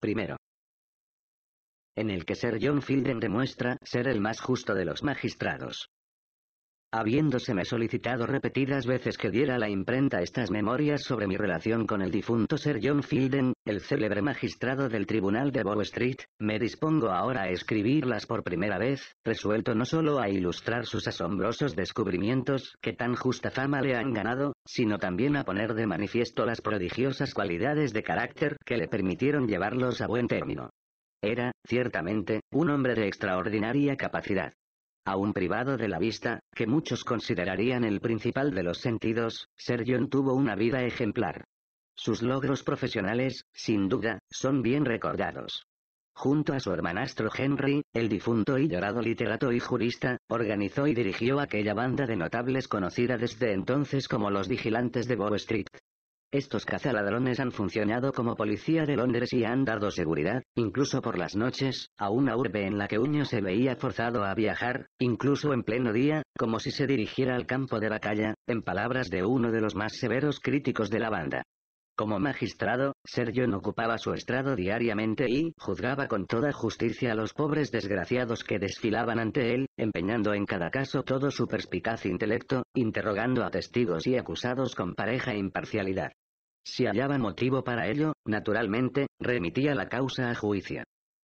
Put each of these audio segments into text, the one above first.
primero. En el que ser John Fielden demuestra ser el más justo de los magistrados. Habiéndoseme solicitado repetidas veces que diera a la imprenta estas memorias sobre mi relación con el difunto Sir John Fielden, el célebre magistrado del Tribunal de Bow Street, me dispongo ahora a escribirlas por primera vez, resuelto no solo a ilustrar sus asombrosos descubrimientos que tan justa fama le han ganado, sino también a poner de manifiesto las prodigiosas cualidades de carácter que le permitieron llevarlos a buen término. Era, ciertamente, un hombre de extraordinaria capacidad. Aún privado de la vista, que muchos considerarían el principal de los sentidos, Sergion tuvo una vida ejemplar. Sus logros profesionales, sin duda, son bien recordados. Junto a su hermanastro Henry, el difunto y llorado literato y jurista, organizó y dirigió aquella banda de notables conocida desde entonces como los Vigilantes de Bow Street. Estos cazaladrones han funcionado como policía de Londres y han dado seguridad, incluso por las noches, a una urbe en la que Uño se veía forzado a viajar, incluso en pleno día, como si se dirigiera al campo de batalla, en palabras de uno de los más severos críticos de la banda. Como magistrado, Sergio ocupaba su estrado diariamente y juzgaba con toda justicia a los pobres desgraciados que desfilaban ante él, empeñando en cada caso todo su perspicaz intelecto, interrogando a testigos y acusados con pareja e imparcialidad. Si hallaba motivo para ello, naturalmente, remitía la causa a juicio.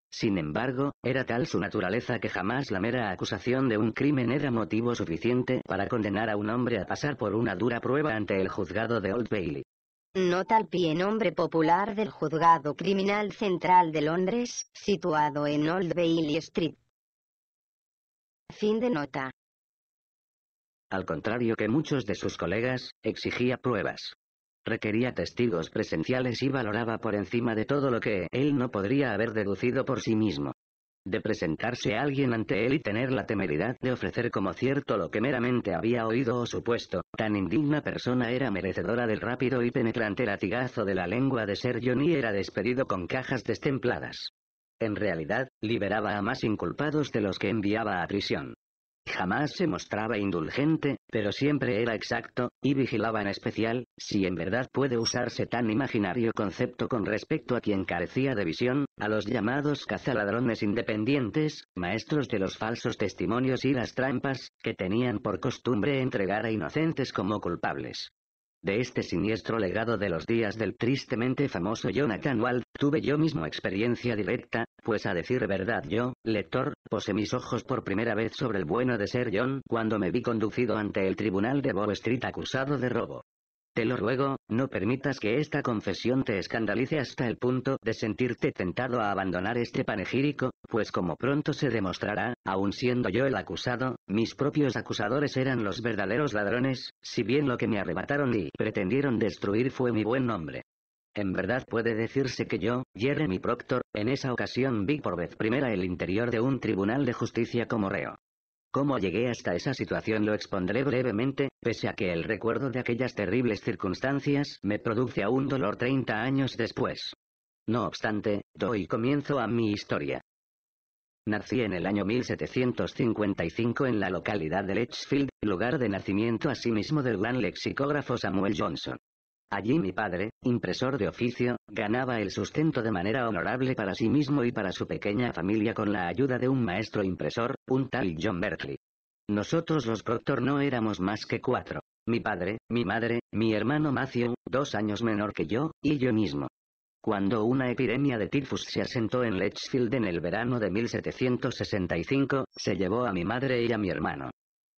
Sin embargo, era tal su naturaleza que jamás la mera acusación de un crimen era motivo suficiente para condenar a un hombre a pasar por una dura prueba ante el juzgado de Old Bailey. Nota al pie nombre popular del juzgado criminal central de Londres, situado en Old Bailey Street. Fin de nota. Al contrario que muchos de sus colegas, exigía pruebas. Requería testigos presenciales y valoraba por encima de todo lo que él no podría haber deducido por sí mismo. De presentarse a alguien ante él y tener la temeridad de ofrecer como cierto lo que meramente había oído o supuesto, tan indigna persona era merecedora del rápido y penetrante latigazo de la lengua de Ser Johnny era despedido con cajas destempladas. En realidad, liberaba a más inculpados de los que enviaba a prisión. Jamás se mostraba indulgente, pero siempre era exacto, y vigilaba en especial, si en verdad puede usarse tan imaginario concepto con respecto a quien carecía de visión, a los llamados cazaladrones independientes, maestros de los falsos testimonios y las trampas, que tenían por costumbre entregar a inocentes como culpables. De este siniestro legado de los días del tristemente famoso Jonathan Walt tuve yo mismo experiencia directa, pues a decir verdad yo, lector, posé mis ojos por primera vez sobre el bueno de Ser John cuando me vi conducido ante el tribunal de Bow Street acusado de robo. Te lo ruego, no permitas que esta confesión te escandalice hasta el punto de sentirte tentado a abandonar este panegírico, pues como pronto se demostrará, aun siendo yo el acusado, mis propios acusadores eran los verdaderos ladrones, si bien lo que me arrebataron y pretendieron destruir fue mi buen nombre. En verdad puede decirse que yo, Jeremy Proctor, en esa ocasión vi por vez primera el interior de un tribunal de justicia como reo. Cómo llegué hasta esa situación lo expondré brevemente, pese a que el recuerdo de aquellas terribles circunstancias me produce aún dolor 30 años después. No obstante, doy comienzo a mi historia. Nací en el año 1755 en la localidad de Litchfield, lugar de nacimiento asimismo del gran lexicógrafo Samuel Johnson. Allí mi padre, impresor de oficio, ganaba el sustento de manera honorable para sí mismo y para su pequeña familia con la ayuda de un maestro impresor, un tal John Berkeley. Nosotros los Proctor no éramos más que cuatro. Mi padre, mi madre, mi hermano Matthew, dos años menor que yo, y yo mismo. Cuando una epidemia de tifus se asentó en Lechfield en el verano de 1765, se llevó a mi madre y a mi hermano.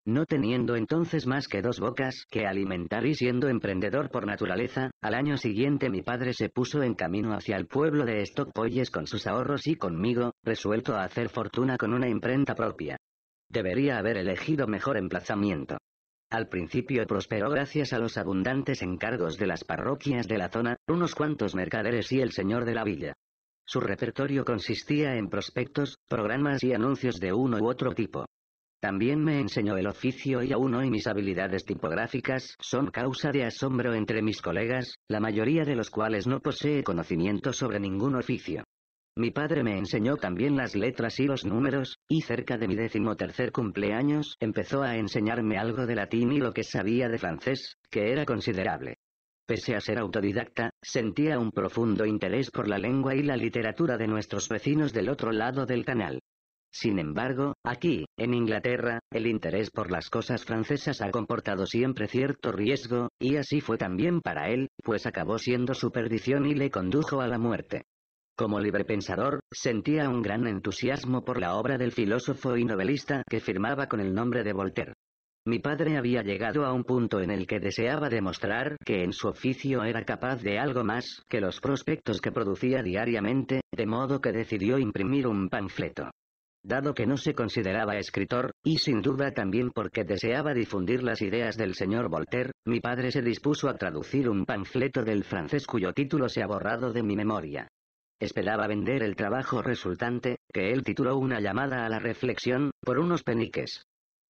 No teniendo entonces más que dos bocas que alimentar y siendo emprendedor por naturaleza, al año siguiente mi padre se puso en camino hacia el pueblo de Stockpolles con sus ahorros y conmigo, resuelto a hacer fortuna con una imprenta propia. Debería haber elegido mejor emplazamiento. Al principio prosperó gracias a los abundantes encargos de las parroquias de la zona, unos cuantos mercaderes y el señor de la villa. Su repertorio consistía en prospectos, programas y anuncios de uno u otro tipo. También me enseñó el oficio y aún hoy mis habilidades tipográficas son causa de asombro entre mis colegas, la mayoría de los cuales no posee conocimiento sobre ningún oficio. Mi padre me enseñó también las letras y los números, y cerca de mi decimotercer cumpleaños empezó a enseñarme algo de latín y lo que sabía de francés, que era considerable. Pese a ser autodidacta, sentía un profundo interés por la lengua y la literatura de nuestros vecinos del otro lado del canal. Sin embargo, aquí, en Inglaterra, el interés por las cosas francesas ha comportado siempre cierto riesgo, y así fue también para él, pues acabó siendo su perdición y le condujo a la muerte. Como librepensador, sentía un gran entusiasmo por la obra del filósofo y novelista que firmaba con el nombre de Voltaire. Mi padre había llegado a un punto en el que deseaba demostrar que en su oficio era capaz de algo más que los prospectos que producía diariamente, de modo que decidió imprimir un panfleto dado que no se consideraba escritor, y sin duda también porque deseaba difundir las ideas del señor Voltaire, mi padre se dispuso a traducir un panfleto del francés cuyo título se ha borrado de mi memoria. Esperaba vender el trabajo resultante, que él tituló Una llamada a la reflexión, por unos peniques.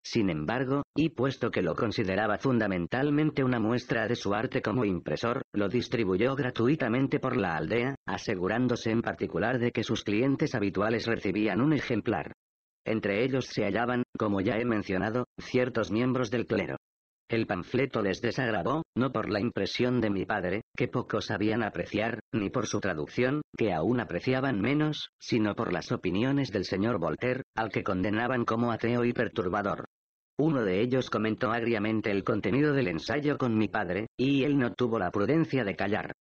Sin embargo, y puesto que lo consideraba fundamentalmente una muestra de su arte como impresor, lo distribuyó gratuitamente por la aldea, asegurándose en particular de que sus clientes habituales recibían un ejemplar. Entre ellos se hallaban, como ya he mencionado, ciertos miembros del clero. El panfleto les desagradó, no por la impresión de mi padre, que pocos sabían apreciar, ni por su traducción, que aún apreciaban menos, sino por las opiniones del señor Voltaire, al que condenaban como ateo y perturbador. Uno de ellos comentó agriamente el contenido del ensayo con mi padre, y él no tuvo la prudencia de callar.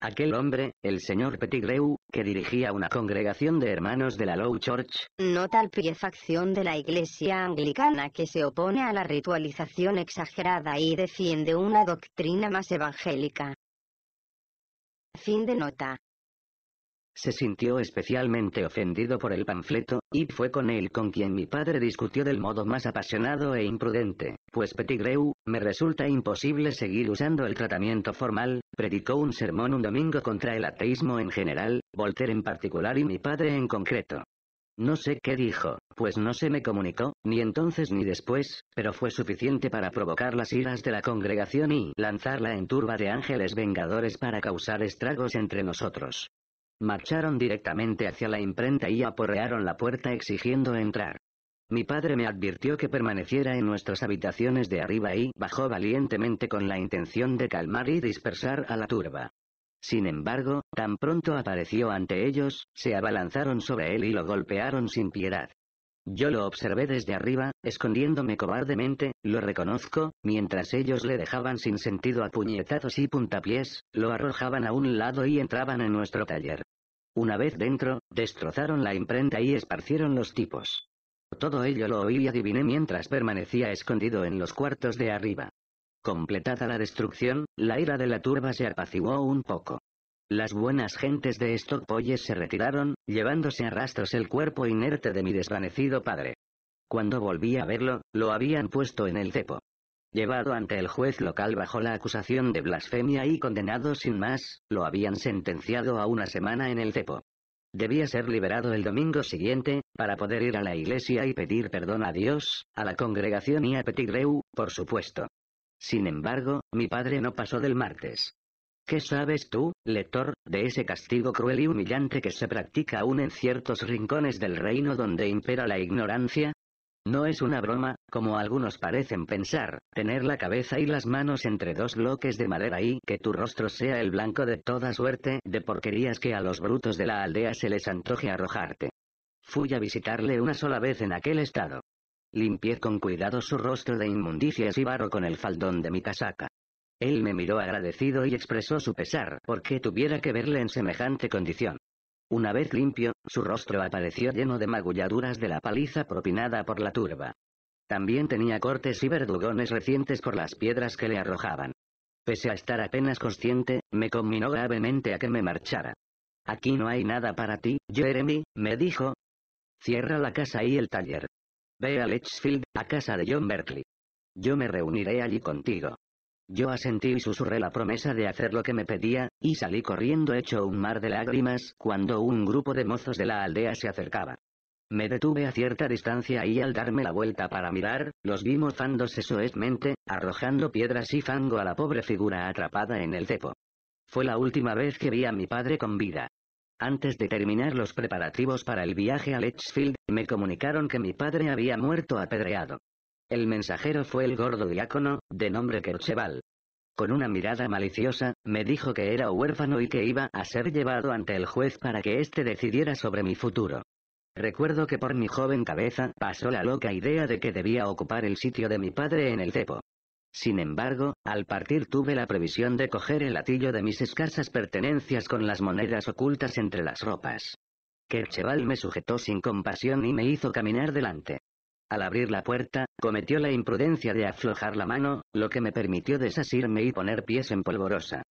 Aquel hombre, el señor Pettigrew, que dirigía una congregación de hermanos de la Low Church, nota tal pie facción de la iglesia anglicana que se opone a la ritualización exagerada y defiende una doctrina más evangélica. Fin de nota. Se sintió especialmente ofendido por el panfleto, y fue con él con quien mi padre discutió del modo más apasionado e imprudente, pues Greu, me resulta imposible seguir usando el tratamiento formal, predicó un sermón un domingo contra el ateísmo en general, Voltaire en particular y mi padre en concreto. No sé qué dijo, pues no se me comunicó, ni entonces ni después, pero fue suficiente para provocar las iras de la congregación y lanzarla en turba de ángeles vengadores para causar estragos entre nosotros. Marcharon directamente hacia la imprenta y aporrearon la puerta exigiendo entrar. Mi padre me advirtió que permaneciera en nuestras habitaciones de arriba y bajó valientemente con la intención de calmar y dispersar a la turba. Sin embargo, tan pronto apareció ante ellos, se abalanzaron sobre él y lo golpearon sin piedad. Yo lo observé desde arriba, escondiéndome cobardemente, lo reconozco, mientras ellos le dejaban sin sentido a y puntapiés, lo arrojaban a un lado y entraban en nuestro taller. Una vez dentro, destrozaron la imprenta y esparcieron los tipos. Todo ello lo oí y adiviné mientras permanecía escondido en los cuartos de arriba. Completada la destrucción, la ira de la turba se apaciguó un poco. Las buenas gentes de Stockpoyes se retiraron, llevándose a rastros el cuerpo inerte de mi desvanecido padre. Cuando volví a verlo, lo habían puesto en el cepo. Llevado ante el juez local bajo la acusación de blasfemia y condenado sin más, lo habían sentenciado a una semana en el cepo. Debía ser liberado el domingo siguiente, para poder ir a la iglesia y pedir perdón a Dios, a la congregación y a Petigreu, por supuesto. Sin embargo, mi padre no pasó del martes. ¿Qué sabes tú, lector, de ese castigo cruel y humillante que se practica aún en ciertos rincones del reino donde impera la ignorancia? No es una broma, como algunos parecen pensar, tener la cabeza y las manos entre dos bloques de madera y que tu rostro sea el blanco de toda suerte de porquerías que a los brutos de la aldea se les antoje arrojarte. Fui a visitarle una sola vez en aquel estado. Limpié con cuidado su rostro de inmundicias y barro con el faldón de mi casaca. Él me miró agradecido y expresó su pesar porque tuviera que verle en semejante condición. Una vez limpio, su rostro apareció lleno de magulladuras de la paliza propinada por la turba. También tenía cortes y verdugones recientes por las piedras que le arrojaban. Pese a estar apenas consciente, me conminó gravemente a que me marchara. Aquí no hay nada para ti, Jeremy, me dijo. Cierra la casa y el taller. Ve a lechfield a casa de John Berkeley. Yo me reuniré allí contigo. Yo asentí y susurré la promesa de hacer lo que me pedía, y salí corriendo hecho un mar de lágrimas cuando un grupo de mozos de la aldea se acercaba. Me detuve a cierta distancia y al darme la vuelta para mirar, los vi mozándose soezmente, arrojando piedras y fango a la pobre figura atrapada en el cepo. Fue la última vez que vi a mi padre con vida. Antes de terminar los preparativos para el viaje a Letchfield, me comunicaron que mi padre había muerto apedreado. El mensajero fue el gordo diácono, de nombre Kercheval. Con una mirada maliciosa, me dijo que era huérfano y que iba a ser llevado ante el juez para que éste decidiera sobre mi futuro. Recuerdo que por mi joven cabeza pasó la loca idea de que debía ocupar el sitio de mi padre en el cepo. Sin embargo, al partir tuve la previsión de coger el latillo de mis escasas pertenencias con las monedas ocultas entre las ropas. Kercheval me sujetó sin compasión y me hizo caminar delante. Al abrir la puerta, cometió la imprudencia de aflojar la mano, lo que me permitió desasirme y poner pies en polvorosa.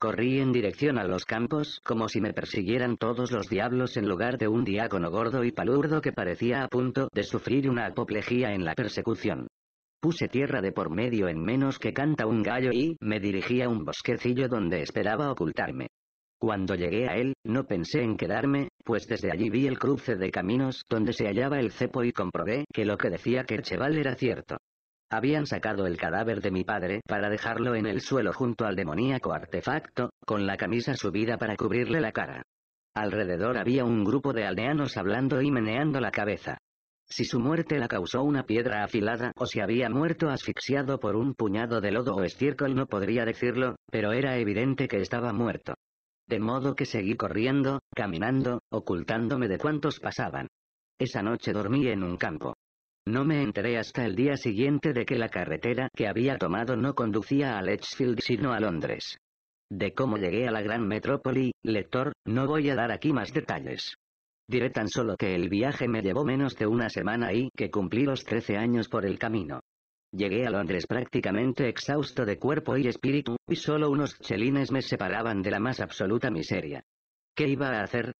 Corrí en dirección a los campos como si me persiguieran todos los diablos en lugar de un diácono gordo y palurdo que parecía a punto de sufrir una apoplejía en la persecución. Puse tierra de por medio en menos que canta un gallo y me dirigí a un bosquecillo donde esperaba ocultarme. Cuando llegué a él, no pensé en quedarme, pues desde allí vi el cruce de caminos donde se hallaba el cepo y comprobé que lo que decía Kercheval era cierto. Habían sacado el cadáver de mi padre para dejarlo en el suelo junto al demoníaco artefacto, con la camisa subida para cubrirle la cara. Alrededor había un grupo de aldeanos hablando y meneando la cabeza. Si su muerte la causó una piedra afilada o si había muerto asfixiado por un puñado de lodo o estiércol no podría decirlo, pero era evidente que estaba muerto de modo que seguí corriendo, caminando, ocultándome de cuantos pasaban. Esa noche dormí en un campo. No me enteré hasta el día siguiente de que la carretera que había tomado no conducía a Letchfield sino a Londres. De cómo llegué a la gran metrópoli, lector, no voy a dar aquí más detalles. Diré tan solo que el viaje me llevó menos de una semana y que cumplí los 13 años por el camino. Llegué a Londres prácticamente exhausto de cuerpo y espíritu, y solo unos chelines me separaban de la más absoluta miseria. ¿Qué iba a hacer?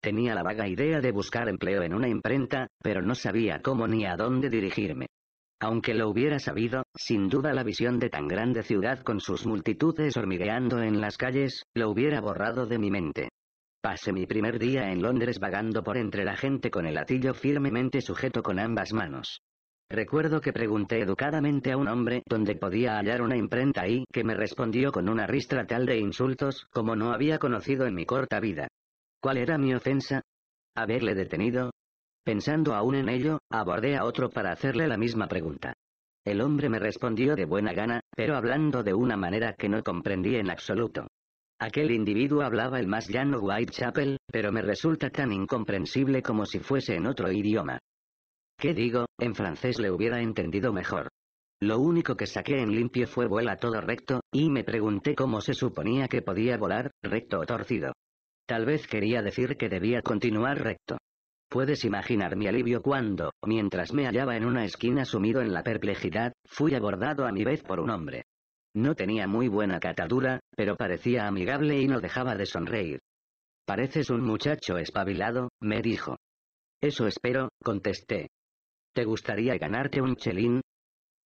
Tenía la vaga idea de buscar empleo en una imprenta, pero no sabía cómo ni a dónde dirigirme. Aunque lo hubiera sabido, sin duda la visión de tan grande ciudad con sus multitudes hormigueando en las calles, lo hubiera borrado de mi mente. Pasé mi primer día en Londres vagando por entre la gente con el atillo firmemente sujeto con ambas manos. Recuerdo que pregunté educadamente a un hombre dónde podía hallar una imprenta y que me respondió con una ristra tal de insultos como no había conocido en mi corta vida. ¿Cuál era mi ofensa? ¿Haberle detenido? Pensando aún en ello, abordé a otro para hacerle la misma pregunta. El hombre me respondió de buena gana, pero hablando de una manera que no comprendí en absoluto. Aquel individuo hablaba el más llano Whitechapel, pero me resulta tan incomprensible como si fuese en otro idioma. ¿Qué digo? En francés le hubiera entendido mejor. Lo único que saqué en limpio fue vuela todo recto, y me pregunté cómo se suponía que podía volar, recto o torcido. Tal vez quería decir que debía continuar recto. Puedes imaginar mi alivio cuando, mientras me hallaba en una esquina sumido en la perplejidad, fui abordado a mi vez por un hombre. No tenía muy buena catadura, pero parecía amigable y no dejaba de sonreír. Pareces un muchacho espabilado, me dijo. Eso espero, contesté, ¿Te gustaría ganarte un chelín?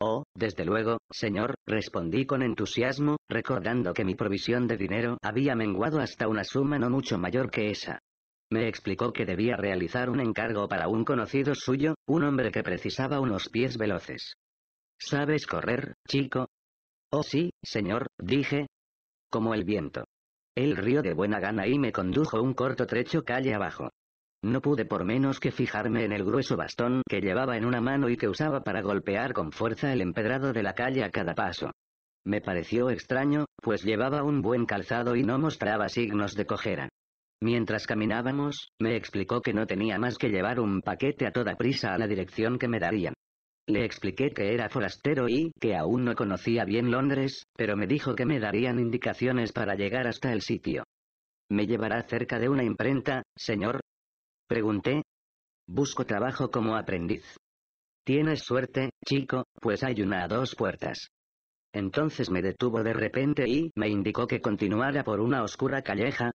Oh, desde luego, señor, respondí con entusiasmo, recordando que mi provisión de dinero había menguado hasta una suma no mucho mayor que esa. Me explicó que debía realizar un encargo para un conocido suyo, un hombre que precisaba unos pies veloces. ¿Sabes correr, chico? Oh sí, señor, dije. Como el viento. El río de buena gana y me condujo un corto trecho calle abajo. No pude por menos que fijarme en el grueso bastón que llevaba en una mano y que usaba para golpear con fuerza el empedrado de la calle a cada paso. Me pareció extraño, pues llevaba un buen calzado y no mostraba signos de cojera. Mientras caminábamos, me explicó que no tenía más que llevar un paquete a toda prisa a la dirección que me darían. Le expliqué que era forastero y que aún no conocía bien Londres, pero me dijo que me darían indicaciones para llegar hasta el sitio. Me llevará cerca de una imprenta, señor, Pregunté. Busco trabajo como aprendiz. Tienes suerte, chico, pues hay una a dos puertas. Entonces me detuvo de repente y me indicó que continuara por una oscura calleja.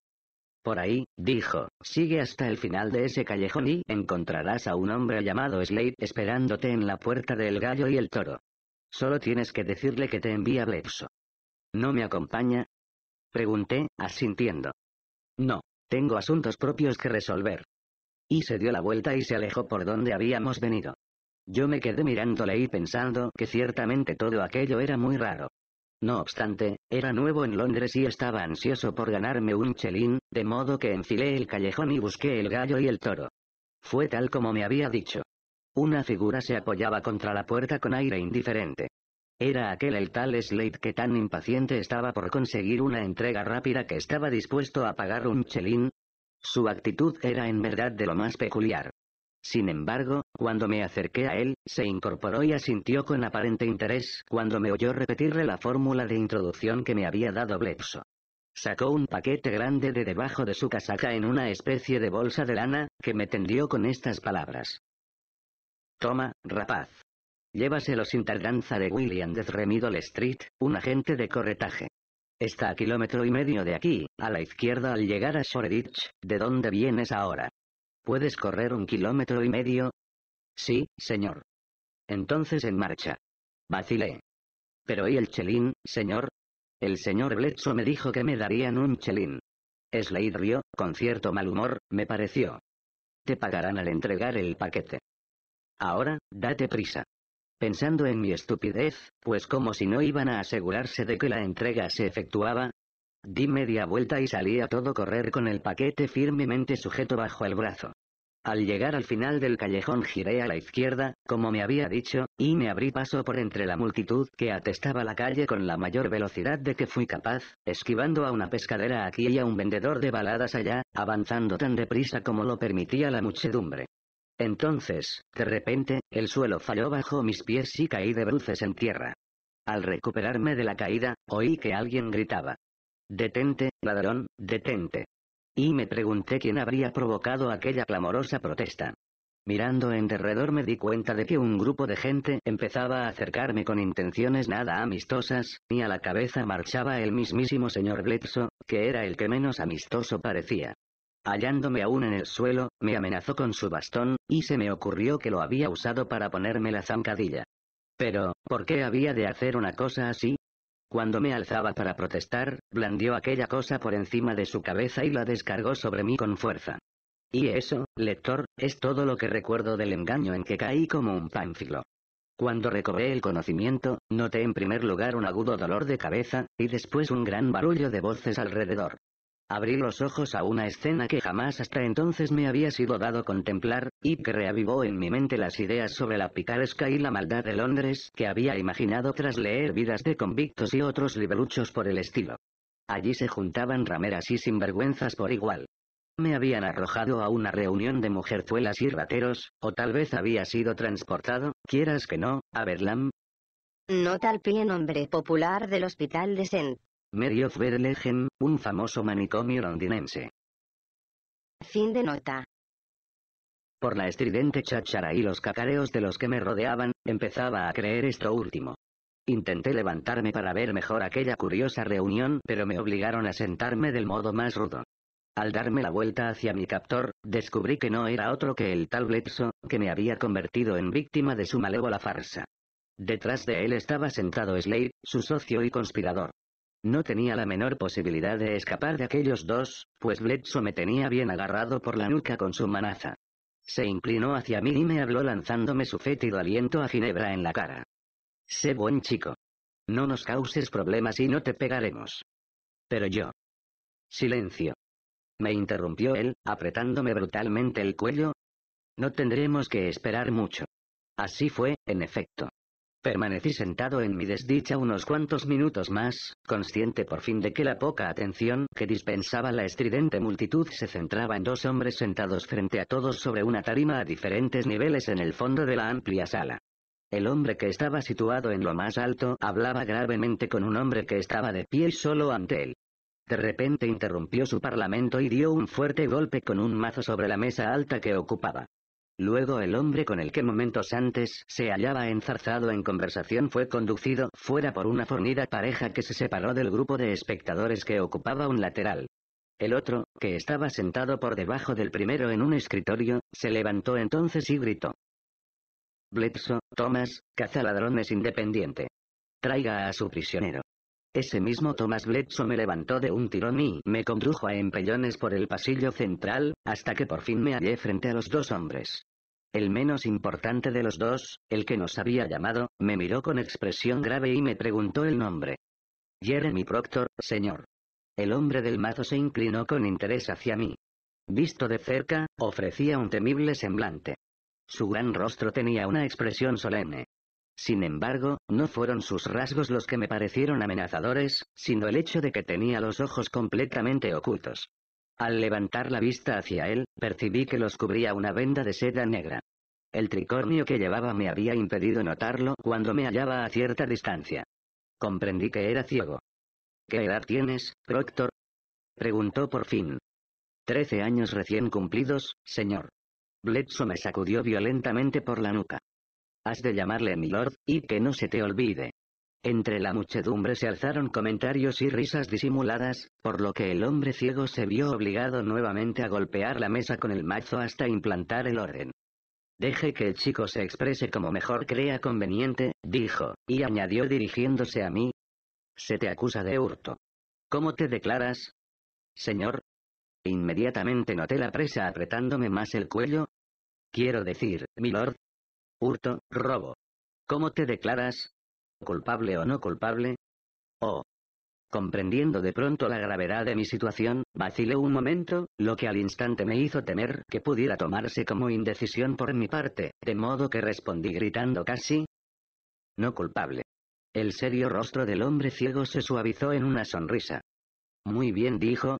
Por ahí, dijo, sigue hasta el final de ese callejón y encontrarás a un hombre llamado Slade esperándote en la puerta del gallo y el toro. Solo tienes que decirle que te envía Blepso. ¿No me acompaña? Pregunté, asintiendo. No, tengo asuntos propios que resolver. Y se dio la vuelta y se alejó por donde habíamos venido. Yo me quedé mirándole y pensando que ciertamente todo aquello era muy raro. No obstante, era nuevo en Londres y estaba ansioso por ganarme un chelín, de modo que enfilé el callejón y busqué el gallo y el toro. Fue tal como me había dicho. Una figura se apoyaba contra la puerta con aire indiferente. Era aquel el tal Slade que tan impaciente estaba por conseguir una entrega rápida que estaba dispuesto a pagar un chelín, su actitud era en verdad de lo más peculiar. Sin embargo, cuando me acerqué a él, se incorporó y asintió con aparente interés cuando me oyó repetirle la fórmula de introducción que me había dado Blepso. Sacó un paquete grande de debajo de su casaca en una especie de bolsa de lana, que me tendió con estas palabras. Toma, rapaz. Llévaselo sin tardanza de William de Remiddle Street, un agente de corretaje. Está a kilómetro y medio de aquí, a la izquierda al llegar a Shoreditch, de dónde vienes ahora. ¿Puedes correr un kilómetro y medio? Sí, señor. Entonces en marcha. Vacilé. Pero ¿y el chelín, señor? El señor Bledsoe me dijo que me darían un chelín. Slade rió, con cierto mal humor, me pareció. Te pagarán al entregar el paquete. Ahora, date prisa pensando en mi estupidez, pues como si no iban a asegurarse de que la entrega se efectuaba. Di media vuelta y salí a todo correr con el paquete firmemente sujeto bajo el brazo. Al llegar al final del callejón giré a la izquierda, como me había dicho, y me abrí paso por entre la multitud que atestaba la calle con la mayor velocidad de que fui capaz, esquivando a una pescadera aquí y a un vendedor de baladas allá, avanzando tan deprisa como lo permitía la muchedumbre. Entonces, de repente, el suelo falló bajo mis pies y caí de bruces en tierra. Al recuperarme de la caída, oí que alguien gritaba. Detente, ladrón, detente. Y me pregunté quién habría provocado aquella clamorosa protesta. Mirando en derredor me di cuenta de que un grupo de gente empezaba a acercarme con intenciones nada amistosas, y a la cabeza marchaba el mismísimo señor Bledsoe, que era el que menos amistoso parecía. Hallándome aún en el suelo, me amenazó con su bastón, y se me ocurrió que lo había usado para ponerme la zancadilla. Pero, ¿por qué había de hacer una cosa así? Cuando me alzaba para protestar, blandió aquella cosa por encima de su cabeza y la descargó sobre mí con fuerza. Y eso, lector, es todo lo que recuerdo del engaño en que caí como un pánfilo. Cuando recobré el conocimiento, noté en primer lugar un agudo dolor de cabeza, y después un gran barullo de voces alrededor. Abrí los ojos a una escena que jamás hasta entonces me había sido dado contemplar, y que reavivó en mi mente las ideas sobre la picaresca y la maldad de Londres que había imaginado tras leer vidas de convictos y otros libeluchos por el estilo. Allí se juntaban rameras y sinvergüenzas por igual. Me habían arrojado a una reunión de mujerzuelas y rateros, o tal vez había sido transportado, quieras que no, a Berlán. No tal pie nombre popular del hospital de St. Mary Verlegen, un famoso manicomio londinense. Fin de nota. Por la estridente cháchara y los cacareos de los que me rodeaban, empezaba a creer esto último. Intenté levantarme para ver mejor aquella curiosa reunión, pero me obligaron a sentarme del modo más rudo. Al darme la vuelta hacia mi captor, descubrí que no era otro que el tal Bledso, que me había convertido en víctima de su malévola farsa. Detrás de él estaba sentado Slade, su socio y conspirador. No tenía la menor posibilidad de escapar de aquellos dos, pues Bledsoe me tenía bien agarrado por la nuca con su manaza. Se inclinó hacia mí y me habló lanzándome su fétido aliento a Ginebra en la cara. Sé buen chico. No nos causes problemas y no te pegaremos. Pero yo. Silencio. Me interrumpió él, apretándome brutalmente el cuello. No tendremos que esperar mucho. Así fue, en efecto. Permanecí sentado en mi desdicha unos cuantos minutos más, consciente por fin de que la poca atención que dispensaba la estridente multitud se centraba en dos hombres sentados frente a todos sobre una tarima a diferentes niveles en el fondo de la amplia sala. El hombre que estaba situado en lo más alto hablaba gravemente con un hombre que estaba de pie solo ante él. De repente interrumpió su parlamento y dio un fuerte golpe con un mazo sobre la mesa alta que ocupaba. Luego el hombre con el que momentos antes se hallaba enzarzado en conversación fue conducido fuera por una fornida pareja que se separó del grupo de espectadores que ocupaba un lateral. El otro, que estaba sentado por debajo del primero en un escritorio, se levantó entonces y gritó. Bledsoe, Thomas, ladrones independiente. Traiga a su prisionero. Ese mismo Thomas Bledsoe me levantó de un tirón y me condujo a empellones por el pasillo central, hasta que por fin me hallé frente a los dos hombres. El menos importante de los dos, el que nos había llamado, me miró con expresión grave y me preguntó el nombre. Jeremy Proctor, señor. El hombre del mazo se inclinó con interés hacia mí. Visto de cerca, ofrecía un temible semblante. Su gran rostro tenía una expresión solemne. Sin embargo, no fueron sus rasgos los que me parecieron amenazadores, sino el hecho de que tenía los ojos completamente ocultos. Al levantar la vista hacia él, percibí que los cubría una venda de seda negra. El tricornio que llevaba me había impedido notarlo cuando me hallaba a cierta distancia. Comprendí que era ciego. ¿Qué edad tienes, Proctor? preguntó por fin. Trece años recién cumplidos, señor. Bledsoe me sacudió violentamente por la nuca. Has de llamarle mi lord, y que no se te olvide. Entre la muchedumbre se alzaron comentarios y risas disimuladas, por lo que el hombre ciego se vio obligado nuevamente a golpear la mesa con el mazo hasta implantar el orden. Deje que el chico se exprese como mejor crea conveniente, dijo, y añadió dirigiéndose a mí. Se te acusa de hurto. ¿Cómo te declaras? Señor. Inmediatamente noté la presa apretándome más el cuello. Quiero decir, mi lord. Hurto, robo. ¿Cómo te declaras? culpable o no culpable? Oh. Comprendiendo de pronto la gravedad de mi situación, vacilé un momento, lo que al instante me hizo temer que pudiera tomarse como indecisión por mi parte, de modo que respondí gritando casi. No culpable. El serio rostro del hombre ciego se suavizó en una sonrisa. Muy bien dijo.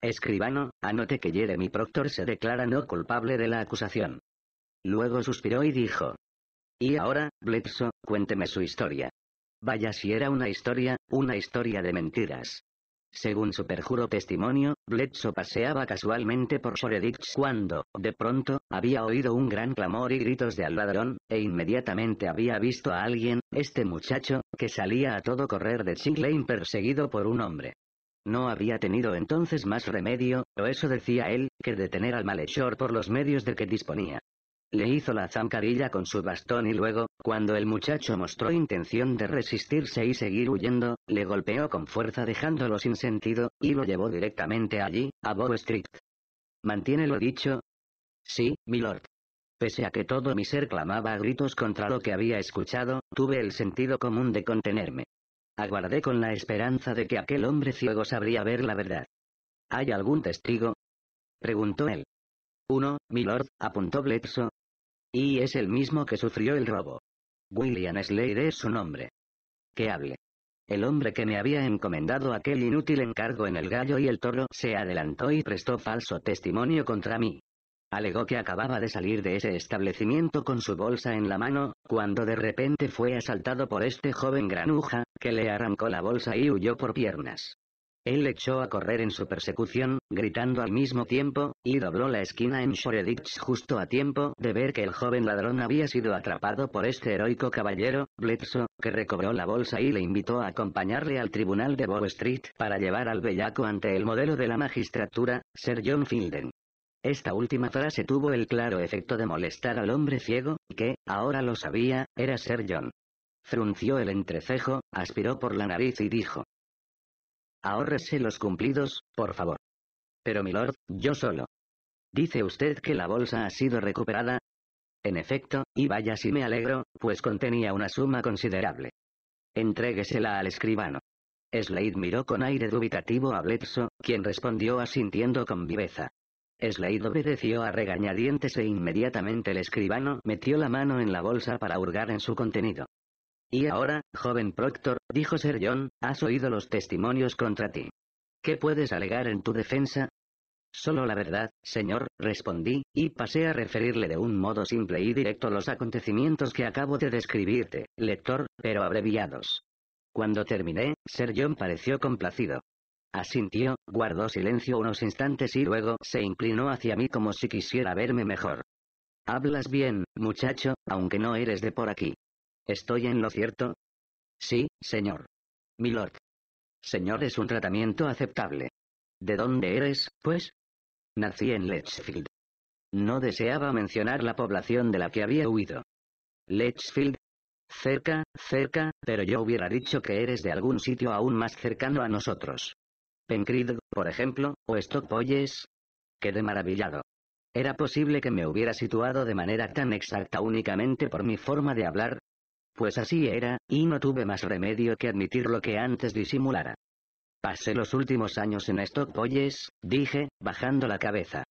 Escribano, anote que Jeremy Proctor se declara no culpable de la acusación. Luego suspiró y dijo, y ahora, Bledsoe, cuénteme su historia. Vaya si era una historia, una historia de mentiras. Según su perjuro testimonio, Bledsoe paseaba casualmente por Shoreditch cuando, de pronto, había oído un gran clamor y gritos de al ladrón, e inmediatamente había visto a alguien, este muchacho, que salía a todo correr de Ching perseguido por un hombre. No había tenido entonces más remedio, o eso decía él, que detener al malhechor por los medios de que disponía. Le hizo la zancadilla con su bastón y luego, cuando el muchacho mostró intención de resistirse y seguir huyendo, le golpeó con fuerza dejándolo sin sentido, y lo llevó directamente allí, a Bow Street. ¿Mantiene lo dicho? Sí, milord. Pese a que todo mi ser clamaba a gritos contra lo que había escuchado, tuve el sentido común de contenerme. Aguardé con la esperanza de que aquel hombre ciego sabría ver la verdad. ¿Hay algún testigo? Preguntó él. Uno, milord, apuntó Bledsoe. Y es el mismo que sufrió el robo. William Slade es su nombre. Que hable. El hombre que me había encomendado aquel inútil encargo en el gallo y el toro se adelantó y prestó falso testimonio contra mí. Alegó que acababa de salir de ese establecimiento con su bolsa en la mano, cuando de repente fue asaltado por este joven granuja, que le arrancó la bolsa y huyó por piernas. Él echó a correr en su persecución, gritando al mismo tiempo, y dobló la esquina en Shoreditch justo a tiempo de ver que el joven ladrón había sido atrapado por este heroico caballero, Bledsoe, que recobró la bolsa y le invitó a acompañarle al tribunal de Bow Street para llevar al bellaco ante el modelo de la magistratura, Sir John Fielden. Esta última frase tuvo el claro efecto de molestar al hombre ciego, que, ahora lo sabía, era Sir John. Frunció el entrecejo, aspiró por la nariz y dijo, Ahórrese los cumplidos, por favor. Pero milord, yo solo. ¿Dice usted que la bolsa ha sido recuperada? En efecto, y vaya si me alegro, pues contenía una suma considerable. Entréguesela al escribano. Slade miró con aire dubitativo a Bledsoe, quien respondió asintiendo con viveza. Slade obedeció a regañadientes e inmediatamente el escribano metió la mano en la bolsa para hurgar en su contenido. Y ahora, joven Proctor, dijo Ser John, has oído los testimonios contra ti. ¿Qué puedes alegar en tu defensa? Solo la verdad, señor, respondí, y pasé a referirle de un modo simple y directo los acontecimientos que acabo de describirte, lector, pero abreviados. Cuando terminé, Ser John pareció complacido. Asintió, guardó silencio unos instantes y luego se inclinó hacia mí como si quisiera verme mejor. Hablas bien, muchacho, aunque no eres de por aquí. ¿Estoy en lo cierto? Sí, señor. Milord. Señor es un tratamiento aceptable. ¿De dónde eres, pues? Nací en lechfield No deseaba mencionar la población de la que había huido. lechfield Cerca, cerca, pero yo hubiera dicho que eres de algún sitio aún más cercano a nosotros. Penkridge, por ejemplo, o Stockboys. Quedé maravillado. Era posible que me hubiera situado de manera tan exacta únicamente por mi forma de hablar, pues así era, y no tuve más remedio que admitir lo que antes disimulara. Pasé los últimos años en Stock, dije, bajando la cabeza.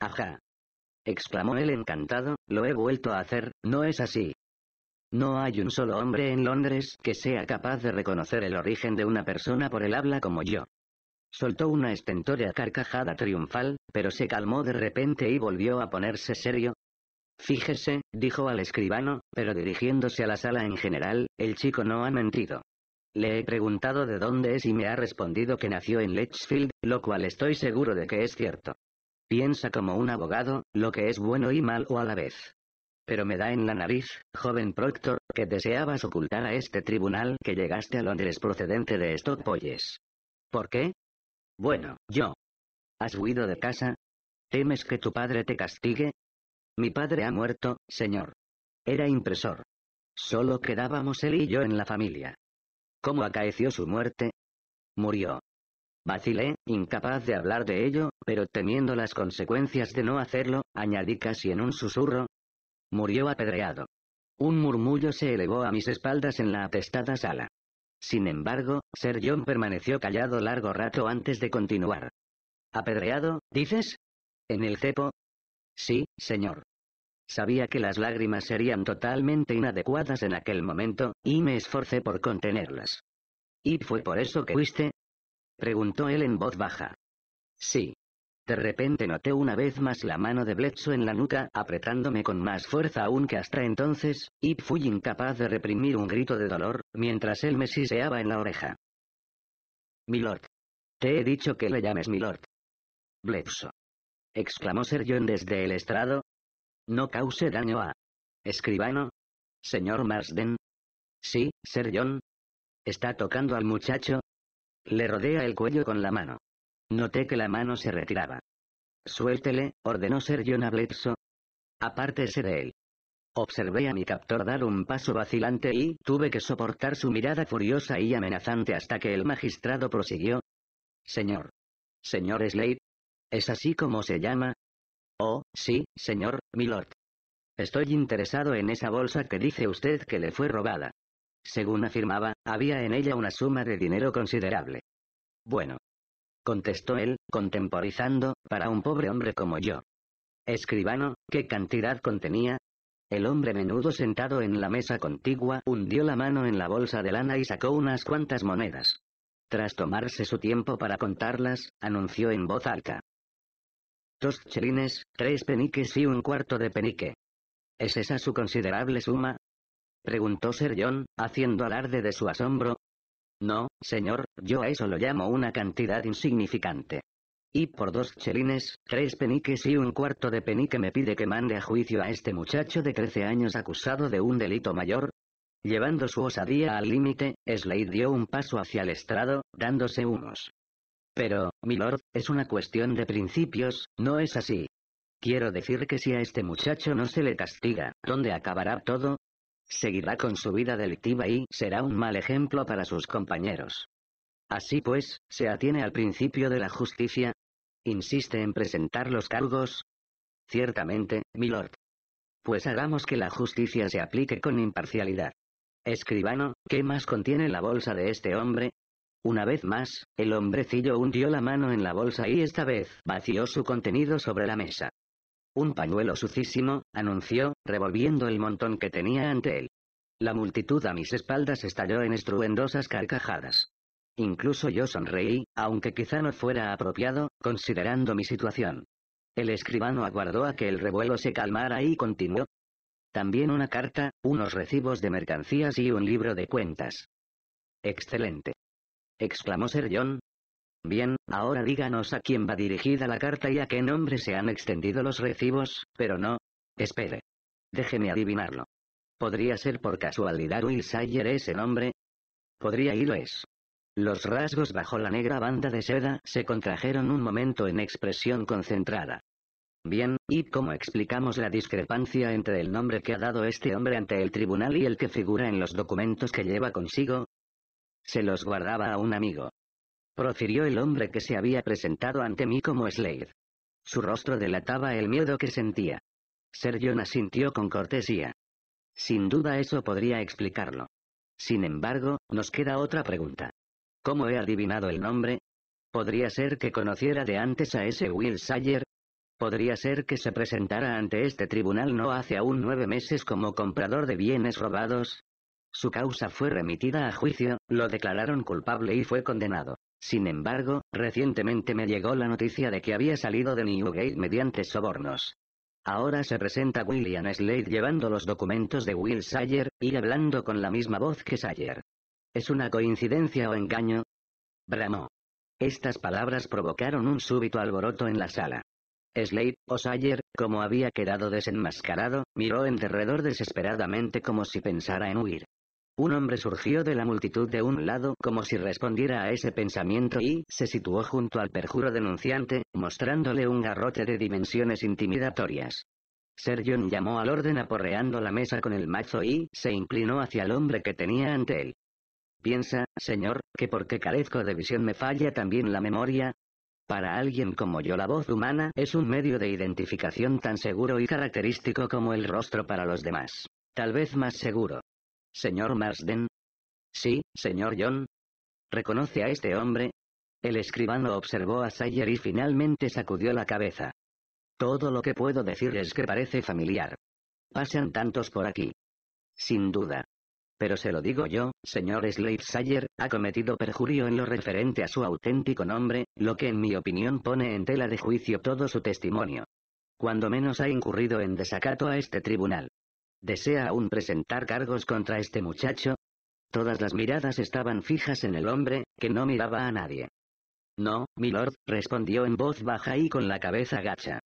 Ajá. exclamó él encantado, lo he vuelto a hacer, no es así. No hay un solo hombre en Londres que sea capaz de reconocer el origen de una persona por el habla como yo. Soltó una estentórea carcajada triunfal, pero se calmó de repente y volvió a ponerse serio, Fíjese, dijo al escribano, pero dirigiéndose a la sala en general, el chico no ha mentido. Le he preguntado de dónde es y me ha respondido que nació en lechfield lo cual estoy seguro de que es cierto. Piensa como un abogado, lo que es bueno y malo a la vez. Pero me da en la nariz, joven Proctor, que deseabas ocultar a este tribunal que llegaste a Londres procedente de Stockpolles. ¿Por qué? Bueno, yo. ¿Has huido de casa? ¿Temes que tu padre te castigue? Mi padre ha muerto, señor. Era impresor. Solo quedábamos él y yo en la familia. ¿Cómo acaeció su muerte? Murió. Vacilé, incapaz de hablar de ello, pero temiendo las consecuencias de no hacerlo, añadí casi en un susurro. Murió apedreado. Un murmullo se elevó a mis espaldas en la atestada sala. Sin embargo, Sir John permaneció callado largo rato antes de continuar. ¿Apedreado, dices? ¿En el cepo? Sí, señor. Sabía que las lágrimas serían totalmente inadecuadas en aquel momento, y me esforcé por contenerlas. ¿Y fue por eso que fuiste? Preguntó él en voz baja. Sí. De repente noté una vez más la mano de Bledsoe en la nuca, apretándome con más fuerza aún que hasta entonces, y fui incapaz de reprimir un grito de dolor, mientras él me siseaba en la oreja. Milord. Te he dicho que le llames Milord. Bledsoe exclamó Sir John desde el estrado. No cause daño a... Escribano. Señor Marsden. Sí, Sir John. Está tocando al muchacho. Le rodea el cuello con la mano. Noté que la mano se retiraba. Suéltele, ordenó Sir John a Bledso. Apártese de él. Observé a mi captor dar un paso vacilante y tuve que soportar su mirada furiosa y amenazante hasta que el magistrado prosiguió. Señor. Señor Slade, ¿Es así como se llama? Oh, sí, señor, milord. Estoy interesado en esa bolsa que dice usted que le fue robada. Según afirmaba, había en ella una suma de dinero considerable. Bueno. Contestó él, contemporizando, para un pobre hombre como yo. Escribano, ¿qué cantidad contenía? El hombre menudo sentado en la mesa contigua hundió la mano en la bolsa de lana y sacó unas cuantas monedas. Tras tomarse su tiempo para contarlas, anunció en voz alta dos chelines, tres peniques y un cuarto de penique. ¿Es esa su considerable suma? preguntó Sir John, haciendo alarde de su asombro. No, señor, yo a eso lo llamo una cantidad insignificante. Y por dos chelines, tres peniques y un cuarto de penique me pide que mande a juicio a este muchacho de 13 años acusado de un delito mayor. Llevando su osadía al límite, Slade dio un paso hacia el estrado, dándose unos pero, milord, es una cuestión de principios, ¿no es así? Quiero decir que si a este muchacho no se le castiga, ¿dónde acabará todo? Seguirá con su vida delictiva y será un mal ejemplo para sus compañeros. Así pues, ¿se atiene al principio de la justicia? ¿Insiste en presentar los cargos? Ciertamente, milord. Pues hagamos que la justicia se aplique con imparcialidad. Escribano, ¿qué más contiene la bolsa de este hombre? Una vez más, el hombrecillo hundió la mano en la bolsa y esta vez vació su contenido sobre la mesa. Un pañuelo sucísimo, anunció, revolviendo el montón que tenía ante él. La multitud a mis espaldas estalló en estruendosas carcajadas. Incluso yo sonreí, aunque quizá no fuera apropiado, considerando mi situación. El escribano aguardó a que el revuelo se calmara y continuó. También una carta, unos recibos de mercancías y un libro de cuentas. Excelente exclamó Sir John. Bien, ahora díganos a quién va dirigida la carta y a qué nombre se han extendido los recibos, pero no. Espere. Déjeme adivinarlo. ¿Podría ser por casualidad Will Sayer ese nombre? Podría y es. Los rasgos bajo la negra banda de seda se contrajeron un momento en expresión concentrada. Bien, ¿y cómo explicamos la discrepancia entre el nombre que ha dado este hombre ante el tribunal y el que figura en los documentos que lleva consigo? Se los guardaba a un amigo. Profirió el hombre que se había presentado ante mí como Slade. Su rostro delataba el miedo que sentía. Sergio asintió con cortesía. Sin duda eso podría explicarlo. Sin embargo, nos queda otra pregunta. ¿Cómo he adivinado el nombre? ¿Podría ser que conociera de antes a ese Will Sayer? ¿Podría ser que se presentara ante este tribunal no hace aún nueve meses como comprador de bienes robados? Su causa fue remitida a juicio, lo declararon culpable y fue condenado. Sin embargo, recientemente me llegó la noticia de que había salido de Newgate mediante sobornos. Ahora se presenta William Slade llevando los documentos de Will Sayer, y hablando con la misma voz que Sayer. ¿Es una coincidencia o engaño? Bramó. Estas palabras provocaron un súbito alboroto en la sala. Slade, o como había quedado desenmascarado, miró en derredor desesperadamente como si pensara en huir. Un hombre surgió de la multitud de un lado como si respondiera a ese pensamiento y se situó junto al perjuro denunciante, mostrándole un garrote de dimensiones intimidatorias. John llamó al orden aporreando la mesa con el mazo y se inclinó hacia el hombre que tenía ante él. Piensa, señor, que porque carezco de visión me falla también la memoria, para alguien como yo la voz humana es un medio de identificación tan seguro y característico como el rostro para los demás. Tal vez más seguro. Señor Marsden. Sí, señor John. ¿Reconoce a este hombre? El escribano observó a Sayer y finalmente sacudió la cabeza. Todo lo que puedo decir es que parece familiar. Pasan tantos por aquí. Sin duda. Pero se lo digo yo, señor Slade ha cometido perjurio en lo referente a su auténtico nombre, lo que en mi opinión pone en tela de juicio todo su testimonio. Cuando menos ha incurrido en desacato a este tribunal. ¿Desea aún presentar cargos contra este muchacho? Todas las miradas estaban fijas en el hombre, que no miraba a nadie. No, milord, respondió en voz baja y con la cabeza gacha.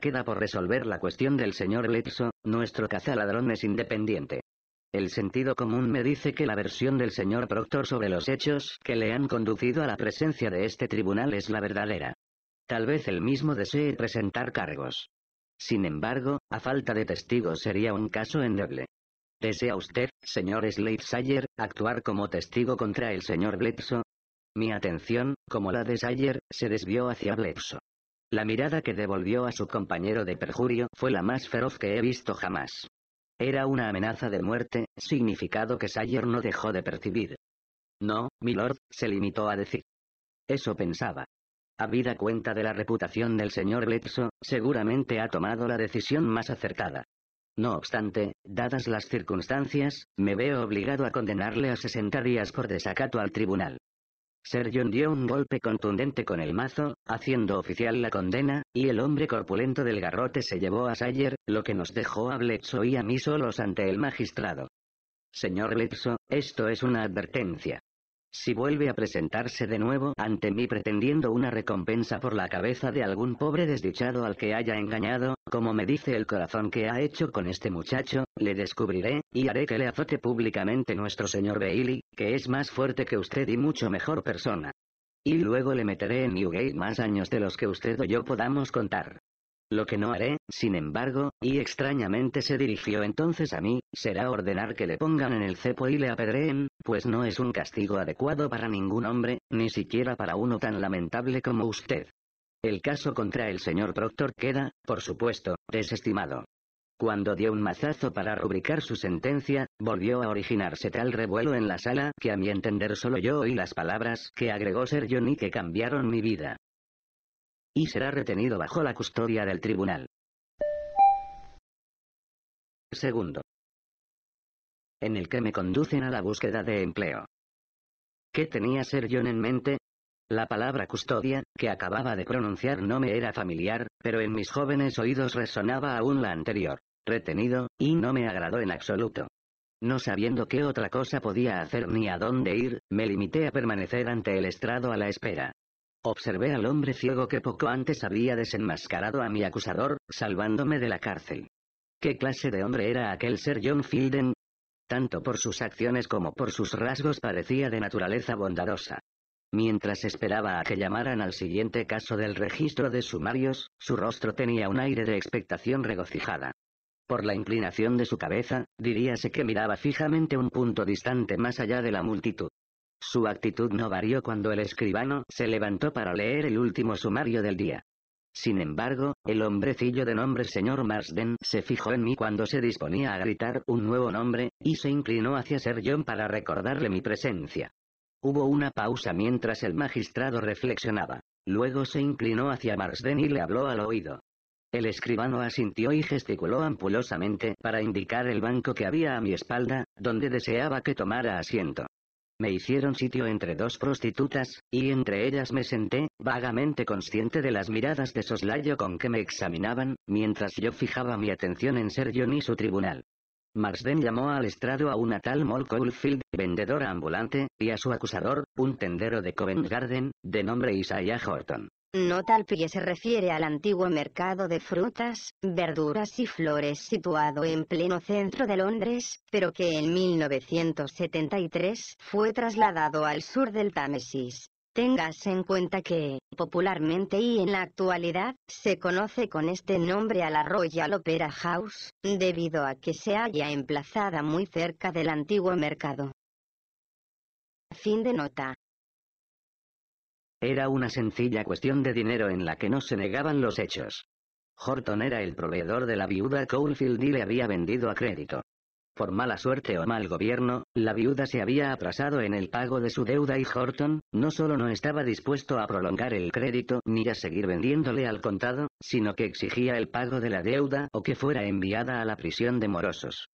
Queda por resolver la cuestión del señor Lepso, nuestro es independiente. El sentido común me dice que la versión del señor Proctor sobre los hechos que le han conducido a la presencia de este tribunal es la verdadera. Tal vez él mismo desee presentar cargos. Sin embargo, a falta de testigos sería un caso endeble. ¿Desea usted, señor Slade actuar como testigo contra el señor Bledsoe? Mi atención, como la de Sayer, se desvió hacia Bledsoe. La mirada que devolvió a su compañero de perjurio fue la más feroz que he visto jamás. Era una amenaza de muerte, significado que Sayer no dejó de percibir. No, milord, se limitó a decir. Eso pensaba. Habida cuenta de la reputación del señor Letso, seguramente ha tomado la decisión más acertada. No obstante, dadas las circunstancias, me veo obligado a condenarle a 60 días por desacato al tribunal. Sergion dio un golpe contundente con el mazo, haciendo oficial la condena, y el hombre corpulento del garrote se llevó a Sayer, lo que nos dejó a Bledsoe y a mí solos ante el magistrado. Señor Bledsoe, esto es una advertencia. Si vuelve a presentarse de nuevo ante mí pretendiendo una recompensa por la cabeza de algún pobre desdichado al que haya engañado, como me dice el corazón que ha hecho con este muchacho, le descubriré, y haré que le azote públicamente nuestro señor Bailey, que es más fuerte que usted y mucho mejor persona. Y luego le meteré en Newgate más años de los que usted o yo podamos contar. Lo que no haré, sin embargo, y extrañamente se dirigió entonces a mí, será ordenar que le pongan en el cepo y le apedreen, pues no es un castigo adecuado para ningún hombre, ni siquiera para uno tan lamentable como usted. El caso contra el señor Proctor queda, por supuesto, desestimado. Cuando dio un mazazo para rubricar su sentencia, volvió a originarse tal revuelo en la sala que a mi entender solo yo oí las palabras que agregó ser Johnny que cambiaron mi vida y será retenido bajo la custodia del tribunal. Segundo. En el que me conducen a la búsqueda de empleo. ¿Qué tenía Ser yo en mente? La palabra custodia, que acababa de pronunciar no me era familiar, pero en mis jóvenes oídos resonaba aún la anterior, retenido, y no me agradó en absoluto. No sabiendo qué otra cosa podía hacer ni a dónde ir, me limité a permanecer ante el estrado a la espera. Observé al hombre ciego que poco antes había desenmascarado a mi acusador, salvándome de la cárcel. ¿Qué clase de hombre era aquel ser John Fielden? Tanto por sus acciones como por sus rasgos parecía de naturaleza bondadosa. Mientras esperaba a que llamaran al siguiente caso del registro de sumarios, su rostro tenía un aire de expectación regocijada. Por la inclinación de su cabeza, diríase que miraba fijamente un punto distante más allá de la multitud. Su actitud no varió cuando el escribano se levantó para leer el último sumario del día. Sin embargo, el hombrecillo de nombre señor Marsden se fijó en mí cuando se disponía a gritar un nuevo nombre, y se inclinó hacia Sir John para recordarle mi presencia. Hubo una pausa mientras el magistrado reflexionaba. Luego se inclinó hacia Marsden y le habló al oído. El escribano asintió y gesticuló ampulosamente para indicar el banco que había a mi espalda, donde deseaba que tomara asiento. Me hicieron sitio entre dos prostitutas, y entre ellas me senté, vagamente consciente de las miradas de soslayo con que me examinaban, mientras yo fijaba mi atención en Ser y su tribunal. Marsden llamó al estrado a una tal Moll Caulfield, vendedora ambulante, y a su acusador, un tendero de Covent Garden, de nombre Isaiah Horton. Nota pie se refiere al antiguo mercado de frutas, verduras y flores situado en pleno centro de Londres, pero que en 1973 fue trasladado al sur del Támesis. Tengas en cuenta que, popularmente y en la actualidad, se conoce con este nombre a la Royal Opera House, debido a que se halla emplazada muy cerca del antiguo mercado. Fin de nota. Era una sencilla cuestión de dinero en la que no se negaban los hechos. Horton era el proveedor de la viuda Coulfield y le había vendido a crédito. Por mala suerte o mal gobierno, la viuda se había atrasado en el pago de su deuda y Horton, no solo no estaba dispuesto a prolongar el crédito ni a seguir vendiéndole al contado, sino que exigía el pago de la deuda o que fuera enviada a la prisión de morosos.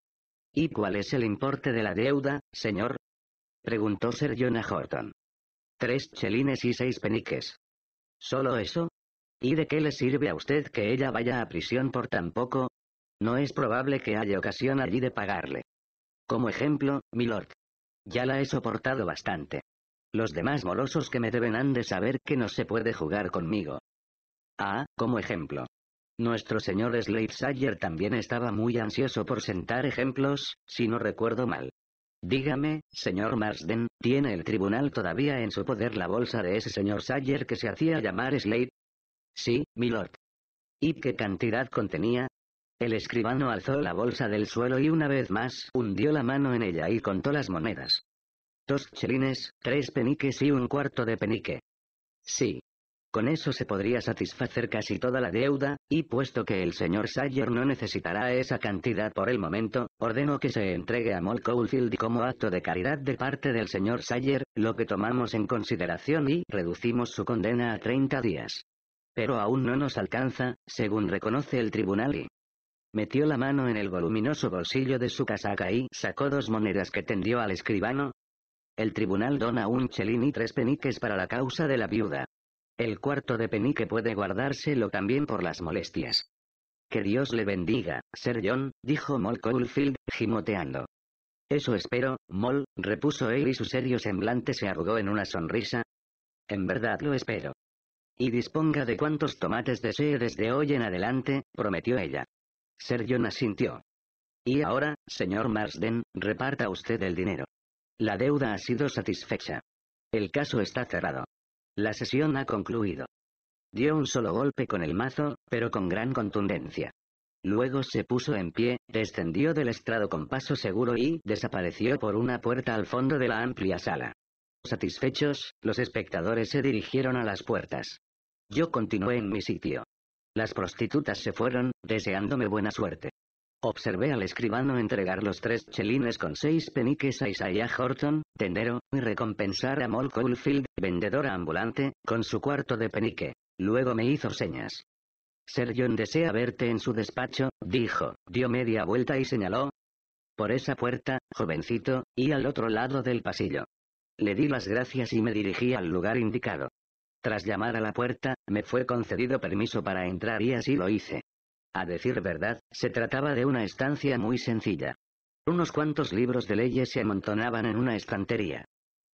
¿Y cuál es el importe de la deuda, señor? preguntó Sir John a Horton. Tres chelines y seis peniques. ¿Solo eso? ¿Y de qué le sirve a usted que ella vaya a prisión por tan poco? No es probable que haya ocasión allí de pagarle. Como ejemplo, milord. Ya la he soportado bastante. Los demás morosos que me deben han de saber que no se puede jugar conmigo. Ah, como ejemplo. Nuestro señor Slade Sayer también estaba muy ansioso por sentar ejemplos, si no recuerdo mal. Dígame, señor Marsden, ¿tiene el tribunal todavía en su poder la bolsa de ese señor Sayer que se hacía llamar Slade? Sí, milord. ¿Y qué cantidad contenía? El escribano alzó la bolsa del suelo y una vez más hundió la mano en ella y contó las monedas. Dos chelines, tres peniques y un cuarto de penique. Sí, con eso se podría satisfacer casi toda la deuda, y puesto que el señor Sayer no necesitará esa cantidad por el momento, ordeno que se entregue a Moll Coulfield como acto de caridad de parte del señor Sayer, lo que tomamos en consideración y reducimos su condena a 30 días. Pero aún no nos alcanza, según reconoce el tribunal y... Metió la mano en el voluminoso bolsillo de su casaca y sacó dos monedas que tendió al escribano. El tribunal dona un chelín y tres peniques para la causa de la viuda. El cuarto de penique puede guardárselo también por las molestias. Que Dios le bendiga, Sir John, dijo Moll Caulfield, gimoteando. Eso espero, Moll, repuso él y su serio semblante se arrugó en una sonrisa. En verdad lo espero. Y disponga de cuantos tomates desee desde hoy en adelante, prometió ella. Sir John asintió. Y ahora, señor Marsden, reparta usted el dinero. La deuda ha sido satisfecha. El caso está cerrado. La sesión ha concluido. Dio un solo golpe con el mazo, pero con gran contundencia. Luego se puso en pie, descendió del estrado con paso seguro y desapareció por una puerta al fondo de la amplia sala. Satisfechos, los espectadores se dirigieron a las puertas. Yo continué en mi sitio. Las prostitutas se fueron, deseándome buena suerte. Observé al escribano entregar los tres chelines con seis peniques a Isaiah Horton, tendero, y recompensar a Moll Colefield, vendedora ambulante, con su cuarto de penique. Luego me hizo señas. Sir John desea verte en su despacho, dijo, dio media vuelta y señaló. Por esa puerta, jovencito, y al otro lado del pasillo. Le di las gracias y me dirigí al lugar indicado. Tras llamar a la puerta, me fue concedido permiso para entrar y así lo hice. A decir verdad, se trataba de una estancia muy sencilla. Unos cuantos libros de leyes se amontonaban en una estantería.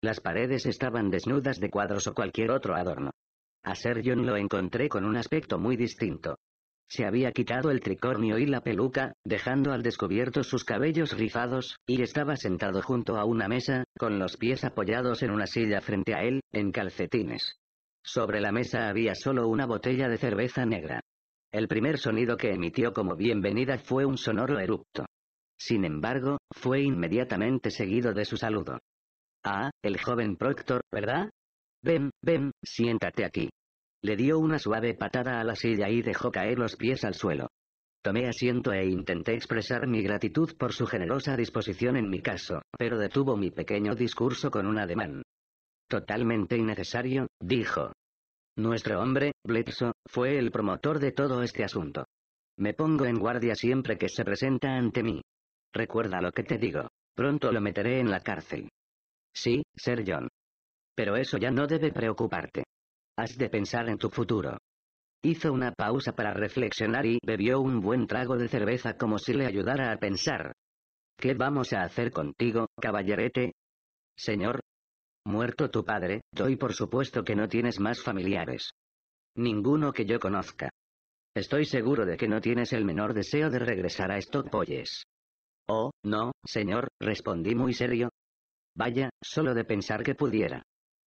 Las paredes estaban desnudas de cuadros o cualquier otro adorno. A ser lo encontré con un aspecto muy distinto. Se había quitado el tricornio y la peluca, dejando al descubierto sus cabellos rizados, y estaba sentado junto a una mesa, con los pies apoyados en una silla frente a él, en calcetines. Sobre la mesa había solo una botella de cerveza negra. El primer sonido que emitió como bienvenida fue un sonoro erupto. Sin embargo, fue inmediatamente seguido de su saludo. Ah, el joven Proctor, ¿verdad? Ven, ven, siéntate aquí. Le dio una suave patada a la silla y dejó caer los pies al suelo. Tomé asiento e intenté expresar mi gratitud por su generosa disposición en mi caso, pero detuvo mi pequeño discurso con un ademán. Totalmente innecesario, dijo, nuestro hombre, Bledsoe, fue el promotor de todo este asunto. Me pongo en guardia siempre que se presenta ante mí. Recuerda lo que te digo. Pronto lo meteré en la cárcel. Sí, Sir John. Pero eso ya no debe preocuparte. Has de pensar en tu futuro. Hizo una pausa para reflexionar y bebió un buen trago de cerveza como si le ayudara a pensar. ¿Qué vamos a hacer contigo, caballerete? Señor, Muerto tu padre, doy por supuesto que no tienes más familiares. Ninguno que yo conozca. Estoy seguro de que no tienes el menor deseo de regresar a Stockpoyes. Oh, no, señor, respondí muy serio. Vaya, solo de pensar que pudiera.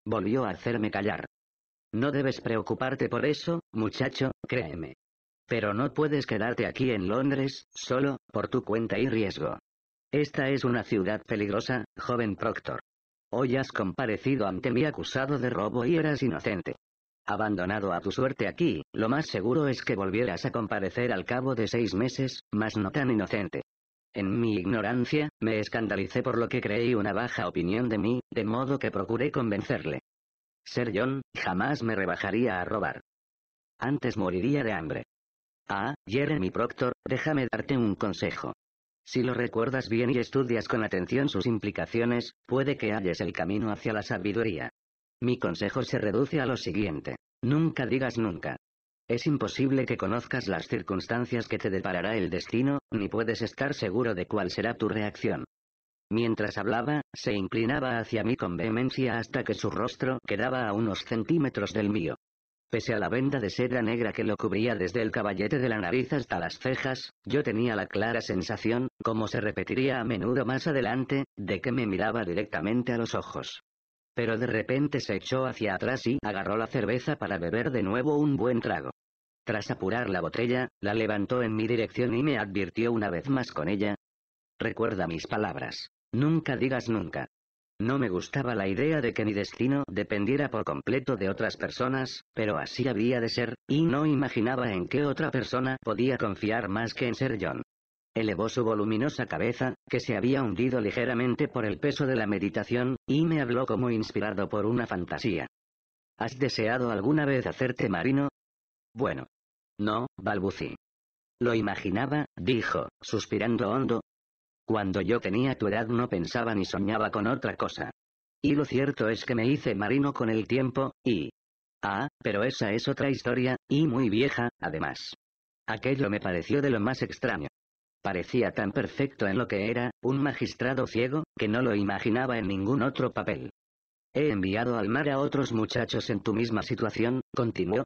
Volvió a hacerme callar. No debes preocuparte por eso, muchacho, créeme. Pero no puedes quedarte aquí en Londres, solo, por tu cuenta y riesgo. Esta es una ciudad peligrosa, joven Proctor. Hoy has comparecido ante mi acusado de robo y eras inocente. Abandonado a tu suerte aquí, lo más seguro es que volvieras a comparecer al cabo de seis meses, mas no tan inocente. En mi ignorancia, me escandalicé por lo que creí una baja opinión de mí, de modo que procuré convencerle. Ser John, jamás me rebajaría a robar. Antes moriría de hambre. Ah, Jeremy Proctor, déjame darte un consejo. Si lo recuerdas bien y estudias con atención sus implicaciones, puede que halles el camino hacia la sabiduría. Mi consejo se reduce a lo siguiente. Nunca digas nunca. Es imposible que conozcas las circunstancias que te deparará el destino, ni puedes estar seguro de cuál será tu reacción. Mientras hablaba, se inclinaba hacia mí con vehemencia hasta que su rostro quedaba a unos centímetros del mío. Pese a la venda de seda negra que lo cubría desde el caballete de la nariz hasta las cejas, yo tenía la clara sensación, como se repetiría a menudo más adelante, de que me miraba directamente a los ojos. Pero de repente se echó hacia atrás y agarró la cerveza para beber de nuevo un buen trago. Tras apurar la botella, la levantó en mi dirección y me advirtió una vez más con ella. Recuerda mis palabras. Nunca digas nunca. No me gustaba la idea de que mi destino dependiera por completo de otras personas, pero así había de ser, y no imaginaba en qué otra persona podía confiar más que en ser John. Elevó su voluminosa cabeza, que se había hundido ligeramente por el peso de la meditación, y me habló como inspirado por una fantasía. ¿Has deseado alguna vez hacerte marino? Bueno. No, balbucí. Lo imaginaba, dijo, suspirando hondo, cuando yo tenía tu edad no pensaba ni soñaba con otra cosa. Y lo cierto es que me hice marino con el tiempo, y... Ah, pero esa es otra historia, y muy vieja, además. Aquello me pareció de lo más extraño. Parecía tan perfecto en lo que era, un magistrado ciego, que no lo imaginaba en ningún otro papel. He enviado al mar a otros muchachos en tu misma situación, continuó.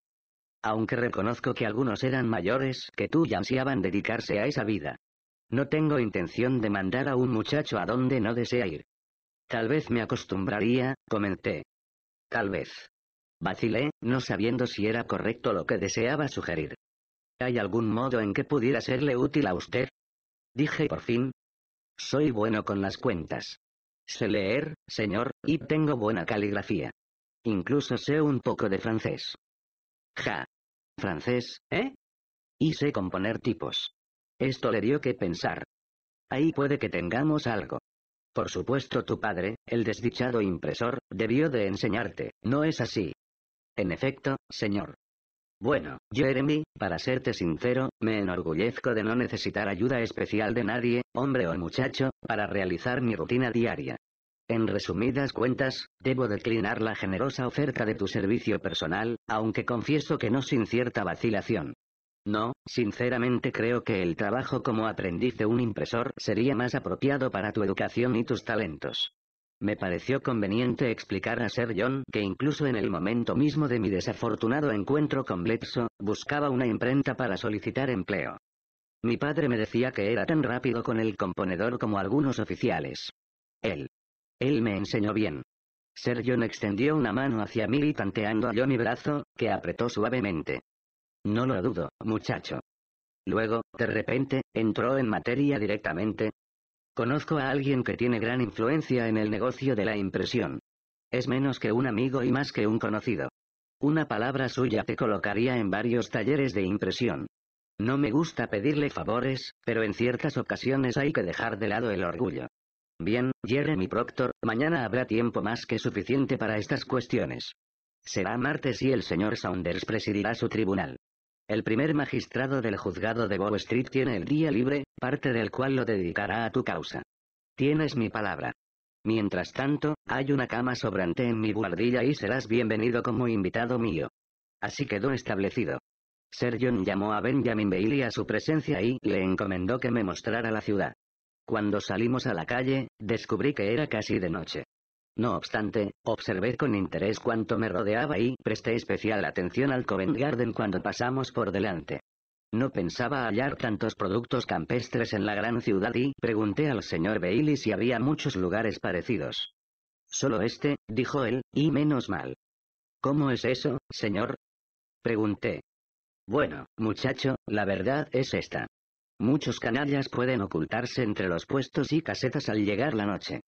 Aunque reconozco que algunos eran mayores que tú y ansiaban dedicarse a esa vida. No tengo intención de mandar a un muchacho a donde no desea ir. Tal vez me acostumbraría, comenté. Tal vez. Vacilé, no sabiendo si era correcto lo que deseaba sugerir. ¿Hay algún modo en que pudiera serle útil a usted? Dije por fin. Soy bueno con las cuentas. Sé leer, señor, y tengo buena caligrafía. Incluso sé un poco de francés. Ja. Francés, ¿eh? Y sé componer tipos. Esto le dio que pensar. Ahí puede que tengamos algo. Por supuesto tu padre, el desdichado impresor, debió de enseñarte, ¿no es así? En efecto, señor. Bueno, Jeremy, para serte sincero, me enorgullezco de no necesitar ayuda especial de nadie, hombre o muchacho, para realizar mi rutina diaria. En resumidas cuentas, debo declinar la generosa oferta de tu servicio personal, aunque confieso que no sin cierta vacilación. No, sinceramente creo que el trabajo como aprendiz de un impresor sería más apropiado para tu educación y tus talentos. Me pareció conveniente explicar a Sir John que incluso en el momento mismo de mi desafortunado encuentro con Bledsoe, buscaba una imprenta para solicitar empleo. Mi padre me decía que era tan rápido con el componedor como algunos oficiales. Él. Él me enseñó bien. Sir John extendió una mano hacia mí y tanteando a mi brazo, que apretó suavemente. No lo dudo, muchacho. Luego, de repente, entró en materia directamente. Conozco a alguien que tiene gran influencia en el negocio de la impresión. Es menos que un amigo y más que un conocido. Una palabra suya te colocaría en varios talleres de impresión. No me gusta pedirle favores, pero en ciertas ocasiones hay que dejar de lado el orgullo. Bien, Jeremy Proctor, mañana habrá tiempo más que suficiente para estas cuestiones. Será martes y el señor Saunders presidirá su tribunal. El primer magistrado del juzgado de Bow Street tiene el día libre, parte del cual lo dedicará a tu causa. Tienes mi palabra. Mientras tanto, hay una cama sobrante en mi guardilla y serás bienvenido como invitado mío. Así quedó establecido. Sir llamó a Benjamin Bailey a su presencia y le encomendó que me mostrara la ciudad. Cuando salimos a la calle, descubrí que era casi de noche. No obstante, observé con interés cuánto me rodeaba y presté especial atención al Covent Garden cuando pasamos por delante. No pensaba hallar tantos productos campestres en la gran ciudad y pregunté al señor Bailey si había muchos lugares parecidos. Solo este, dijo él, y menos mal. ¿Cómo es eso, señor? Pregunté. Bueno, muchacho, la verdad es esta. Muchos canallas pueden ocultarse entre los puestos y casetas al llegar la noche.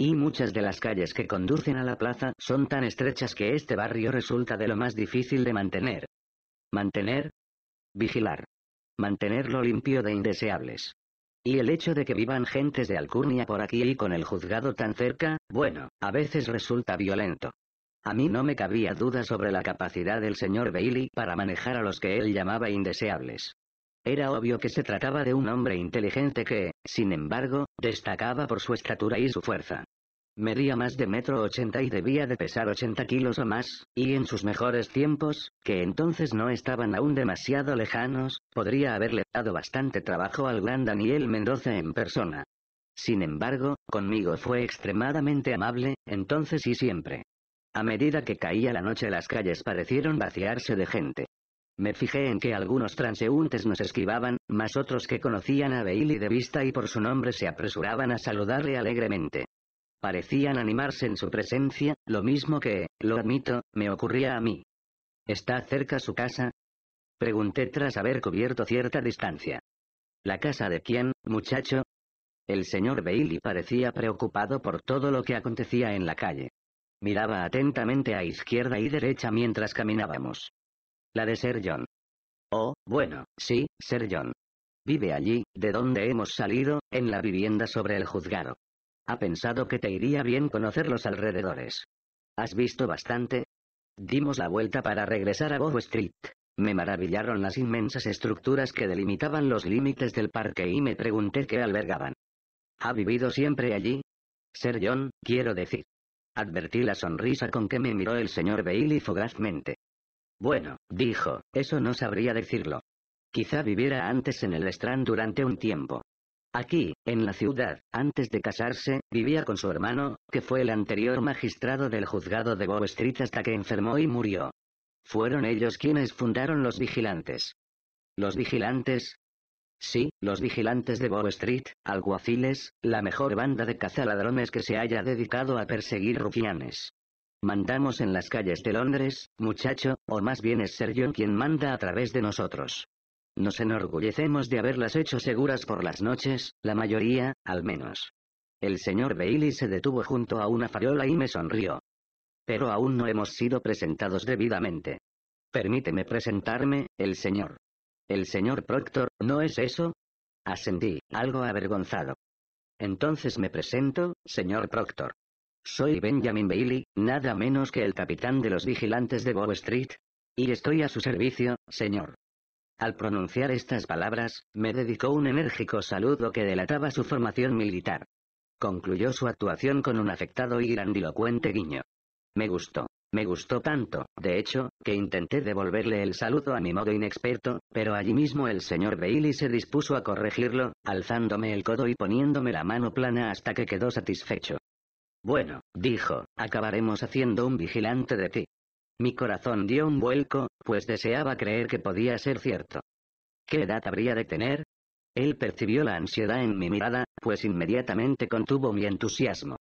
Y muchas de las calles que conducen a la plaza son tan estrechas que este barrio resulta de lo más difícil de mantener. Mantener. Vigilar. Mantenerlo limpio de indeseables. Y el hecho de que vivan gentes de Alcurnia por aquí y con el juzgado tan cerca, bueno, a veces resulta violento. A mí no me cabía duda sobre la capacidad del señor Bailey para manejar a los que él llamaba indeseables. Era obvio que se trataba de un hombre inteligente que, sin embargo, destacaba por su estatura y su fuerza. Medía más de metro ochenta y debía de pesar 80 kilos o más, y en sus mejores tiempos, que entonces no estaban aún demasiado lejanos, podría haberle dado bastante trabajo al gran Daniel Mendoza en persona. Sin embargo, conmigo fue extremadamente amable, entonces y siempre. A medida que caía la noche las calles parecieron vaciarse de gente. Me fijé en que algunos transeúntes nos esquivaban, más otros que conocían a Bailey de vista y por su nombre se apresuraban a saludarle alegremente. Parecían animarse en su presencia, lo mismo que, lo admito, me ocurría a mí. ¿Está cerca su casa? Pregunté tras haber cubierto cierta distancia. ¿La casa de quién, muchacho? El señor Bailey parecía preocupado por todo lo que acontecía en la calle. Miraba atentamente a izquierda y derecha mientras caminábamos. La de Ser John. Oh, bueno, sí, Ser John. Vive allí, de donde hemos salido, en la vivienda sobre el juzgado. Ha pensado que te iría bien conocer los alrededores. ¿Has visto bastante? Dimos la vuelta para regresar a Bow Street. Me maravillaron las inmensas estructuras que delimitaban los límites del parque y me pregunté qué albergaban. ¿Ha vivido siempre allí? Ser John, quiero decir. Advertí la sonrisa con que me miró el señor Bailey fogazmente. Bueno, dijo, eso no sabría decirlo. Quizá viviera antes en el Strand durante un tiempo. Aquí, en la ciudad, antes de casarse, vivía con su hermano, que fue el anterior magistrado del juzgado de Bow Street hasta que enfermó y murió. Fueron ellos quienes fundaron los vigilantes. ¿Los vigilantes? Sí, los vigilantes de Bow Street, alguaciles, la mejor banda de cazaladrones que se haya dedicado a perseguir rufianes. Mandamos en las calles de Londres, muchacho, o más bien es ser quien manda a través de nosotros. Nos enorgullecemos de haberlas hecho seguras por las noches, la mayoría, al menos. El señor Bailey se detuvo junto a una farola y me sonrió. Pero aún no hemos sido presentados debidamente. Permíteme presentarme, el señor. El señor Proctor, ¿no es eso? Asentí, algo avergonzado. Entonces me presento, señor Proctor. Soy Benjamin Bailey, nada menos que el capitán de los vigilantes de Bow Street. Y estoy a su servicio, señor. Al pronunciar estas palabras, me dedicó un enérgico saludo que delataba su formación militar. Concluyó su actuación con un afectado y grandilocuente guiño. Me gustó. Me gustó tanto, de hecho, que intenté devolverle el saludo a mi modo inexperto, pero allí mismo el señor Bailey se dispuso a corregirlo, alzándome el codo y poniéndome la mano plana hasta que quedó satisfecho. Bueno, dijo, acabaremos haciendo un vigilante de ti. Mi corazón dio un vuelco, pues deseaba creer que podía ser cierto. ¿Qué edad habría de tener? Él percibió la ansiedad en mi mirada, pues inmediatamente contuvo mi entusiasmo.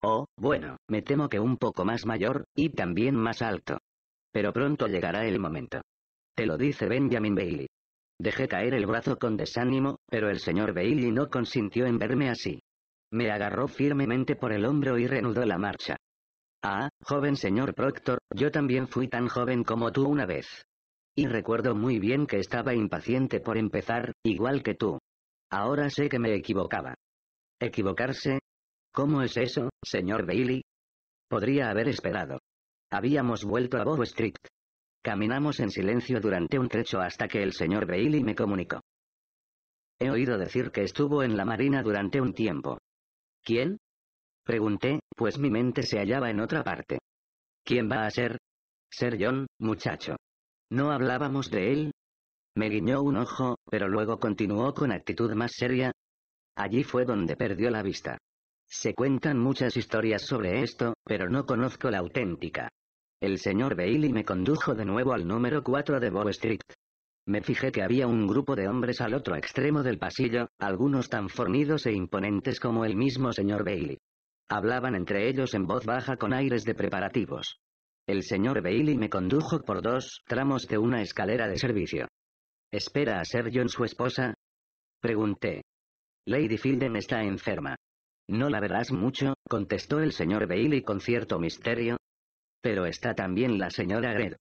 Oh, bueno, me temo que un poco más mayor, y también más alto. Pero pronto llegará el momento. Te lo dice Benjamin Bailey. Dejé caer el brazo con desánimo, pero el señor Bailey no consintió en verme así. Me agarró firmemente por el hombro y reanudó la marcha. Ah, joven señor Proctor, yo también fui tan joven como tú una vez. Y recuerdo muy bien que estaba impaciente por empezar, igual que tú. Ahora sé que me equivocaba. ¿Equivocarse? ¿Cómo es eso, señor Bailey? Podría haber esperado. Habíamos vuelto a Bow Street. Caminamos en silencio durante un trecho hasta que el señor Bailey me comunicó. He oído decir que estuvo en la marina durante un tiempo. ¿Quién? Pregunté, pues mi mente se hallaba en otra parte. ¿Quién va a ser? Ser John, muchacho. ¿No hablábamos de él? Me guiñó un ojo, pero luego continuó con actitud más seria. Allí fue donde perdió la vista. Se cuentan muchas historias sobre esto, pero no conozco la auténtica. El señor Bailey me condujo de nuevo al número 4 de Bow Street. Me fijé que había un grupo de hombres al otro extremo del pasillo, algunos tan fornidos e imponentes como el mismo señor Bailey. Hablaban entre ellos en voz baja con aires de preparativos. El señor Bailey me condujo por dos tramos de una escalera de servicio. ¿Espera a ser John su esposa? Pregunté. Lady Fielden está enferma. No la verás mucho, contestó el señor Bailey con cierto misterio. Pero está también la señora Gregg.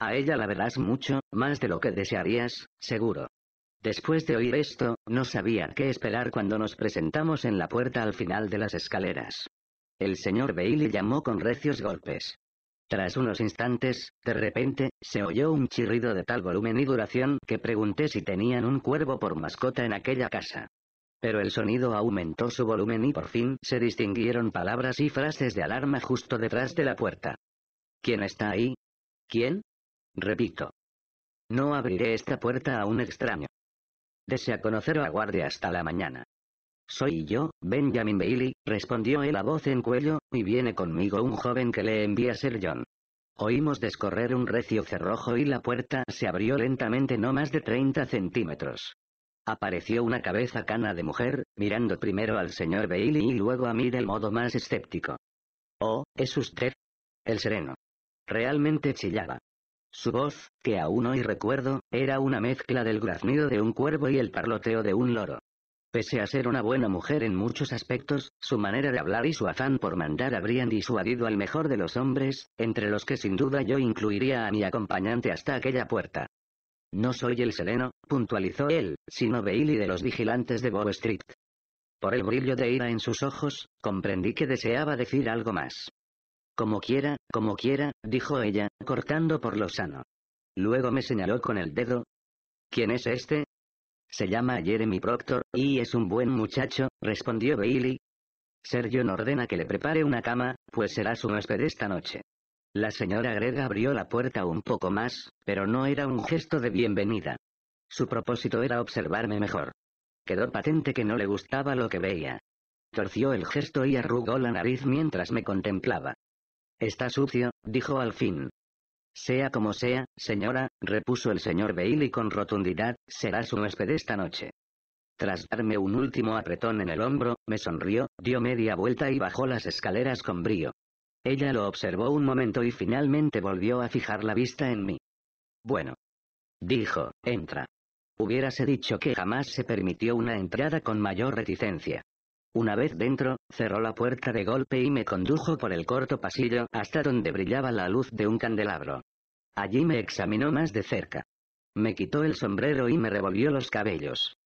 A ella la verás mucho, más de lo que desearías, seguro. Después de oír esto, no sabía qué esperar cuando nos presentamos en la puerta al final de las escaleras. El señor Bailey llamó con recios golpes. Tras unos instantes, de repente, se oyó un chirrido de tal volumen y duración que pregunté si tenían un cuervo por mascota en aquella casa. Pero el sonido aumentó su volumen y por fin se distinguieron palabras y frases de alarma justo detrás de la puerta. ¿Quién está ahí? ¿Quién? Repito. No abriré esta puerta a un extraño. Desea conocer la aguarde hasta la mañana. Soy yo, Benjamin Bailey, respondió él a voz en cuello, y viene conmigo un joven que le envía ser John. Oímos descorrer un recio cerrojo y la puerta se abrió lentamente no más de 30 centímetros. Apareció una cabeza cana de mujer, mirando primero al señor Bailey y luego a mí del modo más escéptico. Oh, es usted. El sereno. Realmente chillaba. Su voz, que aún hoy recuerdo, era una mezcla del graznido de un cuervo y el parloteo de un loro. Pese a ser una buena mujer en muchos aspectos, su manera de hablar y su afán por mandar habrían disuadido al mejor de los hombres, entre los que sin duda yo incluiría a mi acompañante hasta aquella puerta. No soy el sereno, puntualizó él, sino Bailey de los vigilantes de Bow Street. Por el brillo de ira en sus ojos, comprendí que deseaba decir algo más. Como quiera, como quiera, dijo ella, cortando por lo sano. Luego me señaló con el dedo. ¿Quién es este? Se llama Jeremy Proctor, y es un buen muchacho, respondió Bailey. Sergio ordena que le prepare una cama, pues será su huésped esta noche. La señora grega abrió la puerta un poco más, pero no era un gesto de bienvenida. Su propósito era observarme mejor. Quedó patente que no le gustaba lo que veía. Torció el gesto y arrugó la nariz mientras me contemplaba. Está sucio, dijo al fin. Sea como sea, señora, repuso el señor Bailey con rotundidad, será su huésped esta noche. Tras darme un último apretón en el hombro, me sonrió, dio media vuelta y bajó las escaleras con brío. Ella lo observó un momento y finalmente volvió a fijar la vista en mí. Bueno. Dijo, entra. Hubiérase dicho que jamás se permitió una entrada con mayor reticencia. Una vez dentro, cerró la puerta de golpe y me condujo por el corto pasillo hasta donde brillaba la luz de un candelabro. Allí me examinó más de cerca. Me quitó el sombrero y me revolvió los cabellos.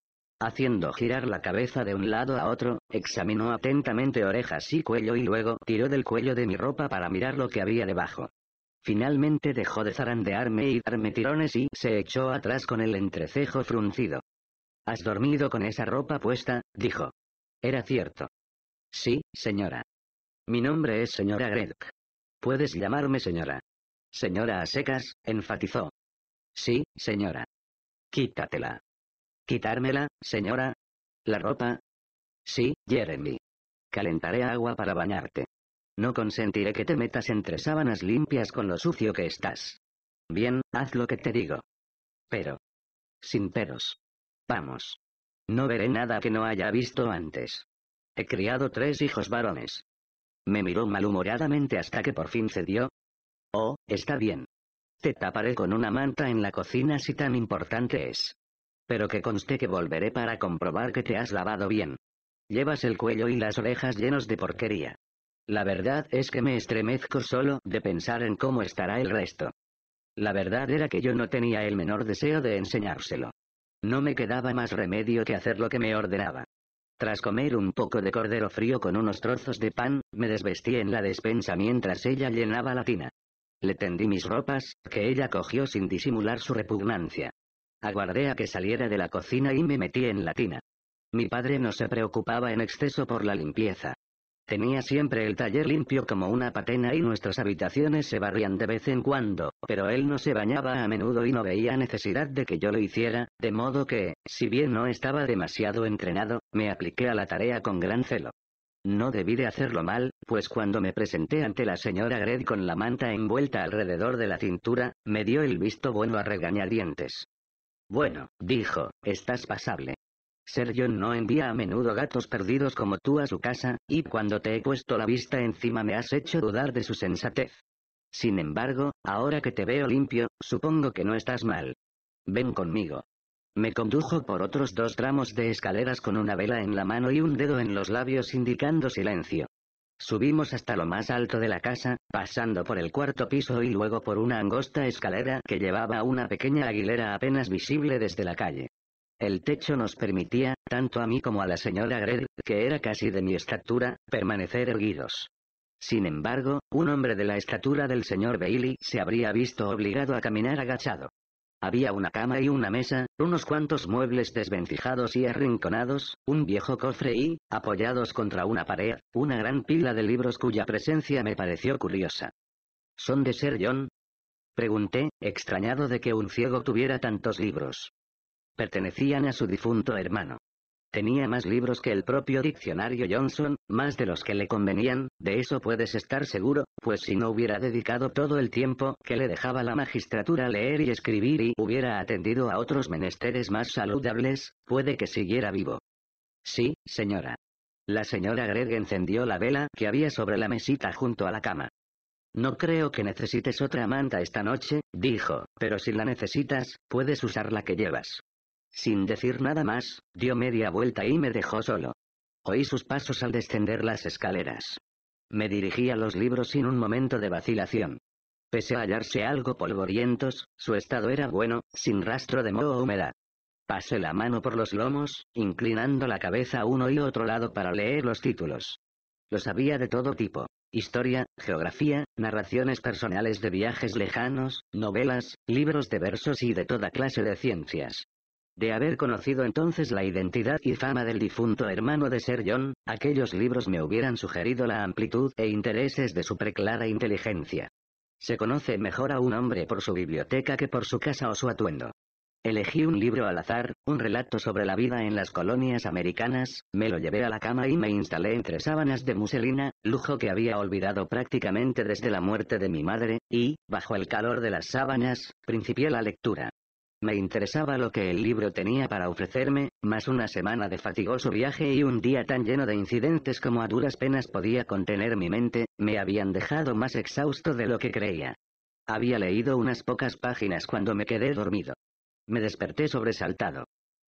Haciendo girar la cabeza de un lado a otro, examinó atentamente orejas y cuello y luego tiró del cuello de mi ropa para mirar lo que había debajo. Finalmente dejó de zarandearme y darme tirones y se echó atrás con el entrecejo fruncido. ¿Has dormido con esa ropa puesta? dijo. Era cierto. Sí, señora. Mi nombre es señora Gregg. Puedes llamarme señora. Señora a secas, enfatizó. Sí, señora. Quítatela. ¿Quitármela, señora? ¿La ropa? Sí, Jeremy. Calentaré agua para bañarte. No consentiré que te metas entre sábanas limpias con lo sucio que estás. Bien, haz lo que te digo. Pero. Sin peros. Vamos. No veré nada que no haya visto antes. He criado tres hijos varones. Me miró malhumoradamente hasta que por fin cedió. Oh, está bien. Te taparé con una manta en la cocina si tan importante es. Pero que conste que volveré para comprobar que te has lavado bien. Llevas el cuello y las orejas llenos de porquería. La verdad es que me estremezco solo de pensar en cómo estará el resto. La verdad era que yo no tenía el menor deseo de enseñárselo. No me quedaba más remedio que hacer lo que me ordenaba. Tras comer un poco de cordero frío con unos trozos de pan, me desvestí en la despensa mientras ella llenaba la tina. Le tendí mis ropas, que ella cogió sin disimular su repugnancia. Aguardé a que saliera de la cocina y me metí en la tina. Mi padre no se preocupaba en exceso por la limpieza. Tenía siempre el taller limpio como una patena y nuestras habitaciones se barrían de vez en cuando, pero él no se bañaba a menudo y no veía necesidad de que yo lo hiciera, de modo que, si bien no estaba demasiado entrenado, me apliqué a la tarea con gran celo. No debí de hacerlo mal, pues cuando me presenté ante la señora Gred con la manta envuelta alrededor de la cintura, me dio el visto bueno a regañadientes. Bueno, dijo, estás pasable, Sergio no envía a menudo gatos perdidos como tú a su casa, y cuando te he puesto la vista encima me has hecho dudar de su sensatez. Sin embargo, ahora que te veo limpio, supongo que no estás mal. Ven conmigo. Me condujo por otros dos tramos de escaleras con una vela en la mano y un dedo en los labios indicando silencio. Subimos hasta lo más alto de la casa, pasando por el cuarto piso y luego por una angosta escalera que llevaba a una pequeña aguilera apenas visible desde la calle. El techo nos permitía, tanto a mí como a la señora Grell, que era casi de mi estatura, permanecer erguidos. Sin embargo, un hombre de la estatura del señor Bailey se habría visto obligado a caminar agachado. Había una cama y una mesa, unos cuantos muebles desvencijados y arrinconados, un viejo cofre y, apoyados contra una pared, una gran pila de libros cuya presencia me pareció curiosa. ¿Son de Ser John? Pregunté, extrañado de que un ciego tuviera tantos libros pertenecían a su difunto hermano. Tenía más libros que el propio diccionario Johnson, más de los que le convenían, de eso puedes estar seguro, pues si no hubiera dedicado todo el tiempo que le dejaba la magistratura a leer y escribir y hubiera atendido a otros menesteres más saludables, puede que siguiera vivo. Sí, señora. La señora greg encendió la vela que había sobre la mesita junto a la cama. No creo que necesites otra manta esta noche, dijo, pero si la necesitas, puedes usar la que llevas. Sin decir nada más, dio media vuelta y me dejó solo. Oí sus pasos al descender las escaleras. Me dirigí a los libros sin un momento de vacilación. Pese a hallarse algo polvorientos, su estado era bueno, sin rastro de moho o humedad. Pasé la mano por los lomos, inclinando la cabeza a uno y otro lado para leer los títulos. Los había de todo tipo. Historia, geografía, narraciones personales de viajes lejanos, novelas, libros de versos y de toda clase de ciencias. De haber conocido entonces la identidad y fama del difunto hermano de Sir John, aquellos libros me hubieran sugerido la amplitud e intereses de su preclara inteligencia. Se conoce mejor a un hombre por su biblioteca que por su casa o su atuendo. Elegí un libro al azar, un relato sobre la vida en las colonias americanas, me lo llevé a la cama y me instalé entre sábanas de muselina, lujo que había olvidado prácticamente desde la muerte de mi madre, y, bajo el calor de las sábanas, principié la lectura. Me interesaba lo que el libro tenía para ofrecerme, más una semana de fatigoso viaje y un día tan lleno de incidentes como a duras penas podía contener mi mente, me habían dejado más exhausto de lo que creía. Había leído unas pocas páginas cuando me quedé dormido. Me desperté sobresaltado.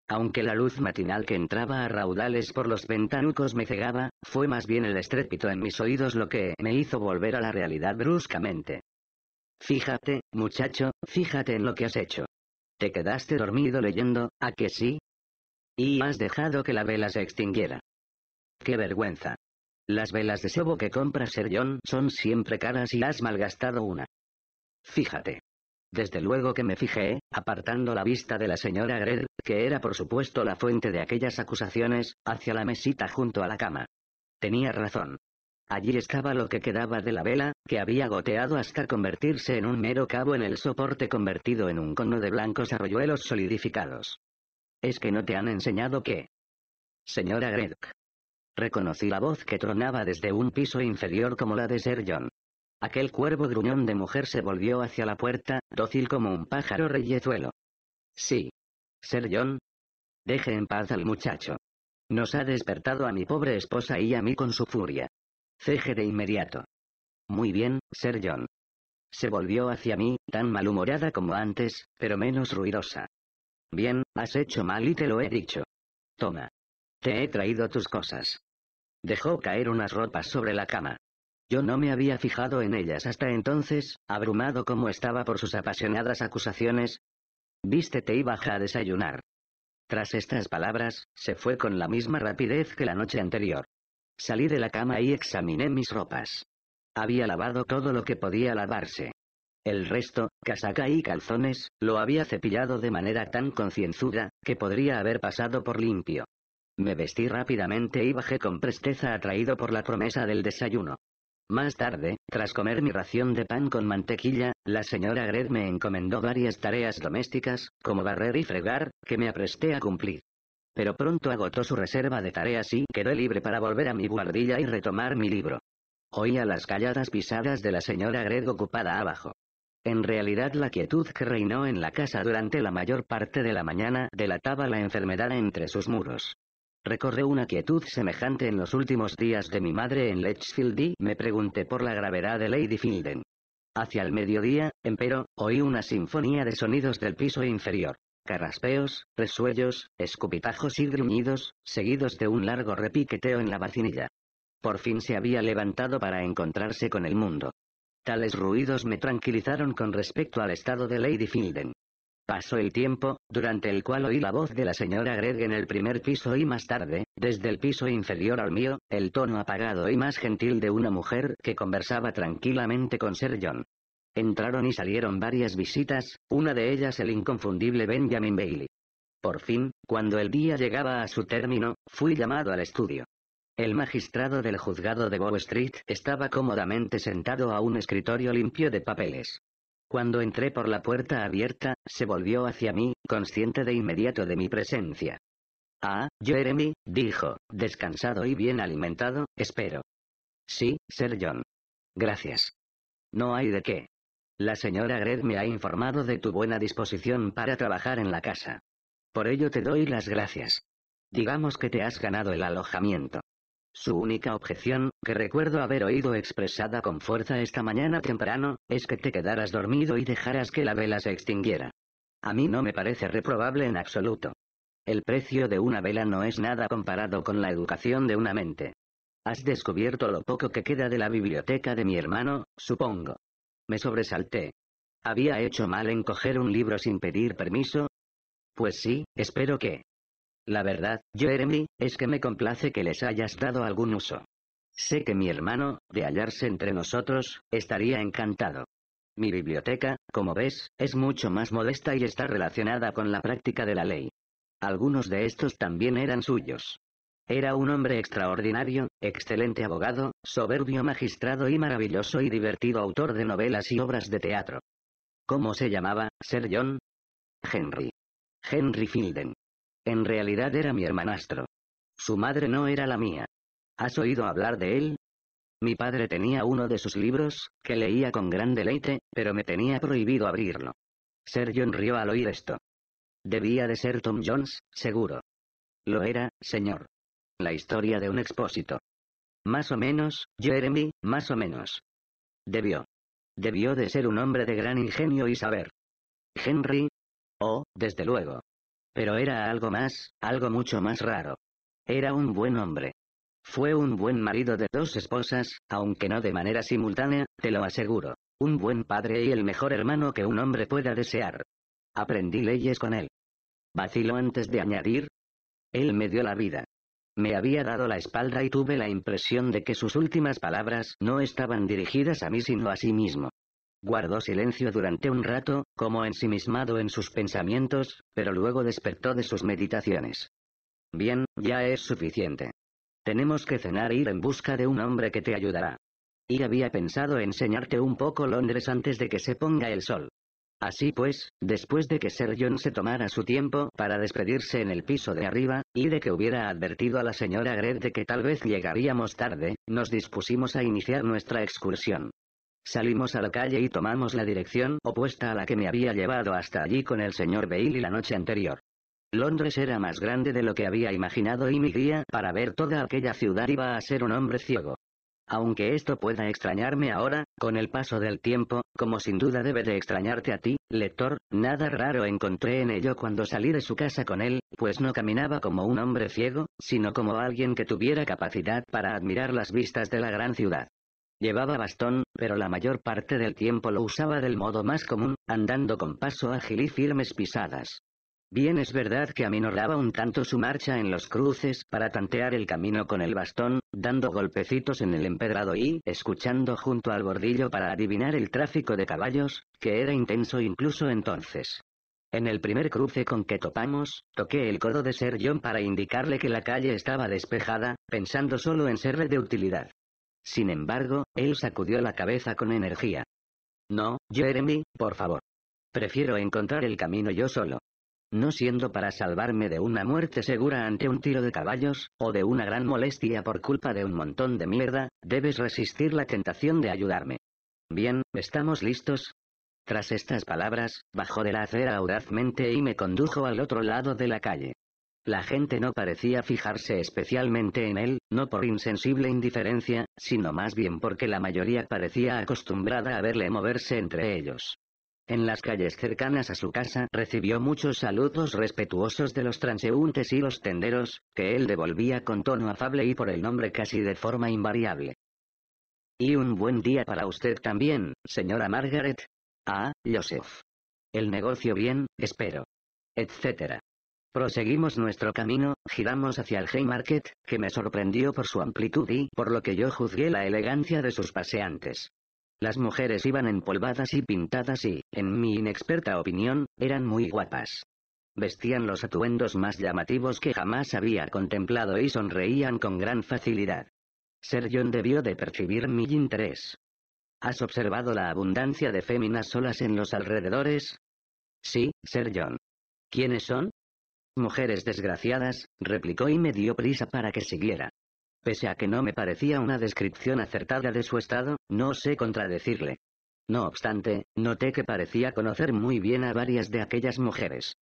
Aunque la luz matinal que entraba a raudales por los ventanucos me cegaba, fue más bien el estrépito en mis oídos lo que me hizo volver a la realidad bruscamente. Fíjate, muchacho, fíjate en lo que has hecho. ¿Te quedaste dormido leyendo, a que sí? Y has dejado que la vela se extinguiera. ¡Qué vergüenza! Las velas de sebo que compra Sir John son siempre caras y has malgastado una. Fíjate. Desde luego que me fijé, apartando la vista de la señora Gred, que era por supuesto la fuente de aquellas acusaciones, hacia la mesita junto a la cama. Tenía razón. Allí estaba lo que quedaba de la vela, que había goteado hasta convertirse en un mero cabo en el soporte convertido en un cono de blancos arroyuelos solidificados. Es que no te han enseñado qué? Señora Gregg. Reconocí la voz que tronaba desde un piso inferior como la de Ser John. Aquel cuervo gruñón de mujer se volvió hacia la puerta, dócil como un pájaro reyezuelo. Sí. Ser John. Deje en paz al muchacho. Nos ha despertado a mi pobre esposa y a mí con su furia. Ceje de inmediato. Muy bien, Sir John. Se volvió hacia mí, tan malhumorada como antes, pero menos ruidosa. Bien, has hecho mal y te lo he dicho. Toma. Te he traído tus cosas. Dejó caer unas ropas sobre la cama. Yo no me había fijado en ellas hasta entonces, abrumado como estaba por sus apasionadas acusaciones. Vístete y baja a desayunar. Tras estas palabras, se fue con la misma rapidez que la noche anterior. Salí de la cama y examiné mis ropas. Había lavado todo lo que podía lavarse. El resto, casaca y calzones, lo había cepillado de manera tan concienzuda, que podría haber pasado por limpio. Me vestí rápidamente y bajé con presteza atraído por la promesa del desayuno. Más tarde, tras comer mi ración de pan con mantequilla, la señora Gred me encomendó varias tareas domésticas, como barrer y fregar, que me apresté a cumplir. Pero pronto agotó su reserva de tareas y quedé libre para volver a mi guardilla y retomar mi libro. Oía las calladas pisadas de la señora Greg ocupada abajo. En realidad la quietud que reinó en la casa durante la mayor parte de la mañana delataba la enfermedad entre sus muros. Recorré una quietud semejante en los últimos días de mi madre en Letchfield y me pregunté por la gravedad de Lady Fielden. Hacia el mediodía, empero, oí una sinfonía de sonidos del piso inferior raspeos, resuellos, escupitajos y gruñidos, seguidos de un largo repiqueteo en la vacinilla. Por fin se había levantado para encontrarse con el mundo. Tales ruidos me tranquilizaron con respecto al estado de Lady Fielden. Pasó el tiempo, durante el cual oí la voz de la señora Greg en el primer piso y más tarde, desde el piso inferior al mío, el tono apagado y más gentil de una mujer que conversaba tranquilamente con Sir John. Entraron y salieron varias visitas, una de ellas el inconfundible Benjamin Bailey. Por fin, cuando el día llegaba a su término, fui llamado al estudio. El magistrado del juzgado de Bow Street estaba cómodamente sentado a un escritorio limpio de papeles. Cuando entré por la puerta abierta, se volvió hacia mí, consciente de inmediato de mi presencia. Ah, Jeremy, dijo, descansado y bien alimentado, espero. Sí, Sir John. Gracias. No hay de qué. La señora Gred me ha informado de tu buena disposición para trabajar en la casa. Por ello te doy las gracias. Digamos que te has ganado el alojamiento. Su única objeción, que recuerdo haber oído expresada con fuerza esta mañana temprano, es que te quedaras dormido y dejaras que la vela se extinguiera. A mí no me parece reprobable en absoluto. El precio de una vela no es nada comparado con la educación de una mente. Has descubierto lo poco que queda de la biblioteca de mi hermano, supongo. Me sobresalté. ¿Había hecho mal en coger un libro sin pedir permiso? Pues sí, espero que. La verdad, Jeremy, es que me complace que les hayas dado algún uso. Sé que mi hermano, de hallarse entre nosotros, estaría encantado. Mi biblioteca, como ves, es mucho más modesta y está relacionada con la práctica de la ley. Algunos de estos también eran suyos. Era un hombre extraordinario, excelente abogado, soberbio magistrado y maravilloso y divertido autor de novelas y obras de teatro. ¿Cómo se llamaba, Sir John? Henry. Henry Filden. En realidad era mi hermanastro. Su madre no era la mía. ¿Has oído hablar de él? Mi padre tenía uno de sus libros, que leía con gran deleite, pero me tenía prohibido abrirlo. Sir John rió al oír esto. Debía de ser Tom Jones, seguro. Lo era, señor. La historia de un expósito. Más o menos, Jeremy, más o menos. Debió. Debió de ser un hombre de gran ingenio y saber. Henry. Oh, desde luego. Pero era algo más, algo mucho más raro. Era un buen hombre. Fue un buen marido de dos esposas, aunque no de manera simultánea, te lo aseguro. Un buen padre y el mejor hermano que un hombre pueda desear. Aprendí leyes con él. Vacilo antes de añadir. Él me dio la vida. Me había dado la espalda y tuve la impresión de que sus últimas palabras no estaban dirigidas a mí sino a sí mismo. Guardó silencio durante un rato, como ensimismado en sus pensamientos, pero luego despertó de sus meditaciones. Bien, ya es suficiente. Tenemos que cenar e ir en busca de un hombre que te ayudará. Y había pensado enseñarte un poco Londres antes de que se ponga el sol. Así pues, después de que Sir John se tomara su tiempo para despedirse en el piso de arriba, y de que hubiera advertido a la señora Gred de que tal vez llegaríamos tarde, nos dispusimos a iniciar nuestra excursión. Salimos a la calle y tomamos la dirección opuesta a la que me había llevado hasta allí con el señor Bailey la noche anterior. Londres era más grande de lo que había imaginado y mi guía para ver toda aquella ciudad iba a ser un hombre ciego. Aunque esto pueda extrañarme ahora, con el paso del tiempo, como sin duda debe de extrañarte a ti, lector, nada raro encontré en ello cuando salí de su casa con él, pues no caminaba como un hombre ciego, sino como alguien que tuviera capacidad para admirar las vistas de la gran ciudad. Llevaba bastón, pero la mayor parte del tiempo lo usaba del modo más común, andando con paso ágil y firmes pisadas. Bien es verdad que aminoraba un tanto su marcha en los cruces para tantear el camino con el bastón, dando golpecitos en el empedrado y escuchando junto al bordillo para adivinar el tráfico de caballos, que era intenso incluso entonces. En el primer cruce con que topamos, toqué el codo de Ser John para indicarle que la calle estaba despejada, pensando solo en serle de utilidad. Sin embargo, él sacudió la cabeza con energía. No, Jeremy, por favor. Prefiero encontrar el camino yo solo no siendo para salvarme de una muerte segura ante un tiro de caballos, o de una gran molestia por culpa de un montón de mierda, debes resistir la tentación de ayudarme. Bien, ¿estamos listos? Tras estas palabras, bajó de la acera audazmente y me condujo al otro lado de la calle. La gente no parecía fijarse especialmente en él, no por insensible indiferencia, sino más bien porque la mayoría parecía acostumbrada a verle moverse entre ellos. En las calles cercanas a su casa recibió muchos saludos respetuosos de los transeúntes y los tenderos, que él devolvía con tono afable y por el nombre casi de forma invariable. Y un buen día para usted también, señora Margaret. Ah, Joseph. El negocio bien, espero. Etcétera. Proseguimos nuestro camino, giramos hacia el Haymarket, que me sorprendió por su amplitud y por lo que yo juzgué la elegancia de sus paseantes. Las mujeres iban empolvadas y pintadas y, en mi inexperta opinión, eran muy guapas. Vestían los atuendos más llamativos que jamás había contemplado y sonreían con gran facilidad. Ser John debió de percibir mi interés. ¿Has observado la abundancia de féminas solas en los alrededores? Sí, Ser John. ¿Quiénes son? Mujeres desgraciadas, replicó y me dio prisa para que siguiera. Pese a que no me parecía una descripción acertada de su estado, no sé contradecirle. No obstante, noté que parecía conocer muy bien a varias de aquellas mujeres.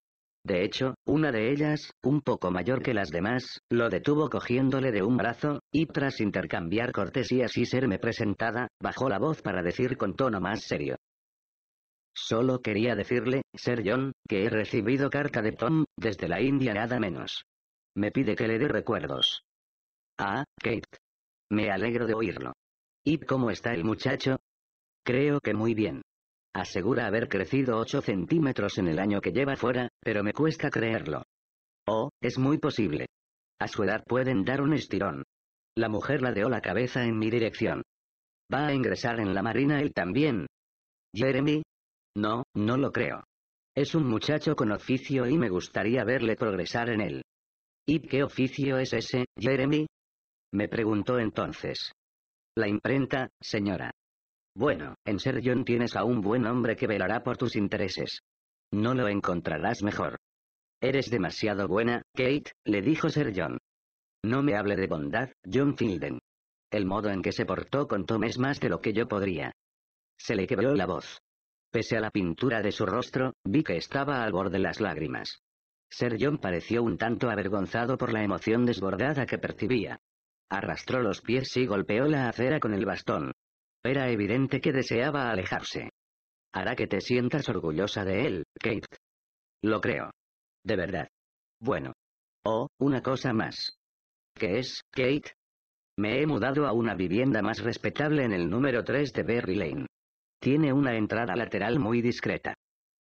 De hecho, una de ellas, un poco mayor que las demás, lo detuvo cogiéndole de un brazo, y tras intercambiar cortesías y serme presentada, bajó la voz para decir con tono más serio. Solo quería decirle, Sir John, que he recibido carta de Tom, desde la India nada menos. Me pide que le dé recuerdos. Ah, Kate. Me alegro de oírlo. ¿Y cómo está el muchacho? Creo que muy bien. Asegura haber crecido 8 centímetros en el año que lleva fuera, pero me cuesta creerlo. Oh, es muy posible. A su edad pueden dar un estirón. La mujer la deó la cabeza en mi dirección. ¿Va a ingresar en la marina él también? ¿Jeremy? No, no lo creo. Es un muchacho con oficio y me gustaría verle progresar en él. ¿Y qué oficio es ese, Jeremy? Me preguntó entonces. La imprenta, señora. Bueno, en Ser John tienes a un buen hombre que velará por tus intereses. No lo encontrarás mejor. Eres demasiado buena, Kate, le dijo Sir John. No me hable de bondad, John Fielden. El modo en que se portó con Tom es más de lo que yo podría. Se le quebró la voz. Pese a la pintura de su rostro, vi que estaba al borde las lágrimas. Ser John pareció un tanto avergonzado por la emoción desbordada que percibía. Arrastró los pies y golpeó la acera con el bastón. Era evidente que deseaba alejarse. Hará que te sientas orgullosa de él, Kate. Lo creo. De verdad. Bueno. Oh, una cosa más. ¿Qué es, Kate? Me he mudado a una vivienda más respetable en el número 3 de Berry Lane. Tiene una entrada lateral muy discreta.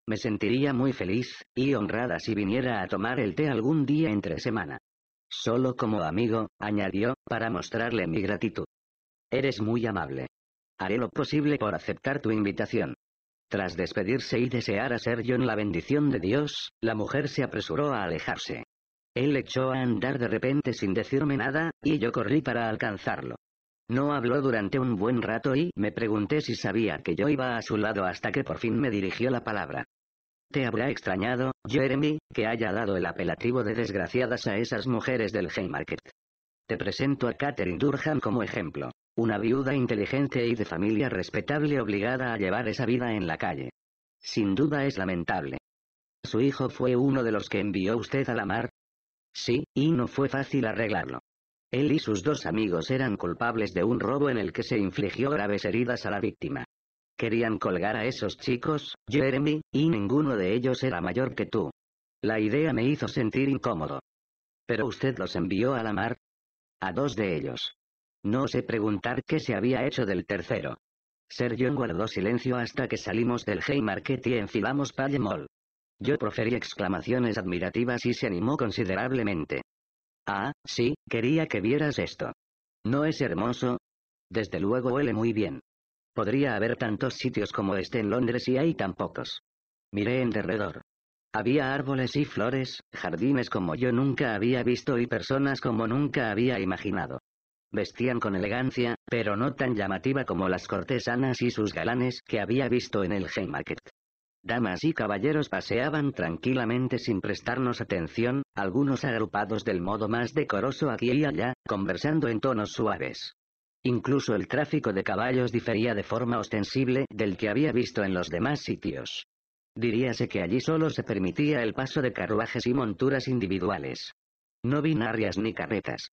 Me sentiría muy feliz y honrada si viniera a tomar el té algún día entre semana. Solo como amigo, añadió, para mostrarle mi gratitud. Eres muy amable. Haré lo posible por aceptar tu invitación. Tras despedirse y desear a Ser en la bendición de Dios, la mujer se apresuró a alejarse. Él echó a andar de repente sin decirme nada, y yo corrí para alcanzarlo. No habló durante un buen rato y me pregunté si sabía que yo iba a su lado hasta que por fin me dirigió la palabra. Te habrá extrañado, Jeremy, que haya dado el apelativo de desgraciadas a esas mujeres del Haymarket. Te presento a Catherine Durham como ejemplo. Una viuda inteligente y de familia respetable obligada a llevar esa vida en la calle. Sin duda es lamentable. ¿Su hijo fue uno de los que envió usted a la mar? Sí, y no fue fácil arreglarlo. Él y sus dos amigos eran culpables de un robo en el que se infligió graves heridas a la víctima. Querían colgar a esos chicos, Jeremy, y ninguno de ellos era mayor que tú. La idea me hizo sentir incómodo. Pero usted los envió a la mar. A dos de ellos. No sé preguntar qué se había hecho del tercero. sergio guardó silencio hasta que salimos del Haymarket y enfilamos Palle Yo proferí exclamaciones admirativas y se animó considerablemente. Ah, sí, quería que vieras esto. ¿No es hermoso? Desde luego huele muy bien. Podría haber tantos sitios como este en Londres y hay tan pocos. Miré en derredor. Había árboles y flores, jardines como yo nunca había visto y personas como nunca había imaginado. Vestían con elegancia, pero no tan llamativa como las cortesanas y sus galanes que había visto en el Haymarket. Damas y caballeros paseaban tranquilamente sin prestarnos atención, algunos agrupados del modo más decoroso aquí y allá, conversando en tonos suaves. Incluso el tráfico de caballos difería de forma ostensible del que había visto en los demás sitios. Diríase que allí solo se permitía el paso de carruajes y monturas individuales. No vi binarias ni carretas.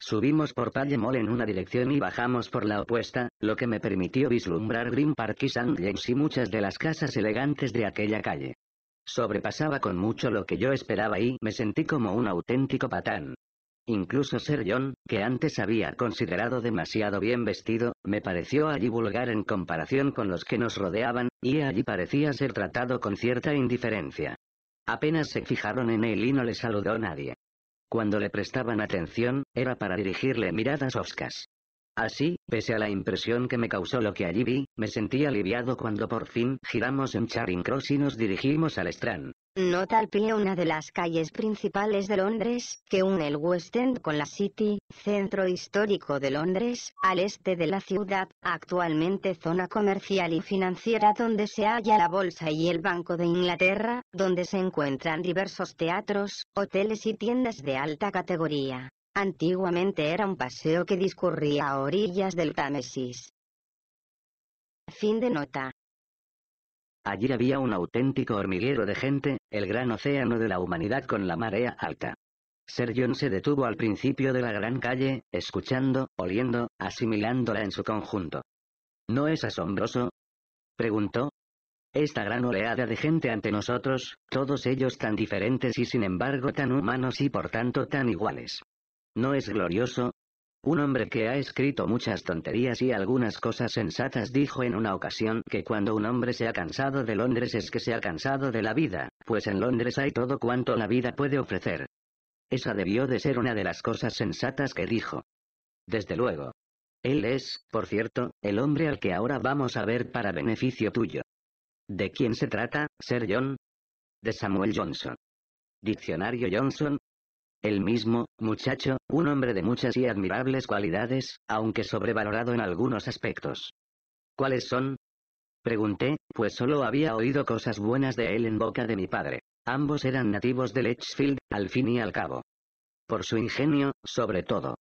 Subimos por Pallemol en una dirección y bajamos por la opuesta, lo que me permitió vislumbrar Green Park y St. James y muchas de las casas elegantes de aquella calle. Sobrepasaba con mucho lo que yo esperaba y me sentí como un auténtico patán. Incluso Ser John, que antes había considerado demasiado bien vestido, me pareció allí vulgar en comparación con los que nos rodeaban, y allí parecía ser tratado con cierta indiferencia. Apenas se fijaron en él y no le saludó nadie. Cuando le prestaban atención, era para dirigirle miradas oscas. Así, pese a la impresión que me causó lo que allí vi, me sentí aliviado cuando por fin giramos en Charing Cross y nos dirigimos al Strand. Nota al pie una de las calles principales de Londres, que une el West End con la City, centro histórico de Londres, al este de la ciudad, actualmente zona comercial y financiera donde se halla la Bolsa y el Banco de Inglaterra, donde se encuentran diversos teatros, hoteles y tiendas de alta categoría. Antiguamente era un paseo que discurría a orillas del Támesis. Fin de nota. Allí había un auténtico hormiguero de gente, el gran océano de la humanidad con la marea alta. Ser John se detuvo al principio de la gran calle, escuchando, oliendo, asimilándola en su conjunto. ¿No es asombroso? preguntó. Esta gran oleada de gente ante nosotros, todos ellos tan diferentes y sin embargo tan humanos y por tanto tan iguales. ¿No es glorioso? Un hombre que ha escrito muchas tonterías y algunas cosas sensatas dijo en una ocasión que cuando un hombre se ha cansado de Londres es que se ha cansado de la vida, pues en Londres hay todo cuanto la vida puede ofrecer. Esa debió de ser una de las cosas sensatas que dijo. Desde luego. Él es, por cierto, el hombre al que ahora vamos a ver para beneficio tuyo. ¿De quién se trata, ser John? De Samuel Johnson. Diccionario Johnson, el mismo, muchacho, un hombre de muchas y admirables cualidades, aunque sobrevalorado en algunos aspectos. ¿Cuáles son? Pregunté, pues solo había oído cosas buenas de él en boca de mi padre. Ambos eran nativos de Lechfield, al fin y al cabo. Por su ingenio, sobre todo.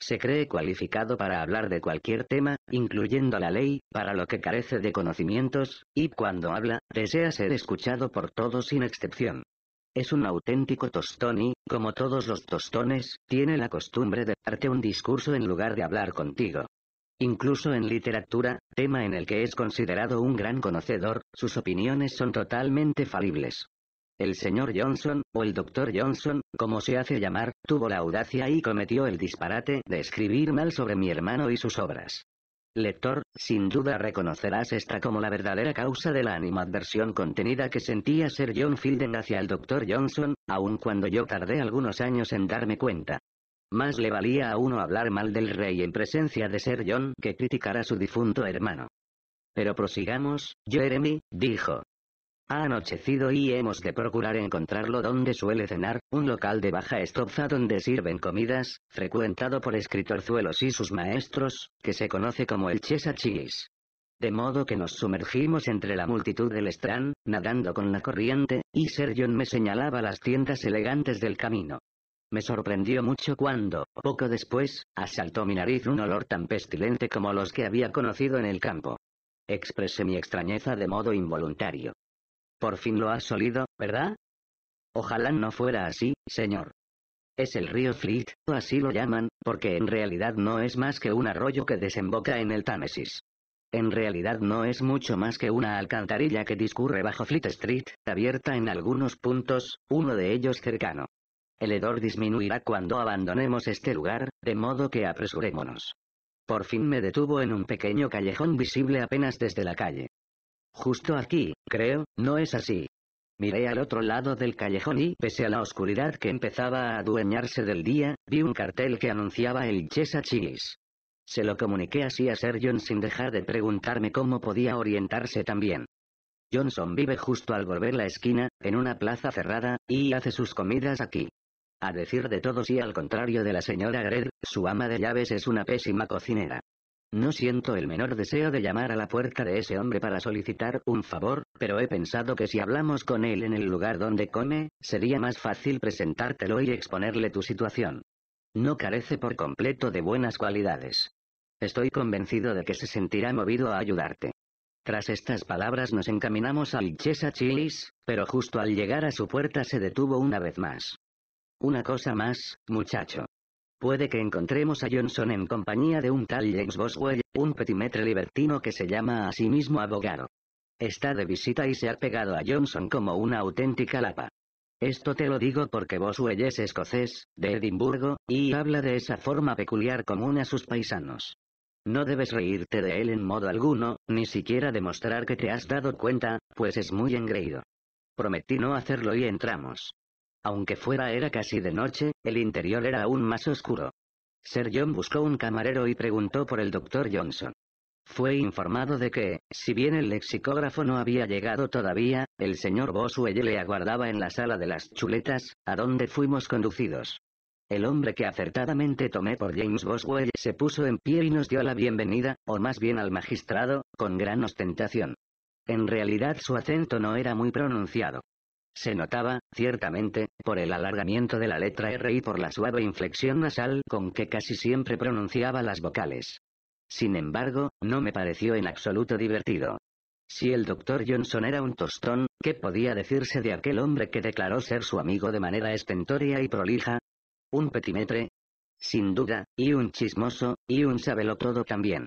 Se cree cualificado para hablar de cualquier tema, incluyendo la ley, para lo que carece de conocimientos, y cuando habla, desea ser escuchado por todos sin excepción. Es un auténtico tostón y, como todos los tostones, tiene la costumbre de darte un discurso en lugar de hablar contigo. Incluso en literatura, tema en el que es considerado un gran conocedor, sus opiniones son totalmente falibles. El señor Johnson, o el doctor Johnson, como se hace llamar, tuvo la audacia y cometió el disparate de escribir mal sobre mi hermano y sus obras lector, sin duda reconocerás esta como la verdadera causa de la animadversión contenida que sentía ser John Fielden hacia el Dr. Johnson, aun cuando yo tardé algunos años en darme cuenta. Más le valía a uno hablar mal del rey en presencia de Sir John que criticar a su difunto hermano. Pero prosigamos, Jeremy, dijo, ha anochecido y hemos de procurar encontrarlo donde suele cenar, un local de baja estofa donde sirven comidas, frecuentado por escritorzuelos y sus maestros, que se conoce como el Chesa De modo que nos sumergimos entre la multitud del Strand, nadando con la corriente, y Sergion me señalaba las tiendas elegantes del camino. Me sorprendió mucho cuando, poco después, asaltó mi nariz un olor tan pestilente como los que había conocido en el campo. Expresé mi extrañeza de modo involuntario. Por fin lo has solido, ¿verdad? Ojalá no fuera así, señor. Es el río Fleet, o así lo llaman, porque en realidad no es más que un arroyo que desemboca en el Támesis. En realidad no es mucho más que una alcantarilla que discurre bajo Fleet Street, abierta en algunos puntos, uno de ellos cercano. El hedor disminuirá cuando abandonemos este lugar, de modo que apresurémonos. Por fin me detuvo en un pequeño callejón visible apenas desde la calle. Justo aquí, creo, ¿no es así? Miré al otro lado del callejón y, pese a la oscuridad que empezaba a adueñarse del día, vi un cartel que anunciaba el Chesa Chilis. Se lo comuniqué así a Sir John sin dejar de preguntarme cómo podía orientarse también. Johnson vive justo al volver la esquina, en una plaza cerrada, y hace sus comidas aquí. A decir de todos y al contrario de la señora Gred, su ama de llaves es una pésima cocinera. No siento el menor deseo de llamar a la puerta de ese hombre para solicitar un favor, pero he pensado que si hablamos con él en el lugar donde come, sería más fácil presentártelo y exponerle tu situación. No carece por completo de buenas cualidades. Estoy convencido de que se sentirá movido a ayudarte. Tras estas palabras nos encaminamos al Chesa Chilis, pero justo al llegar a su puerta se detuvo una vez más. Una cosa más, muchacho. Puede que encontremos a Johnson en compañía de un tal James Boswell, un petimetre libertino que se llama a sí mismo abogado. Está de visita y se ha pegado a Johnson como una auténtica lapa. Esto te lo digo porque Boswell es escocés, de Edimburgo, y habla de esa forma peculiar común a sus paisanos. No debes reírte de él en modo alguno, ni siquiera demostrar que te has dado cuenta, pues es muy engreído. Prometí no hacerlo y entramos. Aunque fuera era casi de noche, el interior era aún más oscuro. Sir John buscó un camarero y preguntó por el doctor Johnson. Fue informado de que, si bien el lexicógrafo no había llegado todavía, el señor Boswell le aguardaba en la sala de las chuletas, a donde fuimos conducidos. El hombre que acertadamente tomé por James Boswell se puso en pie y nos dio la bienvenida, o más bien al magistrado, con gran ostentación. En realidad su acento no era muy pronunciado. Se notaba, ciertamente, por el alargamiento de la letra R y por la suave inflexión nasal con que casi siempre pronunciaba las vocales. Sin embargo, no me pareció en absoluto divertido. Si el doctor Johnson era un tostón, ¿qué podía decirse de aquel hombre que declaró ser su amigo de manera estentoria y prolija? ¿Un petimetre? Sin duda, y un chismoso, y un sabelotodo también.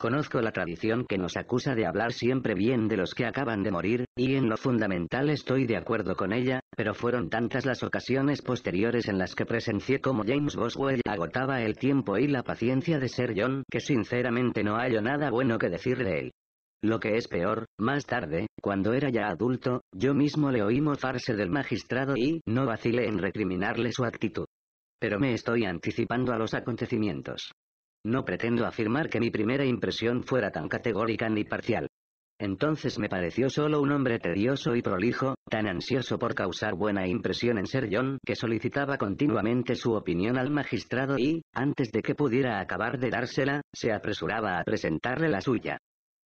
Conozco la tradición que nos acusa de hablar siempre bien de los que acaban de morir, y en lo fundamental estoy de acuerdo con ella, pero fueron tantas las ocasiones posteriores en las que presencié como James Boswell agotaba el tiempo y la paciencia de ser John que sinceramente no hallo nada bueno que decir de él. Lo que es peor, más tarde, cuando era ya adulto, yo mismo le oí mofarse del magistrado y no vacilé en recriminarle su actitud. Pero me estoy anticipando a los acontecimientos. No pretendo afirmar que mi primera impresión fuera tan categórica ni parcial. Entonces me pareció solo un hombre tedioso y prolijo, tan ansioso por causar buena impresión en ser John que solicitaba continuamente su opinión al magistrado y, antes de que pudiera acabar de dársela, se apresuraba a presentarle la suya.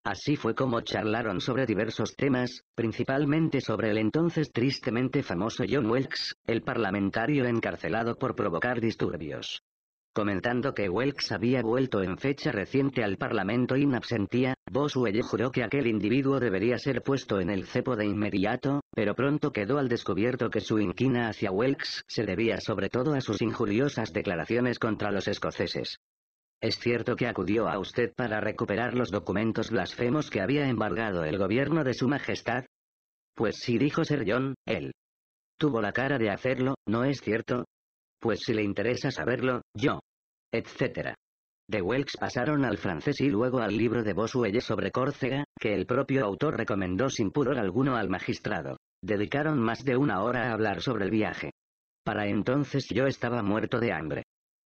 Así fue como charlaron sobre diversos temas, principalmente sobre el entonces tristemente famoso John Wilkes, el parlamentario encarcelado por provocar disturbios comentando que Welks había vuelto en fecha reciente al Parlamento in absentia, Boswell juró que aquel individuo debería ser puesto en el cepo de inmediato, pero pronto quedó al descubierto que su inquina hacia Welks se debía sobre todo a sus injuriosas declaraciones contra los escoceses. Es cierto que acudió a usted para recuperar los documentos blasfemos que había embargado el gobierno de su majestad. Pues sí dijo Sir John, él. Tuvo la cara de hacerlo, ¿no es cierto? Pues si le interesa saberlo, yo. Etcétera. De Welks pasaron al francés y luego al libro de Boswell sobre Córcega, que el propio autor recomendó sin pudor alguno al magistrado. Dedicaron más de una hora a hablar sobre el viaje. Para entonces yo estaba muerto de hambre.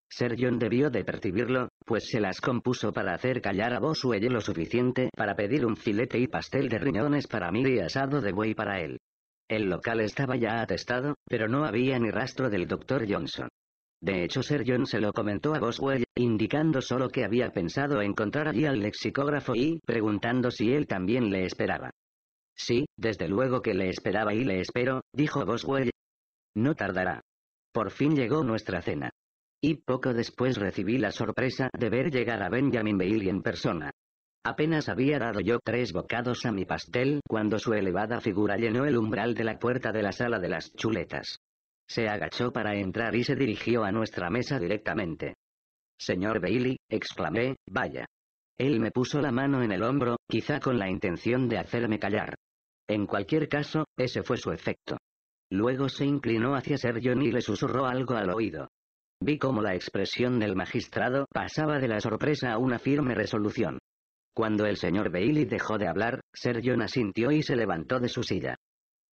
Ser debió de percibirlo, pues se las compuso para hacer callar a Boswell lo suficiente para pedir un filete y pastel de riñones para mí y asado de buey para él. El local estaba ya atestado, pero no había ni rastro del Dr. Johnson. De hecho, Sir John se lo comentó a Boswell, indicando solo que había pensado encontrar allí al lexicógrafo y preguntando si él también le esperaba. Sí, desde luego que le esperaba y le espero, dijo Boswell. No tardará. Por fin llegó nuestra cena. Y poco después recibí la sorpresa de ver llegar a Benjamin Bailey en persona. Apenas había dado yo tres bocados a mi pastel cuando su elevada figura llenó el umbral de la puerta de la sala de las chuletas. Se agachó para entrar y se dirigió a nuestra mesa directamente. Señor Bailey, exclamé, vaya. Él me puso la mano en el hombro, quizá con la intención de hacerme callar. En cualquier caso, ese fue su efecto. Luego se inclinó hacia Ser John y le susurró algo al oído. Vi cómo la expresión del magistrado pasaba de la sorpresa a una firme resolución. Cuando el señor Bailey dejó de hablar, Sir John asintió y se levantó de su silla.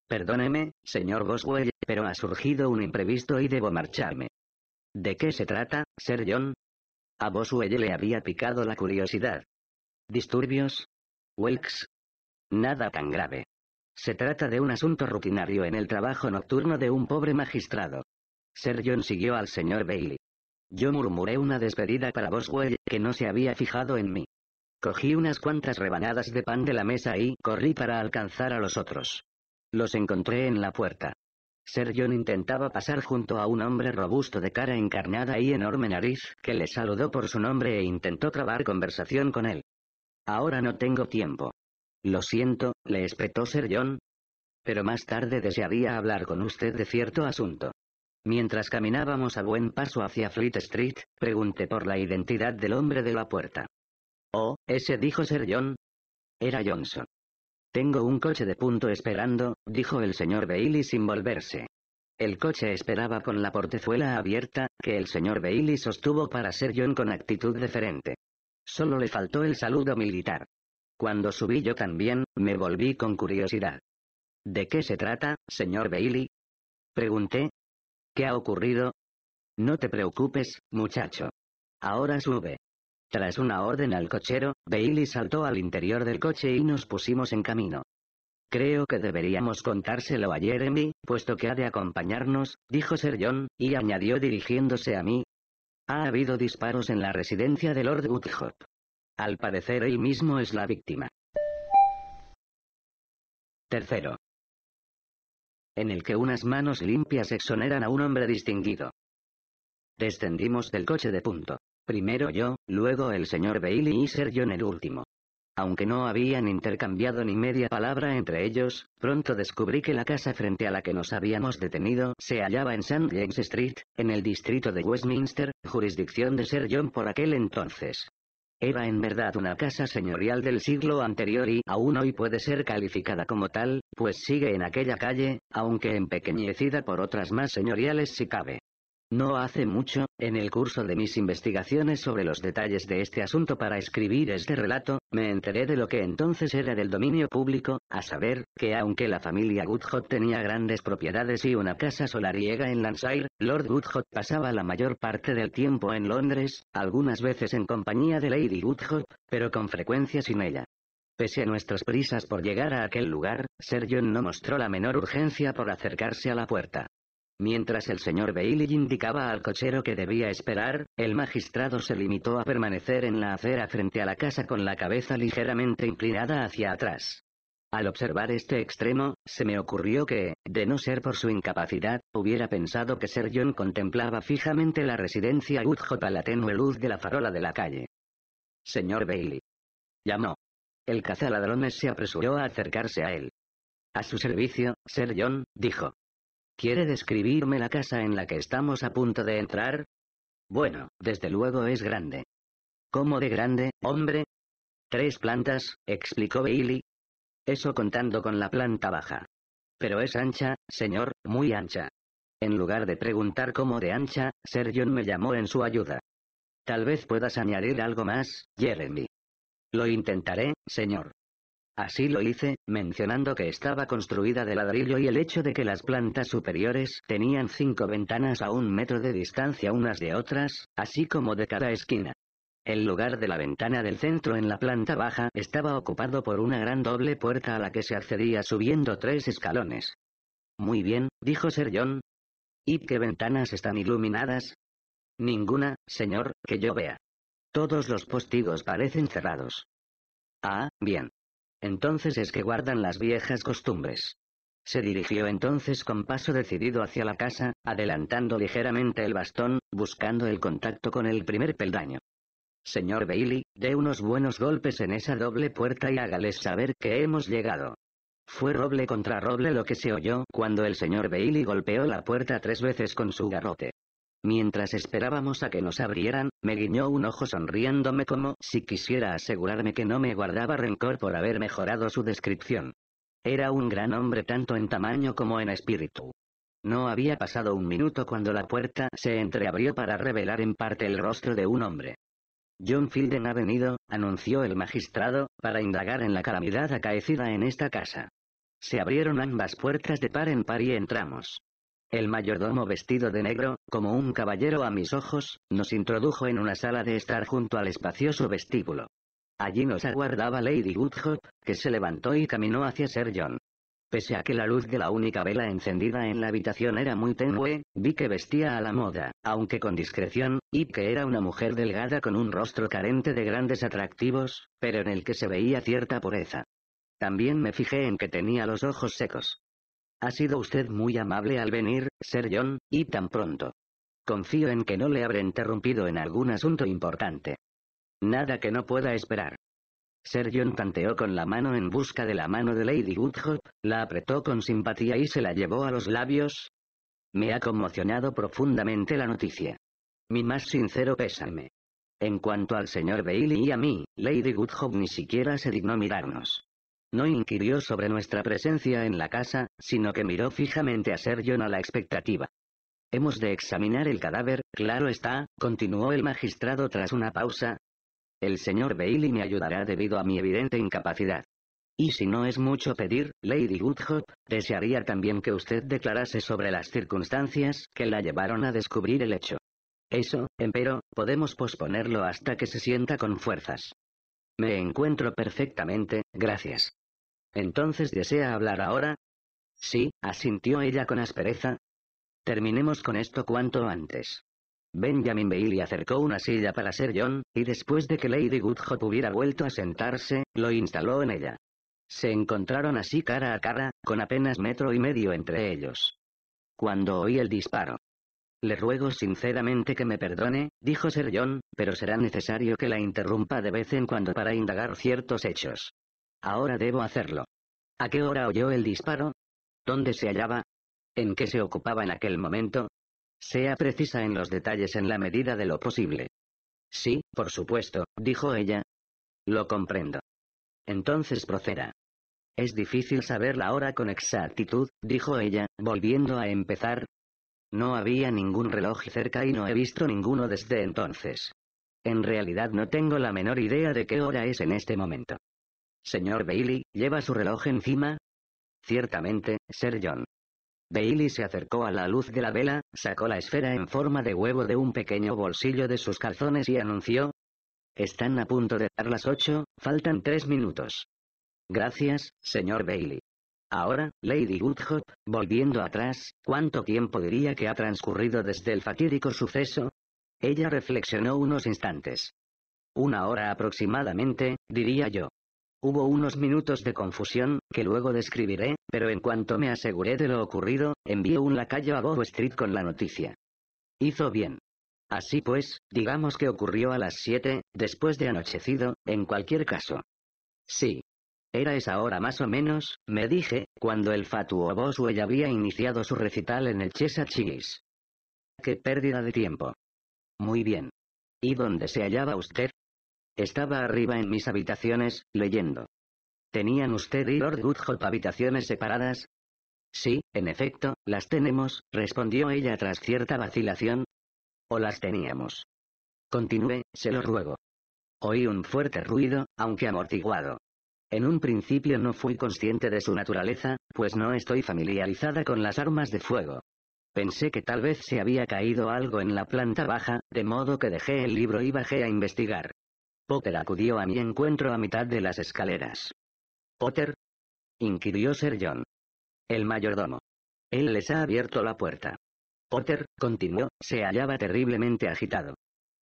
Perdóneme, señor Boswell, pero ha surgido un imprevisto y debo marcharme. ¿De qué se trata, Sir John? A Boswell le había picado la curiosidad. ¿Disturbios? ¿Welks? Nada tan grave. Se trata de un asunto rutinario en el trabajo nocturno de un pobre magistrado. Sir siguió al señor Bailey. Yo murmuré una despedida para Boswell, que no se había fijado en mí. Cogí unas cuantas rebanadas de pan de la mesa y corrí para alcanzar a los otros. Los encontré en la puerta. Ser John intentaba pasar junto a un hombre robusto de cara encarnada y enorme nariz, que le saludó por su nombre e intentó trabar conversación con él. Ahora no tengo tiempo. Lo siento, le espetó Ser John. Pero más tarde desearía hablar con usted de cierto asunto. Mientras caminábamos a buen paso hacia Fleet Street, pregunté por la identidad del hombre de la puerta. Oh, ese dijo ser John. Era Johnson. Tengo un coche de punto esperando, dijo el señor Bailey sin volverse. El coche esperaba con la portezuela abierta, que el señor Bailey sostuvo para ser John con actitud deferente. Solo le faltó el saludo militar. Cuando subí yo también, me volví con curiosidad. ¿De qué se trata, señor Bailey? Pregunté. ¿Qué ha ocurrido? No te preocupes, muchacho. Ahora sube. Tras una orden al cochero, Bailey saltó al interior del coche y nos pusimos en camino. Creo que deberíamos contárselo a Jeremy, puesto que ha de acompañarnos, dijo Sir John, y añadió dirigiéndose a mí. Ha habido disparos en la residencia de Lord Woodhop. Al parecer él mismo es la víctima. Tercero. En el que unas manos limpias exoneran a un hombre distinguido. Descendimos del coche de punto. Primero yo, luego el señor Bailey y Sir John el último. Aunque no habían intercambiado ni media palabra entre ellos, pronto descubrí que la casa frente a la que nos habíamos detenido se hallaba en St. James Street, en el distrito de Westminster, jurisdicción de Sir John por aquel entonces. Era en verdad una casa señorial del siglo anterior y aún hoy puede ser calificada como tal, pues sigue en aquella calle, aunque empequeñecida por otras más señoriales si cabe. No hace mucho, en el curso de mis investigaciones sobre los detalles de este asunto para escribir este relato, me enteré de lo que entonces era del dominio público, a saber, que aunque la familia Goodhot tenía grandes propiedades y una casa solariega en Lanshire, Lord Goodhot pasaba la mayor parte del tiempo en Londres, algunas veces en compañía de Lady Goodhot, pero con frecuencia sin ella. Pese a nuestras prisas por llegar a aquel lugar, Sir John no mostró la menor urgencia por acercarse a la puerta. Mientras el señor Bailey indicaba al cochero que debía esperar, el magistrado se limitó a permanecer en la acera frente a la casa con la cabeza ligeramente inclinada hacia atrás. Al observar este extremo, se me ocurrió que, de no ser por su incapacidad, hubiera pensado que Sir John contemplaba fijamente la residencia Woodhop a la tenue luz de la farola de la calle. Señor Bailey. Llamó. El cazaladrones se apresuró a acercarse a él. A su servicio, Sir John, dijo. ¿Quiere describirme la casa en la que estamos a punto de entrar? Bueno, desde luego es grande. ¿Cómo de grande, hombre? Tres plantas, explicó Bailey. Eso contando con la planta baja. Pero es ancha, señor, muy ancha. En lugar de preguntar cómo de ancha, Sir me llamó en su ayuda. Tal vez puedas añadir algo más, Jeremy. Lo intentaré, señor. Así lo hice, mencionando que estaba construida de ladrillo y el hecho de que las plantas superiores tenían cinco ventanas a un metro de distancia unas de otras, así como de cada esquina. El lugar de la ventana del centro en la planta baja estaba ocupado por una gran doble puerta a la que se accedía subiendo tres escalones. Muy bien, dijo Sir John. ¿Y qué ventanas están iluminadas? Ninguna, señor, que yo vea. Todos los postigos parecen cerrados. Ah, bien. Entonces es que guardan las viejas costumbres. Se dirigió entonces con paso decidido hacia la casa, adelantando ligeramente el bastón, buscando el contacto con el primer peldaño. Señor Bailey, dé unos buenos golpes en esa doble puerta y hágales saber que hemos llegado. Fue roble contra roble lo que se oyó cuando el señor Bailey golpeó la puerta tres veces con su garrote. Mientras esperábamos a que nos abrieran, me guiñó un ojo sonriéndome como si quisiera asegurarme que no me guardaba rencor por haber mejorado su descripción. Era un gran hombre tanto en tamaño como en espíritu. No había pasado un minuto cuando la puerta se entreabrió para revelar en parte el rostro de un hombre. John Fielden ha venido, anunció el magistrado, para indagar en la calamidad acaecida en esta casa. Se abrieron ambas puertas de par en par y entramos. El mayordomo vestido de negro, como un caballero a mis ojos, nos introdujo en una sala de estar junto al espacioso vestíbulo. Allí nos aguardaba Lady Woodhop, que se levantó y caminó hacia Sir John. Pese a que la luz de la única vela encendida en la habitación era muy tenue, vi que vestía a la moda, aunque con discreción, y que era una mujer delgada con un rostro carente de grandes atractivos, pero en el que se veía cierta pureza. También me fijé en que tenía los ojos secos. Ha sido usted muy amable al venir, Sir John, y tan pronto. Confío en que no le habré interrumpido en algún asunto importante. Nada que no pueda esperar. Sir John tanteó con la mano en busca de la mano de Lady Woodhop, la apretó con simpatía y se la llevó a los labios. Me ha conmocionado profundamente la noticia. Mi más sincero pésame. En cuanto al señor Bailey y a mí, Lady Woodhop ni siquiera se dignó mirarnos. No inquirió sobre nuestra presencia en la casa, sino que miró fijamente a ser John a la expectativa. Hemos de examinar el cadáver, claro está, continuó el magistrado tras una pausa. El señor Bailey me ayudará debido a mi evidente incapacidad. Y si no es mucho pedir, Lady Woodhope, desearía también que usted declarase sobre las circunstancias que la llevaron a descubrir el hecho. Eso, empero, podemos posponerlo hasta que se sienta con fuerzas. Me encuentro perfectamente, gracias. Entonces desea hablar ahora. Sí, asintió ella con aspereza. Terminemos con esto cuanto antes. Benjamin Bailey acercó una silla para ser John, y después de que Lady Goodhop hubiera vuelto a sentarse, lo instaló en ella. Se encontraron así cara a cara, con apenas metro y medio entre ellos. Cuando oí el disparo, le ruego sinceramente que me perdone, dijo Sir John, pero será necesario que la interrumpa de vez en cuando para indagar ciertos hechos. Ahora debo hacerlo. ¿A qué hora oyó el disparo? ¿Dónde se hallaba? ¿En qué se ocupaba en aquel momento? Sea precisa en los detalles en la medida de lo posible. Sí, por supuesto, dijo ella. Lo comprendo. Entonces proceda. Es difícil saber la hora con exactitud, dijo ella, volviendo a empezar, no había ningún reloj cerca y no he visto ninguno desde entonces. En realidad no tengo la menor idea de qué hora es en este momento. Señor Bailey, ¿lleva su reloj encima? Ciertamente, Sir John. Bailey se acercó a la luz de la vela, sacó la esfera en forma de huevo de un pequeño bolsillo de sus calzones y anunció. Están a punto de dar las ocho, faltan tres minutos. Gracias, señor Bailey. Ahora, Lady Woodhop, volviendo atrás, ¿cuánto tiempo diría que ha transcurrido desde el fatídico suceso? Ella reflexionó unos instantes. Una hora aproximadamente, diría yo. Hubo unos minutos de confusión, que luego describiré, pero en cuanto me aseguré de lo ocurrido, envié un lacayo a Bow Street con la noticia. Hizo bien. Así pues, digamos que ocurrió a las 7, después de anochecido, en cualquier caso. Sí, era esa hora más o menos, me dije, cuando el fatuo Boswell había iniciado su recital en el Chesachis. ¡Qué pérdida de tiempo! Muy bien. ¿Y dónde se hallaba usted? Estaba arriba en mis habitaciones, leyendo. ¿Tenían usted y Lord Goodhop habitaciones separadas? Sí, en efecto, las tenemos, respondió ella tras cierta vacilación. O las teníamos. Continúe, se lo ruego. Oí un fuerte ruido, aunque amortiguado. En un principio no fui consciente de su naturaleza, pues no estoy familiarizada con las armas de fuego. Pensé que tal vez se había caído algo en la planta baja, de modo que dejé el libro y bajé a investigar. Potter acudió a mi encuentro a mitad de las escaleras. ¿Potter? inquirió Sir John. El mayordomo. Él les ha abierto la puerta. Potter, continuó, se hallaba terriblemente agitado.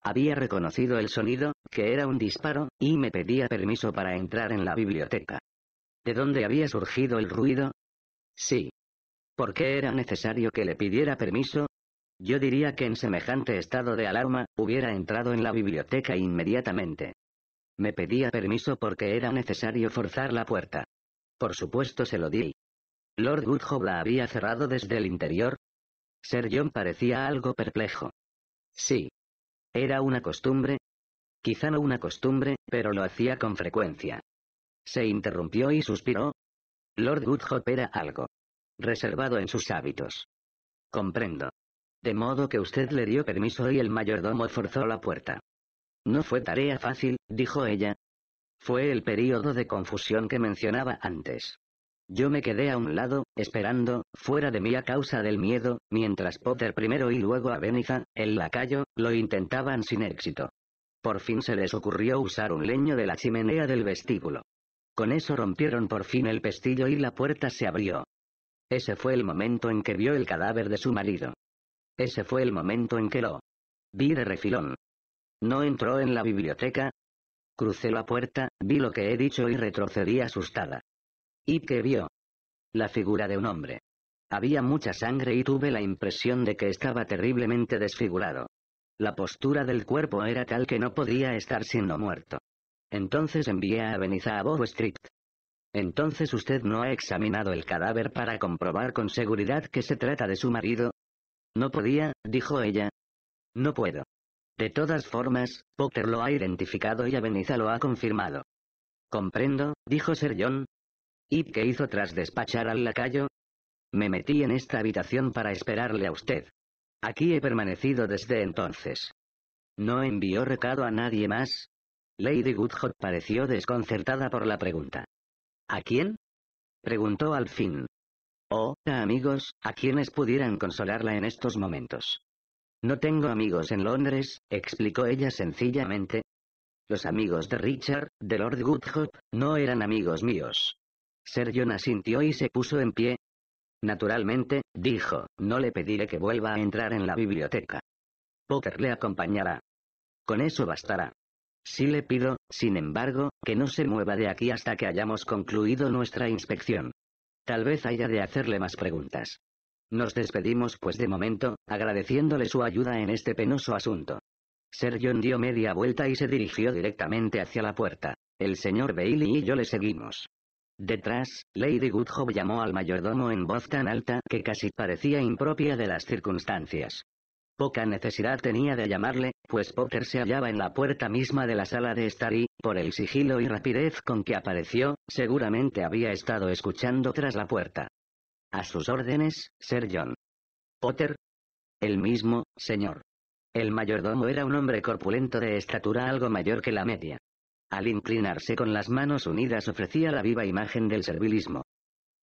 Había reconocido el sonido, que era un disparo, y me pedía permiso para entrar en la biblioteca. ¿De dónde había surgido el ruido? Sí. ¿Por qué era necesario que le pidiera permiso? Yo diría que en semejante estado de alarma, hubiera entrado en la biblioteca inmediatamente. Me pedía permiso porque era necesario forzar la puerta. Por supuesto se lo di. Lord Woodhove la había cerrado desde el interior. Sir John parecía algo perplejo. Sí, era una costumbre. Quizá no una costumbre, pero lo hacía con frecuencia. Se interrumpió y suspiró. Lord Woodhop era algo. Reservado en sus hábitos. Comprendo. De modo que usted le dio permiso y el mayordomo forzó la puerta. No fue tarea fácil, dijo ella. Fue el periodo de confusión que mencionaba antes. Yo me quedé a un lado, esperando, fuera de mí a causa del miedo, mientras Potter primero y luego a Beniza, el lacayo, lo intentaban sin éxito. Por fin se les ocurrió usar un leño de la chimenea del vestíbulo. Con eso rompieron por fin el pestillo y la puerta se abrió. Ese fue el momento en que vio el cadáver de su marido. Ese fue el momento en que lo vi de refilón. No entró en la biblioteca. Crucé la puerta, vi lo que he dicho y retrocedí asustada y que vio la figura de un hombre. Había mucha sangre y tuve la impresión de que estaba terriblemente desfigurado. La postura del cuerpo era tal que no podía estar siendo muerto. Entonces envié a Beniza a Bow Street. Entonces usted no ha examinado el cadáver para comprobar con seguridad que se trata de su marido. No podía, dijo ella. No puedo. De todas formas, Potter lo ha identificado y Aveniza lo ha confirmado. Comprendo, dijo Sir John, ¿Y qué hizo tras despachar al lacayo? Me metí en esta habitación para esperarle a usted. Aquí he permanecido desde entonces. ¿No envió recado a nadie más? Lady Goodhot pareció desconcertada por la pregunta. ¿A quién? preguntó al fin. Oh, amigos, a quienes pudieran consolarla en estos momentos. No tengo amigos en Londres, explicó ella sencillamente. Los amigos de Richard, de Lord Goodhot, no eran amigos míos. Sergio asintió y se puso en pie. Naturalmente, dijo, no le pediré que vuelva a entrar en la biblioteca. Potter le acompañará. Con eso bastará. Sí le pido, sin embargo, que no se mueva de aquí hasta que hayamos concluido nuestra inspección. Tal vez haya de hacerle más preguntas. Nos despedimos pues de momento, agradeciéndole su ayuda en este penoso asunto. Sergio dio media vuelta y se dirigió directamente hacia la puerta. El señor Bailey y yo le seguimos. Detrás, Lady Goodhope llamó al mayordomo en voz tan alta que casi parecía impropia de las circunstancias. Poca necesidad tenía de llamarle, pues Potter se hallaba en la puerta misma de la sala de estar y, por el sigilo y rapidez con que apareció, seguramente había estado escuchando tras la puerta. A sus órdenes, Sir John. Potter. El mismo, señor. El mayordomo era un hombre corpulento de estatura algo mayor que la media al inclinarse con las manos unidas ofrecía la viva imagen del servilismo.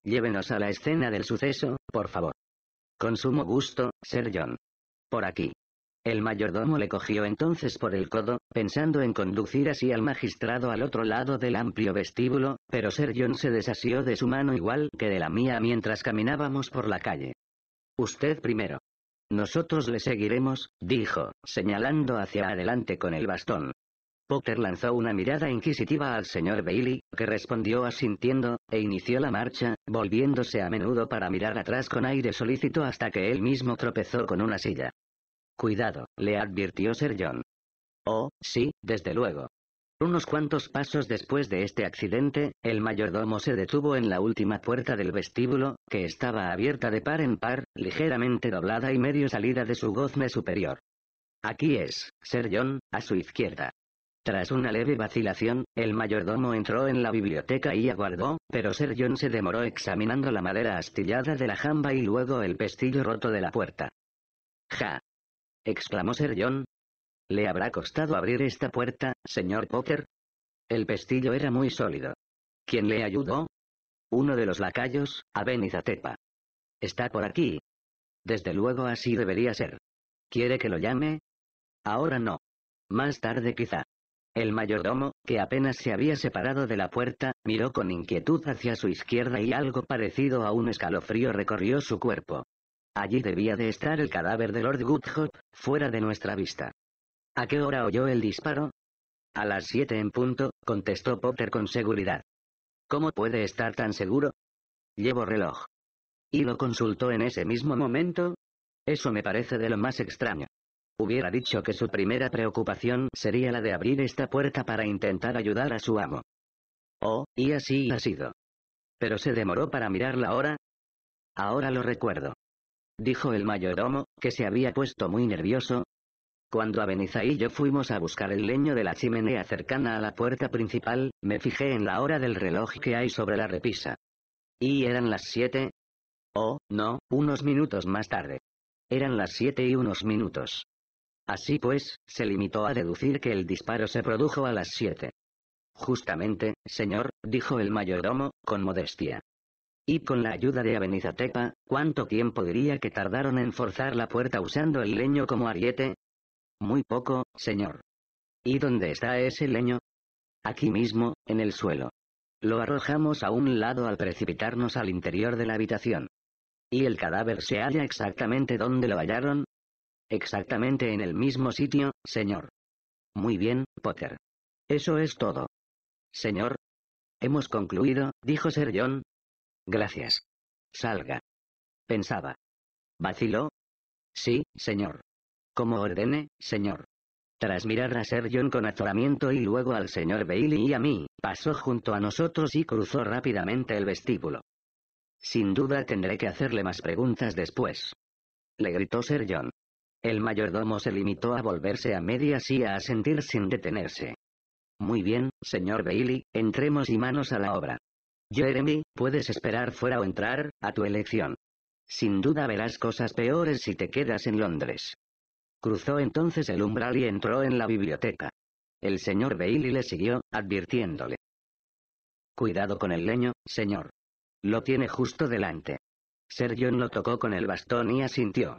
Llévenos a la escena del suceso, por favor. Con sumo gusto, Sir John. Por aquí. El mayordomo le cogió entonces por el codo, pensando en conducir así al magistrado al otro lado del amplio vestíbulo, pero Sir John se desasió de su mano igual que de la mía mientras caminábamos por la calle. Usted primero. Nosotros le seguiremos, dijo, señalando hacia adelante con el bastón. Potter lanzó una mirada inquisitiva al señor Bailey, que respondió asintiendo, e inició la marcha, volviéndose a menudo para mirar atrás con aire solícito hasta que él mismo tropezó con una silla. Cuidado, le advirtió Sir John. Oh, sí, desde luego. Unos cuantos pasos después de este accidente, el mayordomo se detuvo en la última puerta del vestíbulo, que estaba abierta de par en par, ligeramente doblada y medio salida de su gozme superior. Aquí es, Sir John, a su izquierda. Tras una leve vacilación, el mayordomo entró en la biblioteca y aguardó, pero Sir John se demoró examinando la madera astillada de la jamba y luego el pestillo roto de la puerta. ¡Ja! exclamó Sir John. ¿Le habrá costado abrir esta puerta, señor Potter? El pestillo era muy sólido. ¿Quién le ayudó? Uno de los lacayos, Abenizatepa. Está por aquí. Desde luego así debería ser. ¿Quiere que lo llame? Ahora no. Más tarde quizá. El mayordomo, que apenas se había separado de la puerta, miró con inquietud hacia su izquierda y algo parecido a un escalofrío recorrió su cuerpo. Allí debía de estar el cadáver de Lord Goodhope fuera de nuestra vista. ¿A qué hora oyó el disparo? A las siete en punto, contestó Potter con seguridad. ¿Cómo puede estar tan seguro? Llevo reloj. ¿Y lo consultó en ese mismo momento? Eso me parece de lo más extraño. Hubiera dicho que su primera preocupación sería la de abrir esta puerta para intentar ayudar a su amo. Oh, y así ha sido. Pero se demoró para mirar la hora. Ahora lo recuerdo. Dijo el mayordomo, que se había puesto muy nervioso. Cuando Abeniza y yo fuimos a buscar el leño de la chimenea cercana a la puerta principal, me fijé en la hora del reloj que hay sobre la repisa. Y eran las siete. Oh, no, unos minutos más tarde. Eran las siete y unos minutos. Así pues, se limitó a deducir que el disparo se produjo a las siete. Justamente, señor, dijo el mayordomo, con modestia. Y con la ayuda de abenizatepa ¿cuánto tiempo diría que tardaron en forzar la puerta usando el leño como ariete? Muy poco, señor. ¿Y dónde está ese leño? Aquí mismo, en el suelo. Lo arrojamos a un lado al precipitarnos al interior de la habitación. ¿Y el cadáver se halla exactamente donde lo hallaron? Exactamente en el mismo sitio, señor. Muy bien, Potter. Eso es todo. Señor. Hemos concluido, dijo Sir John. Gracias. Salga. Pensaba. ¿Vaciló? Sí, señor. Como ordene, señor. Tras mirar a Sir John con azoramiento y luego al señor Bailey y a mí, pasó junto a nosotros y cruzó rápidamente el vestíbulo. Sin duda tendré que hacerle más preguntas después. Le gritó Sir John. El mayordomo se limitó a volverse a medias y a asentir sin detenerse. Muy bien, señor Bailey, entremos y manos a la obra. Jeremy, puedes esperar fuera o entrar, a tu elección. Sin duda verás cosas peores si te quedas en Londres. Cruzó entonces el umbral y entró en la biblioteca. El señor Bailey le siguió, advirtiéndole. Cuidado con el leño, señor. Lo tiene justo delante. sergio lo tocó con el bastón y asintió.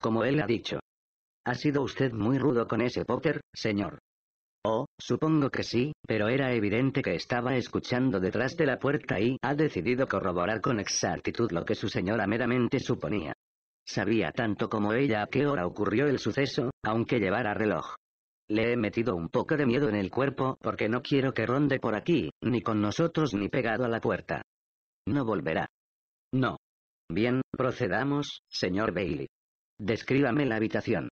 Como él ha dicho. Ha sido usted muy rudo con ese Potter, señor. Oh, supongo que sí, pero era evidente que estaba escuchando detrás de la puerta y ha decidido corroborar con exactitud lo que su señora meramente suponía. Sabía tanto como ella a qué hora ocurrió el suceso, aunque llevara reloj. Le he metido un poco de miedo en el cuerpo porque no quiero que ronde por aquí, ni con nosotros ni pegado a la puerta. No volverá. No. Bien, procedamos, señor Bailey. Descríbame la habitación.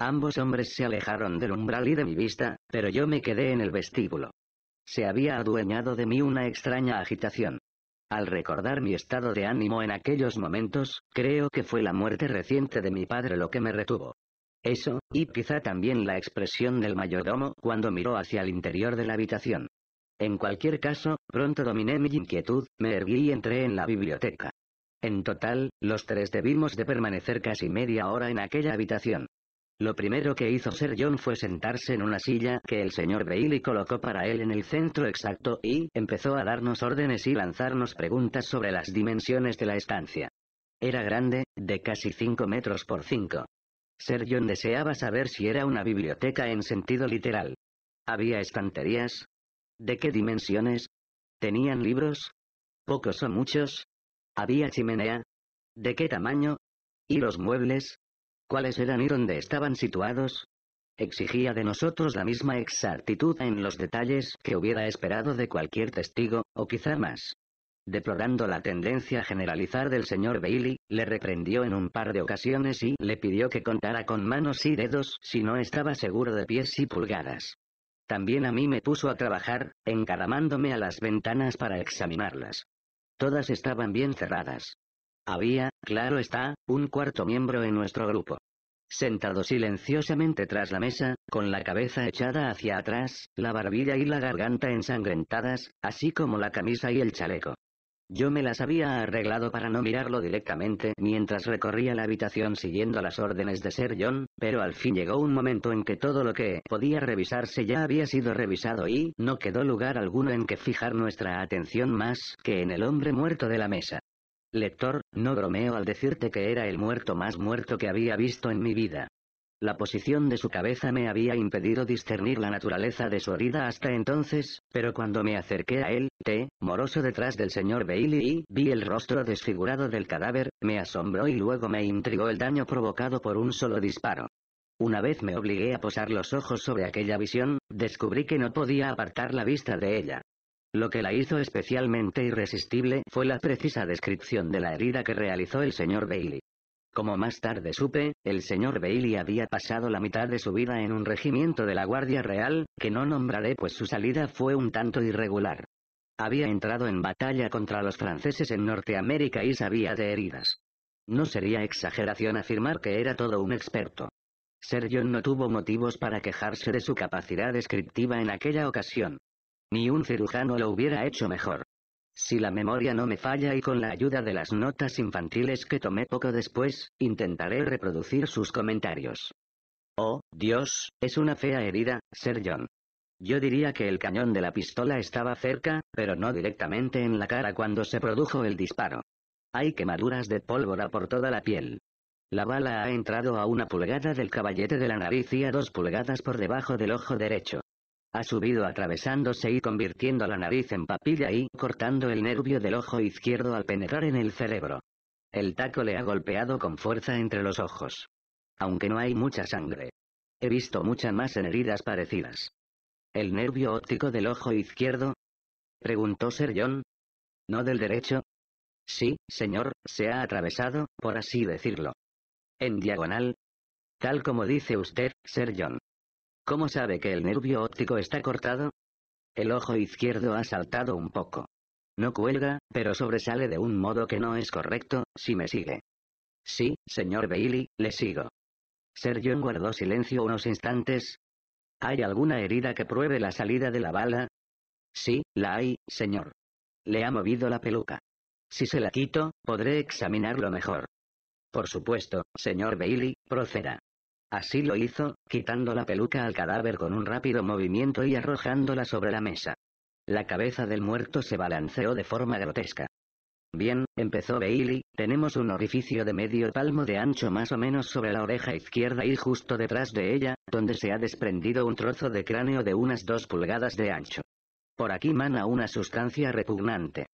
Ambos hombres se alejaron del umbral y de mi vista, pero yo me quedé en el vestíbulo. Se había adueñado de mí una extraña agitación. Al recordar mi estado de ánimo en aquellos momentos, creo que fue la muerte reciente de mi padre lo que me retuvo. Eso, y quizá también la expresión del mayordomo cuando miró hacia el interior de la habitación. En cualquier caso, pronto dominé mi inquietud, me erguí y entré en la biblioteca. En total, los tres debimos de permanecer casi media hora en aquella habitación. Lo primero que hizo Sir John fue sentarse en una silla que el señor Bailey colocó para él en el centro exacto y empezó a darnos órdenes y lanzarnos preguntas sobre las dimensiones de la estancia. Era grande, de casi 5 metros por 5. Sir John deseaba saber si era una biblioteca en sentido literal. ¿Había estanterías? ¿De qué dimensiones? ¿Tenían libros? ¿Pocos o muchos? ¿Había chimenea? ¿De qué tamaño? ¿Y los muebles? ¿Cuáles eran y dónde estaban situados? Exigía de nosotros la misma exactitud en los detalles que hubiera esperado de cualquier testigo, o quizá más. Deplorando la tendencia a generalizar del señor Bailey, le reprendió en un par de ocasiones y le pidió que contara con manos y dedos si no estaba seguro de pies y pulgadas. También a mí me puso a trabajar, encaramándome a las ventanas para examinarlas. Todas estaban bien cerradas. Había, claro está, un cuarto miembro en nuestro grupo. Sentado silenciosamente tras la mesa, con la cabeza echada hacia atrás, la barbilla y la garganta ensangrentadas, así como la camisa y el chaleco. Yo me las había arreglado para no mirarlo directamente mientras recorría la habitación siguiendo las órdenes de Sir John, pero al fin llegó un momento en que todo lo que podía revisarse ya había sido revisado y no quedó lugar alguno en que fijar nuestra atención más que en el hombre muerto de la mesa. Lector, no bromeo al decirte que era el muerto más muerto que había visto en mi vida. La posición de su cabeza me había impedido discernir la naturaleza de su herida hasta entonces, pero cuando me acerqué a él, T, moroso detrás del señor Bailey y vi el rostro desfigurado del cadáver, me asombró y luego me intrigó el daño provocado por un solo disparo. Una vez me obligué a posar los ojos sobre aquella visión, descubrí que no podía apartar la vista de ella. Lo que la hizo especialmente irresistible fue la precisa descripción de la herida que realizó el señor Bailey. Como más tarde supe, el señor Bailey había pasado la mitad de su vida en un regimiento de la Guardia Real, que no nombraré pues su salida fue un tanto irregular. Había entrado en batalla contra los franceses en Norteamérica y sabía de heridas. No sería exageración afirmar que era todo un experto. Sergio no tuvo motivos para quejarse de su capacidad descriptiva en aquella ocasión. Ni un cirujano lo hubiera hecho mejor. Si la memoria no me falla y con la ayuda de las notas infantiles que tomé poco después, intentaré reproducir sus comentarios. Oh, Dios, es una fea herida, Ser John. Yo diría que el cañón de la pistola estaba cerca, pero no directamente en la cara cuando se produjo el disparo. Hay quemaduras de pólvora por toda la piel. La bala ha entrado a una pulgada del caballete de la nariz y a dos pulgadas por debajo del ojo derecho. Ha subido atravesándose y convirtiendo la nariz en papilla y cortando el nervio del ojo izquierdo al penetrar en el cerebro. El taco le ha golpeado con fuerza entre los ojos. Aunque no hay mucha sangre. He visto muchas más en heridas parecidas. ¿El nervio óptico del ojo izquierdo? Preguntó Sir John. ¿No del derecho? Sí, señor, se ha atravesado, por así decirlo. En diagonal. Tal como dice usted, Sir John. ¿Cómo sabe que el nervio óptico está cortado? El ojo izquierdo ha saltado un poco. No cuelga, pero sobresale de un modo que no es correcto, si me sigue. Sí, señor Bailey, le sigo. sergio John guardó silencio unos instantes. ¿Hay alguna herida que pruebe la salida de la bala? Sí, la hay, señor. Le ha movido la peluca. Si se la quito, podré examinarlo mejor. Por supuesto, señor Bailey, proceda. Así lo hizo, quitando la peluca al cadáver con un rápido movimiento y arrojándola sobre la mesa. La cabeza del muerto se balanceó de forma grotesca. Bien, empezó Bailey, tenemos un orificio de medio palmo de ancho más o menos sobre la oreja izquierda y justo detrás de ella, donde se ha desprendido un trozo de cráneo de unas dos pulgadas de ancho. Por aquí mana una sustancia repugnante.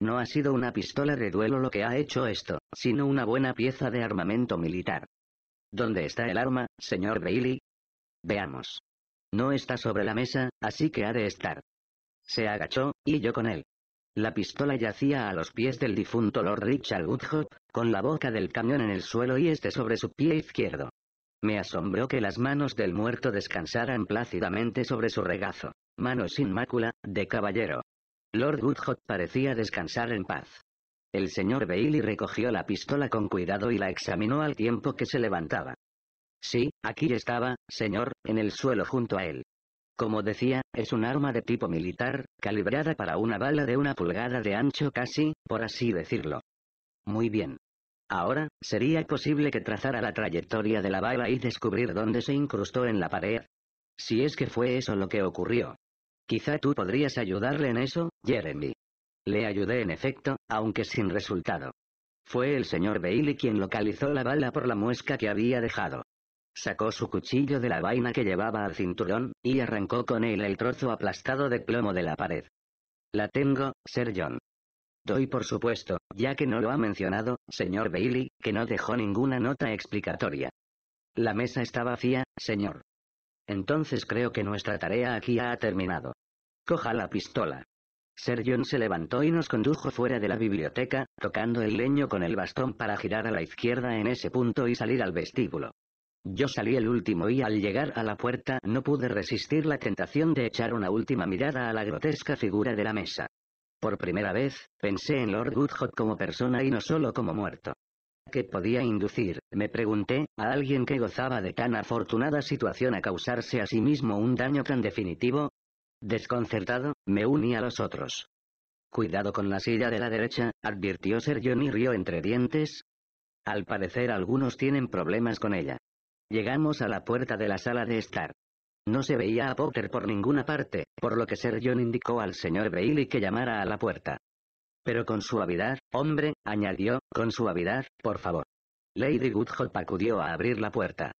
No ha sido una pistola de duelo lo que ha hecho esto, sino una buena pieza de armamento militar. ¿Dónde está el arma, señor Bailey? Veamos. No está sobre la mesa, así que ha de estar. Se agachó, y yo con él. La pistola yacía a los pies del difunto Lord Richard Woodhope, con la boca del camión en el suelo y este sobre su pie izquierdo. Me asombró que las manos del muerto descansaran plácidamente sobre su regazo. Manos sin mácula, de caballero. Lord Woodhope parecía descansar en paz. El señor Bailey recogió la pistola con cuidado y la examinó al tiempo que se levantaba. Sí, aquí estaba, señor, en el suelo junto a él. Como decía, es un arma de tipo militar, calibrada para una bala de una pulgada de ancho casi, por así decirlo. Muy bien. Ahora, sería posible que trazara la trayectoria de la bala y descubrir dónde se incrustó en la pared. Si es que fue eso lo que ocurrió. Quizá tú podrías ayudarle en eso, Jeremy. Le ayudé en efecto, aunque sin resultado. Fue el señor Bailey quien localizó la bala por la muesca que había dejado. Sacó su cuchillo de la vaina que llevaba al cinturón, y arrancó con él el trozo aplastado de plomo de la pared. La tengo, Sir John. Doy por supuesto, ya que no lo ha mencionado, señor Bailey, que no dejó ninguna nota explicatoria. La mesa está vacía, señor. Entonces creo que nuestra tarea aquí ha terminado. Coja la pistola. Sergion se levantó y nos condujo fuera de la biblioteca, tocando el leño con el bastón para girar a la izquierda en ese punto y salir al vestíbulo. Yo salí el último y al llegar a la puerta no pude resistir la tentación de echar una última mirada a la grotesca figura de la mesa. Por primera vez, pensé en Lord Woodhot como persona y no solo como muerto. ¿Qué podía inducir, me pregunté, a alguien que gozaba de tan afortunada situación a causarse a sí mismo un daño tan definitivo? Desconcertado, me uní a los otros. Cuidado con la silla de la derecha, advirtió Ser John y rió entre dientes. Al parecer algunos tienen problemas con ella. Llegamos a la puerta de la sala de estar. No se veía a Potter por ninguna parte, por lo que Ser John indicó al señor Bailey que llamara a la puerta. Pero con suavidad, hombre, añadió, con suavidad, por favor. Lady Goodhop acudió a abrir la puerta.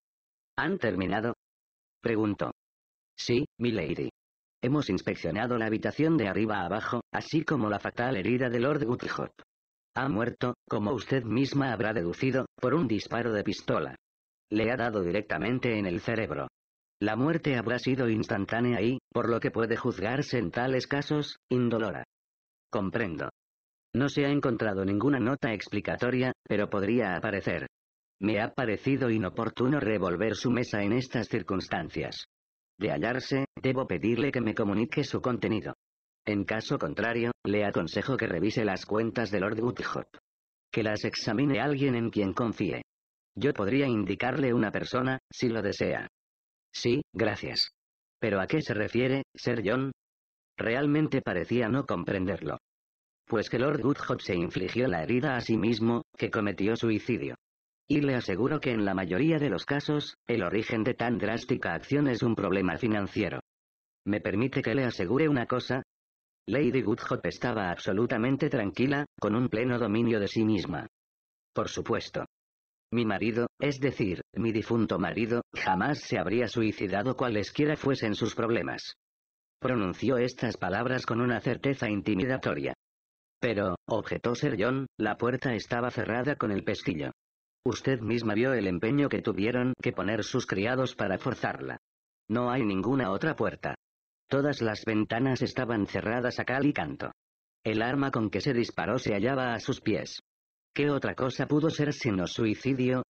¿Han terminado? Preguntó. Sí, mi lady. Hemos inspeccionado la habitación de arriba a abajo, así como la fatal herida de Lord Guthrie. Ha muerto, como usted misma habrá deducido, por un disparo de pistola. Le ha dado directamente en el cerebro. La muerte habrá sido instantánea y, por lo que puede juzgarse en tales casos, indolora. Comprendo. No se ha encontrado ninguna nota explicatoria, pero podría aparecer. Me ha parecido inoportuno revolver su mesa en estas circunstancias de hallarse, debo pedirle que me comunique su contenido. En caso contrario, le aconsejo que revise las cuentas de Lord Woodhop. Que las examine alguien en quien confíe. Yo podría indicarle una persona, si lo desea. Sí, gracias. ¿Pero a qué se refiere, Sir John? Realmente parecía no comprenderlo. Pues que Lord Woodhop se infligió la herida a sí mismo, que cometió suicidio. Y le aseguro que en la mayoría de los casos, el origen de tan drástica acción es un problema financiero. ¿Me permite que le asegure una cosa? Lady Goodhop estaba absolutamente tranquila, con un pleno dominio de sí misma. Por supuesto. Mi marido, es decir, mi difunto marido, jamás se habría suicidado cualesquiera fuesen sus problemas. Pronunció estas palabras con una certeza intimidatoria. Pero, objetó Sir John, la puerta estaba cerrada con el pestillo. Usted misma vio el empeño que tuvieron que poner sus criados para forzarla. No hay ninguna otra puerta. Todas las ventanas estaban cerradas a cal y canto. El arma con que se disparó se hallaba a sus pies. ¿Qué otra cosa pudo ser sino suicidio?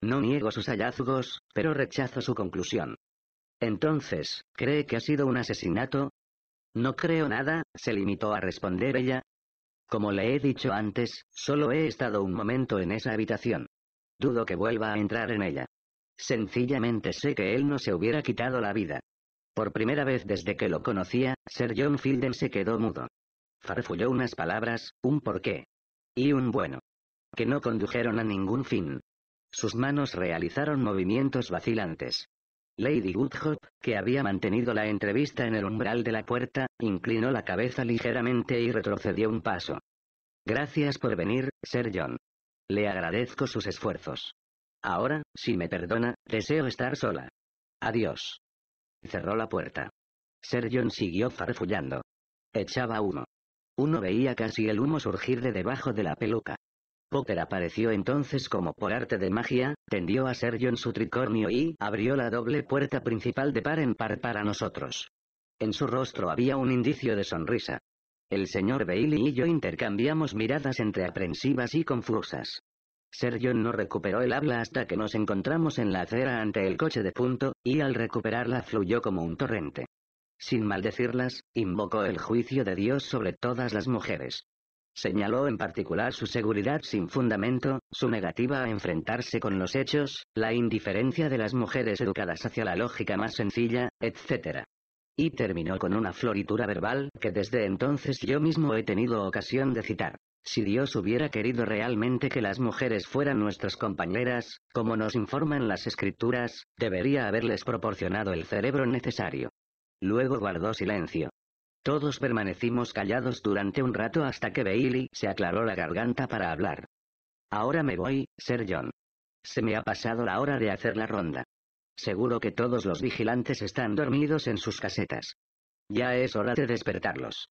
No niego sus hallazgos, pero rechazo su conclusión. Entonces, ¿cree que ha sido un asesinato? No creo nada, se limitó a responder ella. Como le he dicho antes, solo he estado un momento en esa habitación. Dudo que vuelva a entrar en ella. Sencillamente sé que él no se hubiera quitado la vida. Por primera vez desde que lo conocía, Sir John Fielden se quedó mudo. Farfulló unas palabras, un porqué. Y un bueno. Que no condujeron a ningún fin. Sus manos realizaron movimientos vacilantes. Lady Woodhop, que había mantenido la entrevista en el umbral de la puerta, inclinó la cabeza ligeramente y retrocedió un paso. Gracias por venir, Sir John. Le agradezco sus esfuerzos. Ahora, si me perdona, deseo estar sola. Adiós. Cerró la puerta. Sergion siguió farfullando. Echaba uno. Uno veía casi el humo surgir de debajo de la peluca. Potter apareció entonces como por arte de magia, tendió a Sergion su tricornio y abrió la doble puerta principal de par en par para nosotros. En su rostro había un indicio de sonrisa. El señor Bailey y yo intercambiamos miradas entre aprensivas y confusas. Sergio no recuperó el habla hasta que nos encontramos en la acera ante el coche de punto, y al recuperarla fluyó como un torrente. Sin maldecirlas, invocó el juicio de Dios sobre todas las mujeres. Señaló en particular su seguridad sin fundamento, su negativa a enfrentarse con los hechos, la indiferencia de las mujeres educadas hacia la lógica más sencilla, etc. Y terminó con una floritura verbal que desde entonces yo mismo he tenido ocasión de citar. Si Dios hubiera querido realmente que las mujeres fueran nuestras compañeras, como nos informan las escrituras, debería haberles proporcionado el cerebro necesario. Luego guardó silencio. Todos permanecimos callados durante un rato hasta que Bailey se aclaró la garganta para hablar. Ahora me voy, Sir John. Se me ha pasado la hora de hacer la ronda. Seguro que todos los vigilantes están dormidos en sus casetas. Ya es hora de despertarlos.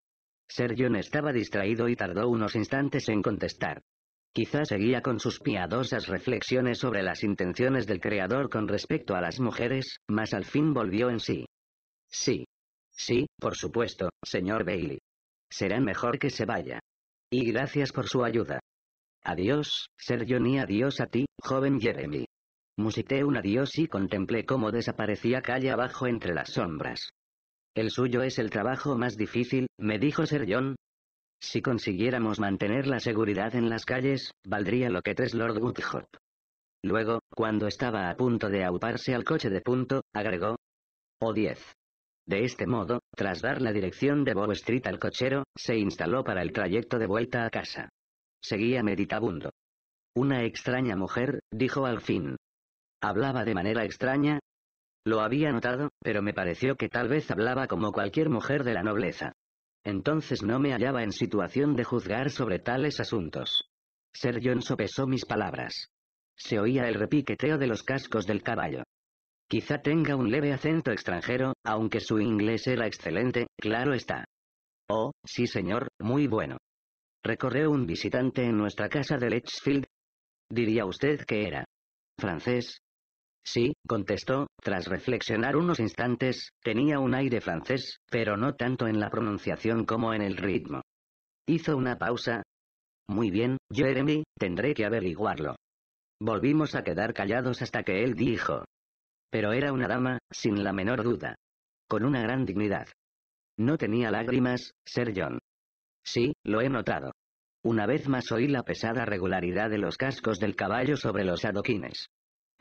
Sergion estaba distraído y tardó unos instantes en contestar. Quizá seguía con sus piadosas reflexiones sobre las intenciones del Creador con respecto a las mujeres, mas al fin volvió en sí. Sí. Sí, por supuesto, señor Bailey. Será mejor que se vaya. Y gracias por su ayuda. Adiós, Sergion y adiós a ti, joven Jeremy. Musité un adiós y contemplé cómo desaparecía calle abajo entre las sombras. El suyo es el trabajo más difícil, me dijo Sir John. Si consiguiéramos mantener la seguridad en las calles, valdría lo que tres Lord Woodhop». Luego, cuando estaba a punto de auparse al coche de punto, agregó. O diez. De este modo, tras dar la dirección de Bow Street al cochero, se instaló para el trayecto de vuelta a casa. Seguía meditabundo. Una extraña mujer, dijo al fin, Hablaba de manera extraña. Lo había notado, pero me pareció que tal vez hablaba como cualquier mujer de la nobleza. Entonces no me hallaba en situación de juzgar sobre tales asuntos. Sir John sopesó mis palabras. Se oía el repiqueteo de los cascos del caballo. Quizá tenga un leve acento extranjero, aunque su inglés era excelente, claro está. Oh, sí señor, muy bueno. Recorrió un visitante en nuestra casa de lechfield Diría usted que era francés, Sí, contestó, tras reflexionar unos instantes, tenía un aire francés, pero no tanto en la pronunciación como en el ritmo. Hizo una pausa. Muy bien, Jeremy, tendré que averiguarlo. Volvimos a quedar callados hasta que él dijo. Pero era una dama, sin la menor duda. Con una gran dignidad. No tenía lágrimas, Sir John. Sí, lo he notado. Una vez más oí la pesada regularidad de los cascos del caballo sobre los adoquines.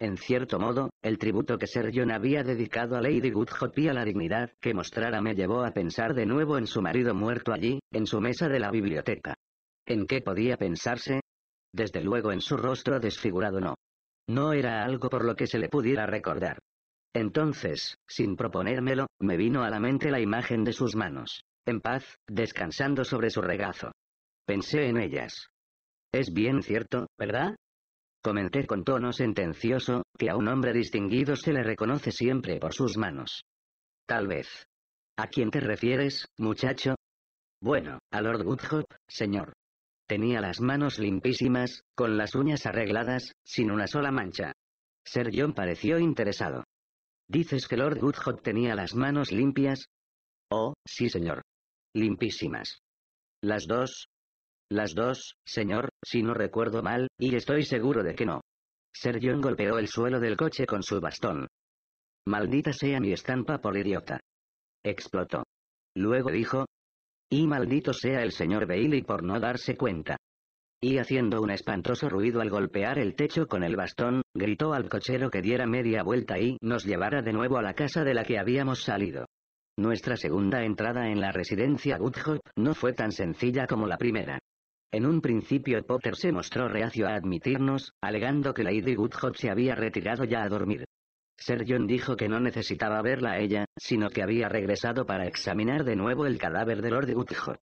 En cierto modo, el tributo que Sergion había dedicado a Lady Goodhope y a la dignidad que mostrara me llevó a pensar de nuevo en su marido muerto allí, en su mesa de la biblioteca. ¿En qué podía pensarse? Desde luego en su rostro desfigurado no. No era algo por lo que se le pudiera recordar. Entonces, sin proponérmelo, me vino a la mente la imagen de sus manos, en paz, descansando sobre su regazo. Pensé en ellas. Es bien cierto, ¿verdad? Comenté con tono sentencioso, que a un hombre distinguido se le reconoce siempre por sus manos. Tal vez. ¿A quién te refieres, muchacho? Bueno, a Lord Woodhop, señor. Tenía las manos limpísimas, con las uñas arregladas, sin una sola mancha. Ser John pareció interesado. ¿Dices que Lord Woodhop tenía las manos limpias? Oh, sí señor. Limpísimas. Las dos, las dos, señor, si no recuerdo mal, y estoy seguro de que no. Ser golpeó el suelo del coche con su bastón. Maldita sea mi estampa por idiota. Explotó. Luego dijo. Y maldito sea el señor Bailey por no darse cuenta. Y haciendo un espantoso ruido al golpear el techo con el bastón, gritó al cochero que diera media vuelta y nos llevara de nuevo a la casa de la que habíamos salido. Nuestra segunda entrada en la residencia Woodhope no fue tan sencilla como la primera. En un principio Potter se mostró reacio a admitirnos, alegando que Lady Woodhop se había retirado ya a dormir. sergio dijo que no necesitaba verla a ella, sino que había regresado para examinar de nuevo el cadáver de Lord Woodhot.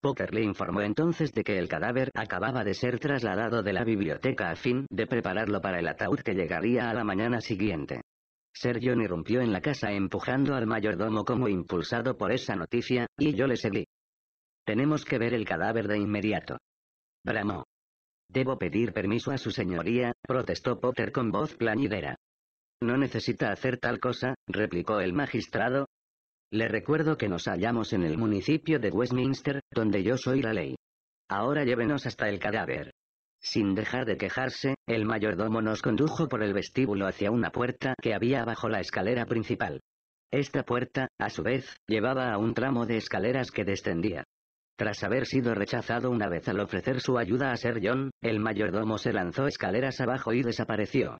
Potter le informó entonces de que el cadáver acababa de ser trasladado de la biblioteca a fin de prepararlo para el ataúd que llegaría a la mañana siguiente. sergio irrumpió en la casa empujando al mayordomo como impulsado por esa noticia, y yo le seguí. Tenemos que ver el cadáver de inmediato. «Bramo». Debo pedir permiso a su señoría, protestó Potter con voz plañidera. No necesita hacer tal cosa, replicó el magistrado. Le recuerdo que nos hallamos en el municipio de Westminster, donde yo soy la ley. Ahora llévenos hasta el cadáver. Sin dejar de quejarse, el mayordomo nos condujo por el vestíbulo hacia una puerta que había bajo la escalera principal. Esta puerta, a su vez, llevaba a un tramo de escaleras que descendía. Tras haber sido rechazado una vez al ofrecer su ayuda a Ser John, el mayordomo se lanzó escaleras abajo y desapareció.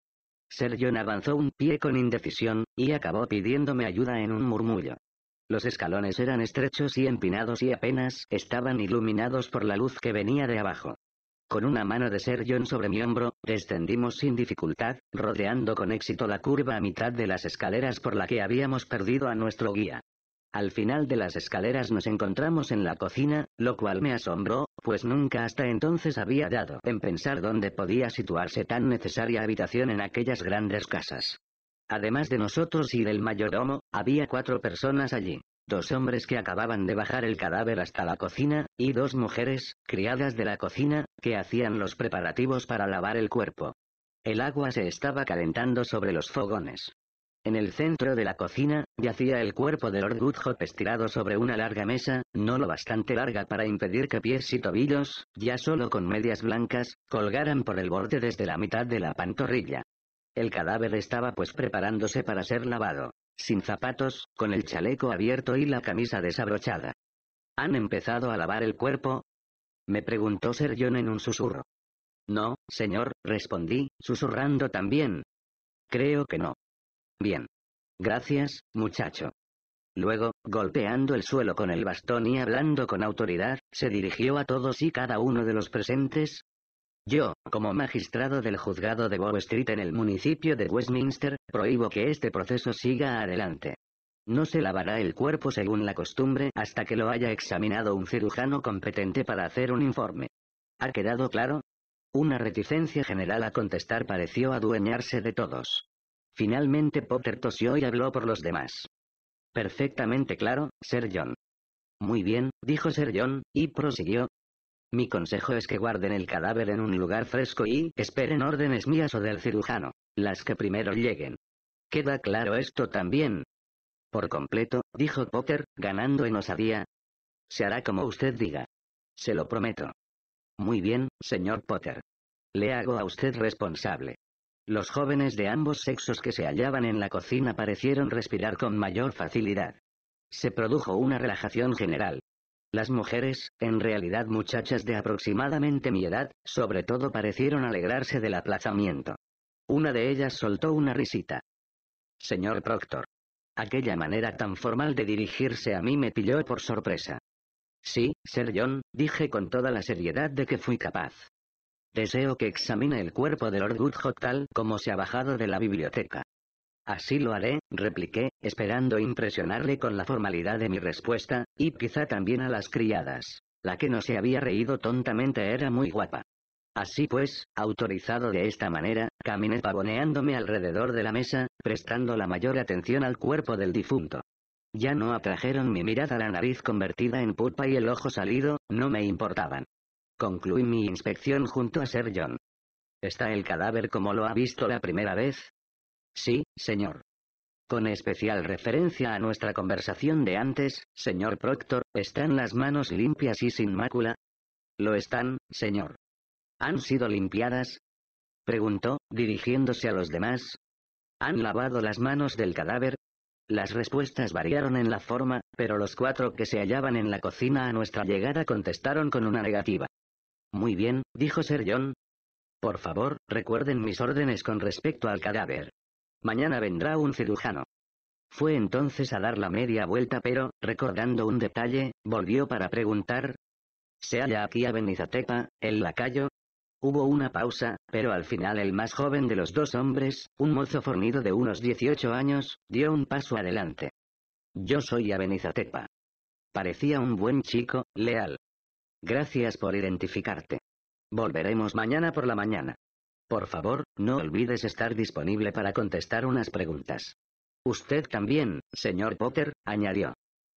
Ser John avanzó un pie con indecisión, y acabó pidiéndome ayuda en un murmullo. Los escalones eran estrechos y empinados y apenas estaban iluminados por la luz que venía de abajo. Con una mano de Ser John sobre mi hombro, descendimos sin dificultad, rodeando con éxito la curva a mitad de las escaleras por la que habíamos perdido a nuestro guía. Al final de las escaleras nos encontramos en la cocina, lo cual me asombró, pues nunca hasta entonces había dado en pensar dónde podía situarse tan necesaria habitación en aquellas grandes casas. Además de nosotros y del mayordomo, había cuatro personas allí. Dos hombres que acababan de bajar el cadáver hasta la cocina, y dos mujeres, criadas de la cocina, que hacían los preparativos para lavar el cuerpo. El agua se estaba calentando sobre los fogones. En el centro de la cocina, yacía el cuerpo de Lord Goodhope estirado sobre una larga mesa, no lo bastante larga para impedir que pies y tobillos, ya solo con medias blancas, colgaran por el borde desde la mitad de la pantorrilla. El cadáver estaba pues preparándose para ser lavado, sin zapatos, con el chaleco abierto y la camisa desabrochada. ¿Han empezado a lavar el cuerpo? Me preguntó Ser John en un susurro. No, señor, respondí, susurrando también. Creo que no. Bien. Gracias, muchacho. Luego, golpeando el suelo con el bastón y hablando con autoridad, se dirigió a todos y cada uno de los presentes. Yo, como magistrado del juzgado de Bow Street en el municipio de Westminster, prohíbo que este proceso siga adelante. No se lavará el cuerpo según la costumbre hasta que lo haya examinado un cirujano competente para hacer un informe. ¿Ha quedado claro? Una reticencia general a contestar pareció adueñarse de todos. Finalmente Potter tosió y habló por los demás. Perfectamente claro, Sir John. Muy bien, dijo Sir John, y prosiguió. Mi consejo es que guarden el cadáver en un lugar fresco y esperen órdenes mías o del cirujano, las que primero lleguen. ¿Queda claro esto también? Por completo, dijo Potter, ganando en osadía. Se hará como usted diga. Se lo prometo. Muy bien, señor Potter. Le hago a usted responsable. Los jóvenes de ambos sexos que se hallaban en la cocina parecieron respirar con mayor facilidad. Se produjo una relajación general. Las mujeres, en realidad muchachas de aproximadamente mi edad, sobre todo parecieron alegrarse del aplazamiento. Una de ellas soltó una risita. Señor Proctor. Aquella manera tan formal de dirigirse a mí me pilló por sorpresa. Sí, Sir John, dije con toda la seriedad de que fui capaz. Deseo que examine el cuerpo de Lord Goodhot tal como se ha bajado de la biblioteca. Así lo haré, repliqué, esperando impresionarle con la formalidad de mi respuesta, y quizá también a las criadas. La que no se había reído tontamente era muy guapa. Así pues, autorizado de esta manera, caminé pavoneándome alrededor de la mesa, prestando la mayor atención al cuerpo del difunto. Ya no atrajeron mi mirada la nariz convertida en pulpa y el ojo salido, no me importaban. Concluí mi inspección junto a Sir John. ¿Está el cadáver como lo ha visto la primera vez? Sí, señor. Con especial referencia a nuestra conversación de antes, señor Proctor, ¿están las manos limpias y sin mácula? Lo están, señor. ¿Han sido limpiadas? Preguntó, dirigiéndose a los demás. ¿Han lavado las manos del cadáver? Las respuestas variaron en la forma, pero los cuatro que se hallaban en la cocina a nuestra llegada contestaron con una negativa. Muy bien, dijo Sir John. Por favor, recuerden mis órdenes con respecto al cadáver. Mañana vendrá un cirujano. Fue entonces a dar la media vuelta pero, recordando un detalle, volvió para preguntar. ¿Se halla aquí Abenizatepa, el lacayo? Hubo una pausa, pero al final el más joven de los dos hombres, un mozo fornido de unos 18 años, dio un paso adelante. Yo soy Abenizatepa. Parecía un buen chico, leal. Gracias por identificarte. Volveremos mañana por la mañana. Por favor, no olvides estar disponible para contestar unas preguntas. Usted también, señor Potter, añadió.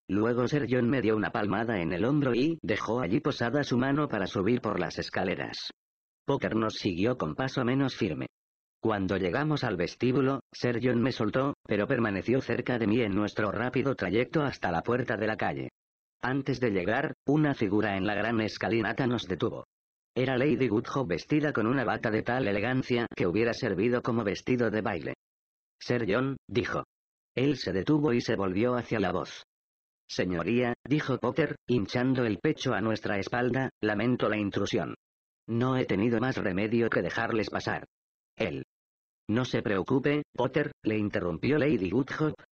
Luego Sir me dio una palmada en el hombro y dejó allí posada su mano para subir por las escaleras. Potter nos siguió con paso menos firme. Cuando llegamos al vestíbulo, Sir me soltó, pero permaneció cerca de mí en nuestro rápido trayecto hasta la puerta de la calle. Antes de llegar, una figura en la gran escalinata nos detuvo. Era Lady Goodhope vestida con una bata de tal elegancia que hubiera servido como vestido de baile. «Ser John, dijo. Él se detuvo y se volvió hacia la voz. Señoría, dijo Potter, hinchando el pecho a nuestra espalda, lamento la intrusión. No he tenido más remedio que dejarles pasar. Él. No se preocupe, Potter, le interrumpió Lady Goodhope.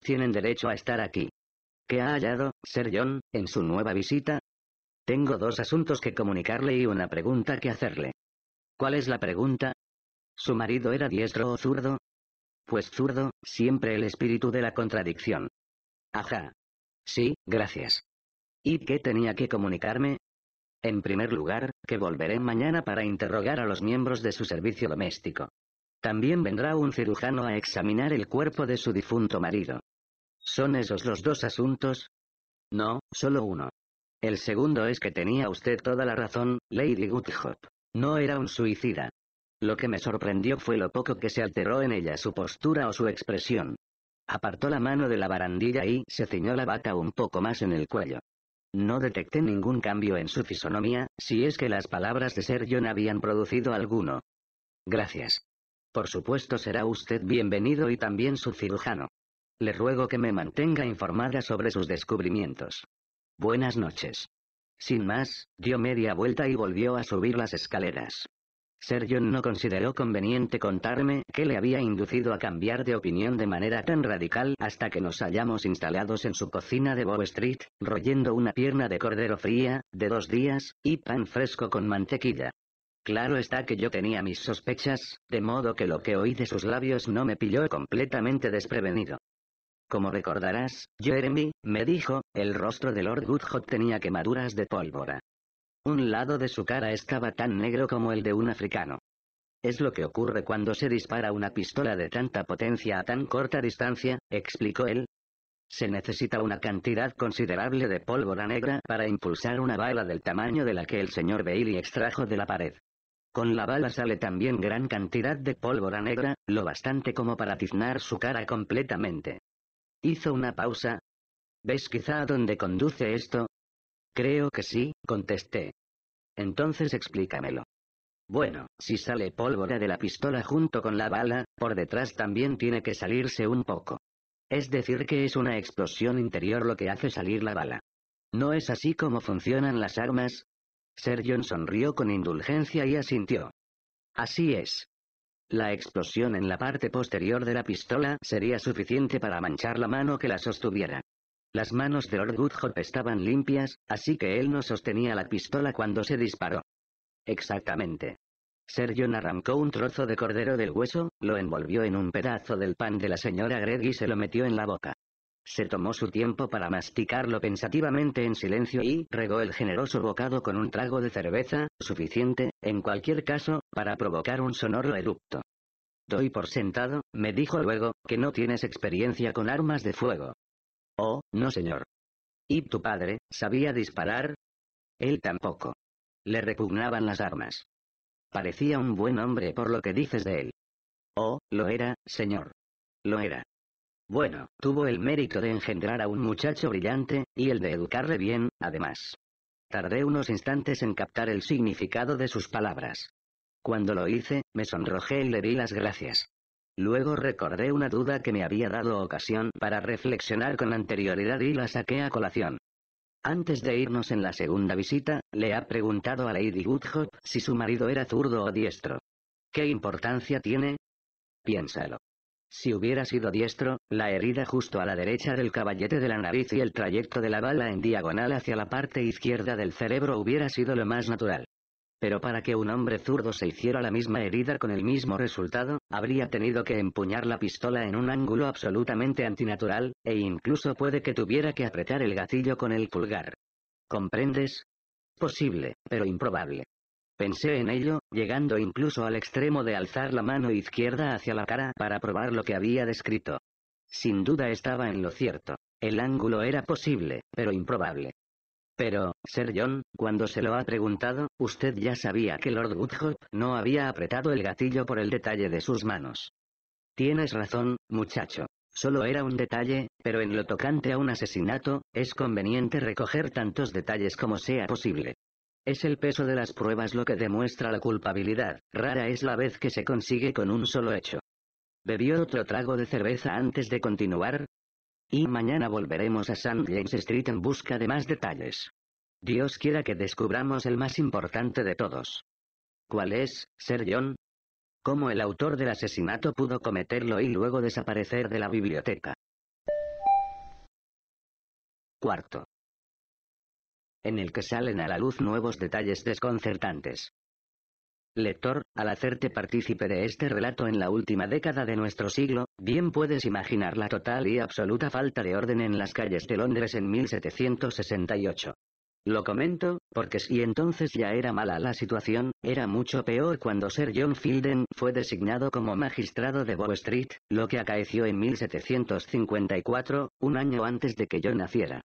Tienen derecho a estar aquí. ¿Qué ha hallado, Sir John, en su nueva visita? Tengo dos asuntos que comunicarle y una pregunta que hacerle. ¿Cuál es la pregunta? ¿Su marido era diestro o zurdo? Pues zurdo, siempre el espíritu de la contradicción. Ajá. Sí, gracias. ¿Y qué tenía que comunicarme? En primer lugar, que volveré mañana para interrogar a los miembros de su servicio doméstico. También vendrá un cirujano a examinar el cuerpo de su difunto marido. ¿Son esos los dos asuntos? No, solo uno. El segundo es que tenía usted toda la razón, Lady Goodhop. No era un suicida. Lo que me sorprendió fue lo poco que se alteró en ella su postura o su expresión. Apartó la mano de la barandilla y se ciñó la bata un poco más en el cuello. No detecté ningún cambio en su fisonomía, si es que las palabras de Sergio John habían producido alguno. Gracias. Por supuesto será usted bienvenido y también su cirujano. Le ruego que me mantenga informada sobre sus descubrimientos. Buenas noches. Sin más, dio media vuelta y volvió a subir las escaleras. Sergio no consideró conveniente contarme qué le había inducido a cambiar de opinión de manera tan radical hasta que nos hallamos instalados en su cocina de Bow Street, royendo una pierna de cordero fría, de dos días, y pan fresco con mantequilla. Claro está que yo tenía mis sospechas, de modo que lo que oí de sus labios no me pilló completamente desprevenido. Como recordarás, Jeremy, me dijo, el rostro de Lord Goodhot tenía quemaduras de pólvora. Un lado de su cara estaba tan negro como el de un africano. Es lo que ocurre cuando se dispara una pistola de tanta potencia a tan corta distancia, explicó él. Se necesita una cantidad considerable de pólvora negra para impulsar una bala del tamaño de la que el señor Bailey extrajo de la pared. Con la bala sale también gran cantidad de pólvora negra, lo bastante como para tiznar su cara completamente. Hizo una pausa. ¿Ves quizá a dónde conduce esto? Creo que sí, contesté. Entonces explícamelo. Bueno, si sale pólvora de la pistola junto con la bala, por detrás también tiene que salirse un poco. Es decir, que es una explosión interior lo que hace salir la bala. ¿No es así como funcionan las armas? Sergion sonrió con indulgencia y asintió. Así es. La explosión en la parte posterior de la pistola sería suficiente para manchar la mano que la sostuviera. Las manos de Lord Goodhop estaban limpias, así que él no sostenía la pistola cuando se disparó. Exactamente. Sergio arrancó un trozo de cordero del hueso, lo envolvió en un pedazo del pan de la señora Gregg y se lo metió en la boca. Se tomó su tiempo para masticarlo pensativamente en silencio y regó el generoso bocado con un trago de cerveza, suficiente, en cualquier caso, para provocar un sonoro eructo. Doy por sentado, me dijo luego, que no tienes experiencia con armas de fuego. Oh, no señor. ¿Y tu padre, sabía disparar? Él tampoco. Le repugnaban las armas. Parecía un buen hombre por lo que dices de él. Oh, lo era, señor. Lo era. Bueno, tuvo el mérito de engendrar a un muchacho brillante, y el de educarle bien, además. Tardé unos instantes en captar el significado de sus palabras. Cuando lo hice, me sonrojé y le di las gracias. Luego recordé una duda que me había dado ocasión para reflexionar con anterioridad y la saqué a colación. Antes de irnos en la segunda visita, le ha preguntado a Lady Woodhope si su marido era zurdo o diestro. ¿Qué importancia tiene? Piénsalo. Si hubiera sido diestro, la herida justo a la derecha del caballete de la nariz y el trayecto de la bala en diagonal hacia la parte izquierda del cerebro hubiera sido lo más natural. Pero para que un hombre zurdo se hiciera la misma herida con el mismo resultado, habría tenido que empuñar la pistola en un ángulo absolutamente antinatural, e incluso puede que tuviera que apretar el gatillo con el pulgar. ¿Comprendes? Posible, pero improbable. Pensé en ello, llegando incluso al extremo de alzar la mano izquierda hacia la cara para probar lo que había descrito. Sin duda estaba en lo cierto. El ángulo era posible, pero improbable. Pero, Sir John, cuando se lo ha preguntado, usted ya sabía que Lord Woodhop no había apretado el gatillo por el detalle de sus manos. Tienes razón, muchacho. Solo era un detalle, pero en lo tocante a un asesinato, es conveniente recoger tantos detalles como sea posible. Es el peso de las pruebas lo que demuestra la culpabilidad, rara es la vez que se consigue con un solo hecho. Bebió otro trago de cerveza antes de continuar. Y mañana volveremos a St. James Street en busca de más detalles. Dios quiera que descubramos el más importante de todos. ¿Cuál es, Ser John? ¿Cómo el autor del asesinato pudo cometerlo y luego desaparecer de la biblioteca? Cuarto en el que salen a la luz nuevos detalles desconcertantes. Lector, al hacerte partícipe de este relato en la última década de nuestro siglo, bien puedes imaginar la total y absoluta falta de orden en las calles de Londres en 1768. Lo comento, porque si entonces ya era mala la situación, era mucho peor cuando Sir John Fielden fue designado como magistrado de Bow Street, lo que acaeció en 1754, un año antes de que yo naciera.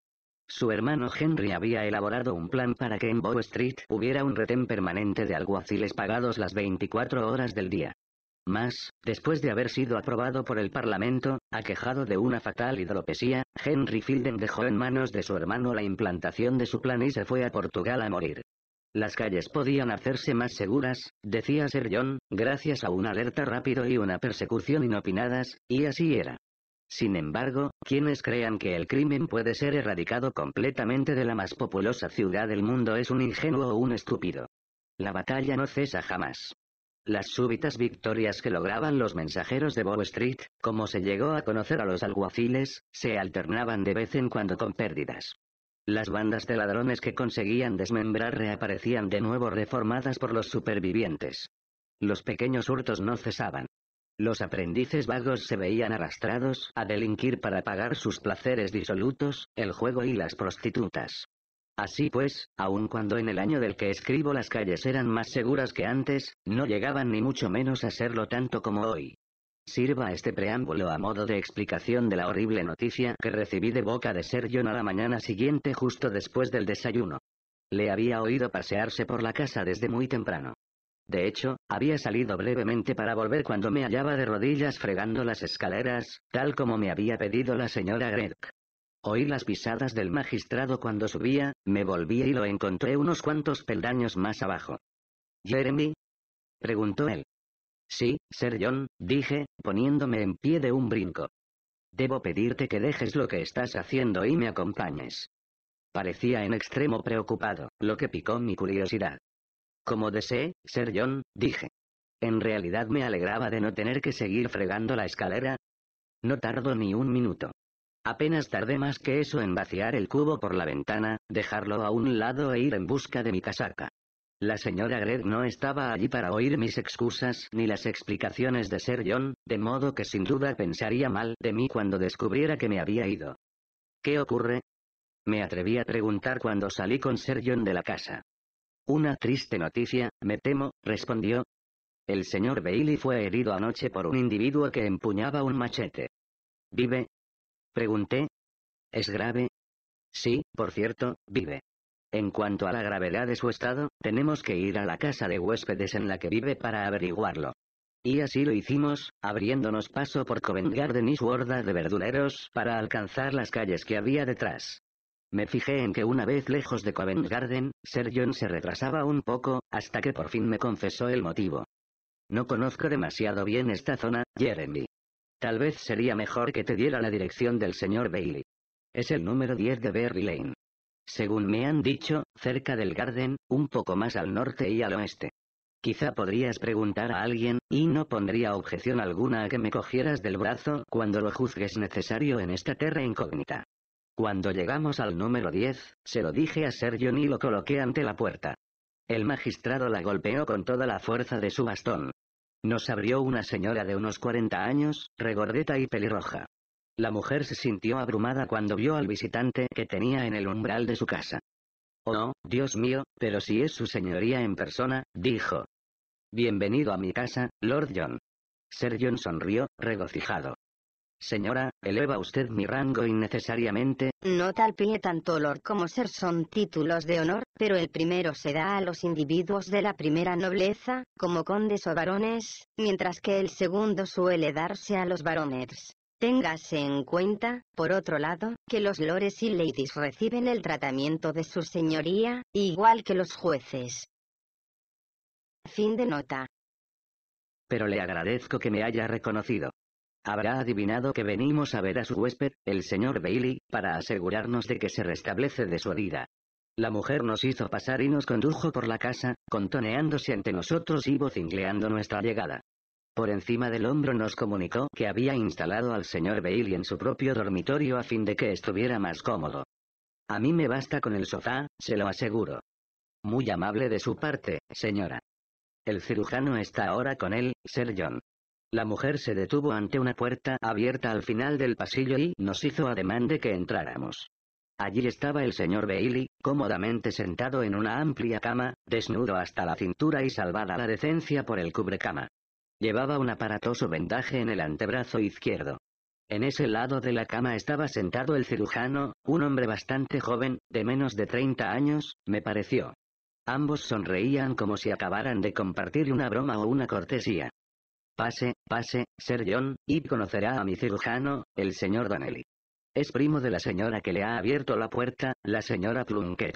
Su hermano Henry había elaborado un plan para que en Bow Street hubiera un retén permanente de alguaciles pagados las 24 horas del día. Mas, después de haber sido aprobado por el Parlamento, aquejado de una fatal hidropesía, Henry Fielden dejó en manos de su hermano la implantación de su plan y se fue a Portugal a morir. Las calles podían hacerse más seguras, decía Sir John, gracias a una alerta rápido y una persecución inopinadas, y así era. Sin embargo, quienes crean que el crimen puede ser erradicado completamente de la más populosa ciudad del mundo es un ingenuo o un estúpido. La batalla no cesa jamás. Las súbitas victorias que lograban los mensajeros de Bow Street, como se llegó a conocer a los alguaciles, se alternaban de vez en cuando con pérdidas. Las bandas de ladrones que conseguían desmembrar reaparecían de nuevo reformadas por los supervivientes. Los pequeños hurtos no cesaban. Los aprendices vagos se veían arrastrados a delinquir para pagar sus placeres disolutos, el juego y las prostitutas. Así pues, aun cuando en el año del que escribo las calles eran más seguras que antes, no llegaban ni mucho menos a serlo tanto como hoy. Sirva este preámbulo a modo de explicación de la horrible noticia que recibí de boca de Sergio yo a la mañana siguiente justo después del desayuno. Le había oído pasearse por la casa desde muy temprano. De hecho, había salido brevemente para volver cuando me hallaba de rodillas fregando las escaleras, tal como me había pedido la señora Gregg. Oí las pisadas del magistrado cuando subía, me volví y lo encontré unos cuantos peldaños más abajo. ¿Jeremy? preguntó él. Sí, ser John, dije, poniéndome en pie de un brinco. Debo pedirte que dejes lo que estás haciendo y me acompañes. Parecía en extremo preocupado, lo que picó mi curiosidad. Como deseé, ser John, dije. En realidad me alegraba de no tener que seguir fregando la escalera. No tardó ni un minuto. Apenas tardé más que eso en vaciar el cubo por la ventana, dejarlo a un lado e ir en busca de mi casaca. La señora greg no estaba allí para oír mis excusas ni las explicaciones de Ser John, de modo que sin duda pensaría mal de mí cuando descubriera que me había ido. ¿Qué ocurre? Me atreví a preguntar cuando salí con Ser John de la casa. Una triste noticia, me temo, respondió. El señor Bailey fue herido anoche por un individuo que empuñaba un machete. ¿Vive? Pregunté. ¿Es grave? Sí, por cierto, vive. En cuanto a la gravedad de su estado, tenemos que ir a la casa de huéspedes en la que vive para averiguarlo. Y así lo hicimos, abriéndonos paso por Covent Garden y su horda de verduleros para alcanzar las calles que había detrás. Me fijé en que una vez lejos de Covent Garden, Sir John se retrasaba un poco, hasta que por fin me confesó el motivo. No conozco demasiado bien esta zona, Jeremy. Tal vez sería mejor que te diera la dirección del señor Bailey. Es el número 10 de Berry Lane. Según me han dicho, cerca del Garden, un poco más al norte y al oeste. Quizá podrías preguntar a alguien, y no pondría objeción alguna a que me cogieras del brazo cuando lo juzgues necesario en esta tierra incógnita. Cuando llegamos al número 10, se lo dije a Sergio y lo coloqué ante la puerta. El magistrado la golpeó con toda la fuerza de su bastón. Nos abrió una señora de unos 40 años, regordeta y pelirroja. La mujer se sintió abrumada cuando vio al visitante que tenía en el umbral de su casa. Oh, Dios mío, pero si es su señoría en persona, dijo. Bienvenido a mi casa, Lord John. Sir sonrió, regocijado. Señora, eleva usted mi rango innecesariamente. «No tal pie tanto olor como ser son títulos de honor, pero el primero se da a los individuos de la primera nobleza, como condes o varones, mientras que el segundo suele darse a los barones. Téngase en cuenta, por otro lado, que los lores y ladies reciben el tratamiento de su señoría, igual que los jueces. Fin de nota. Pero le agradezco que me haya reconocido. Habrá adivinado que venimos a ver a su huésped, el señor Bailey, para asegurarnos de que se restablece de su herida. La mujer nos hizo pasar y nos condujo por la casa, contoneándose ante nosotros y vocingleando nuestra llegada. Por encima del hombro nos comunicó que había instalado al señor Bailey en su propio dormitorio a fin de que estuviera más cómodo. A mí me basta con el sofá, se lo aseguro. Muy amable de su parte, señora. El cirujano está ahora con él, Sir John. La mujer se detuvo ante una puerta abierta al final del pasillo y nos hizo ademán de que entráramos. Allí estaba el señor Bailey, cómodamente sentado en una amplia cama, desnudo hasta la cintura y salvada la decencia por el cubrecama. Llevaba un aparatoso vendaje en el antebrazo izquierdo. En ese lado de la cama estaba sentado el cirujano, un hombre bastante joven, de menos de 30 años, me pareció. Ambos sonreían como si acabaran de compartir una broma o una cortesía. Pase, pase, Sir John, y conocerá a mi cirujano, el señor Donnelly. Es primo de la señora que le ha abierto la puerta, la señora Plunkett.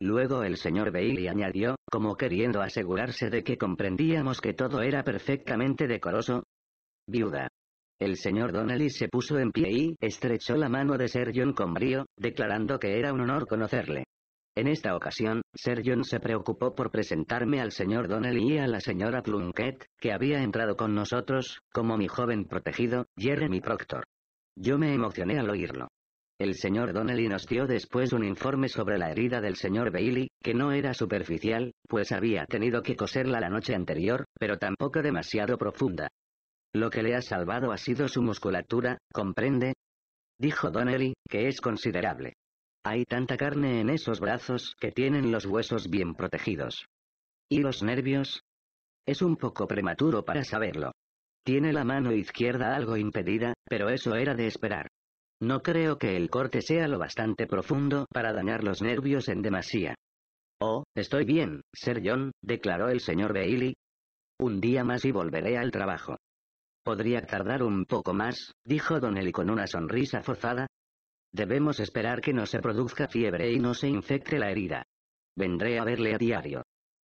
Luego el señor Bailey añadió, como queriendo asegurarse de que comprendíamos que todo era perfectamente decoroso. Viuda. El señor Donnelly se puso en pie y estrechó la mano de Sir John con brío, declarando que era un honor conocerle. En esta ocasión, sergio se preocupó por presentarme al señor Donnelly y a la señora Plunkett, que había entrado con nosotros, como mi joven protegido, Jeremy Proctor. Yo me emocioné al oírlo. El señor Donnelly nos dio después un informe sobre la herida del señor Bailey, que no era superficial, pues había tenido que coserla la noche anterior, pero tampoco demasiado profunda. Lo que le ha salvado ha sido su musculatura, ¿comprende? Dijo Donnelly, que es considerable. Hay tanta carne en esos brazos que tienen los huesos bien protegidos. ¿Y los nervios? Es un poco prematuro para saberlo. Tiene la mano izquierda algo impedida, pero eso era de esperar. No creo que el corte sea lo bastante profundo para dañar los nervios en demasía. Oh, estoy bien, Sir John, declaró el señor Bailey. Un día más y volveré al trabajo. Podría tardar un poco más, dijo Donnelly con una sonrisa forzada, Debemos esperar que no se produzca fiebre y no se infecte la herida. Vendré a verle a diario.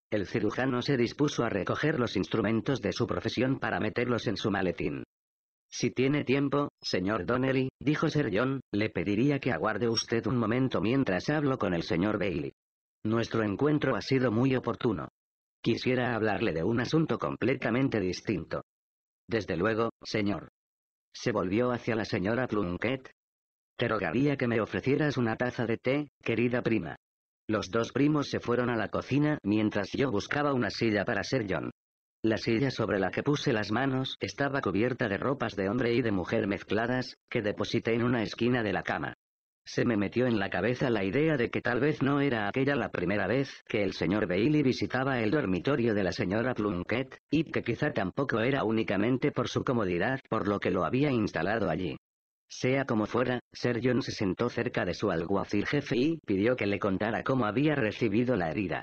El cirujano se dispuso a recoger los instrumentos de su profesión para meterlos en su maletín. Si tiene tiempo, señor Donnelly, dijo Sir John, le pediría que aguarde usted un momento mientras hablo con el señor Bailey. Nuestro encuentro ha sido muy oportuno. Quisiera hablarle de un asunto completamente distinto. Desde luego, señor. Se volvió hacia la señora Plunkett, te rogaría que me ofrecieras una taza de té, querida prima. Los dos primos se fueron a la cocina mientras yo buscaba una silla para ser John. La silla sobre la que puse las manos estaba cubierta de ropas de hombre y de mujer mezcladas, que deposité en una esquina de la cama. Se me metió en la cabeza la idea de que tal vez no era aquella la primera vez que el señor Bailey visitaba el dormitorio de la señora Plunkett, y que quizá tampoco era únicamente por su comodidad por lo que lo había instalado allí. Sea como fuera, sergio John se sentó cerca de su alguacil jefe y pidió que le contara cómo había recibido la herida.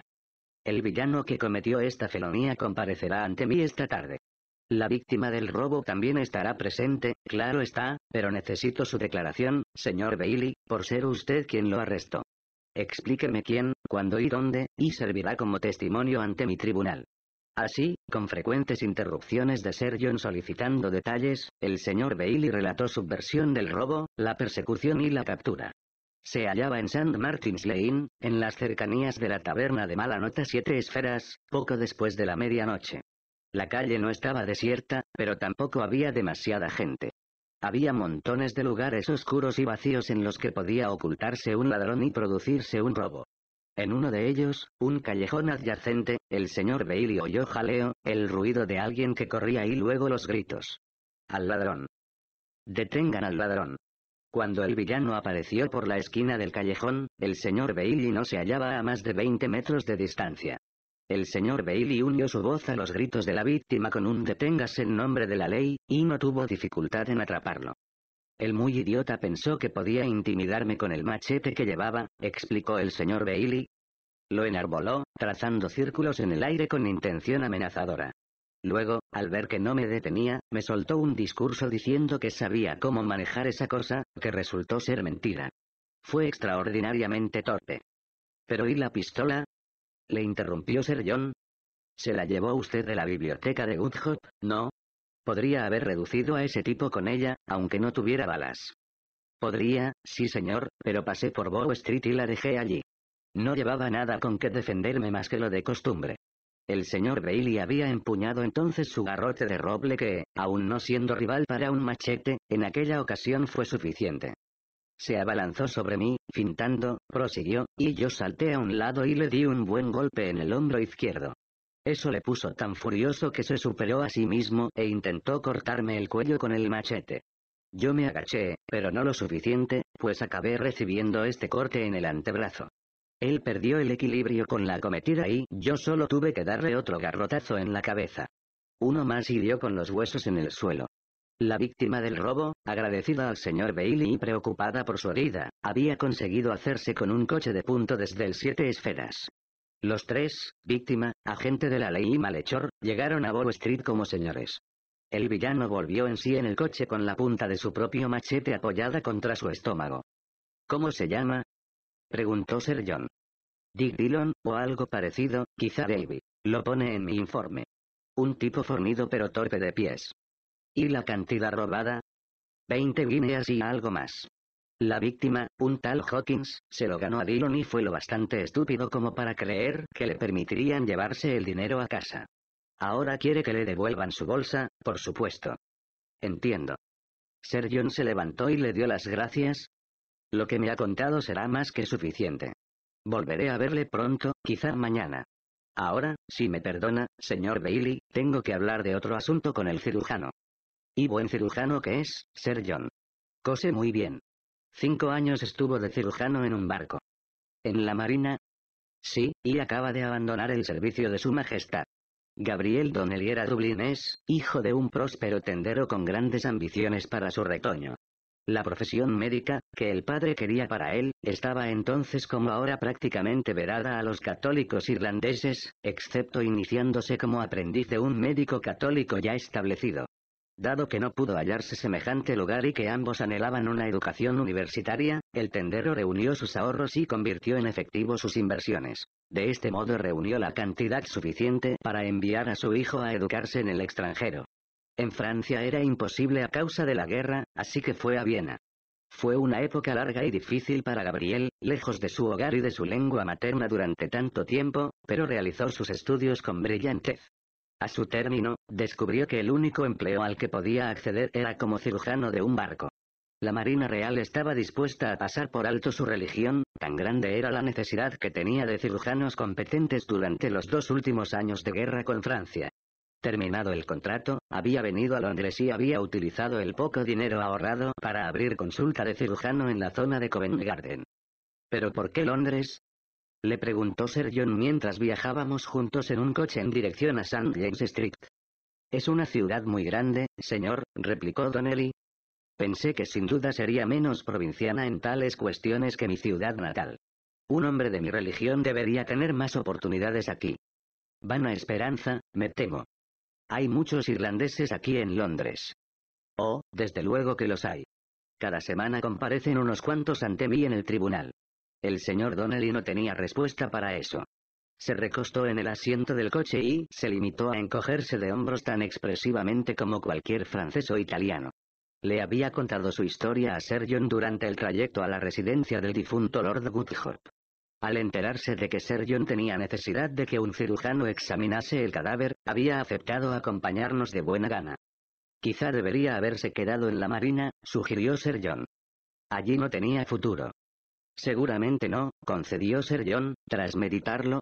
El villano que cometió esta felonía comparecerá ante mí esta tarde. La víctima del robo también estará presente, claro está, pero necesito su declaración, señor Bailey, por ser usted quien lo arrestó. Explíqueme quién, cuándo y dónde, y servirá como testimonio ante mi tribunal. Así, con frecuentes interrupciones de Ser solicitando detalles, el señor Bailey relató su versión del robo, la persecución y la captura. Se hallaba en St. Martin's Lane, en las cercanías de la taberna de mala nota Siete Esferas, poco después de la medianoche. La calle no estaba desierta, pero tampoco había demasiada gente. Había montones de lugares oscuros y vacíos en los que podía ocultarse un ladrón y producirse un robo. En uno de ellos, un callejón adyacente, el señor Bailey oyó jaleo, el ruido de alguien que corría y luego los gritos. Al ladrón. Detengan al ladrón. Cuando el villano apareció por la esquina del callejón, el señor Bailey no se hallaba a más de 20 metros de distancia. El señor Bailey unió su voz a los gritos de la víctima con un deténgase en nombre de la ley, y no tuvo dificultad en atraparlo. El muy idiota pensó que podía intimidarme con el machete que llevaba, explicó el señor Bailey. Lo enarboló, trazando círculos en el aire con intención amenazadora. Luego, al ver que no me detenía, me soltó un discurso diciendo que sabía cómo manejar esa cosa, que resultó ser mentira. Fue extraordinariamente torpe. Pero ¿y la pistola? Le interrumpió Sir John. Se la llevó usted de la biblioteca de Woodhop, ¿no? Podría haber reducido a ese tipo con ella, aunque no tuviera balas. Podría, sí señor, pero pasé por Bow Street y la dejé allí. No llevaba nada con que defenderme más que lo de costumbre. El señor Bailey había empuñado entonces su garrote de roble que, aun no siendo rival para un machete, en aquella ocasión fue suficiente. Se abalanzó sobre mí, fintando, prosiguió, y yo salté a un lado y le di un buen golpe en el hombro izquierdo. Eso le puso tan furioso que se superó a sí mismo e intentó cortarme el cuello con el machete. Yo me agaché, pero no lo suficiente, pues acabé recibiendo este corte en el antebrazo. Él perdió el equilibrio con la acometida y yo solo tuve que darle otro garrotazo en la cabeza. Uno más hirió con los huesos en el suelo. La víctima del robo, agradecida al señor Bailey y preocupada por su herida, había conseguido hacerse con un coche de punto desde el Siete Esferas. Los tres, víctima, agente de la ley y malhechor, llegaron a Bow Street como señores. El villano volvió en sí en el coche con la punta de su propio machete apoyada contra su estómago. ¿Cómo se llama? Preguntó Sir John. Dick Dillon, o algo parecido, quizá David. Lo pone en mi informe. Un tipo fornido pero torpe de pies. ¿Y la cantidad robada? Veinte guineas y algo más. La víctima, un tal Hawkins, se lo ganó a Dillon y fue lo bastante estúpido como para creer que le permitirían llevarse el dinero a casa. Ahora quiere que le devuelvan su bolsa, por supuesto. Entiendo. Sir John se levantó y le dio las gracias. Lo que me ha contado será más que suficiente. Volveré a verle pronto, quizá mañana. Ahora, si me perdona, señor Bailey, tengo que hablar de otro asunto con el cirujano. Y buen cirujano que es, Sir John. Cose muy bien. Cinco años estuvo de cirujano en un barco. ¿En la Marina? Sí, y acaba de abandonar el servicio de su majestad. Gabriel Donnelly era dublinés, hijo de un próspero tendero con grandes ambiciones para su retoño. La profesión médica, que el padre quería para él, estaba entonces como ahora prácticamente vedada a los católicos irlandeses, excepto iniciándose como aprendiz de un médico católico ya establecido. Dado que no pudo hallarse semejante lugar y que ambos anhelaban una educación universitaria, el tendero reunió sus ahorros y convirtió en efectivo sus inversiones. De este modo reunió la cantidad suficiente para enviar a su hijo a educarse en el extranjero. En Francia era imposible a causa de la guerra, así que fue a Viena. Fue una época larga y difícil para Gabriel, lejos de su hogar y de su lengua materna durante tanto tiempo, pero realizó sus estudios con brillantez. A su término, descubrió que el único empleo al que podía acceder era como cirujano de un barco. La Marina Real estaba dispuesta a pasar por alto su religión, tan grande era la necesidad que tenía de cirujanos competentes durante los dos últimos años de guerra con Francia. Terminado el contrato, había venido a Londres y había utilizado el poco dinero ahorrado para abrir consulta de cirujano en la zona de Covent Garden. ¿Pero por qué Londres? Le preguntó Sir John mientras viajábamos juntos en un coche en dirección a St. James Street. Es una ciudad muy grande, señor, replicó Donnelly. Pensé que sin duda sería menos provinciana en tales cuestiones que mi ciudad natal. Un hombre de mi religión debería tener más oportunidades aquí. Van a esperanza, me temo. Hay muchos irlandeses aquí en Londres. Oh, desde luego que los hay. Cada semana comparecen unos cuantos ante mí en el tribunal. El señor Donnelly no tenía respuesta para eso. Se recostó en el asiento del coche y se limitó a encogerse de hombros tan expresivamente como cualquier francés o italiano. Le había contado su historia a Sir John durante el trayecto a la residencia del difunto Lord Woodthorpe. Al enterarse de que Sir John tenía necesidad de que un cirujano examinase el cadáver, había aceptado acompañarnos de buena gana. Quizá debería haberse quedado en la marina, sugirió Sir John. Allí no tenía futuro. Seguramente no, concedió Sir John, tras meditarlo.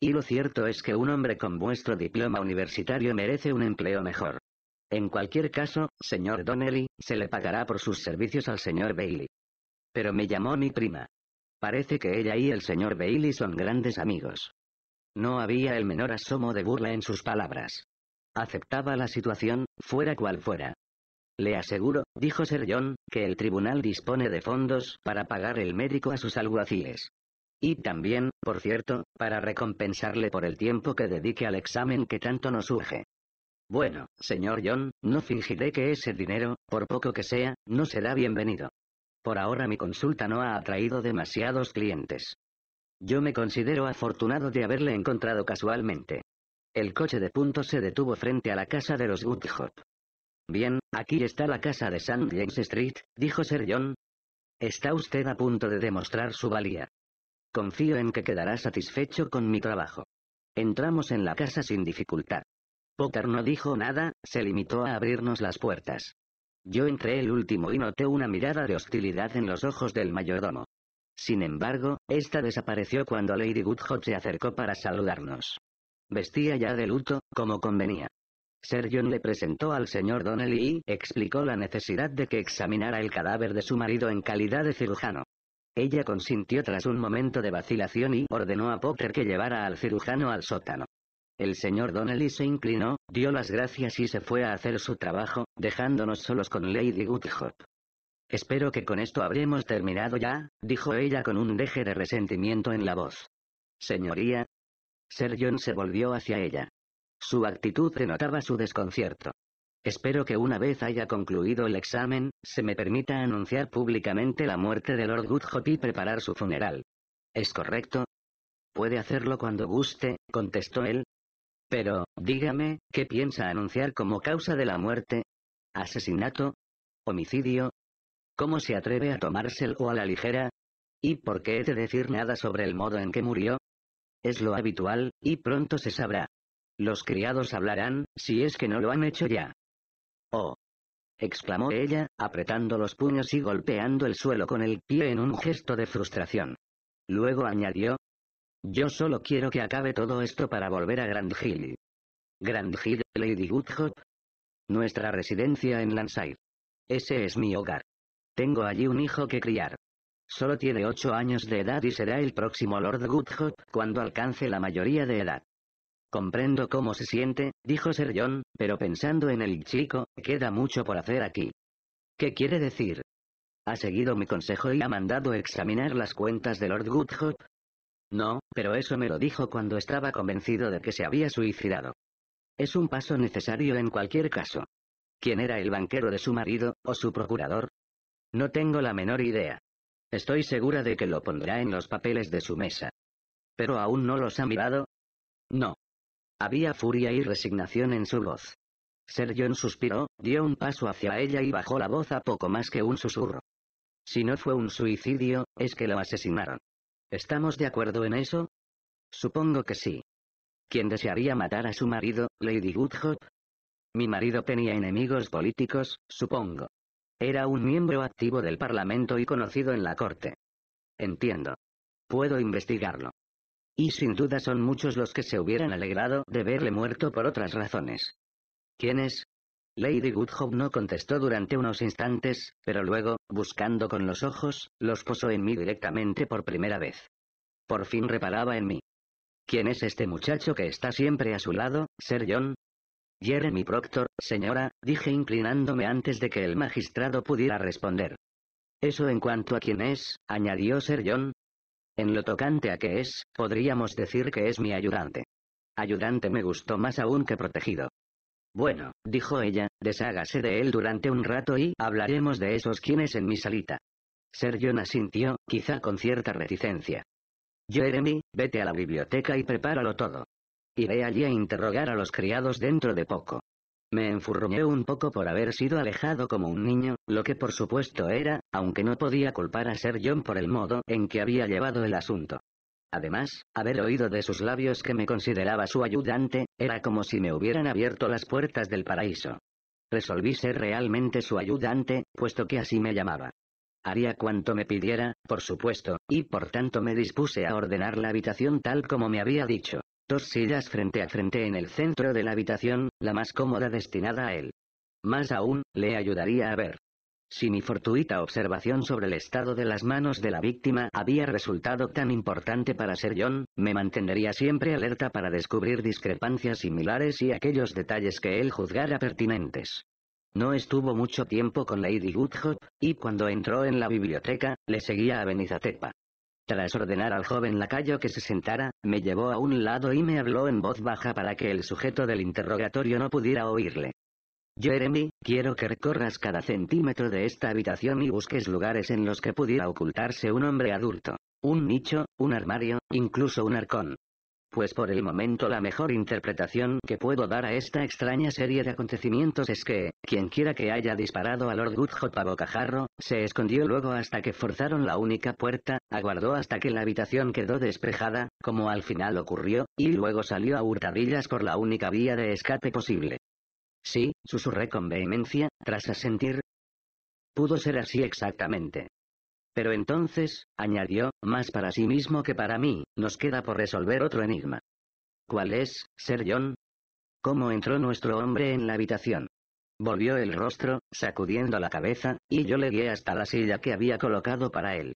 Y lo cierto es que un hombre con vuestro diploma universitario merece un empleo mejor. En cualquier caso, señor Donnelly, se le pagará por sus servicios al señor Bailey. Pero me llamó mi prima. Parece que ella y el señor Bailey son grandes amigos. No había el menor asomo de burla en sus palabras. Aceptaba la situación, fuera cual fuera. Le aseguro, dijo Sir John, que el tribunal dispone de fondos para pagar el médico a sus alguaciles. Y también, por cierto, para recompensarle por el tiempo que dedique al examen que tanto nos urge. Bueno, señor John, no fingiré que ese dinero, por poco que sea, no será bienvenido. Por ahora mi consulta no ha atraído demasiados clientes. Yo me considero afortunado de haberle encontrado casualmente. El coche de punto se detuvo frente a la casa de los Woodhop. Bien, aquí está la casa de St. James Street, dijo Sir John. Está usted a punto de demostrar su valía. Confío en que quedará satisfecho con mi trabajo. Entramos en la casa sin dificultad. Potter no dijo nada, se limitó a abrirnos las puertas. Yo entré el último y noté una mirada de hostilidad en los ojos del mayordomo. Sin embargo, esta desapareció cuando Lady Goodhot se acercó para saludarnos. Vestía ya de luto, como convenía. Sergeon le presentó al señor Donnelly y explicó la necesidad de que examinara el cadáver de su marido en calidad de cirujano. Ella consintió tras un momento de vacilación y ordenó a Potter que llevara al cirujano al sótano. El señor Donnelly se inclinó, dio las gracias y se fue a hacer su trabajo, dejándonos solos con Lady Goodhop. Espero que con esto habremos terminado ya, dijo ella con un deje de resentimiento en la voz. Señoría. Sir se volvió hacia ella. Su actitud denotaba su desconcierto. Espero que una vez haya concluido el examen, se me permita anunciar públicamente la muerte de Lord Goodhop y preparar su funeral. ¿Es correcto? Puede hacerlo cuando guste, contestó él. Pero, dígame, ¿qué piensa anunciar como causa de la muerte? ¿Asesinato? ¿Homicidio? ¿Cómo se atreve a tomárselo a la ligera? ¿Y por qué he de decir nada sobre el modo en que murió? Es lo habitual, y pronto se sabrá. Los criados hablarán, si es que no lo han hecho ya. ¡Oh! exclamó ella, apretando los puños y golpeando el suelo con el pie en un gesto de frustración. Luego añadió, yo solo quiero que acabe todo esto para volver a Grand Hill. Grand Hill, Lady Woodhop. Nuestra residencia en Lanside. Ese es mi hogar. Tengo allí un hijo que criar. Solo tiene ocho años de edad y será el próximo Lord Goodhot cuando alcance la mayoría de edad. Comprendo cómo se siente, dijo Sir John, pero pensando en el chico, queda mucho por hacer aquí. ¿Qué quiere decir? ¿Ha seguido mi consejo y ha mandado examinar las cuentas de Lord Goodhope? No, pero eso me lo dijo cuando estaba convencido de que se había suicidado. Es un paso necesario en cualquier caso. ¿Quién era el banquero de su marido, o su procurador? No tengo la menor idea. Estoy segura de que lo pondrá en los papeles de su mesa. ¿Pero aún no los ha mirado? No. Había furia y resignación en su voz. Ser John suspiró, dio un paso hacia ella y bajó la voz a poco más que un susurro. Si no fue un suicidio, es que lo asesinaron. ¿Estamos de acuerdo en eso? Supongo que sí. ¿Quién desearía matar a su marido, Lady Woodhope? Mi marido tenía enemigos políticos, supongo. Era un miembro activo del Parlamento y conocido en la corte. Entiendo. Puedo investigarlo. Y sin duda son muchos los que se hubieran alegrado de verle muerto por otras razones. ¿Quién es? Lady Goodhope no contestó durante unos instantes, pero luego, buscando con los ojos, los posó en mí directamente por primera vez. Por fin reparaba en mí. ¿Quién es este muchacho que está siempre a su lado, Sir John? Jeremy Proctor, señora, dije inclinándome antes de que el magistrado pudiera responder. Eso en cuanto a quién es, añadió Sir John, en lo tocante a que es, podríamos decir que es mi ayudante. Ayudante me gustó más aún que protegido. Bueno, dijo ella, deshágase de él durante un rato y hablaremos de esos quienes en mi salita. Sergio asintió, quizá con cierta reticencia. Jeremy, vete a la biblioteca y prepáralo todo. Iré allí a interrogar a los criados dentro de poco. Me enfurruñé un poco por haber sido alejado como un niño, lo que por supuesto era, aunque no podía culpar a Ser John por el modo en que había llevado el asunto. Además, haber oído de sus labios que me consideraba su ayudante, era como si me hubieran abierto las puertas del paraíso. Resolví ser realmente su ayudante, puesto que así me llamaba. Haría cuanto me pidiera, por supuesto, y por tanto me dispuse a ordenar la habitación tal como me había dicho. Dos sillas frente a frente en el centro de la habitación, la más cómoda destinada a él. Más aún, le ayudaría a ver. Si mi fortuita observación sobre el estado de las manos de la víctima había resultado tan importante para ser John, me mantendría siempre alerta para descubrir discrepancias similares y aquellos detalles que él juzgara pertinentes. No estuvo mucho tiempo con Lady Woodhop, y cuando entró en la biblioteca, le seguía a Benizatepa. Tras ordenar al joven lacayo que se sentara, me llevó a un lado y me habló en voz baja para que el sujeto del interrogatorio no pudiera oírle. Jeremy, quiero que recorras cada centímetro de esta habitación y busques lugares en los que pudiera ocultarse un hombre adulto. Un nicho, un armario, incluso un arcón. Pues por el momento la mejor interpretación que puedo dar a esta extraña serie de acontecimientos es que, quien quiera que haya disparado a Lord Goodhot a bocajarro, se escondió luego hasta que forzaron la única puerta, aguardó hasta que la habitación quedó despejada, como al final ocurrió, y luego salió a hurtadillas por la única vía de escape posible. Sí, susurré con vehemencia, tras asentir. Pudo ser así exactamente. Pero entonces, añadió, más para sí mismo que para mí, nos queda por resolver otro enigma. ¿Cuál es, Ser John? ¿Cómo entró nuestro hombre en la habitación? Volvió el rostro, sacudiendo la cabeza, y yo le guié hasta la silla que había colocado para él.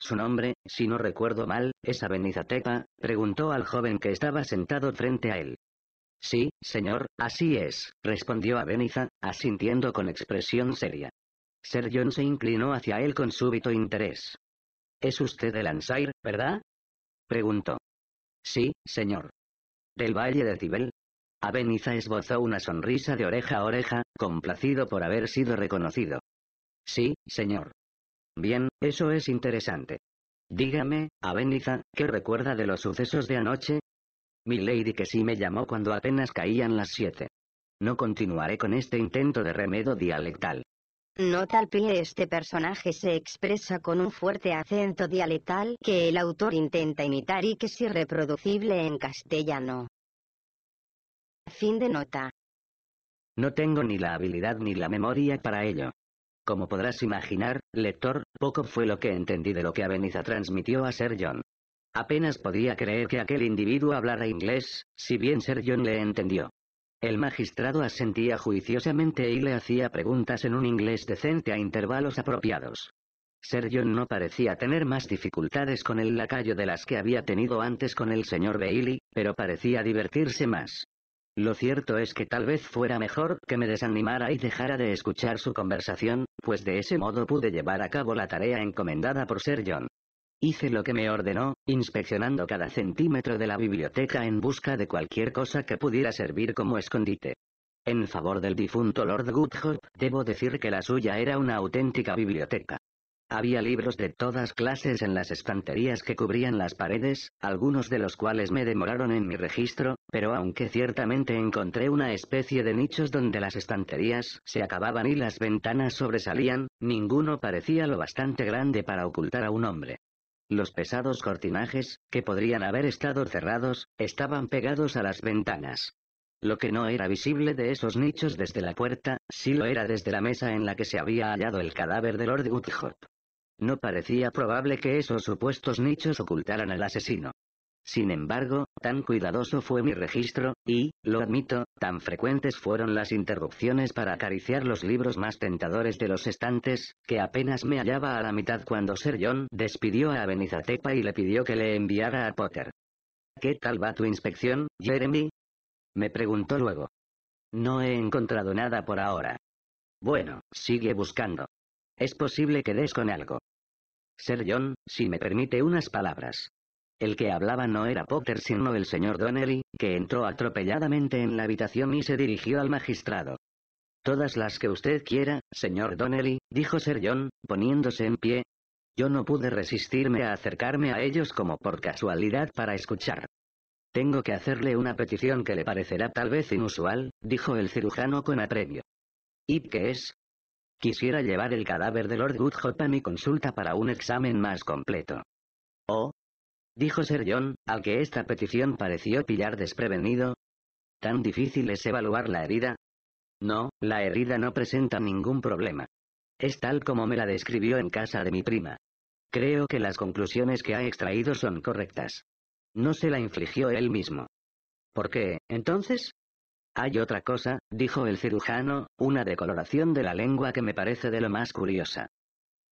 Su nombre, si no recuerdo mal, es Tepa, preguntó al joven que estaba sentado frente a él. Sí, señor, así es, respondió Abeniza, asintiendo con expresión seria. Sir John se inclinó hacia él con súbito interés. Es usted el Ansair, ¿verdad? preguntó. Sí, señor. Del Valle de Tibel. Abeniza esbozó una sonrisa de oreja a oreja, complacido por haber sido reconocido. Sí, señor. Bien, eso es interesante. Dígame, Abeniza, ¿qué recuerda de los sucesos de anoche? Mi lady que sí me llamó cuando apenas caían las siete. No continuaré con este intento de remedo dialectal. Nota al pie este personaje se expresa con un fuerte acento dialectal que el autor intenta imitar y que es irreproducible en castellano. Fin de nota. No tengo ni la habilidad ni la memoria para ello. Como podrás imaginar, lector, poco fue lo que entendí de lo que Aveniza transmitió a Ser John. Apenas podía creer que aquel individuo hablara inglés, si bien Ser John le entendió. El magistrado asentía juiciosamente y le hacía preguntas en un inglés decente a intervalos apropiados. John no parecía tener más dificultades con el lacayo de las que había tenido antes con el señor Bailey, pero parecía divertirse más. Lo cierto es que tal vez fuera mejor que me desanimara y dejara de escuchar su conversación, pues de ese modo pude llevar a cabo la tarea encomendada por Sir John. Hice lo que me ordenó, inspeccionando cada centímetro de la biblioteca en busca de cualquier cosa que pudiera servir como escondite. En favor del difunto Lord Goodhope, debo decir que la suya era una auténtica biblioteca. Había libros de todas clases en las estanterías que cubrían las paredes, algunos de los cuales me demoraron en mi registro, pero aunque ciertamente encontré una especie de nichos donde las estanterías se acababan y las ventanas sobresalían, ninguno parecía lo bastante grande para ocultar a un hombre. Los pesados cortinajes, que podrían haber estado cerrados, estaban pegados a las ventanas. Lo que no era visible de esos nichos desde la puerta, sí lo era desde la mesa en la que se había hallado el cadáver de Lord Woodhop. No parecía probable que esos supuestos nichos ocultaran al asesino. Sin embargo, tan cuidadoso fue mi registro, y, lo admito, tan frecuentes fueron las interrupciones para acariciar los libros más tentadores de los estantes, que apenas me hallaba a la mitad cuando Sir John despidió a Benizatepa y le pidió que le enviara a Potter. ¿Qué tal va tu inspección, Jeremy? Me preguntó luego. No he encontrado nada por ahora. Bueno, sigue buscando. Es posible que des con algo. Sir John, si me permite unas palabras. El que hablaba no era Potter sino el señor Donnelly, que entró atropelladamente en la habitación y se dirigió al magistrado. Todas las que usted quiera, señor Donnelly, dijo Sir John, poniéndose en pie. Yo no pude resistirme a acercarme a ellos como por casualidad para escuchar. Tengo que hacerle una petición que le parecerá tal vez inusual, dijo el cirujano con apremio. ¿Y qué es? Quisiera llevar el cadáver de Lord Woodhop a mi consulta para un examen más completo. Oh, dijo Sir John, al que esta petición pareció pillar desprevenido. ¿Tan difícil es evaluar la herida? No, la herida no presenta ningún problema. Es tal como me la describió en casa de mi prima. Creo que las conclusiones que ha extraído son correctas. No se la infligió él mismo. ¿Por qué, entonces? Hay otra cosa, dijo el cirujano, una decoloración de la lengua que me parece de lo más curiosa.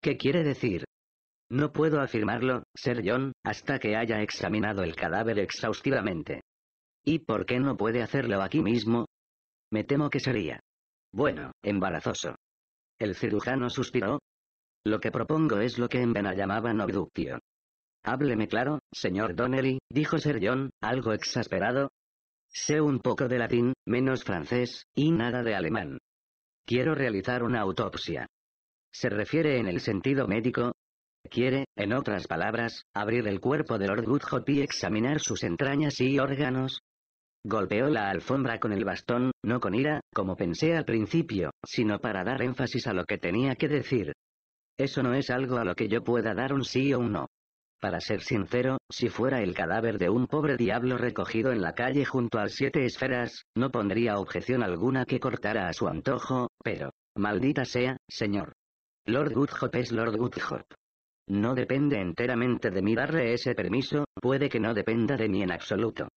¿Qué quiere decir? No puedo afirmarlo, Sir John, hasta que haya examinado el cadáver exhaustivamente. ¿Y por qué no puede hacerlo aquí mismo? Me temo que sería. Bueno, embarazoso. El cirujano suspiró. Lo que propongo es lo que en Vena llamaban obducción. Hábleme claro, señor Donnelly, dijo Sir John, algo exasperado. Sé un poco de latín, menos francés, y nada de alemán. Quiero realizar una autopsia. ¿Se refiere en el sentido médico? quiere, en otras palabras, abrir el cuerpo de Lord Goodhop y examinar sus entrañas y órganos. Golpeó la alfombra con el bastón, no con ira, como pensé al principio, sino para dar énfasis a lo que tenía que decir. Eso no es algo a lo que yo pueda dar un sí o un no. Para ser sincero, si fuera el cadáver de un pobre diablo recogido en la calle junto a siete esferas, no pondría objeción alguna que cortara a su antojo, pero, maldita sea, señor. Lord Goodhop es Lord Goodhop. No depende enteramente de mí darle ese permiso, puede que no dependa de mí en absoluto.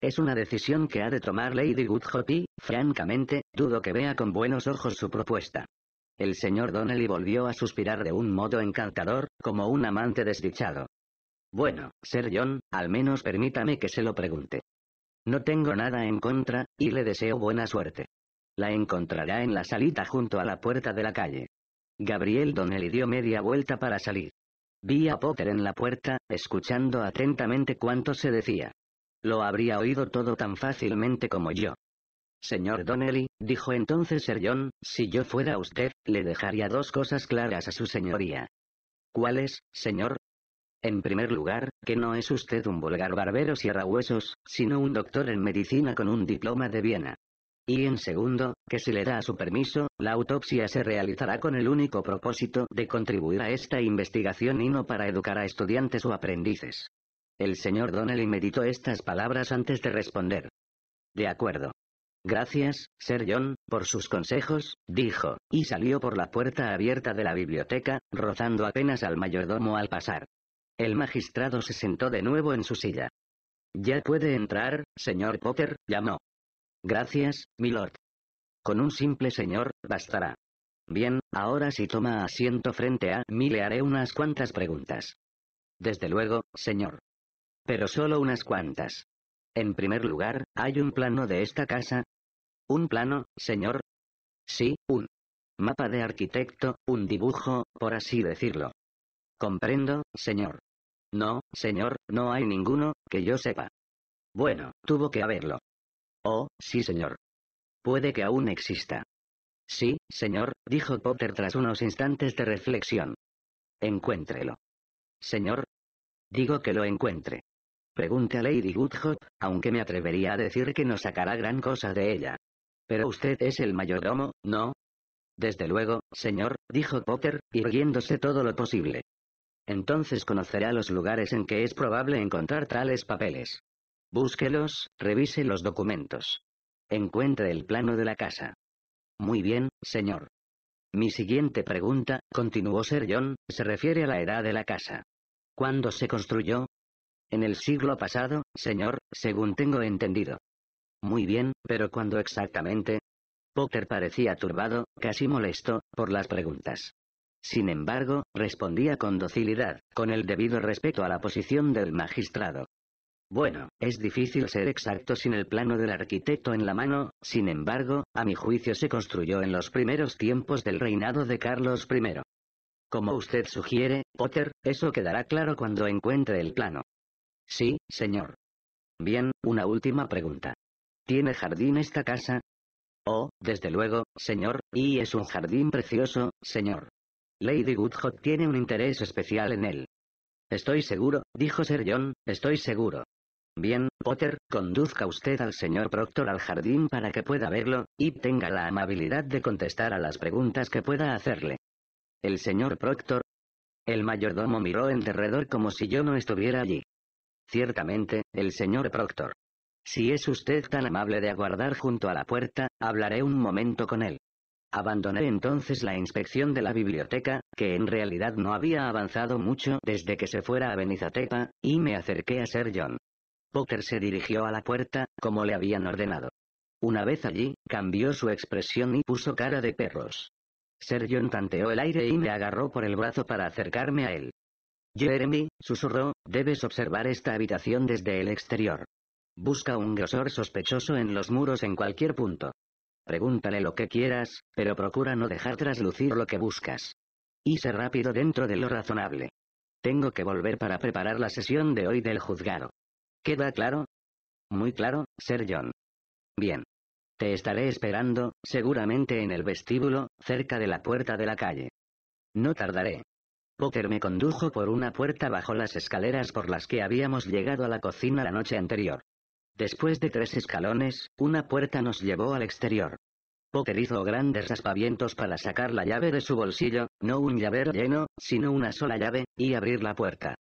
Es una decisión que ha de tomar Lady Goodhop y, francamente, dudo que vea con buenos ojos su propuesta. El señor Donnelly volvió a suspirar de un modo encantador, como un amante desdichado. Bueno, Sir John, al menos permítame que se lo pregunte. No tengo nada en contra, y le deseo buena suerte. La encontrará en la salita junto a la puerta de la calle. Gabriel Donnelly dio media vuelta para salir. Vi a Potter en la puerta, escuchando atentamente cuanto se decía. Lo habría oído todo tan fácilmente como yo. Señor Donnelly, dijo entonces Sir John, si yo fuera usted, le dejaría dos cosas claras a su señoría. ¿Cuáles, señor? En primer lugar, que no es usted un vulgar barbero sierrahuesos, sino un doctor en medicina con un diploma de Viena. Y en segundo, que si le da su permiso, la autopsia se realizará con el único propósito de contribuir a esta investigación y no para educar a estudiantes o aprendices. El señor Donnelly meditó estas palabras antes de responder. De acuerdo. Gracias, Sir John, por sus consejos, dijo, y salió por la puerta abierta de la biblioteca, rozando apenas al mayordomo al pasar. El magistrado se sentó de nuevo en su silla. Ya puede entrar, señor Potter, llamó. Gracias, Lord. Con un simple señor, bastará. Bien, ahora si toma asiento frente a mí le haré unas cuantas preguntas. Desde luego, señor. Pero solo unas cuantas. En primer lugar, ¿hay un plano de esta casa? ¿Un plano, señor? Sí, un mapa de arquitecto, un dibujo, por así decirlo. Comprendo, señor. No, señor, no hay ninguno, que yo sepa. Bueno, tuvo que haberlo. Oh, sí señor. Puede que aún exista. Sí, señor, dijo Potter tras unos instantes de reflexión. Encuéntrelo. Señor. Digo que lo encuentre. Pregunte a Lady Goodhop, aunque me atrevería a decir que no sacará gran cosa de ella. Pero usted es el mayordomo, ¿no? Desde luego, señor, dijo Potter, irguiéndose todo lo posible. Entonces conocerá los lugares en que es probable encontrar tales papeles. Búsquelos, revise los documentos. Encuentre el plano de la casa. Muy bien, señor. Mi siguiente pregunta, continuó Sir John, se refiere a la edad de la casa. ¿Cuándo se construyó? En el siglo pasado, señor, según tengo entendido. Muy bien, pero ¿cuándo exactamente? Potter parecía turbado, casi molesto, por las preguntas. Sin embargo, respondía con docilidad, con el debido respeto a la posición del magistrado. Bueno, es difícil ser exacto sin el plano del arquitecto en la mano, sin embargo, a mi juicio se construyó en los primeros tiempos del reinado de Carlos I. Como usted sugiere, Potter, eso quedará claro cuando encuentre el plano. Sí, señor. Bien, una última pregunta. ¿Tiene jardín esta casa? Oh, desde luego, señor, y es un jardín precioso, señor. Lady Goodhot tiene un interés especial en él. Estoy seguro, dijo Sir John, estoy seguro. Bien, Potter, conduzca usted al señor Proctor al jardín para que pueda verlo, y tenga la amabilidad de contestar a las preguntas que pueda hacerle. El señor Proctor. El mayordomo miró en derredor como si yo no estuviera allí. Ciertamente, el señor Proctor. Si es usted tan amable de aguardar junto a la puerta, hablaré un momento con él. Abandoné entonces la inspección de la biblioteca, que en realidad no había avanzado mucho desde que se fuera a Benizatepa, y me acerqué a Sir John. Potter se dirigió a la puerta, como le habían ordenado. Una vez allí, cambió su expresión y puso cara de perros. sergio tanteó el aire y me agarró por el brazo para acercarme a él. Jeremy, susurró, debes observar esta habitación desde el exterior. Busca un grosor sospechoso en los muros en cualquier punto. Pregúntale lo que quieras, pero procura no dejar traslucir lo que buscas. Hice rápido dentro de lo razonable. Tengo que volver para preparar la sesión de hoy del juzgado. ¿Queda claro? Muy claro, Sir John. Bien. Te estaré esperando, seguramente en el vestíbulo, cerca de la puerta de la calle. No tardaré. Potter me condujo por una puerta bajo las escaleras por las que habíamos llegado a la cocina la noche anterior. Después de tres escalones, una puerta nos llevó al exterior. Potter hizo grandes aspavientos para sacar la llave de su bolsillo, no un llavero lleno, sino una sola llave, y abrir la puerta.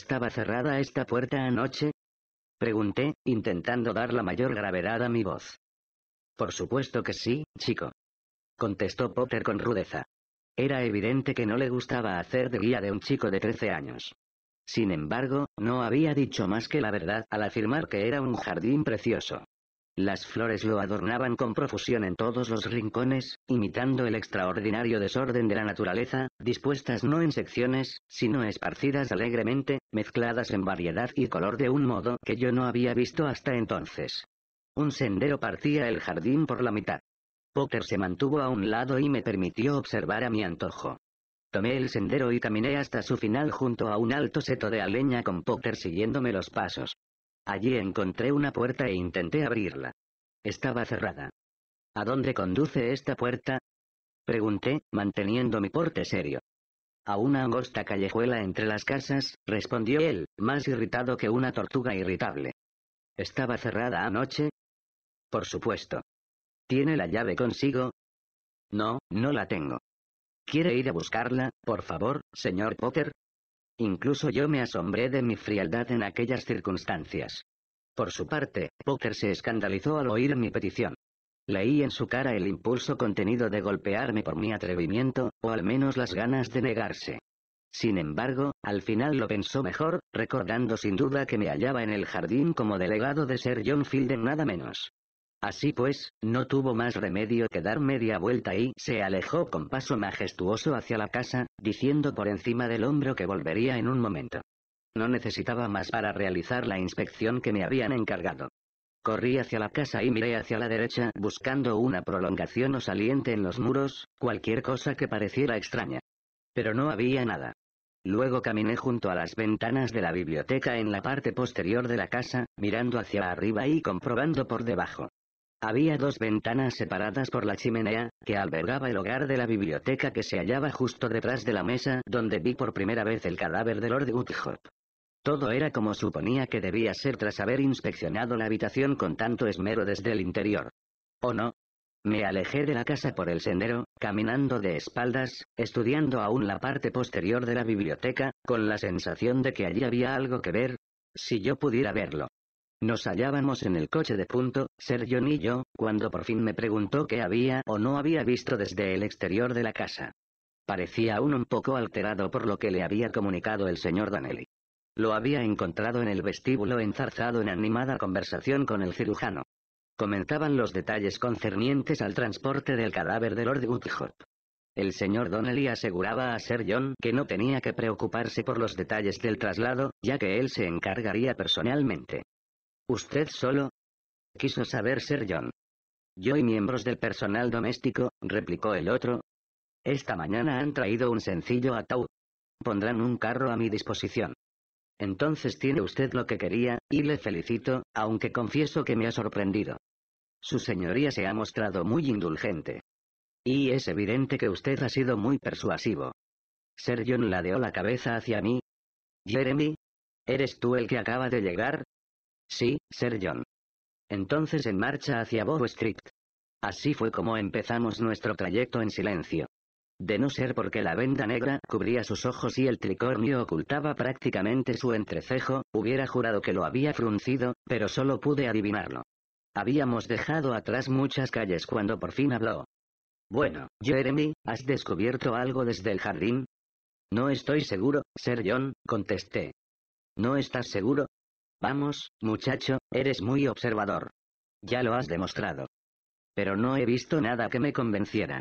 ¿Estaba cerrada esta puerta anoche? Pregunté, intentando dar la mayor gravedad a mi voz. Por supuesto que sí, chico. Contestó Potter con rudeza. Era evidente que no le gustaba hacer de guía de un chico de 13 años. Sin embargo, no había dicho más que la verdad al afirmar que era un jardín precioso. Las flores lo adornaban con profusión en todos los rincones, imitando el extraordinario desorden de la naturaleza, dispuestas no en secciones, sino esparcidas alegremente, mezcladas en variedad y color de un modo que yo no había visto hasta entonces. Un sendero partía el jardín por la mitad. Potter se mantuvo a un lado y me permitió observar a mi antojo. Tomé el sendero y caminé hasta su final junto a un alto seto de aleña con Potter siguiéndome los pasos. Allí encontré una puerta e intenté abrirla. Estaba cerrada. ¿A dónde conduce esta puerta? Pregunté, manteniendo mi porte serio. A una angosta callejuela entre las casas, respondió él, más irritado que una tortuga irritable. ¿Estaba cerrada anoche? Por supuesto. ¿Tiene la llave consigo? No, no la tengo. ¿Quiere ir a buscarla, por favor, señor Potter? Incluso yo me asombré de mi frialdad en aquellas circunstancias. Por su parte, Potter se escandalizó al oír mi petición. Leí en su cara el impulso contenido de golpearme por mi atrevimiento, o al menos las ganas de negarse. Sin embargo, al final lo pensó mejor, recordando sin duda que me hallaba en el jardín como delegado de ser John Fielden nada menos. Así pues, no tuvo más remedio que dar media vuelta y se alejó con paso majestuoso hacia la casa, diciendo por encima del hombro que volvería en un momento. No necesitaba más para realizar la inspección que me habían encargado. Corrí hacia la casa y miré hacia la derecha buscando una prolongación o saliente en los muros, cualquier cosa que pareciera extraña. Pero no había nada. Luego caminé junto a las ventanas de la biblioteca en la parte posterior de la casa, mirando hacia arriba y comprobando por debajo. Había dos ventanas separadas por la chimenea, que albergaba el hogar de la biblioteca que se hallaba justo detrás de la mesa donde vi por primera vez el cadáver de Lord Woodhop. Todo era como suponía que debía ser tras haber inspeccionado la habitación con tanto esmero desde el interior. ¿O no? Me alejé de la casa por el sendero, caminando de espaldas, estudiando aún la parte posterior de la biblioteca, con la sensación de que allí había algo que ver, si yo pudiera verlo. Nos hallábamos en el coche de punto, John y yo, cuando por fin me preguntó qué había o no había visto desde el exterior de la casa. Parecía aún un poco alterado por lo que le había comunicado el señor Donnelly. Lo había encontrado en el vestíbulo enzarzado en animada conversación con el cirujano. Comentaban los detalles concernientes al transporte del cadáver de Lord Woodhop. El señor Donnelly aseguraba a Sir John que no tenía que preocuparse por los detalles del traslado, ya que él se encargaría personalmente. Usted solo quiso saber ser John. Yo y miembros del personal doméstico, replicó el otro. Esta mañana han traído un sencillo ataúd. Pondrán un carro a mi disposición. Entonces tiene usted lo que quería, y le felicito, aunque confieso que me ha sorprendido. Su señoría se ha mostrado muy indulgente. Y es evidente que usted ha sido muy persuasivo. Sir John ladeó la cabeza hacia mí. Jeremy, ¿eres tú el que acaba de llegar? Sí, Sir John. Entonces en marcha hacia Bow Street. Así fue como empezamos nuestro trayecto en silencio. De no ser porque la venda negra cubría sus ojos y el tricornio ocultaba prácticamente su entrecejo, hubiera jurado que lo había fruncido, pero solo pude adivinarlo. Habíamos dejado atrás muchas calles cuando por fin habló. Bueno, Jeremy, ¿has descubierto algo desde el jardín? No estoy seguro, Sir John, contesté. ¿No estás seguro? Vamos, muchacho, eres muy observador. Ya lo has demostrado. Pero no he visto nada que me convenciera.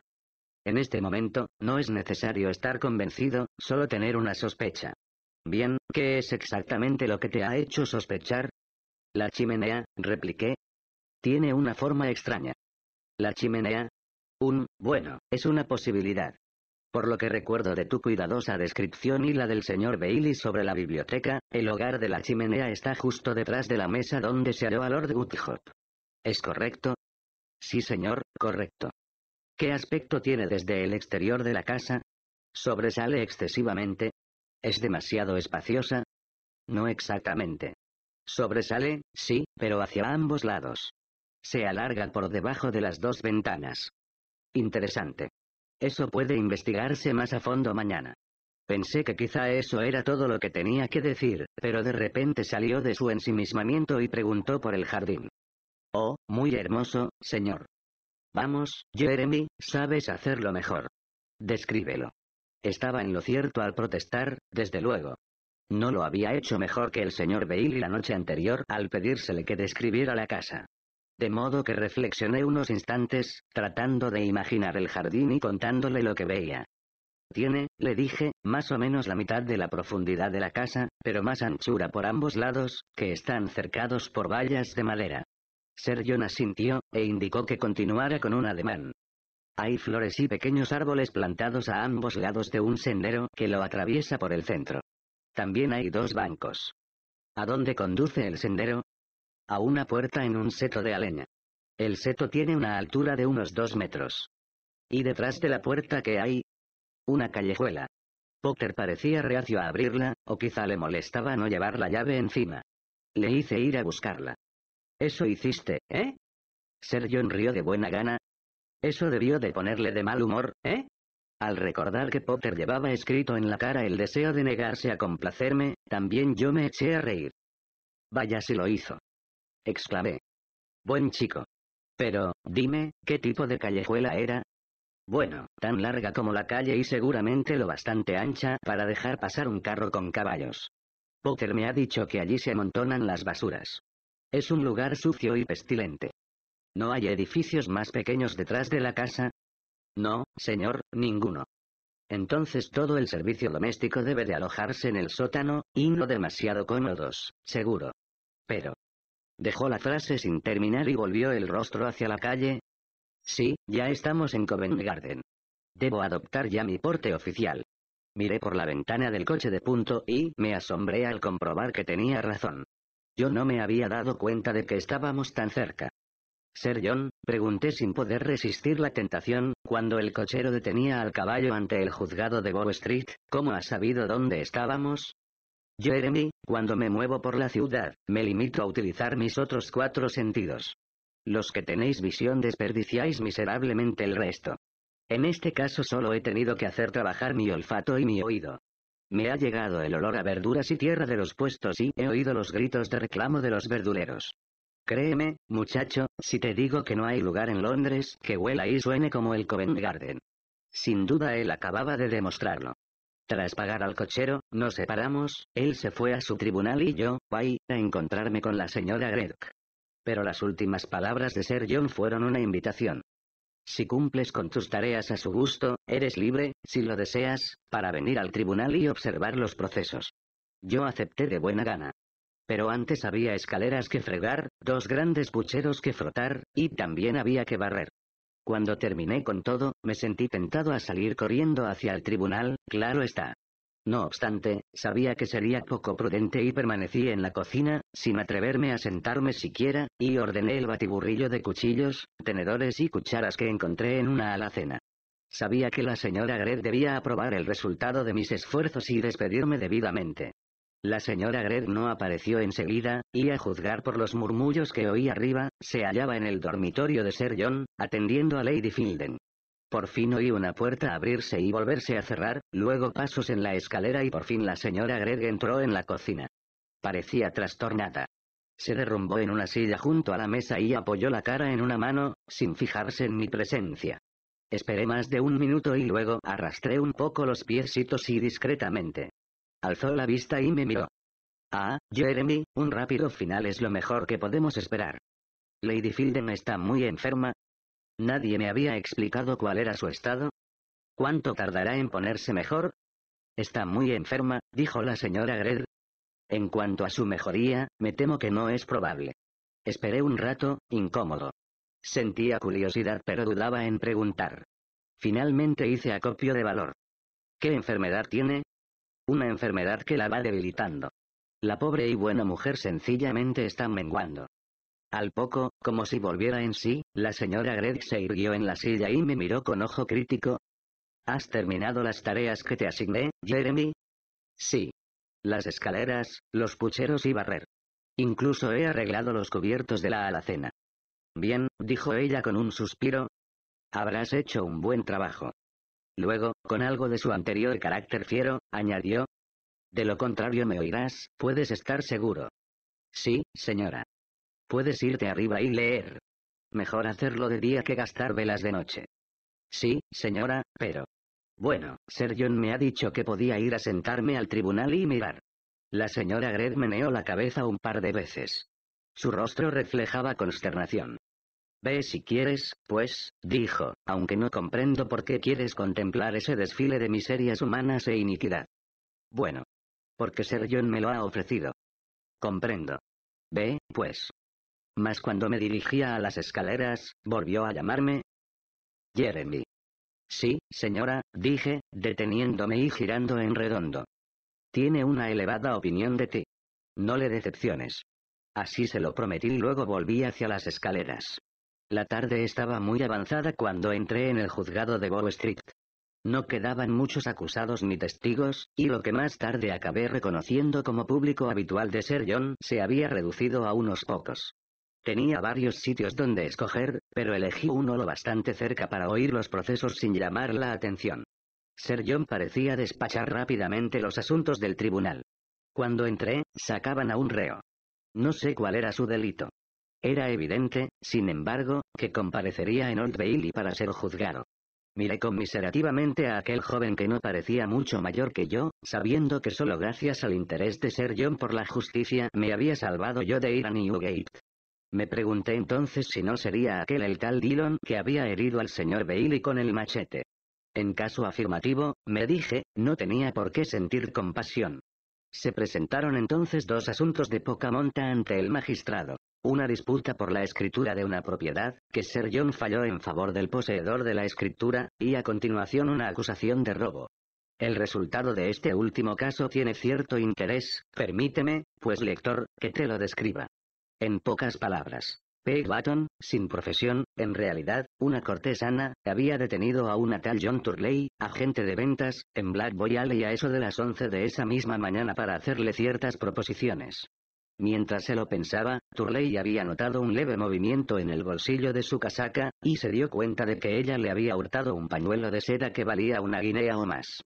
En este momento, no es necesario estar convencido, solo tener una sospecha. Bien, ¿qué es exactamente lo que te ha hecho sospechar? La chimenea, repliqué. Tiene una forma extraña. La chimenea. Un, bueno, es una posibilidad. Por lo que recuerdo de tu cuidadosa descripción y la del señor Bailey sobre la biblioteca, el hogar de la chimenea está justo detrás de la mesa donde se halló a Lord Woodhop. ¿Es correcto? Sí señor, correcto. ¿Qué aspecto tiene desde el exterior de la casa? ¿Sobresale excesivamente? ¿Es demasiado espaciosa? No exactamente. Sobresale, sí, pero hacia ambos lados. Se alarga por debajo de las dos ventanas. Interesante. Eso puede investigarse más a fondo mañana. Pensé que quizá eso era todo lo que tenía que decir, pero de repente salió de su ensimismamiento y preguntó por el jardín. Oh, muy hermoso, señor. Vamos, Jeremy, sabes hacerlo mejor. Descríbelo. Estaba en lo cierto al protestar, desde luego. No lo había hecho mejor que el señor Bailey la noche anterior al pedírsele que describiera la casa de modo que reflexioné unos instantes, tratando de imaginar el jardín y contándole lo que veía. Tiene, le dije, más o menos la mitad de la profundidad de la casa, pero más anchura por ambos lados, que están cercados por vallas de madera. sergio asintió, e indicó que continuara con un ademán. Hay flores y pequeños árboles plantados a ambos lados de un sendero que lo atraviesa por el centro. También hay dos bancos. ¿A dónde conduce el sendero? a una puerta en un seto de aleña. El seto tiene una altura de unos dos metros. Y detrás de la puerta que hay una callejuela. Potter parecía reacio a abrirla, o quizá le molestaba no llevar la llave encima. Le hice ir a buscarla. Eso hiciste, ¿eh? Ser John rió de buena gana. Eso debió de ponerle de mal humor, ¿eh? Al recordar que Potter llevaba escrito en la cara el deseo de negarse a complacerme, también yo me eché a reír. Vaya si lo hizo exclamé. Buen chico. Pero, dime, ¿qué tipo de callejuela era? Bueno, tan larga como la calle y seguramente lo bastante ancha para dejar pasar un carro con caballos. Potter me ha dicho que allí se amontonan las basuras. Es un lugar sucio y pestilente. ¿No hay edificios más pequeños detrás de la casa? No, señor, ninguno. Entonces todo el servicio doméstico debe de alojarse en el sótano, y no demasiado cómodos, seguro. Pero, Dejó la frase sin terminar y volvió el rostro hacia la calle. Sí, ya estamos en Covent Garden. Debo adoptar ya mi porte oficial. Miré por la ventana del coche de punto y me asombré al comprobar que tenía razón. Yo no me había dado cuenta de que estábamos tan cerca. Ser John, pregunté sin poder resistir la tentación, cuando el cochero detenía al caballo ante el juzgado de Bow Street, ¿cómo ha sabido dónde estábamos? Jeremy, cuando me muevo por la ciudad, me limito a utilizar mis otros cuatro sentidos. Los que tenéis visión desperdiciáis miserablemente el resto. En este caso solo he tenido que hacer trabajar mi olfato y mi oído. Me ha llegado el olor a verduras y tierra de los puestos y he oído los gritos de reclamo de los verduleros. Créeme, muchacho, si te digo que no hay lugar en Londres que huela y suene como el Covent Garden. Sin duda él acababa de demostrarlo. Tras pagar al cochero, nos separamos, él se fue a su tribunal y yo, a encontrarme con la señora Gregg. Pero las últimas palabras de Sir John fueron una invitación. Si cumples con tus tareas a su gusto, eres libre, si lo deseas, para venir al tribunal y observar los procesos. Yo acepté de buena gana. Pero antes había escaleras que fregar, dos grandes pucheros que frotar, y también había que barrer. Cuando terminé con todo, me sentí tentado a salir corriendo hacia el tribunal, claro está. No obstante, sabía que sería poco prudente y permanecí en la cocina, sin atreverme a sentarme siquiera, y ordené el batiburrillo de cuchillos, tenedores y cucharas que encontré en una alacena. Sabía que la señora Gret debía aprobar el resultado de mis esfuerzos y despedirme debidamente. La señora Gregg no apareció enseguida, y a juzgar por los murmullos que oí arriba, se hallaba en el dormitorio de Sir John, atendiendo a Lady Filden. Por fin oí una puerta abrirse y volverse a cerrar, luego pasos en la escalera y por fin la señora Gregg entró en la cocina. Parecía trastornada. Se derrumbó en una silla junto a la mesa y apoyó la cara en una mano, sin fijarse en mi presencia. Esperé más de un minuto y luego arrastré un poco los piecitos y discretamente, Alzó la vista y me miró. Ah, Jeremy, un rápido final es lo mejor que podemos esperar. Lady Filden está muy enferma. Nadie me había explicado cuál era su estado. ¿Cuánto tardará en ponerse mejor? Está muy enferma, dijo la señora Gred. En cuanto a su mejoría, me temo que no es probable. Esperé un rato, incómodo. Sentía curiosidad pero dudaba en preguntar. Finalmente hice acopio de valor. ¿Qué enfermedad tiene? una enfermedad que la va debilitando. La pobre y buena mujer sencillamente está menguando. Al poco, como si volviera en sí, la señora Gregg se irguió en la silla y me miró con ojo crítico. ¿Has terminado las tareas que te asigné, Jeremy? Sí. Las escaleras, los pucheros y barrer. Incluso he arreglado los cubiertos de la alacena. Bien, dijo ella con un suspiro. Habrás hecho un buen trabajo. Luego, con algo de su anterior carácter fiero, añadió. De lo contrario me oirás, puedes estar seguro. Sí, señora. Puedes irte arriba y leer. Mejor hacerlo de día que gastar velas de noche. Sí, señora, pero... Bueno, Sergio me ha dicho que podía ir a sentarme al tribunal y mirar. La señora Gred meneó la cabeza un par de veces. Su rostro reflejaba consternación. Ve si quieres, pues, dijo, aunque no comprendo por qué quieres contemplar ese desfile de miserias humanas e iniquidad. Bueno. Porque Ser John me lo ha ofrecido. Comprendo. Ve, pues. Mas cuando me dirigía a las escaleras, volvió a llamarme. Jeremy. Sí, señora, dije, deteniéndome y girando en redondo. Tiene una elevada opinión de ti. No le decepciones. Así se lo prometí y luego volví hacia las escaleras. La tarde estaba muy avanzada cuando entré en el juzgado de Bow Street. No quedaban muchos acusados ni testigos, y lo que más tarde acabé reconociendo como público habitual de Sir John se había reducido a unos pocos. Tenía varios sitios donde escoger, pero elegí uno lo bastante cerca para oír los procesos sin llamar la atención. Ser John parecía despachar rápidamente los asuntos del tribunal. Cuando entré, sacaban a un reo. No sé cuál era su delito. Era evidente, sin embargo, que comparecería en Old Bailey para ser juzgado. Miré conmiserativamente a aquel joven que no parecía mucho mayor que yo, sabiendo que solo gracias al interés de ser John por la justicia me había salvado yo de ir a Newgate. Me pregunté entonces si no sería aquel el tal Dillon que había herido al señor Bailey con el machete. En caso afirmativo, me dije, no tenía por qué sentir compasión. Se presentaron entonces dos asuntos de poca monta ante el magistrado. Una disputa por la escritura de una propiedad, que Sir John falló en favor del poseedor de la escritura, y a continuación una acusación de robo. El resultado de este último caso tiene cierto interés, permíteme, pues lector, que te lo describa. En pocas palabras, Peg Button, sin profesión, en realidad, una cortesana, había detenido a una tal John Turley, agente de ventas, en Black Boy Alley a eso de las 11 de esa misma mañana para hacerle ciertas proposiciones. Mientras se lo pensaba, Turley había notado un leve movimiento en el bolsillo de su casaca, y se dio cuenta de que ella le había hurtado un pañuelo de seda que valía una guinea o más.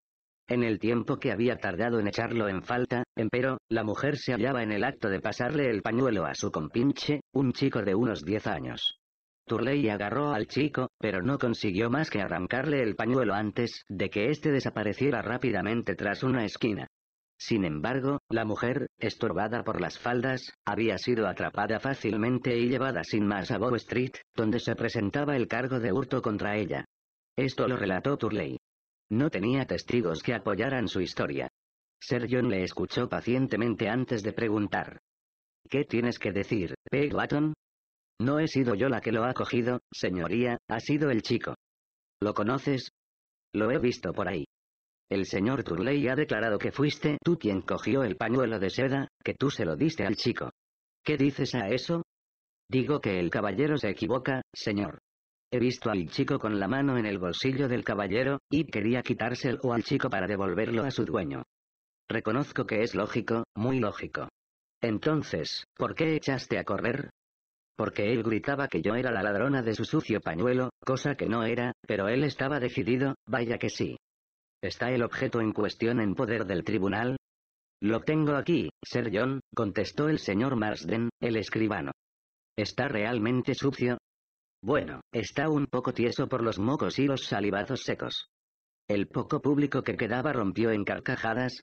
En el tiempo que había tardado en echarlo en falta, empero, la mujer se hallaba en el acto de pasarle el pañuelo a su compinche, un chico de unos diez años. Turley agarró al chico, pero no consiguió más que arrancarle el pañuelo antes de que éste desapareciera rápidamente tras una esquina. Sin embargo, la mujer, estorbada por las faldas, había sido atrapada fácilmente y llevada sin más a Bow Street, donde se presentaba el cargo de hurto contra ella. Esto lo relató Turley. No tenía testigos que apoyaran su historia. Ser John le escuchó pacientemente antes de preguntar. ¿Qué tienes que decir, Pegwaton? No he sido yo la que lo ha cogido, señoría, ha sido el chico. ¿Lo conoces? Lo he visto por ahí. El señor Turley ha declarado que fuiste tú quien cogió el pañuelo de seda, que tú se lo diste al chico. ¿Qué dices a eso? Digo que el caballero se equivoca, señor. He visto al chico con la mano en el bolsillo del caballero, y quería quitárselo al chico para devolverlo a su dueño. Reconozco que es lógico, muy lógico. Entonces, ¿por qué echaste a correr? Porque él gritaba que yo era la ladrona de su sucio pañuelo, cosa que no era, pero él estaba decidido, vaya que sí. ¿Está el objeto en cuestión en poder del tribunal? Lo tengo aquí, Sir John, contestó el señor Marsden, el escribano. Está realmente sucio, bueno, está un poco tieso por los mocos y los salivazos secos. El poco público que quedaba rompió en carcajadas.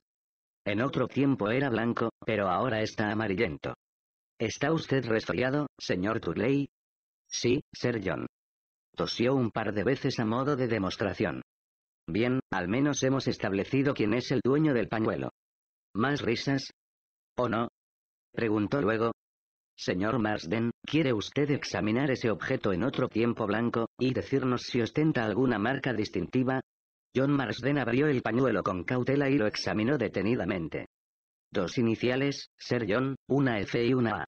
En otro tiempo era blanco, pero ahora está amarillento. ¿Está usted resfriado, señor Turley? Sí, Sir John. Tosió un par de veces a modo de demostración. Bien, al menos hemos establecido quién es el dueño del pañuelo. ¿Más risas? ¿O no? Preguntó luego, Señor Marsden, ¿quiere usted examinar ese objeto en otro tiempo blanco, y decirnos si ostenta alguna marca distintiva? John Marsden abrió el pañuelo con cautela y lo examinó detenidamente. Dos iniciales, Ser John, una F y una A.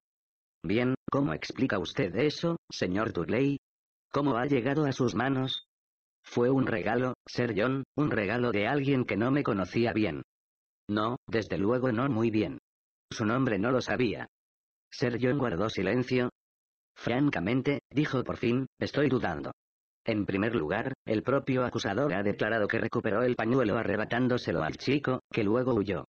Bien, ¿cómo explica usted eso, señor Dudley? ¿Cómo ha llegado a sus manos? Fue un regalo, Ser John, un regalo de alguien que no me conocía bien. No, desde luego no muy bien. Su nombre no lo sabía sergio John guardó silencio. Francamente, dijo por fin, estoy dudando. En primer lugar, el propio acusador ha declarado que recuperó el pañuelo arrebatándoselo al chico, que luego huyó.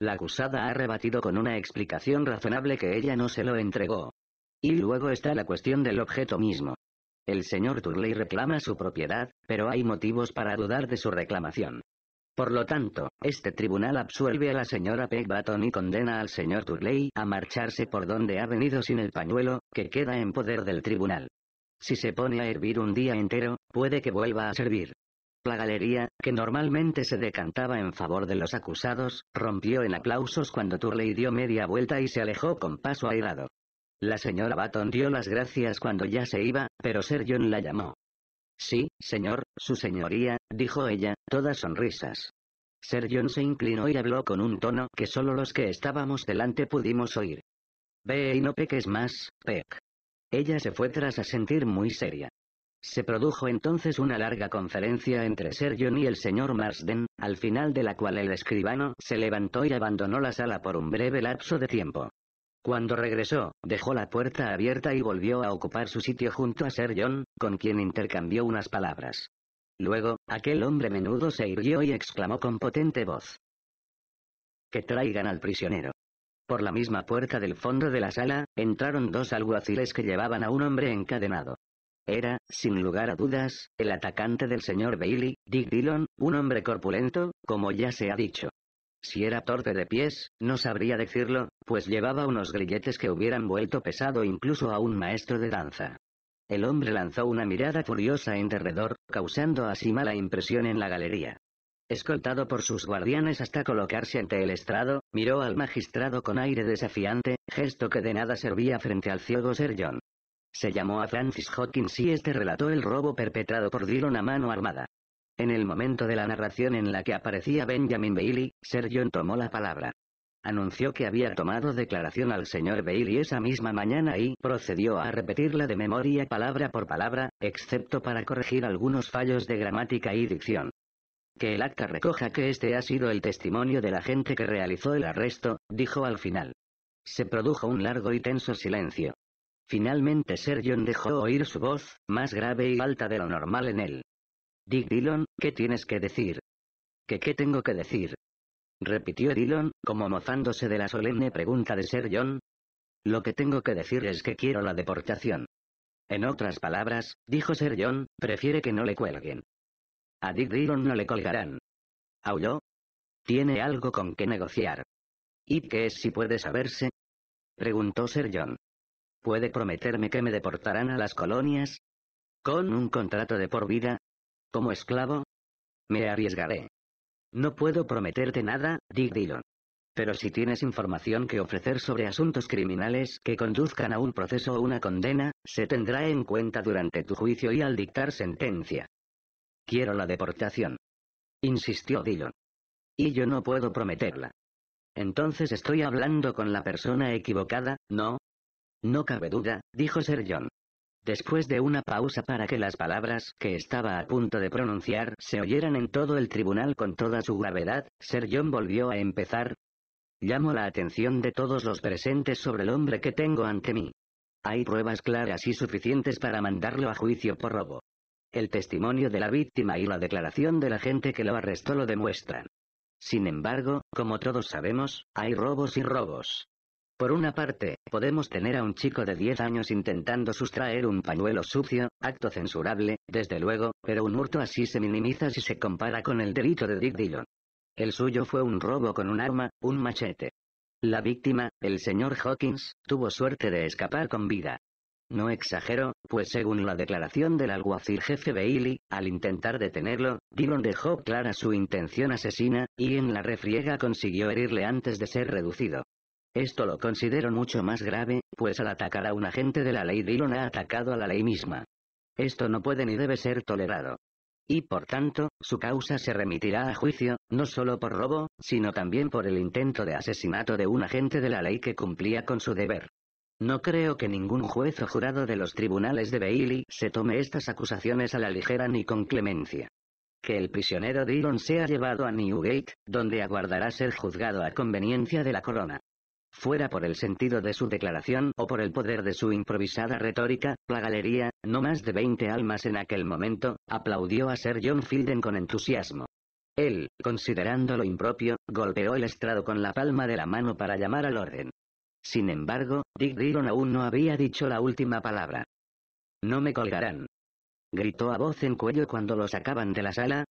La acusada ha rebatido con una explicación razonable que ella no se lo entregó. Y luego está la cuestión del objeto mismo. El señor Turley reclama su propiedad, pero hay motivos para dudar de su reclamación. Por lo tanto, este tribunal absuelve a la señora Baton y condena al señor Turley a marcharse por donde ha venido sin el pañuelo, que queda en poder del tribunal. Si se pone a hervir un día entero, puede que vuelva a servir. La galería, que normalmente se decantaba en favor de los acusados, rompió en aplausos cuando Turley dio media vuelta y se alejó con paso airado. La señora Baton dio las gracias cuando ya se iba, pero Sir John la llamó. Sí, señor, su señoría, dijo ella, todas sonrisas. Sir se inclinó y habló con un tono que solo los que estábamos delante pudimos oír. Ve y no peques más, Peck. Ella se fue tras a sentir muy seria. Se produjo entonces una larga conferencia entre Sir y el señor Marsden, al final de la cual el escribano se levantó y abandonó la sala por un breve lapso de tiempo. Cuando regresó, dejó la puerta abierta y volvió a ocupar su sitio junto a Sir John, con quien intercambió unas palabras. Luego, aquel hombre menudo se irguió y exclamó con potente voz. Que traigan al prisionero. Por la misma puerta del fondo de la sala, entraron dos alguaciles que llevaban a un hombre encadenado. Era, sin lugar a dudas, el atacante del señor Bailey, Dick Dillon, un hombre corpulento, como ya se ha dicho. Si era torpe de pies, no sabría decirlo, pues llevaba unos grilletes que hubieran vuelto pesado incluso a un maestro de danza. El hombre lanzó una mirada furiosa en derredor, causando así mala impresión en la galería. Escoltado por sus guardianes hasta colocarse ante el estrado, miró al magistrado con aire desafiante, gesto que de nada servía frente al ciego ser John. Se llamó a Francis Hawkins y este relató el robo perpetrado por Dylan a mano armada. En el momento de la narración en la que aparecía Benjamin Bailey, Sir tomó la palabra. Anunció que había tomado declaración al señor Bailey esa misma mañana y procedió a repetirla de memoria palabra por palabra, excepto para corregir algunos fallos de gramática y dicción. Que el acta recoja que este ha sido el testimonio de la gente que realizó el arresto, dijo al final. Se produjo un largo y tenso silencio. Finalmente Sir dejó oír su voz, más grave y alta de lo normal en él. Dick Dillon, ¿qué tienes que decir? qué tengo que decir? Repitió Dillon, como mozándose de la solemne pregunta de Sir John. Lo que tengo que decir es que quiero la deportación. En otras palabras, dijo Sir John, prefiere que no le cuelguen. A Dick Dillon no le colgarán. ¿Aulló? Tiene algo con qué negociar. ¿Y qué es si puede saberse? Preguntó Sir John. ¿Puede prometerme que me deportarán a las colonias? ¿Con un contrato de por vida? Como esclavo, me arriesgaré. No puedo prometerte nada, Dick Dillon. Pero si tienes información que ofrecer sobre asuntos criminales que conduzcan a un proceso o una condena, se tendrá en cuenta durante tu juicio y al dictar sentencia. Quiero la deportación. Insistió Dillon. Y yo no puedo prometerla. Entonces estoy hablando con la persona equivocada, ¿no? No cabe duda, dijo Sir John. Después de una pausa para que las palabras que estaba a punto de pronunciar se oyeran en todo el tribunal con toda su gravedad, Sir John volvió a empezar. Llamo la atención de todos los presentes sobre el hombre que tengo ante mí. Hay pruebas claras y suficientes para mandarlo a juicio por robo. El testimonio de la víctima y la declaración de la gente que lo arrestó lo demuestran. Sin embargo, como todos sabemos, hay robos y robos. Por una parte, podemos tener a un chico de 10 años intentando sustraer un pañuelo sucio, acto censurable, desde luego, pero un hurto así se minimiza si se compara con el delito de Dick Dillon. El suyo fue un robo con un arma, un machete. La víctima, el señor Hawkins, tuvo suerte de escapar con vida. No exagero, pues según la declaración del alguacil jefe Bailey, al intentar detenerlo, Dillon dejó clara su intención asesina, y en la refriega consiguió herirle antes de ser reducido. Esto lo considero mucho más grave, pues al atacar a un agente de la ley Dillon ha atacado a la ley misma. Esto no puede ni debe ser tolerado. Y por tanto, su causa se remitirá a juicio, no solo por robo, sino también por el intento de asesinato de un agente de la ley que cumplía con su deber. No creo que ningún juez o jurado de los tribunales de Bailey se tome estas acusaciones a la ligera ni con clemencia. Que el prisionero Dillon sea llevado a Newgate, donde aguardará ser juzgado a conveniencia de la corona fuera por el sentido de su declaración o por el poder de su improvisada retórica, la galería, no más de veinte almas en aquel momento, aplaudió a Sir John Fielden con entusiasmo. Él, considerando lo impropio, golpeó el estrado con la palma de la mano para llamar al orden. Sin embargo, Dick Dillon aún no había dicho la última palabra. No me colgarán. Gritó a voz en cuello cuando lo sacaban de la sala.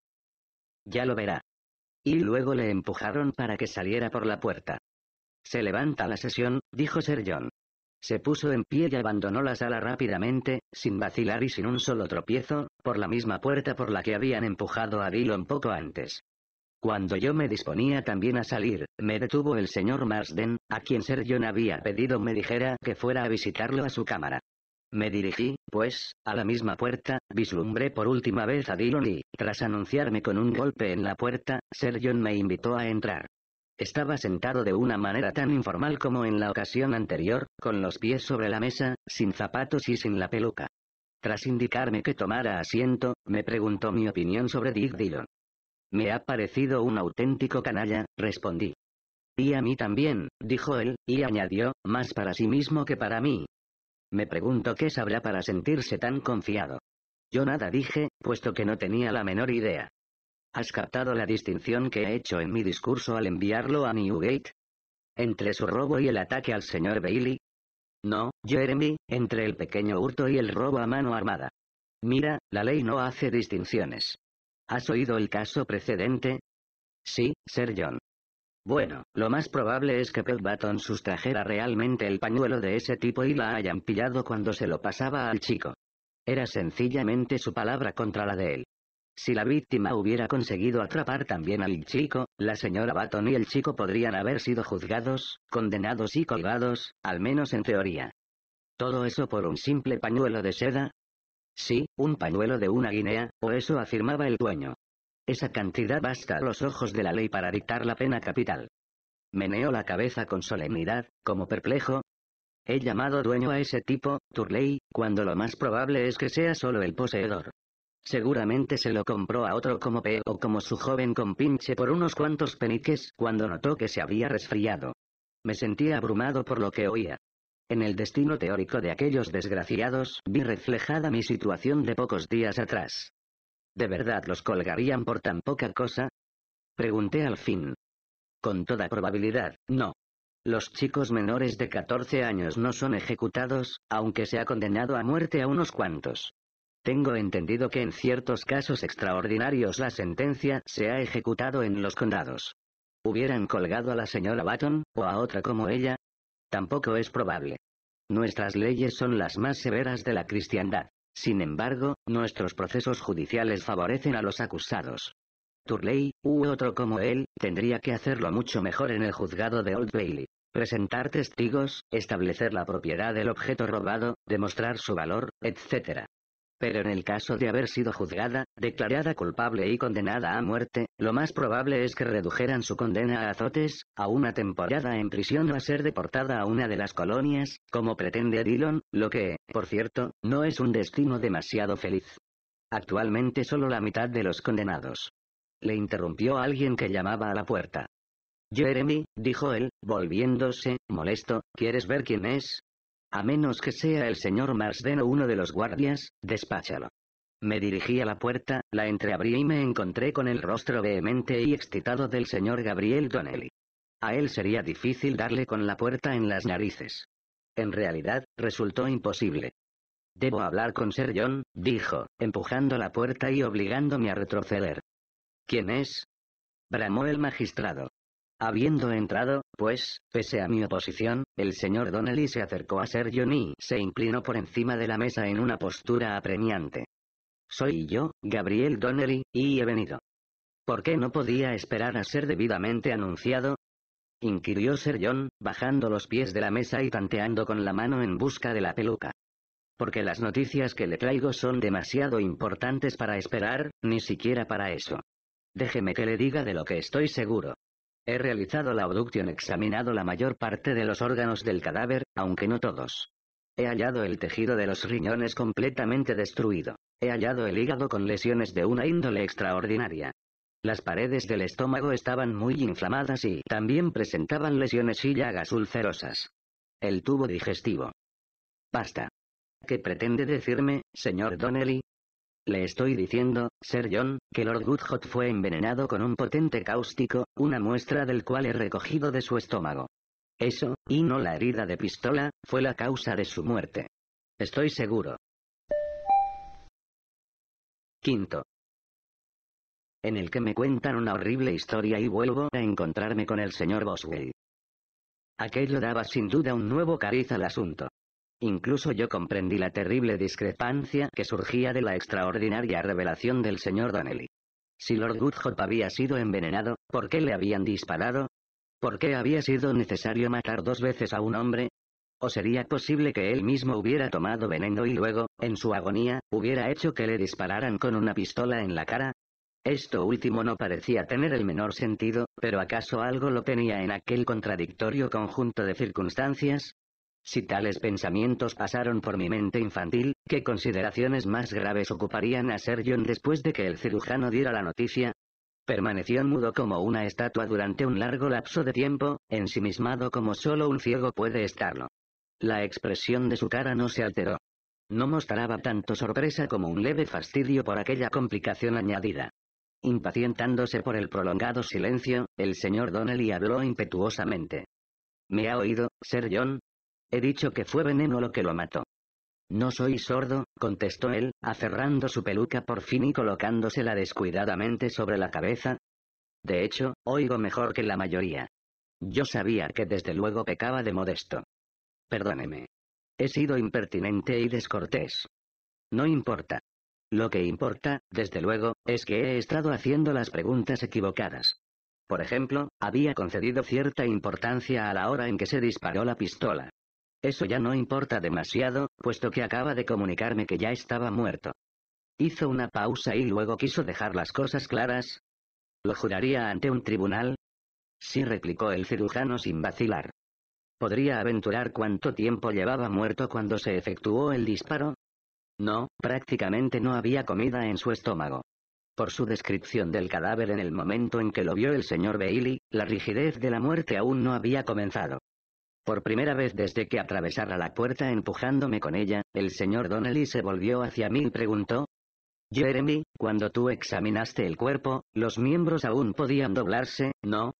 Ya lo verá. Y luego le empujaron para que saliera por la puerta. Se levanta la sesión, dijo Sir John. Se puso en pie y abandonó la sala rápidamente, sin vacilar y sin un solo tropiezo, por la misma puerta por la que habían empujado a Dillon poco antes. Cuando yo me disponía también a salir, me detuvo el señor Marsden, a quien Sir John había pedido me dijera que fuera a visitarlo a su cámara. Me dirigí, pues, a la misma puerta, vislumbré por última vez a Dillon y, tras anunciarme con un golpe en la puerta, Sir John me invitó a entrar. Estaba sentado de una manera tan informal como en la ocasión anterior, con los pies sobre la mesa, sin zapatos y sin la peluca. Tras indicarme que tomara asiento, me preguntó mi opinión sobre Dick Dillon. Me ha parecido un auténtico canalla, respondí. Y a mí también, dijo él, y añadió, más para sí mismo que para mí. Me pregunto qué sabrá para sentirse tan confiado. Yo nada dije, puesto que no tenía la menor idea. ¿Has captado la distinción que he hecho en mi discurso al enviarlo a Newgate? ¿Entre su robo y el ataque al señor Bailey? No, Jeremy, entre el pequeño hurto y el robo a mano armada. Mira, la ley no hace distinciones. ¿Has oído el caso precedente? Sí, Sir John. Bueno, lo más probable es que Button sustrajera realmente el pañuelo de ese tipo y la hayan pillado cuando se lo pasaba al chico. Era sencillamente su palabra contra la de él. Si la víctima hubiera conseguido atrapar también al chico, la señora Baton y el chico podrían haber sido juzgados, condenados y colgados, al menos en teoría. ¿Todo eso por un simple pañuelo de seda? Sí, un pañuelo de una guinea, o eso afirmaba el dueño. Esa cantidad basta a los ojos de la ley para dictar la pena capital. Meneó la cabeza con solemnidad, como perplejo. He llamado dueño a ese tipo, Turley, cuando lo más probable es que sea solo el poseedor. Seguramente se lo compró a otro como peo o como su joven compinche por unos cuantos peniques cuando notó que se había resfriado. Me sentía abrumado por lo que oía. En el destino teórico de aquellos desgraciados vi reflejada mi situación de pocos días atrás. ¿De verdad los colgarían por tan poca cosa? Pregunté al fin. Con toda probabilidad, no. Los chicos menores de 14 años no son ejecutados, aunque se ha condenado a muerte a unos cuantos. Tengo entendido que en ciertos casos extraordinarios la sentencia se ha ejecutado en los condados. ¿Hubieran colgado a la señora Button, o a otra como ella? Tampoco es probable. Nuestras leyes son las más severas de la cristiandad. Sin embargo, nuestros procesos judiciales favorecen a los acusados. Turley, u otro como él, tendría que hacerlo mucho mejor en el juzgado de Old Bailey. Presentar testigos, establecer la propiedad del objeto robado, demostrar su valor, etc pero en el caso de haber sido juzgada, declarada culpable y condenada a muerte, lo más probable es que redujeran su condena a azotes, a una temporada en prisión o a ser deportada a una de las colonias, como pretende Dillon, lo que, por cierto, no es un destino demasiado feliz. Actualmente solo la mitad de los condenados. Le interrumpió alguien que llamaba a la puerta. Jeremy, dijo él, volviéndose, molesto, ¿quieres ver quién es? A menos que sea el señor Marsden o uno de los guardias, despáchalo. Me dirigí a la puerta, la entreabrí y me encontré con el rostro vehemente y excitado del señor Gabriel Donnelly. A él sería difícil darle con la puerta en las narices. En realidad, resultó imposible. Debo hablar con ser John, dijo, empujando la puerta y obligándome a retroceder. ¿Quién es? bramó el magistrado. Habiendo entrado, pues, pese a mi oposición, el señor Donnelly se acercó a Sir John y se inclinó por encima de la mesa en una postura apremiante. Soy yo, Gabriel Donnelly, y he venido. ¿Por qué no podía esperar a ser debidamente anunciado? inquirió Sir John, bajando los pies de la mesa y tanteando con la mano en busca de la peluca. Porque las noticias que le traigo son demasiado importantes para esperar, ni siquiera para eso. Déjeme que le diga de lo que estoy seguro. He realizado la abducción, examinado la mayor parte de los órganos del cadáver, aunque no todos. He hallado el tejido de los riñones completamente destruido. He hallado el hígado con lesiones de una índole extraordinaria. Las paredes del estómago estaban muy inflamadas y también presentaban lesiones y llagas ulcerosas. El tubo digestivo. Basta. ¿Qué pretende decirme, señor Donnelly? Le estoy diciendo, Sir John, que Lord Goodhot fue envenenado con un potente cáustico, una muestra del cual he recogido de su estómago. Eso, y no la herida de pistola, fue la causa de su muerte. Estoy seguro. Quinto. En el que me cuentan una horrible historia y vuelvo a encontrarme con el señor Boswell. Aquello daba sin duda un nuevo cariz al asunto. Incluso yo comprendí la terrible discrepancia que surgía de la extraordinaria revelación del señor Donnelly. Si Lord Woodhope había sido envenenado, ¿por qué le habían disparado? ¿Por qué había sido necesario matar dos veces a un hombre? ¿O sería posible que él mismo hubiera tomado veneno y luego, en su agonía, hubiera hecho que le dispararan con una pistola en la cara? Esto último no parecía tener el menor sentido, pero ¿acaso algo lo tenía en aquel contradictorio conjunto de circunstancias? Si tales pensamientos pasaron por mi mente infantil, ¿qué consideraciones más graves ocuparían a Ser John después de que el cirujano diera la noticia? Permaneció mudo como una estatua durante un largo lapso de tiempo, ensimismado como solo un ciego puede estarlo. La expresión de su cara no se alteró. No mostraba tanto sorpresa como un leve fastidio por aquella complicación añadida. Impacientándose por el prolongado silencio, el señor Donnelly habló impetuosamente. ¿Me ha oído, Sir John? He dicho que fue veneno lo que lo mató. No soy sordo, contestó él, aferrando su peluca por fin y colocándosela descuidadamente sobre la cabeza. De hecho, oigo mejor que la mayoría. Yo sabía que desde luego pecaba de modesto. Perdóneme. He sido impertinente y descortés. No importa. Lo que importa, desde luego, es que he estado haciendo las preguntas equivocadas. Por ejemplo, había concedido cierta importancia a la hora en que se disparó la pistola. Eso ya no importa demasiado, puesto que acaba de comunicarme que ya estaba muerto. Hizo una pausa y luego quiso dejar las cosas claras. ¿Lo juraría ante un tribunal? Sí replicó el cirujano sin vacilar. ¿Podría aventurar cuánto tiempo llevaba muerto cuando se efectuó el disparo? No, prácticamente no había comida en su estómago. Por su descripción del cadáver en el momento en que lo vio el señor Bailey, la rigidez de la muerte aún no había comenzado. Por primera vez desde que atravesara la puerta empujándome con ella, el señor Donnelly se volvió hacia mí y preguntó. Jeremy, cuando tú examinaste el cuerpo, los miembros aún podían doblarse, ¿no?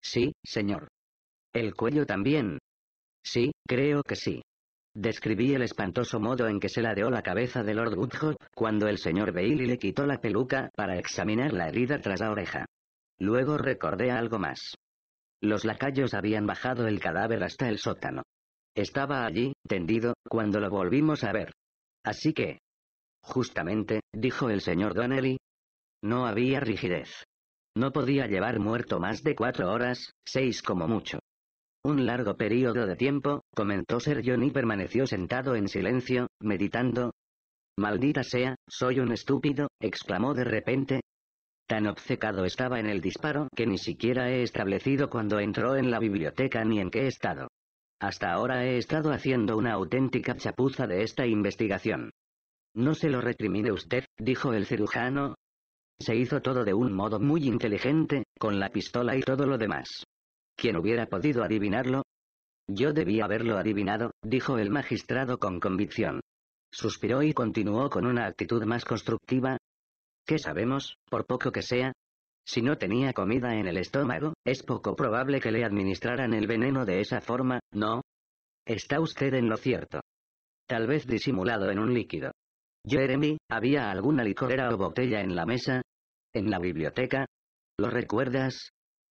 Sí, señor. ¿El cuello también? Sí, creo que sí. Describí el espantoso modo en que se ladeó la cabeza de Lord Woodhouse cuando el señor Bailey le quitó la peluca para examinar la herida tras la oreja. Luego recordé algo más. Los lacayos habían bajado el cadáver hasta el sótano. Estaba allí, tendido, cuando lo volvimos a ver. Así que... Justamente, dijo el señor Donnelly. No había rigidez. No podía llevar muerto más de cuatro horas, seis como mucho. Un largo periodo de tiempo, comentó Sir John y permaneció sentado en silencio, meditando. Maldita sea, soy un estúpido, exclamó de repente, Tan obcecado estaba en el disparo que ni siquiera he establecido cuándo entró en la biblioteca ni en qué estado. Hasta ahora he estado haciendo una auténtica chapuza de esta investigación. No se lo recrimine usted, dijo el cirujano. Se hizo todo de un modo muy inteligente, con la pistola y todo lo demás. ¿Quién hubiera podido adivinarlo? Yo debía haberlo adivinado, dijo el magistrado con convicción. Suspiró y continuó con una actitud más constructiva, ¿Qué sabemos, por poco que sea? Si no tenía comida en el estómago, es poco probable que le administraran el veneno de esa forma, ¿no? Está usted en lo cierto. Tal vez disimulado en un líquido. Jeremy, ¿había alguna licorera o botella en la mesa? ¿En la biblioteca? ¿Lo recuerdas?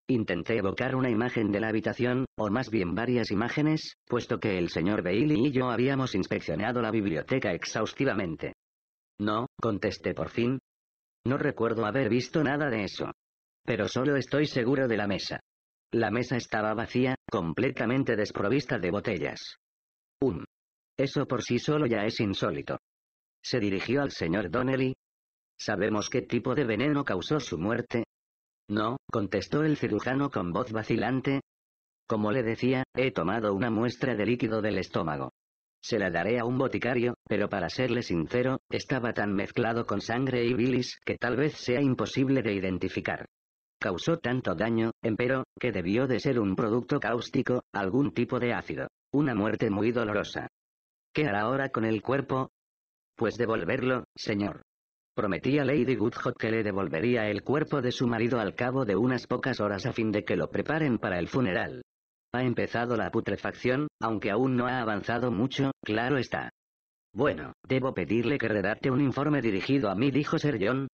Intenté evocar una imagen de la habitación, o más bien varias imágenes, puesto que el señor Bailey y yo habíamos inspeccionado la biblioteca exhaustivamente. No, contesté por fin, no recuerdo haber visto nada de eso. Pero solo estoy seguro de la mesa. La mesa estaba vacía, completamente desprovista de botellas. Un. Eso por sí solo ya es insólito. Se dirigió al señor Donnelly. ¿Sabemos qué tipo de veneno causó su muerte? No, contestó el cirujano con voz vacilante. Como le decía, he tomado una muestra de líquido del estómago. Se la daré a un boticario, pero para serle sincero, estaba tan mezclado con sangre y bilis que tal vez sea imposible de identificar. Causó tanto daño, empero, que debió de ser un producto cáustico, algún tipo de ácido. Una muerte muy dolorosa. ¿Qué hará ahora con el cuerpo? Pues devolverlo, señor. Prometí a Lady Goodhot que le devolvería el cuerpo de su marido al cabo de unas pocas horas a fin de que lo preparen para el funeral. Ha empezado la putrefacción, aunque aún no ha avanzado mucho, claro está. Bueno, debo pedirle que redacte un informe dirigido a mí, dijo Sir John.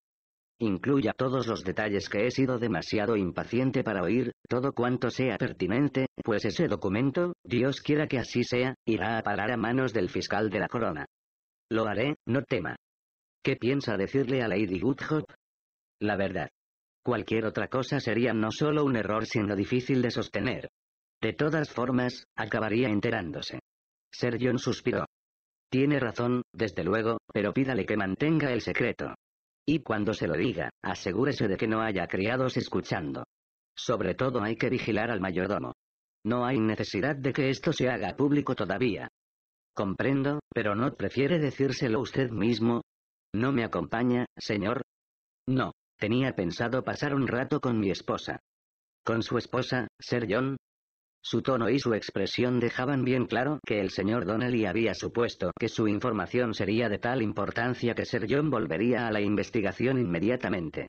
Incluya todos los detalles que he sido demasiado impaciente para oír, todo cuanto sea pertinente, pues ese documento, Dios quiera que así sea, irá a parar a manos del fiscal de la corona. Lo haré, no tema. ¿Qué piensa decirle a Lady Woodhope? La verdad. Cualquier otra cosa sería no solo un error sino difícil de sostener. De todas formas, acabaría enterándose. Ser John suspiró. Tiene razón, desde luego, pero pídale que mantenga el secreto. Y cuando se lo diga, asegúrese de que no haya criados escuchando. Sobre todo hay que vigilar al mayordomo. No hay necesidad de que esto se haga público todavía. Comprendo, pero ¿no prefiere decírselo usted mismo? ¿No me acompaña, señor? No, tenía pensado pasar un rato con mi esposa. ¿Con su esposa, Sir John? Su tono y su expresión dejaban bien claro que el señor Donnelly había supuesto que su información sería de tal importancia que Sir John volvería a la investigación inmediatamente.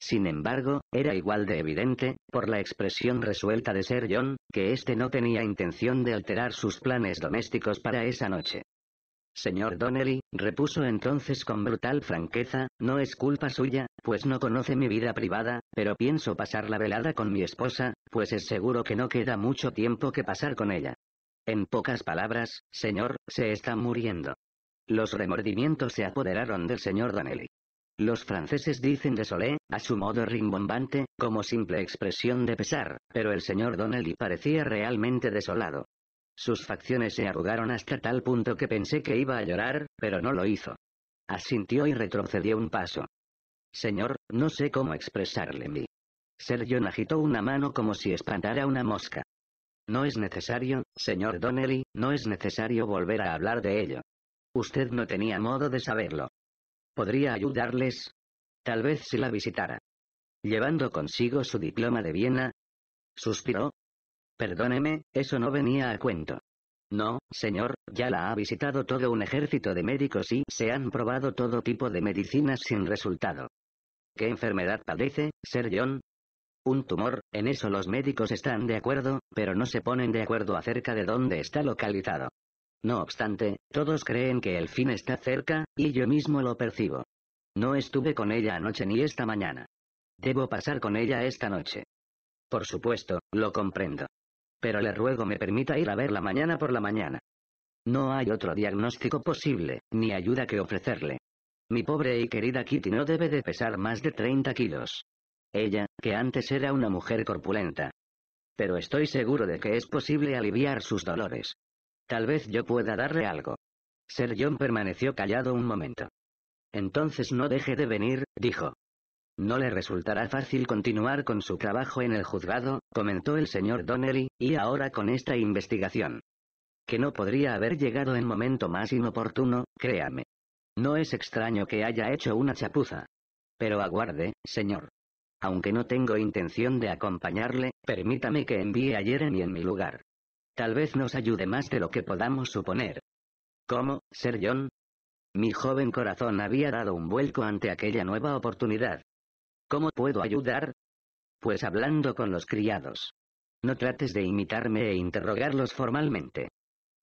Sin embargo, era igual de evidente, por la expresión resuelta de Sir John, que éste no tenía intención de alterar sus planes domésticos para esa noche. Señor Donnelly, repuso entonces con brutal franqueza, no es culpa suya, pues no conoce mi vida privada, pero pienso pasar la velada con mi esposa, pues es seguro que no queda mucho tiempo que pasar con ella. En pocas palabras, señor, se está muriendo. Los remordimientos se apoderaron del señor Donnelly. Los franceses dicen desolé, a su modo rimbombante, como simple expresión de pesar, pero el señor Donnelly parecía realmente desolado. Sus facciones se arrugaron hasta tal punto que pensé que iba a llorar, pero no lo hizo. Asintió y retrocedió un paso. Señor, no sé cómo expresarle mi. Sergio agitó una mano como si espantara una mosca. No es necesario, señor Donnelly, no es necesario volver a hablar de ello. Usted no tenía modo de saberlo. ¿Podría ayudarles? Tal vez si la visitara. Llevando consigo su diploma de Viena. Suspiró, Perdóneme, eso no venía a cuento. No, señor, ya la ha visitado todo un ejército de médicos y se han probado todo tipo de medicinas sin resultado. ¿Qué enfermedad padece, ser John? Un tumor, en eso los médicos están de acuerdo, pero no se ponen de acuerdo acerca de dónde está localizado. No obstante, todos creen que el fin está cerca, y yo mismo lo percibo. No estuve con ella anoche ni esta mañana. Debo pasar con ella esta noche. Por supuesto, lo comprendo pero le ruego me permita ir a verla mañana por la mañana. No hay otro diagnóstico posible, ni ayuda que ofrecerle. Mi pobre y querida Kitty no debe de pesar más de 30 kilos. Ella, que antes era una mujer corpulenta. Pero estoy seguro de que es posible aliviar sus dolores. Tal vez yo pueda darle algo. Ser John permaneció callado un momento. Entonces no deje de venir, dijo. No le resultará fácil continuar con su trabajo en el juzgado, comentó el señor Donnelly, y ahora con esta investigación. Que no podría haber llegado en momento más inoportuno, créame. No es extraño que haya hecho una chapuza. Pero aguarde, señor. Aunque no tengo intención de acompañarle, permítame que envíe a Jeremy en mi lugar. Tal vez nos ayude más de lo que podamos suponer. ¿Cómo, ser John? Mi joven corazón había dado un vuelco ante aquella nueva oportunidad, ¿Cómo puedo ayudar? Pues hablando con los criados. No trates de imitarme e interrogarlos formalmente.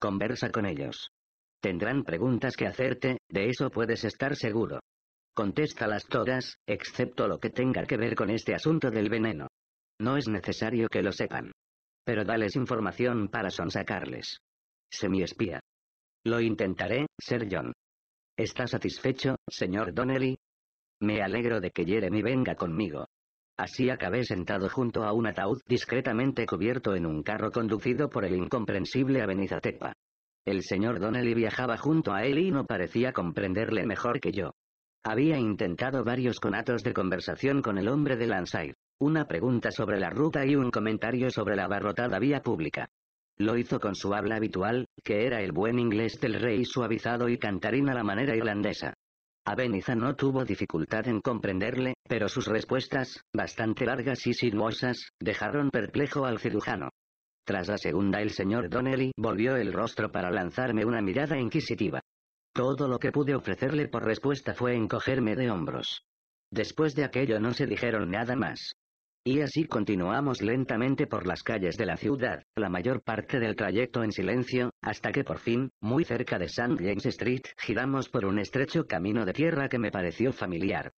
Conversa con ellos. Tendrán preguntas que hacerte, de eso puedes estar seguro. Contéstalas todas, excepto lo que tenga que ver con este asunto del veneno. No es necesario que lo sepan. Pero dales información para sonsacarles. espía. Lo intentaré, Ser John. ¿Está satisfecho, señor Donnelly? Me alegro de que Jeremy venga conmigo. Así acabé sentado junto a un ataúd discretamente cubierto en un carro conducido por el incomprensible Avenizatepa. El señor Donnelly viajaba junto a él y no parecía comprenderle mejor que yo. Había intentado varios conatos de conversación con el hombre de Lanside, una pregunta sobre la ruta y un comentario sobre la abarrotada vía pública. Lo hizo con su habla habitual, que era el buen inglés del rey suavizado y cantarina a la manera irlandesa. Aveniza no tuvo dificultad en comprenderle, pero sus respuestas, bastante largas y sinuosas, dejaron perplejo al cirujano. Tras la segunda el señor Donnelly volvió el rostro para lanzarme una mirada inquisitiva. Todo lo que pude ofrecerle por respuesta fue encogerme de hombros. Después de aquello no se dijeron nada más. Y así continuamos lentamente por las calles de la ciudad, la mayor parte del trayecto en silencio, hasta que por fin, muy cerca de St. James Street, giramos por un estrecho camino de tierra que me pareció familiar.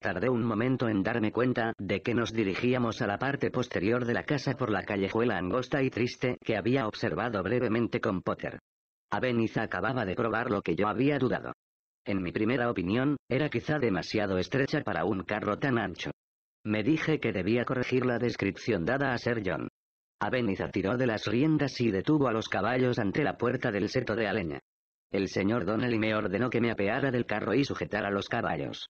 Tardé un momento en darme cuenta de que nos dirigíamos a la parte posterior de la casa por la callejuela angosta y triste que había observado brevemente con Potter. Abeniza acababa de probar lo que yo había dudado. En mi primera opinión, era quizá demasiado estrecha para un carro tan ancho. Me dije que debía corregir la descripción dada a Sir John. Aveniza tiró de las riendas y detuvo a los caballos ante la puerta del seto de Aleña. El señor Donnelly me ordenó que me apeara del carro y sujetara los caballos.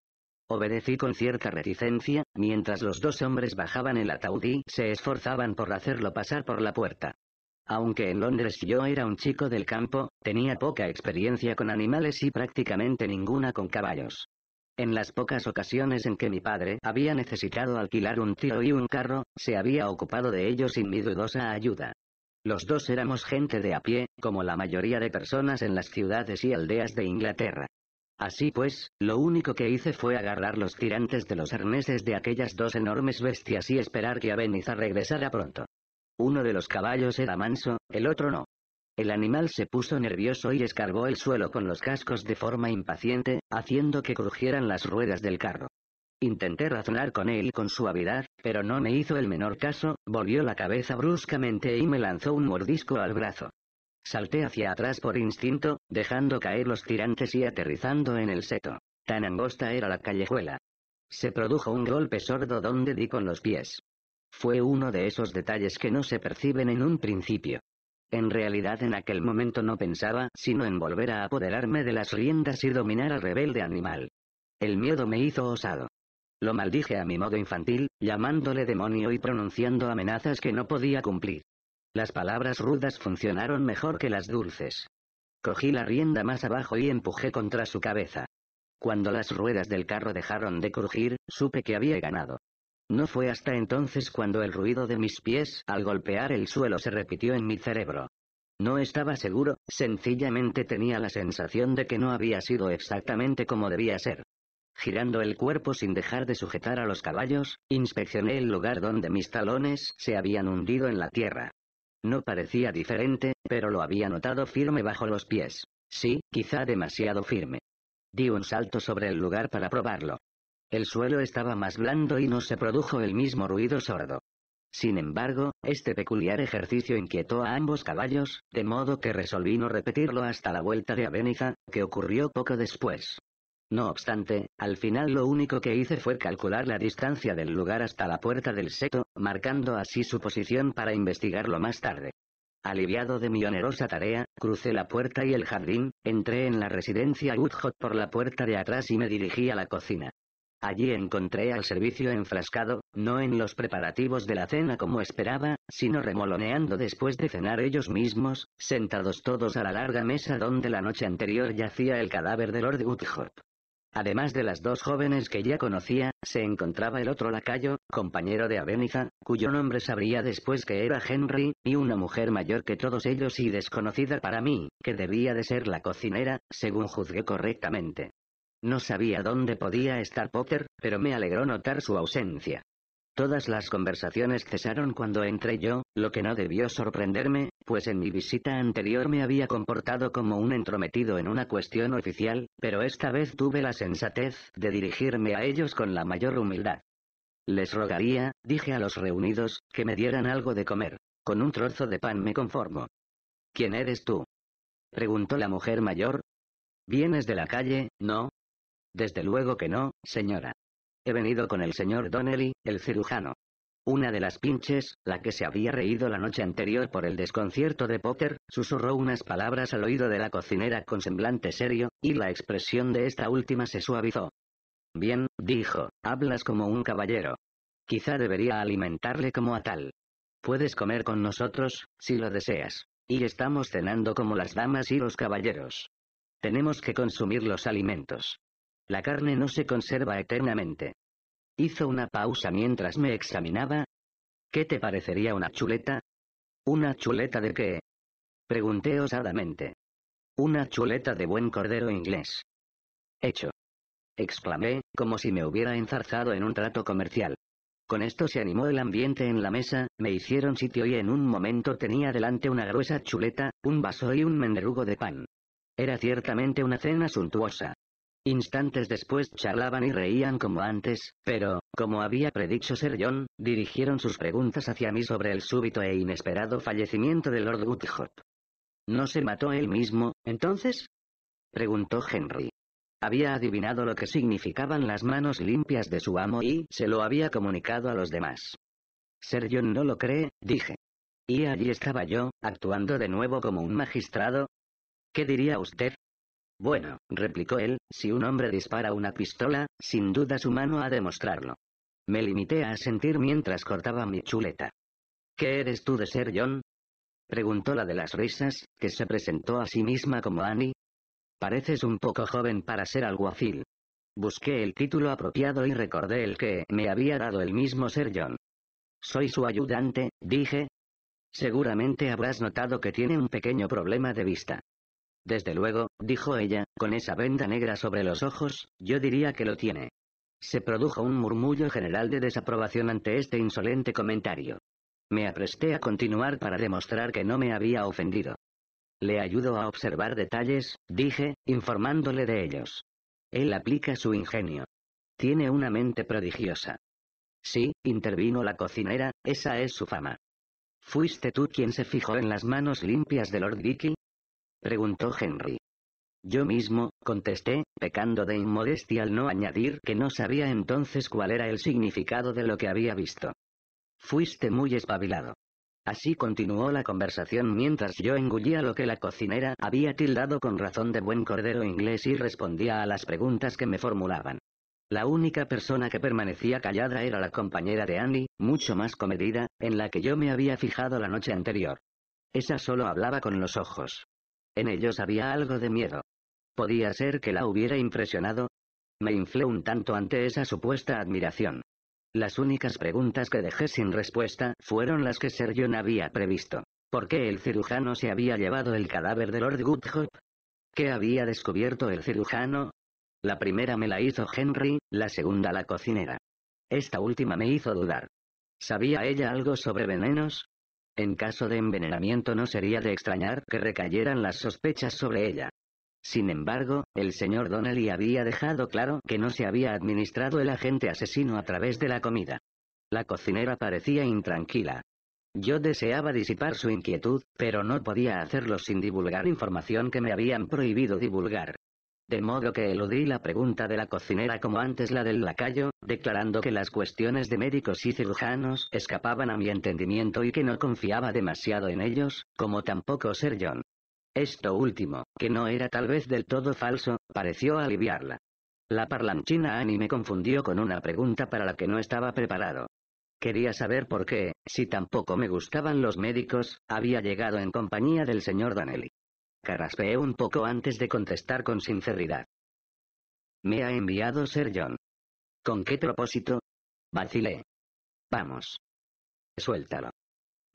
Obedecí con cierta reticencia, mientras los dos hombres bajaban el ataúd y se esforzaban por hacerlo pasar por la puerta. Aunque en Londres yo era un chico del campo, tenía poca experiencia con animales y prácticamente ninguna con caballos. En las pocas ocasiones en que mi padre había necesitado alquilar un tiro y un carro, se había ocupado de ello sin mi dudosa ayuda. Los dos éramos gente de a pie, como la mayoría de personas en las ciudades y aldeas de Inglaterra. Así pues, lo único que hice fue agarrar los tirantes de los arneses de aquellas dos enormes bestias y esperar que Aveniza regresara pronto. Uno de los caballos era manso, el otro no. El animal se puso nervioso y escargó el suelo con los cascos de forma impaciente, haciendo que crujieran las ruedas del carro. Intenté razonar con él con suavidad, pero no me hizo el menor caso, volvió la cabeza bruscamente y me lanzó un mordisco al brazo. Salté hacia atrás por instinto, dejando caer los tirantes y aterrizando en el seto. Tan angosta era la callejuela. Se produjo un golpe sordo donde di con los pies. Fue uno de esos detalles que no se perciben en un principio. En realidad en aquel momento no pensaba sino en volver a apoderarme de las riendas y dominar al rebelde animal. El miedo me hizo osado. Lo maldije a mi modo infantil, llamándole demonio y pronunciando amenazas que no podía cumplir. Las palabras rudas funcionaron mejor que las dulces. Cogí la rienda más abajo y empujé contra su cabeza. Cuando las ruedas del carro dejaron de crujir, supe que había ganado. No fue hasta entonces cuando el ruido de mis pies al golpear el suelo se repitió en mi cerebro. No estaba seguro, sencillamente tenía la sensación de que no había sido exactamente como debía ser. Girando el cuerpo sin dejar de sujetar a los caballos, inspeccioné el lugar donde mis talones se habían hundido en la tierra. No parecía diferente, pero lo había notado firme bajo los pies. Sí, quizá demasiado firme. Di un salto sobre el lugar para probarlo. El suelo estaba más blando y no se produjo el mismo ruido sordo. Sin embargo, este peculiar ejercicio inquietó a ambos caballos, de modo que resolví no repetirlo hasta la vuelta de Aveniza, que ocurrió poco después. No obstante, al final lo único que hice fue calcular la distancia del lugar hasta la puerta del seto, marcando así su posición para investigarlo más tarde. Aliviado de mi onerosa tarea, crucé la puerta y el jardín, entré en la residencia Woodhot por la puerta de atrás y me dirigí a la cocina. Allí encontré al servicio enfrascado, no en los preparativos de la cena como esperaba, sino remoloneando después de cenar ellos mismos, sentados todos a la larga mesa donde la noche anterior yacía el cadáver de Lord Woodhop. Además de las dos jóvenes que ya conocía, se encontraba el otro lacayo, compañero de Aveniza, cuyo nombre sabría después que era Henry, y una mujer mayor que todos ellos y desconocida para mí, que debía de ser la cocinera, según juzgué correctamente. No sabía dónde podía estar Potter, pero me alegró notar su ausencia. Todas las conversaciones cesaron cuando entré yo, lo que no debió sorprenderme, pues en mi visita anterior me había comportado como un entrometido en una cuestión oficial, pero esta vez tuve la sensatez de dirigirme a ellos con la mayor humildad. Les rogaría, dije a los reunidos, que me dieran algo de comer. Con un trozo de pan me conformo. ¿Quién eres tú? preguntó la mujer mayor. ¿Vienes de la calle, no? Desde luego que no, señora. He venido con el señor Donnelly, el cirujano. Una de las pinches, la que se había reído la noche anterior por el desconcierto de Potter, susurró unas palabras al oído de la cocinera con semblante serio, y la expresión de esta última se suavizó. Bien, dijo, hablas como un caballero. Quizá debería alimentarle como a tal. Puedes comer con nosotros, si lo deseas. Y estamos cenando como las damas y los caballeros. Tenemos que consumir los alimentos. La carne no se conserva eternamente. Hizo una pausa mientras me examinaba. ¿Qué te parecería una chuleta? ¿Una chuleta de qué? Pregunté osadamente. Una chuleta de buen cordero inglés. Hecho. Exclamé, como si me hubiera enzarzado en un trato comercial. Con esto se animó el ambiente en la mesa, me hicieron sitio y en un momento tenía delante una gruesa chuleta, un vaso y un mendrugo de pan. Era ciertamente una cena suntuosa. Instantes después charlaban y reían como antes, pero, como había predicho Sir John, dirigieron sus preguntas hacia mí sobre el súbito e inesperado fallecimiento de Lord Woodhop. ¿No se mató él mismo, entonces? preguntó Henry. Había adivinado lo que significaban las manos limpias de su amo y se lo había comunicado a los demás. Sir John no lo cree, dije. Y allí estaba yo, actuando de nuevo como un magistrado. ¿Qué diría usted, bueno, replicó él, si un hombre dispara una pistola, sin duda su mano ha de mostrarlo. Me limité a sentir mientras cortaba mi chuleta. ¿Qué eres tú de ser John? preguntó la de las risas, que se presentó a sí misma como Annie. Pareces un poco joven para ser alguacil. Busqué el título apropiado y recordé el que me había dado el mismo Ser John. Soy su ayudante, dije. Seguramente habrás notado que tiene un pequeño problema de vista. Desde luego, dijo ella, con esa venda negra sobre los ojos, yo diría que lo tiene. Se produjo un murmullo general de desaprobación ante este insolente comentario. Me apresté a continuar para demostrar que no me había ofendido. Le ayudo a observar detalles, dije, informándole de ellos. Él aplica su ingenio. Tiene una mente prodigiosa. Sí, intervino la cocinera, esa es su fama. ¿Fuiste tú quien se fijó en las manos limpias de Lord Vicky? preguntó Henry. Yo mismo, contesté, pecando de inmodestia al no añadir que no sabía entonces cuál era el significado de lo que había visto. Fuiste muy espabilado. Así continuó la conversación mientras yo engullía lo que la cocinera había tildado con razón de buen cordero inglés y respondía a las preguntas que me formulaban. La única persona que permanecía callada era la compañera de Annie, mucho más comedida, en la que yo me había fijado la noche anterior. Esa solo hablaba con los ojos. En ellos había algo de miedo. Podía ser que la hubiera impresionado. Me inflé un tanto ante esa supuesta admiración. Las únicas preguntas que dejé sin respuesta fueron las que Sergio John había previsto. ¿Por qué el cirujano se había llevado el cadáver de Lord Goodhope? ¿Qué había descubierto el cirujano? La primera me la hizo Henry, la segunda la cocinera. Esta última me hizo dudar. ¿Sabía ella algo sobre venenos? En caso de envenenamiento no sería de extrañar que recayeran las sospechas sobre ella. Sin embargo, el señor Donnelly había dejado claro que no se había administrado el agente asesino a través de la comida. La cocinera parecía intranquila. Yo deseaba disipar su inquietud, pero no podía hacerlo sin divulgar información que me habían prohibido divulgar de modo que eludí la pregunta de la cocinera como antes la del lacayo, declarando que las cuestiones de médicos y cirujanos escapaban a mi entendimiento y que no confiaba demasiado en ellos, como tampoco ser John. Esto último, que no era tal vez del todo falso, pareció aliviarla. La parlanchina Annie me confundió con una pregunta para la que no estaba preparado. Quería saber por qué, si tampoco me gustaban los médicos, había llegado en compañía del señor Danelli. Carraspeé un poco antes de contestar con sinceridad. Me ha enviado Ser John. ¿Con qué propósito? Vacilé. Vamos. Suéltalo.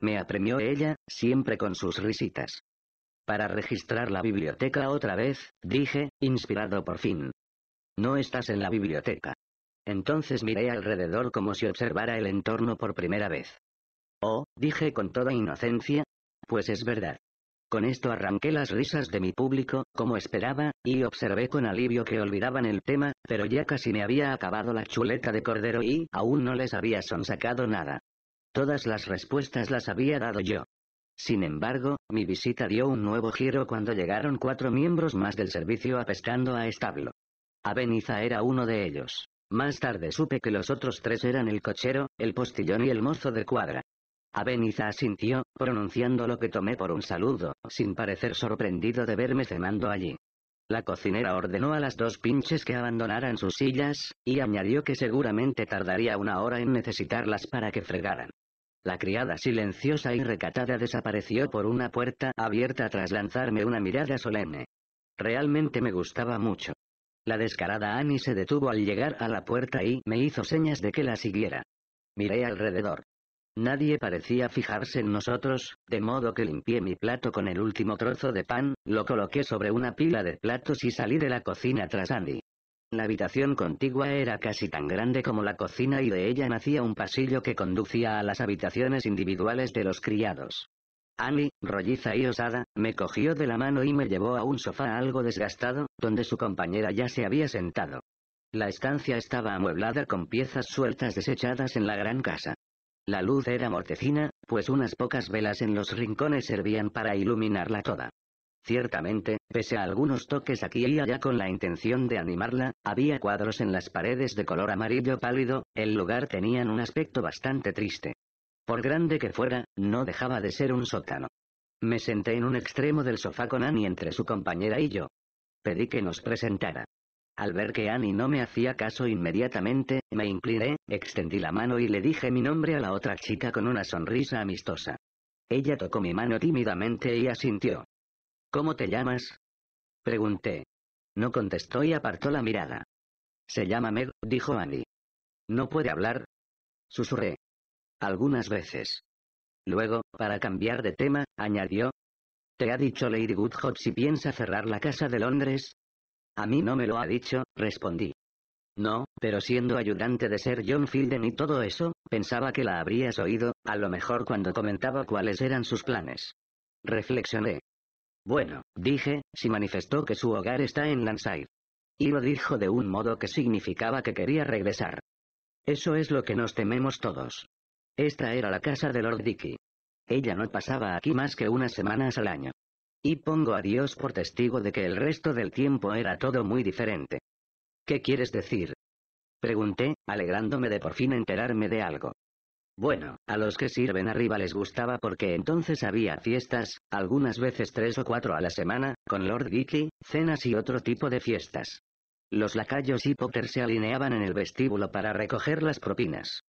Me apremió ella, siempre con sus risitas. Para registrar la biblioteca otra vez, dije, inspirado por fin. No estás en la biblioteca. Entonces miré alrededor como si observara el entorno por primera vez. Oh, dije con toda inocencia. Pues es verdad. Con esto arranqué las risas de mi público, como esperaba, y observé con alivio que olvidaban el tema, pero ya casi me había acabado la chuleta de cordero y aún no les había sonsacado nada. Todas las respuestas las había dado yo. Sin embargo, mi visita dio un nuevo giro cuando llegaron cuatro miembros más del servicio apestando a establo. Aveniza era uno de ellos. Más tarde supe que los otros tres eran el cochero, el postillón y el mozo de cuadra. Aveniza asintió, pronunciando lo que tomé por un saludo, sin parecer sorprendido de verme cenando allí. La cocinera ordenó a las dos pinches que abandonaran sus sillas, y añadió que seguramente tardaría una hora en necesitarlas para que fregaran. La criada silenciosa y recatada desapareció por una puerta abierta tras lanzarme una mirada solemne. Realmente me gustaba mucho. La descarada Annie se detuvo al llegar a la puerta y me hizo señas de que la siguiera. Miré alrededor. Nadie parecía fijarse en nosotros, de modo que limpié mi plato con el último trozo de pan, lo coloqué sobre una pila de platos y salí de la cocina tras Andy. La habitación contigua era casi tan grande como la cocina y de ella nacía un pasillo que conducía a las habitaciones individuales de los criados. Andy, rolliza y osada, me cogió de la mano y me llevó a un sofá algo desgastado, donde su compañera ya se había sentado. La estancia estaba amueblada con piezas sueltas desechadas en la gran casa. La luz era mortecina, pues unas pocas velas en los rincones servían para iluminarla toda. Ciertamente, pese a algunos toques aquí y allá con la intención de animarla, había cuadros en las paredes de color amarillo pálido, el lugar tenía un aspecto bastante triste. Por grande que fuera, no dejaba de ser un sótano. Me senté en un extremo del sofá con Annie entre su compañera y yo. Pedí que nos presentara. Al ver que Annie no me hacía caso inmediatamente, me incliné, extendí la mano y le dije mi nombre a la otra chica con una sonrisa amistosa. Ella tocó mi mano tímidamente y asintió. ¿Cómo te llamas? Pregunté. No contestó y apartó la mirada. Se llama Meg, dijo Annie. ¿No puede hablar? Susurré. Algunas veces. Luego, para cambiar de tema, añadió. ¿Te ha dicho Lady Goodhope si piensa cerrar la casa de Londres? A mí no me lo ha dicho, respondí. No, pero siendo ayudante de Sir John Fielden y todo eso, pensaba que la habrías oído, a lo mejor cuando comentaba cuáles eran sus planes. Reflexioné. Bueno, dije, si manifestó que su hogar está en Lanside. Y lo dijo de un modo que significaba que quería regresar. Eso es lo que nos tememos todos. Esta era la casa de Lord Dicky. Ella no pasaba aquí más que unas semanas al año. Y pongo a Dios por testigo de que el resto del tiempo era todo muy diferente. ¿Qué quieres decir? Pregunté, alegrándome de por fin enterarme de algo. Bueno, a los que sirven arriba les gustaba porque entonces había fiestas, algunas veces tres o cuatro a la semana, con Lord Geeky, cenas y otro tipo de fiestas. Los lacayos y Potter se alineaban en el vestíbulo para recoger las propinas.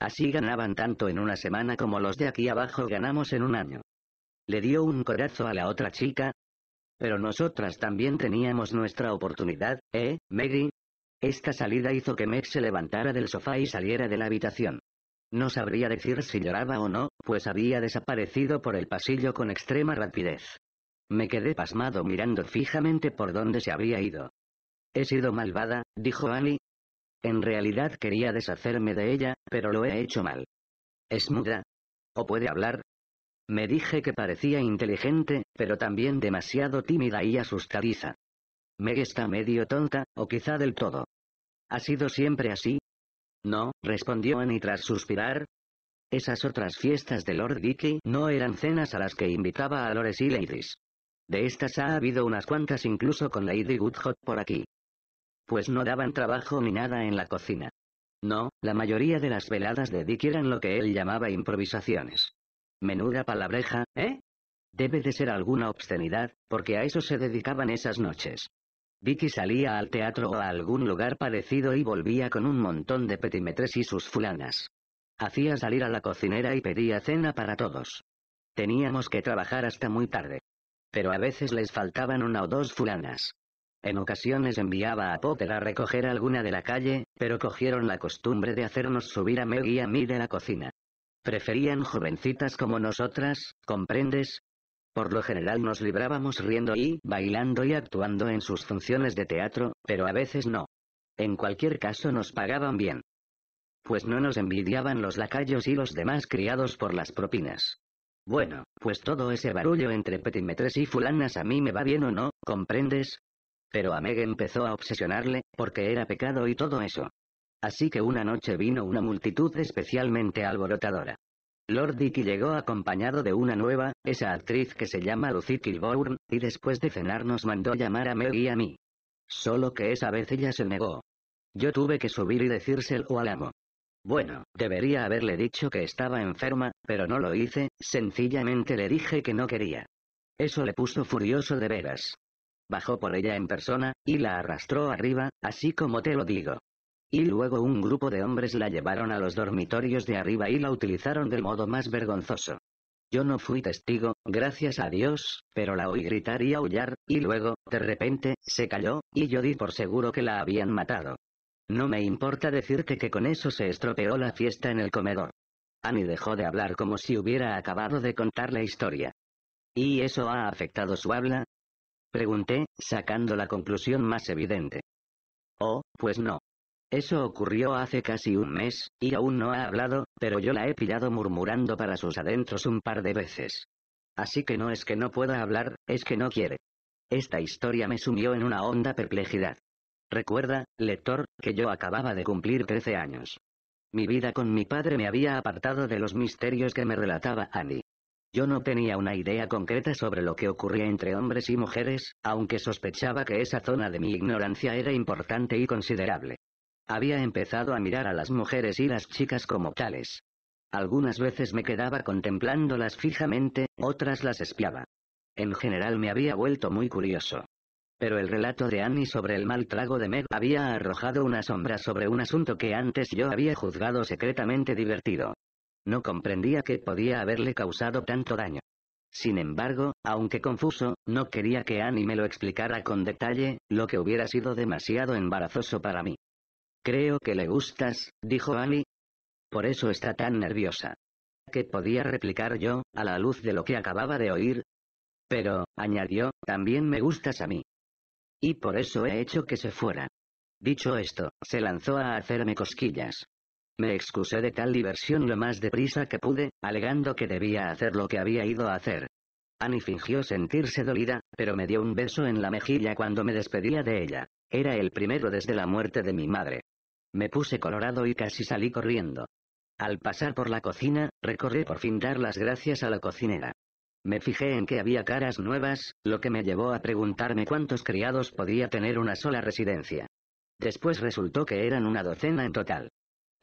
Así ganaban tanto en una semana como los de aquí abajo ganamos en un año. Le dio un corazo a la otra chica. Pero nosotras también teníamos nuestra oportunidad, ¿eh, Maggie? Esta salida hizo que Meg se levantara del sofá y saliera de la habitación. No sabría decir si lloraba o no, pues había desaparecido por el pasillo con extrema rapidez. Me quedé pasmado mirando fijamente por dónde se había ido. He sido malvada, dijo Annie. En realidad quería deshacerme de ella, pero lo he hecho mal. Es muda. O puede hablar, me dije que parecía inteligente, pero también demasiado tímida y asustadiza. Meg está medio tonta, o quizá del todo. ¿Ha sido siempre así? No, respondió Annie tras suspirar. Esas otras fiestas de Lord Dicky no eran cenas a las que invitaba a lores y ladies. De estas ha habido unas cuantas incluso con Lady Goodhot por aquí. Pues no daban trabajo ni nada en la cocina. No, la mayoría de las veladas de Dicky eran lo que él llamaba improvisaciones. Menuda palabreja, ¿eh? Debe de ser alguna obscenidad, porque a eso se dedicaban esas noches. Vicky salía al teatro o a algún lugar parecido y volvía con un montón de petimetres y sus fulanas. Hacía salir a la cocinera y pedía cena para todos. Teníamos que trabajar hasta muy tarde. Pero a veces les faltaban una o dos fulanas. En ocasiones enviaba a Potter a recoger alguna de la calle, pero cogieron la costumbre de hacernos subir a Meg y a mí de la cocina. Preferían jovencitas como nosotras, ¿comprendes? Por lo general nos librábamos riendo y bailando y actuando en sus funciones de teatro, pero a veces no. En cualquier caso nos pagaban bien. Pues no nos envidiaban los lacayos y los demás criados por las propinas. Bueno, pues todo ese barullo entre petimetres y fulanas a mí me va bien o no, ¿comprendes? Pero a Meg empezó a obsesionarle, porque era pecado y todo eso. Así que una noche vino una multitud especialmente alborotadora. Lord Dicky llegó acompañado de una nueva, esa actriz que se llama Lucy Kilbourne, y después de cenar nos mandó llamar a Meg y a mí. Solo que esa vez ella se negó. Yo tuve que subir y decírselo al amo. Bueno, debería haberle dicho que estaba enferma, pero no lo hice, sencillamente le dije que no quería. Eso le puso furioso de veras. Bajó por ella en persona, y la arrastró arriba, así como te lo digo. Y luego un grupo de hombres la llevaron a los dormitorios de arriba y la utilizaron del modo más vergonzoso. Yo no fui testigo, gracias a Dios, pero la oí gritar y aullar, y luego, de repente, se cayó, y yo di por seguro que la habían matado. No me importa decirte que con eso se estropeó la fiesta en el comedor. Annie dejó de hablar como si hubiera acabado de contar la historia. ¿Y eso ha afectado su habla? Pregunté, sacando la conclusión más evidente. Oh, pues no. Eso ocurrió hace casi un mes, y aún no ha hablado, pero yo la he pillado murmurando para sus adentros un par de veces. Así que no es que no pueda hablar, es que no quiere. Esta historia me sumió en una honda perplejidad. Recuerda, lector, que yo acababa de cumplir 13 años. Mi vida con mi padre me había apartado de los misterios que me relataba Annie. Yo no tenía una idea concreta sobre lo que ocurría entre hombres y mujeres, aunque sospechaba que esa zona de mi ignorancia era importante y considerable. Había empezado a mirar a las mujeres y las chicas como tales. Algunas veces me quedaba contemplándolas fijamente, otras las espiaba. En general me había vuelto muy curioso. Pero el relato de Annie sobre el mal trago de Meg había arrojado una sombra sobre un asunto que antes yo había juzgado secretamente divertido. No comprendía que podía haberle causado tanto daño. Sin embargo, aunque confuso, no quería que Annie me lo explicara con detalle, lo que hubiera sido demasiado embarazoso para mí. Creo que le gustas, dijo Annie. Por eso está tan nerviosa. ¿Qué podía replicar yo, a la luz de lo que acababa de oír? Pero, añadió, también me gustas a mí. Y por eso he hecho que se fuera. Dicho esto, se lanzó a hacerme cosquillas. Me excusé de tal diversión lo más deprisa que pude, alegando que debía hacer lo que había ido a hacer. Annie fingió sentirse dolida, pero me dio un beso en la mejilla cuando me despedía de ella. Era el primero desde la muerte de mi madre. Me puse colorado y casi salí corriendo. Al pasar por la cocina, recorrí por fin dar las gracias a la cocinera. Me fijé en que había caras nuevas, lo que me llevó a preguntarme cuántos criados podía tener una sola residencia. Después resultó que eran una docena en total.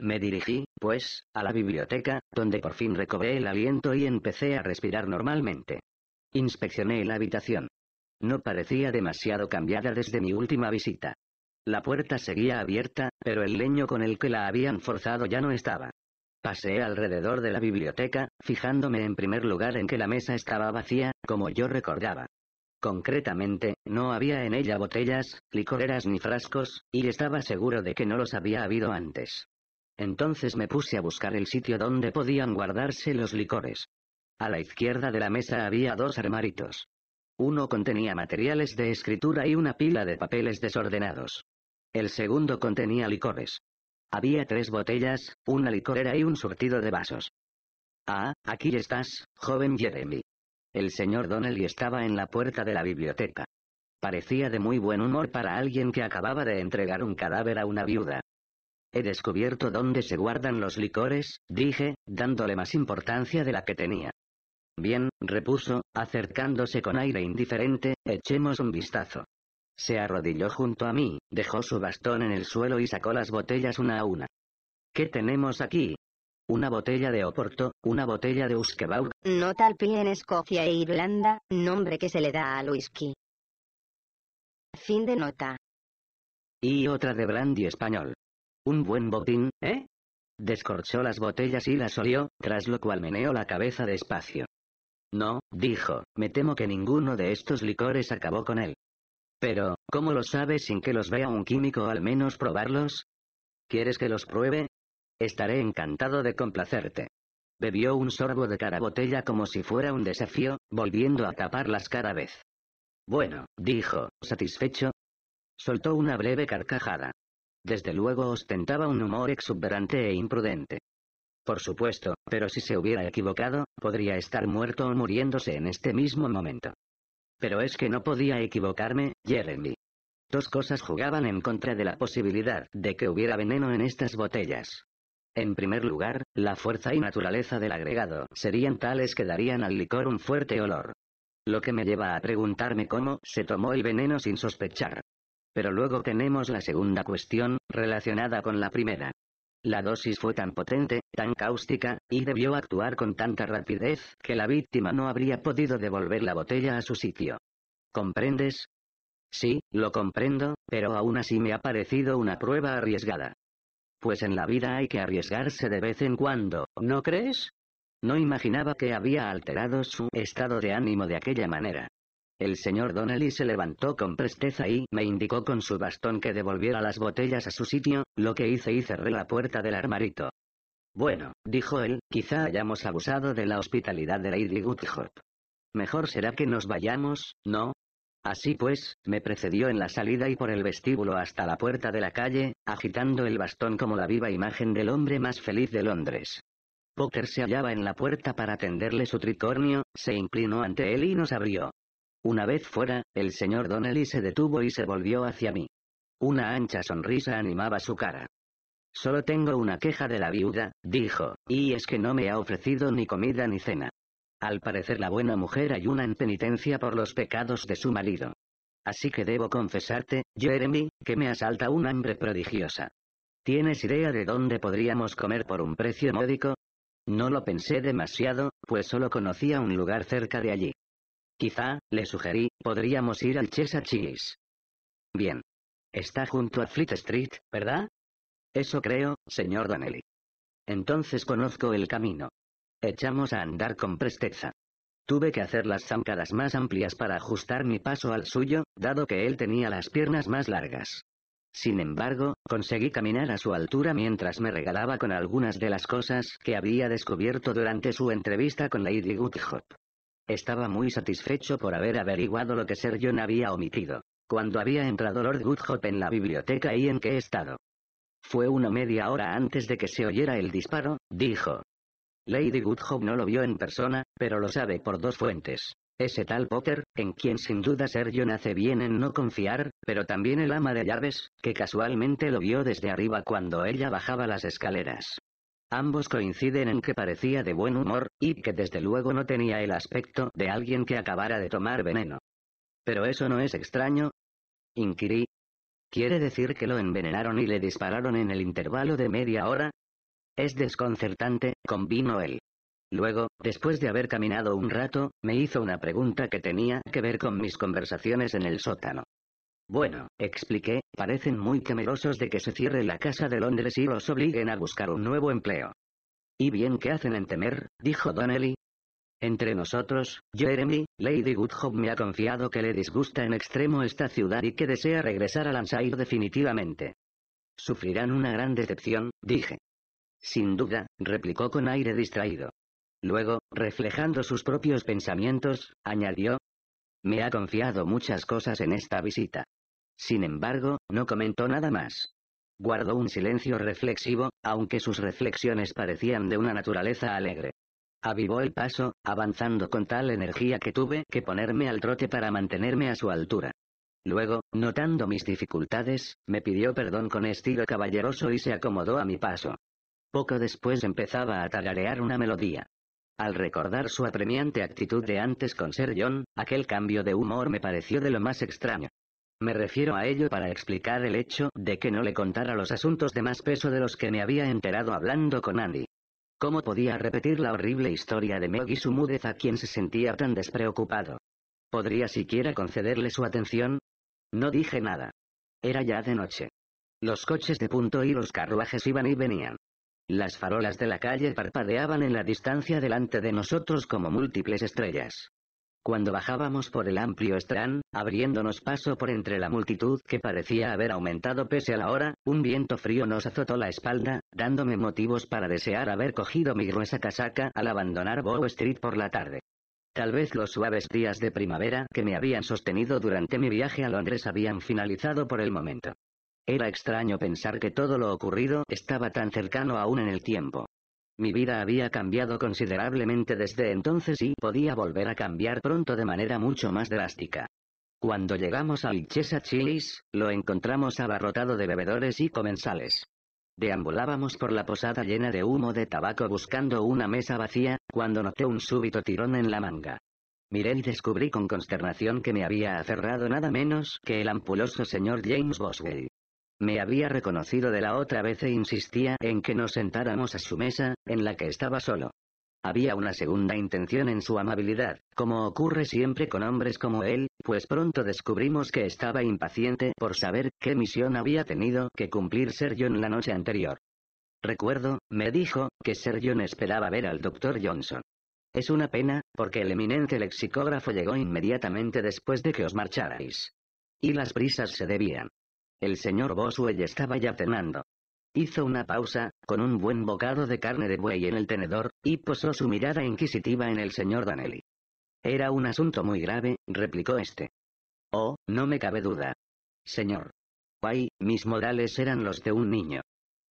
Me dirigí, pues, a la biblioteca, donde por fin recobré el aliento y empecé a respirar normalmente. Inspeccioné la habitación. No parecía demasiado cambiada desde mi última visita. La puerta seguía abierta, pero el leño con el que la habían forzado ya no estaba. Pasé alrededor de la biblioteca, fijándome en primer lugar en que la mesa estaba vacía, como yo recordaba. Concretamente, no había en ella botellas, licoreras ni frascos, y estaba seguro de que no los había habido antes. Entonces me puse a buscar el sitio donde podían guardarse los licores. A la izquierda de la mesa había dos armaritos. Uno contenía materiales de escritura y una pila de papeles desordenados. El segundo contenía licores. Había tres botellas, una licorera y un surtido de vasos. Ah, aquí estás, joven Jeremy. El señor Donnelly estaba en la puerta de la biblioteca. Parecía de muy buen humor para alguien que acababa de entregar un cadáver a una viuda. He descubierto dónde se guardan los licores, dije, dándole más importancia de la que tenía. Bien, repuso, acercándose con aire indiferente, echemos un vistazo. Se arrodilló junto a mí, dejó su bastón en el suelo y sacó las botellas una a una. ¿Qué tenemos aquí? Una botella de Oporto, una botella de usquebaugh, No tal pie en Escocia e Irlanda, nombre que se le da al whisky. Fin de nota. Y otra de brandy español. Un buen botín, ¿eh? Descorchó las botellas y las olió, tras lo cual meneó la cabeza despacio. No, dijo, me temo que ninguno de estos licores acabó con él. Pero, ¿cómo lo sabes sin que los vea un químico o al menos probarlos? ¿Quieres que los pruebe? Estaré encantado de complacerte. Bebió un sorbo de cara botella como si fuera un desafío, volviendo a taparlas cada vez. Bueno, dijo, satisfecho. Soltó una breve carcajada. Desde luego ostentaba un humor exuberante e imprudente. Por supuesto, pero si se hubiera equivocado, podría estar muerto o muriéndose en este mismo momento. Pero es que no podía equivocarme, Jeremy. Dos cosas jugaban en contra de la posibilidad de que hubiera veneno en estas botellas. En primer lugar, la fuerza y naturaleza del agregado serían tales que darían al licor un fuerte olor. Lo que me lleva a preguntarme cómo se tomó el veneno sin sospechar. Pero luego tenemos la segunda cuestión, relacionada con la primera. La dosis fue tan potente, tan cáustica, y debió actuar con tanta rapidez, que la víctima no habría podido devolver la botella a su sitio. ¿Comprendes? Sí, lo comprendo, pero aún así me ha parecido una prueba arriesgada. Pues en la vida hay que arriesgarse de vez en cuando, ¿no crees? No imaginaba que había alterado su estado de ánimo de aquella manera. El señor Donnelly se levantó con presteza y me indicó con su bastón que devolviera las botellas a su sitio, lo que hice y cerré la puerta del armarito. Bueno, dijo él, quizá hayamos abusado de la hospitalidad de Lady Goodhop. Mejor será que nos vayamos, ¿no? Así pues, me precedió en la salida y por el vestíbulo hasta la puerta de la calle, agitando el bastón como la viva imagen del hombre más feliz de Londres. Potter se hallaba en la puerta para tenderle su tricornio, se inclinó ante él y nos abrió. Una vez fuera, el señor Donnelly se detuvo y se volvió hacia mí. Una ancha sonrisa animaba su cara. Solo tengo una queja de la viuda, dijo, y es que no me ha ofrecido ni comida ni cena. Al parecer la buena mujer ayuna en penitencia por los pecados de su marido. Así que debo confesarte, Jeremy, que me asalta un hambre prodigiosa. ¿Tienes idea de dónde podríamos comer por un precio módico? No lo pensé demasiado, pues solo conocía un lugar cerca de allí. Quizá, le sugerí, podríamos ir al Cheese. Bien. Está junto a Fleet Street, ¿verdad? Eso creo, señor Donnelly. Entonces conozco el camino. Echamos a andar con presteza. Tuve que hacer las zancadas más amplias para ajustar mi paso al suyo, dado que él tenía las piernas más largas. Sin embargo, conseguí caminar a su altura mientras me regalaba con algunas de las cosas que había descubierto durante su entrevista con Lady Goodhop. Estaba muy satisfecho por haber averiguado lo que Sir había omitido. Cuando había entrado Lord Goodhop en la biblioteca y en qué estado. Fue una media hora antes de que se oyera el disparo, dijo. Lady Goodhop no lo vio en persona, pero lo sabe por dos fuentes. Ese tal Potter, en quien sin duda Sir hace bien en no confiar, pero también el ama de llaves, que casualmente lo vio desde arriba cuando ella bajaba las escaleras. Ambos coinciden en que parecía de buen humor, y que desde luego no tenía el aspecto de alguien que acabara de tomar veneno. Pero eso no es extraño. Inquirí. ¿Quiere decir que lo envenenaron y le dispararon en el intervalo de media hora? Es desconcertante, convino él. Luego, después de haber caminado un rato, me hizo una pregunta que tenía que ver con mis conversaciones en el sótano. Bueno, expliqué, parecen muy temerosos de que se cierre la casa de Londres y los obliguen a buscar un nuevo empleo. ¿Y bien qué hacen en temer? dijo Donnelly. Entre nosotros, Jeremy, Lady Goodhope me ha confiado que le disgusta en extremo esta ciudad y que desea regresar a Lanshire definitivamente. Sufrirán una gran decepción, dije. Sin duda, replicó con aire distraído. Luego, reflejando sus propios pensamientos, añadió, me ha confiado muchas cosas en esta visita. Sin embargo, no comentó nada más. Guardó un silencio reflexivo, aunque sus reflexiones parecían de una naturaleza alegre. Avivó el paso, avanzando con tal energía que tuve que ponerme al trote para mantenerme a su altura. Luego, notando mis dificultades, me pidió perdón con estilo caballeroso y se acomodó a mi paso. Poco después empezaba a tararear una melodía. Al recordar su apremiante actitud de antes con Ser John, aquel cambio de humor me pareció de lo más extraño. Me refiero a ello para explicar el hecho de que no le contara los asuntos de más peso de los que me había enterado hablando con Andy. ¿Cómo podía repetir la horrible historia de Meg y su mudez a quien se sentía tan despreocupado? ¿Podría siquiera concederle su atención? No dije nada. Era ya de noche. Los coches de punto y los carruajes iban y venían. Las farolas de la calle parpadeaban en la distancia delante de nosotros como múltiples estrellas. Cuando bajábamos por el amplio Strand, abriéndonos paso por entre la multitud que parecía haber aumentado pese a la hora, un viento frío nos azotó la espalda, dándome motivos para desear haber cogido mi gruesa casaca al abandonar Bow Street por la tarde. Tal vez los suaves días de primavera que me habían sostenido durante mi viaje a Londres habían finalizado por el momento. Era extraño pensar que todo lo ocurrido estaba tan cercano aún en el tiempo. Mi vida había cambiado considerablemente desde entonces y podía volver a cambiar pronto de manera mucho más drástica. Cuando llegamos al Chesa Chilis, lo encontramos abarrotado de bebedores y comensales. Deambulábamos por la posada llena de humo de tabaco buscando una mesa vacía, cuando noté un súbito tirón en la manga. Miré y descubrí con consternación que me había aferrado nada menos que el ampuloso señor James Boswell. Me había reconocido de la otra vez e insistía en que nos sentáramos a su mesa, en la que estaba solo. Había una segunda intención en su amabilidad, como ocurre siempre con hombres como él, pues pronto descubrimos que estaba impaciente por saber qué misión había tenido que cumplir Sergio en la noche anterior. Recuerdo, me dijo, que Sergio esperaba ver al doctor Johnson. Es una pena, porque el eminente lexicógrafo llegó inmediatamente después de que os marcharais. Y las prisas se debían el señor Boswell estaba ya cenando. Hizo una pausa, con un buen bocado de carne de buey en el tenedor, y posó su mirada inquisitiva en el señor Danelli. Era un asunto muy grave, replicó este. Oh, no me cabe duda. Señor. Guay, mis modales eran los de un niño.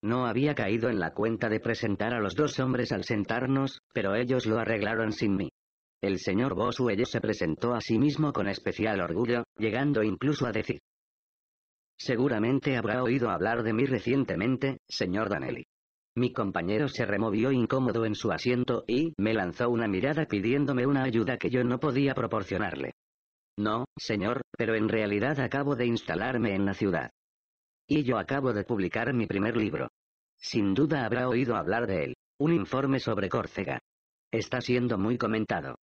No había caído en la cuenta de presentar a los dos hombres al sentarnos, pero ellos lo arreglaron sin mí. El señor Boswell se presentó a sí mismo con especial orgullo, llegando incluso a decir, Seguramente habrá oído hablar de mí recientemente, señor Danelli. Mi compañero se removió incómodo en su asiento y me lanzó una mirada pidiéndome una ayuda que yo no podía proporcionarle. No, señor, pero en realidad acabo de instalarme en la ciudad. Y yo acabo de publicar mi primer libro. Sin duda habrá oído hablar de él. Un informe sobre Córcega. Está siendo muy comentado.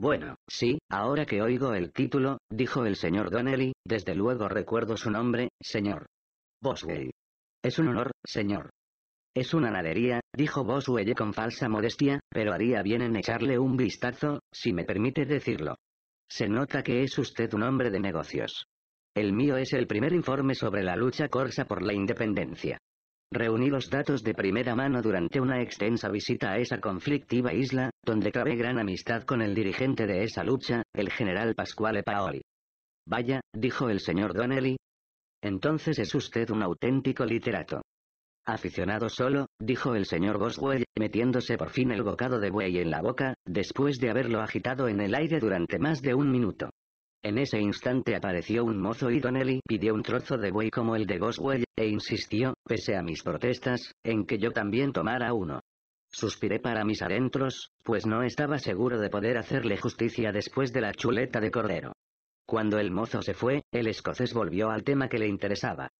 Bueno, sí, ahora que oigo el título, dijo el señor Donnelly, desde luego recuerdo su nombre, señor. Boswell. Es un honor, señor. Es una nadería, dijo Boswell con falsa modestia, pero haría bien en echarle un vistazo, si me permite decirlo. Se nota que es usted un hombre de negocios. El mío es el primer informe sobre la lucha corsa por la independencia. Reuní los datos de primera mano durante una extensa visita a esa conflictiva isla, donde clavé gran amistad con el dirigente de esa lucha, el general Pascual Paoli. Vaya, dijo el señor Donnelly. Entonces es usted un auténtico literato. Aficionado solo, dijo el señor Boswell, metiéndose por fin el bocado de buey en la boca, después de haberlo agitado en el aire durante más de un minuto. En ese instante apareció un mozo y Donnelly pidió un trozo de buey como el de Goswell, e insistió, pese a mis protestas, en que yo también tomara uno. Suspiré para mis adentros, pues no estaba seguro de poder hacerle justicia después de la chuleta de cordero. Cuando el mozo se fue, el escocés volvió al tema que le interesaba.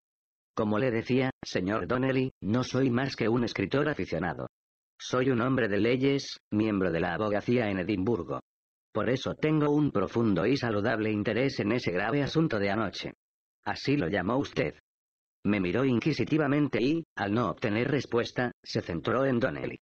Como le decía, señor Donnelly, no soy más que un escritor aficionado. Soy un hombre de leyes, miembro de la abogacía en Edimburgo. Por eso tengo un profundo y saludable interés en ese grave asunto de anoche. Así lo llamó usted. Me miró inquisitivamente y, al no obtener respuesta, se centró en Donnelly.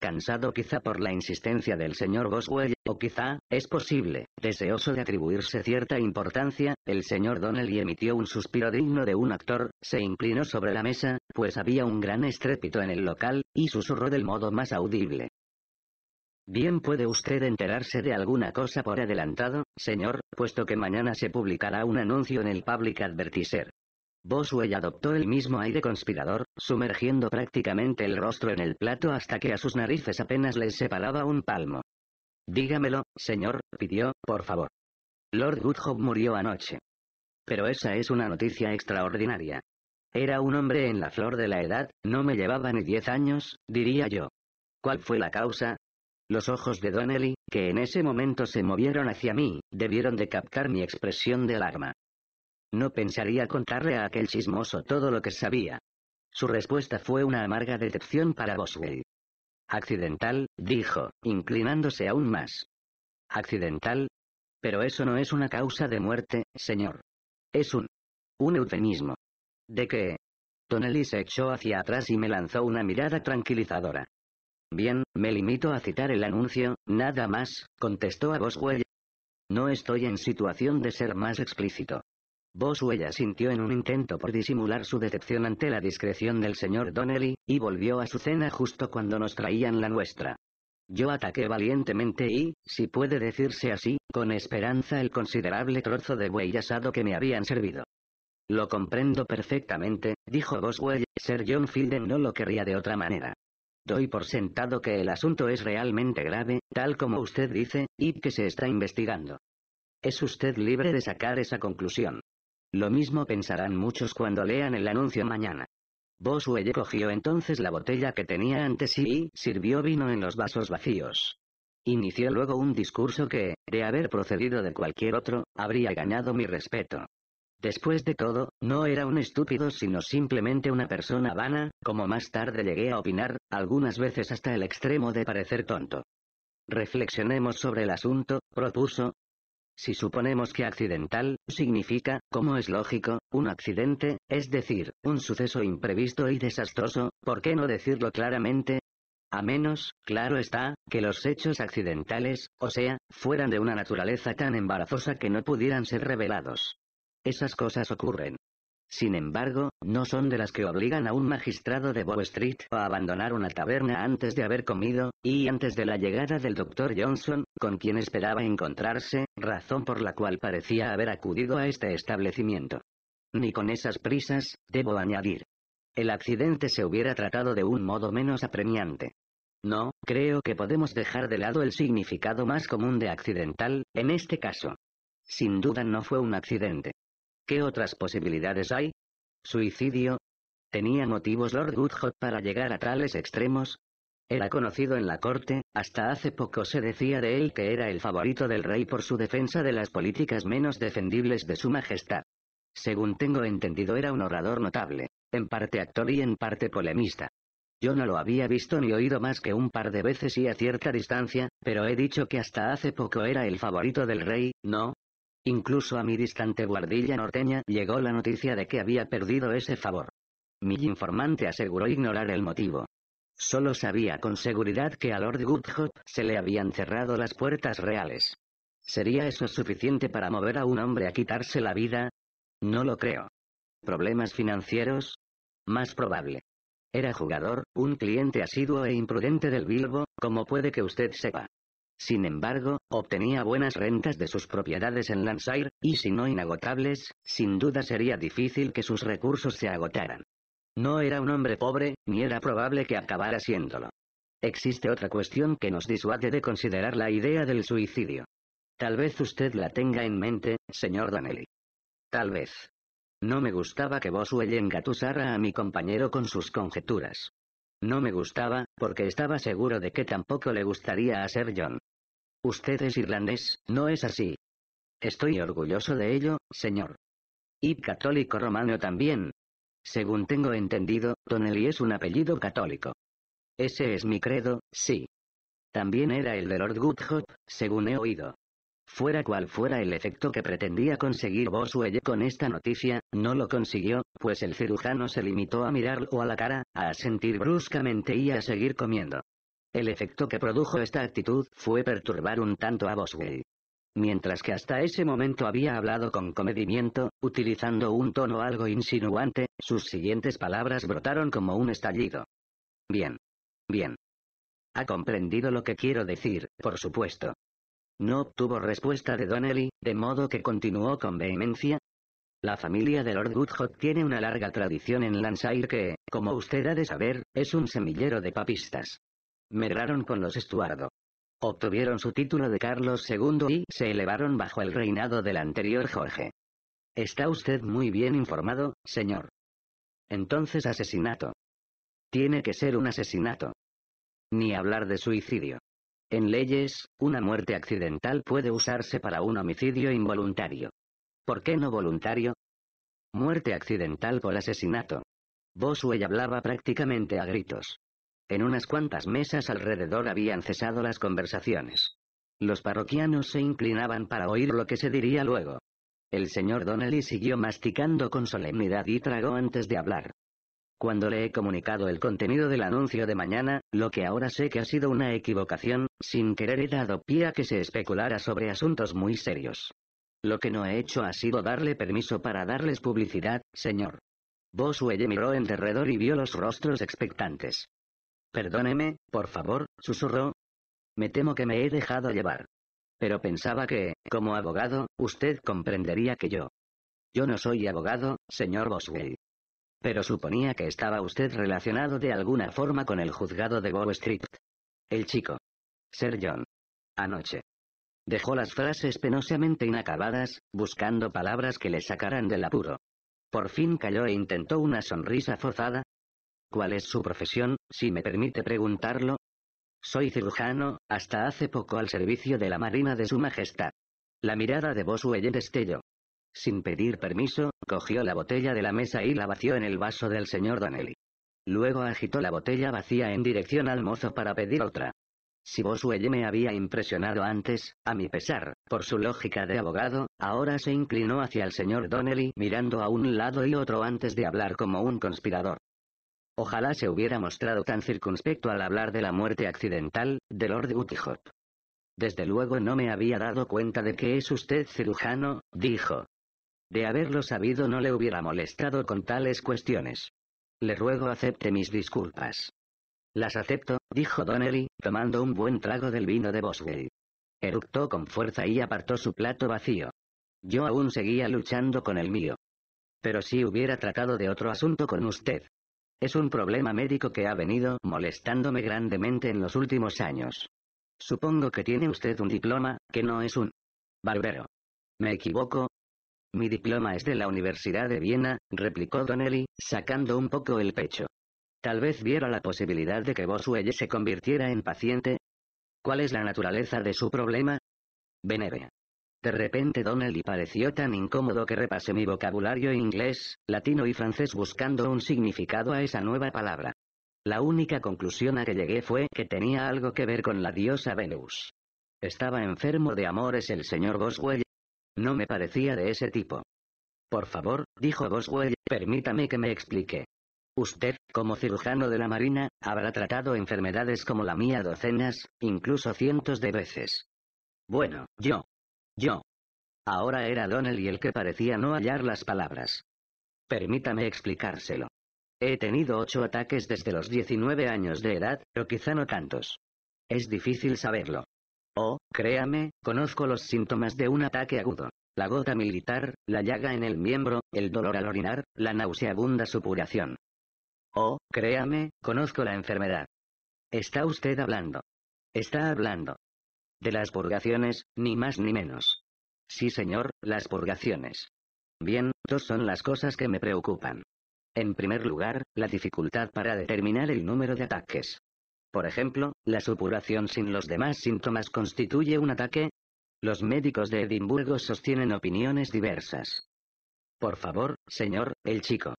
Cansado quizá por la insistencia del señor Boswell, o quizá, es posible, deseoso de atribuirse cierta importancia, el señor Donnelly emitió un suspiro digno de un actor, se inclinó sobre la mesa, pues había un gran estrépito en el local, y susurró del modo más audible. Bien puede usted enterarse de alguna cosa por adelantado, señor, puesto que mañana se publicará un anuncio en el Public Advertiser. Boswell adoptó el mismo aire conspirador, sumergiendo prácticamente el rostro en el plato hasta que a sus narices apenas les separaba un palmo. Dígamelo, señor, pidió, por favor. Lord goodhop murió anoche. Pero esa es una noticia extraordinaria. Era un hombre en la flor de la edad, no me llevaba ni diez años, diría yo. ¿Cuál fue la causa? Los ojos de Donnelly, que en ese momento se movieron hacia mí, debieron de captar mi expresión de alarma. No pensaría contarle a aquel chismoso todo lo que sabía. Su respuesta fue una amarga decepción para Boswell. Accidental, dijo, inclinándose aún más. Accidental. Pero eso no es una causa de muerte, señor. Es un... un eufemismo. ¿De qué? Donnelly se echó hacia atrás y me lanzó una mirada tranquilizadora. Bien, me limito a citar el anuncio, nada más, contestó a Boswell. No estoy en situación de ser más explícito. Boswell sintió en un intento por disimular su decepción ante la discreción del señor Donnelly, y volvió a su cena justo cuando nos traían la nuestra. Yo ataqué valientemente y, si puede decirse así, con esperanza el considerable trozo de buey asado que me habían servido. Lo comprendo perfectamente, dijo Boswell, Sir John Fielden no lo querría de otra manera. Doy por sentado que el asunto es realmente grave, tal como usted dice, y que se está investigando. Es usted libre de sacar esa conclusión. Lo mismo pensarán muchos cuando lean el anuncio mañana. Boswell cogió entonces la botella que tenía ante sí y sirvió vino en los vasos vacíos. Inició luego un discurso que, de haber procedido de cualquier otro, habría ganado mi respeto. Después de todo, no era un estúpido sino simplemente una persona vana, como más tarde llegué a opinar, algunas veces hasta el extremo de parecer tonto. Reflexionemos sobre el asunto, propuso. Si suponemos que accidental, significa, como es lógico, un accidente, es decir, un suceso imprevisto y desastroso, ¿por qué no decirlo claramente? A menos, claro está, que los hechos accidentales, o sea, fueran de una naturaleza tan embarazosa que no pudieran ser revelados. Esas cosas ocurren. Sin embargo, no son de las que obligan a un magistrado de Bow Street a abandonar una taberna antes de haber comido, y antes de la llegada del Dr. Johnson, con quien esperaba encontrarse, razón por la cual parecía haber acudido a este establecimiento. Ni con esas prisas, debo añadir. El accidente se hubiera tratado de un modo menos apremiante. No, creo que podemos dejar de lado el significado más común de accidental, en este caso. Sin duda no fue un accidente. ¿Qué otras posibilidades hay? ¿Suicidio? ¿Tenía motivos Lord Goodhot para llegar a tales extremos? Era conocido en la corte, hasta hace poco se decía de él que era el favorito del rey por su defensa de las políticas menos defendibles de su majestad. Según tengo entendido era un orador notable, en parte actor y en parte polemista. Yo no lo había visto ni oído más que un par de veces y a cierta distancia, pero he dicho que hasta hace poco era el favorito del rey, ¿no? Incluso a mi distante guardilla norteña llegó la noticia de que había perdido ese favor. Mi informante aseguró ignorar el motivo. Solo sabía con seguridad que a Lord Goodhot se le habían cerrado las puertas reales. ¿Sería eso suficiente para mover a un hombre a quitarse la vida? No lo creo. ¿Problemas financieros? Más probable. Era jugador, un cliente asiduo e imprudente del Bilbo, como puede que usted sepa. Sin embargo, obtenía buenas rentas de sus propiedades en Lanshire, y si no inagotables, sin duda sería difícil que sus recursos se agotaran. No era un hombre pobre, ni era probable que acabara siéndolo. Existe otra cuestión que nos disuade de considerar la idea del suicidio. Tal vez usted la tenga en mente, señor Donnelly. Tal vez. No me gustaba que Boswell engatusara a mi compañero con sus conjeturas. No me gustaba, porque estaba seguro de que tampoco le gustaría a Sir John. Usted es irlandés, ¿no es así? Estoy orgulloso de ello, señor. Y católico romano también. Según tengo entendido, Donnelly es un apellido católico. Ese es mi credo, sí. También era el de Lord Goodhope, según he oído. Fuera cual fuera el efecto que pretendía conseguir Boswell con esta noticia, no lo consiguió, pues el cirujano se limitó a mirarlo a la cara, a sentir bruscamente y a seguir comiendo. El efecto que produjo esta actitud fue perturbar un tanto a Boswell. Mientras que hasta ese momento había hablado con comedimiento, utilizando un tono algo insinuante, sus siguientes palabras brotaron como un estallido. Bien. Bien. Ha comprendido lo que quiero decir, por supuesto. No obtuvo respuesta de Donnelly, de modo que continuó con vehemencia. La familia de Lord Woodhot tiene una larga tradición en Lanshire que, como usted ha de saber, es un semillero de papistas. Megraron con los Estuardo. Obtuvieron su título de Carlos II y se elevaron bajo el reinado del anterior Jorge. Está usted muy bien informado, señor. Entonces asesinato. Tiene que ser un asesinato. Ni hablar de suicidio. En leyes, una muerte accidental puede usarse para un homicidio involuntario. ¿Por qué no voluntario? Muerte accidental por asesinato. Boswell hablaba prácticamente a gritos. En unas cuantas mesas alrededor habían cesado las conversaciones. Los parroquianos se inclinaban para oír lo que se diría luego. El señor Donnelly siguió masticando con solemnidad y tragó antes de hablar. Cuando le he comunicado el contenido del anuncio de mañana, lo que ahora sé que ha sido una equivocación, sin querer he dado pie a que se especulara sobre asuntos muy serios. Lo que no he hecho ha sido darle permiso para darles publicidad, señor. Boswell miró en derredor y vio los rostros expectantes. Perdóneme, por favor, susurró. Me temo que me he dejado llevar. Pero pensaba que, como abogado, usted comprendería que yo. Yo no soy abogado, señor Boswell. Pero suponía que estaba usted relacionado de alguna forma con el juzgado de Bow Street. El chico. Ser John. Anoche. Dejó las frases penosamente inacabadas, buscando palabras que le sacaran del apuro. Por fin calló e intentó una sonrisa forzada. ¿Cuál es su profesión, si me permite preguntarlo? Soy cirujano, hasta hace poco al servicio de la Marina de Su Majestad. La mirada de Boswell destello». Sin pedir permiso, cogió la botella de la mesa y la vació en el vaso del señor Donnelly. Luego agitó la botella vacía en dirección al mozo para pedir otra. Si Boswell me había impresionado antes, a mi pesar, por su lógica de abogado, ahora se inclinó hacia el señor Donnelly mirando a un lado y otro antes de hablar como un conspirador. Ojalá se hubiera mostrado tan circunspecto al hablar de la muerte accidental, de Lord Utihop. Desde luego no me había dado cuenta de que es usted cirujano, dijo, de haberlo sabido no le hubiera molestado con tales cuestiones. Le ruego acepte mis disculpas. Las acepto, dijo Donnelly, tomando un buen trago del vino de Boswell. Eructó con fuerza y apartó su plato vacío. Yo aún seguía luchando con el mío. Pero si hubiera tratado de otro asunto con usted. Es un problema médico que ha venido molestándome grandemente en los últimos años. Supongo que tiene usted un diploma, que no es un barbero. Me equivoco, mi diploma es de la Universidad de Viena, replicó Donnelly, sacando un poco el pecho. Tal vez viera la posibilidad de que Boswell se convirtiera en paciente. ¿Cuál es la naturaleza de su problema? Venere. De repente Donnelly pareció tan incómodo que repasé mi vocabulario inglés, latino y francés buscando un significado a esa nueva palabra. La única conclusión a que llegué fue que tenía algo que ver con la diosa Venus. Estaba enfermo de amores el señor Boswell, no me parecía de ese tipo. Por favor, dijo Boswell, permítame que me explique. Usted, como cirujano de la Marina, habrá tratado enfermedades como la mía docenas, incluso cientos de veces. Bueno, yo. Yo. Ahora era Donnelly el que parecía no hallar las palabras. Permítame explicárselo. He tenido ocho ataques desde los 19 años de edad, pero quizá no tantos. Es difícil saberlo. Oh, créame, conozco los síntomas de un ataque agudo. La gota militar, la llaga en el miembro, el dolor al orinar, la nauseabunda supuración. Oh, créame, conozco la enfermedad. Está usted hablando. Está hablando. De las purgaciones, ni más ni menos. Sí señor, las purgaciones. Bien, dos son las cosas que me preocupan. En primer lugar, la dificultad para determinar el número de ataques. Por ejemplo, la supuración sin los demás síntomas constituye un ataque. Los médicos de Edimburgo sostienen opiniones diversas. Por favor, señor, el chico.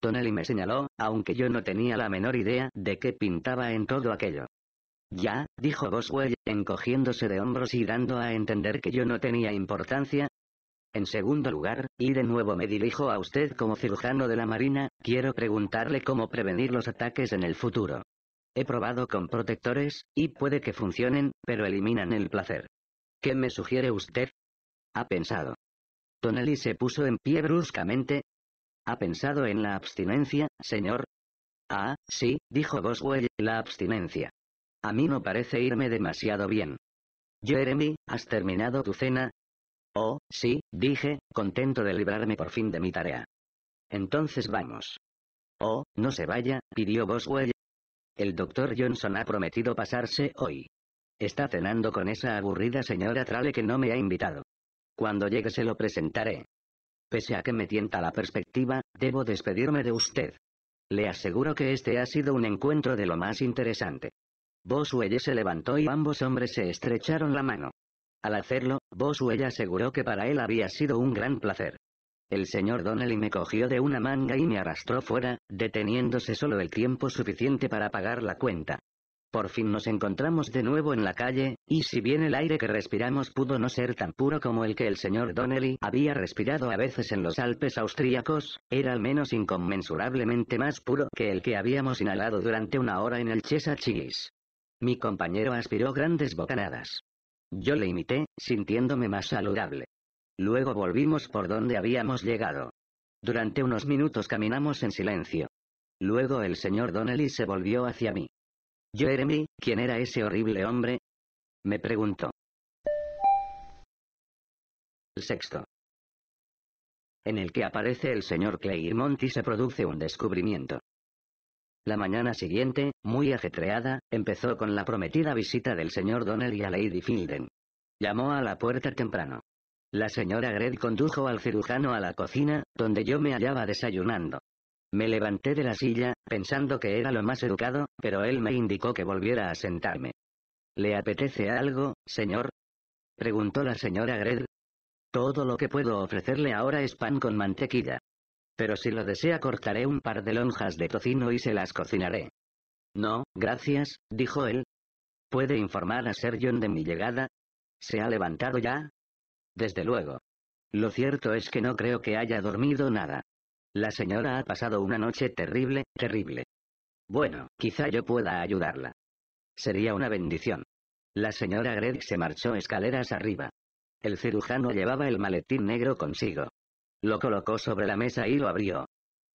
Tonelli me señaló, aunque yo no tenía la menor idea de qué pintaba en todo aquello. Ya, dijo Boswell, encogiéndose de hombros y dando a entender que yo no tenía importancia. En segundo lugar, y de nuevo me dirijo a usted como cirujano de la Marina, quiero preguntarle cómo prevenir los ataques en el futuro. He probado con protectores, y puede que funcionen, pero eliminan el placer. ¿Qué me sugiere usted? Ha pensado. Tonelli se puso en pie bruscamente. ¿Ha pensado en la abstinencia, señor? Ah, sí, dijo Boswell, la abstinencia. A mí no parece irme demasiado bien. Jeremy, ¿has terminado tu cena? Oh, sí, dije, contento de librarme por fin de mi tarea. Entonces vamos. Oh, no se vaya, pidió Boswell, el doctor Johnson ha prometido pasarse hoy. Está cenando con esa aburrida señora Trale que no me ha invitado. Cuando llegue se lo presentaré. Pese a que me tienta la perspectiva, debo despedirme de usted. Le aseguro que este ha sido un encuentro de lo más interesante. Boswell se levantó y ambos hombres se estrecharon la mano. Al hacerlo, Boswell aseguró que para él había sido un gran placer. El señor Donnelly me cogió de una manga y me arrastró fuera, deteniéndose solo el tiempo suficiente para pagar la cuenta. Por fin nos encontramos de nuevo en la calle, y si bien el aire que respiramos pudo no ser tan puro como el que el señor Donnelly había respirado a veces en los Alpes austríacos, era al menos inconmensurablemente más puro que el que habíamos inhalado durante una hora en el Chesa Chesachis. Mi compañero aspiró grandes bocanadas. Yo le imité, sintiéndome más saludable. Luego volvimos por donde habíamos llegado. Durante unos minutos caminamos en silencio. Luego el señor Donnelly se volvió hacia mí. Jeremy, ¿quién era ese horrible hombre? Me preguntó. El sexto. En el que aparece el señor Claymont y se produce un descubrimiento. La mañana siguiente, muy ajetreada, empezó con la prometida visita del señor Donnelly a Lady Fielden. Llamó a la puerta temprano. La señora Gred condujo al cirujano a la cocina, donde yo me hallaba desayunando. Me levanté de la silla, pensando que era lo más educado, pero él me indicó que volviera a sentarme. ¿Le apetece algo, señor? preguntó la señora Gred. Todo lo que puedo ofrecerle ahora es pan con mantequilla. Pero si lo desea cortaré un par de lonjas de tocino y se las cocinaré. No, gracias, dijo él. ¿Puede informar a Sergio de mi llegada? ¿Se ha levantado ya? Desde luego. Lo cierto es que no creo que haya dormido nada. La señora ha pasado una noche terrible, terrible. Bueno, quizá yo pueda ayudarla. Sería una bendición. La señora Greg se marchó escaleras arriba. El cirujano llevaba el maletín negro consigo. Lo colocó sobre la mesa y lo abrió.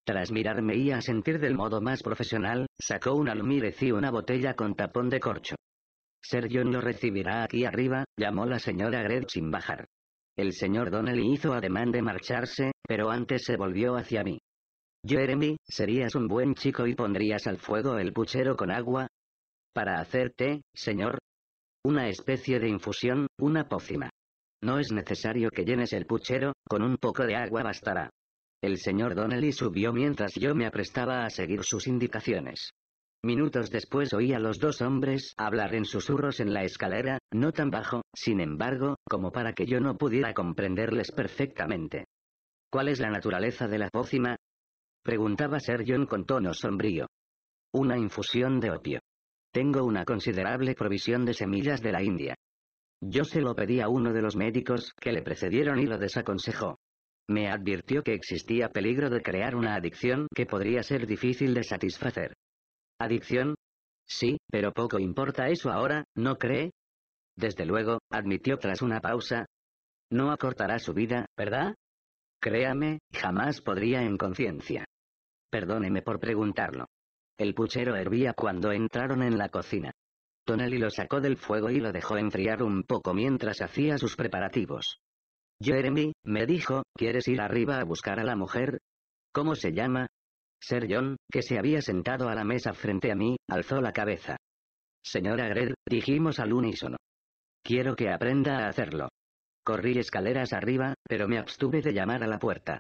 Tras mirarme y asentir del modo más profesional, sacó un almirez y una botella con tapón de corcho. Sergio lo recibirá aquí arriba, llamó la señora Greg sin bajar. El señor Donnelly hizo ademán de marcharse, pero antes se volvió hacia mí. Jeremy, ¿serías un buen chico y pondrías al fuego el puchero con agua? Para hacerte, señor. Una especie de infusión, una pócima. No es necesario que llenes el puchero, con un poco de agua bastará. El señor Donnelly subió mientras yo me aprestaba a seguir sus indicaciones. Minutos después oí a los dos hombres hablar en susurros en la escalera, no tan bajo, sin embargo, como para que yo no pudiera comprenderles perfectamente. ¿Cuál es la naturaleza de la pócima? Preguntaba Sergion con tono sombrío. Una infusión de opio. Tengo una considerable provisión de semillas de la India. Yo se lo pedí a uno de los médicos que le precedieron y lo desaconsejó. Me advirtió que existía peligro de crear una adicción que podría ser difícil de satisfacer. Adicción. Sí, pero poco importa eso ahora, ¿no cree? Desde luego, admitió tras una pausa. No acortará su vida, ¿verdad? Créame, jamás podría en conciencia. Perdóneme por preguntarlo. El puchero hervía cuando entraron en la cocina. Tonelli lo sacó del fuego y lo dejó enfriar un poco mientras hacía sus preparativos. Jeremy, me dijo, ¿quieres ir arriba a buscar a la mujer? ¿Cómo se llama? Sir John, que se había sentado a la mesa frente a mí, alzó la cabeza. Señora Greg, dijimos al unísono. Quiero que aprenda a hacerlo. Corrí escaleras arriba, pero me abstuve de llamar a la puerta.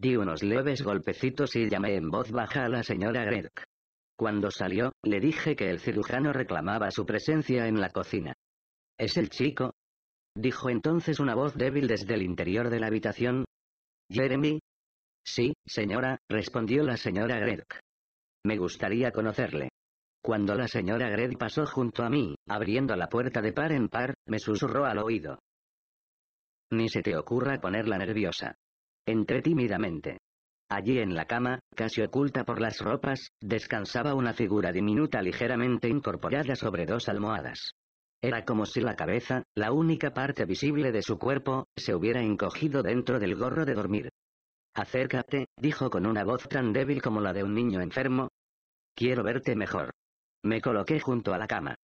Di unos leves golpecitos y llamé en voz baja a la señora Gregg. Cuando salió, le dije que el cirujano reclamaba su presencia en la cocina. ¿Es el chico? Dijo entonces una voz débil desde el interior de la habitación. Jeremy, Sí, señora, respondió la señora Gregg. Me gustaría conocerle. Cuando la señora Gregg pasó junto a mí, abriendo la puerta de par en par, me susurró al oído. Ni se te ocurra ponerla nerviosa. Entré tímidamente. Allí en la cama, casi oculta por las ropas, descansaba una figura diminuta ligeramente incorporada sobre dos almohadas. Era como si la cabeza, la única parte visible de su cuerpo, se hubiera encogido dentro del gorro de dormir. Acércate, dijo con una voz tan débil como la de un niño enfermo. Quiero verte mejor. Me coloqué junto a la cama.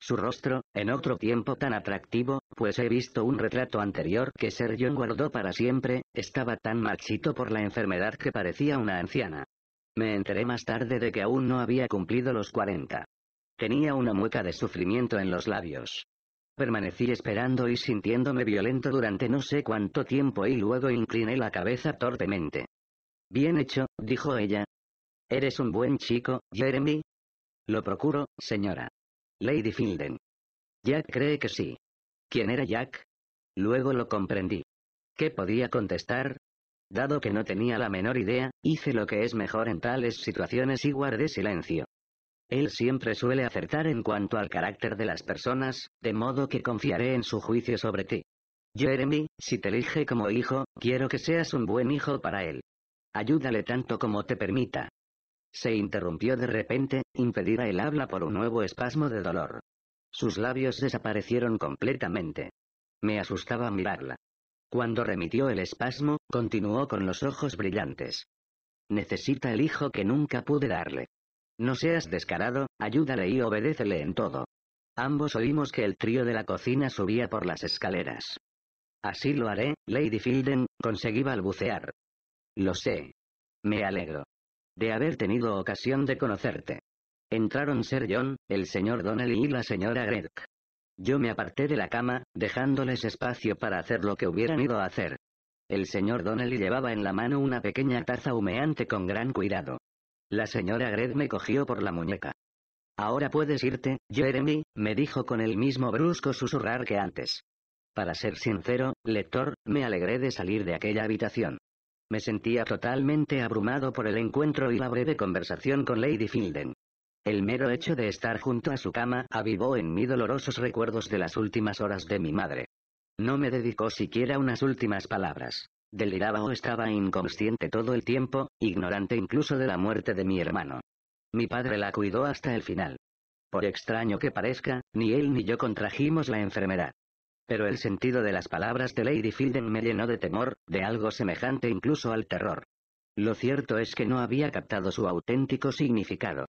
Su rostro, en otro tiempo tan atractivo, pues he visto un retrato anterior que Sergio guardó para siempre, estaba tan marchito por la enfermedad que parecía una anciana. Me enteré más tarde de que aún no había cumplido los 40. Tenía una mueca de sufrimiento en los labios. Permanecí esperando y sintiéndome violento durante no sé cuánto tiempo y luego incliné la cabeza torpemente. Bien hecho, dijo ella. Eres un buen chico, Jeremy. Lo procuro, señora. Lady Fielden. Jack cree que sí. ¿Quién era Jack? Luego lo comprendí. ¿Qué podía contestar? Dado que no tenía la menor idea, hice lo que es mejor en tales situaciones y guardé silencio. Él siempre suele acertar en cuanto al carácter de las personas, de modo que confiaré en su juicio sobre ti. Jeremy, si te elige como hijo, quiero que seas un buen hijo para él. Ayúdale tanto como te permita. Se interrumpió de repente, impedida el habla por un nuevo espasmo de dolor. Sus labios desaparecieron completamente. Me asustaba mirarla. Cuando remitió el espasmo, continuó con los ojos brillantes. Necesita el hijo que nunca pude darle. No seas descarado, ayúdale y obedécele en todo. Ambos oímos que el trío de la cocina subía por las escaleras. Así lo haré, Lady Fielden, conseguí balbucear. Lo sé. Me alegro. De haber tenido ocasión de conocerte. Entraron Sir John, el señor Donnelly y la señora Gregg. Yo me aparté de la cama, dejándoles espacio para hacer lo que hubieran ido a hacer. El señor Donnelly llevaba en la mano una pequeña taza humeante con gran cuidado. La señora Gred me cogió por la muñeca. Ahora puedes irte, Jeremy, me dijo con el mismo brusco susurrar que antes. Para ser sincero, lector, me alegré de salir de aquella habitación. Me sentía totalmente abrumado por el encuentro y la breve conversación con Lady Filden. El mero hecho de estar junto a su cama avivó en mí dolorosos recuerdos de las últimas horas de mi madre. No me dedicó siquiera unas últimas palabras. Deliraba o estaba inconsciente todo el tiempo, ignorante incluso de la muerte de mi hermano. Mi padre la cuidó hasta el final. Por extraño que parezca, ni él ni yo contrajimos la enfermedad. Pero el sentido de las palabras de Lady Fielden me llenó de temor, de algo semejante incluso al terror. Lo cierto es que no había captado su auténtico significado.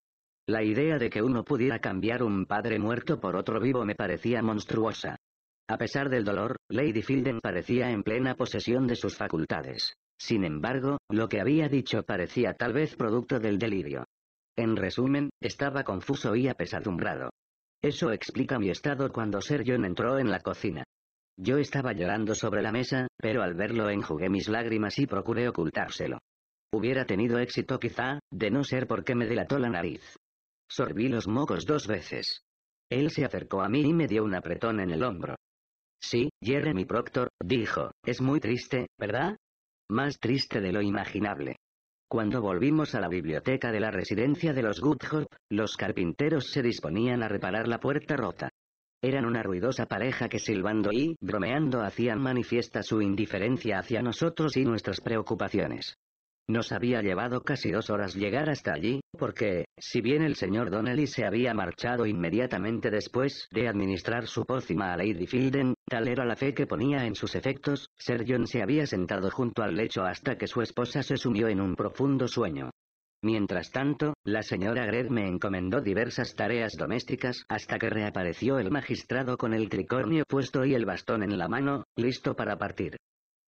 La idea de que uno pudiera cambiar un padre muerto por otro vivo me parecía monstruosa. A pesar del dolor, Lady Filden parecía en plena posesión de sus facultades. Sin embargo, lo que había dicho parecía tal vez producto del delirio. En resumen, estaba confuso y apesadumbrado. Eso explica mi estado cuando Sir John entró en la cocina. Yo estaba llorando sobre la mesa, pero al verlo enjugué mis lágrimas y procuré ocultárselo. Hubiera tenido éxito quizá, de no ser porque me delató la nariz. Sorbí los mocos dos veces. Él se acercó a mí y me dio un apretón en el hombro. Sí, Jeremy Proctor, dijo, es muy triste, ¿verdad? Más triste de lo imaginable. Cuando volvimos a la biblioteca de la residencia de los Goodhart, los carpinteros se disponían a reparar la puerta rota. Eran una ruidosa pareja que silbando y bromeando hacían manifiesta su indiferencia hacia nosotros y nuestras preocupaciones. Nos había llevado casi dos horas llegar hasta allí, porque, si bien el señor Donnelly se había marchado inmediatamente después de administrar su pócima a Lady Fielden, tal era la fe que ponía en sus efectos, Sir John se había sentado junto al lecho hasta que su esposa se sumió en un profundo sueño. Mientras tanto, la señora Gregg me encomendó diversas tareas domésticas hasta que reapareció el magistrado con el tricornio puesto y el bastón en la mano, listo para partir.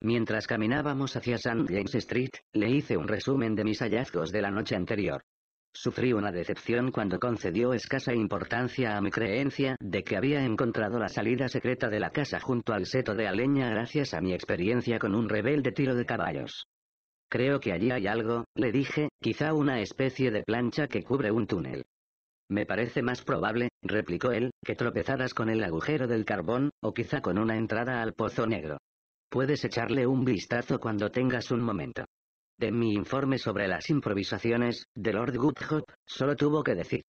Mientras caminábamos hacia St. James Street, le hice un resumen de mis hallazgos de la noche anterior. Sufrí una decepción cuando concedió escasa importancia a mi creencia de que había encontrado la salida secreta de la casa junto al seto de Aleña gracias a mi experiencia con un rebelde tiro de caballos. Creo que allí hay algo, le dije, quizá una especie de plancha que cubre un túnel. Me parece más probable, replicó él, que tropezaras con el agujero del carbón, o quizá con una entrada al pozo negro. Puedes echarle un vistazo cuando tengas un momento. De mi informe sobre las improvisaciones, de Lord Goodhop, solo tuvo que decir.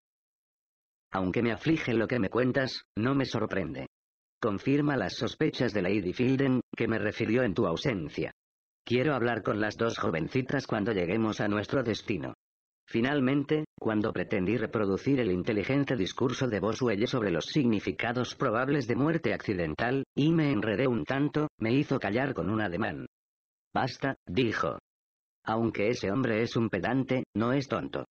Aunque me aflige lo que me cuentas, no me sorprende. Confirma las sospechas de Lady Fielden, que me refirió en tu ausencia. Quiero hablar con las dos jovencitas cuando lleguemos a nuestro destino. Finalmente, cuando pretendí reproducir el inteligente discurso de Boswell sobre los significados probables de muerte accidental, y me enredé un tanto, me hizo callar con un ademán. Basta, dijo. Aunque ese hombre es un pedante, no es tonto.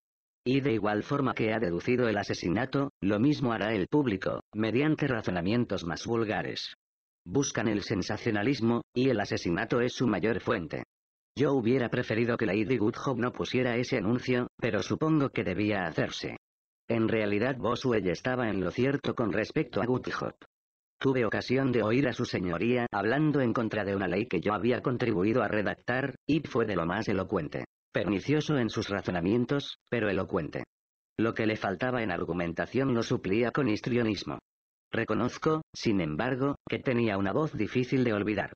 Y de igual forma que ha deducido el asesinato, lo mismo hará el público, mediante razonamientos más vulgares. Buscan el sensacionalismo, y el asesinato es su mayor fuente. Yo hubiera preferido que Lady Goodhop no pusiera ese anuncio, pero supongo que debía hacerse. En realidad Boswell estaba en lo cierto con respecto a Goodhope. Tuve ocasión de oír a su señoría hablando en contra de una ley que yo había contribuido a redactar, y fue de lo más elocuente. Pernicioso en sus razonamientos, pero elocuente. Lo que le faltaba en argumentación lo suplía con histrionismo. Reconozco, sin embargo, que tenía una voz difícil de olvidar.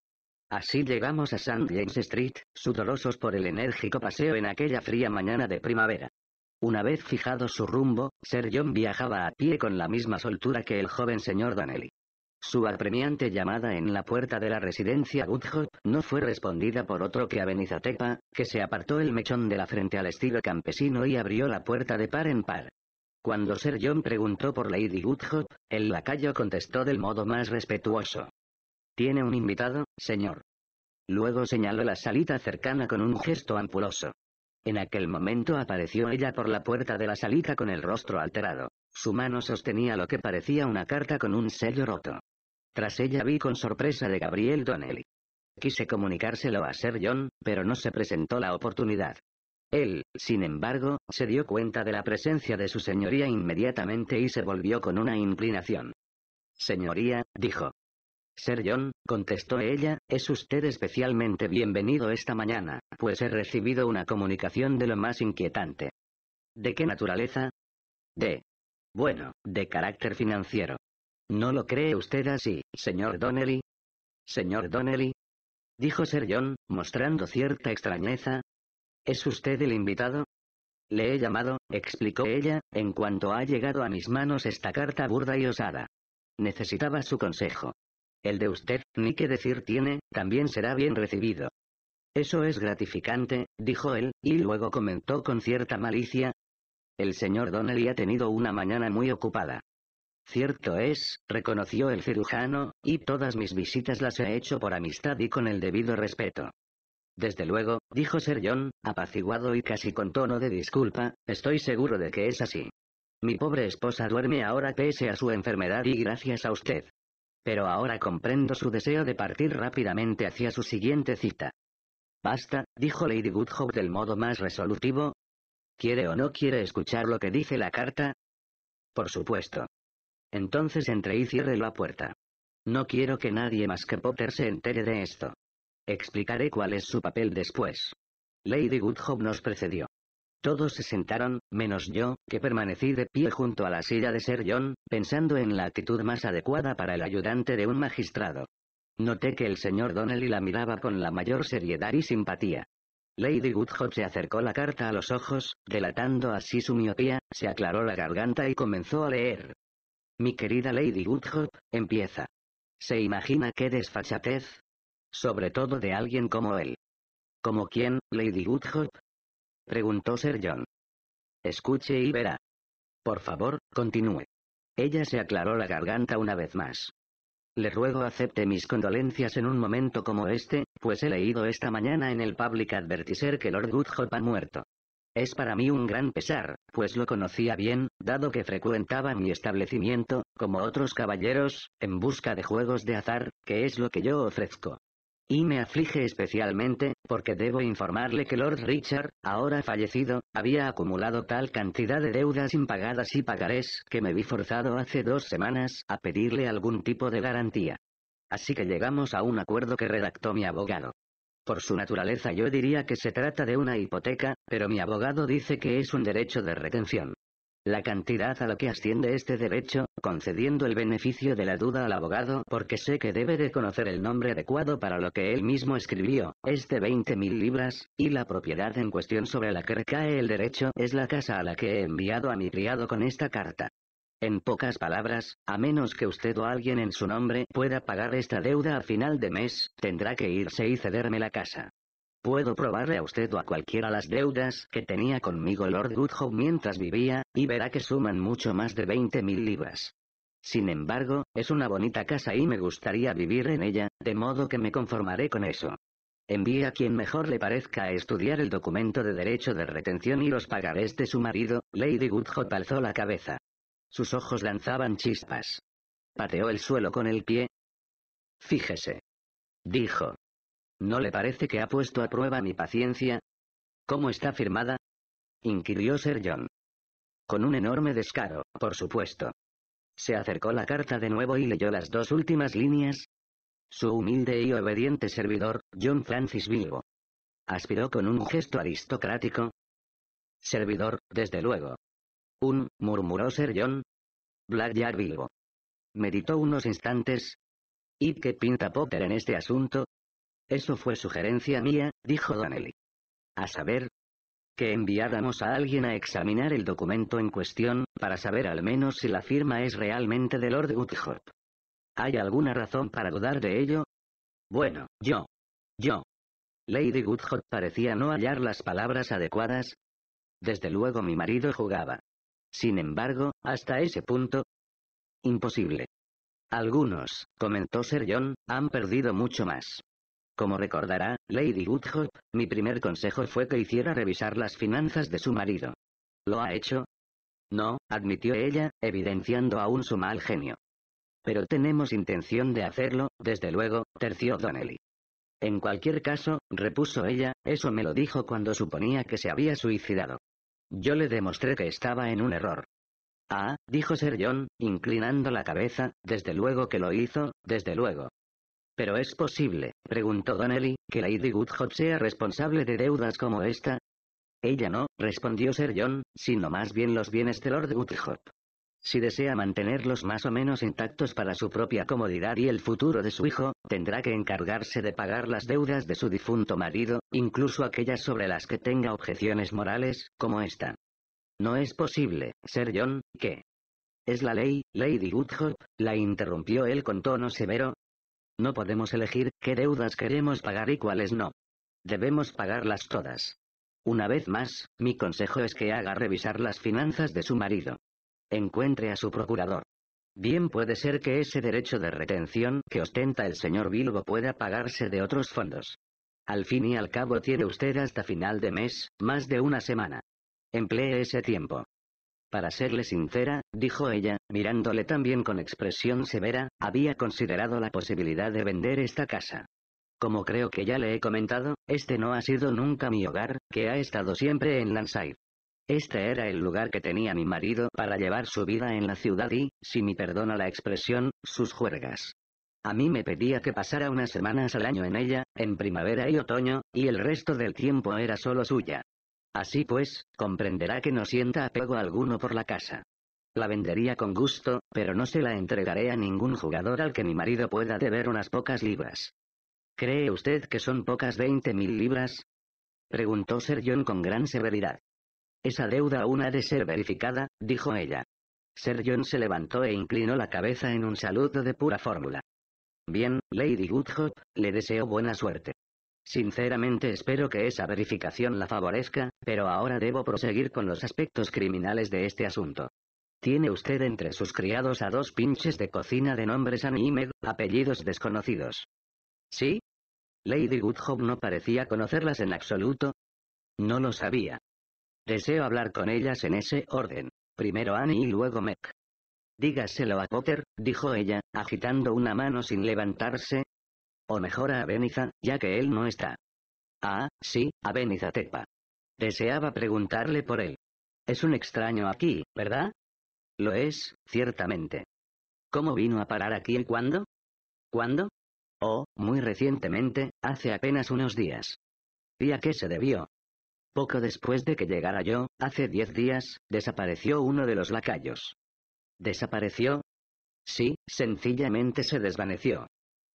Así llegamos a St. Mm. James Street, sudorosos por el enérgico paseo en aquella fría mañana de primavera. Una vez fijado su rumbo, Sir John viajaba a pie con la misma soltura que el joven señor Donnelly. Su apremiante llamada en la puerta de la residencia Woodhope no fue respondida por otro que Avenizatepa, que se apartó el mechón de la frente al estilo campesino y abrió la puerta de par en par. Cuando Sir John preguntó por Lady Woodhope, el lacayo contestó del modo más respetuoso. Tiene un invitado, señor. Luego señaló la salita cercana con un gesto ampuloso. En aquel momento apareció ella por la puerta de la salita con el rostro alterado. Su mano sostenía lo que parecía una carta con un sello roto. Tras ella vi con sorpresa de Gabriel Donnelly. Quise comunicárselo a Sir John, pero no se presentó la oportunidad. Él, sin embargo, se dio cuenta de la presencia de su señoría inmediatamente y se volvió con una inclinación. Señoría, dijo, Sir John, contestó ella, es usted especialmente bienvenido esta mañana, pues he recibido una comunicación de lo más inquietante. ¿De qué naturaleza? De. Bueno, de carácter financiero. ¿No lo cree usted así, señor Donnelly? Señor Donnelly. Dijo Sir John, mostrando cierta extrañeza. ¿Es usted el invitado? Le he llamado, explicó ella, en cuanto ha llegado a mis manos esta carta burda y osada. Necesitaba su consejo. El de usted, ni qué decir tiene, también será bien recibido. Eso es gratificante, dijo él, y luego comentó con cierta malicia. El señor Donnelly ha tenido una mañana muy ocupada. Cierto es, reconoció el cirujano, y todas mis visitas las he hecho por amistad y con el debido respeto. Desde luego, dijo Sir John, apaciguado y casi con tono de disculpa, estoy seguro de que es así. Mi pobre esposa duerme ahora pese a su enfermedad y gracias a usted pero ahora comprendo su deseo de partir rápidamente hacia su siguiente cita. Basta, dijo Lady Woodhouse del modo más resolutivo. ¿Quiere o no quiere escuchar lo que dice la carta? Por supuesto. Entonces entre y cierre la puerta. No quiero que nadie más que Potter se entere de esto. Explicaré cuál es su papel después. Lady Goodhope nos precedió. Todos se sentaron, menos yo, que permanecí de pie junto a la silla de Sir John, pensando en la actitud más adecuada para el ayudante de un magistrado. Noté que el señor Donnelly la miraba con la mayor seriedad y simpatía. Lady Woodhop se acercó la carta a los ojos, delatando así su miopía, se aclaró la garganta y comenzó a leer. Mi querida Lady Woodhop, empieza. ¿Se imagina qué desfachatez? Sobre todo de alguien como él. ¿Como quién, Lady Woodhop? preguntó Sir John. Escuche y verá. Por favor, continúe. Ella se aclaró la garganta una vez más. Le ruego acepte mis condolencias en un momento como este, pues he leído esta mañana en el Public Advertiser que Lord Goodhope ha muerto. Es para mí un gran pesar, pues lo conocía bien, dado que frecuentaba mi establecimiento, como otros caballeros, en busca de juegos de azar, que es lo que yo ofrezco. Y me aflige especialmente, porque debo informarle que Lord Richard, ahora fallecido, había acumulado tal cantidad de deudas impagadas y pagarés que me vi forzado hace dos semanas a pedirle algún tipo de garantía. Así que llegamos a un acuerdo que redactó mi abogado. Por su naturaleza yo diría que se trata de una hipoteca, pero mi abogado dice que es un derecho de retención la cantidad a la que asciende este derecho, concediendo el beneficio de la duda al abogado porque sé que debe de conocer el nombre adecuado para lo que él mismo escribió, es de 20.000 libras, y la propiedad en cuestión sobre la que recae el derecho es la casa a la que he enviado a mi criado con esta carta. En pocas palabras, a menos que usted o alguien en su nombre pueda pagar esta deuda a final de mes, tendrá que irse y cederme la casa. Puedo probarle a usted o a cualquiera las deudas que tenía conmigo Lord Goodhope, mientras vivía, y verá que suman mucho más de 20 mil libras. Sin embargo, es una bonita casa y me gustaría vivir en ella, de modo que me conformaré con eso. Envíe a quien mejor le parezca a estudiar el documento de derecho de retención y los pagarés de su marido, Lady Goodhope alzó la cabeza. Sus ojos lanzaban chispas. Pateó el suelo con el pie. Fíjese. Dijo, ¿No le parece que ha puesto a prueba mi paciencia? ¿Cómo está firmada? inquirió Sir John. Con un enorme descaro, por supuesto. Se acercó la carta de nuevo y leyó las dos últimas líneas. Su humilde y obediente servidor, John Francis Bilbo. Aspiró con un gesto aristocrático. Servidor, desde luego. Un, murmuró Sir John. Black Bilbo. Meditó unos instantes. ¿Y qué pinta Potter en este asunto? Eso fue sugerencia mía, dijo Donnelly. A saber, que enviáramos a alguien a examinar el documento en cuestión, para saber al menos si la firma es realmente de Lord Woodhop. ¿Hay alguna razón para dudar de ello? Bueno, yo. Yo. Lady Woodhop parecía no hallar las palabras adecuadas. Desde luego mi marido jugaba. Sin embargo, hasta ese punto. Imposible. Algunos, comentó Sir John, han perdido mucho más. Como recordará, Lady Woodhouse, mi primer consejo fue que hiciera revisar las finanzas de su marido. ¿Lo ha hecho? No, admitió ella, evidenciando aún su mal genio. Pero tenemos intención de hacerlo, desde luego, terció Donnelly. En cualquier caso, repuso ella, eso me lo dijo cuando suponía que se había suicidado. Yo le demostré que estaba en un error. Ah, dijo Sir John, inclinando la cabeza, desde luego que lo hizo, desde luego. ¿Pero es posible, preguntó Donnelly, que Lady Woodhop sea responsable de deudas como esta? Ella no, respondió Sir John, sino más bien los bienes de Lord Woodhop. Si desea mantenerlos más o menos intactos para su propia comodidad y el futuro de su hijo, tendrá que encargarse de pagar las deudas de su difunto marido, incluso aquellas sobre las que tenga objeciones morales, como esta. No es posible, Sir John, que... Es la ley, Lady Woodhop?», la interrumpió él con tono severo, no podemos elegir qué deudas queremos pagar y cuáles no. Debemos pagarlas todas. Una vez más, mi consejo es que haga revisar las finanzas de su marido. Encuentre a su procurador. Bien puede ser que ese derecho de retención que ostenta el señor Bilbo pueda pagarse de otros fondos. Al fin y al cabo tiene usted hasta final de mes, más de una semana. Emplee ese tiempo. Para serle sincera, dijo ella, mirándole también con expresión severa, había considerado la posibilidad de vender esta casa. Como creo que ya le he comentado, este no ha sido nunca mi hogar, que ha estado siempre en Lanside. Este era el lugar que tenía mi marido para llevar su vida en la ciudad y, si me perdona la expresión, sus juergas. A mí me pedía que pasara unas semanas al año en ella, en primavera y otoño, y el resto del tiempo era solo suya. Así pues, comprenderá que no sienta apego alguno por la casa. La vendería con gusto, pero no se la entregaré a ningún jugador al que mi marido pueda deber unas pocas libras. ¿Cree usted que son pocas veinte mil libras? Preguntó Sir John con gran severidad. Esa deuda aún ha de ser verificada, dijo ella. Sir John se levantó e inclinó la cabeza en un saludo de pura fórmula. Bien, Lady Goodhope, le deseo buena suerte. Sinceramente espero que esa verificación la favorezca, pero ahora debo proseguir con los aspectos criminales de este asunto. Tiene usted entre sus criados a dos pinches de cocina de nombres Meg, apellidos desconocidos. ¿Sí? Lady Woodhope no parecía conocerlas en absoluto. No lo sabía. Deseo hablar con ellas en ese orden. Primero Annie y luego Meg. Dígaselo a Potter, dijo ella, agitando una mano sin levantarse, o mejor a Abeniza, ya que él no está. Ah, sí, Abeniza Tepa. Deseaba preguntarle por él. Es un extraño aquí, ¿verdad? Lo es, ciertamente. ¿Cómo vino a parar aquí y cuándo? ¿Cuándo? Oh, muy recientemente, hace apenas unos días. ¿Y a qué se debió? Poco después de que llegara yo, hace diez días, desapareció uno de los lacayos. ¿Desapareció? Sí, sencillamente se desvaneció.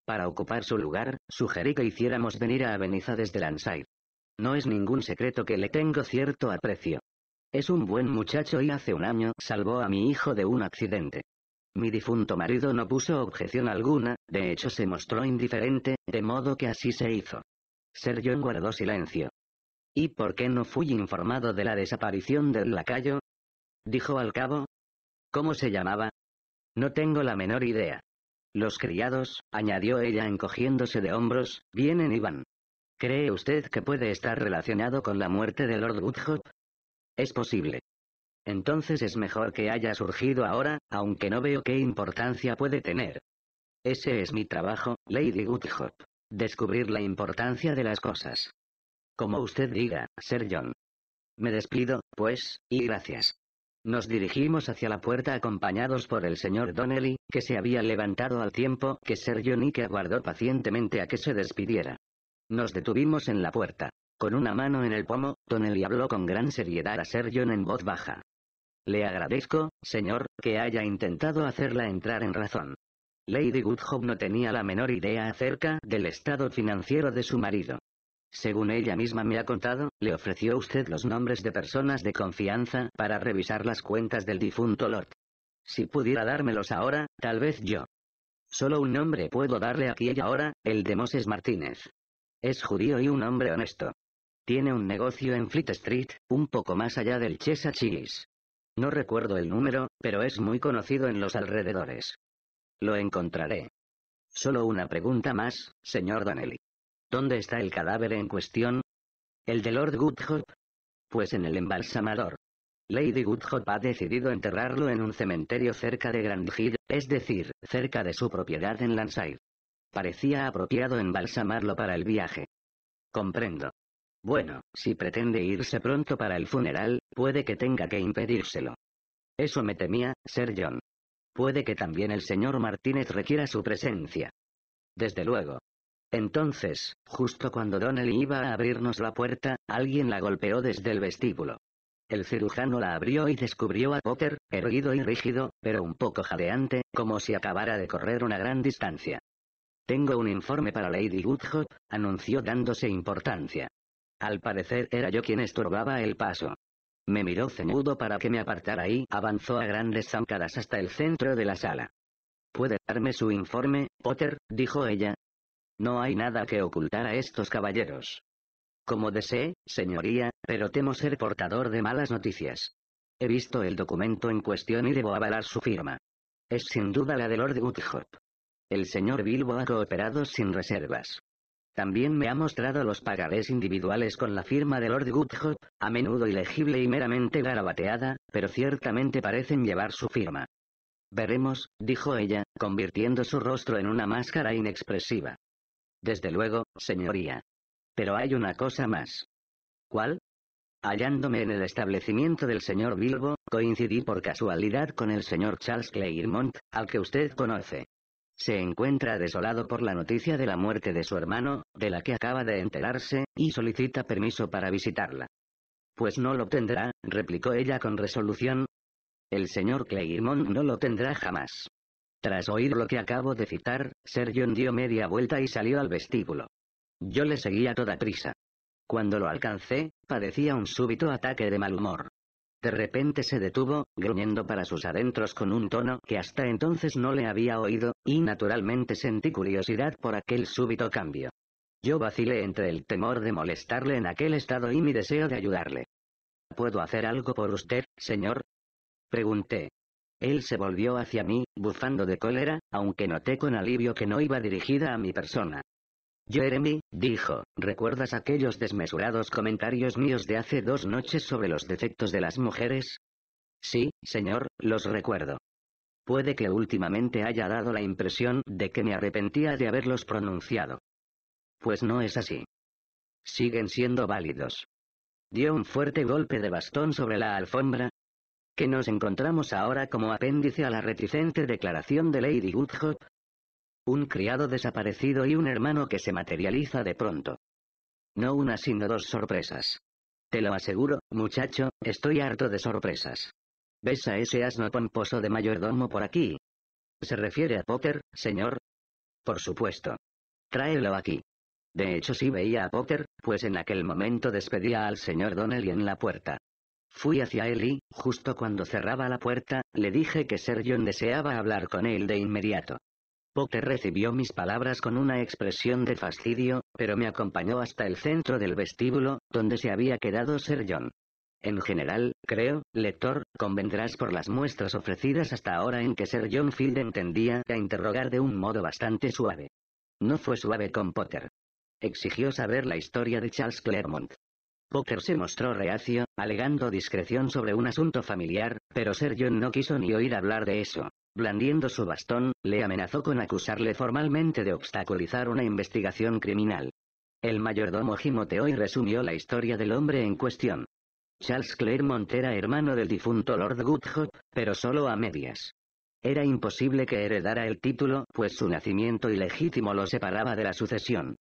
Para ocupar su lugar, sugerí que hiciéramos venir a Aveniza desde Lansai. No es ningún secreto que le tengo cierto aprecio. Es un buen muchacho y hace un año salvó a mi hijo de un accidente. Mi difunto marido no puso objeción alguna, de hecho se mostró indiferente, de modo que así se hizo. Sergio guardó silencio. ¿Y por qué no fui informado de la desaparición del lacayo? Dijo al cabo. ¿Cómo se llamaba? No tengo la menor idea. Los criados, añadió ella encogiéndose de hombros, vienen y van. ¿Cree usted que puede estar relacionado con la muerte de Lord Woodhop?» Es posible. Entonces es mejor que haya surgido ahora, aunque no veo qué importancia puede tener. Ese es mi trabajo, Lady Woodhop. Descubrir la importancia de las cosas. Como usted diga, Sir John. Me despido, pues, y gracias. Nos dirigimos hacia la puerta acompañados por el señor Donnelly, que se había levantado al tiempo que Sergio que aguardó pacientemente a que se despidiera. Nos detuvimos en la puerta. Con una mano en el pomo, Donnelly habló con gran seriedad a Sergio en voz baja. Le agradezco, señor, que haya intentado hacerla entrar en razón. Lady Goodhope no tenía la menor idea acerca del estado financiero de su marido. Según ella misma me ha contado, le ofreció usted los nombres de personas de confianza para revisar las cuentas del difunto Lord. Si pudiera dármelos ahora, tal vez yo. Solo un nombre puedo darle aquí y ahora, el de Moses Martínez. Es judío y un hombre honesto. Tiene un negocio en Fleet Street, un poco más allá del Chesachis. No recuerdo el número, pero es muy conocido en los alrededores. Lo encontraré. Solo una pregunta más, señor Donnelly. ¿Dónde está el cadáver en cuestión? ¿El de Lord Goodhope? Pues en el embalsamador. Lady Goodhope ha decidido enterrarlo en un cementerio cerca de Grand Hill, es decir, cerca de su propiedad en Lanside. Parecía apropiado embalsamarlo para el viaje. Comprendo. Bueno, si pretende irse pronto para el funeral, puede que tenga que impedírselo. Eso me temía, Sir John. Puede que también el señor Martínez requiera su presencia. Desde luego, entonces, justo cuando Donnelly iba a abrirnos la puerta, alguien la golpeó desde el vestíbulo. El cirujano la abrió y descubrió a Potter, erguido y rígido, pero un poco jadeante, como si acabara de correr una gran distancia. Tengo un informe para Lady Woodhop, anunció dándose importancia. Al parecer era yo quien estorbaba el paso. Me miró cenudo para que me apartara y avanzó a grandes zancadas hasta el centro de la sala. ¿Puede darme su informe, Potter? dijo ella, no hay nada que ocultar a estos caballeros. Como desee, señoría, pero temo ser portador de malas noticias. He visto el documento en cuestión y debo avalar su firma. Es sin duda la de Lord Woodhop. El señor Bilbo ha cooperado sin reservas. También me ha mostrado los pagarés individuales con la firma de Lord Woodhop, a menudo ilegible y meramente garabateada, pero ciertamente parecen llevar su firma. Veremos, dijo ella, convirtiendo su rostro en una máscara inexpresiva. Desde luego, señoría. Pero hay una cosa más. ¿Cuál? Hallándome en el establecimiento del señor Bilbo, coincidí por casualidad con el señor Charles Claremont, al que usted conoce. Se encuentra desolado por la noticia de la muerte de su hermano, de la que acaba de enterarse, y solicita permiso para visitarla. Pues no lo tendrá, replicó ella con resolución. El señor Claremont no lo tendrá jamás. Tras oír lo que acabo de citar, Sergio dio media vuelta y salió al vestíbulo. Yo le seguí a toda prisa. Cuando lo alcancé, padecía un súbito ataque de mal humor. De repente se detuvo, gruñendo para sus adentros con un tono que hasta entonces no le había oído, y naturalmente sentí curiosidad por aquel súbito cambio. Yo vacilé entre el temor de molestarle en aquel estado y mi deseo de ayudarle. ¿Puedo hacer algo por usted, señor? Pregunté. Él se volvió hacia mí, bufando de cólera, aunque noté con alivio que no iba dirigida a mi persona. Jeremy, dijo, ¿recuerdas aquellos desmesurados comentarios míos de hace dos noches sobre los defectos de las mujeres? Sí, señor, los recuerdo. Puede que últimamente haya dado la impresión de que me arrepentía de haberlos pronunciado. Pues no es así. Siguen siendo válidos. Dio un fuerte golpe de bastón sobre la alfombra, que nos encontramos ahora como apéndice a la reticente declaración de Lady Woodhop. Un criado desaparecido y un hermano que se materializa de pronto. No una sino dos sorpresas. Te lo aseguro, muchacho, estoy harto de sorpresas. ¿Ves a ese asno pomposo de mayordomo por aquí? ¿Se refiere a Potter, señor? Por supuesto. Tráelo aquí. De hecho si veía a Potter, pues en aquel momento despedía al señor Donnelly en la puerta. Fui hacia él y, justo cuando cerraba la puerta, le dije que Sir John deseaba hablar con él de inmediato. Potter recibió mis palabras con una expresión de fastidio, pero me acompañó hasta el centro del vestíbulo, donde se había quedado Sir John. En general, creo, lector, convendrás por las muestras ofrecidas hasta ahora en que Sir John Field entendía a interrogar de un modo bastante suave. No fue suave con Potter. Exigió saber la historia de Charles Claremont. Poker se mostró reacio, alegando discreción sobre un asunto familiar, pero Sir John no quiso ni oír hablar de eso. Blandiendo su bastón, le amenazó con acusarle formalmente de obstaculizar una investigación criminal. El mayordomo gimoteó y resumió la historia del hombre en cuestión. Charles Claremont era hermano del difunto Lord Goodhope, pero solo a medias. Era imposible que heredara el título, pues su nacimiento ilegítimo lo separaba de la sucesión.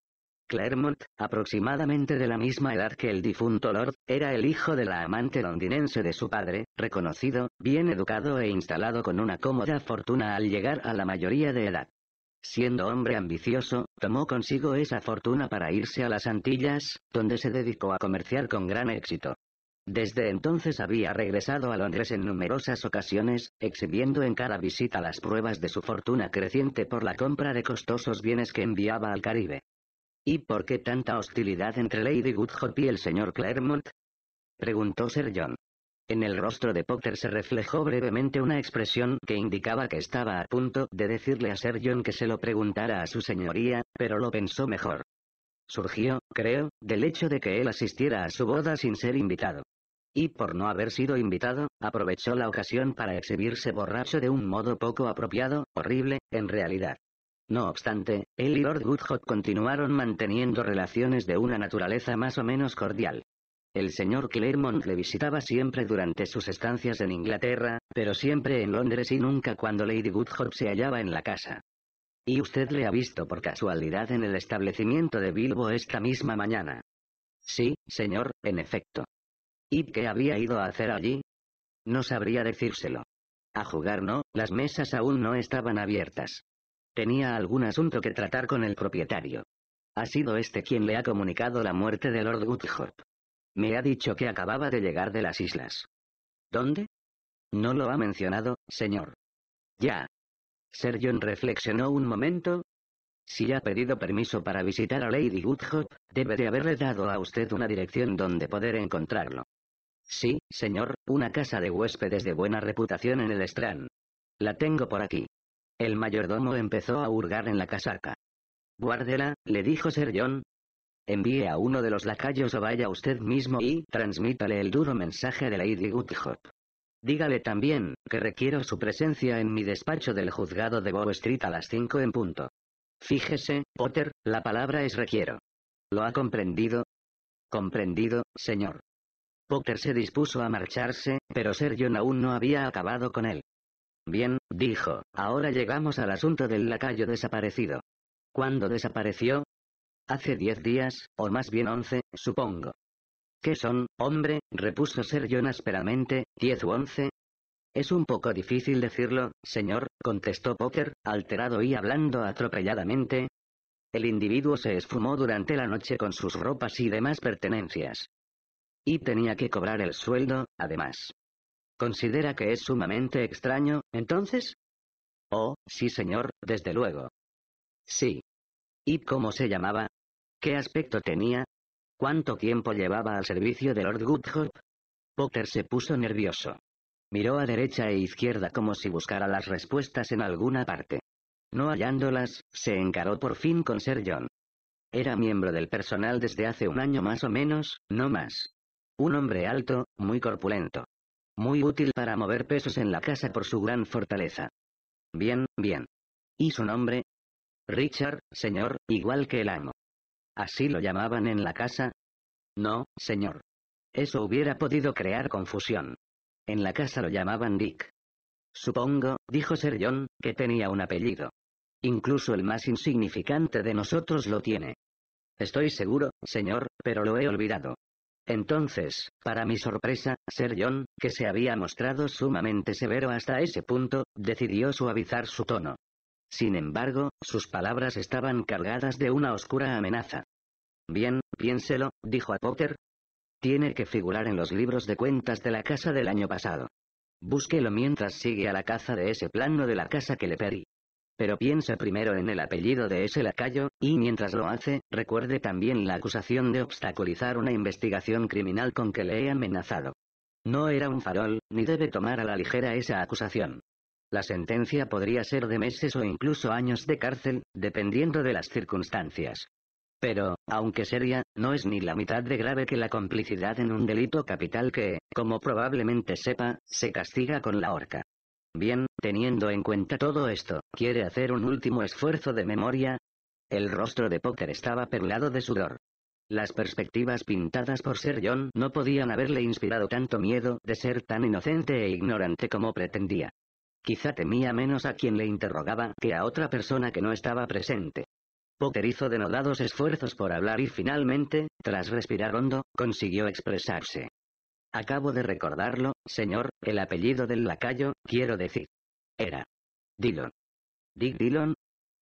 Clermont, aproximadamente de la misma edad que el difunto Lord, era el hijo de la amante londinense de su padre, reconocido, bien educado e instalado con una cómoda fortuna al llegar a la mayoría de edad. Siendo hombre ambicioso, tomó consigo esa fortuna para irse a las Antillas, donde se dedicó a comerciar con gran éxito. Desde entonces había regresado a Londres en numerosas ocasiones, exhibiendo en cada visita las pruebas de su fortuna creciente por la compra de costosos bienes que enviaba al Caribe. ¿Y por qué tanta hostilidad entre Lady Goodhop y el señor Claremont? preguntó Sir John. En el rostro de Potter se reflejó brevemente una expresión que indicaba que estaba a punto de decirle a Sir John que se lo preguntara a su señoría, pero lo pensó mejor. Surgió, creo, del hecho de que él asistiera a su boda sin ser invitado. Y por no haber sido invitado, aprovechó la ocasión para exhibirse borracho de un modo poco apropiado, horrible, en realidad. No obstante, él y Lord Goodhot continuaron manteniendo relaciones de una naturaleza más o menos cordial. El señor Claremont le visitaba siempre durante sus estancias en Inglaterra, pero siempre en Londres y nunca cuando Lady Goodhot se hallaba en la casa. Y usted le ha visto por casualidad en el establecimiento de Bilbo esta misma mañana. Sí, señor, en efecto. ¿Y qué había ido a hacer allí? No sabría decírselo. A jugar no, las mesas aún no estaban abiertas. Tenía algún asunto que tratar con el propietario. Ha sido este quien le ha comunicado la muerte de Lord Woodhop. Me ha dicho que acababa de llegar de las islas. ¿Dónde? No lo ha mencionado, señor. Ya. Sir John reflexionó un momento. Si ha pedido permiso para visitar a Lady Woodhop, debe de haberle dado a usted una dirección donde poder encontrarlo. Sí, señor, una casa de huéspedes de buena reputación en el Strand. La tengo por aquí. El mayordomo empezó a hurgar en la casaca. Guárdela, le dijo Sir John. Envíe a uno de los lacayos o vaya usted mismo y transmítale el duro mensaje de Lady Goodhop. Dígale también, que requiero su presencia en mi despacho del juzgado de Bow Street a las cinco en punto. Fíjese, Potter, la palabra es requiero. ¿Lo ha comprendido? Comprendido, señor. Potter se dispuso a marcharse, pero Sir John aún no había acabado con él. Bien, dijo, ahora llegamos al asunto del lacayo desaparecido. ¿Cuándo desapareció? Hace diez días, o más bien once, supongo. ¿Qué son, hombre? repuso Ser John ásperamente, diez u once. Es un poco difícil decirlo, señor, contestó Potter, alterado y hablando atropelladamente. El individuo se esfumó durante la noche con sus ropas y demás pertenencias. Y tenía que cobrar el sueldo, además. ¿Considera que es sumamente extraño, entonces? Oh, sí señor, desde luego. Sí. ¿Y cómo se llamaba? ¿Qué aspecto tenía? ¿Cuánto tiempo llevaba al servicio de Lord Goodhope? Potter se puso nervioso. Miró a derecha e izquierda como si buscara las respuestas en alguna parte. No hallándolas, se encaró por fin con Sir John. Era miembro del personal desde hace un año más o menos, no más. Un hombre alto, muy corpulento, muy útil para mover pesos en la casa por su gran fortaleza. Bien, bien. ¿Y su nombre? Richard, señor, igual que el amo. ¿Así lo llamaban en la casa? No, señor. Eso hubiera podido crear confusión. En la casa lo llamaban Dick. Supongo, dijo Sir John, que tenía un apellido. Incluso el más insignificante de nosotros lo tiene. Estoy seguro, señor, pero lo he olvidado. Entonces, para mi sorpresa, Sir John, que se había mostrado sumamente severo hasta ese punto, decidió suavizar su tono. Sin embargo, sus palabras estaban cargadas de una oscura amenaza. Bien, piénselo, dijo a Potter. Tiene que figurar en los libros de cuentas de la casa del año pasado. Búsquelo mientras sigue a la caza de ese plano de la casa que le pedí pero piensa primero en el apellido de ese lacayo, y mientras lo hace, recuerde también la acusación de obstaculizar una investigación criminal con que le he amenazado. No era un farol, ni debe tomar a la ligera esa acusación. La sentencia podría ser de meses o incluso años de cárcel, dependiendo de las circunstancias. Pero, aunque seria, no es ni la mitad de grave que la complicidad en un delito capital que, como probablemente sepa, se castiga con la horca. Bien, teniendo en cuenta todo esto, ¿quiere hacer un último esfuerzo de memoria? El rostro de Potter estaba perlado de sudor. Las perspectivas pintadas por Sir John no podían haberle inspirado tanto miedo de ser tan inocente e ignorante como pretendía. Quizá temía menos a quien le interrogaba que a otra persona que no estaba presente. Potter hizo denodados esfuerzos por hablar y finalmente, tras respirar hondo, consiguió expresarse. Acabo de recordarlo, señor, el apellido del lacayo, quiero decir. Era. Dillon. Dick Dillon.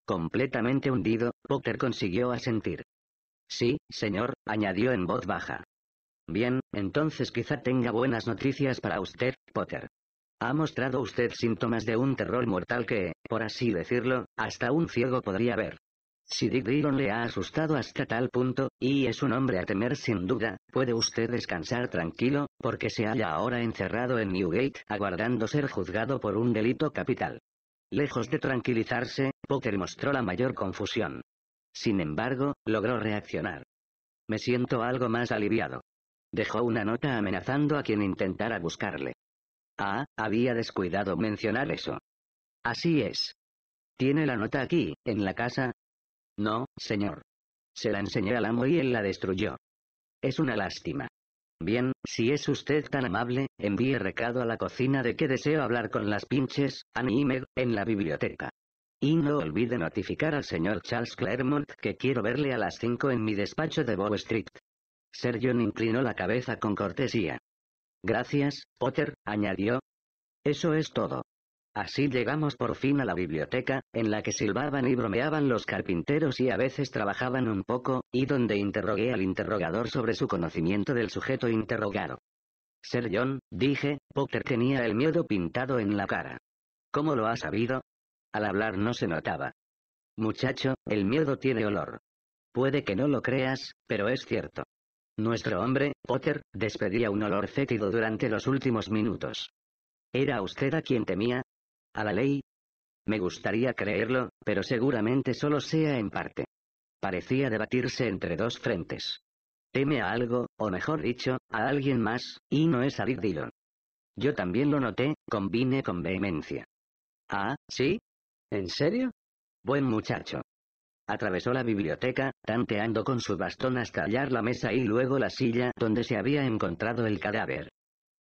Completamente hundido, Potter consiguió asentir. Sí, señor, añadió en voz baja. Bien, entonces quizá tenga buenas noticias para usted, Potter. Ha mostrado usted síntomas de un terror mortal que, por así decirlo, hasta un ciego podría ver. Si Dillon le ha asustado hasta tal punto, y es un hombre a temer sin duda, puede usted descansar tranquilo, porque se halla ahora encerrado en Newgate aguardando ser juzgado por un delito capital. Lejos de tranquilizarse, Potter mostró la mayor confusión. Sin embargo, logró reaccionar. Me siento algo más aliviado. Dejó una nota amenazando a quien intentara buscarle. Ah, había descuidado mencionar eso. Así es. Tiene la nota aquí, en la casa, no, señor. Se la enseñé al amo y él la destruyó. Es una lástima. Bien, si es usted tan amable, envíe recado a la cocina de que deseo hablar con las pinches, Annie Meg, en la biblioteca. Y no olvide notificar al señor Charles Claremont que quiero verle a las 5 en mi despacho de Bow Street. Sir inclinó la cabeza con cortesía. Gracias, Potter, añadió. Eso es todo. Así llegamos por fin a la biblioteca, en la que silbaban y bromeaban los carpinteros y a veces trabajaban un poco, y donde interrogué al interrogador sobre su conocimiento del sujeto interrogado. Ser John, dije, Potter tenía el miedo pintado en la cara. ¿Cómo lo ha sabido? Al hablar no se notaba. Muchacho, el miedo tiene olor. Puede que no lo creas, pero es cierto. Nuestro hombre, Potter, despedía un olor fétido durante los últimos minutos. Era usted a quien temía, a la ley? Me gustaría creerlo, pero seguramente solo sea en parte. Parecía debatirse entre dos frentes. Teme a algo, o mejor dicho, a alguien más, y no es a Dillon. Yo también lo noté, combine con vehemencia. Ah, ¿sí? ¿En serio? Buen muchacho. Atravesó la biblioteca, tanteando con su bastón hasta hallar la mesa y luego la silla donde se había encontrado el cadáver.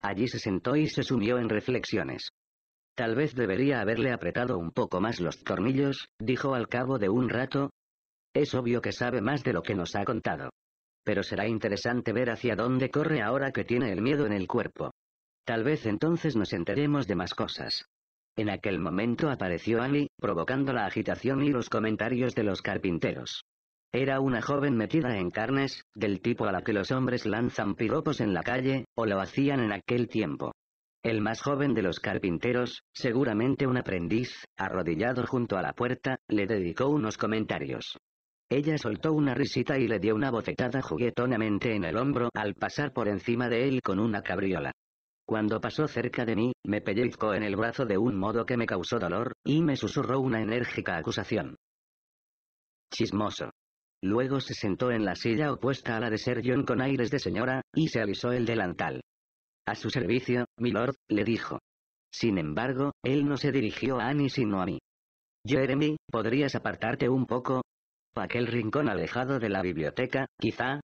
Allí se sentó y se sumió en reflexiones. Tal vez debería haberle apretado un poco más los tornillos, dijo al cabo de un rato. Es obvio que sabe más de lo que nos ha contado. Pero será interesante ver hacia dónde corre ahora que tiene el miedo en el cuerpo. Tal vez entonces nos enteremos de más cosas. En aquel momento apareció Ali, provocando la agitación y los comentarios de los carpinteros. Era una joven metida en carnes, del tipo a la que los hombres lanzan piropos en la calle, o lo hacían en aquel tiempo. El más joven de los carpinteros, seguramente un aprendiz, arrodillado junto a la puerta, le dedicó unos comentarios. Ella soltó una risita y le dio una bofetada juguetonamente en el hombro al pasar por encima de él con una cabriola. Cuando pasó cerca de mí, me pellizcó en el brazo de un modo que me causó dolor, y me susurró una enérgica acusación. Chismoso. Luego se sentó en la silla opuesta a la de Ser con aires de señora, y se alisó el delantal. A su servicio, milord, le dijo. Sin embargo, él no se dirigió a Annie sino a mí. Jeremy, ¿podrías apartarte un poco? Aquel rincón alejado de la biblioteca, quizá.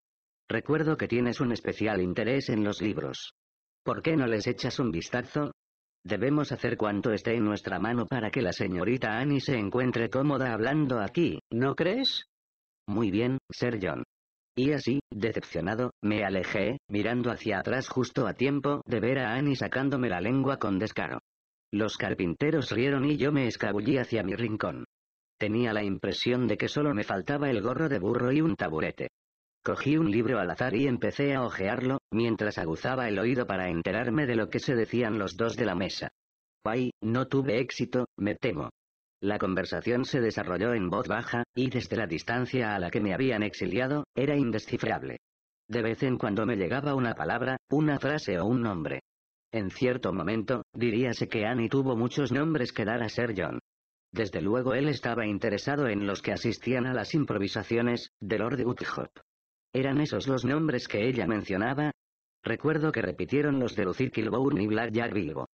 Recuerdo que tienes un especial interés en los libros. ¿Por qué no les echas un vistazo? Debemos hacer cuanto esté en nuestra mano para que la señorita Annie se encuentre cómoda hablando aquí, ¿no crees? Muy bien, Sir John. Y así, decepcionado, me alejé, mirando hacia atrás justo a tiempo de ver a Annie sacándome la lengua con descaro. Los carpinteros rieron y yo me escabullí hacia mi rincón. Tenía la impresión de que solo me faltaba el gorro de burro y un taburete. Cogí un libro al azar y empecé a hojearlo, mientras aguzaba el oído para enterarme de lo que se decían los dos de la mesa. Ay, no tuve éxito, me temo. La conversación se desarrolló en voz baja, y desde la distancia a la que me habían exiliado, era indescifrable. De vez en cuando me llegaba una palabra, una frase o un nombre. En cierto momento, diríase que Annie tuvo muchos nombres que dar a ser John. Desde luego él estaba interesado en los que asistían a las improvisaciones, de Lord Uthop. ¿Eran esos los nombres que ella mencionaba? Recuerdo que repitieron los de Lucille Kilbourne y Black Jack Bilbo.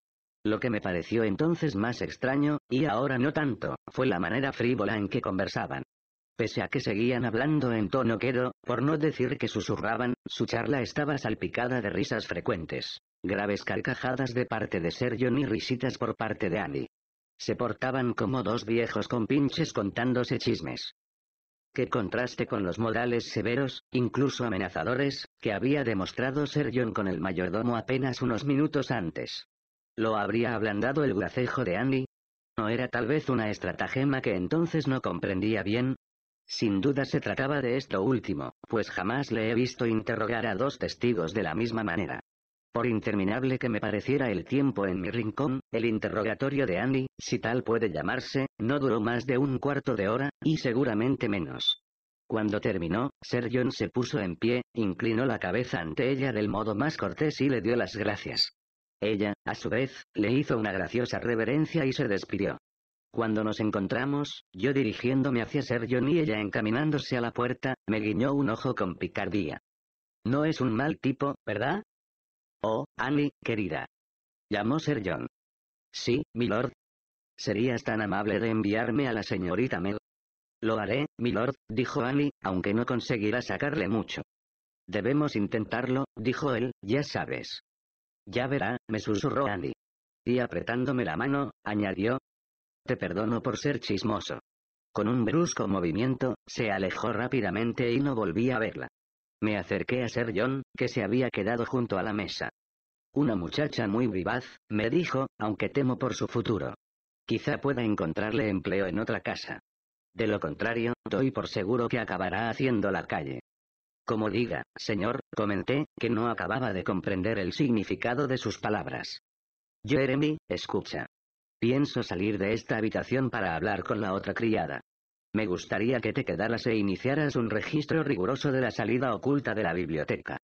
Lo que me pareció entonces más extraño, y ahora no tanto, fue la manera frívola en que conversaban. Pese a que seguían hablando en tono quedo, por no decir que susurraban, su charla estaba salpicada de risas frecuentes. Graves carcajadas de parte de Sergio y risitas por parte de Annie. Se portaban como dos viejos compinches contándose chismes. Qué contraste con los modales severos, incluso amenazadores, que había demostrado Sergio con el mayordomo apenas unos minutos antes. ¿Lo habría ablandado el gracejo de Andy? ¿No era tal vez una estratagema que entonces no comprendía bien? Sin duda se trataba de esto último, pues jamás le he visto interrogar a dos testigos de la misma manera. Por interminable que me pareciera el tiempo en mi rincón, el interrogatorio de Andy, si tal puede llamarse, no duró más de un cuarto de hora, y seguramente menos. Cuando terminó, sergio se puso en pie, inclinó la cabeza ante ella del modo más cortés y le dio las gracias. Ella, a su vez, le hizo una graciosa reverencia y se despidió. Cuando nos encontramos, yo dirigiéndome hacia John y ella encaminándose a la puerta, me guiñó un ojo con picardía. No es un mal tipo, ¿verdad? Oh, Annie, querida. Llamó Sir John. Sí, milord. ¿Serías tan amable de enviarme a la señorita Mel? Lo haré, milord, dijo Annie, aunque no conseguirá sacarle mucho. Debemos intentarlo, dijo él, ya sabes. Ya verá, me susurró Andy. Y apretándome la mano, añadió. Te perdono por ser chismoso. Con un brusco movimiento, se alejó rápidamente y no volví a verla. Me acerqué a Ser John, que se había quedado junto a la mesa. Una muchacha muy vivaz, me dijo, aunque temo por su futuro. Quizá pueda encontrarle empleo en otra casa. De lo contrario, doy por seguro que acabará haciendo la calle. Como diga, señor, comenté, que no acababa de comprender el significado de sus palabras. Jeremy, escucha. Pienso salir de esta habitación para hablar con la otra criada. Me gustaría que te quedaras e iniciaras un registro riguroso de la salida oculta de la biblioteca.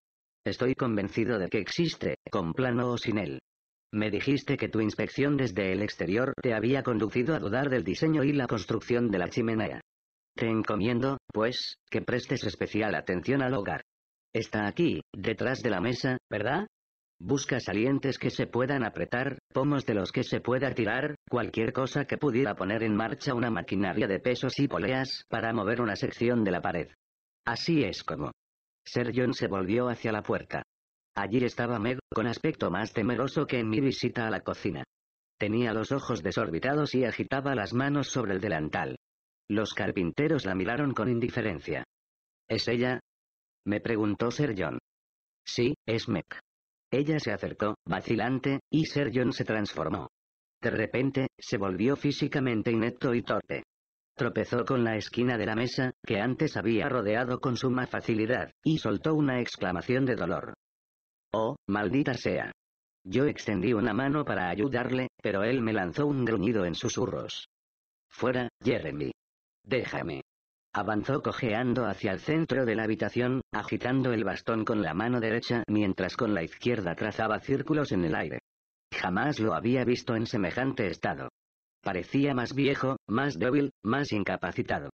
Estoy convencido de que existe, con plano o sin él. Me dijiste que tu inspección desde el exterior te había conducido a dudar del diseño y la construcción de la chimenea. Te encomiendo, pues, que prestes especial atención al hogar. Está aquí, detrás de la mesa, ¿verdad? Busca salientes que se puedan apretar, pomos de los que se pueda tirar, cualquier cosa que pudiera poner en marcha una maquinaria de pesos y poleas para mover una sección de la pared. Así es como. Ser John se volvió hacia la puerta. Allí estaba Meg, con aspecto más temeroso que en mi visita a la cocina. Tenía los ojos desorbitados y agitaba las manos sobre el delantal. Los carpinteros la miraron con indiferencia. ¿Es ella? Me preguntó Sir John. Sí, es Meg. Ella se acercó, vacilante, y Sir John se transformó. De repente, se volvió físicamente inepto y torpe. Tropezó con la esquina de la mesa, que antes había rodeado con suma facilidad, y soltó una exclamación de dolor. Oh, maldita sea. Yo extendí una mano para ayudarle, pero él me lanzó un gruñido en susurros. Fuera, Jeremy. Déjame. Avanzó cojeando hacia el centro de la habitación, agitando el bastón con la mano derecha mientras con la izquierda trazaba círculos en el aire. Jamás lo había visto en semejante estado. Parecía más viejo, más débil, más incapacitado.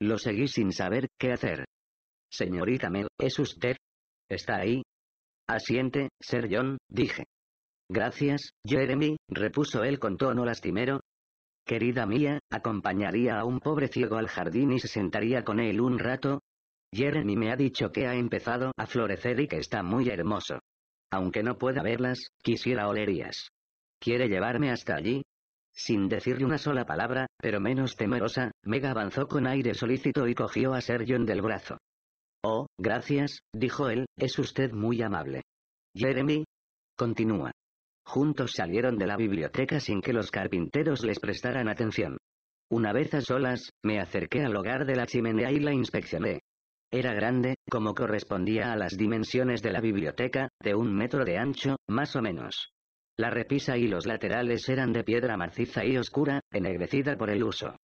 Lo seguí sin saber qué hacer. Señorita Mel, ¿es usted? ¿Está ahí? Asiente, Sir John, dije. Gracias, Jeremy, repuso él con tono lastimero, Querida mía, ¿acompañaría a un pobre ciego al jardín y se sentaría con él un rato? Jeremy me ha dicho que ha empezado a florecer y que está muy hermoso. Aunque no pueda verlas, quisiera olerías. ¿Quiere llevarme hasta allí? Sin decirle una sola palabra, pero menos temerosa, Meg avanzó con aire solícito y cogió a sergio del brazo. Oh, gracias, dijo él, es usted muy amable. Jeremy. Continúa. Juntos salieron de la biblioteca sin que los carpinteros les prestaran atención. Una vez a solas, me acerqué al hogar de la chimenea y la inspeccioné. Era grande, como correspondía a las dimensiones de la biblioteca, de un metro de ancho, más o menos. La repisa y los laterales eran de piedra maciza y oscura, ennegrecida por el uso.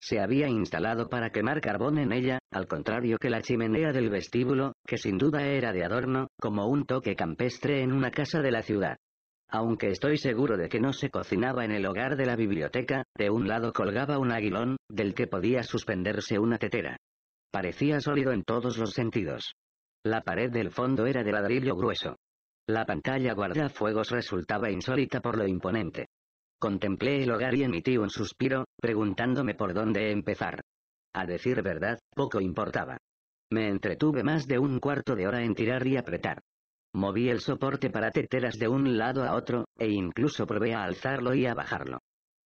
Se había instalado para quemar carbón en ella, al contrario que la chimenea del vestíbulo, que sin duda era de adorno, como un toque campestre en una casa de la ciudad. Aunque estoy seguro de que no se cocinaba en el hogar de la biblioteca, de un lado colgaba un aguilón, del que podía suspenderse una tetera. Parecía sólido en todos los sentidos. La pared del fondo era de ladrillo grueso. La pantalla guardafuegos resultaba insólita por lo imponente. Contemplé el hogar y emití un suspiro, preguntándome por dónde empezar. A decir verdad, poco importaba. Me entretuve más de un cuarto de hora en tirar y apretar. Moví el soporte para teteras de un lado a otro, e incluso probé a alzarlo y a bajarlo.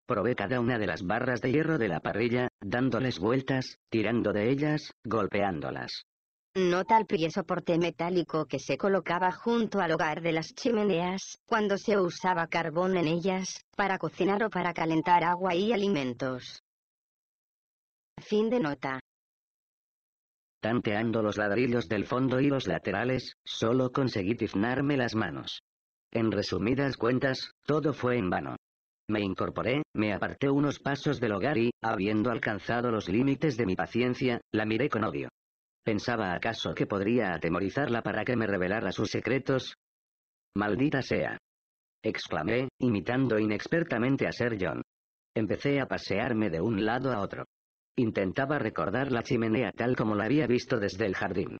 Probé cada una de las barras de hierro de la parrilla, dándoles vueltas, tirando de ellas, golpeándolas. Nota el pie soporte metálico que se colocaba junto al hogar de las chimeneas, cuando se usaba carbón en ellas, para cocinar o para calentar agua y alimentos. Fin de nota. Tanteando los ladrillos del fondo y los laterales, solo conseguí tiznarme las manos. En resumidas cuentas, todo fue en vano. Me incorporé, me aparté unos pasos del hogar y, habiendo alcanzado los límites de mi paciencia, la miré con odio. ¿Pensaba acaso que podría atemorizarla para que me revelara sus secretos? Maldita sea. exclamé, imitando inexpertamente a Sir John. Empecé a pasearme de un lado a otro. Intentaba recordar la chimenea tal como la había visto desde el jardín.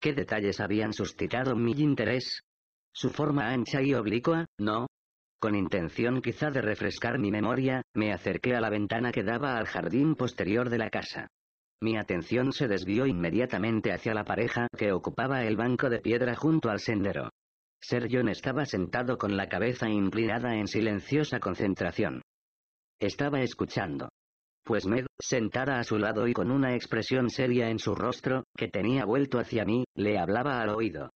¿Qué detalles habían suscitado mi interés? Su forma ancha y oblicua, ¿no? Con intención quizá de refrescar mi memoria, me acerqué a la ventana que daba al jardín posterior de la casa. Mi atención se desvió inmediatamente hacia la pareja que ocupaba el banco de piedra junto al sendero. Ser estaba sentado con la cabeza inclinada en silenciosa concentración. Estaba escuchando pues Meg, sentada a su lado y con una expresión seria en su rostro, que tenía vuelto hacia mí, le hablaba al oído.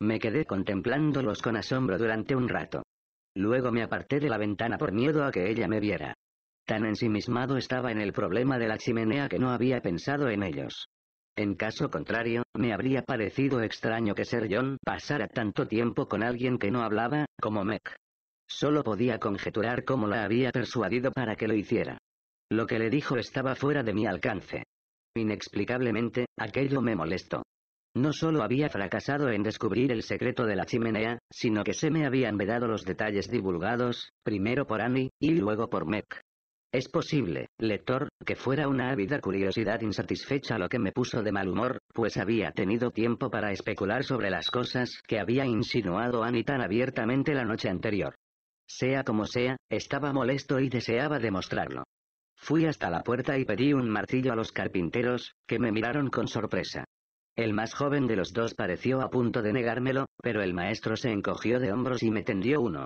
Me quedé contemplándolos con asombro durante un rato. Luego me aparté de la ventana por miedo a que ella me viera. Tan ensimismado estaba en el problema de la chimenea que no había pensado en ellos. En caso contrario, me habría parecido extraño que ser John pasara tanto tiempo con alguien que no hablaba, como Meg. Solo podía conjeturar cómo la había persuadido para que lo hiciera. Lo que le dijo estaba fuera de mi alcance. Inexplicablemente, aquello me molestó. No solo había fracasado en descubrir el secreto de la chimenea, sino que se me habían vedado los detalles divulgados, primero por Annie, y luego por Mac. Es posible, lector, que fuera una ávida curiosidad insatisfecha lo que me puso de mal humor, pues había tenido tiempo para especular sobre las cosas que había insinuado Annie tan abiertamente la noche anterior. Sea como sea, estaba molesto y deseaba demostrarlo. Fui hasta la puerta y pedí un martillo a los carpinteros, que me miraron con sorpresa. El más joven de los dos pareció a punto de negármelo, pero el maestro se encogió de hombros y me tendió uno.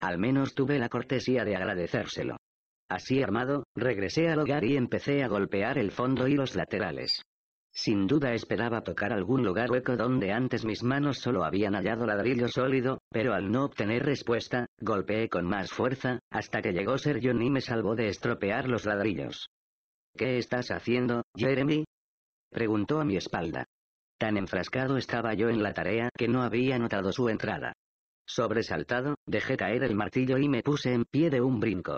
Al menos tuve la cortesía de agradecérselo. Así armado, regresé al hogar y empecé a golpear el fondo y los laterales. Sin duda esperaba tocar algún lugar hueco donde antes mis manos solo habían hallado ladrillo sólido, pero al no obtener respuesta, golpeé con más fuerza, hasta que llegó Ser John y me salvó de estropear los ladrillos. ¿Qué estás haciendo, Jeremy? preguntó a mi espalda. Tan enfrascado estaba yo en la tarea que no había notado su entrada. Sobresaltado, dejé caer el martillo y me puse en pie de un brinco.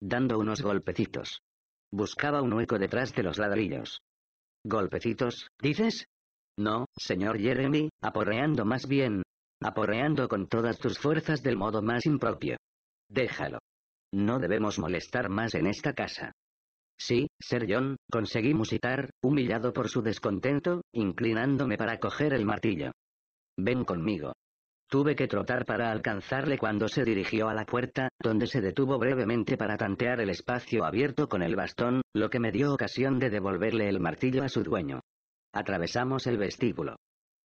Dando unos golpecitos. Buscaba un hueco detrás de los ladrillos. ¿Golpecitos, dices? No, señor Jeremy, aporreando más bien. Aporreando con todas tus fuerzas del modo más impropio. Déjalo. No debemos molestar más en esta casa. Sí, ser John, conseguí musitar, humillado por su descontento, inclinándome para coger el martillo. Ven conmigo. Tuve que trotar para alcanzarle cuando se dirigió a la puerta, donde se detuvo brevemente para tantear el espacio abierto con el bastón, lo que me dio ocasión de devolverle el martillo a su dueño. Atravesamos el vestíbulo.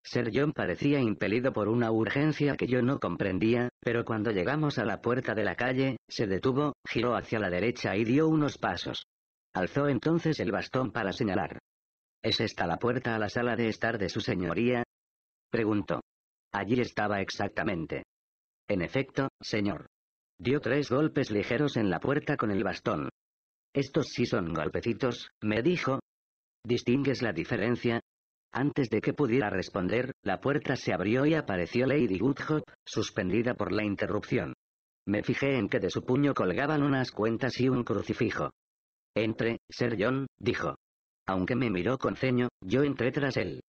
Sir John parecía impelido por una urgencia que yo no comprendía, pero cuando llegamos a la puerta de la calle, se detuvo, giró hacia la derecha y dio unos pasos. Alzó entonces el bastón para señalar. ¿Es esta la puerta a la sala de estar de su señoría? Preguntó. Allí estaba exactamente. En efecto, señor. Dio tres golpes ligeros en la puerta con el bastón. Estos sí son golpecitos, me dijo. ¿Distingues la diferencia? Antes de que pudiera responder, la puerta se abrió y apareció Lady Woodhop, suspendida por la interrupción. Me fijé en que de su puño colgaban unas cuentas y un crucifijo. Entre, Sir John, dijo. Aunque me miró con ceño, yo entré tras él.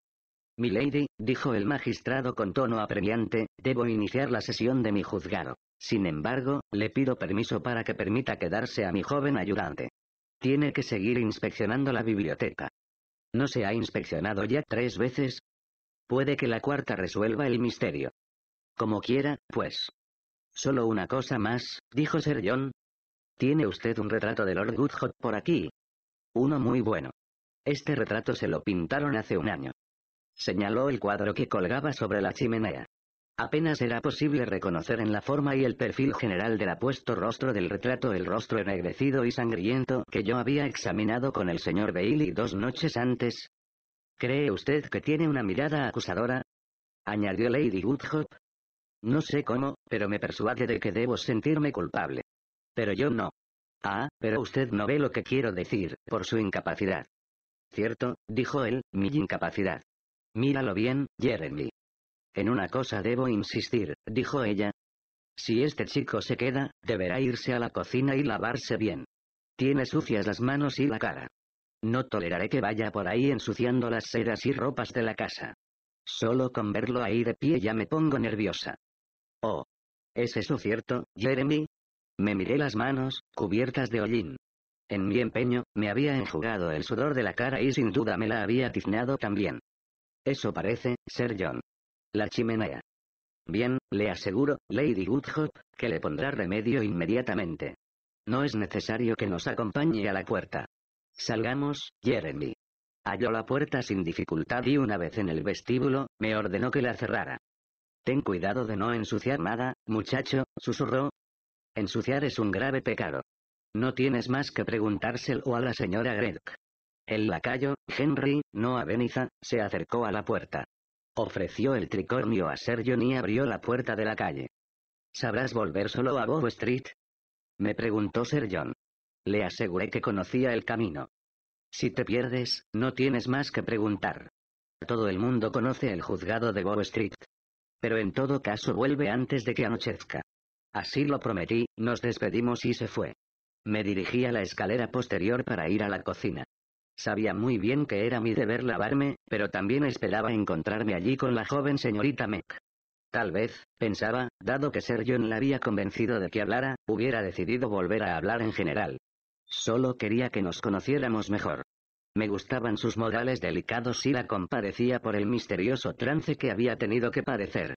Milady, dijo el magistrado con tono apremiante, debo iniciar la sesión de mi juzgado. Sin embargo, le pido permiso para que permita quedarse a mi joven ayudante. Tiene que seguir inspeccionando la biblioteca. ¿No se ha inspeccionado ya tres veces? Puede que la cuarta resuelva el misterio. Como quiera, pues. Solo una cosa más, dijo Sir John. Tiene usted un retrato de Lord Goodhot por aquí. Uno muy bueno. Este retrato se lo pintaron hace un año señaló el cuadro que colgaba sobre la chimenea. Apenas era posible reconocer en la forma y el perfil general del apuesto rostro del retrato el rostro ennegrecido y sangriento que yo había examinado con el señor Bailey dos noches antes. ¿Cree usted que tiene una mirada acusadora? añadió Lady Woodhop. No sé cómo, pero me persuade de que debo sentirme culpable. Pero yo no. Ah, pero usted no ve lo que quiero decir, por su incapacidad. Cierto, dijo él, mi incapacidad. Míralo bien, Jeremy. En una cosa debo insistir, dijo ella. Si este chico se queda, deberá irse a la cocina y lavarse bien. Tiene sucias las manos y la cara. No toleraré que vaya por ahí ensuciando las sedas y ropas de la casa. Solo con verlo ahí de pie ya me pongo nerviosa. Oh. ¿Es eso cierto, Jeremy? Me miré las manos, cubiertas de hollín. En mi empeño, me había enjugado el sudor de la cara y sin duda me la había tiznado también. Eso parece, ser John. La chimenea. Bien, le aseguro, Lady Woodhop, que le pondrá remedio inmediatamente. No es necesario que nos acompañe a la puerta. Salgamos, Jeremy. Halló la puerta sin dificultad y una vez en el vestíbulo, me ordenó que la cerrara. Ten cuidado de no ensuciar nada, muchacho, susurró. Ensuciar es un grave pecado. No tienes más que preguntárselo a la señora Gregg. El lacayo, Henry, no Beniza, se acercó a la puerta. Ofreció el tricornio a Sir John y abrió la puerta de la calle. ¿Sabrás volver solo a Bow Street? Me preguntó Sir John. Le aseguré que conocía el camino. Si te pierdes, no tienes más que preguntar. Todo el mundo conoce el juzgado de Bow Street. Pero en todo caso vuelve antes de que anochezca. Así lo prometí, nos despedimos y se fue. Me dirigí a la escalera posterior para ir a la cocina. Sabía muy bien que era mi deber lavarme, pero también esperaba encontrarme allí con la joven señorita Meg. Tal vez, pensaba, dado que Ser John la había convencido de que hablara, hubiera decidido volver a hablar en general. Solo quería que nos conociéramos mejor. Me gustaban sus modales delicados y la compadecía por el misterioso trance que había tenido que padecer.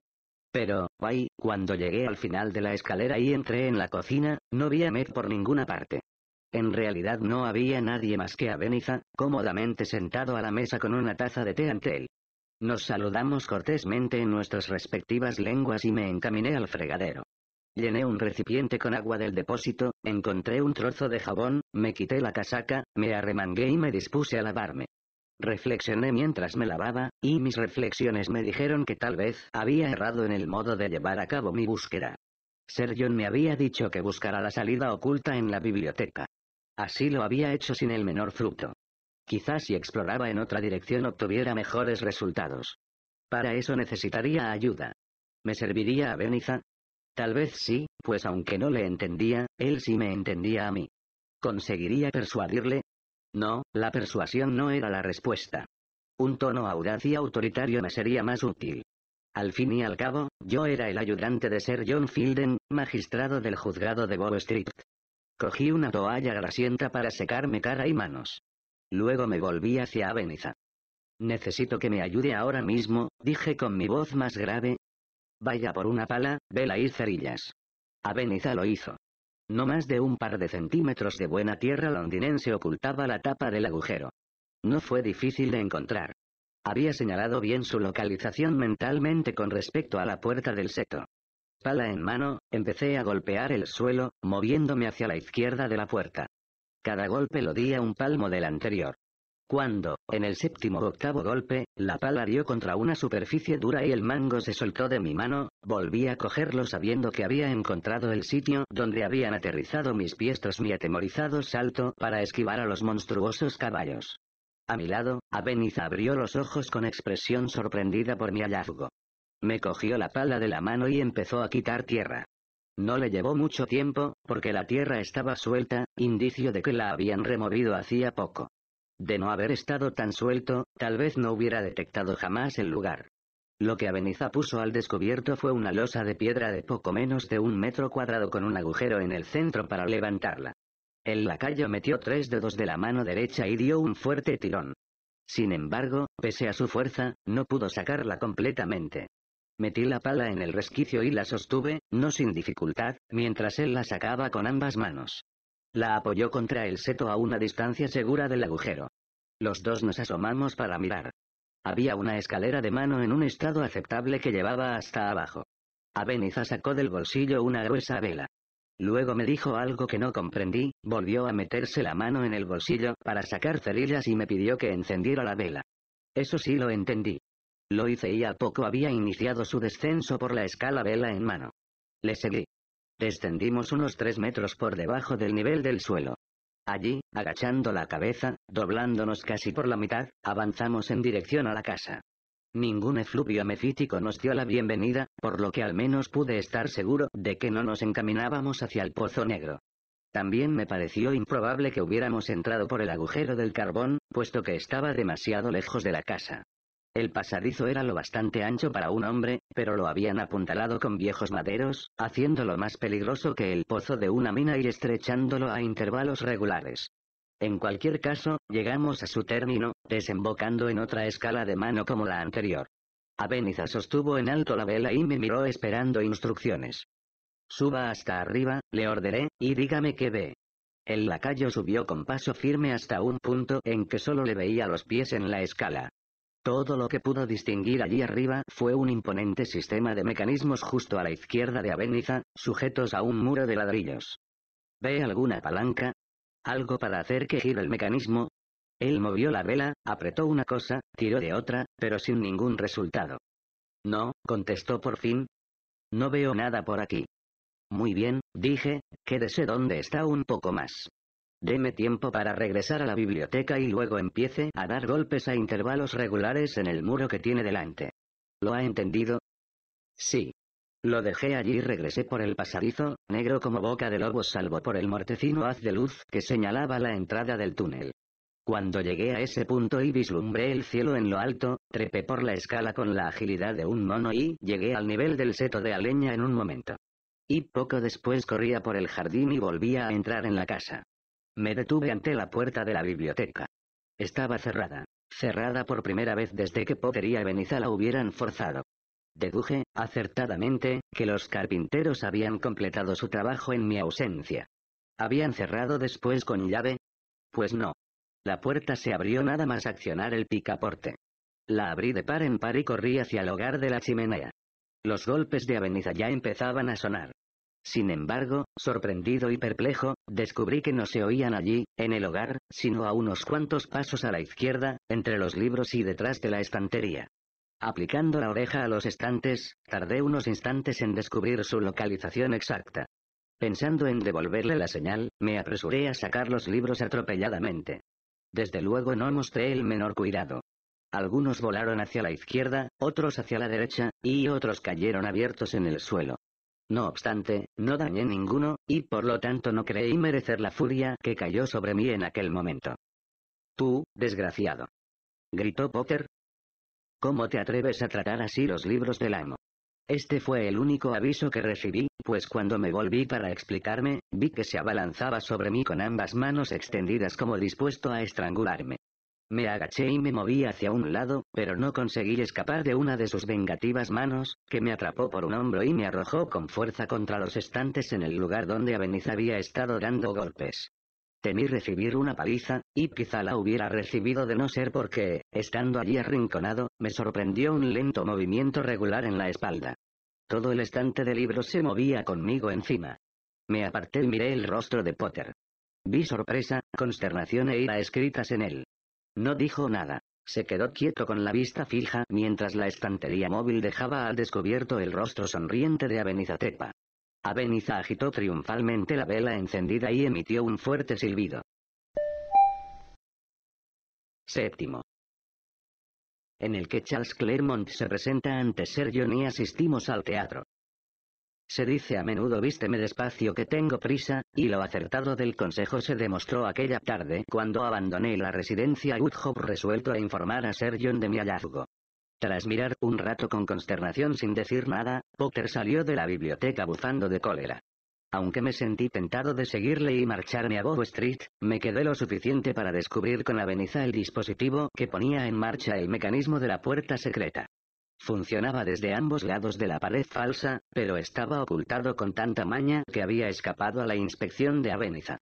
Pero, ay, cuando llegué al final de la escalera y entré en la cocina, no vi a Meg por ninguna parte. En realidad no había nadie más que Abeniza, cómodamente sentado a la mesa con una taza de té ante él. Nos saludamos cortésmente en nuestras respectivas lenguas y me encaminé al fregadero. Llené un recipiente con agua del depósito, encontré un trozo de jabón, me quité la casaca, me arremangué y me dispuse a lavarme. Reflexioné mientras me lavaba, y mis reflexiones me dijeron que tal vez había errado en el modo de llevar a cabo mi búsqueda. Sergio me había dicho que buscara la salida oculta en la biblioteca. Así lo había hecho sin el menor fruto. Quizás si exploraba en otra dirección obtuviera mejores resultados. Para eso necesitaría ayuda. ¿Me serviría a Beniza? Tal vez sí, pues aunque no le entendía, él sí me entendía a mí. ¿Conseguiría persuadirle? No, la persuasión no era la respuesta. Un tono audaz y autoritario me sería más útil. Al fin y al cabo, yo era el ayudante de Sir John Fielden, magistrado del juzgado de Bow Street. Cogí una toalla grasienta para secarme cara y manos. Luego me volví hacia Aveniza. Necesito que me ayude ahora mismo, dije con mi voz más grave. Vaya por una pala, vela y cerillas. Aveniza lo hizo. No más de un par de centímetros de buena tierra londinense ocultaba la tapa del agujero. No fue difícil de encontrar. Había señalado bien su localización mentalmente con respecto a la puerta del seto. Pala en mano, empecé a golpear el suelo, moviéndome hacia la izquierda de la puerta. Cada golpe lo di a un palmo del anterior. Cuando, en el séptimo o octavo golpe, la pala dio contra una superficie dura y el mango se soltó de mi mano, volví a cogerlo sabiendo que había encontrado el sitio donde habían aterrizado mis pies mi atemorizado salto para esquivar a los monstruosos caballos. A mi lado, Abeniza abrió los ojos con expresión sorprendida por mi hallazgo. Me cogió la pala de la mano y empezó a quitar tierra. No le llevó mucho tiempo, porque la tierra estaba suelta, indicio de que la habían removido hacía poco. De no haber estado tan suelto, tal vez no hubiera detectado jamás el lugar. Lo que Aveniza puso al descubierto fue una losa de piedra de poco menos de un metro cuadrado con un agujero en el centro para levantarla. El lacayo metió tres dedos de la mano derecha y dio un fuerte tirón. Sin embargo, pese a su fuerza, no pudo sacarla completamente. Metí la pala en el resquicio y la sostuve, no sin dificultad, mientras él la sacaba con ambas manos. La apoyó contra el seto a una distancia segura del agujero. Los dos nos asomamos para mirar. Había una escalera de mano en un estado aceptable que llevaba hasta abajo. Abeniza sacó del bolsillo una gruesa vela. Luego me dijo algo que no comprendí, volvió a meterse la mano en el bolsillo para sacar cerillas y me pidió que encendiera la vela. Eso sí lo entendí. Lo hice y a poco había iniciado su descenso por la escala vela en mano. Le seguí. Descendimos unos tres metros por debajo del nivel del suelo. Allí, agachando la cabeza, doblándonos casi por la mitad, avanzamos en dirección a la casa. Ningún efluvio mefítico nos dio la bienvenida, por lo que al menos pude estar seguro de que no nos encaminábamos hacia el pozo negro. También me pareció improbable que hubiéramos entrado por el agujero del carbón, puesto que estaba demasiado lejos de la casa. El pasadizo era lo bastante ancho para un hombre, pero lo habían apuntalado con viejos maderos, haciéndolo más peligroso que el pozo de una mina y estrechándolo a intervalos regulares. En cualquier caso, llegamos a su término, desembocando en otra escala de mano como la anterior. Abeniza sostuvo en alto la vela y me miró esperando instrucciones. Suba hasta arriba, le ordené, y dígame qué ve. El lacayo subió con paso firme hasta un punto en que solo le veía los pies en la escala. Todo lo que pudo distinguir allí arriba fue un imponente sistema de mecanismos justo a la izquierda de Aveniza, sujetos a un muro de ladrillos. ¿Ve alguna palanca? ¿Algo para hacer que gire el mecanismo? Él movió la vela, apretó una cosa, tiró de otra, pero sin ningún resultado. No, contestó por fin. No veo nada por aquí. Muy bien, dije, quédese donde está un poco más. Deme tiempo para regresar a la biblioteca y luego empiece a dar golpes a intervalos regulares en el muro que tiene delante. ¿Lo ha entendido? Sí. Lo dejé allí y regresé por el pasadizo, negro como boca de lobo salvo por el mortecino haz de luz que señalaba la entrada del túnel. Cuando llegué a ese punto y vislumbré el cielo en lo alto, trepé por la escala con la agilidad de un mono y llegué al nivel del seto de aleña en un momento. Y poco después corría por el jardín y volvía a entrar en la casa. Me detuve ante la puerta de la biblioteca. Estaba cerrada. Cerrada por primera vez desde que Potter y Aveniza la hubieran forzado. Deduje, acertadamente, que los carpinteros habían completado su trabajo en mi ausencia. ¿Habían cerrado después con llave? Pues no. La puerta se abrió nada más accionar el picaporte. La abrí de par en par y corrí hacia el hogar de la chimenea. Los golpes de Aveniza ya empezaban a sonar. Sin embargo, sorprendido y perplejo, descubrí que no se oían allí, en el hogar, sino a unos cuantos pasos a la izquierda, entre los libros y detrás de la estantería. Aplicando la oreja a los estantes, tardé unos instantes en descubrir su localización exacta. Pensando en devolverle la señal, me apresuré a sacar los libros atropelladamente. Desde luego no mostré el menor cuidado. Algunos volaron hacia la izquierda, otros hacia la derecha, y otros cayeron abiertos en el suelo. No obstante, no dañé ninguno, y por lo tanto no creí merecer la furia que cayó sobre mí en aquel momento. Tú, desgraciado. Gritó Potter. ¿Cómo te atreves a tratar así los libros del amo? Este fue el único aviso que recibí, pues cuando me volví para explicarme, vi que se abalanzaba sobre mí con ambas manos extendidas como dispuesto a estrangularme. Me agaché y me moví hacia un lado, pero no conseguí escapar de una de sus vengativas manos, que me atrapó por un hombro y me arrojó con fuerza contra los estantes en el lugar donde Aveniz había estado dando golpes. Temí recibir una paliza, y quizá la hubiera recibido de no ser porque, estando allí arrinconado, me sorprendió un lento movimiento regular en la espalda. Todo el estante de libros se movía conmigo encima. Me aparté y miré el rostro de Potter. Vi sorpresa, consternación e ira escritas en él. No dijo nada. Se quedó quieto con la vista fija mientras la estantería móvil dejaba al descubierto el rostro sonriente de Aveniza Tepa. Aveniza agitó triunfalmente la vela encendida y emitió un fuerte silbido. Séptimo. En el que Charles Clermont se presenta ante Sergio y asistimos al teatro. Se dice a menudo vísteme despacio que tengo prisa, y lo acertado del consejo se demostró aquella tarde cuando abandoné la residencia Woodhope resuelto a informar a Sir John de mi hallazgo. Tras mirar un rato con consternación sin decir nada, Potter salió de la biblioteca bufando de cólera. Aunque me sentí tentado de seguirle y marcharme a Bow Street, me quedé lo suficiente para descubrir con la veniza el dispositivo que ponía en marcha el mecanismo de la puerta secreta. Funcionaba desde ambos lados de la pared falsa, pero estaba ocultado con tanta maña que había escapado a la inspección de Aveniza.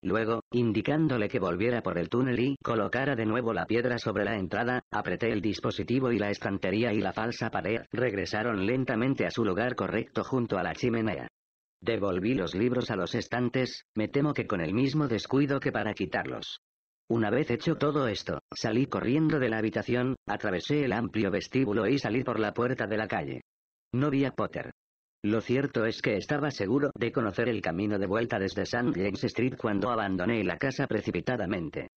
Luego, indicándole que volviera por el túnel y colocara de nuevo la piedra sobre la entrada, apreté el dispositivo y la estantería y la falsa pared regresaron lentamente a su lugar correcto junto a la chimenea. Devolví los libros a los estantes, me temo que con el mismo descuido que para quitarlos. Una vez hecho todo esto, salí corriendo de la habitación, atravesé el amplio vestíbulo y salí por la puerta de la calle. No vi a Potter. Lo cierto es que estaba seguro de conocer el camino de vuelta desde St. James Street cuando abandoné la casa precipitadamente.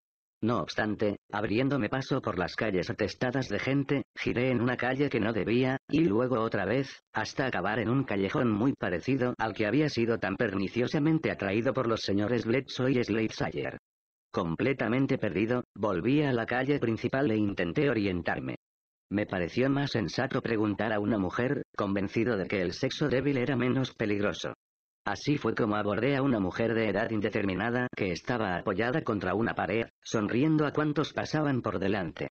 No obstante, abriéndome paso por las calles atestadas de gente, giré en una calle que no debía, y luego otra vez, hasta acabar en un callejón muy parecido al que había sido tan perniciosamente atraído por los señores Bledsoe y Slade Completamente perdido, volví a la calle principal e intenté orientarme. Me pareció más sensato preguntar a una mujer, convencido de que el sexo débil era menos peligroso. Así fue como abordé a una mujer de edad indeterminada que estaba apoyada contra una pared, sonriendo a cuantos pasaban por delante.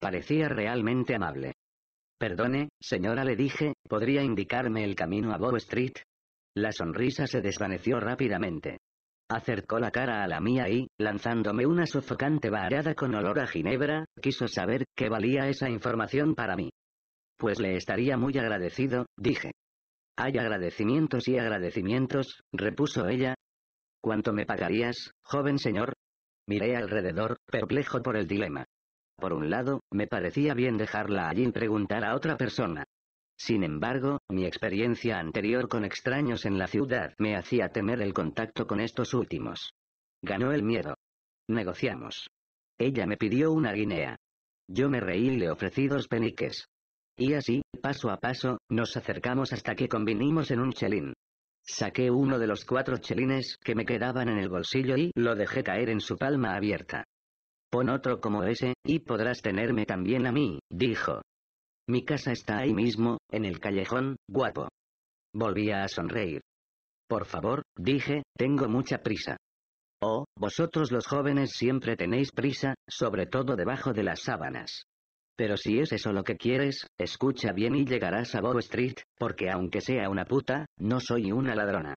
Parecía realmente amable. Perdone, señora, le dije, ¿podría indicarme el camino a Bow Street? La sonrisa se desvaneció rápidamente. Acercó la cara a la mía y, lanzándome una sofocante varada con olor a ginebra, quiso saber qué valía esa información para mí. Pues le estaría muy agradecido, dije. Hay agradecimientos y agradecimientos, repuso ella. ¿Cuánto me pagarías, joven señor? Miré alrededor, perplejo por el dilema. Por un lado, me parecía bien dejarla allí y preguntar a otra persona. Sin embargo, mi experiencia anterior con extraños en la ciudad me hacía temer el contacto con estos últimos. Ganó el miedo. Negociamos. Ella me pidió una guinea. Yo me reí y le ofrecí dos peniques. Y así, paso a paso, nos acercamos hasta que convinimos en un chelín. Saqué uno de los cuatro chelines que me quedaban en el bolsillo y lo dejé caer en su palma abierta. Pon otro como ese, y podrás tenerme también a mí, dijo. Mi casa está ahí mismo, en el callejón, guapo. Volvía a sonreír. Por favor, dije, tengo mucha prisa. Oh, vosotros los jóvenes siempre tenéis prisa, sobre todo debajo de las sábanas. Pero si es eso lo que quieres, escucha bien y llegarás a Bow Street, porque aunque sea una puta, no soy una ladrona.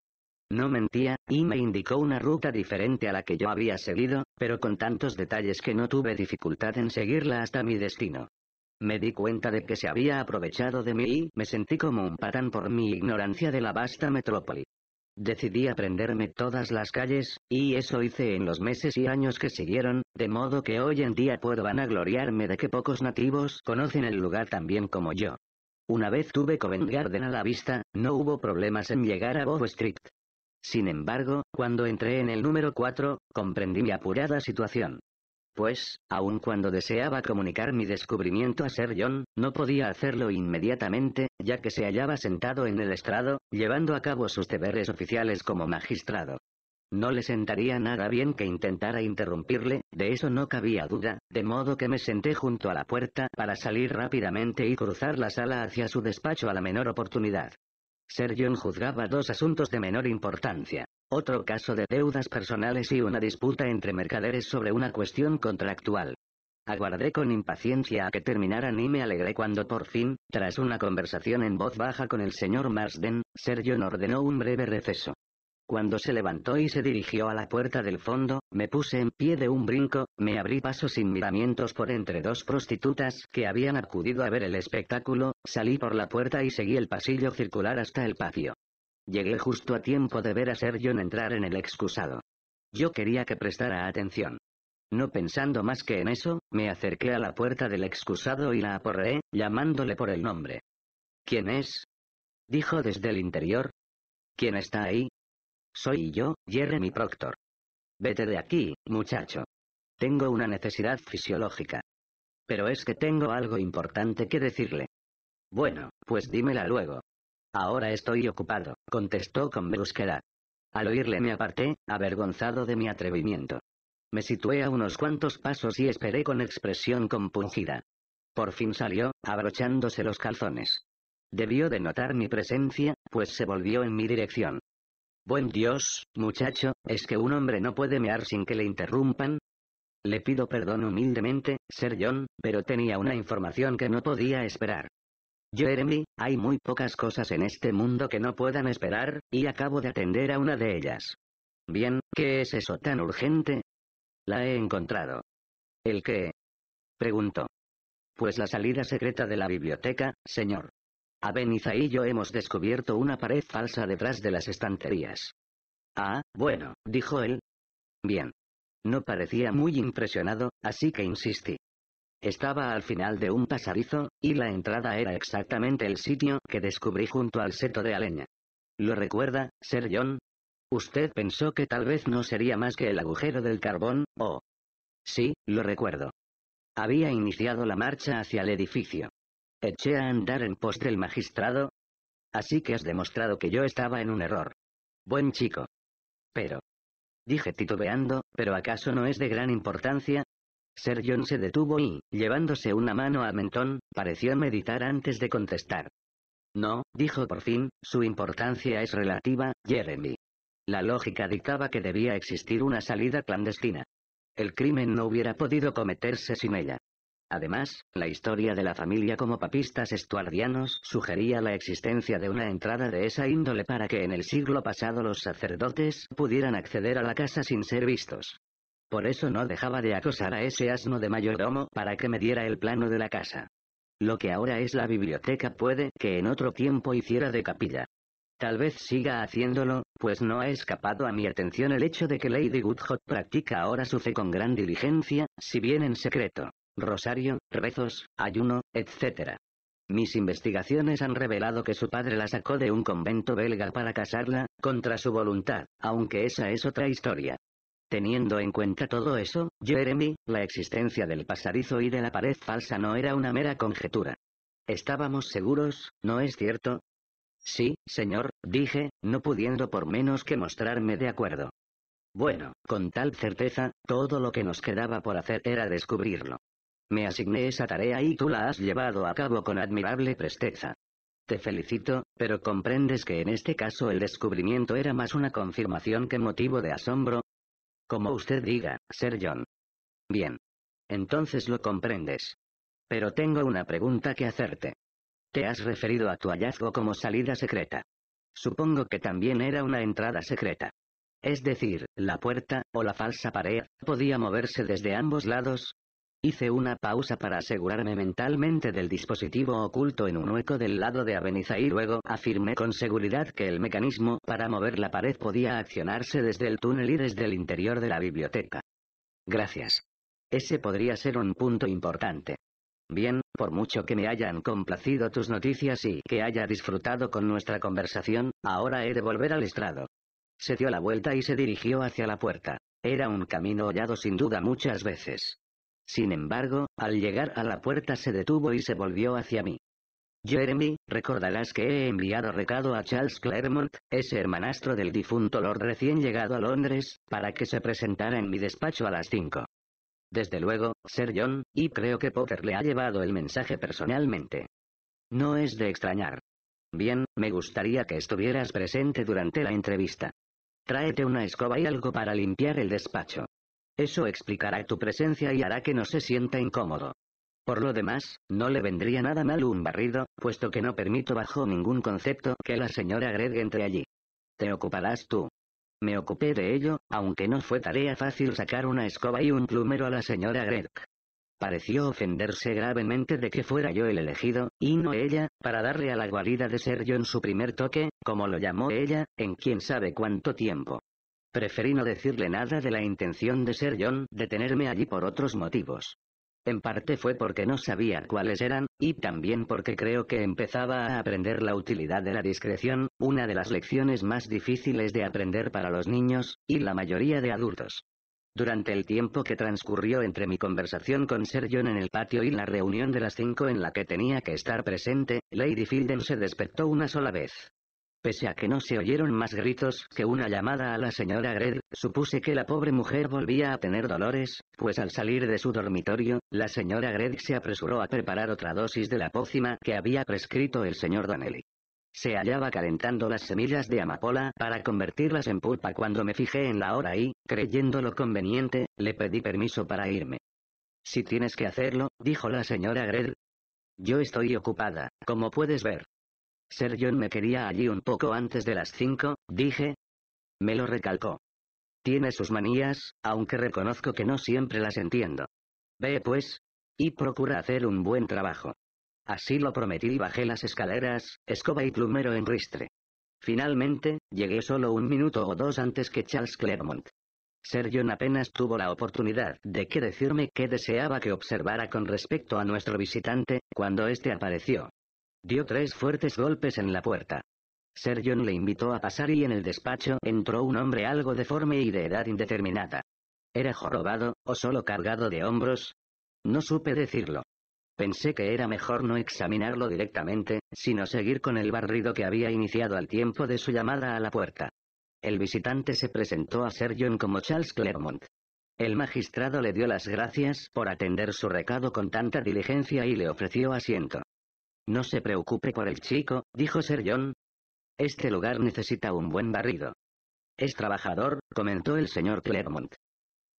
No mentía, y me indicó una ruta diferente a la que yo había seguido, pero con tantos detalles que no tuve dificultad en seguirla hasta mi destino. Me di cuenta de que se había aprovechado de mí y me sentí como un patán por mi ignorancia de la vasta metrópoli. Decidí aprenderme todas las calles, y eso hice en los meses y años que siguieron, de modo que hoy en día puedo vanagloriarme de que pocos nativos conocen el lugar tan bien como yo. Una vez tuve Covent Garden a la vista, no hubo problemas en llegar a Bow Street. Sin embargo, cuando entré en el número 4, comprendí mi apurada situación. Pues, aun cuando deseaba comunicar mi descubrimiento a Sir John, no podía hacerlo inmediatamente, ya que se hallaba sentado en el estrado, llevando a cabo sus deberes oficiales como magistrado. No le sentaría nada bien que intentara interrumpirle, de eso no cabía duda, de modo que me senté junto a la puerta para salir rápidamente y cruzar la sala hacia su despacho a la menor oportunidad. Sir John juzgaba dos asuntos de menor importancia otro caso de deudas personales y una disputa entre mercaderes sobre una cuestión contractual. Aguardé con impaciencia a que terminaran y me alegré cuando por fin, tras una conversación en voz baja con el señor Marsden, Sergio ordenó un breve receso. Cuando se levantó y se dirigió a la puerta del fondo, me puse en pie de un brinco, me abrí paso sin miramientos por entre dos prostitutas que habían acudido a ver el espectáculo, salí por la puerta y seguí el pasillo circular hasta el patio. Llegué justo a tiempo de ver a Ser entrar en el excusado. Yo quería que prestara atención. No pensando más que en eso, me acerqué a la puerta del excusado y la aporreé, llamándole por el nombre. ¿Quién es? Dijo desde el interior. ¿Quién está ahí? Soy yo, Jeremy Proctor. Vete de aquí, muchacho. Tengo una necesidad fisiológica. Pero es que tengo algo importante que decirle. Bueno, pues dímela luego, Ahora estoy ocupado, contestó con brusquedad. Al oírle me aparté, avergonzado de mi atrevimiento. Me situé a unos cuantos pasos y esperé con expresión compungida. Por fin salió, abrochándose los calzones. Debió de notar mi presencia, pues se volvió en mi dirección. Buen Dios, muchacho, ¿es que un hombre no puede mear sin que le interrumpan? Le pido perdón humildemente, Ser John, pero tenía una información que no podía esperar. Jeremy, hay muy pocas cosas en este mundo que no puedan esperar, y acabo de atender a una de ellas. Bien, ¿qué es eso tan urgente? La he encontrado. ¿El qué? Preguntó. Pues la salida secreta de la biblioteca, señor. Beniza y yo hemos descubierto una pared falsa detrás de las estanterías. Ah, bueno, dijo él. Bien. No parecía muy impresionado, así que insistí. Estaba al final de un pasadizo, y la entrada era exactamente el sitio que descubrí junto al seto de Aleña. ¿Lo recuerda, Sir John? Usted pensó que tal vez no sería más que el agujero del carbón, o... Sí, lo recuerdo. Había iniciado la marcha hacia el edificio. Eché a andar en postre el magistrado. Así que has demostrado que yo estaba en un error. Buen chico. Pero. Dije titubeando, pero acaso no es de gran importancia, Sergio John se detuvo y, llevándose una mano a mentón, pareció meditar antes de contestar. No, dijo por fin, su importancia es relativa, Jeremy. La lógica dictaba que debía existir una salida clandestina. El crimen no hubiera podido cometerse sin ella. Además, la historia de la familia como papistas estuardianos sugería la existencia de una entrada de esa índole para que en el siglo pasado los sacerdotes pudieran acceder a la casa sin ser vistos. Por eso no dejaba de acosar a ese asno de mayordomo para que me diera el plano de la casa. Lo que ahora es la biblioteca puede que en otro tiempo hiciera de capilla. Tal vez siga haciéndolo, pues no ha escapado a mi atención el hecho de que Lady Goodhot practica ahora su fe con gran diligencia, si bien en secreto. Rosario, rezos, ayuno, etc. Mis investigaciones han revelado que su padre la sacó de un convento belga para casarla, contra su voluntad, aunque esa es otra historia. Teniendo en cuenta todo eso, Jeremy, la existencia del pasadizo y de la pared falsa no era una mera conjetura. Estábamos seguros, ¿no es cierto? Sí, señor, dije, no pudiendo por menos que mostrarme de acuerdo. Bueno, con tal certeza, todo lo que nos quedaba por hacer era descubrirlo. Me asigné esa tarea y tú la has llevado a cabo con admirable presteza. Te felicito, pero comprendes que en este caso el descubrimiento era más una confirmación que motivo de asombro, como usted diga, Sir John. Bien. Entonces lo comprendes. Pero tengo una pregunta que hacerte. Te has referido a tu hallazgo como salida secreta. Supongo que también era una entrada secreta. Es decir, la puerta, o la falsa pared, podía moverse desde ambos lados, Hice una pausa para asegurarme mentalmente del dispositivo oculto en un hueco del lado de Aveniza y luego afirmé con seguridad que el mecanismo para mover la pared podía accionarse desde el túnel y desde el interior de la biblioteca. Gracias. Ese podría ser un punto importante. Bien, por mucho que me hayan complacido tus noticias y que haya disfrutado con nuestra conversación, ahora he de volver al estrado. Se dio la vuelta y se dirigió hacia la puerta. Era un camino hollado sin duda muchas veces. Sin embargo, al llegar a la puerta se detuvo y se volvió hacia mí. Jeremy, recordarás que he enviado recado a Charles Claremont, ese hermanastro del difunto Lord recién llegado a Londres, para que se presentara en mi despacho a las 5. Desde luego, Sir John, y creo que Potter le ha llevado el mensaje personalmente. No es de extrañar. Bien, me gustaría que estuvieras presente durante la entrevista. Tráete una escoba y algo para limpiar el despacho. Eso explicará tu presencia y hará que no se sienta incómodo. Por lo demás, no le vendría nada mal un barrido, puesto que no permito bajo ningún concepto que la señora Greg entre allí. Te ocuparás tú. Me ocupé de ello, aunque no fue tarea fácil sacar una escoba y un plumero a la señora Greg. Pareció ofenderse gravemente de que fuera yo el elegido, y no ella, para darle a la guarida de ser yo en su primer toque, como lo llamó ella, en quién sabe cuánto tiempo. Preferí no decirle nada de la intención de ser John, de tenerme allí por otros motivos. En parte fue porque no sabía cuáles eran, y también porque creo que empezaba a aprender la utilidad de la discreción, una de las lecciones más difíciles de aprender para los niños, y la mayoría de adultos. Durante el tiempo que transcurrió entre mi conversación con ser John en el patio y la reunión de las cinco en la que tenía que estar presente, Lady Filden se despertó una sola vez. Pese a que no se oyeron más gritos que una llamada a la señora Gred, supuse que la pobre mujer volvía a tener dolores, pues al salir de su dormitorio, la señora Gred se apresuró a preparar otra dosis de la pócima que había prescrito el señor Donnelly. Se hallaba calentando las semillas de amapola para convertirlas en pulpa cuando me fijé en la hora y, creyéndolo conveniente, le pedí permiso para irme. Si tienes que hacerlo, dijo la señora Gred, Yo estoy ocupada, como puedes ver sergio me quería allí un poco antes de las cinco, dije. Me lo recalcó. Tiene sus manías, aunque reconozco que no siempre las entiendo. Ve pues. Y procura hacer un buen trabajo. Así lo prometí y bajé las escaleras, escoba y plumero en ristre. Finalmente, llegué solo un minuto o dos antes que Charles Clermont. sergio apenas tuvo la oportunidad de que decirme qué deseaba que observara con respecto a nuestro visitante, cuando éste apareció, Dio tres fuertes golpes en la puerta. Sergion le invitó a pasar y en el despacho entró un hombre algo deforme y de edad indeterminada. ¿Era jorobado, o solo cargado de hombros? No supe decirlo. Pensé que era mejor no examinarlo directamente, sino seguir con el barrido que había iniciado al tiempo de su llamada a la puerta. El visitante se presentó a Sergion como Charles Clermont. El magistrado le dio las gracias por atender su recado con tanta diligencia y le ofreció asiento. No se preocupe por el chico, dijo Sir John. Este lugar necesita un buen barrido. Es trabajador, comentó el señor Clermont.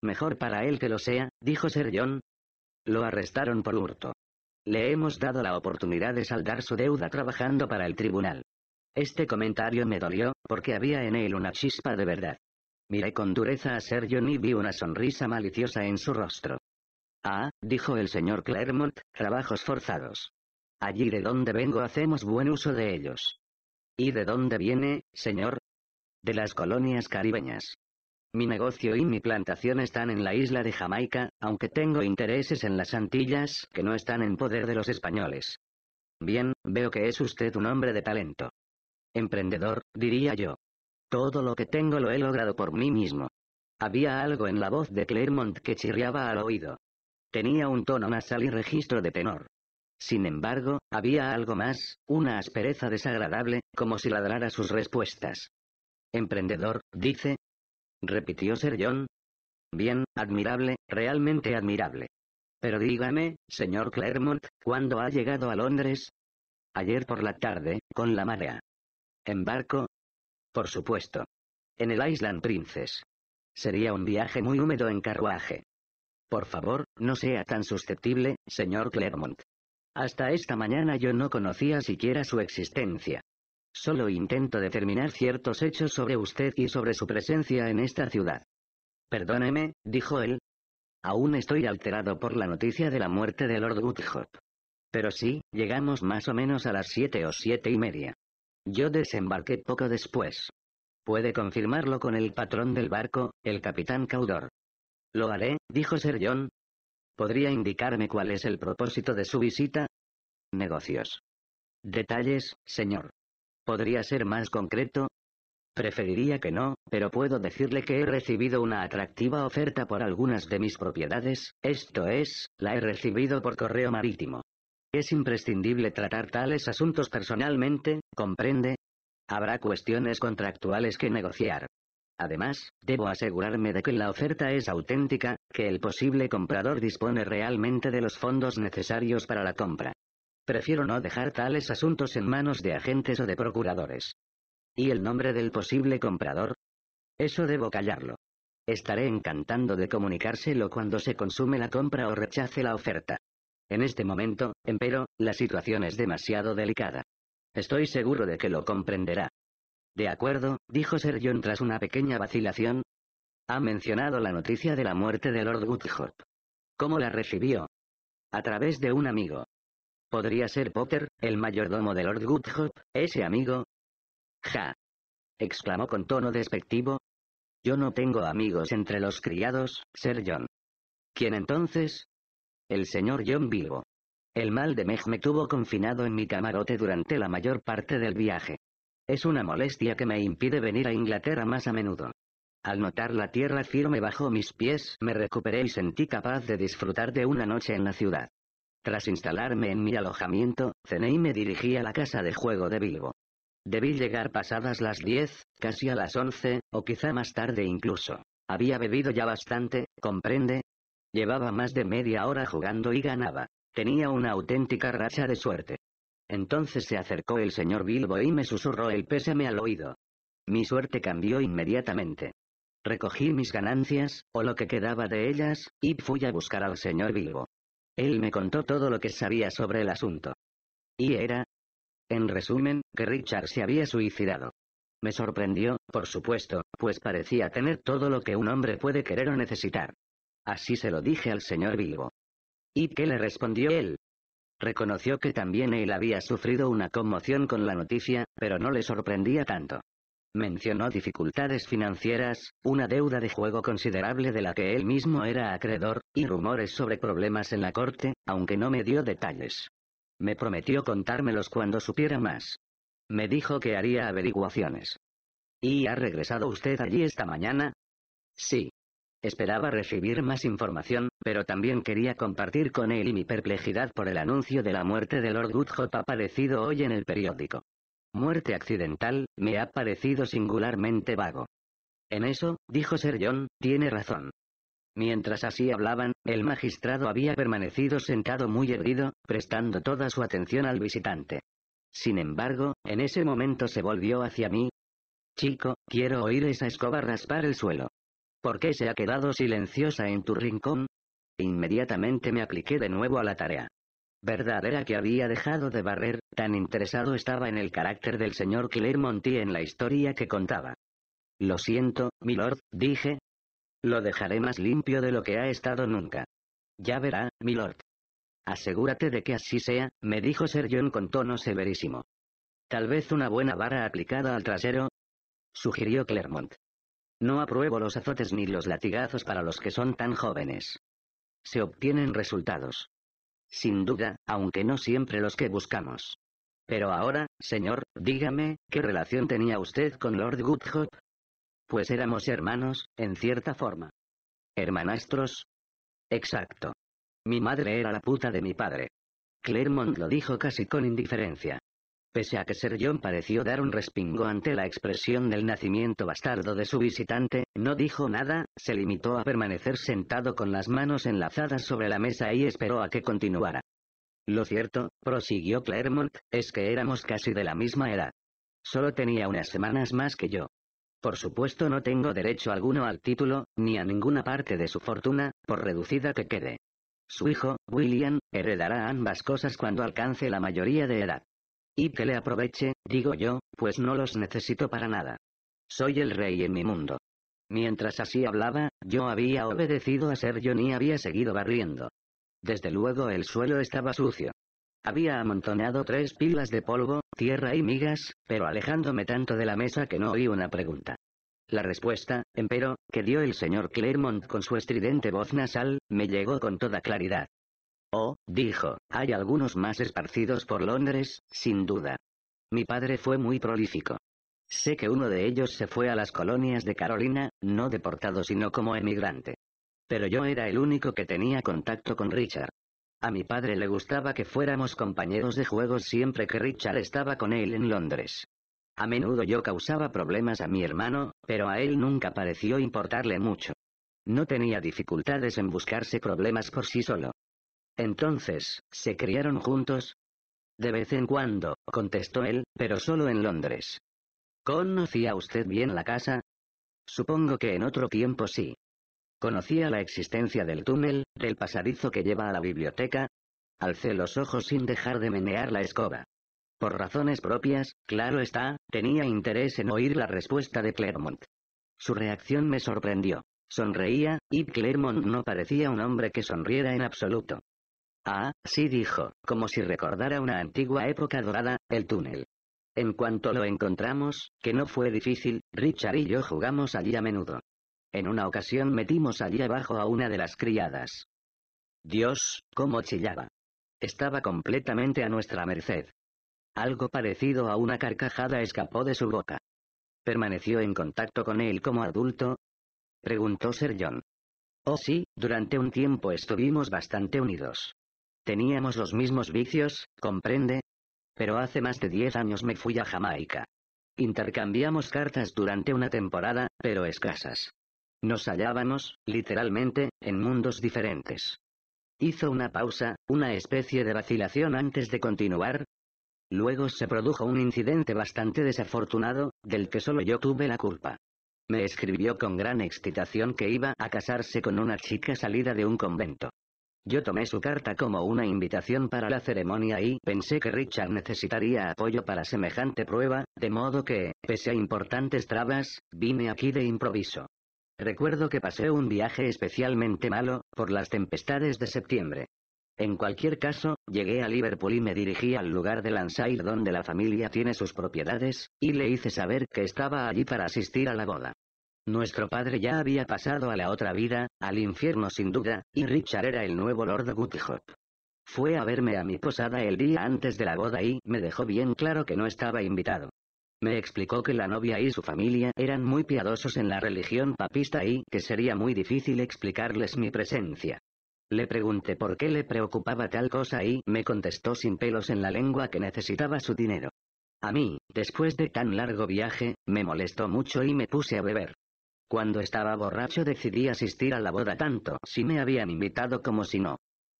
Mejor para él que lo sea, dijo Sir John. Lo arrestaron por hurto. Le hemos dado la oportunidad de saldar su deuda trabajando para el tribunal. Este comentario me dolió, porque había en él una chispa de verdad. Miré con dureza a Sir John y vi una sonrisa maliciosa en su rostro. Ah, dijo el señor Clermont, trabajos forzados. Allí de donde vengo hacemos buen uso de ellos. ¿Y de dónde viene, señor? De las colonias caribeñas. Mi negocio y mi plantación están en la isla de Jamaica, aunque tengo intereses en las Antillas que no están en poder de los españoles. Bien, veo que es usted un hombre de talento. Emprendedor, diría yo. Todo lo que tengo lo he logrado por mí mismo. Había algo en la voz de Clermont que chirriaba al oído. Tenía un tono nasal y registro de tenor. Sin embargo, había algo más, una aspereza desagradable, como si ladrara sus respuestas. Emprendedor, dice. Repitió Sir John. Bien, admirable, realmente admirable. Pero dígame, señor Clermont, ¿cuándo ha llegado a Londres? Ayer por la tarde, con la marea. ¿En barco? Por supuesto. En el Island Princess. Sería un viaje muy húmedo en carruaje. Por favor, no sea tan susceptible, señor Clermont. Hasta esta mañana yo no conocía siquiera su existencia. Solo intento determinar ciertos hechos sobre usted y sobre su presencia en esta ciudad. Perdóneme, dijo él. Aún estoy alterado por la noticia de la muerte de Lord Woodhop. Pero sí, llegamos más o menos a las siete o siete y media. Yo desembarqué poco después. Puede confirmarlo con el patrón del barco, el capitán Caudor. Lo haré, dijo Sir John, ¿Podría indicarme cuál es el propósito de su visita? Negocios. Detalles, señor. ¿Podría ser más concreto? Preferiría que no, pero puedo decirle que he recibido una atractiva oferta por algunas de mis propiedades, esto es, la he recibido por correo marítimo. Es imprescindible tratar tales asuntos personalmente, ¿comprende? Habrá cuestiones contractuales que negociar. Además, debo asegurarme de que la oferta es auténtica, que el posible comprador dispone realmente de los fondos necesarios para la compra. Prefiero no dejar tales asuntos en manos de agentes o de procuradores. ¿Y el nombre del posible comprador? Eso debo callarlo. Estaré encantando de comunicárselo cuando se consume la compra o rechace la oferta. En este momento, empero, la situación es demasiado delicada. Estoy seguro de que lo comprenderá. De acuerdo, dijo Sir John tras una pequeña vacilación. Ha mencionado la noticia de la muerte de Lord Goodhop. ¿Cómo la recibió? A través de un amigo. ¿Podría ser Potter, el mayordomo de Lord Goodhop, ese amigo? Ja. exclamó con tono despectivo. Yo no tengo amigos entre los criados, Sir John. ¿Quién entonces? El señor John Bilbo. El mal de Meg me tuvo confinado en mi camarote durante la mayor parte del viaje. Es una molestia que me impide venir a Inglaterra más a menudo. Al notar la tierra firme bajo mis pies me recuperé y sentí capaz de disfrutar de una noche en la ciudad. Tras instalarme en mi alojamiento, cené y me dirigí a la casa de juego de Bilbo. Debí llegar pasadas las 10, casi a las 11, o quizá más tarde incluso. Había bebido ya bastante, comprende. Llevaba más de media hora jugando y ganaba. Tenía una auténtica racha de suerte. Entonces se acercó el señor Bilbo y me susurró el pésame al oído. Mi suerte cambió inmediatamente. Recogí mis ganancias, o lo que quedaba de ellas, y fui a buscar al señor Bilbo. Él me contó todo lo que sabía sobre el asunto. Y era, en resumen, que Richard se había suicidado. Me sorprendió, por supuesto, pues parecía tener todo lo que un hombre puede querer o necesitar. Así se lo dije al señor Bilbo. ¿Y qué le respondió él? Reconoció que también él había sufrido una conmoción con la noticia, pero no le sorprendía tanto. Mencionó dificultades financieras, una deuda de juego considerable de la que él mismo era acreedor, y rumores sobre problemas en la corte, aunque no me dio detalles. Me prometió contármelos cuando supiera más. Me dijo que haría averiguaciones. ¿Y ha regresado usted allí esta mañana? Sí. Esperaba recibir más información, pero también quería compartir con él mi perplejidad por el anuncio de la muerte de Lord Woodhop aparecido hoy en el periódico. Muerte accidental, me ha parecido singularmente vago. En eso, dijo Sir John, tiene razón. Mientras así hablaban, el magistrado había permanecido sentado muy erguido, prestando toda su atención al visitante. Sin embargo, en ese momento se volvió hacia mí. Chico, quiero oír esa escoba raspar el suelo. ¿Por qué se ha quedado silenciosa en tu rincón? Inmediatamente me apliqué de nuevo a la tarea. Verdad era que había dejado de barrer, tan interesado estaba en el carácter del señor Clermont y en la historia que contaba. Lo siento, milord, dije. Lo dejaré más limpio de lo que ha estado nunca. Ya verá, milord. Asegúrate de que así sea, me dijo Sir John con tono severísimo. Tal vez una buena vara aplicada al trasero. Sugirió Clermont. No apruebo los azotes ni los latigazos para los que son tan jóvenes. Se obtienen resultados. Sin duda, aunque no siempre los que buscamos. Pero ahora, señor, dígame, ¿qué relación tenía usted con Lord Goodhope? Pues éramos hermanos, en cierta forma. ¿Hermanastros? Exacto. Mi madre era la puta de mi padre. Clermont lo dijo casi con indiferencia. Pese a que Sir John pareció dar un respingo ante la expresión del nacimiento bastardo de su visitante, no dijo nada, se limitó a permanecer sentado con las manos enlazadas sobre la mesa y esperó a que continuara. Lo cierto, prosiguió Claremont, es que éramos casi de la misma edad. Solo tenía unas semanas más que yo. Por supuesto no tengo derecho alguno al título, ni a ninguna parte de su fortuna, por reducida que quede. Su hijo, William, heredará ambas cosas cuando alcance la mayoría de edad. Y que le aproveche, digo yo, pues no los necesito para nada. Soy el rey en mi mundo. Mientras así hablaba, yo había obedecido a Sergio y había seguido barriendo. Desde luego el suelo estaba sucio. Había amontonado tres pilas de polvo, tierra y migas, pero alejándome tanto de la mesa que no oí una pregunta. La respuesta, empero, que dio el señor Clermont con su estridente voz nasal, me llegó con toda claridad. Oh, dijo, hay algunos más esparcidos por Londres, sin duda. Mi padre fue muy prolífico. Sé que uno de ellos se fue a las colonias de Carolina, no deportado sino como emigrante. Pero yo era el único que tenía contacto con Richard. A mi padre le gustaba que fuéramos compañeros de juegos siempre que Richard estaba con él en Londres. A menudo yo causaba problemas a mi hermano, pero a él nunca pareció importarle mucho. No tenía dificultades en buscarse problemas por sí solo. Entonces, ¿se criaron juntos? De vez en cuando, contestó él, pero solo en Londres. ¿Conocía usted bien la casa? Supongo que en otro tiempo sí. ¿Conocía la existencia del túnel, del pasadizo que lleva a la biblioteca? Alcé los ojos sin dejar de menear la escoba. Por razones propias, claro está, tenía interés en oír la respuesta de Clermont. Su reacción me sorprendió. Sonreía, y Clermont no parecía un hombre que sonriera en absoluto. Ah, sí dijo, como si recordara una antigua época dorada, el túnel. En cuanto lo encontramos, que no fue difícil, Richard y yo jugamos allí a menudo. En una ocasión metimos allí abajo a una de las criadas. Dios, cómo chillaba. Estaba completamente a nuestra merced. Algo parecido a una carcajada escapó de su boca. ¿Permaneció en contacto con él como adulto? Preguntó Sir John. Oh sí, durante un tiempo estuvimos bastante unidos. Teníamos los mismos vicios, comprende. Pero hace más de diez años me fui a Jamaica. Intercambiamos cartas durante una temporada, pero escasas. Nos hallábamos, literalmente, en mundos diferentes. Hizo una pausa, una especie de vacilación antes de continuar. Luego se produjo un incidente bastante desafortunado, del que solo yo tuve la culpa. Me escribió con gran excitación que iba a casarse con una chica salida de un convento. Yo tomé su carta como una invitación para la ceremonia y pensé que Richard necesitaría apoyo para semejante prueba, de modo que, pese a importantes trabas, vine aquí de improviso. Recuerdo que pasé un viaje especialmente malo, por las tempestades de septiembre. En cualquier caso, llegué a Liverpool y me dirigí al lugar de Lansire donde la familia tiene sus propiedades, y le hice saber que estaba allí para asistir a la boda. Nuestro padre ya había pasado a la otra vida, al infierno sin duda, y Richard era el nuevo Lord Goodhop. Fue a verme a mi posada el día antes de la boda y me dejó bien claro que no estaba invitado. Me explicó que la novia y su familia eran muy piadosos en la religión papista y que sería muy difícil explicarles mi presencia. Le pregunté por qué le preocupaba tal cosa y me contestó sin pelos en la lengua que necesitaba su dinero. A mí, después de tan largo viaje, me molestó mucho y me puse a beber. Cuando estaba borracho decidí asistir a la boda tanto si me habían invitado como si no.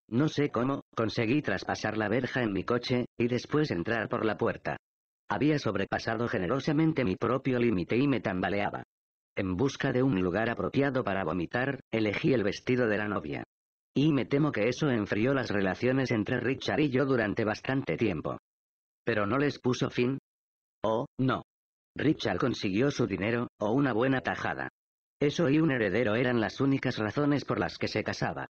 No sé cómo, conseguí traspasar la verja en mi coche, y después entrar por la puerta. Había sobrepasado generosamente mi propio límite y me tambaleaba. En busca de un lugar apropiado para vomitar, elegí el vestido de la novia. Y me temo que eso enfrió las relaciones entre Richard y yo durante bastante tiempo. Pero no les puso fin. Oh, no. Richard consiguió su dinero, o una buena tajada. Eso y un heredero eran las únicas razones por las que se casaba.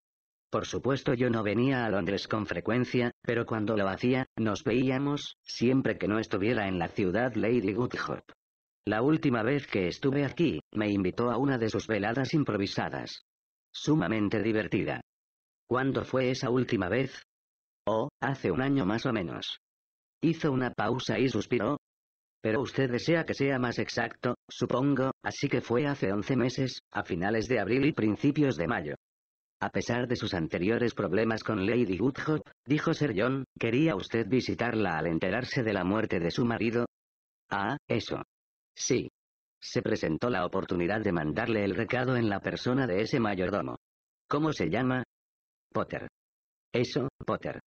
Por supuesto yo no venía a Londres con frecuencia, pero cuando lo hacía, nos veíamos, siempre que no estuviera en la ciudad Lady Goodhope. La última vez que estuve aquí, me invitó a una de sus veladas improvisadas. Sumamente divertida. ¿Cuándo fue esa última vez? Oh, hace un año más o menos. Hizo una pausa y suspiró, pero usted desea que sea más exacto, supongo, así que fue hace 11 meses, a finales de abril y principios de mayo. A pesar de sus anteriores problemas con Lady Woodhouse, dijo Sir John, ¿quería usted visitarla al enterarse de la muerte de su marido? Ah, eso. Sí. Se presentó la oportunidad de mandarle el recado en la persona de ese mayordomo. ¿Cómo se llama? Potter. Eso, Potter.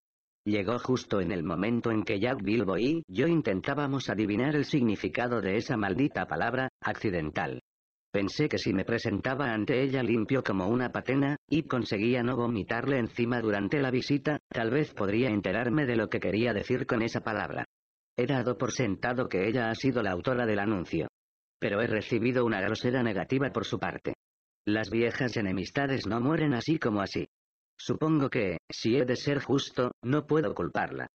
Llegó justo en el momento en que Jack Bilbo y yo intentábamos adivinar el significado de esa maldita palabra, accidental. Pensé que si me presentaba ante ella limpio como una patena, y conseguía no vomitarle encima durante la visita, tal vez podría enterarme de lo que quería decir con esa palabra. He dado por sentado que ella ha sido la autora del anuncio. Pero he recibido una grosera negativa por su parte. Las viejas enemistades no mueren así como así. Supongo que, si he de ser justo, no puedo culparla.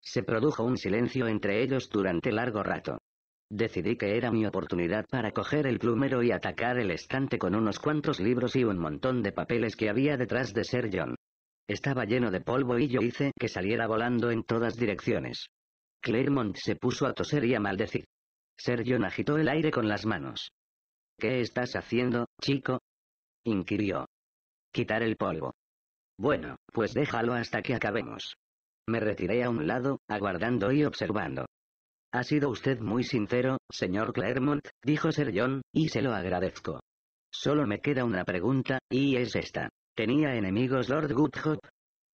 Se produjo un silencio entre ellos durante largo rato. Decidí que era mi oportunidad para coger el plumero y atacar el estante con unos cuantos libros y un montón de papeles que había detrás de Ser John. Estaba lleno de polvo y yo hice que saliera volando en todas direcciones. Claremont se puso a toser y a maldecir. Ser John agitó el aire con las manos. ¿Qué estás haciendo, chico? inquirió. Quitar el polvo. Bueno, pues déjalo hasta que acabemos. Me retiré a un lado, aguardando y observando. Ha sido usted muy sincero, señor Claremont, dijo Sir John, y se lo agradezco. Solo me queda una pregunta, y es esta. ¿Tenía enemigos Lord Goodhope?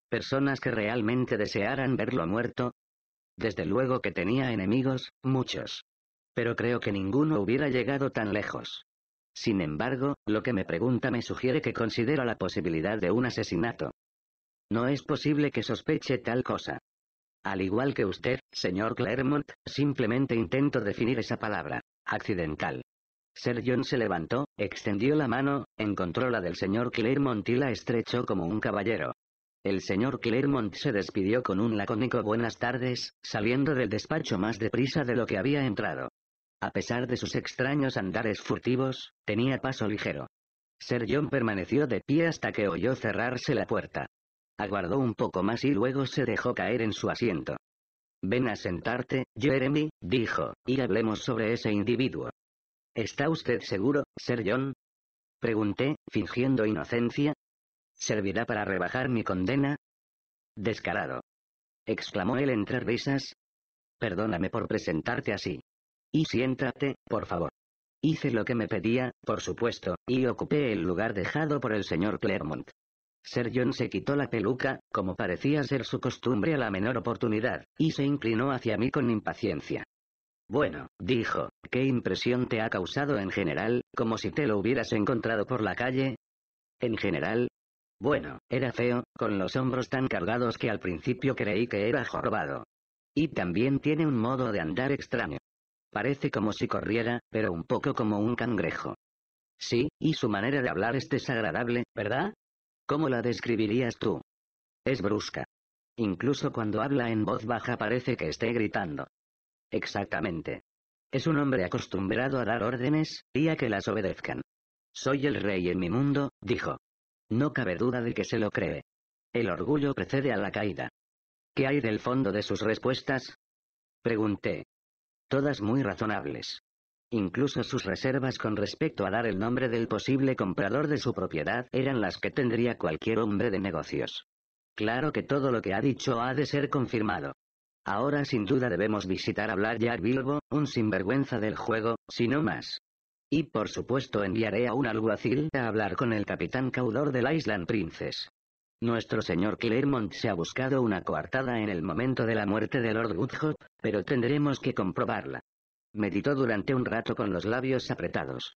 ¿Personas que realmente desearan verlo muerto? Desde luego que tenía enemigos, muchos. Pero creo que ninguno hubiera llegado tan lejos. Sin embargo, lo que me pregunta me sugiere que considera la posibilidad de un asesinato. No es posible que sospeche tal cosa. Al igual que usted, señor Claremont, simplemente intento definir esa palabra. Accidental. Ser John se levantó, extendió la mano, encontró la del señor Claremont y la estrechó como un caballero. El señor Claremont se despidió con un lacónico buenas tardes, saliendo del despacho más deprisa de lo que había entrado. A pesar de sus extraños andares furtivos, tenía paso ligero. Ser John permaneció de pie hasta que oyó cerrarse la puerta. Aguardó un poco más y luego se dejó caer en su asiento. Ven a sentarte, Jeremy, dijo, y hablemos sobre ese individuo. ¿Está usted seguro, Sir John? Pregunté, fingiendo inocencia. ¿Servirá para rebajar mi condena? Descarado. Exclamó él entre risas. Perdóname por presentarte así. Y siéntate, por favor. Hice lo que me pedía, por supuesto, y ocupé el lugar dejado por el señor Clermont. Sir John se quitó la peluca, como parecía ser su costumbre a la menor oportunidad, y se inclinó hacia mí con impaciencia. Bueno, dijo, ¿qué impresión te ha causado en general, como si te lo hubieras encontrado por la calle? En general. Bueno, era feo, con los hombros tan cargados que al principio creí que era jorobado. Y también tiene un modo de andar extraño. Parece como si corriera, pero un poco como un cangrejo. Sí, y su manera de hablar es desagradable, ¿verdad? ¿Cómo la describirías tú? Es brusca. Incluso cuando habla en voz baja parece que esté gritando. Exactamente. Es un hombre acostumbrado a dar órdenes, y a que las obedezcan. Soy el rey en mi mundo, dijo. No cabe duda de que se lo cree. El orgullo precede a la caída. ¿Qué hay del fondo de sus respuestas? Pregunté. Todas muy razonables. Incluso sus reservas con respecto a dar el nombre del posible comprador de su propiedad eran las que tendría cualquier hombre de negocios. Claro que todo lo que ha dicho ha de ser confirmado. Ahora sin duda debemos visitar a Blackjack Bilbo, un sinvergüenza del juego, si no más. Y por supuesto enviaré a un alguacil a hablar con el capitán caudor del Island Princess. Nuestro señor Claremont se ha buscado una coartada en el momento de la muerte de Lord Woodhouse, pero tendremos que comprobarla. Meditó durante un rato con los labios apretados.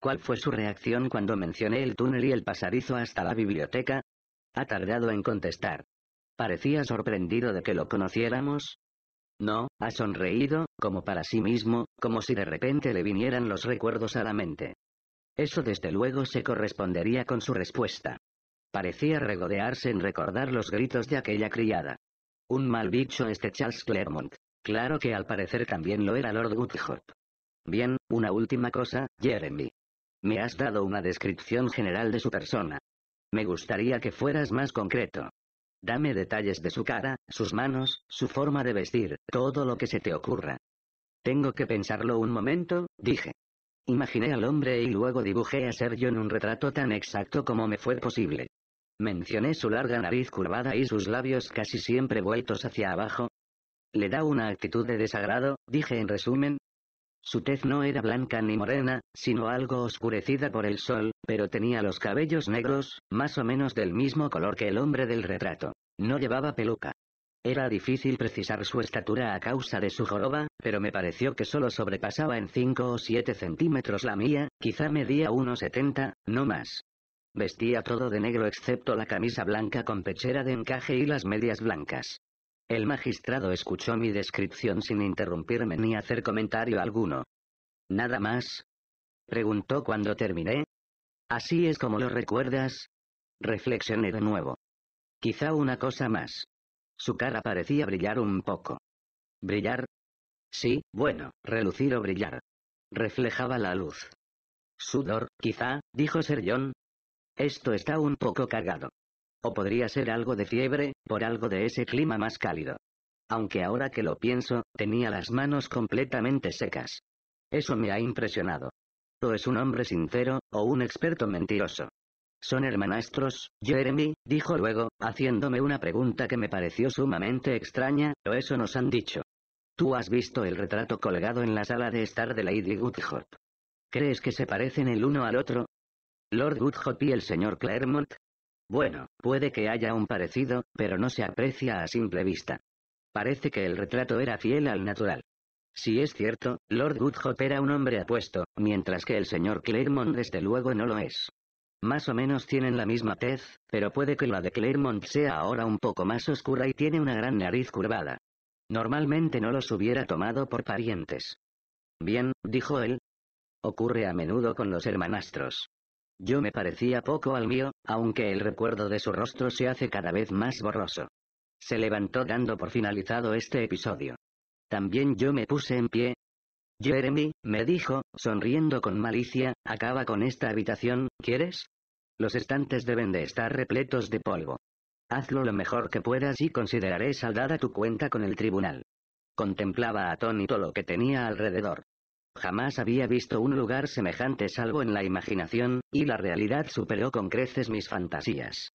¿Cuál fue su reacción cuando mencioné el túnel y el pasadizo hasta la biblioteca? Ha tardado en contestar. Parecía sorprendido de que lo conociéramos. No, ha sonreído, como para sí mismo, como si de repente le vinieran los recuerdos a la mente. Eso desde luego se correspondería con su respuesta. Parecía regodearse en recordar los gritos de aquella criada. Un mal bicho este Charles Claremont. Claro que al parecer también lo era Lord Woodhop. Bien, una última cosa, Jeremy. Me has dado una descripción general de su persona. Me gustaría que fueras más concreto. Dame detalles de su cara, sus manos, su forma de vestir, todo lo que se te ocurra. Tengo que pensarlo un momento, dije. Imaginé al hombre y luego dibujé a Sergio en un retrato tan exacto como me fue posible. Mencioné su larga nariz curvada y sus labios casi siempre vueltos hacia abajo. Le da una actitud de desagrado, dije en resumen. Su tez no era blanca ni morena, sino algo oscurecida por el sol, pero tenía los cabellos negros, más o menos del mismo color que el hombre del retrato. No llevaba peluca. Era difícil precisar su estatura a causa de su joroba, pero me pareció que solo sobrepasaba en 5 o 7 centímetros la mía, quizá medía 1,70, no más. Vestía todo de negro excepto la camisa blanca con pechera de encaje y las medias blancas. El magistrado escuchó mi descripción sin interrumpirme ni hacer comentario alguno. ¿Nada más? Preguntó cuando terminé. Así es como lo recuerdas. Reflexioné de nuevo. Quizá una cosa más. Su cara parecía brillar un poco. ¿Brillar? Sí, bueno, relucir o brillar. Reflejaba la luz. Sudor, quizá, dijo Ser John, esto está un poco cargado. O podría ser algo de fiebre, por algo de ese clima más cálido. Aunque ahora que lo pienso, tenía las manos completamente secas. Eso me ha impresionado. O es un hombre sincero, o un experto mentiroso. Son hermanastros, Jeremy, dijo luego, haciéndome una pregunta que me pareció sumamente extraña, o eso nos han dicho. Tú has visto el retrato colgado en la sala de estar de Lady Goodhop. ¿Crees que se parecen el uno al otro? Lord Goodhop y el señor Claremont. Bueno, puede que haya un parecido, pero no se aprecia a simple vista. Parece que el retrato era fiel al natural. Si es cierto, Lord Woodhop era un hombre apuesto, mientras que el señor Claremont desde luego no lo es. Más o menos tienen la misma tez, pero puede que la de Claremont sea ahora un poco más oscura y tiene una gran nariz curvada. Normalmente no los hubiera tomado por parientes. Bien, dijo él. Ocurre a menudo con los hermanastros. Yo me parecía poco al mío, aunque el recuerdo de su rostro se hace cada vez más borroso. Se levantó dando por finalizado este episodio. También yo me puse en pie. Jeremy, me dijo, sonriendo con malicia, acaba con esta habitación, ¿quieres? Los estantes deben de estar repletos de polvo. Hazlo lo mejor que puedas y consideraré saldada tu cuenta con el tribunal. Contemplaba atónito lo que tenía alrededor. Jamás había visto un lugar semejante salvo en la imaginación, y la realidad superó con creces mis fantasías.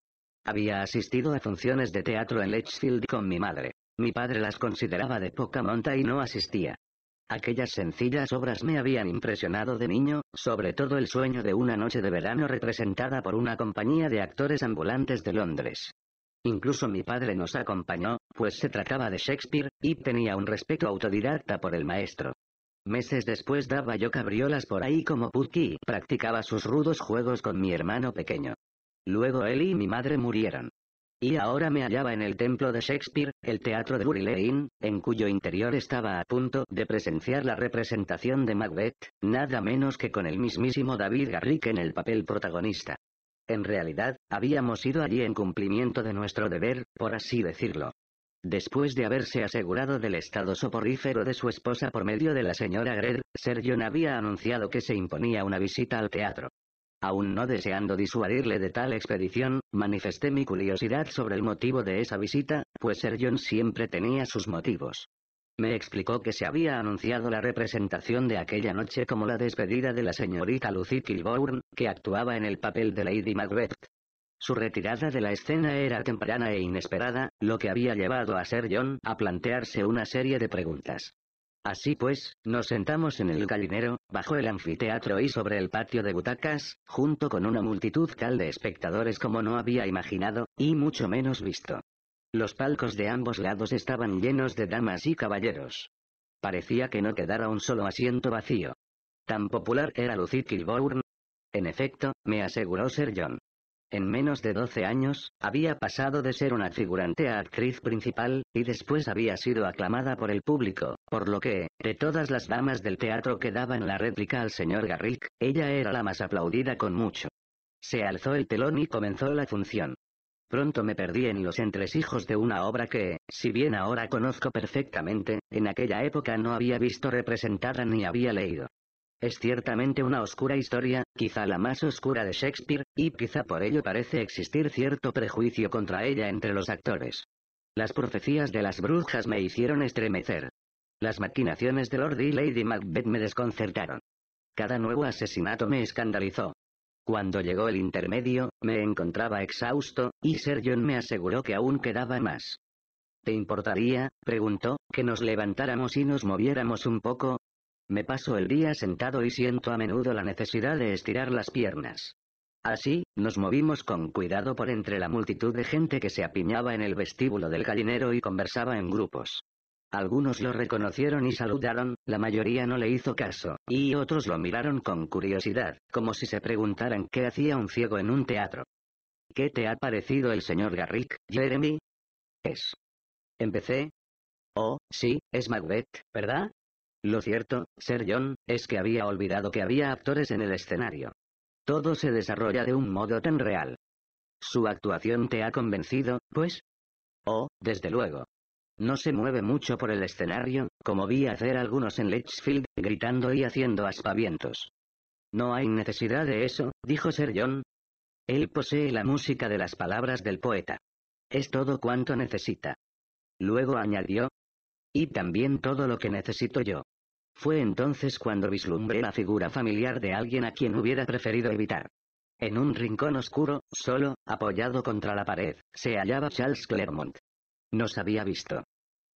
Había asistido a funciones de teatro en lechfield con mi madre. Mi padre las consideraba de poca monta y no asistía. Aquellas sencillas obras me habían impresionado de niño, sobre todo el sueño de una noche de verano representada por una compañía de actores ambulantes de Londres. Incluso mi padre nos acompañó, pues se trataba de Shakespeare, y tenía un respeto autodidacta por el maestro. Meses después daba yo cabriolas por ahí como Putki practicaba sus rudos juegos con mi hermano pequeño. Luego él y mi madre murieron. Y ahora me hallaba en el templo de Shakespeare, el teatro de Drury Lane, en cuyo interior estaba a punto de presenciar la representación de Macbeth, nada menos que con el mismísimo David Garrick en el papel protagonista. En realidad, habíamos ido allí en cumplimiento de nuestro deber, por así decirlo. Después de haberse asegurado del estado soporífero de su esposa por medio de la señora Greer, Sergion había anunciado que se imponía una visita al teatro. Aún no deseando disuadirle de tal expedición, manifesté mi curiosidad sobre el motivo de esa visita, pues Sergion siempre tenía sus motivos. Me explicó que se había anunciado la representación de aquella noche como la despedida de la señorita Lucy Kilbourne, que actuaba en el papel de Lady Macbeth. Su retirada de la escena era temprana e inesperada, lo que había llevado a Sir John a plantearse una serie de preguntas. Así pues, nos sentamos en el gallinero, bajo el anfiteatro y sobre el patio de butacas, junto con una multitud cal de espectadores como no había imaginado, y mucho menos visto. Los palcos de ambos lados estaban llenos de damas y caballeros. Parecía que no quedara un solo asiento vacío. Tan popular era Lucid Kilbourne. En efecto, me aseguró Sir John. En menos de 12 años, había pasado de ser una figurante a actriz principal, y después había sido aclamada por el público, por lo que, de todas las damas del teatro que daban la réplica al señor Garrick, ella era la más aplaudida con mucho. Se alzó el telón y comenzó la función. Pronto me perdí en los entresijos de una obra que, si bien ahora conozco perfectamente, en aquella época no había visto representada ni había leído. Es ciertamente una oscura historia, quizá la más oscura de Shakespeare, y quizá por ello parece existir cierto prejuicio contra ella entre los actores. Las profecías de las brujas me hicieron estremecer. Las maquinaciones de Lord y Lady Macbeth me desconcertaron. Cada nuevo asesinato me escandalizó. Cuando llegó el intermedio, me encontraba exhausto, y Sir John me aseguró que aún quedaba más. ¿Te importaría, preguntó, que nos levantáramos y nos moviéramos un poco? Me paso el día sentado y siento a menudo la necesidad de estirar las piernas. Así, nos movimos con cuidado por entre la multitud de gente que se apiñaba en el vestíbulo del gallinero y conversaba en grupos. Algunos lo reconocieron y saludaron, la mayoría no le hizo caso, y otros lo miraron con curiosidad, como si se preguntaran qué hacía un ciego en un teatro. ¿Qué te ha parecido el señor Garrick, Jeremy? Es. Empecé. Oh, sí, es Macbeth, ¿verdad? Lo cierto, Sir John, es que había olvidado que había actores en el escenario. Todo se desarrolla de un modo tan real. ¿Su actuación te ha convencido, pues? Oh, desde luego. No se mueve mucho por el escenario, como vi hacer algunos en Lichfield, gritando y haciendo aspavientos. No hay necesidad de eso, dijo Sir John. Él posee la música de las palabras del poeta. Es todo cuanto necesita. Luego añadió. Y también todo lo que necesito yo. Fue entonces cuando vislumbré la figura familiar de alguien a quien hubiera preferido evitar. En un rincón oscuro, solo, apoyado contra la pared, se hallaba Charles Clermont. Nos había visto.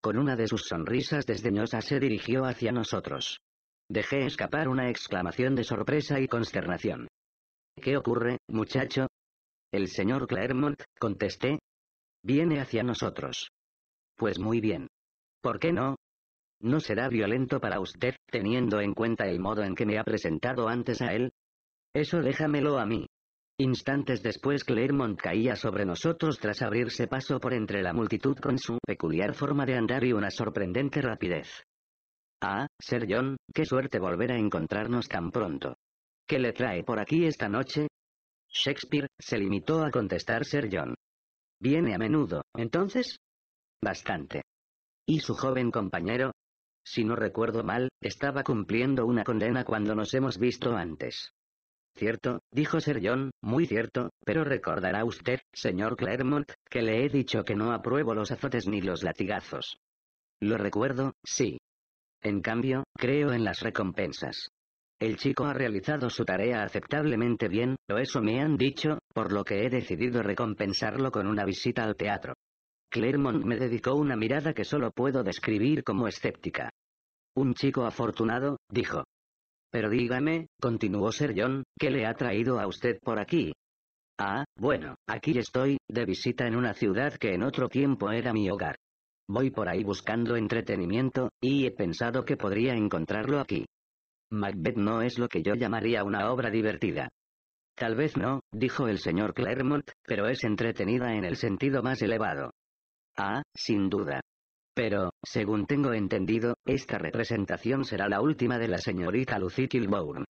Con una de sus sonrisas desdeñosas se dirigió hacia nosotros. Dejé escapar una exclamación de sorpresa y consternación. ¿Qué ocurre, muchacho? El señor Clermont, contesté. Viene hacia nosotros. Pues muy bien. ¿Por qué no? ¿No será violento para usted, teniendo en cuenta el modo en que me ha presentado antes a él? Eso déjamelo a mí. Instantes después Clermont caía sobre nosotros tras abrirse paso por entre la multitud con su peculiar forma de andar y una sorprendente rapidez. Ah, Sir John, qué suerte volver a encontrarnos tan pronto. ¿Qué le trae por aquí esta noche? Shakespeare, se limitó a contestar Sir John. ¿Viene a menudo, entonces? Bastante. ¿Y su joven compañero? Si no recuerdo mal, estaba cumpliendo una condena cuando nos hemos visto antes. Cierto, dijo Sir John, muy cierto, pero recordará usted, señor Claremont, que le he dicho que no apruebo los azotes ni los latigazos. Lo recuerdo, sí. En cambio, creo en las recompensas. El chico ha realizado su tarea aceptablemente bien, o eso me han dicho, por lo que he decidido recompensarlo con una visita al teatro. Clermont me dedicó una mirada que solo puedo describir como escéptica. Un chico afortunado, dijo. Pero dígame, continuó Sir John, ¿qué le ha traído a usted por aquí? Ah, bueno, aquí estoy, de visita en una ciudad que en otro tiempo era mi hogar. Voy por ahí buscando entretenimiento, y he pensado que podría encontrarlo aquí. Macbeth no es lo que yo llamaría una obra divertida. Tal vez no, dijo el señor Clermont, pero es entretenida en el sentido más elevado. Ah, sin duda. Pero, según tengo entendido, esta representación será la última de la señorita Lucy Kilbourne.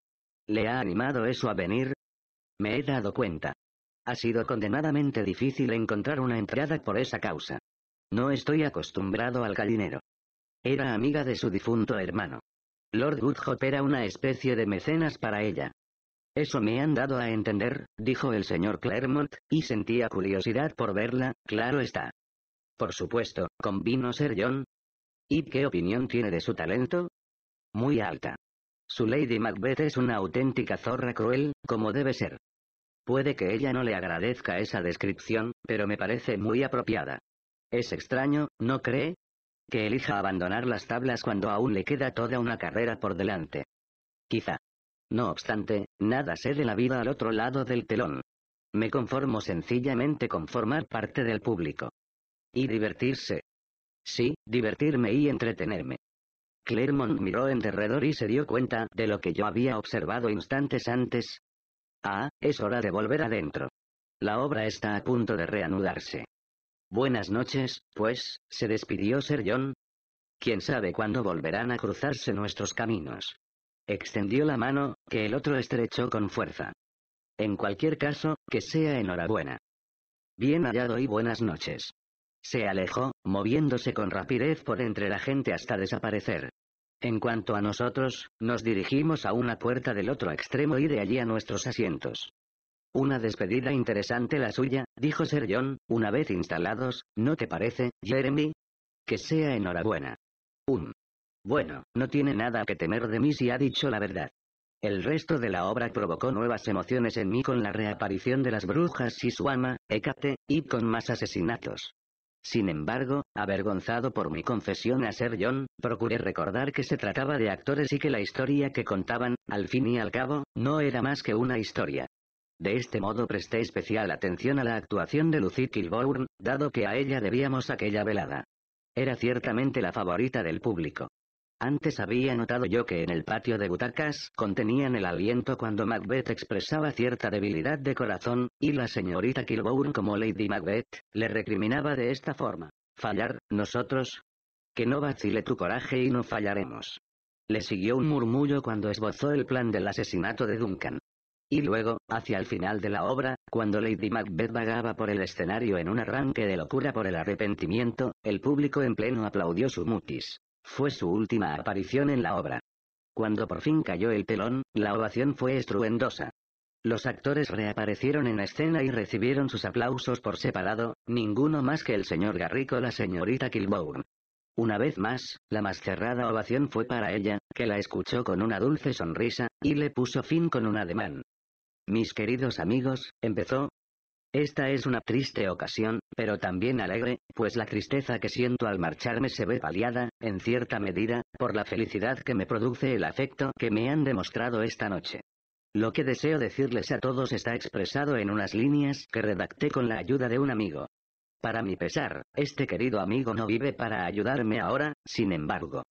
¿Le ha animado eso a venir? Me he dado cuenta. Ha sido condenadamente difícil encontrar una entrada por esa causa. No estoy acostumbrado al gallinero. Era amiga de su difunto hermano. Lord Woodhop era una especie de mecenas para ella. Eso me han dado a entender, dijo el señor Claremont, y sentía curiosidad por verla, claro está. Por supuesto, convino ser John. ¿Y qué opinión tiene de su talento? Muy alta. Su Lady Macbeth es una auténtica zorra cruel, como debe ser. Puede que ella no le agradezca esa descripción, pero me parece muy apropiada. Es extraño, ¿no cree? Que elija abandonar las tablas cuando aún le queda toda una carrera por delante. Quizá. No obstante, nada sé de la vida al otro lado del telón. Me conformo sencillamente con formar parte del público. Y divertirse. Sí, divertirme y entretenerme. Clermont miró en derredor y se dio cuenta de lo que yo había observado instantes antes. Ah, es hora de volver adentro. La obra está a punto de reanudarse. Buenas noches, pues, se despidió Sir John. Quién sabe cuándo volverán a cruzarse nuestros caminos. Extendió la mano, que el otro estrechó con fuerza. En cualquier caso, que sea enhorabuena. Bien hallado y buenas noches. Se alejó, moviéndose con rapidez por entre la gente hasta desaparecer. En cuanto a nosotros, nos dirigimos a una puerta del otro extremo y de allí a nuestros asientos. Una despedida interesante la suya, dijo Sir John, una vez instalados, ¿no te parece, Jeremy? Que sea enhorabuena. Un. Bueno, no tiene nada que temer de mí si ha dicho la verdad. El resto de la obra provocó nuevas emociones en mí con la reaparición de las brujas y su ama, Hecate, y con más asesinatos. Sin embargo, avergonzado por mi confesión a Ser John, procuré recordar que se trataba de actores y que la historia que contaban, al fin y al cabo, no era más que una historia. De este modo presté especial atención a la actuación de Lucy Kilbourne, dado que a ella debíamos aquella velada. Era ciertamente la favorita del público. Antes había notado yo que en el patio de butacas contenían el aliento cuando Macbeth expresaba cierta debilidad de corazón, y la señorita Kilburn, como Lady Macbeth, le recriminaba de esta forma. Fallar, nosotros. Que no vacile tu coraje y no fallaremos. Le siguió un murmullo cuando esbozó el plan del asesinato de Duncan. Y luego, hacia el final de la obra, cuando Lady Macbeth vagaba por el escenario en un arranque de locura por el arrepentimiento, el público en pleno aplaudió su mutis. Fue su última aparición en la obra. Cuando por fin cayó el telón, la ovación fue estruendosa. Los actores reaparecieron en escena y recibieron sus aplausos por separado, ninguno más que el señor Garrico o la señorita Kilbourne. Una vez más, la más cerrada ovación fue para ella, que la escuchó con una dulce sonrisa, y le puso fin con un ademán. Mis queridos amigos, empezó, esta es una triste ocasión, pero también alegre, pues la tristeza que siento al marcharme se ve paliada, en cierta medida, por la felicidad que me produce el afecto que me han demostrado esta noche. Lo que deseo decirles a todos está expresado en unas líneas que redacté con la ayuda de un amigo. Para mi pesar, este querido amigo no vive para ayudarme ahora, sin embargo.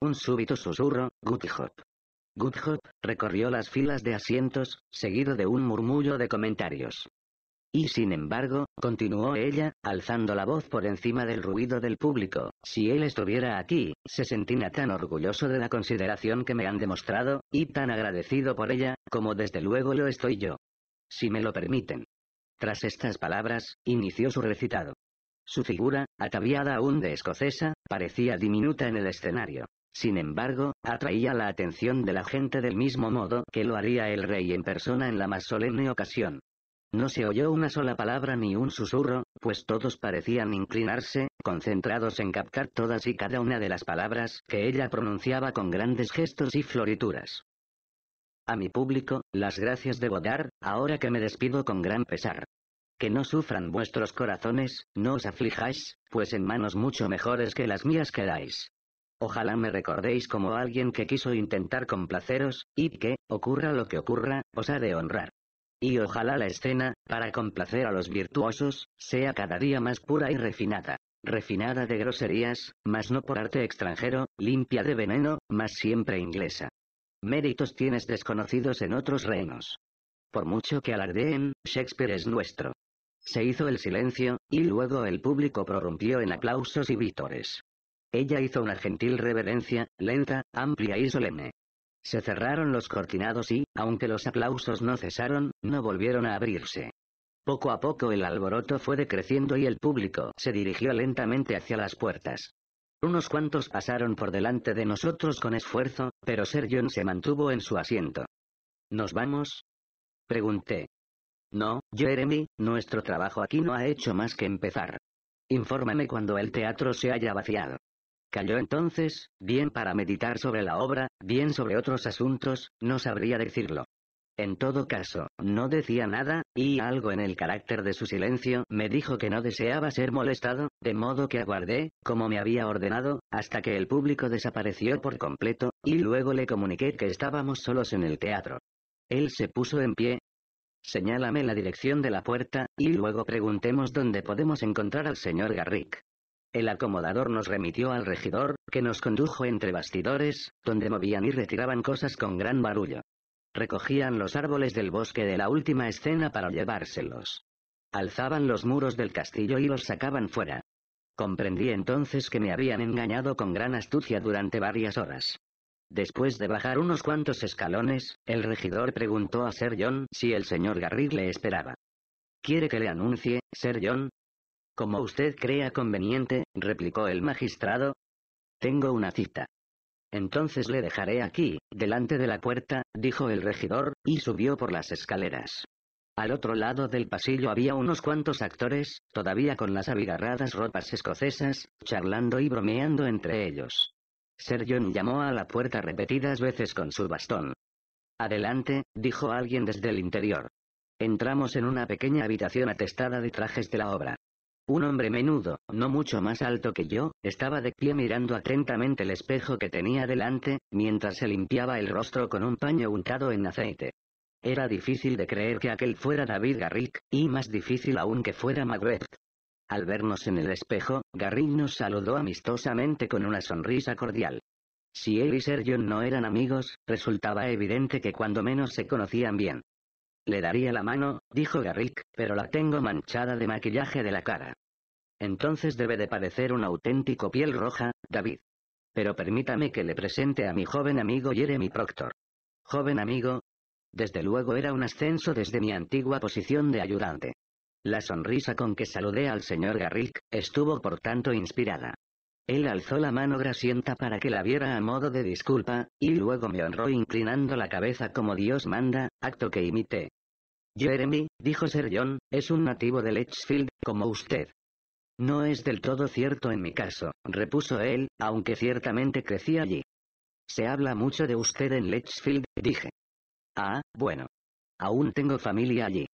Un súbito susurro, Good Hop. Good recorrió las filas de asientos, seguido de un murmullo de comentarios. Y sin embargo, continuó ella, alzando la voz por encima del ruido del público, si él estuviera aquí, se sentía tan orgulloso de la consideración que me han demostrado, y tan agradecido por ella, como desde luego lo estoy yo. Si me lo permiten. Tras estas palabras, inició su recitado. Su figura, ataviada aún de escocesa, parecía diminuta en el escenario. Sin embargo, atraía la atención de la gente del mismo modo que lo haría el rey en persona en la más solemne ocasión. No se oyó una sola palabra ni un susurro, pues todos parecían inclinarse, concentrados en captar todas y cada una de las palabras que ella pronunciaba con grandes gestos y florituras. A mi público, las gracias debo dar, ahora que me despido con gran pesar. Que no sufran vuestros corazones, no os aflijáis, pues en manos mucho mejores que las mías quedáis. Ojalá me recordéis como alguien que quiso intentar complaceros, y que, ocurra lo que ocurra, os ha de honrar y ojalá la escena, para complacer a los virtuosos, sea cada día más pura y refinada. Refinada de groserías, mas no por arte extranjero, limpia de veneno, mas siempre inglesa. Méritos tienes desconocidos en otros reinos. Por mucho que alardeen, Shakespeare es nuestro. Se hizo el silencio, y luego el público prorrumpió en aplausos y vítores. Ella hizo una gentil reverencia, lenta, amplia y solemne. Se cerraron los cortinados y, aunque los aplausos no cesaron, no volvieron a abrirse. Poco a poco el alboroto fue decreciendo y el público se dirigió lentamente hacia las puertas. Unos cuantos pasaron por delante de nosotros con esfuerzo, pero John se mantuvo en su asiento. ¿Nos vamos? Pregunté. No, Jeremy, nuestro trabajo aquí no ha hecho más que empezar. Infórmame cuando el teatro se haya vaciado cayó entonces, bien para meditar sobre la obra, bien sobre otros asuntos, no sabría decirlo. En todo caso, no decía nada, y algo en el carácter de su silencio me dijo que no deseaba ser molestado, de modo que aguardé, como me había ordenado, hasta que el público desapareció por completo, y luego le comuniqué que estábamos solos en el teatro. Él se puso en pie. Señálame la dirección de la puerta, y luego preguntemos dónde podemos encontrar al señor Garrick. El acomodador nos remitió al regidor, que nos condujo entre bastidores, donde movían y retiraban cosas con gran barullo. Recogían los árboles del bosque de la última escena para llevárselos. Alzaban los muros del castillo y los sacaban fuera. Comprendí entonces que me habían engañado con gran astucia durante varias horas. Después de bajar unos cuantos escalones, el regidor preguntó a Sir John si el señor Garrick le esperaba. ¿Quiere que le anuncie, Sir John, como usted crea conveniente, replicó el magistrado. Tengo una cita. Entonces le dejaré aquí, delante de la puerta, dijo el regidor, y subió por las escaleras. Al otro lado del pasillo había unos cuantos actores, todavía con las abigarradas ropas escocesas, charlando y bromeando entre ellos. sergio llamó a la puerta repetidas veces con su bastón. Adelante, dijo alguien desde el interior. Entramos en una pequeña habitación atestada de trajes de la obra. Un hombre menudo, no mucho más alto que yo, estaba de pie mirando atentamente el espejo que tenía delante, mientras se limpiaba el rostro con un paño untado en aceite. Era difícil de creer que aquel fuera David Garrick, y más difícil aún que fuera Macbeth. Al vernos en el espejo, Garrick nos saludó amistosamente con una sonrisa cordial. Si él y Sergio no eran amigos, resultaba evidente que cuando menos se conocían bien. Le daría la mano, dijo Garrick, pero la tengo manchada de maquillaje de la cara. Entonces debe de parecer un auténtico piel roja, David. Pero permítame que le presente a mi joven amigo Jeremy Proctor. Joven amigo. Desde luego era un ascenso desde mi antigua posición de ayudante. La sonrisa con que saludé al señor Garrick, estuvo por tanto inspirada. Él alzó la mano grasienta para que la viera a modo de disculpa, y luego me honró inclinando la cabeza como Dios manda, acto que imité. Jeremy, dijo Sir John, es un nativo de Letchfield, como usted. No es del todo cierto en mi caso, repuso él, aunque ciertamente crecí allí. Se habla mucho de usted en Letchfield, dije. Ah, bueno. Aún tengo familia allí.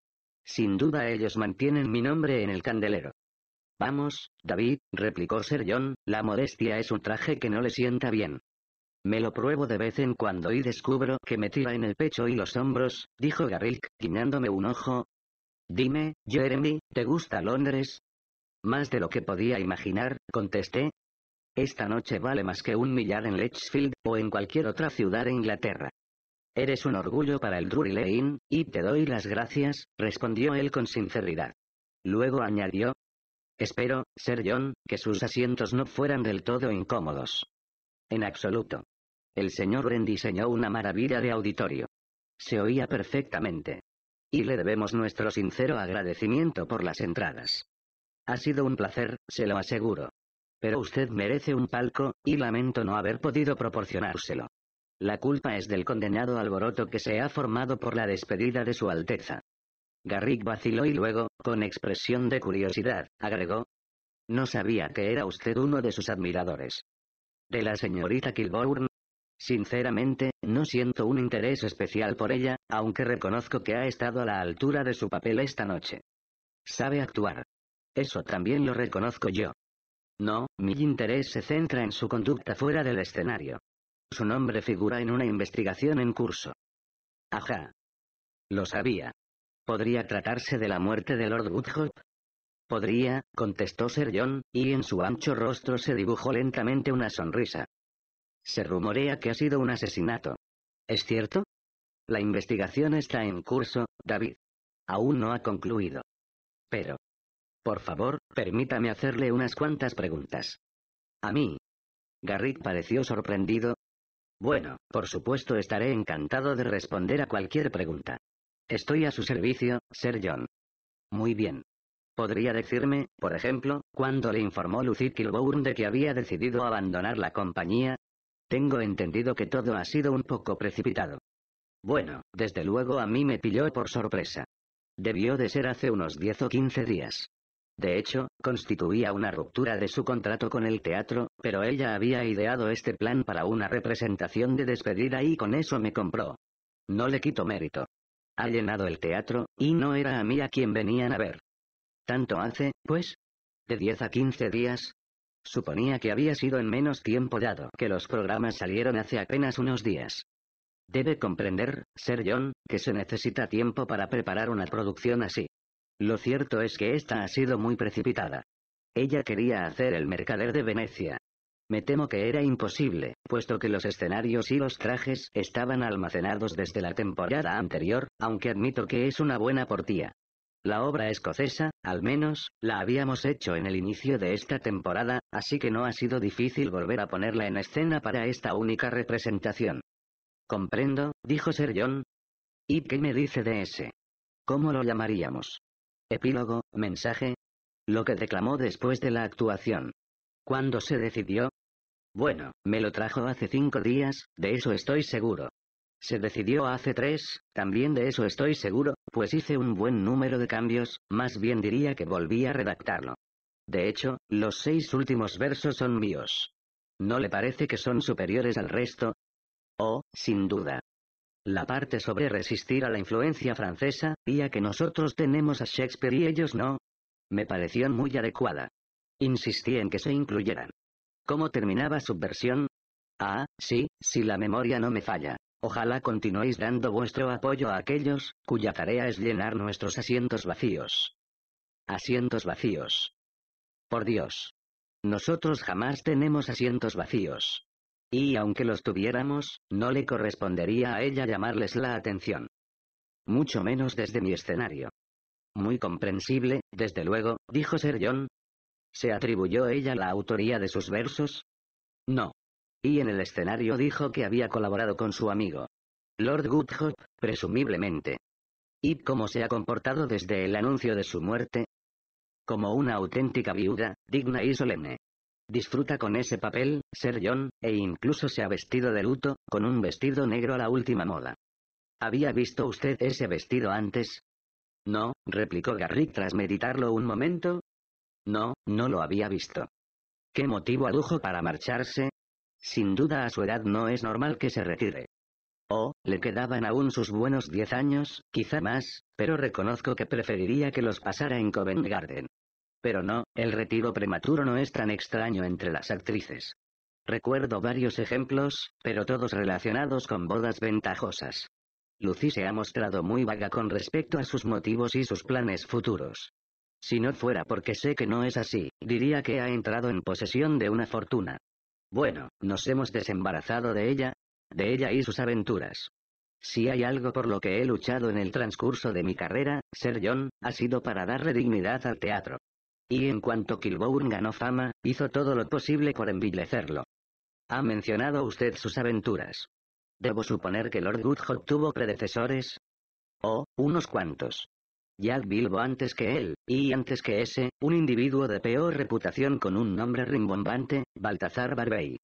Sin duda ellos mantienen mi nombre en el candelero. Vamos, David, replicó Sir John, la modestia es un traje que no le sienta bien. Me lo pruebo de vez en cuando y descubro que me tira en el pecho y los hombros, dijo Garrick, guiñándome un ojo. Dime, Jeremy, ¿te gusta Londres? Más de lo que podía imaginar, contesté. Esta noche vale más que un millar en lechfield o en cualquier otra ciudad de Inglaterra. Eres un orgullo para el Drury Lane, y te doy las gracias, respondió él con sinceridad. Luego añadió, Espero, Sir John, que sus asientos no fueran del todo incómodos. En absoluto. El señor Wren diseñó una maravilla de auditorio. Se oía perfectamente. Y le debemos nuestro sincero agradecimiento por las entradas. Ha sido un placer, se lo aseguro. Pero usted merece un palco, y lamento no haber podido proporcionárselo. La culpa es del condenado alboroto que se ha formado por la despedida de Su Alteza. Garrick vaciló y luego, con expresión de curiosidad, agregó. No sabía que era usted uno de sus admiradores. De la señorita Kilbourne. Sinceramente, no siento un interés especial por ella, aunque reconozco que ha estado a la altura de su papel esta noche. Sabe actuar. Eso también lo reconozco yo. No, mi interés se centra en su conducta fuera del escenario. Su nombre figura en una investigación en curso. Ajá. Lo sabía. ¿Podría tratarse de la muerte de Lord Woodhouse? Podría, contestó Sir John, y en su ancho rostro se dibujó lentamente una sonrisa. Se rumorea que ha sido un asesinato. ¿Es cierto? La investigación está en curso, David. Aún no ha concluido. Pero. Por favor, permítame hacerle unas cuantas preguntas. A mí. Garrick pareció sorprendido. Bueno, por supuesto estaré encantado de responder a cualquier pregunta. Estoy a su servicio, Sir John. Muy bien. Podría decirme, por ejemplo, cuando le informó Lucid Kilbourne de que había decidido abandonar la compañía. Tengo entendido que todo ha sido un poco precipitado. Bueno, desde luego a mí me pilló por sorpresa. Debió de ser hace unos 10 o 15 días. De hecho, constituía una ruptura de su contrato con el teatro, pero ella había ideado este plan para una representación de despedida y con eso me compró. No le quito mérito. Ha llenado el teatro, y no era a mí a quien venían a ver. Tanto hace, pues. De 10 a 15 días. Suponía que había sido en menos tiempo dado que los programas salieron hace apenas unos días. Debe comprender, Ser John, que se necesita tiempo para preparar una producción así. Lo cierto es que esta ha sido muy precipitada. Ella quería hacer el mercader de Venecia, me temo que era imposible, puesto que los escenarios y los trajes estaban almacenados desde la temporada anterior, aunque admito que es una buena portía. La obra escocesa, al menos, la habíamos hecho en el inicio de esta temporada, así que no ha sido difícil volver a ponerla en escena para esta única representación. Comprendo, dijo Sir John. ¿Y qué me dice de ese? ¿Cómo lo llamaríamos? Epílogo, mensaje. Lo que declamó después de la actuación. Cuando se decidió, bueno, me lo trajo hace cinco días, de eso estoy seguro. Se decidió hace tres, también de eso estoy seguro, pues hice un buen número de cambios, más bien diría que volví a redactarlo. De hecho, los seis últimos versos son míos. ¿No le parece que son superiores al resto? Oh, sin duda. La parte sobre resistir a la influencia francesa, y a que nosotros tenemos a Shakespeare y ellos no. Me pareció muy adecuada. Insistí en que se incluyeran. ¿Cómo terminaba su versión?» Ah, sí, si la memoria no me falla. Ojalá continuéis dando vuestro apoyo a aquellos, cuya tarea es llenar nuestros asientos vacíos. Asientos vacíos. Por Dios. Nosotros jamás tenemos asientos vacíos. Y aunque los tuviéramos, no le correspondería a ella llamarles la atención. Mucho menos desde mi escenario. Muy comprensible, desde luego, dijo Sir John, ¿Se atribuyó ella la autoría de sus versos? No. Y en el escenario dijo que había colaborado con su amigo. Lord Goodhope, presumiblemente. ¿Y cómo se ha comportado desde el anuncio de su muerte? Como una auténtica viuda, digna y solemne. Disfruta con ese papel, ser John, e incluso se ha vestido de luto, con un vestido negro a la última moda. ¿Había visto usted ese vestido antes? No, replicó Garrick tras meditarlo un momento, no, no lo había visto. ¿Qué motivo adujo para marcharse? Sin duda a su edad no es normal que se retire. Oh, le quedaban aún sus buenos diez años, quizá más, pero reconozco que preferiría que los pasara en Covent Garden. Pero no, el retiro prematuro no es tan extraño entre las actrices. Recuerdo varios ejemplos, pero todos relacionados con bodas ventajosas. Lucy se ha mostrado muy vaga con respecto a sus motivos y sus planes futuros. Si no fuera porque sé que no es así, diría que ha entrado en posesión de una fortuna. Bueno, nos hemos desembarazado de ella, de ella y sus aventuras. Si hay algo por lo que he luchado en el transcurso de mi carrera, ser John, ha sido para darle dignidad al teatro. Y en cuanto Kilbourne ganó fama, hizo todo lo posible por envilecerlo. Ha mencionado usted sus aventuras. Debo suponer que Lord Goodhought tuvo predecesores. Oh, unos cuantos. Jack Bilbo antes que él, y antes que ese, un individuo de peor reputación con un nombre rimbombante, Baltazar Barbey.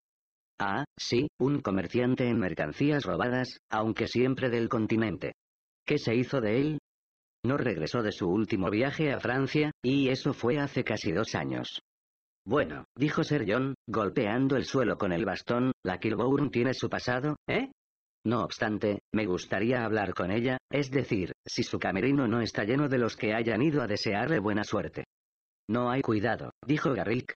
Ah, sí, un comerciante en mercancías robadas, aunque siempre del continente. ¿Qué se hizo de él? No regresó de su último viaje a Francia, y eso fue hace casi dos años. Bueno, dijo Sir John, golpeando el suelo con el bastón, la Kilbourne tiene su pasado, ¿eh? No obstante, me gustaría hablar con ella, es decir, si su camerino no está lleno de los que hayan ido a desearle buena suerte. No hay cuidado, dijo Garrick.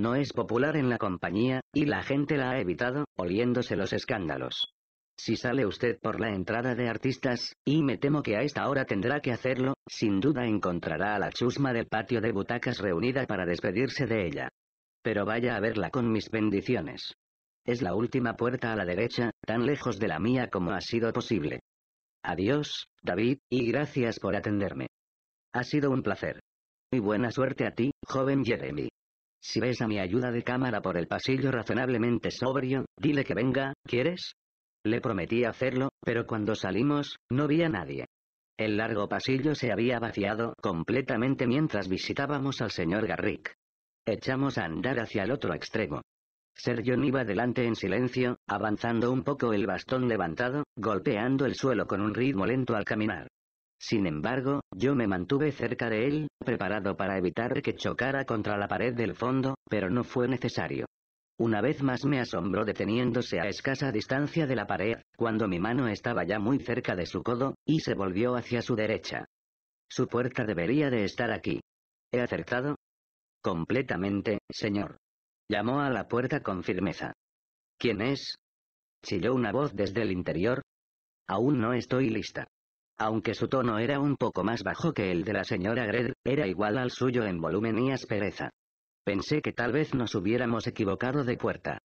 No es popular en la compañía, y la gente la ha evitado, oliéndose los escándalos. Si sale usted por la entrada de artistas, y me temo que a esta hora tendrá que hacerlo, sin duda encontrará a la chusma del patio de butacas reunida para despedirse de ella. Pero vaya a verla con mis bendiciones. Es la última puerta a la derecha, tan lejos de la mía como ha sido posible. Adiós, David, y gracias por atenderme. Ha sido un placer. Y buena suerte a ti, joven Jeremy. Si ves a mi ayuda de cámara por el pasillo razonablemente sobrio, dile que venga, ¿quieres? Le prometí hacerlo, pero cuando salimos, no vi a nadie. El largo pasillo se había vaciado completamente mientras visitábamos al señor Garrick. Echamos a andar hacia el otro extremo. Sergio iba delante en silencio, avanzando un poco el bastón levantado, golpeando el suelo con un ritmo lento al caminar. Sin embargo, yo me mantuve cerca de él, preparado para evitar que chocara contra la pared del fondo, pero no fue necesario. Una vez más me asombró deteniéndose a escasa distancia de la pared, cuando mi mano estaba ya muy cerca de su codo, y se volvió hacia su derecha. Su puerta debería de estar aquí. ¿He acertado? Completamente, señor. Llamó a la puerta con firmeza. ¿Quién es? chilló una voz desde el interior. Aún no estoy lista. Aunque su tono era un poco más bajo que el de la señora Grell, era igual al suyo en volumen y aspereza. Pensé que tal vez nos hubiéramos equivocado de puerta.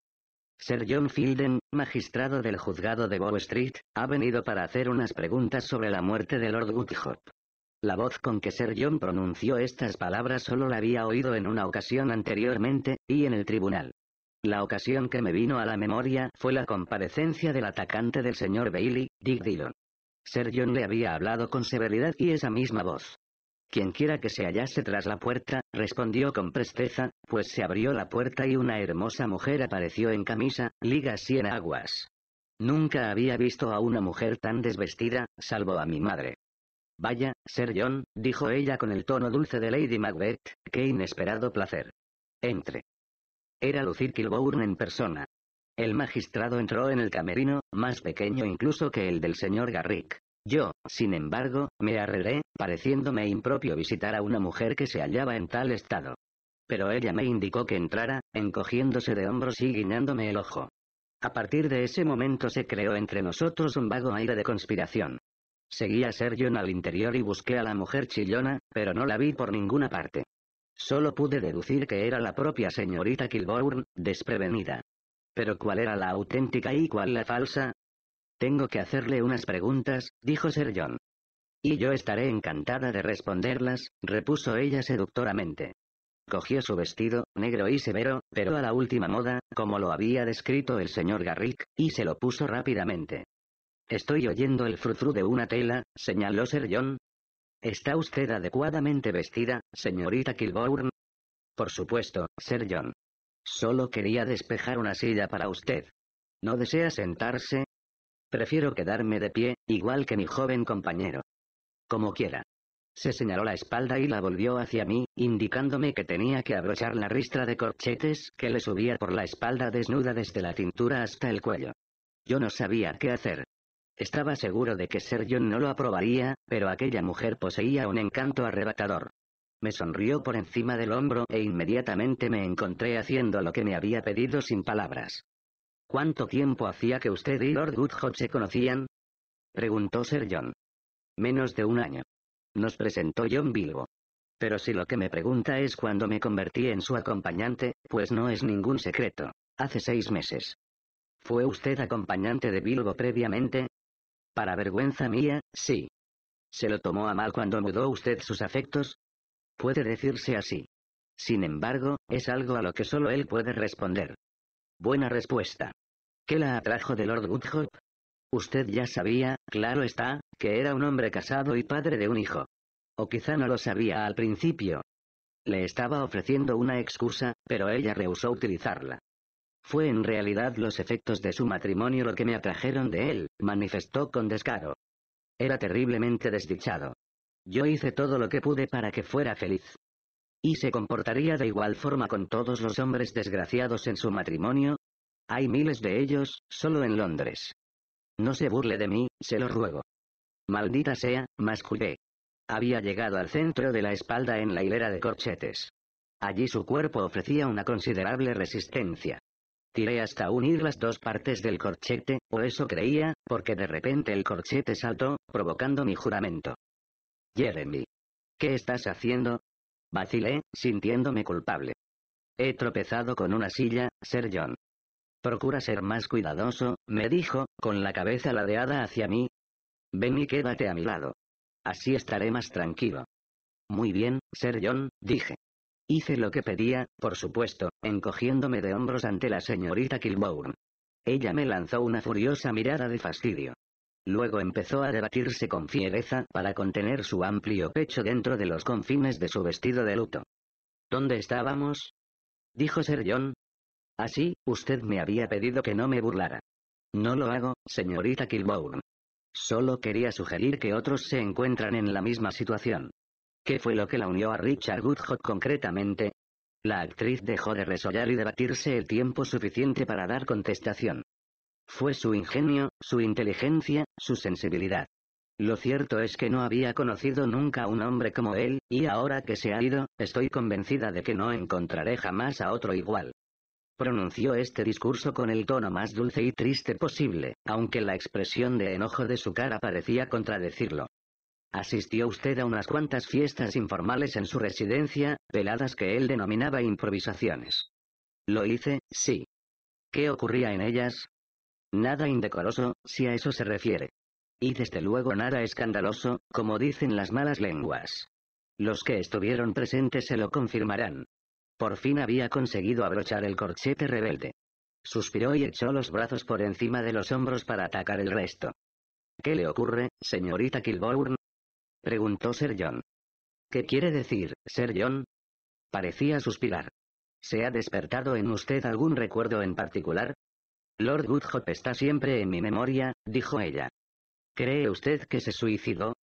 Sir John Fielden, magistrado del juzgado de Bow Street, ha venido para hacer unas preguntas sobre la muerte de Lord Woodhope. La voz con que Sir John pronunció estas palabras solo la había oído en una ocasión anteriormente, y en el tribunal. La ocasión que me vino a la memoria fue la comparecencia del atacante del señor Bailey, Dick Dillon. Sir John le había hablado con severidad y esa misma voz. Quienquiera que se hallase tras la puerta, respondió con presteza, pues se abrió la puerta y una hermosa mujer apareció en camisa, ligas y en aguas. Nunca había visto a una mujer tan desvestida, salvo a mi madre. Vaya, Sir John, dijo ella con el tono dulce de Lady Macbeth, qué inesperado placer. Entre. Era Lucir Kilbourne en persona. El magistrado entró en el camerino, más pequeño incluso que el del señor Garrick. Yo, sin embargo, me arreglé, pareciéndome impropio visitar a una mujer que se hallaba en tal estado. Pero ella me indicó que entrara, encogiéndose de hombros y guiñándome el ojo. A partir de ese momento se creó entre nosotros un vago aire de conspiración. Seguí a Sergio al interior y busqué a la mujer chillona, pero no la vi por ninguna parte. Solo pude deducir que era la propia señorita Kilbourne, desprevenida. Pero ¿cuál era la auténtica y cuál la falsa? Tengo que hacerle unas preguntas, dijo Sir John. Y yo estaré encantada de responderlas, repuso ella seductoramente. Cogió su vestido, negro y severo, pero a la última moda, como lo había descrito el señor Garrick, y se lo puso rápidamente. Estoy oyendo el frufru de una tela, señaló Sir John. ¿Está usted adecuadamente vestida, señorita Kilbourne? Por supuesto, Sir John. Solo quería despejar una silla para usted. ¿No desea sentarse? Prefiero quedarme de pie, igual que mi joven compañero. Como quiera. Se señaló la espalda y la volvió hacia mí, indicándome que tenía que abrochar la ristra de corchetes que le subía por la espalda desnuda desde la cintura hasta el cuello. Yo no sabía qué hacer. Estaba seguro de que Sir John no lo aprobaría, pero aquella mujer poseía un encanto arrebatador. Me sonrió por encima del hombro e inmediatamente me encontré haciendo lo que me había pedido sin palabras. ¿Cuánto tiempo hacía que usted y Lord Goodhot se conocían? preguntó Sir John. Menos de un año. Nos presentó John Bilbo. Pero si lo que me pregunta es cuándo me convertí en su acompañante, pues no es ningún secreto. Hace seis meses. ¿Fue usted acompañante de Bilbo previamente? Para vergüenza mía, sí. Se lo tomó a mal cuando mudó usted sus afectos. Puede decirse así. Sin embargo, es algo a lo que solo él puede responder. Buena respuesta. ¿Qué la atrajo de Lord Woodhope? Usted ya sabía, claro está, que era un hombre casado y padre de un hijo. O quizá no lo sabía al principio. Le estaba ofreciendo una excusa, pero ella rehusó utilizarla. Fue en realidad los efectos de su matrimonio lo que me atrajeron de él, manifestó con descaro. Era terriblemente desdichado. Yo hice todo lo que pude para que fuera feliz. ¿Y se comportaría de igual forma con todos los hombres desgraciados en su matrimonio? Hay miles de ellos, solo en Londres. No se burle de mí, se lo ruego. Maldita sea, masculé. Había llegado al centro de la espalda en la hilera de corchetes. Allí su cuerpo ofrecía una considerable resistencia. Tiré hasta unir las dos partes del corchete, o eso creía, porque de repente el corchete saltó, provocando mi juramento. Jeremy. ¿Qué estás haciendo? Vacilé, sintiéndome culpable. He tropezado con una silla, ser John. Procura ser más cuidadoso, me dijo, con la cabeza ladeada hacia mí. Ven y quédate a mi lado. Así estaré más tranquilo. Muy bien, ser John, dije. Hice lo que pedía, por supuesto, encogiéndome de hombros ante la señorita Kilbourne. Ella me lanzó una furiosa mirada de fastidio. Luego empezó a debatirse con fiereza para contener su amplio pecho dentro de los confines de su vestido de luto. ¿Dónde estábamos? dijo Sir John. Así, usted me había pedido que no me burlara. No lo hago, señorita Kilbourne. Solo quería sugerir que otros se encuentran en la misma situación. ¿Qué fue lo que la unió a Richard Woodhock concretamente? La actriz dejó de resollar y debatirse el tiempo suficiente para dar contestación. Fue su ingenio, su inteligencia, su sensibilidad. Lo cierto es que no había conocido nunca a un hombre como él, y ahora que se ha ido, estoy convencida de que no encontraré jamás a otro igual. Pronunció este discurso con el tono más dulce y triste posible, aunque la expresión de enojo de su cara parecía contradecirlo. Asistió usted a unas cuantas fiestas informales en su residencia, peladas que él denominaba improvisaciones. Lo hice, sí. ¿Qué ocurría en ellas? Nada indecoroso, si a eso se refiere. Y desde luego nada escandaloso, como dicen las malas lenguas. Los que estuvieron presentes se lo confirmarán. Por fin había conseguido abrochar el corchete rebelde. Suspiró y echó los brazos por encima de los hombros para atacar el resto. ¿Qué le ocurre, señorita Kilbourne? preguntó Sir John. ¿Qué quiere decir, Sir John? Parecía suspirar. ¿Se ha despertado en usted algún recuerdo en particular? Lord Woodhop está siempre en mi memoria, dijo ella. ¿Cree usted que se suicidó?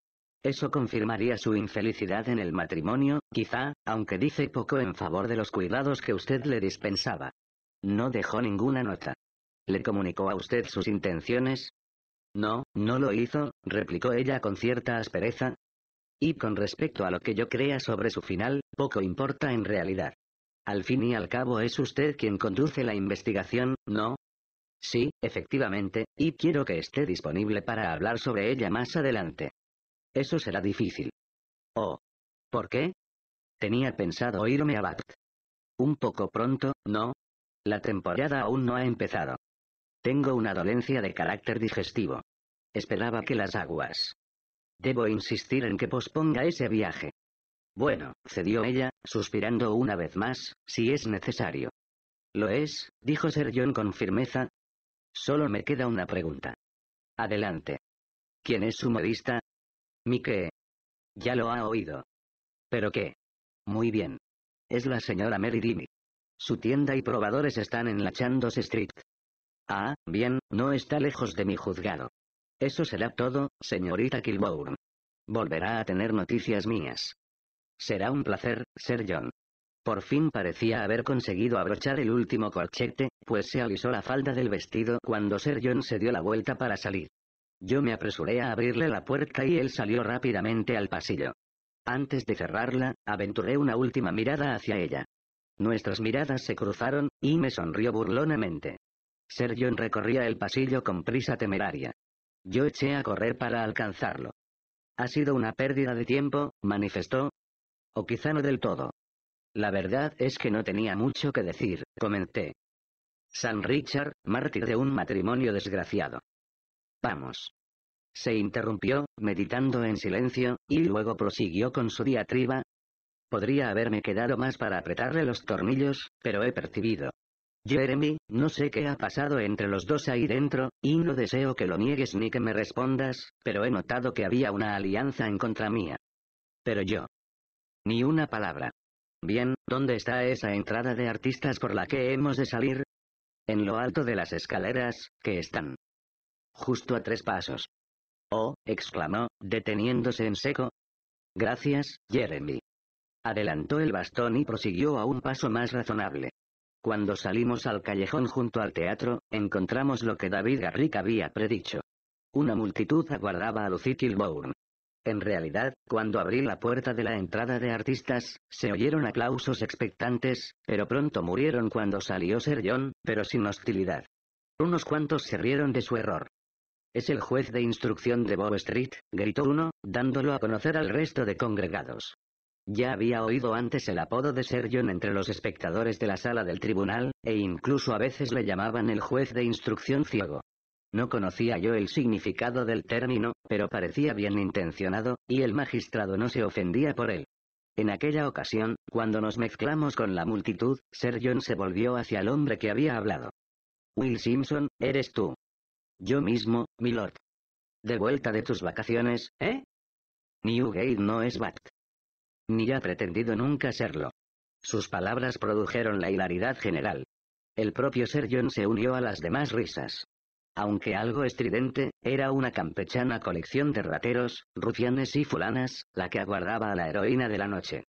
Eso confirmaría su infelicidad en el matrimonio, quizá, aunque dice poco en favor de los cuidados que usted le dispensaba. No dejó ninguna nota. ¿Le comunicó a usted sus intenciones? No, no lo hizo, replicó ella con cierta aspereza, y con respecto a lo que yo crea sobre su final, poco importa en realidad. Al fin y al cabo es usted quien conduce la investigación, ¿no? Sí, efectivamente, y quiero que esté disponible para hablar sobre ella más adelante. Eso será difícil. Oh. ¿Por qué? Tenía pensado irme a Bat. Un poco pronto, ¿no? La temporada aún no ha empezado. Tengo una dolencia de carácter digestivo. Esperaba que las aguas Debo insistir en que posponga ese viaje. Bueno, cedió ella, suspirando una vez más, si es necesario. Lo es, dijo Sir John con firmeza. Solo me queda una pregunta. Adelante. ¿Quién es su modista? Mike. Ya lo ha oído. ¿Pero qué? Muy bien. Es la señora Mary Su tienda y probadores están en la Chandos Street. Ah, bien, no está lejos de mi juzgado. Eso será todo, señorita Kilbourne. Volverá a tener noticias mías. Será un placer, Sir John. Por fin parecía haber conseguido abrochar el último corchete, pues se alisó la falda del vestido cuando Sir John se dio la vuelta para salir. Yo me apresuré a abrirle la puerta y él salió rápidamente al pasillo. Antes de cerrarla, aventuré una última mirada hacia ella. Nuestras miradas se cruzaron, y me sonrió burlonamente. Sir John recorría el pasillo con prisa temeraria. Yo eché a correr para alcanzarlo. Ha sido una pérdida de tiempo, manifestó. O quizá no del todo. La verdad es que no tenía mucho que decir, comenté. San Richard, mártir de un matrimonio desgraciado. Vamos. Se interrumpió, meditando en silencio, y luego prosiguió con su diatriba. Podría haberme quedado más para apretarle los tornillos, pero he percibido, Jeremy, no sé qué ha pasado entre los dos ahí dentro, y no deseo que lo niegues ni que me respondas, pero he notado que había una alianza en contra mía. Pero yo. Ni una palabra. Bien, ¿dónde está esa entrada de artistas por la que hemos de salir? En lo alto de las escaleras, que están. Justo a tres pasos. Oh, exclamó, deteniéndose en seco. Gracias, Jeremy. Adelantó el bastón y prosiguió a un paso más razonable. Cuando salimos al callejón junto al teatro, encontramos lo que David Garrick había predicho. Una multitud aguardaba a Lucy Kilbourne. En realidad, cuando abrí la puerta de la entrada de artistas, se oyeron aplausos expectantes, pero pronto murieron cuando salió Sir John, pero sin hostilidad. Unos cuantos se rieron de su error. Es el juez de instrucción de Bow Street, gritó uno, dándolo a conocer al resto de congregados. Ya había oído antes el apodo de Sergio entre los espectadores de la sala del tribunal, e incluso a veces le llamaban el juez de instrucción ciego. No conocía yo el significado del término, pero parecía bien intencionado, y el magistrado no se ofendía por él. En aquella ocasión, cuando nos mezclamos con la multitud, Sergio se volvió hacia el hombre que había hablado. Will Simpson, eres tú. Yo mismo, Lord. De vuelta de tus vacaciones, ¿eh? Newgate no es Bat ni ha pretendido nunca serlo. Sus palabras produjeron la hilaridad general. El propio ser John se unió a las demás risas. Aunque algo estridente, era una campechana colección de rateros, rufianes y fulanas, la que aguardaba a la heroína de la noche.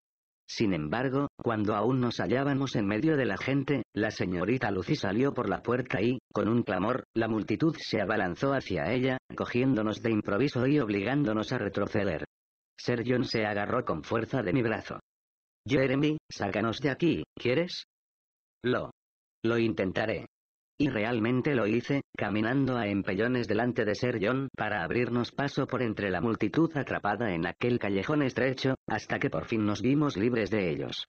Sin embargo, cuando aún nos hallábamos en medio de la gente, la señorita Lucy salió por la puerta y, con un clamor, la multitud se abalanzó hacia ella, cogiéndonos de improviso y obligándonos a retroceder. Ser se agarró con fuerza de mi brazo. Jeremy, sácanos de aquí, ¿quieres? Lo. Lo intentaré. Y realmente lo hice, caminando a empellones delante de Ser John para abrirnos paso por entre la multitud atrapada en aquel callejón estrecho, hasta que por fin nos vimos libres de ellos.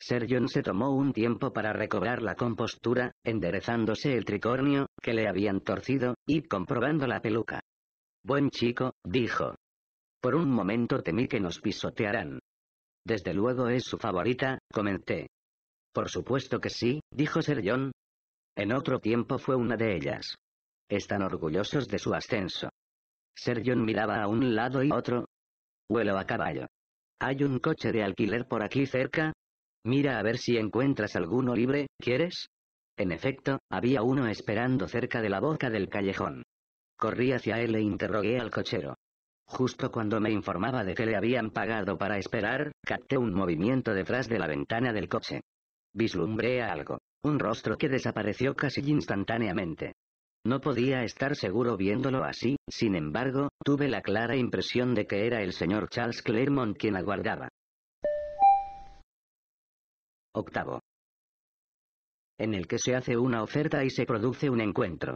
Ser John se tomó un tiempo para recobrar la compostura, enderezándose el tricornio, que le habían torcido, y comprobando la peluca. Buen chico, dijo, por un momento temí que nos pisotearan. Desde luego es su favorita, comenté. Por supuesto que sí, dijo Sir John. En otro tiempo fue una de ellas. Están orgullosos de su ascenso. Sir John miraba a un lado y otro. Vuelo a caballo. ¿Hay un coche de alquiler por aquí cerca? Mira a ver si encuentras alguno libre, ¿quieres? En efecto, había uno esperando cerca de la boca del callejón. Corrí hacia él e interrogué al cochero. Justo cuando me informaba de que le habían pagado para esperar, capté un movimiento detrás de la ventana del coche. Vislumbré a algo, un rostro que desapareció casi instantáneamente. No podía estar seguro viéndolo así, sin embargo, tuve la clara impresión de que era el señor Charles Claremont quien aguardaba. Octavo. En el que se hace una oferta y se produce un encuentro.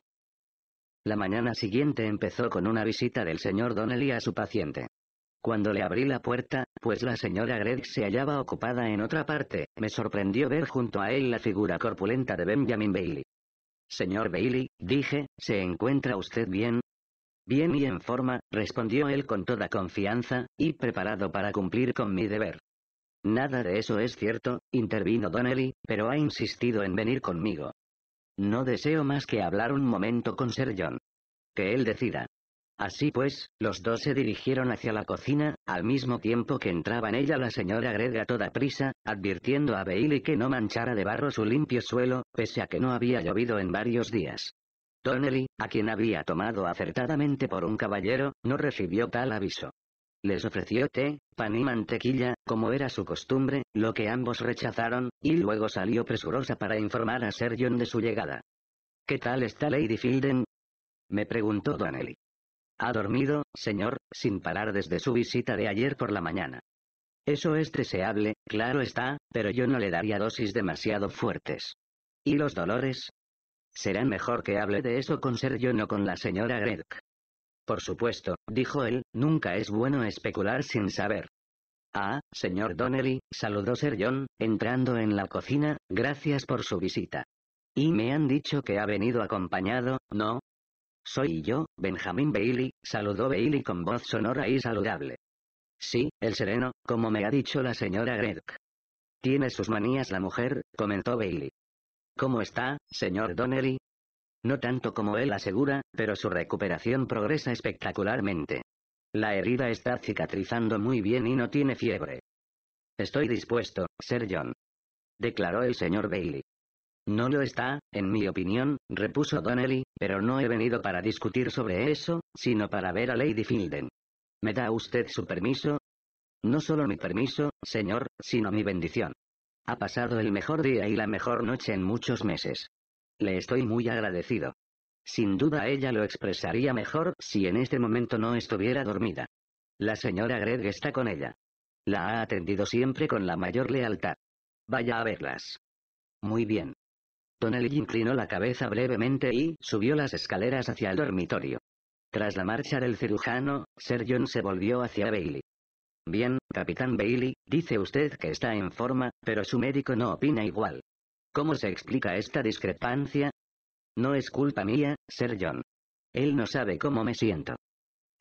La mañana siguiente empezó con una visita del señor Donnelly a su paciente. Cuando le abrí la puerta, pues la señora Gregg se hallaba ocupada en otra parte, me sorprendió ver junto a él la figura corpulenta de Benjamin Bailey. Señor Bailey, dije, ¿se encuentra usted bien? Bien y en forma, respondió él con toda confianza, y preparado para cumplir con mi deber. Nada de eso es cierto, intervino Donnelly, pero ha insistido en venir conmigo. No deseo más que hablar un momento con Sir John. Que él decida. Así pues, los dos se dirigieron hacia la cocina, al mismo tiempo que entraba en ella la señora Greg a toda prisa, advirtiendo a Bailey que no manchara de barro su limpio suelo, pese a que no había llovido en varios días. Donnelly, a quien había tomado acertadamente por un caballero, no recibió tal aviso. Les ofreció té, pan y mantequilla, como era su costumbre, lo que ambos rechazaron, y luego salió presurosa para informar a Sergio de su llegada. ¿Qué tal está Lady Fielden? me preguntó Donnelly. Ha dormido, señor, sin parar desde su visita de ayer por la mañana. Eso es deseable, claro está, pero yo no le daría dosis demasiado fuertes. ¿Y los dolores? Será mejor que hable de eso con Sergio o con la señora Gregg. Por supuesto, dijo él, nunca es bueno especular sin saber. Ah, señor Donnelly, saludó Sir John, entrando en la cocina, gracias por su visita. Y me han dicho que ha venido acompañado, ¿no? Soy yo, Benjamin Bailey, saludó Bailey con voz sonora y saludable. Sí, el sereno, como me ha dicho la señora Gregg. Tiene sus manías la mujer, comentó Bailey. ¿Cómo está, señor Donnelly? No tanto como él asegura, pero su recuperación progresa espectacularmente. La herida está cicatrizando muy bien y no tiene fiebre. Estoy dispuesto, Sir John. Declaró el señor Bailey. No lo está, en mi opinión, repuso Donnelly, pero no he venido para discutir sobre eso, sino para ver a Lady Fielden. ¿Me da usted su permiso? No solo mi permiso, señor, sino mi bendición. Ha pasado el mejor día y la mejor noche en muchos meses. Le estoy muy agradecido. Sin duda ella lo expresaría mejor si en este momento no estuviera dormida. La señora Greg está con ella. La ha atendido siempre con la mayor lealtad. Vaya a verlas. Muy bien. Tonelli inclinó la cabeza brevemente y subió las escaleras hacia el dormitorio. Tras la marcha del cirujano, Sir John se volvió hacia Bailey. Bien, capitán Bailey, dice usted que está en forma, pero su médico no opina igual. ¿Cómo se explica esta discrepancia? No es culpa mía, Ser John. Él no sabe cómo me siento.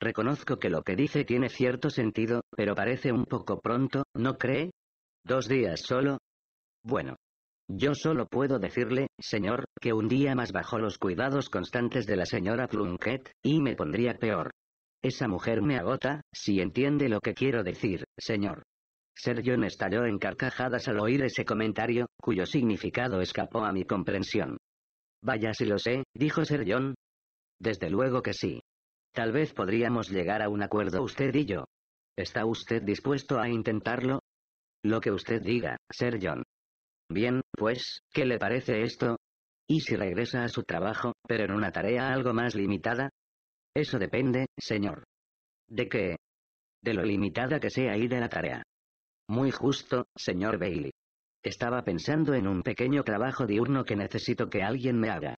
Reconozco que lo que dice tiene cierto sentido, pero parece un poco pronto, ¿no cree? ¿Dos días solo? Bueno. Yo solo puedo decirle, señor, que un día más bajo los cuidados constantes de la señora Plunkett, y me pondría peor. Esa mujer me agota, si entiende lo que quiero decir, señor. Ser John estalló en carcajadas al oír ese comentario, cuyo significado escapó a mi comprensión. Vaya si lo sé, dijo Sir John. Desde luego que sí. Tal vez podríamos llegar a un acuerdo usted y yo. ¿Está usted dispuesto a intentarlo? Lo que usted diga, Sir John. Bien, pues, ¿qué le parece esto? ¿Y si regresa a su trabajo, pero en una tarea algo más limitada? Eso depende, señor. ¿De qué? De lo limitada que sea y de la tarea. Muy justo, señor Bailey. Estaba pensando en un pequeño trabajo diurno que necesito que alguien me haga.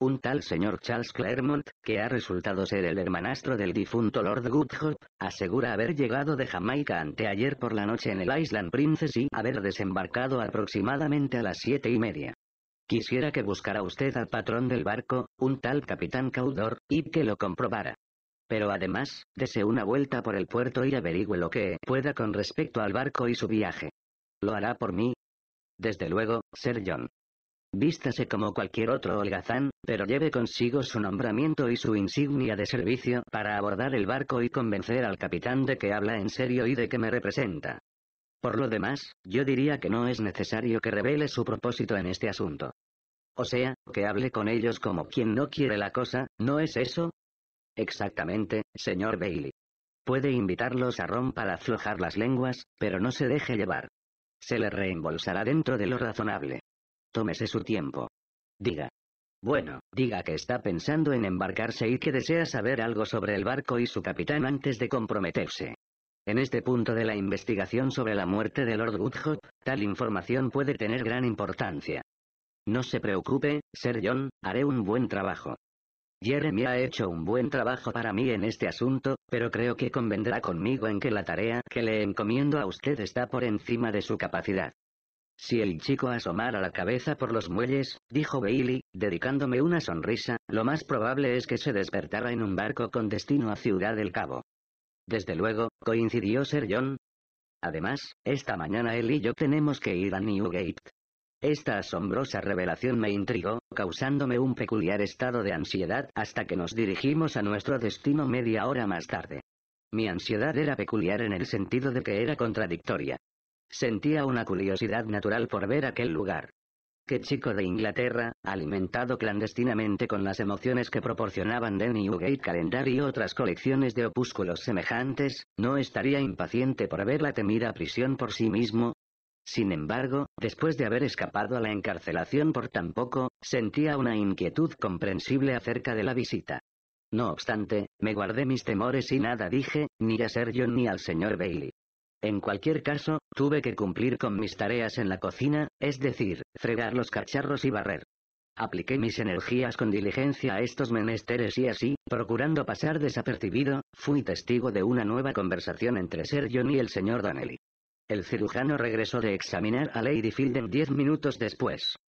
Un tal señor Charles Claremont, que ha resultado ser el hermanastro del difunto Lord Goodhope, asegura haber llegado de Jamaica anteayer por la noche en el Island Princess y haber desembarcado aproximadamente a las siete y media. Quisiera que buscara usted al patrón del barco, un tal capitán Caudor, y que lo comprobara. Pero además, dese una vuelta por el puerto y averigüe lo que pueda con respecto al barco y su viaje. ¿Lo hará por mí? Desde luego, Sir John. Vístase como cualquier otro holgazán, pero lleve consigo su nombramiento y su insignia de servicio para abordar el barco y convencer al capitán de que habla en serio y de que me representa. Por lo demás, yo diría que no es necesario que revele su propósito en este asunto. O sea, que hable con ellos como quien no quiere la cosa, ¿no es eso? Exactamente, señor Bailey. Puede invitarlos a Ron para aflojar las lenguas, pero no se deje llevar. Se le reembolsará dentro de lo razonable. Tómese su tiempo. Diga. Bueno, diga que está pensando en embarcarse y que desea saber algo sobre el barco y su capitán antes de comprometerse. En este punto de la investigación sobre la muerte de Lord Woodhop, tal información puede tener gran importancia. No se preocupe, Sir John, haré un buen trabajo. Jeremy ha hecho un buen trabajo para mí en este asunto, pero creo que convendrá conmigo en que la tarea que le encomiendo a usted está por encima de su capacidad. Si el chico asomara la cabeza por los muelles, dijo Bailey, dedicándome una sonrisa, lo más probable es que se despertara en un barco con destino a Ciudad del Cabo. Desde luego, coincidió Sir John. Además, esta mañana él y yo tenemos que ir a Newgate. Esta asombrosa revelación me intrigó, causándome un peculiar estado de ansiedad hasta que nos dirigimos a nuestro destino media hora más tarde. Mi ansiedad era peculiar en el sentido de que era contradictoria. Sentía una curiosidad natural por ver aquel lugar. Qué chico de Inglaterra, alimentado clandestinamente con las emociones que proporcionaban The Newgate Calendar y otras colecciones de opúsculos semejantes, no estaría impaciente por ver la temida prisión por sí mismo, sin embargo, después de haber escapado a la encarcelación por tan poco, sentía una inquietud comprensible acerca de la visita. No obstante, me guardé mis temores y nada dije, ni a Sergio ni al señor Bailey. En cualquier caso, tuve que cumplir con mis tareas en la cocina, es decir, fregar los cacharros y barrer. Apliqué mis energías con diligencia a estos menesteres y así, procurando pasar desapercibido, fui testigo de una nueva conversación entre Sergio y el señor Donnelly. El cirujano regresó de examinar a Lady Fielden diez minutos después.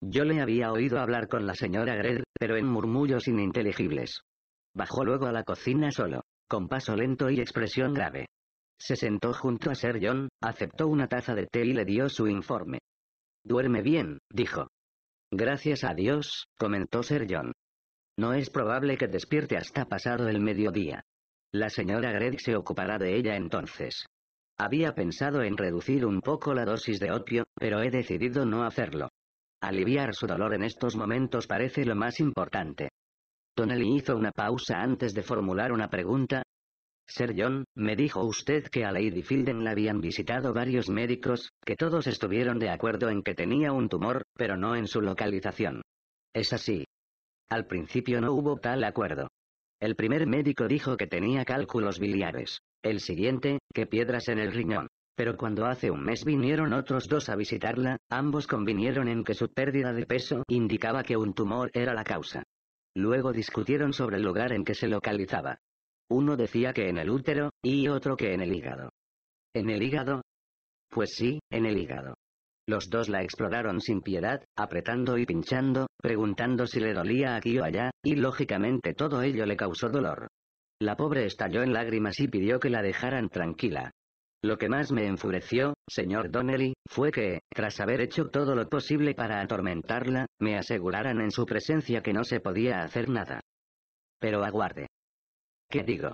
Yo le había oído hablar con la señora Greer, pero en murmullos ininteligibles. Bajó luego a la cocina solo, con paso lento y expresión grave. Se sentó junto a Sir John, aceptó una taza de té y le dio su informe. Duerme bien, dijo. Gracias a Dios, comentó Sir John. No es probable que despierte hasta pasado el mediodía. La señora Greg se ocupará de ella entonces. Había pensado en reducir un poco la dosis de opio, pero he decidido no hacerlo. Aliviar su dolor en estos momentos parece lo más importante. Tonelli hizo una pausa antes de formular una pregunta. Sir John, me dijo usted que a Lady Fielden la habían visitado varios médicos, que todos estuvieron de acuerdo en que tenía un tumor, pero no en su localización. Es así. Al principio no hubo tal acuerdo. El primer médico dijo que tenía cálculos biliares. El siguiente, que piedras en el riñón. Pero cuando hace un mes vinieron otros dos a visitarla, ambos convinieron en que su pérdida de peso indicaba que un tumor era la causa. Luego discutieron sobre el lugar en que se localizaba. Uno decía que en el útero, y otro que en el hígado. ¿En el hígado? Pues sí, en el hígado. Los dos la exploraron sin piedad, apretando y pinchando, preguntando si le dolía aquí o allá, y lógicamente todo ello le causó dolor. La pobre estalló en lágrimas y pidió que la dejaran tranquila. Lo que más me enfureció, señor Donnelly, fue que, tras haber hecho todo lo posible para atormentarla, me aseguraran en su presencia que no se podía hacer nada. Pero aguarde. ¿Qué digo?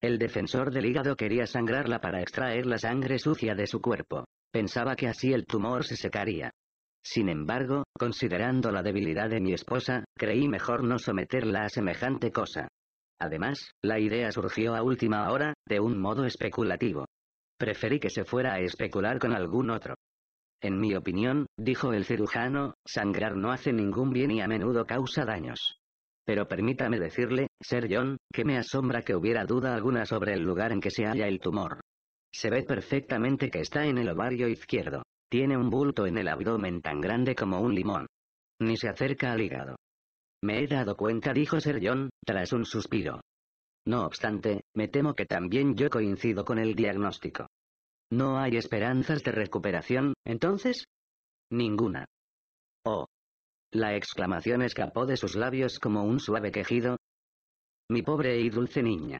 El defensor del hígado quería sangrarla para extraer la sangre sucia de su cuerpo. Pensaba que así el tumor se secaría. Sin embargo, considerando la debilidad de mi esposa, creí mejor no someterla a semejante cosa. Además, la idea surgió a última hora, de un modo especulativo. Preferí que se fuera a especular con algún otro. En mi opinión, dijo el cirujano, sangrar no hace ningún bien y a menudo causa daños. Pero permítame decirle, ser John, que me asombra que hubiera duda alguna sobre el lugar en que se halla el tumor. Se ve perfectamente que está en el ovario izquierdo. Tiene un bulto en el abdomen tan grande como un limón. Ni se acerca al hígado. Me he dado cuenta, dijo Ser John, tras un suspiro. No obstante, me temo que también yo coincido con el diagnóstico. ¿No hay esperanzas de recuperación, entonces? Ninguna. Oh. La exclamación escapó de sus labios como un suave quejido. Mi pobre y dulce niña.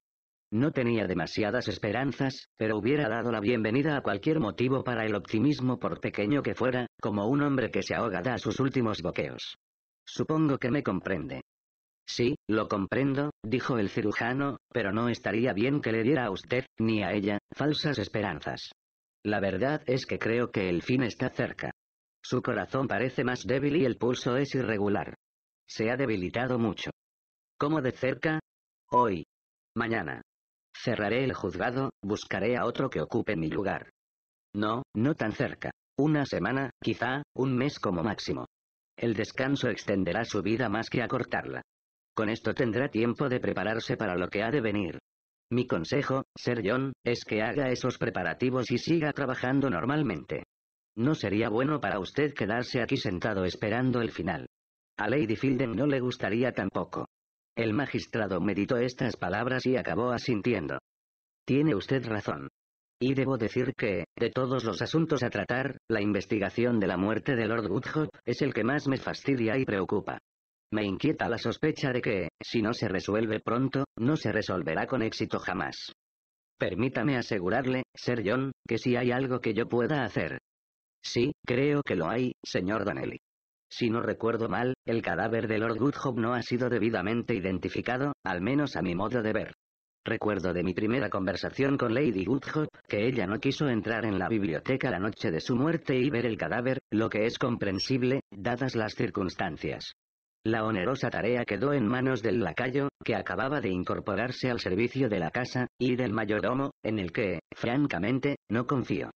No tenía demasiadas esperanzas, pero hubiera dado la bienvenida a cualquier motivo para el optimismo por pequeño que fuera, como un hombre que se ahoga da sus últimos boqueos. Supongo que me comprende. Sí, lo comprendo, dijo el cirujano, pero no estaría bien que le diera a usted, ni a ella, falsas esperanzas. La verdad es que creo que el fin está cerca. Su corazón parece más débil y el pulso es irregular. Se ha debilitado mucho. ¿Cómo de cerca? Hoy. Mañana. Cerraré el juzgado, buscaré a otro que ocupe mi lugar. No, no tan cerca. Una semana, quizá, un mes como máximo. El descanso extenderá su vida más que acortarla. Con esto tendrá tiempo de prepararse para lo que ha de venir. Mi consejo, ser John, es que haga esos preparativos y siga trabajando normalmente. No sería bueno para usted quedarse aquí sentado esperando el final. A Lady Fielding no le gustaría tampoco. El magistrado meditó estas palabras y acabó asintiendo. Tiene usted razón. Y debo decir que, de todos los asuntos a tratar, la investigación de la muerte de Lord woodhouse es el que más me fastidia y preocupa. Me inquieta la sospecha de que, si no se resuelve pronto, no se resolverá con éxito jamás. Permítame asegurarle, Sir John, que si hay algo que yo pueda hacer. Sí, creo que lo hay, señor Donnelly. Si no recuerdo mal, el cadáver de Lord Goodhope no ha sido debidamente identificado, al menos a mi modo de ver. Recuerdo de mi primera conversación con Lady Woodhop, que ella no quiso entrar en la biblioteca la noche de su muerte y ver el cadáver, lo que es comprensible, dadas las circunstancias. La onerosa tarea quedó en manos del lacayo, que acababa de incorporarse al servicio de la casa, y del mayordomo, en el que, francamente, no confío.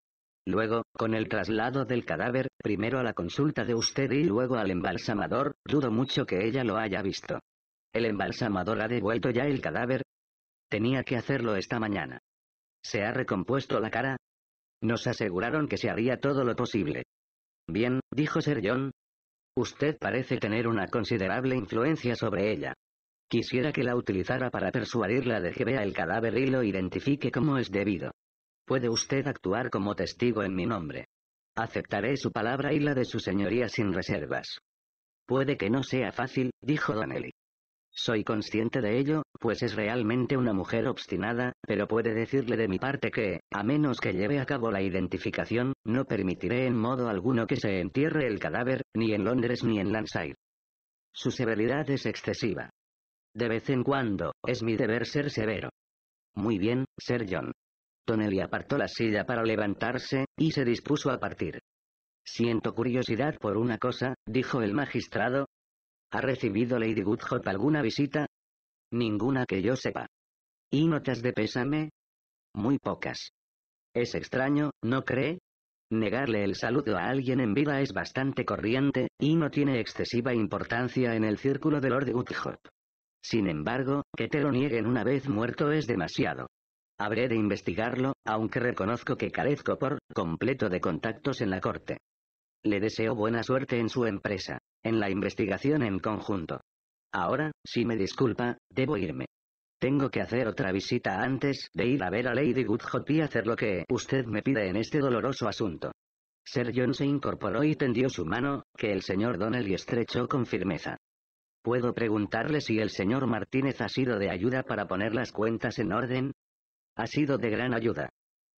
Luego, con el traslado del cadáver, primero a la consulta de usted y luego al embalsamador, dudo mucho que ella lo haya visto. ¿El embalsamador ha devuelto ya el cadáver? Tenía que hacerlo esta mañana. ¿Se ha recompuesto la cara? Nos aseguraron que se haría todo lo posible. Bien, dijo Sir John. Usted parece tener una considerable influencia sobre ella. Quisiera que la utilizara para persuadirla de que vea el cadáver y lo identifique como es debido. Puede usted actuar como testigo en mi nombre. Aceptaré su palabra y la de su señoría sin reservas. Puede que no sea fácil, dijo Donnelly. Soy consciente de ello, pues es realmente una mujer obstinada, pero puede decirle de mi parte que, a menos que lleve a cabo la identificación, no permitiré en modo alguno que se entierre el cadáver, ni en Londres ni en Lanside. Su severidad es excesiva. De vez en cuando, es mi deber ser severo. Muy bien, Sir John. Tonelli apartó la silla para levantarse, y se dispuso a partir. Siento curiosidad por una cosa, dijo el magistrado. ¿Ha recibido Lady Woodhop alguna visita? Ninguna que yo sepa. ¿Y notas de pésame? Muy pocas. Es extraño, ¿no cree? Negarle el saludo a alguien en vida es bastante corriente, y no tiene excesiva importancia en el círculo de Lord Woodhop. Sin embargo, que te lo nieguen una vez muerto es demasiado. Habré de investigarlo, aunque reconozco que carezco por completo de contactos en la corte. Le deseo buena suerte en su empresa, en la investigación en conjunto. Ahora, si me disculpa, debo irme. Tengo que hacer otra visita antes de ir a ver a Lady Goodhot y hacer lo que usted me pide en este doloroso asunto. Sir John se incorporó y tendió su mano, que el señor Donnelly estrechó con firmeza. ¿Puedo preguntarle si el señor Martínez ha sido de ayuda para poner las cuentas en orden? Ha sido de gran ayuda.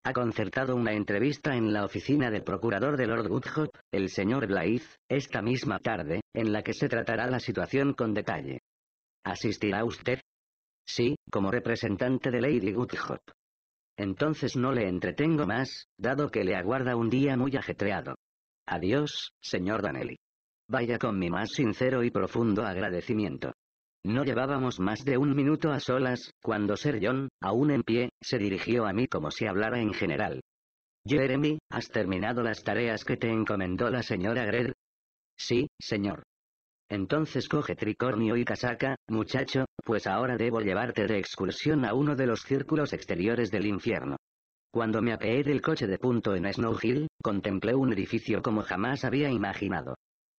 Ha concertado una entrevista en la oficina del procurador de Lord Woodhope, el señor Blythe, esta misma tarde, en la que se tratará la situación con detalle. ¿Asistirá usted? Sí, como representante de Lady Woodhope. Entonces no le entretengo más, dado que le aguarda un día muy ajetreado. Adiós, señor Danelli. Vaya con mi más sincero y profundo agradecimiento. No llevábamos más de un minuto a solas, cuando Sir John, aún en pie, se dirigió a mí como si hablara en general. Jeremy, ¿has terminado las tareas que te encomendó la señora Grell? Sí, señor. Entonces coge tricornio y casaca, muchacho, pues ahora debo llevarte de excursión a uno de los círculos exteriores del infierno. Cuando me apeé del coche de punto en Snow Hill, contemplé un edificio como jamás había imaginado.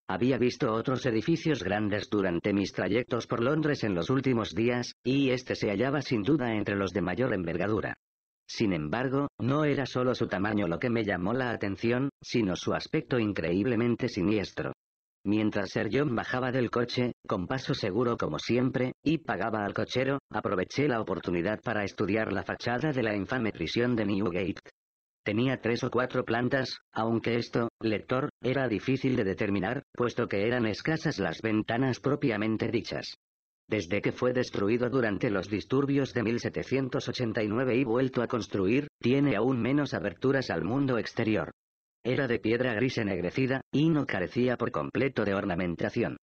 Había visto otros edificios grandes durante mis trayectos por Londres en los últimos días, y este se hallaba sin duda entre los de mayor envergadura. Sin embargo, no era solo su tamaño lo que me llamó la atención, sino su aspecto increíblemente siniestro. Mientras Sir John bajaba del coche, con paso seguro como siempre, y pagaba al cochero, aproveché la oportunidad para estudiar la fachada de la infame prisión de Newgate. Tenía tres o cuatro plantas, aunque esto, lector, era difícil de determinar, puesto que eran escasas las ventanas propiamente dichas. Desde que fue destruido durante los disturbios de 1789 y vuelto a construir, tiene aún menos aberturas al mundo exterior. Era de piedra gris ennegrecida, y no carecía por completo de ornamentación.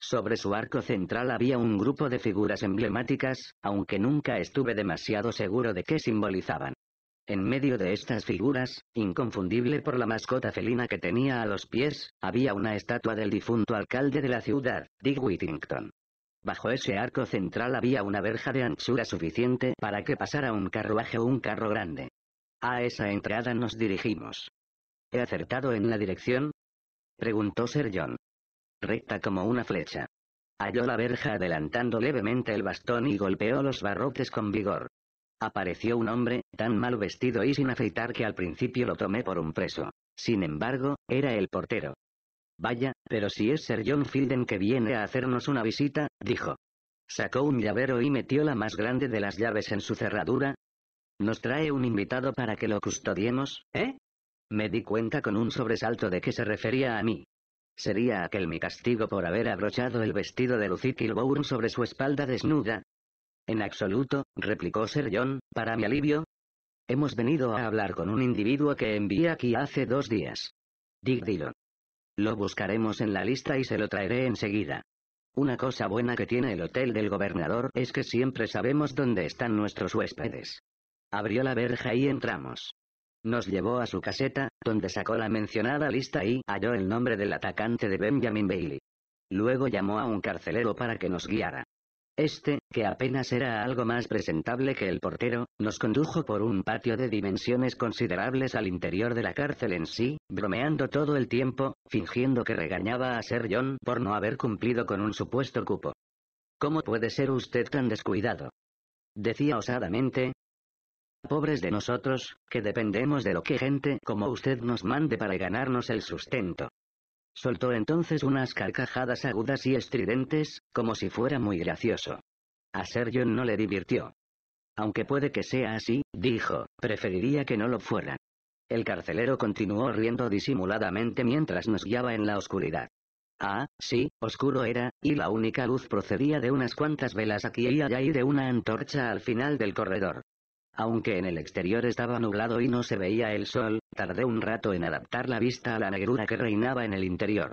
Sobre su arco central había un grupo de figuras emblemáticas, aunque nunca estuve demasiado seguro de qué simbolizaban. En medio de estas figuras, inconfundible por la mascota felina que tenía a los pies, había una estatua del difunto alcalde de la ciudad, Dick Whittington. Bajo ese arco central había una verja de anchura suficiente para que pasara un carruaje o un carro grande. A esa entrada nos dirigimos. ¿He acertado en la dirección? preguntó Sir John. Recta como una flecha. Halló la verja adelantando levemente el bastón y golpeó los barrotes con vigor. Apareció un hombre, tan mal vestido y sin afeitar que al principio lo tomé por un preso. Sin embargo, era el portero. Vaya, pero si es Sir John Fielden que viene a hacernos una visita, dijo. Sacó un llavero y metió la más grande de las llaves en su cerradura. Nos trae un invitado para que lo custodiemos, ¿eh? Me di cuenta con un sobresalto de que se refería a mí. Sería aquel mi castigo por haber abrochado el vestido de Lucy Kilbourne sobre su espalda desnuda, en absoluto, replicó Sir John, para mi alivio. Hemos venido a hablar con un individuo que envié aquí hace dos días. Dick Dillon. Lo buscaremos en la lista y se lo traeré enseguida. Una cosa buena que tiene el hotel del gobernador es que siempre sabemos dónde están nuestros huéspedes. Abrió la verja y entramos. Nos llevó a su caseta, donde sacó la mencionada lista y halló el nombre del atacante de Benjamin Bailey. Luego llamó a un carcelero para que nos guiara. Este, que apenas era algo más presentable que el portero, nos condujo por un patio de dimensiones considerables al interior de la cárcel en sí, bromeando todo el tiempo, fingiendo que regañaba a Sir John por no haber cumplido con un supuesto cupo. ¿Cómo puede ser usted tan descuidado? Decía osadamente. Pobres de nosotros, que dependemos de lo que gente como usted nos mande para ganarnos el sustento. Soltó entonces unas carcajadas agudas y estridentes, como si fuera muy gracioso. A Sergio no le divirtió. Aunque puede que sea así, dijo, preferiría que no lo fuera. El carcelero continuó riendo disimuladamente mientras nos guiaba en la oscuridad. Ah, sí, oscuro era, y la única luz procedía de unas cuantas velas aquí y allá y de una antorcha al final del corredor. Aunque en el exterior estaba nublado y no se veía el sol, tardé un rato en adaptar la vista a la negrura que reinaba en el interior.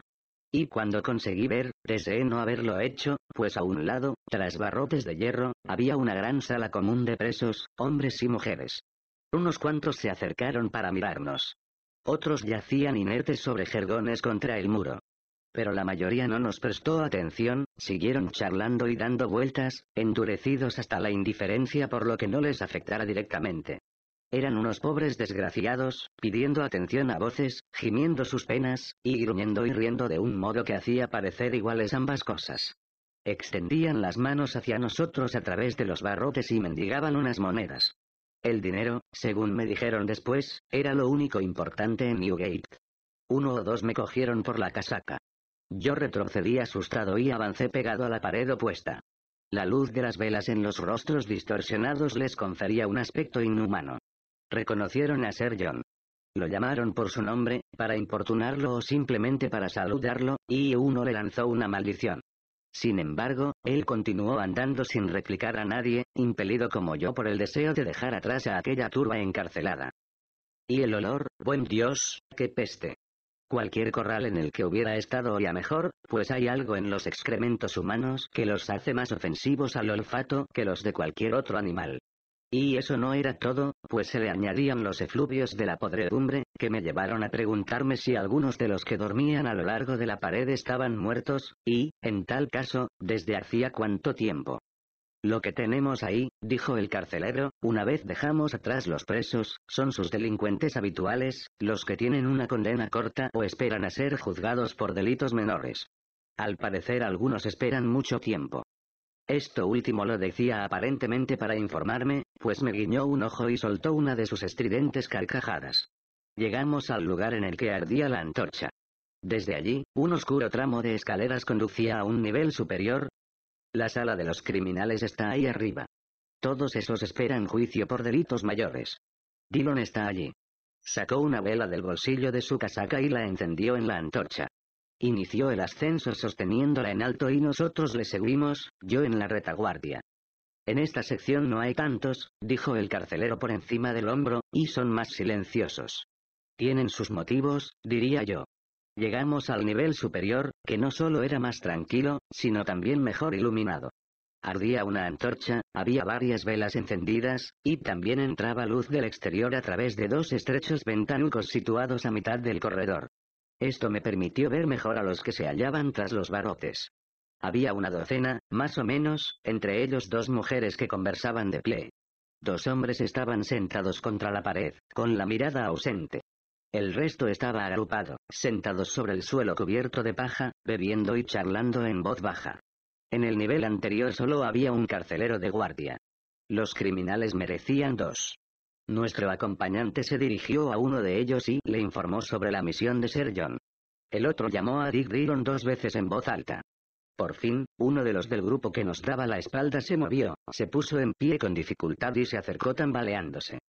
Y cuando conseguí ver, deseé no haberlo hecho, pues a un lado, tras barrotes de hierro, había una gran sala común de presos, hombres y mujeres. Unos cuantos se acercaron para mirarnos. Otros yacían inertes sobre jergones contra el muro pero la mayoría no nos prestó atención, siguieron charlando y dando vueltas, endurecidos hasta la indiferencia por lo que no les afectara directamente. Eran unos pobres desgraciados, pidiendo atención a voces, gimiendo sus penas, y gruñendo y riendo de un modo que hacía parecer iguales ambas cosas. Extendían las manos hacia nosotros a través de los barrotes y mendigaban unas monedas. El dinero, según me dijeron después, era lo único importante en Newgate. Uno o dos me cogieron por la casaca. Yo retrocedí asustado y avancé pegado a la pared opuesta. La luz de las velas en los rostros distorsionados les confería un aspecto inhumano. Reconocieron a Ser John. Lo llamaron por su nombre, para importunarlo o simplemente para saludarlo, y uno le lanzó una maldición. Sin embargo, él continuó andando sin replicar a nadie, impelido como yo por el deseo de dejar atrás a aquella turba encarcelada. Y el olor, buen Dios, qué peste. Cualquier corral en el que hubiera estado ya mejor, pues hay algo en los excrementos humanos que los hace más ofensivos al olfato que los de cualquier otro animal. Y eso no era todo, pues se le añadían los efluvios de la podredumbre, que me llevaron a preguntarme si algunos de los que dormían a lo largo de la pared estaban muertos, y, en tal caso, desde hacía cuánto tiempo. Lo que tenemos ahí, dijo el carcelero, una vez dejamos atrás los presos, son sus delincuentes habituales, los que tienen una condena corta o esperan a ser juzgados por delitos menores. Al parecer algunos esperan mucho tiempo. Esto último lo decía aparentemente para informarme, pues me guiñó un ojo y soltó una de sus estridentes carcajadas. Llegamos al lugar en el que ardía la antorcha. Desde allí, un oscuro tramo de escaleras conducía a un nivel superior, la sala de los criminales está ahí arriba. Todos esos esperan juicio por delitos mayores. Dillon está allí. Sacó una vela del bolsillo de su casaca y la encendió en la antorcha. Inició el ascenso sosteniéndola en alto y nosotros le seguimos, yo en la retaguardia. En esta sección no hay tantos, dijo el carcelero por encima del hombro, y son más silenciosos. Tienen sus motivos, diría yo. Llegamos al nivel superior, que no solo era más tranquilo, sino también mejor iluminado. Ardía una antorcha, había varias velas encendidas, y también entraba luz del exterior a través de dos estrechos ventanucos situados a mitad del corredor. Esto me permitió ver mejor a los que se hallaban tras los barrotes. Había una docena, más o menos, entre ellos dos mujeres que conversaban de pie. Dos hombres estaban sentados contra la pared, con la mirada ausente. El resto estaba agrupado, sentados sobre el suelo cubierto de paja, bebiendo y charlando en voz baja. En el nivel anterior solo había un carcelero de guardia. Los criminales merecían dos. Nuestro acompañante se dirigió a uno de ellos y le informó sobre la misión de Ser John. El otro llamó a Dick Dillon dos veces en voz alta. Por fin, uno de los del grupo que nos daba la espalda se movió, se puso en pie con dificultad y se acercó tambaleándose.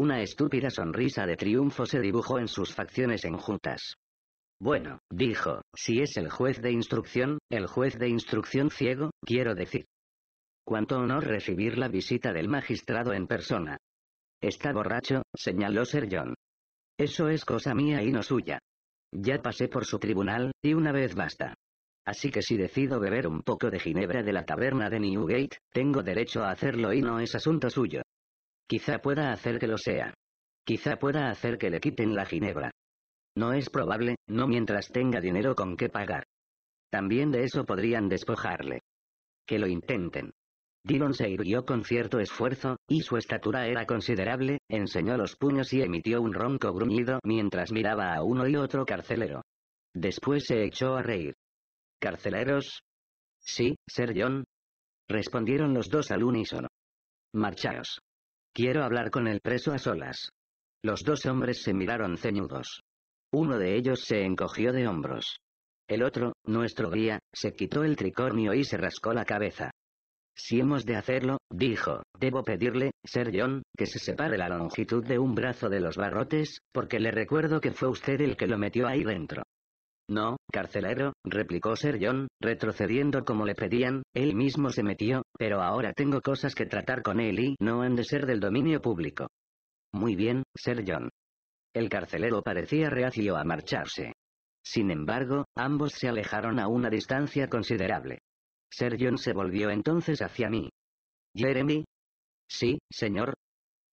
Una estúpida sonrisa de triunfo se dibujó en sus facciones enjutas. Bueno, dijo, si es el juez de instrucción, el juez de instrucción ciego, quiero decir. Cuánto honor recibir la visita del magistrado en persona. Está borracho, señaló Sir John. Eso es cosa mía y no suya. Ya pasé por su tribunal, y una vez basta. Así que si decido beber un poco de ginebra de la taberna de Newgate, tengo derecho a hacerlo y no es asunto suyo. Quizá pueda hacer que lo sea. Quizá pueda hacer que le quiten la ginebra. No es probable, no mientras tenga dinero con qué pagar. También de eso podrían despojarle. Que lo intenten. Dillon se irguió con cierto esfuerzo, y su estatura era considerable, enseñó los puños y emitió un ronco gruñido mientras miraba a uno y otro carcelero. Después se echó a reír. ¿Carceleros? Sí, ser John. Respondieron los dos al unísono. Marchaos. Quiero hablar con el preso a solas. Los dos hombres se miraron ceñudos. Uno de ellos se encogió de hombros. El otro, nuestro guía, se quitó el tricornio y se rascó la cabeza. Si hemos de hacerlo, dijo, debo pedirle, Sir John, que se separe la longitud de un brazo de los barrotes, porque le recuerdo que fue usted el que lo metió ahí dentro. No, carcelero, replicó Sir John, retrocediendo como le pedían, él mismo se metió, pero ahora tengo cosas que tratar con él y no han de ser del dominio público. Muy bien, Sir John. El carcelero parecía reacio a marcharse. Sin embargo, ambos se alejaron a una distancia considerable. Sir John se volvió entonces hacia mí. Jeremy. Sí, señor.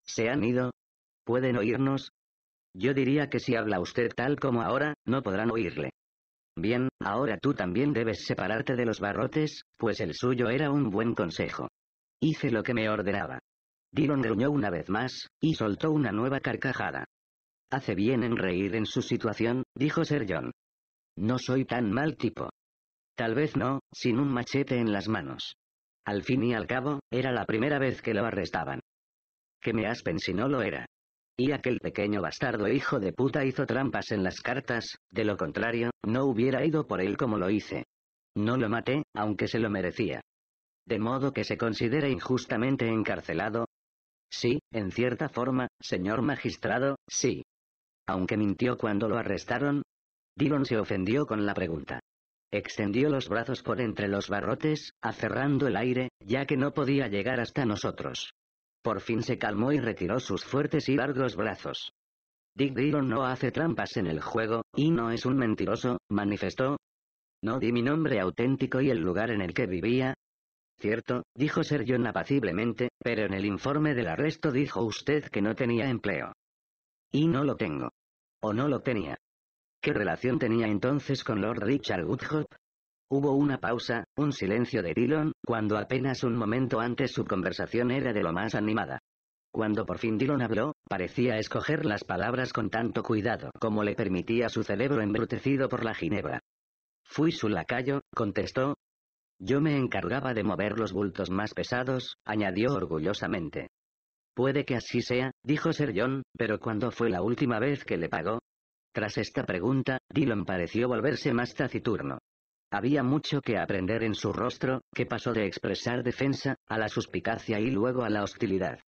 ¿Se han ido? ¿Pueden oírnos? Yo diría que si habla usted tal como ahora, no podrán oírle. Bien, ahora tú también debes separarte de los barrotes, pues el suyo era un buen consejo. Hice lo que me ordenaba. Dillon gruñó una vez más, y soltó una nueva carcajada. Hace bien en reír en su situación, dijo Sir John. No soy tan mal tipo. Tal vez no, sin un machete en las manos. Al fin y al cabo, era la primera vez que lo arrestaban. Que me aspen si no lo era. Y aquel pequeño bastardo hijo de puta hizo trampas en las cartas, de lo contrario, no hubiera ido por él como lo hice. No lo maté, aunque se lo merecía. De modo que se considere injustamente encarcelado. Sí, en cierta forma, señor magistrado, sí. Aunque mintió cuando lo arrestaron. Dillon se ofendió con la pregunta. Extendió los brazos por entre los barrotes, aferrando el aire, ya que no podía llegar hasta nosotros. Por fin se calmó y retiró sus fuertes y largos brazos. Dick Dillon no hace trampas en el juego, y no es un mentiroso, manifestó. No di mi nombre auténtico y el lugar en el que vivía. Cierto, dijo Sir John apaciblemente, pero en el informe del arresto dijo usted que no tenía empleo. Y no lo tengo. O no lo tenía. ¿Qué relación tenía entonces con Lord Richard Woodhope? Hubo una pausa, un silencio de Dillon, cuando apenas un momento antes su conversación era de lo más animada. Cuando por fin Dillon habló, parecía escoger las palabras con tanto cuidado como le permitía su cerebro embrutecido por la ginebra. Fui su lacayo, contestó. Yo me encargaba de mover los bultos más pesados, añadió orgullosamente. Puede que así sea, dijo Sir John, pero ¿cuándo fue la última vez que le pagó? Tras esta pregunta, Dillon pareció volverse más taciturno. Había mucho que aprender en su rostro, que pasó de expresar defensa, a la suspicacia y luego a la hostilidad.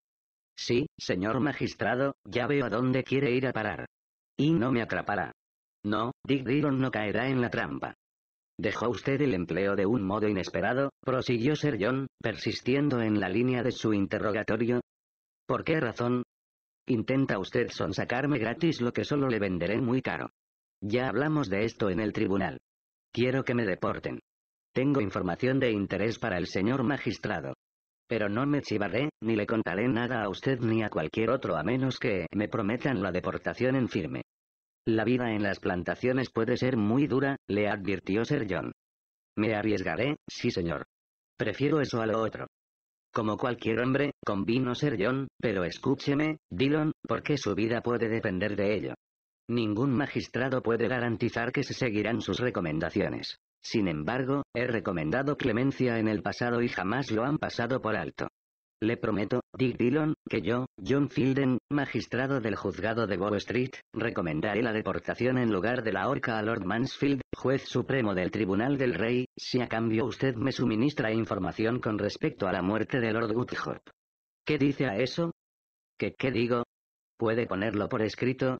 Sí, señor magistrado, ya veo a dónde quiere ir a parar. Y no me atrapará. No, Dick Dillon no caerá en la trampa. Dejó usted el empleo de un modo inesperado, prosiguió Sir John, persistiendo en la línea de su interrogatorio. ¿Por qué razón? Intenta usted sonsacarme gratis lo que solo le venderé muy caro. Ya hablamos de esto en el tribunal. Quiero que me deporten. Tengo información de interés para el señor magistrado. Pero no me chivaré, ni le contaré nada a usted ni a cualquier otro a menos que me prometan la deportación en firme. La vida en las plantaciones puede ser muy dura, le advirtió Sir John. Me arriesgaré, sí señor. Prefiero eso a lo otro. Como cualquier hombre, convino Sir John, pero escúcheme, Dillon, porque su vida puede depender de ello. Ningún magistrado puede garantizar que se seguirán sus recomendaciones. Sin embargo, he recomendado clemencia en el pasado y jamás lo han pasado por alto. Le prometo, Dick Dillon, que yo, John Fielden, magistrado del juzgado de Bow Street, recomendaré la deportación en lugar de la horca a Lord Mansfield, juez supremo del Tribunal del Rey, si a cambio usted me suministra información con respecto a la muerte de Lord Woodhope. ¿Qué dice a eso? ¿Qué, qué digo? Puede ponerlo por escrito,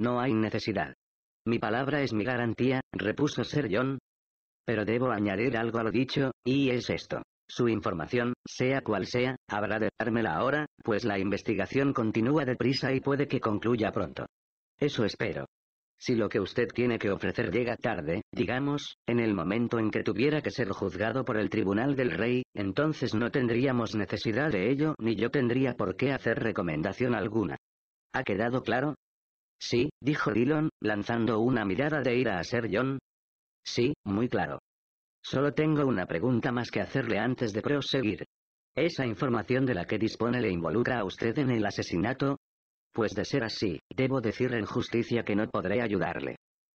no hay necesidad. Mi palabra es mi garantía, repuso Sir John. Pero debo añadir algo a lo dicho, y es esto. Su información, sea cual sea, habrá de dármela ahora, pues la investigación continúa deprisa y puede que concluya pronto. Eso espero. Si lo que usted tiene que ofrecer llega tarde, digamos, en el momento en que tuviera que ser juzgado por el Tribunal del Rey, entonces no tendríamos necesidad de ello ni yo tendría por qué hacer recomendación alguna. ¿Ha quedado claro? Sí, dijo Dillon, lanzando una mirada de ira a Ser John. Sí, muy claro. Solo tengo una pregunta más que hacerle antes de proseguir. ¿Esa información de la que dispone le involucra a usted en el asesinato? Pues de ser así, debo decirle en justicia que no podré ayudarle.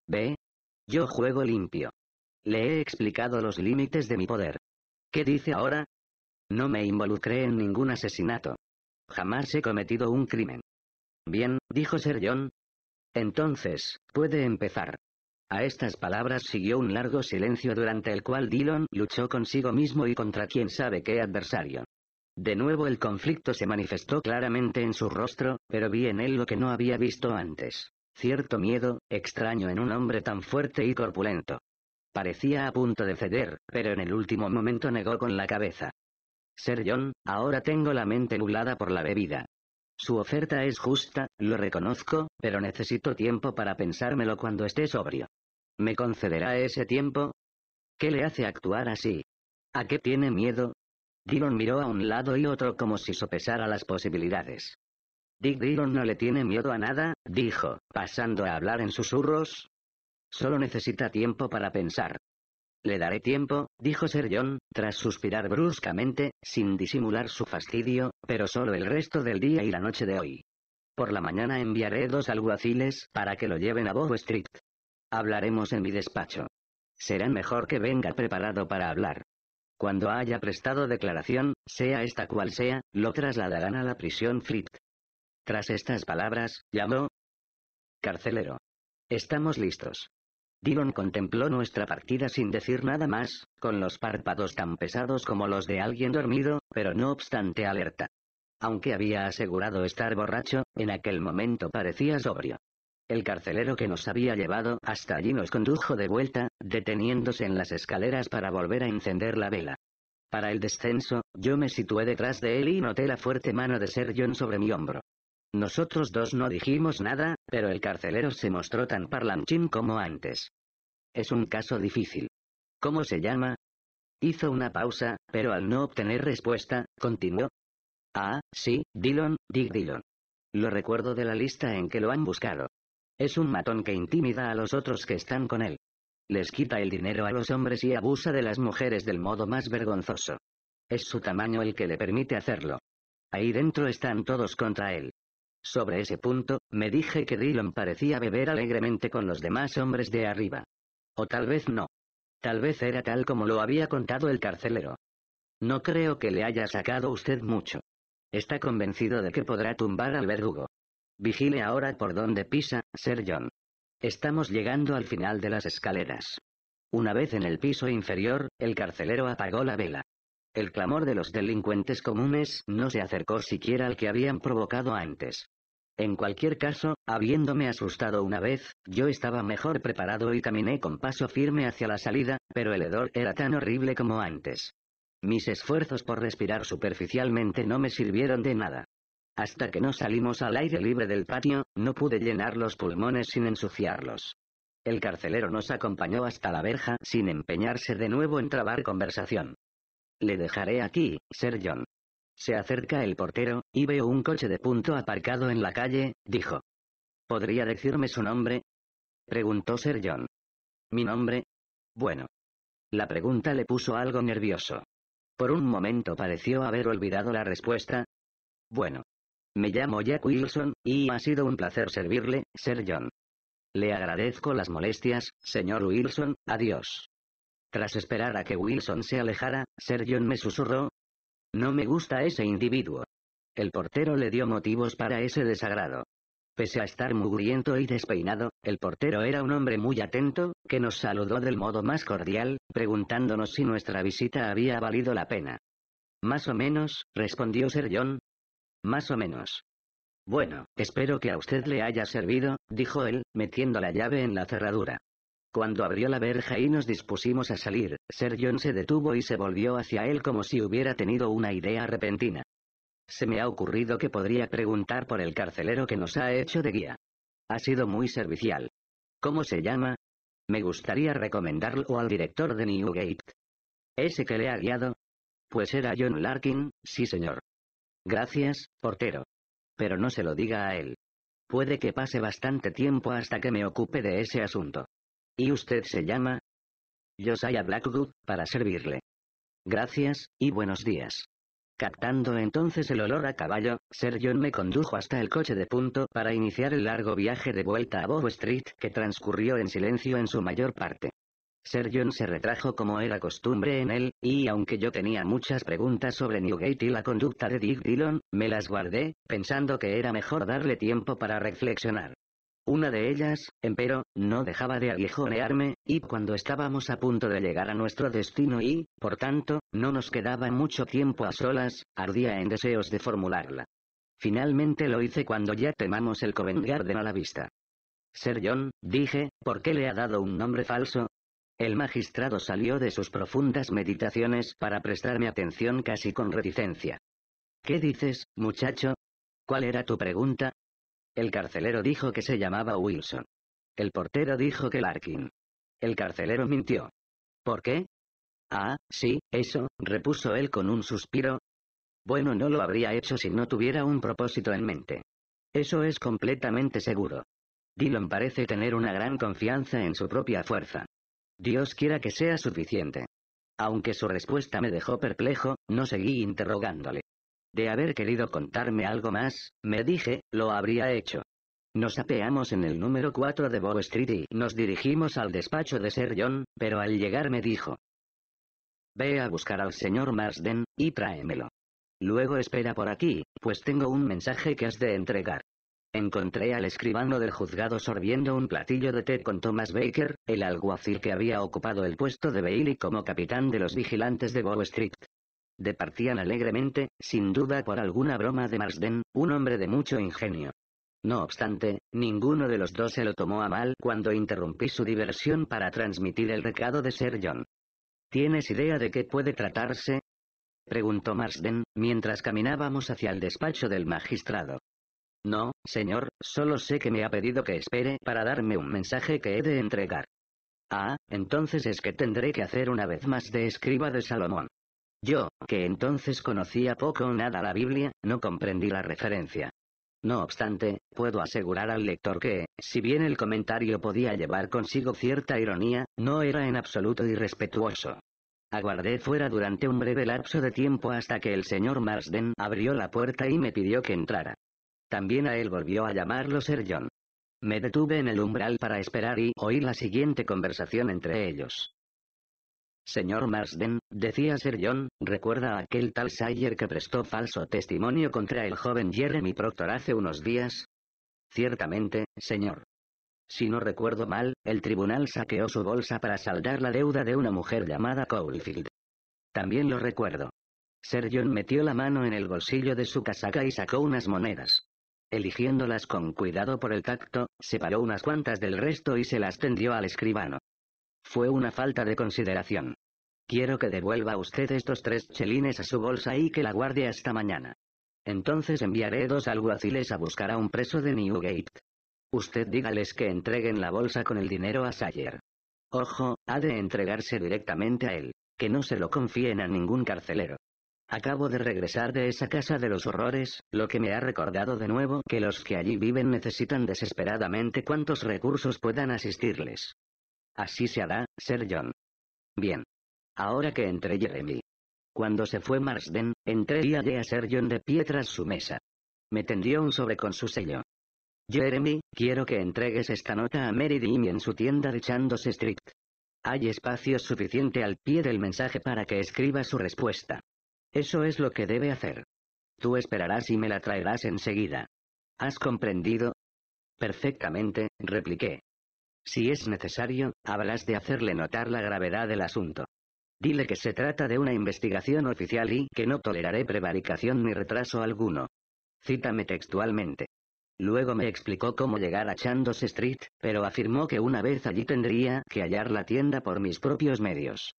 ¿Ve? Yo juego limpio. Le he explicado los límites de mi poder. ¿Qué dice ahora? No me involucré en ningún asesinato. Jamás he cometido un crimen. Bien, dijo Ser John, entonces, puede empezar. A estas palabras siguió un largo silencio durante el cual Dillon luchó consigo mismo y contra quien sabe qué adversario. De nuevo el conflicto se manifestó claramente en su rostro, pero vi en él lo que no había visto antes. Cierto miedo, extraño en un hombre tan fuerte y corpulento. Parecía a punto de ceder, pero en el último momento negó con la cabeza. Ser John, ahora tengo la mente nublada por la bebida. Su oferta es justa, lo reconozco, pero necesito tiempo para pensármelo cuando esté sobrio. ¿Me concederá ese tiempo? ¿Qué le hace actuar así? ¿A qué tiene miedo? Dillon miró a un lado y otro como si sopesara las posibilidades. Dick Dillon no le tiene miedo a nada, dijo, pasando a hablar en susurros. Solo necesita tiempo para pensar. Le daré tiempo, dijo Sir John, tras suspirar bruscamente, sin disimular su fastidio, pero solo el resto del día y la noche de hoy. Por la mañana enviaré dos alguaciles para que lo lleven a Bow Street. Hablaremos en mi despacho. Será mejor que venga preparado para hablar. Cuando haya prestado declaración, sea esta cual sea, lo trasladarán a la prisión Fleet. Tras estas palabras, llamó. Carcelero. Estamos listos. Dillon contempló nuestra partida sin decir nada más, con los párpados tan pesados como los de alguien dormido, pero no obstante alerta. Aunque había asegurado estar borracho, en aquel momento parecía sobrio. El carcelero que nos había llevado hasta allí nos condujo de vuelta, deteniéndose en las escaleras para volver a encender la vela. Para el descenso, yo me situé detrás de él y noté la fuerte mano de sergio sobre mi hombro. Nosotros dos no dijimos nada, pero el carcelero se mostró tan parlanchín como antes. Es un caso difícil. ¿Cómo se llama? Hizo una pausa, pero al no obtener respuesta, continuó. Ah, sí, Dillon, Dick Dillon. Lo recuerdo de la lista en que lo han buscado. Es un matón que intimida a los otros que están con él. Les quita el dinero a los hombres y abusa de las mujeres del modo más vergonzoso. Es su tamaño el que le permite hacerlo. Ahí dentro están todos contra él. Sobre ese punto, me dije que Dylan parecía beber alegremente con los demás hombres de arriba. O tal vez no. Tal vez era tal como lo había contado el carcelero. No creo que le haya sacado usted mucho. Está convencido de que podrá tumbar al verdugo. Vigile ahora por donde pisa, Sir John. Estamos llegando al final de las escaleras. Una vez en el piso inferior, el carcelero apagó la vela. El clamor de los delincuentes comunes no se acercó siquiera al que habían provocado antes. En cualquier caso, habiéndome asustado una vez, yo estaba mejor preparado y caminé con paso firme hacia la salida, pero el hedor era tan horrible como antes. Mis esfuerzos por respirar superficialmente no me sirvieron de nada. Hasta que no salimos al aire libre del patio, no pude llenar los pulmones sin ensuciarlos. El carcelero nos acompañó hasta la verja sin empeñarse de nuevo en trabar conversación. Le dejaré aquí, Sir John. Se acerca el portero, y veo un coche de punto aparcado en la calle, dijo. ¿Podría decirme su nombre? Preguntó Sir John. ¿Mi nombre? Bueno. La pregunta le puso algo nervioso. Por un momento pareció haber olvidado la respuesta. Bueno. Me llamo Jack Wilson, y ha sido un placer servirle, Sir John. Le agradezco las molestias, señor Wilson, adiós. Tras esperar a que Wilson se alejara, John me susurró. No me gusta ese individuo. El portero le dio motivos para ese desagrado. Pese a estar mugriento y despeinado, el portero era un hombre muy atento, que nos saludó del modo más cordial, preguntándonos si nuestra visita había valido la pena. Más o menos, respondió Sir John. Más o menos. Bueno, espero que a usted le haya servido, dijo él, metiendo la llave en la cerradura. Cuando abrió la verja y nos dispusimos a salir, Sir John se detuvo y se volvió hacia él como si hubiera tenido una idea repentina. Se me ha ocurrido que podría preguntar por el carcelero que nos ha hecho de guía. Ha sido muy servicial. ¿Cómo se llama? Me gustaría recomendarlo al director de Newgate. ¿Ese que le ha guiado? Pues era John Larkin, sí señor. Gracias, portero. Pero no se lo diga a él. Puede que pase bastante tiempo hasta que me ocupe de ese asunto. Y usted se llama Josiah Blackwood, para servirle. Gracias, y buenos días. Captando entonces el olor a caballo, Sir John me condujo hasta el coche de punto para iniciar el largo viaje de vuelta a Bow Street que transcurrió en silencio en su mayor parte. Sir se retrajo como era costumbre en él, y aunque yo tenía muchas preguntas sobre Newgate y la conducta de Dick Dillon, me las guardé, pensando que era mejor darle tiempo para reflexionar. Una de ellas, empero, no dejaba de aguijonearme, y cuando estábamos a punto de llegar a nuestro destino y, por tanto, no nos quedaba mucho tiempo a solas, ardía en deseos de formularla. Finalmente lo hice cuando ya temamos el Covent Garden a la vista. Ser John, dije, ¿por qué le ha dado un nombre falso? El magistrado salió de sus profundas meditaciones para prestarme atención casi con reticencia. ¿Qué dices, muchacho? ¿Cuál era tu pregunta? El carcelero dijo que se llamaba Wilson. El portero dijo que Larkin. El carcelero mintió. ¿Por qué? Ah, sí, eso, repuso él con un suspiro. Bueno, no lo habría hecho si no tuviera un propósito en mente. Eso es completamente seguro. Dillon parece tener una gran confianza en su propia fuerza. Dios quiera que sea suficiente. Aunque su respuesta me dejó perplejo, no seguí interrogándole. De haber querido contarme algo más, me dije, lo habría hecho. Nos apeamos en el número 4 de Bow Street y nos dirigimos al despacho de Sir John, pero al llegar me dijo. Ve a buscar al señor Marsden, y tráemelo. Luego espera por aquí, pues tengo un mensaje que has de entregar. Encontré al escribano del juzgado sorbiendo un platillo de té con Thomas Baker, el alguacil que había ocupado el puesto de Bailey como capitán de los vigilantes de Bow Street. Departían alegremente, sin duda por alguna broma de Marsden, un hombre de mucho ingenio. No obstante, ninguno de los dos se lo tomó a mal cuando interrumpí su diversión para transmitir el recado de Sir John. ¿Tienes idea de qué puede tratarse? preguntó Marsden, mientras caminábamos hacia el despacho del magistrado. No, señor, solo sé que me ha pedido que espere para darme un mensaje que he de entregar. Ah, entonces es que tendré que hacer una vez más de escriba de Salomón. Yo, que entonces conocía poco o nada la Biblia, no comprendí la referencia. No obstante, puedo asegurar al lector que, si bien el comentario podía llevar consigo cierta ironía, no era en absoluto irrespetuoso. Aguardé fuera durante un breve lapso de tiempo hasta que el señor Marsden abrió la puerta y me pidió que entrara. También a él volvió a llamarlo Sir John. Me detuve en el umbral para esperar y oí la siguiente conversación entre ellos. Señor Marsden, decía Sir John, recuerda aquel tal Sayer que prestó falso testimonio contra el joven Jeremy Proctor hace unos días. Ciertamente, señor. Si no recuerdo mal, el tribunal saqueó su bolsa para saldar la deuda de una mujer llamada Caulfield. También lo recuerdo. Sir John metió la mano en el bolsillo de su casaca y sacó unas monedas. Eligiéndolas con cuidado por el tacto, separó unas cuantas del resto y se las tendió al escribano. Fue una falta de consideración. Quiero que devuelva usted estos tres chelines a su bolsa y que la guarde hasta mañana. Entonces enviaré dos alguaciles a buscar a un preso de Newgate. Usted dígales que entreguen la bolsa con el dinero a Sayer. Ojo, ha de entregarse directamente a él, que no se lo confíen a ningún carcelero. Acabo de regresar de esa casa de los horrores, lo que me ha recordado de nuevo que los que allí viven necesitan desesperadamente cuantos recursos puedan asistirles. Así se hará, Sir John. Bien. Ahora que entré Jeremy. Cuando se fue Marsden, entré y hallé a Sir John de pie tras su mesa. Me tendió un sobre con su sello. Jeremy, quiero que entregues esta nota a Mary Dean en su tienda de Chandos Street. Hay espacio suficiente al pie del mensaje para que escriba su respuesta. Eso es lo que debe hacer. Tú esperarás y me la traerás enseguida. ¿Has comprendido? Perfectamente, repliqué. Si es necesario, habrás de hacerle notar la gravedad del asunto. Dile que se trata de una investigación oficial y que no toleraré prevaricación ni retraso alguno. Cítame textualmente. Luego me explicó cómo llegar a Chandos Street, pero afirmó que una vez allí tendría que hallar la tienda por mis propios medios.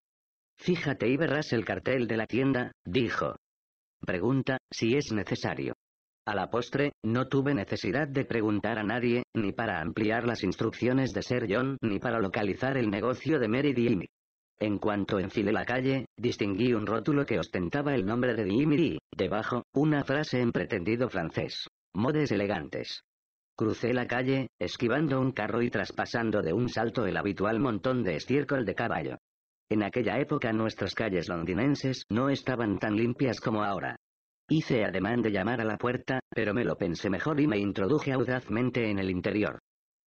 Fíjate y verás el cartel de la tienda, dijo. Pregunta, si es necesario. A la postre, no tuve necesidad de preguntar a nadie, ni para ampliar las instrucciones de Sir John, ni para localizar el negocio de Mary Dimitri. En cuanto enfilé la calle, distinguí un rótulo que ostentaba el nombre de y, debajo, una frase en pretendido francés. Modes elegantes. Crucé la calle, esquivando un carro y traspasando de un salto el habitual montón de estiércol de caballo. En aquella época nuestras calles londinenses no estaban tan limpias como ahora, Hice ademán de llamar a la puerta, pero me lo pensé mejor y me introduje audazmente en el interior.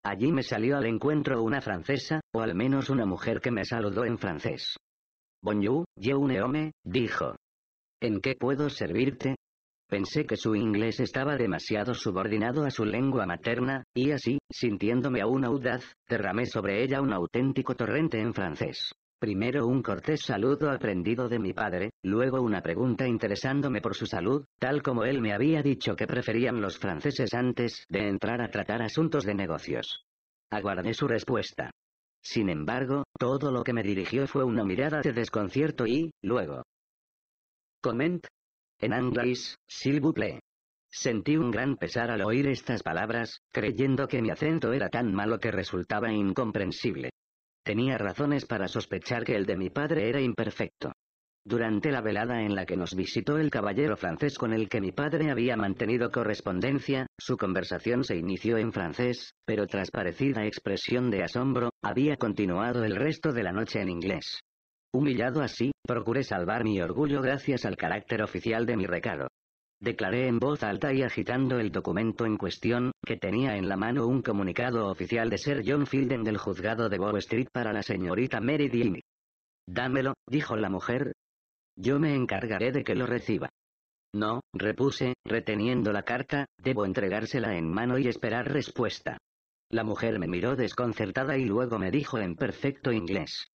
Allí me salió al encuentro una francesa, o al menos una mujer que me saludó en francés. Bonjour, jeune homme, dijo. ¿En qué puedo servirte? Pensé que su inglés estaba demasiado subordinado a su lengua materna, y así, sintiéndome aún audaz, derramé sobre ella un auténtico torrente en francés. Primero un cortés saludo aprendido de mi padre, luego una pregunta interesándome por su salud, tal como él me había dicho que preferían los franceses antes de entrar a tratar asuntos de negocios. Aguardé su respuesta. Sin embargo, todo lo que me dirigió fue una mirada de desconcierto y, luego. Comment. En anglais, s'il Sentí un gran pesar al oír estas palabras, creyendo que mi acento era tan malo que resultaba incomprensible. Tenía razones para sospechar que el de mi padre era imperfecto. Durante la velada en la que nos visitó el caballero francés con el que mi padre había mantenido correspondencia, su conversación se inició en francés, pero tras parecida expresión de asombro, había continuado el resto de la noche en inglés. Humillado así, procuré salvar mi orgullo gracias al carácter oficial de mi recado declaré en voz alta y agitando el documento en cuestión, que tenía en la mano un comunicado oficial de Sir John Fielden del juzgado de Bow Street para la señorita Mary Dean. Dámelo, dijo la mujer. Yo me encargaré de que lo reciba. No, repuse, reteniendo la carta, debo entregársela en mano y esperar respuesta. La mujer me miró desconcertada y luego me dijo en perfecto inglés.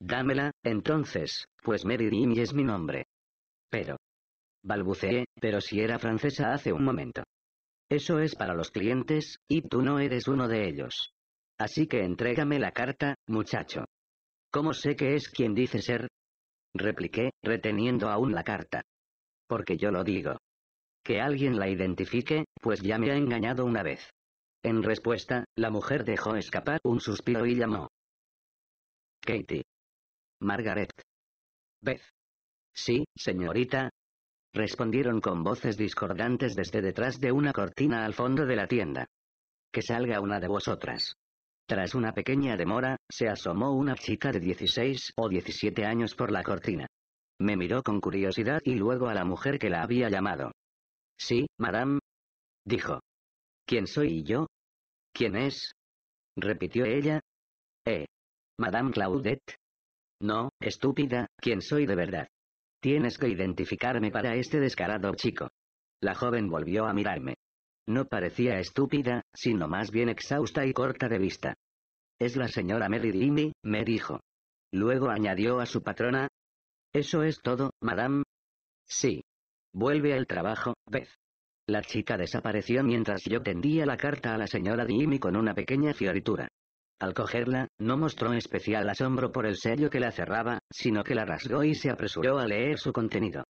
Dámela, entonces, pues Mary Dean es mi nombre. Pero, balbuceé, pero si era francesa hace un momento. Eso es para los clientes, y tú no eres uno de ellos. Así que entrégame la carta, muchacho. ¿Cómo sé que es quien dice ser? Repliqué, reteniendo aún la carta. Porque yo lo digo. Que alguien la identifique, pues ya me ha engañado una vez. En respuesta, la mujer dejó escapar un suspiro y llamó. Katie. Margaret. Beth. Sí, señorita, respondieron con voces discordantes desde detrás de una cortina al fondo de la tienda. Que salga una de vosotras. Tras una pequeña demora, se asomó una chica de 16 o 17 años por la cortina. Me miró con curiosidad y luego a la mujer que la había llamado. Sí, madame. Dijo. ¿Quién soy yo? ¿Quién es? Repitió ella. Eh. Madame Claudette. No, estúpida, ¿quién soy de verdad? Tienes que identificarme para este descarado chico. La joven volvió a mirarme. No parecía estúpida, sino más bien exhausta y corta de vista. Es la señora Mary Dimi», me dijo. Luego añadió a su patrona. ¿Eso es todo, madame? Sí. Vuelve al trabajo, vez. La chica desapareció mientras yo tendía la carta a la señora Dimi con una pequeña fioritura. Al cogerla, no mostró especial asombro por el sello que la cerraba, sino que la rasgó y se apresuró a leer su contenido.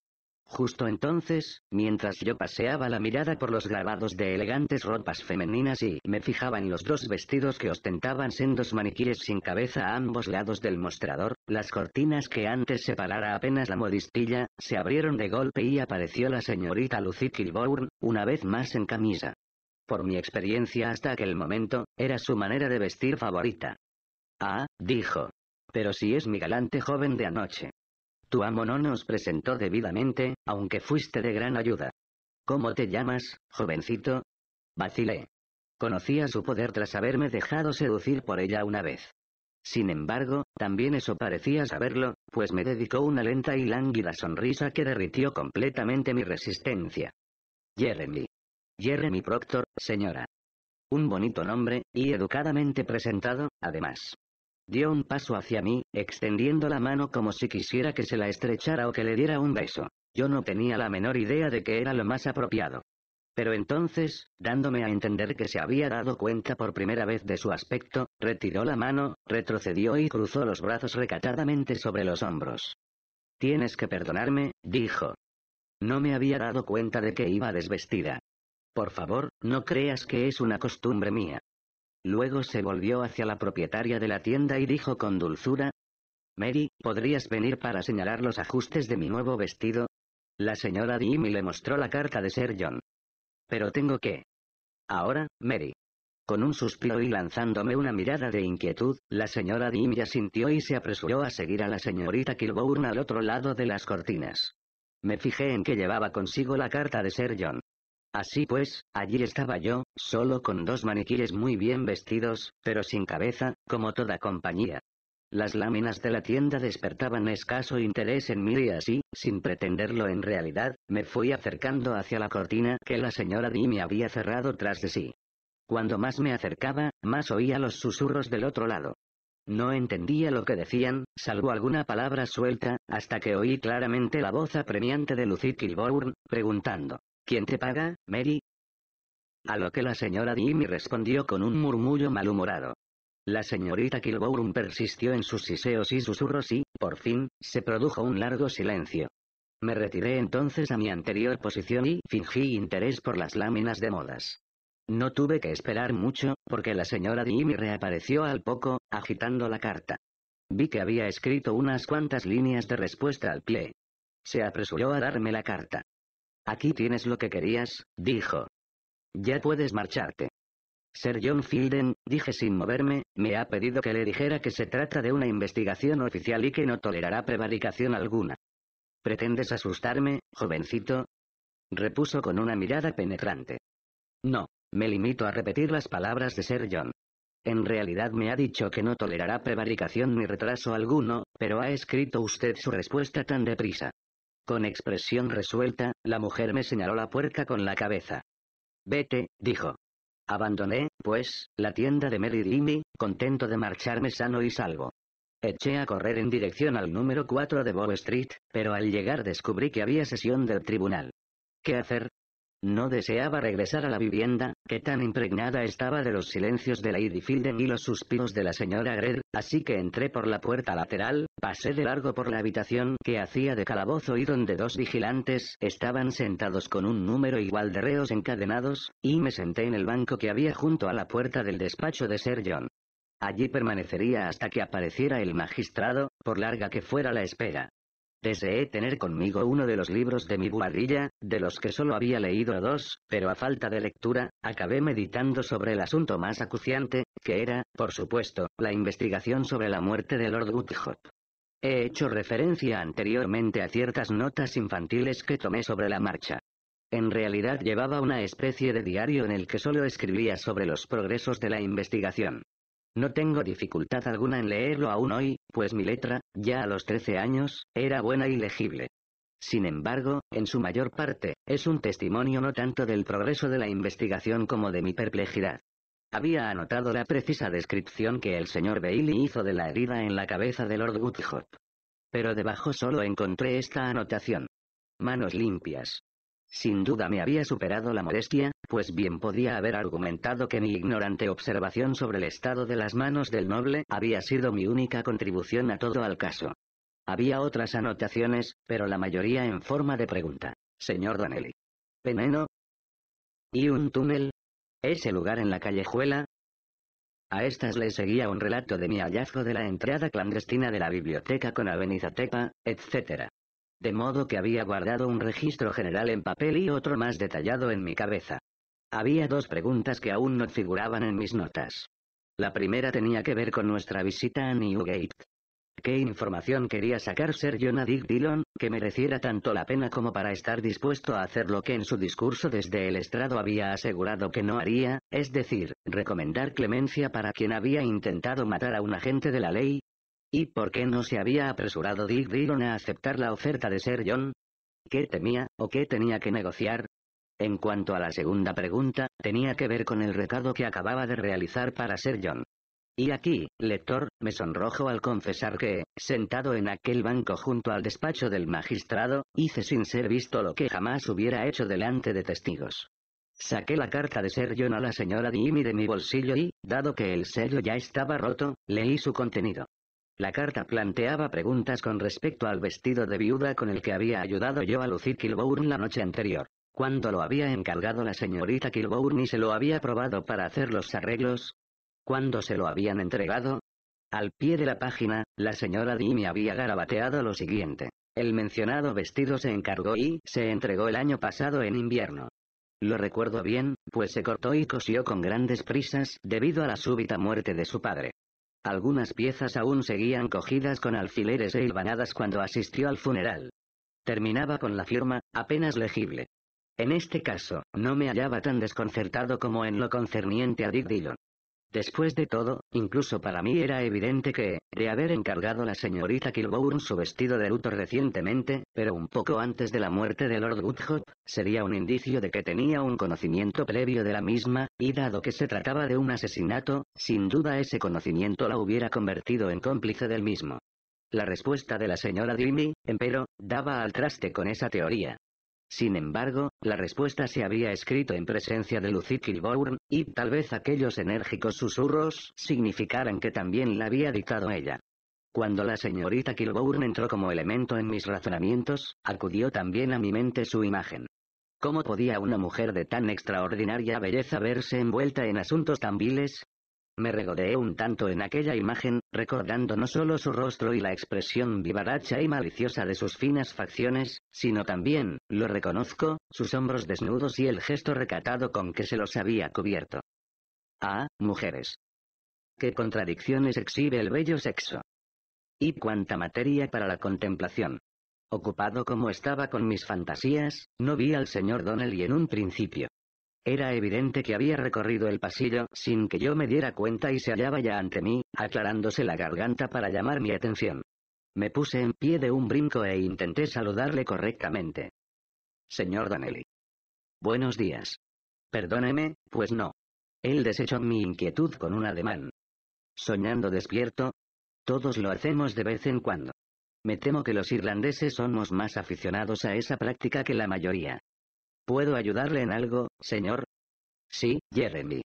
Justo entonces, mientras yo paseaba la mirada por los grabados de elegantes ropas femeninas y me fijaba en los dos vestidos que ostentaban sendos maniquíes sin cabeza a ambos lados del mostrador, las cortinas que antes separara apenas la modistilla, se abrieron de golpe y apareció la señorita Lucy Kilbourne, una vez más en camisa. Por mi experiencia hasta aquel momento, era su manera de vestir favorita. Ah, dijo. Pero si es mi galante joven de anoche. Tu amo no nos presentó debidamente, aunque fuiste de gran ayuda. ¿Cómo te llamas, jovencito? Vacilé. Conocía su poder tras haberme dejado seducir por ella una vez. Sin embargo, también eso parecía saberlo, pues me dedicó una lenta y lánguida sonrisa que derritió completamente mi resistencia. Jeremy. Jeremy Proctor, señora. Un bonito nombre, y educadamente presentado, además. Dio un paso hacia mí, extendiendo la mano como si quisiera que se la estrechara o que le diera un beso. Yo no tenía la menor idea de que era lo más apropiado. Pero entonces, dándome a entender que se había dado cuenta por primera vez de su aspecto, retiró la mano, retrocedió y cruzó los brazos recatadamente sobre los hombros. Tienes que perdonarme, dijo. No me había dado cuenta de que iba desvestida. Por favor, no creas que es una costumbre mía. Luego se volvió hacia la propietaria de la tienda y dijo con dulzura, Mary, ¿podrías venir para señalar los ajustes de mi nuevo vestido? La señora Dimi le mostró la carta de Sir John. Pero tengo que. Ahora, Mary. Con un suspiro y lanzándome una mirada de inquietud, la señora ya sintió y se apresuró a seguir a la señorita Kilbourne al otro lado de las cortinas. Me fijé en que llevaba consigo la carta de Sir John. Así pues, allí estaba yo, solo con dos maniquíes muy bien vestidos, pero sin cabeza, como toda compañía. Las láminas de la tienda despertaban escaso interés en mí y así, sin pretenderlo en realidad, me fui acercando hacia la cortina que la señora Dimi había cerrado tras de sí. Cuando más me acercaba, más oía los susurros del otro lado. No entendía lo que decían, salvo alguna palabra suelta, hasta que oí claramente la voz apremiante de Lucid Kilbourne, preguntando. ¿Quién te paga, Mary? A lo que la señora Jimmy respondió con un murmullo malhumorado. La señorita Kilbourne persistió en sus siseos y susurros y, por fin, se produjo un largo silencio. Me retiré entonces a mi anterior posición y fingí interés por las láminas de modas. No tuve que esperar mucho, porque la señora Jimmy reapareció al poco, agitando la carta. Vi que había escrito unas cuantas líneas de respuesta al pie. Se apresuró a darme la carta. Aquí tienes lo que querías, dijo. Ya puedes marcharte. Sir John Fielden, dije sin moverme, me ha pedido que le dijera que se trata de una investigación oficial y que no tolerará prevaricación alguna. ¿Pretendes asustarme, jovencito? repuso con una mirada penetrante. No, me limito a repetir las palabras de Sir John. En realidad me ha dicho que no tolerará prevaricación ni retraso alguno, pero ha escrito usted su respuesta tan deprisa. Con expresión resuelta, la mujer me señaló la puerca con la cabeza. Vete, dijo. Abandoné, pues, la tienda de Mary Jimmy, contento de marcharme sano y salvo. Eché a correr en dirección al número 4 de Bow Street, pero al llegar descubrí que había sesión del tribunal. ¿Qué hacer? No deseaba regresar a la vivienda, que tan impregnada estaba de los silencios de Lady Filden y los suspiros de la señora Greer, así que entré por la puerta lateral, pasé de largo por la habitación que hacía de calabozo y donde dos vigilantes estaban sentados con un número igual de reos encadenados, y me senté en el banco que había junto a la puerta del despacho de Sir John. Allí permanecería hasta que apareciera el magistrado, por larga que fuera la espera. Deseé tener conmigo uno de los libros de mi buhardilla, de los que solo había leído dos, pero a falta de lectura, acabé meditando sobre el asunto más acuciante, que era, por supuesto, la investigación sobre la muerte de Lord Woodhop. He hecho referencia anteriormente a ciertas notas infantiles que tomé sobre la marcha. En realidad llevaba una especie de diario en el que solo escribía sobre los progresos de la investigación. No tengo dificultad alguna en leerlo aún hoy, pues mi letra, ya a los 13 años, era buena y legible. Sin embargo, en su mayor parte, es un testimonio no tanto del progreso de la investigación como de mi perplejidad. Había anotado la precisa descripción que el señor Bailey hizo de la herida en la cabeza de Lord Woodhop. Pero debajo solo encontré esta anotación. Manos limpias, sin duda me había superado la modestia, pues bien podía haber argumentado que mi ignorante observación sobre el estado de las manos del noble había sido mi única contribución a todo al caso. Había otras anotaciones, pero la mayoría en forma de pregunta. Señor Donnelly? ¿Peneno? ¿Y un túnel? ¿Ese lugar en la callejuela? A estas le seguía un relato de mi hallazgo de la entrada clandestina de la biblioteca con Avenizatepa, etc. De modo que había guardado un registro general en papel y otro más detallado en mi cabeza. Había dos preguntas que aún no figuraban en mis notas. La primera tenía que ver con nuestra visita a Newgate. ¿Qué información quería sacar Sir John Dillon, que mereciera tanto la pena como para estar dispuesto a hacer lo que en su discurso desde el estrado había asegurado que no haría, es decir, recomendar clemencia para quien había intentado matar a un agente de la ley, ¿Y por qué no se había apresurado Dick Dillon a aceptar la oferta de ser John? ¿Qué temía, o qué tenía que negociar? En cuanto a la segunda pregunta, tenía que ver con el recado que acababa de realizar para ser John. Y aquí, lector, me sonrojo al confesar que, sentado en aquel banco junto al despacho del magistrado, hice sin ser visto lo que jamás hubiera hecho delante de testigos. Saqué la carta de ser John a la señora Dimi de mi bolsillo y, dado que el sello ya estaba roto, leí su contenido. La carta planteaba preguntas con respecto al vestido de viuda con el que había ayudado yo a lucir Kilbourne la noche anterior. ¿Cuándo lo había encargado la señorita Kilbourne y se lo había probado para hacer los arreglos? ¿Cuándo se lo habían entregado? Al pie de la página, la señora Dimi había garabateado lo siguiente. El mencionado vestido se encargó y se entregó el año pasado en invierno. Lo recuerdo bien, pues se cortó y cosió con grandes prisas debido a la súbita muerte de su padre. Algunas piezas aún seguían cogidas con alfileres e hilvanadas cuando asistió al funeral. Terminaba con la firma, apenas legible. En este caso, no me hallaba tan desconcertado como en lo concerniente a Dick Dillon. Después de todo, incluso para mí era evidente que, de haber encargado la señorita Kilbourne su vestido de luto recientemente, pero un poco antes de la muerte de Lord Woodhop, sería un indicio de que tenía un conocimiento previo de la misma, y dado que se trataba de un asesinato, sin duda ese conocimiento la hubiera convertido en cómplice del mismo. La respuesta de la señora en empero, daba al traste con esa teoría. Sin embargo, la respuesta se había escrito en presencia de Lucy Kilbourne, y tal vez aquellos enérgicos susurros significaran que también la había dictado ella. Cuando la señorita Kilbourne entró como elemento en mis razonamientos, acudió también a mi mente su imagen. ¿Cómo podía una mujer de tan extraordinaria belleza verse envuelta en asuntos tan viles? Me regodeé un tanto en aquella imagen, recordando no solo su rostro y la expresión vivaracha y maliciosa de sus finas facciones, sino también, lo reconozco, sus hombros desnudos y el gesto recatado con que se los había cubierto. Ah, mujeres. Qué contradicciones exhibe el bello sexo. Y cuánta materia para la contemplación. Ocupado como estaba con mis fantasías, no vi al señor Donnelly en un principio. Era evidente que había recorrido el pasillo sin que yo me diera cuenta y se hallaba ya ante mí, aclarándose la garganta para llamar mi atención. Me puse en pie de un brinco e intenté saludarle correctamente. Señor Donnelly, Buenos días. Perdóneme, pues no. Él desechó mi inquietud con un ademán. Soñando despierto. Todos lo hacemos de vez en cuando. Me temo que los irlandeses somos más aficionados a esa práctica que la mayoría. ¿Puedo ayudarle en algo, señor? Sí, Jeremy.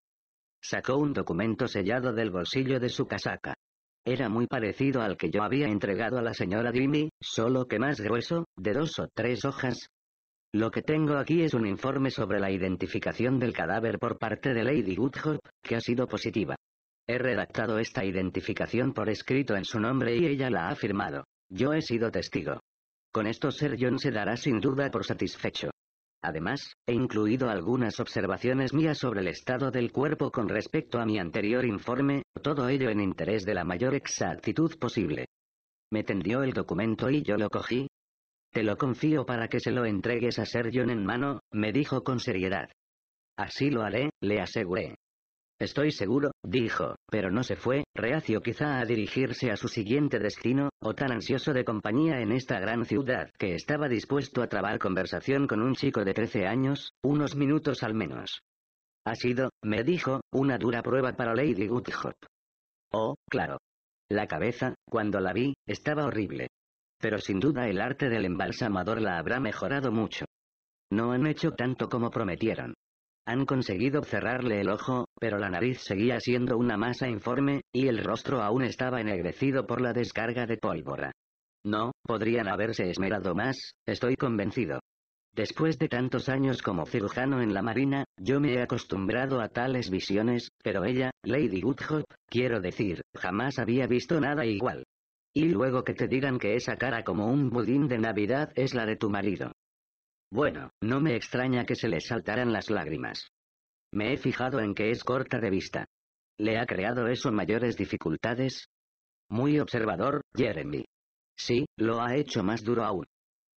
Sacó un documento sellado del bolsillo de su casaca. Era muy parecido al que yo había entregado a la señora Jimmy, solo que más grueso, de dos o tres hojas. Lo que tengo aquí es un informe sobre la identificación del cadáver por parte de Lady Woodhope, que ha sido positiva. He redactado esta identificación por escrito en su nombre y ella la ha firmado. Yo he sido testigo. Con esto Sir John se dará sin duda por satisfecho. Además, he incluido algunas observaciones mías sobre el estado del cuerpo con respecto a mi anterior informe, todo ello en interés de la mayor exactitud posible. Me tendió el documento y yo lo cogí. Te lo confío para que se lo entregues a Sergio en mano, me dijo con seriedad. Así lo haré, le aseguré. Estoy seguro, dijo, pero no se fue, reacio quizá a dirigirse a su siguiente destino, o tan ansioso de compañía en esta gran ciudad que estaba dispuesto a trabar conversación con un chico de 13 años, unos minutos al menos. Ha sido, me dijo, una dura prueba para Lady Goodhop. Oh, claro. La cabeza, cuando la vi, estaba horrible. Pero sin duda el arte del embalsamador la habrá mejorado mucho. No han hecho tanto como prometieron. Han conseguido cerrarle el ojo, pero la nariz seguía siendo una masa informe, y el rostro aún estaba ennegrecido por la descarga de pólvora. No, podrían haberse esmerado más, estoy convencido. Después de tantos años como cirujano en la marina, yo me he acostumbrado a tales visiones, pero ella, Lady Woodhop, quiero decir, jamás había visto nada igual. Y luego que te digan que esa cara como un budín de Navidad es la de tu marido. Bueno, no me extraña que se le saltaran las lágrimas. Me he fijado en que es corta de vista. ¿Le ha creado eso mayores dificultades? Muy observador, Jeremy. Sí, lo ha hecho más duro aún.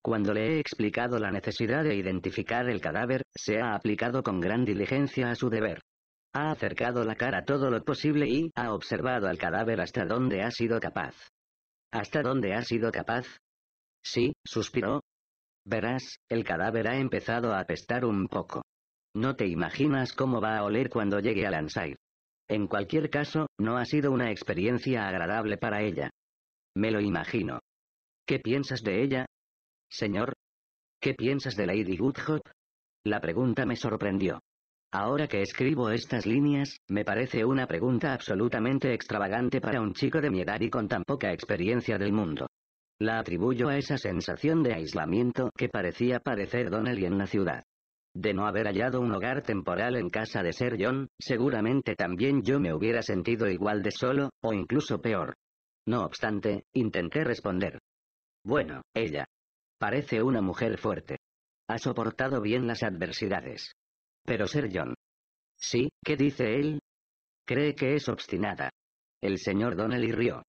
Cuando le he explicado la necesidad de identificar el cadáver, se ha aplicado con gran diligencia a su deber. Ha acercado la cara todo lo posible y ha observado al cadáver hasta donde ha sido capaz. ¿Hasta dónde ha sido capaz? Sí, suspiró, Verás, el cadáver ha empezado a apestar un poco. No te imaginas cómo va a oler cuando llegue a Lansai. En cualquier caso, no ha sido una experiencia agradable para ella. Me lo imagino. ¿Qué piensas de ella? Señor. ¿Qué piensas de Lady Goodhop? La pregunta me sorprendió. Ahora que escribo estas líneas, me parece una pregunta absolutamente extravagante para un chico de mi edad y con tan poca experiencia del mundo. La atribuyo a esa sensación de aislamiento que parecía parecer Donnelly en la ciudad. De no haber hallado un hogar temporal en casa de Sir John, seguramente también yo me hubiera sentido igual de solo, o incluso peor. No obstante, intenté responder. Bueno, ella. Parece una mujer fuerte. Ha soportado bien las adversidades. Pero Ser John. Sí, ¿qué dice él? Cree que es obstinada. El señor Donnelly rió.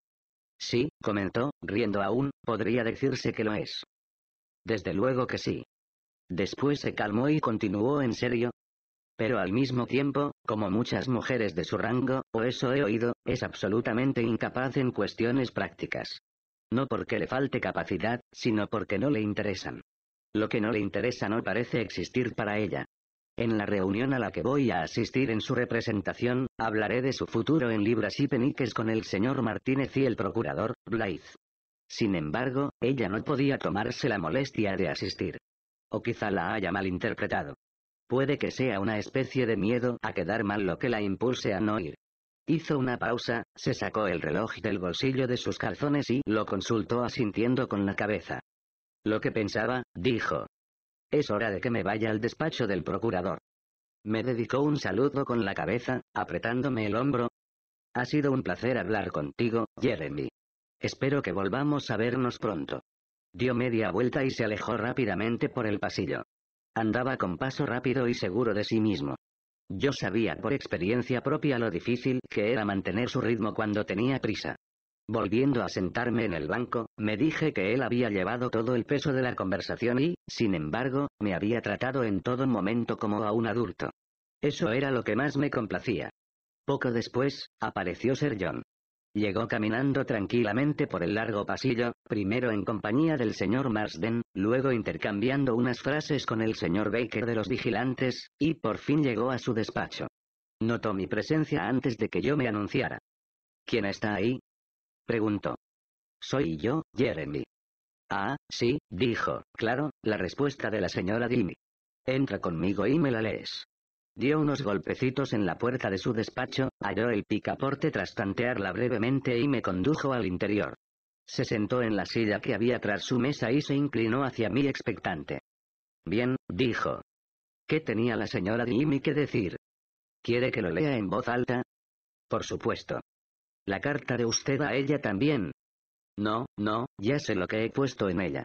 Sí, comentó, riendo aún, podría decirse que lo es. Desde luego que sí. Después se calmó y continuó en serio. Pero al mismo tiempo, como muchas mujeres de su rango, o eso he oído, es absolutamente incapaz en cuestiones prácticas. No porque le falte capacidad, sino porque no le interesan. Lo que no le interesa no parece existir para ella. En la reunión a la que voy a asistir en su representación, hablaré de su futuro en libras y peniques con el señor Martínez y el procurador, Blythe. Sin embargo, ella no podía tomarse la molestia de asistir. O quizá la haya malinterpretado. Puede que sea una especie de miedo a quedar mal lo que la impulse a no ir. Hizo una pausa, se sacó el reloj del bolsillo de sus calzones y lo consultó asintiendo con la cabeza. Lo que pensaba, dijo, es hora de que me vaya al despacho del procurador. Me dedicó un saludo con la cabeza, apretándome el hombro. Ha sido un placer hablar contigo, Jeremy. Espero que volvamos a vernos pronto. Dio media vuelta y se alejó rápidamente por el pasillo. Andaba con paso rápido y seguro de sí mismo. Yo sabía por experiencia propia lo difícil que era mantener su ritmo cuando tenía prisa. Volviendo a sentarme en el banco, me dije que él había llevado todo el peso de la conversación y, sin embargo, me había tratado en todo momento como a un adulto. Eso era lo que más me complacía. Poco después, apareció Sir John. Llegó caminando tranquilamente por el largo pasillo, primero en compañía del señor Marsden, luego intercambiando unas frases con el señor Baker de los vigilantes, y por fin llegó a su despacho. Notó mi presencia antes de que yo me anunciara. ¿Quién está ahí? Preguntó. ¿Soy yo, Jeremy? Ah, sí, dijo, claro, la respuesta de la señora Dimi Entra conmigo y me la lees. Dio unos golpecitos en la puerta de su despacho, halló el picaporte tras tantearla brevemente y me condujo al interior. Se sentó en la silla que había tras su mesa y se inclinó hacia mí expectante. Bien, dijo. ¿Qué tenía la señora Jimmy que decir? ¿Quiere que lo lea en voz alta? Por supuesto. La carta de usted a ella también. No, no, ya sé lo que he puesto en ella.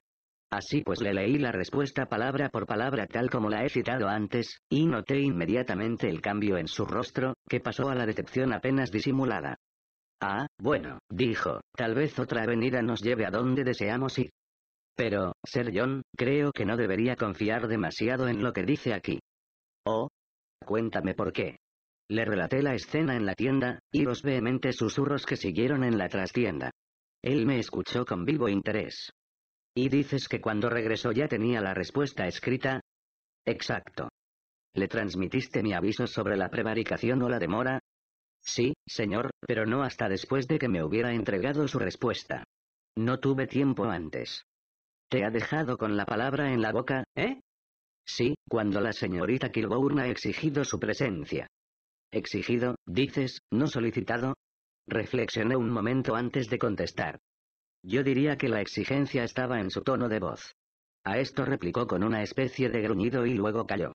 Así pues le leí la respuesta palabra por palabra tal como la he citado antes, y noté inmediatamente el cambio en su rostro, que pasó a la decepción apenas disimulada. Ah, bueno, dijo, tal vez otra avenida nos lleve a donde deseamos ir. Pero, ser John, creo que no debería confiar demasiado en lo que dice aquí. Oh. Cuéntame por qué. Le relaté la escena en la tienda, y los vehementes susurros que siguieron en la trastienda. Él me escuchó con vivo interés. ¿Y dices que cuando regresó ya tenía la respuesta escrita? Exacto. ¿Le transmitiste mi aviso sobre la prevaricación o la demora? Sí, señor, pero no hasta después de que me hubiera entregado su respuesta. No tuve tiempo antes. ¿Te ha dejado con la palabra en la boca, eh? Sí, cuando la señorita Kilbourne ha exigido su presencia. Exigido, dices, no solicitado. Reflexioné un momento antes de contestar. Yo diría que la exigencia estaba en su tono de voz. A esto replicó con una especie de gruñido y luego calló.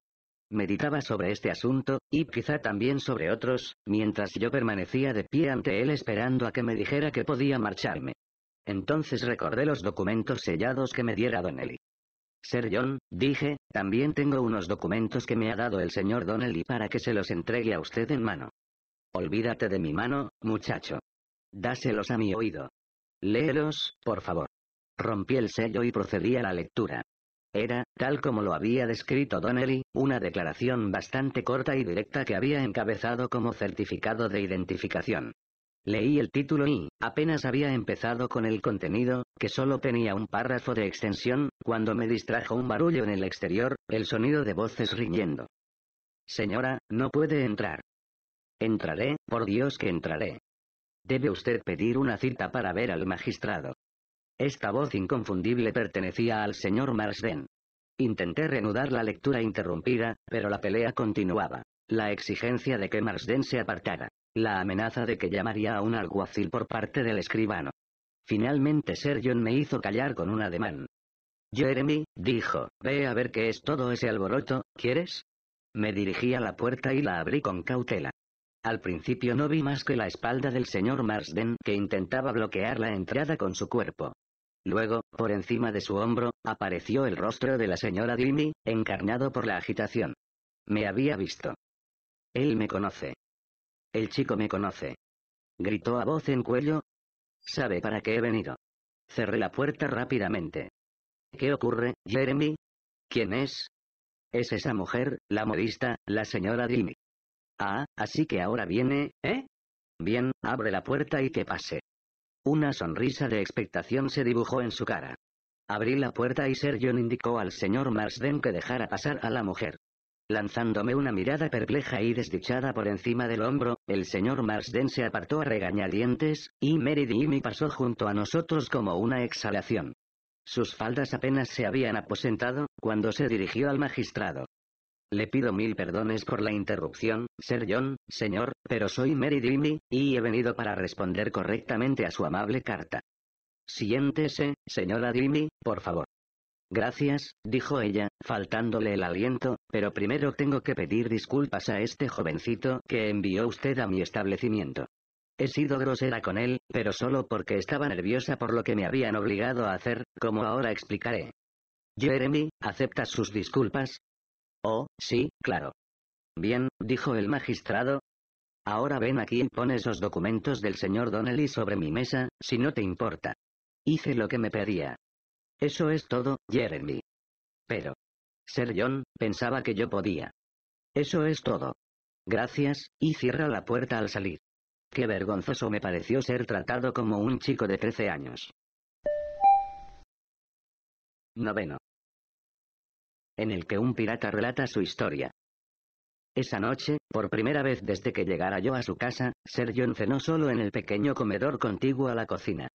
Meditaba sobre este asunto, y quizá también sobre otros, mientras yo permanecía de pie ante él esperando a que me dijera que podía marcharme. Entonces recordé los documentos sellados que me diera Donnelly. Sir John, dije, también tengo unos documentos que me ha dado el señor Donnelly para que se los entregue a usted en mano. Olvídate de mi mano, muchacho. Dáselos a mi oído. Léelos, por favor. Rompí el sello y procedí a la lectura. Era, tal como lo había descrito Donnelly, una declaración bastante corta y directa que había encabezado como certificado de identificación. Leí el título y, apenas había empezado con el contenido, que solo tenía un párrafo de extensión, cuando me distrajo un barullo en el exterior, el sonido de voces riñendo. Señora, no puede entrar. Entraré, por Dios que entraré. Debe usted pedir una cita para ver al magistrado. Esta voz inconfundible pertenecía al señor Marsden. Intenté reanudar la lectura interrumpida, pero la pelea continuaba. La exigencia de que Marsden se apartara la amenaza de que llamaría a un alguacil por parte del escribano. Finalmente Sergio me hizo callar con un ademán. Jeremy, dijo, ve a ver qué es todo ese alboroto, ¿quieres? Me dirigí a la puerta y la abrí con cautela. Al principio no vi más que la espalda del señor Marsden que intentaba bloquear la entrada con su cuerpo. Luego, por encima de su hombro, apareció el rostro de la señora Dimi, encarnado por la agitación. Me había visto. Él me conoce. El chico me conoce. Gritó a voz en cuello. Sabe para qué he venido. Cerré la puerta rápidamente. ¿Qué ocurre, Jeremy? ¿Quién es? Es esa mujer, la modista, la señora Jimmy. Ah, así que ahora viene, ¿eh? Bien, abre la puerta y que pase. Una sonrisa de expectación se dibujó en su cara. Abrí la puerta y Sir John indicó al señor Marsden que dejara pasar a la mujer. Lanzándome una mirada perpleja y desdichada por encima del hombro, el señor Marsden se apartó a regañadientes, y Mary Dimi pasó junto a nosotros como una exhalación. Sus faldas apenas se habían aposentado, cuando se dirigió al magistrado. Le pido mil perdones por la interrupción, Sir John, señor, pero soy Mary Dimi, y he venido para responder correctamente a su amable carta. Siéntese, señora Dimi, por favor. Gracias, dijo ella, faltándole el aliento, pero primero tengo que pedir disculpas a este jovencito que envió usted a mi establecimiento. He sido grosera con él, pero solo porque estaba nerviosa por lo que me habían obligado a hacer, como ahora explicaré. Jeremy, ¿aceptas sus disculpas? Oh, sí, claro. Bien, dijo el magistrado. Ahora ven aquí y pon esos documentos del señor Donnelly sobre mi mesa, si no te importa. Hice lo que me pedía. Eso es todo, Jeremy. Pero. Ser John, pensaba que yo podía. Eso es todo. Gracias, y cierra la puerta al salir. Qué vergonzoso me pareció ser tratado como un chico de 13 años. Noveno. En el que un pirata relata su historia. Esa noche, por primera vez desde que llegara yo a su casa, Ser John cenó solo en el pequeño comedor contiguo a la cocina.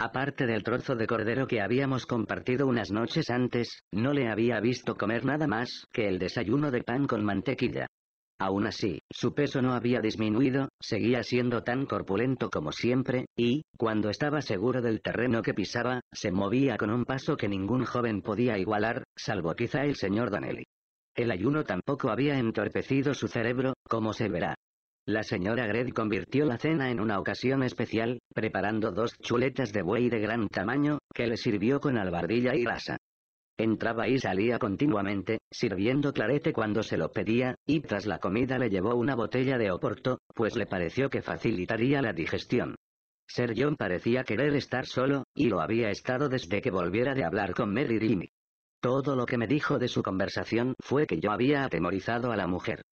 Aparte del trozo de cordero que habíamos compartido unas noches antes, no le había visto comer nada más que el desayuno de pan con mantequilla. Aún así, su peso no había disminuido, seguía siendo tan corpulento como siempre, y, cuando estaba seguro del terreno que pisaba, se movía con un paso que ningún joven podía igualar, salvo quizá el señor Donnelly. El ayuno tampoco había entorpecido su cerebro, como se verá, la señora Gred convirtió la cena en una ocasión especial, preparando dos chuletas de buey de gran tamaño, que le sirvió con albardilla y grasa. Entraba y salía continuamente, sirviendo clarete cuando se lo pedía, y tras la comida le llevó una botella de oporto, pues le pareció que facilitaría la digestión. Ser John parecía querer estar solo, y lo había estado desde que volviera de hablar con Mary Rimi. Todo lo que me dijo de su conversación fue que yo había atemorizado a la mujer.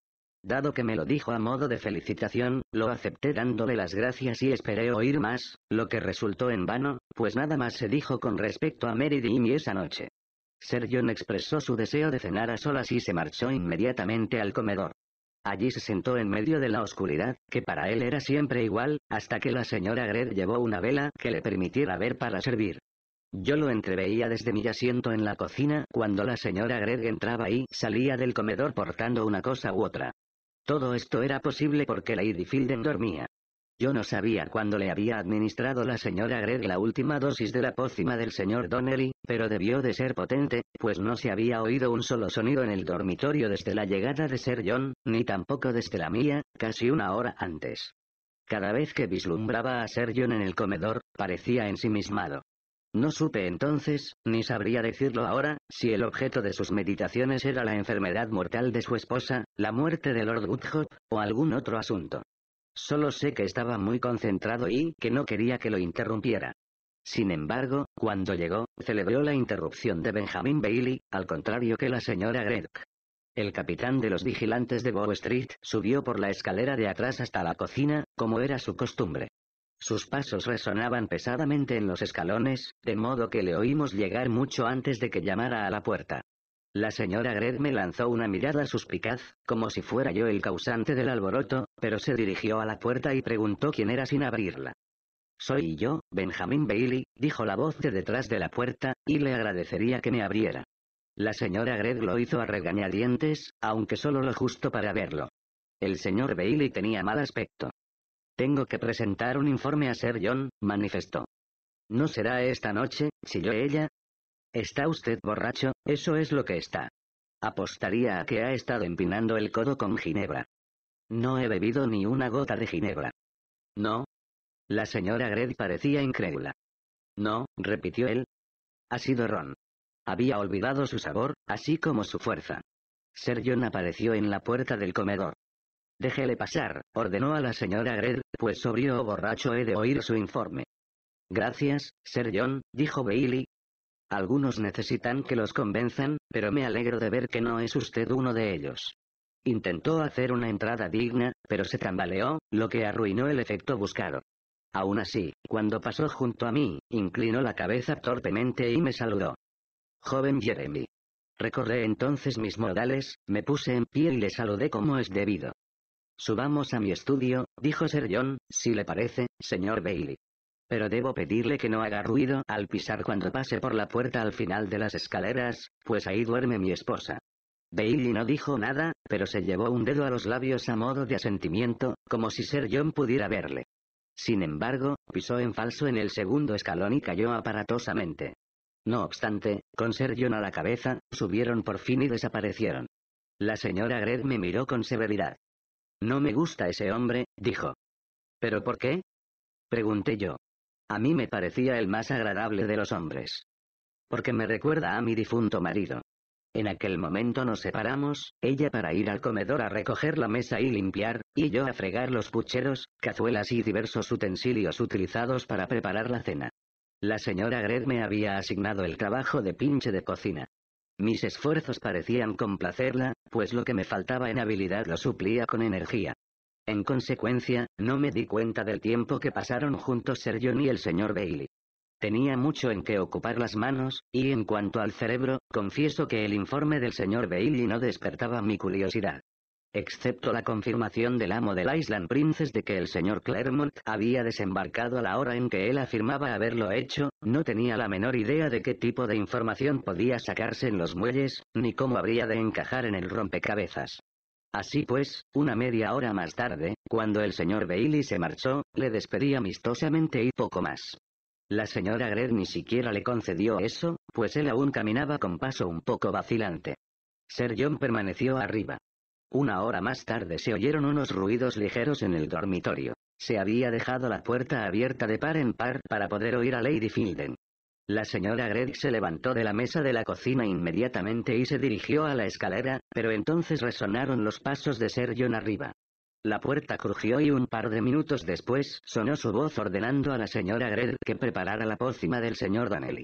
Dado que me lo dijo a modo de felicitación, lo acepté dándole las gracias y esperé oír más, lo que resultó en vano, pues nada más se dijo con respecto a Mary y esa noche. Sergio expresó su deseo de cenar a solas y se marchó inmediatamente al comedor. Allí se sentó en medio de la oscuridad, que para él era siempre igual, hasta que la señora Gregg llevó una vela que le permitiera ver para servir. Yo lo entreveía desde mi asiento en la cocina cuando la señora Gregg entraba y salía del comedor portando una cosa u otra. Todo esto era posible porque Lady Filden dormía. Yo no sabía cuándo le había administrado la señora Gregg la última dosis de la pócima del señor Donnelly, pero debió de ser potente, pues no se había oído un solo sonido en el dormitorio desde la llegada de Sir John, ni tampoco desde la mía, casi una hora antes. Cada vez que vislumbraba a Sir John en el comedor, parecía ensimismado. No supe entonces, ni sabría decirlo ahora, si el objeto de sus meditaciones era la enfermedad mortal de su esposa, la muerte de Lord Woodhop, o algún otro asunto. Solo sé que estaba muy concentrado y que no quería que lo interrumpiera. Sin embargo, cuando llegó, celebró la interrupción de Benjamin Bailey, al contrario que la señora Gregg. El capitán de los vigilantes de Bow Street subió por la escalera de atrás hasta la cocina, como era su costumbre. Sus pasos resonaban pesadamente en los escalones, de modo que le oímos llegar mucho antes de que llamara a la puerta. La señora Gred me lanzó una mirada suspicaz, como si fuera yo el causante del alboroto, pero se dirigió a la puerta y preguntó quién era sin abrirla. Soy yo, Benjamin Bailey, dijo la voz de detrás de la puerta, y le agradecería que me abriera. La señora Gregg lo hizo a regañadientes, aunque solo lo justo para verlo. El señor Bailey tenía mal aspecto. Tengo que presentar un informe a Sir John, manifestó. ¿No será esta noche? yo ella. ¿Está usted borracho? Eso es lo que está. Apostaría a que ha estado empinando el codo con Ginebra. No he bebido ni una gota de Ginebra. No. La señora Gred parecía incrédula. No, repitió él. Ha sido Ron. Había olvidado su sabor, así como su fuerza. Sir John apareció en la puerta del comedor. Déjele pasar, ordenó a la señora Gred, pues sobrio o borracho he de oír su informe. Gracias, Sir John, dijo Bailey. Algunos necesitan que los convenzan, pero me alegro de ver que no es usted uno de ellos. Intentó hacer una entrada digna, pero se tambaleó, lo que arruinó el efecto buscado. Aún así, cuando pasó junto a mí, inclinó la cabeza torpemente y me saludó. Joven Jeremy. Recorré entonces mis modales, me puse en pie y le saludé como es debido. Subamos a mi estudio, dijo Sir John, si le parece, señor Bailey. Pero debo pedirle que no haga ruido al pisar cuando pase por la puerta al final de las escaleras, pues ahí duerme mi esposa. Bailey no dijo nada, pero se llevó un dedo a los labios a modo de asentimiento, como si Sir John pudiera verle. Sin embargo, pisó en falso en el segundo escalón y cayó aparatosamente. No obstante, con Sir John a la cabeza, subieron por fin y desaparecieron. La señora Gregg me miró con severidad. No me gusta ese hombre, dijo. ¿Pero por qué? Pregunté yo. A mí me parecía el más agradable de los hombres. Porque me recuerda a mi difunto marido. En aquel momento nos separamos, ella para ir al comedor a recoger la mesa y limpiar, y yo a fregar los pucheros, cazuelas y diversos utensilios utilizados para preparar la cena. La señora Gregg me había asignado el trabajo de pinche de cocina. Mis esfuerzos parecían complacerla, pues lo que me faltaba en habilidad lo suplía con energía. En consecuencia, no me di cuenta del tiempo que pasaron juntos Sergio y el señor Bailey. Tenía mucho en que ocupar las manos, y en cuanto al cerebro, confieso que el informe del señor Bailey no despertaba mi curiosidad excepto la confirmación del amo del Island Princess de que el señor Claremont había desembarcado a la hora en que él afirmaba haberlo hecho, no tenía la menor idea de qué tipo de información podía sacarse en los muelles, ni cómo habría de encajar en el rompecabezas. Así pues, una media hora más tarde, cuando el señor Bailey se marchó, le despedí amistosamente y poco más. La señora Gregg ni siquiera le concedió eso, pues él aún caminaba con paso un poco vacilante. Sir John permaneció arriba. Una hora más tarde se oyeron unos ruidos ligeros en el dormitorio. Se había dejado la puerta abierta de par en par para poder oír a Lady Filden. La señora Gregg se levantó de la mesa de la cocina inmediatamente y se dirigió a la escalera, pero entonces resonaron los pasos de Sergio John arriba. La puerta crujió y un par de minutos después sonó su voz ordenando a la señora Gregg que preparara la pócima del señor Danelli.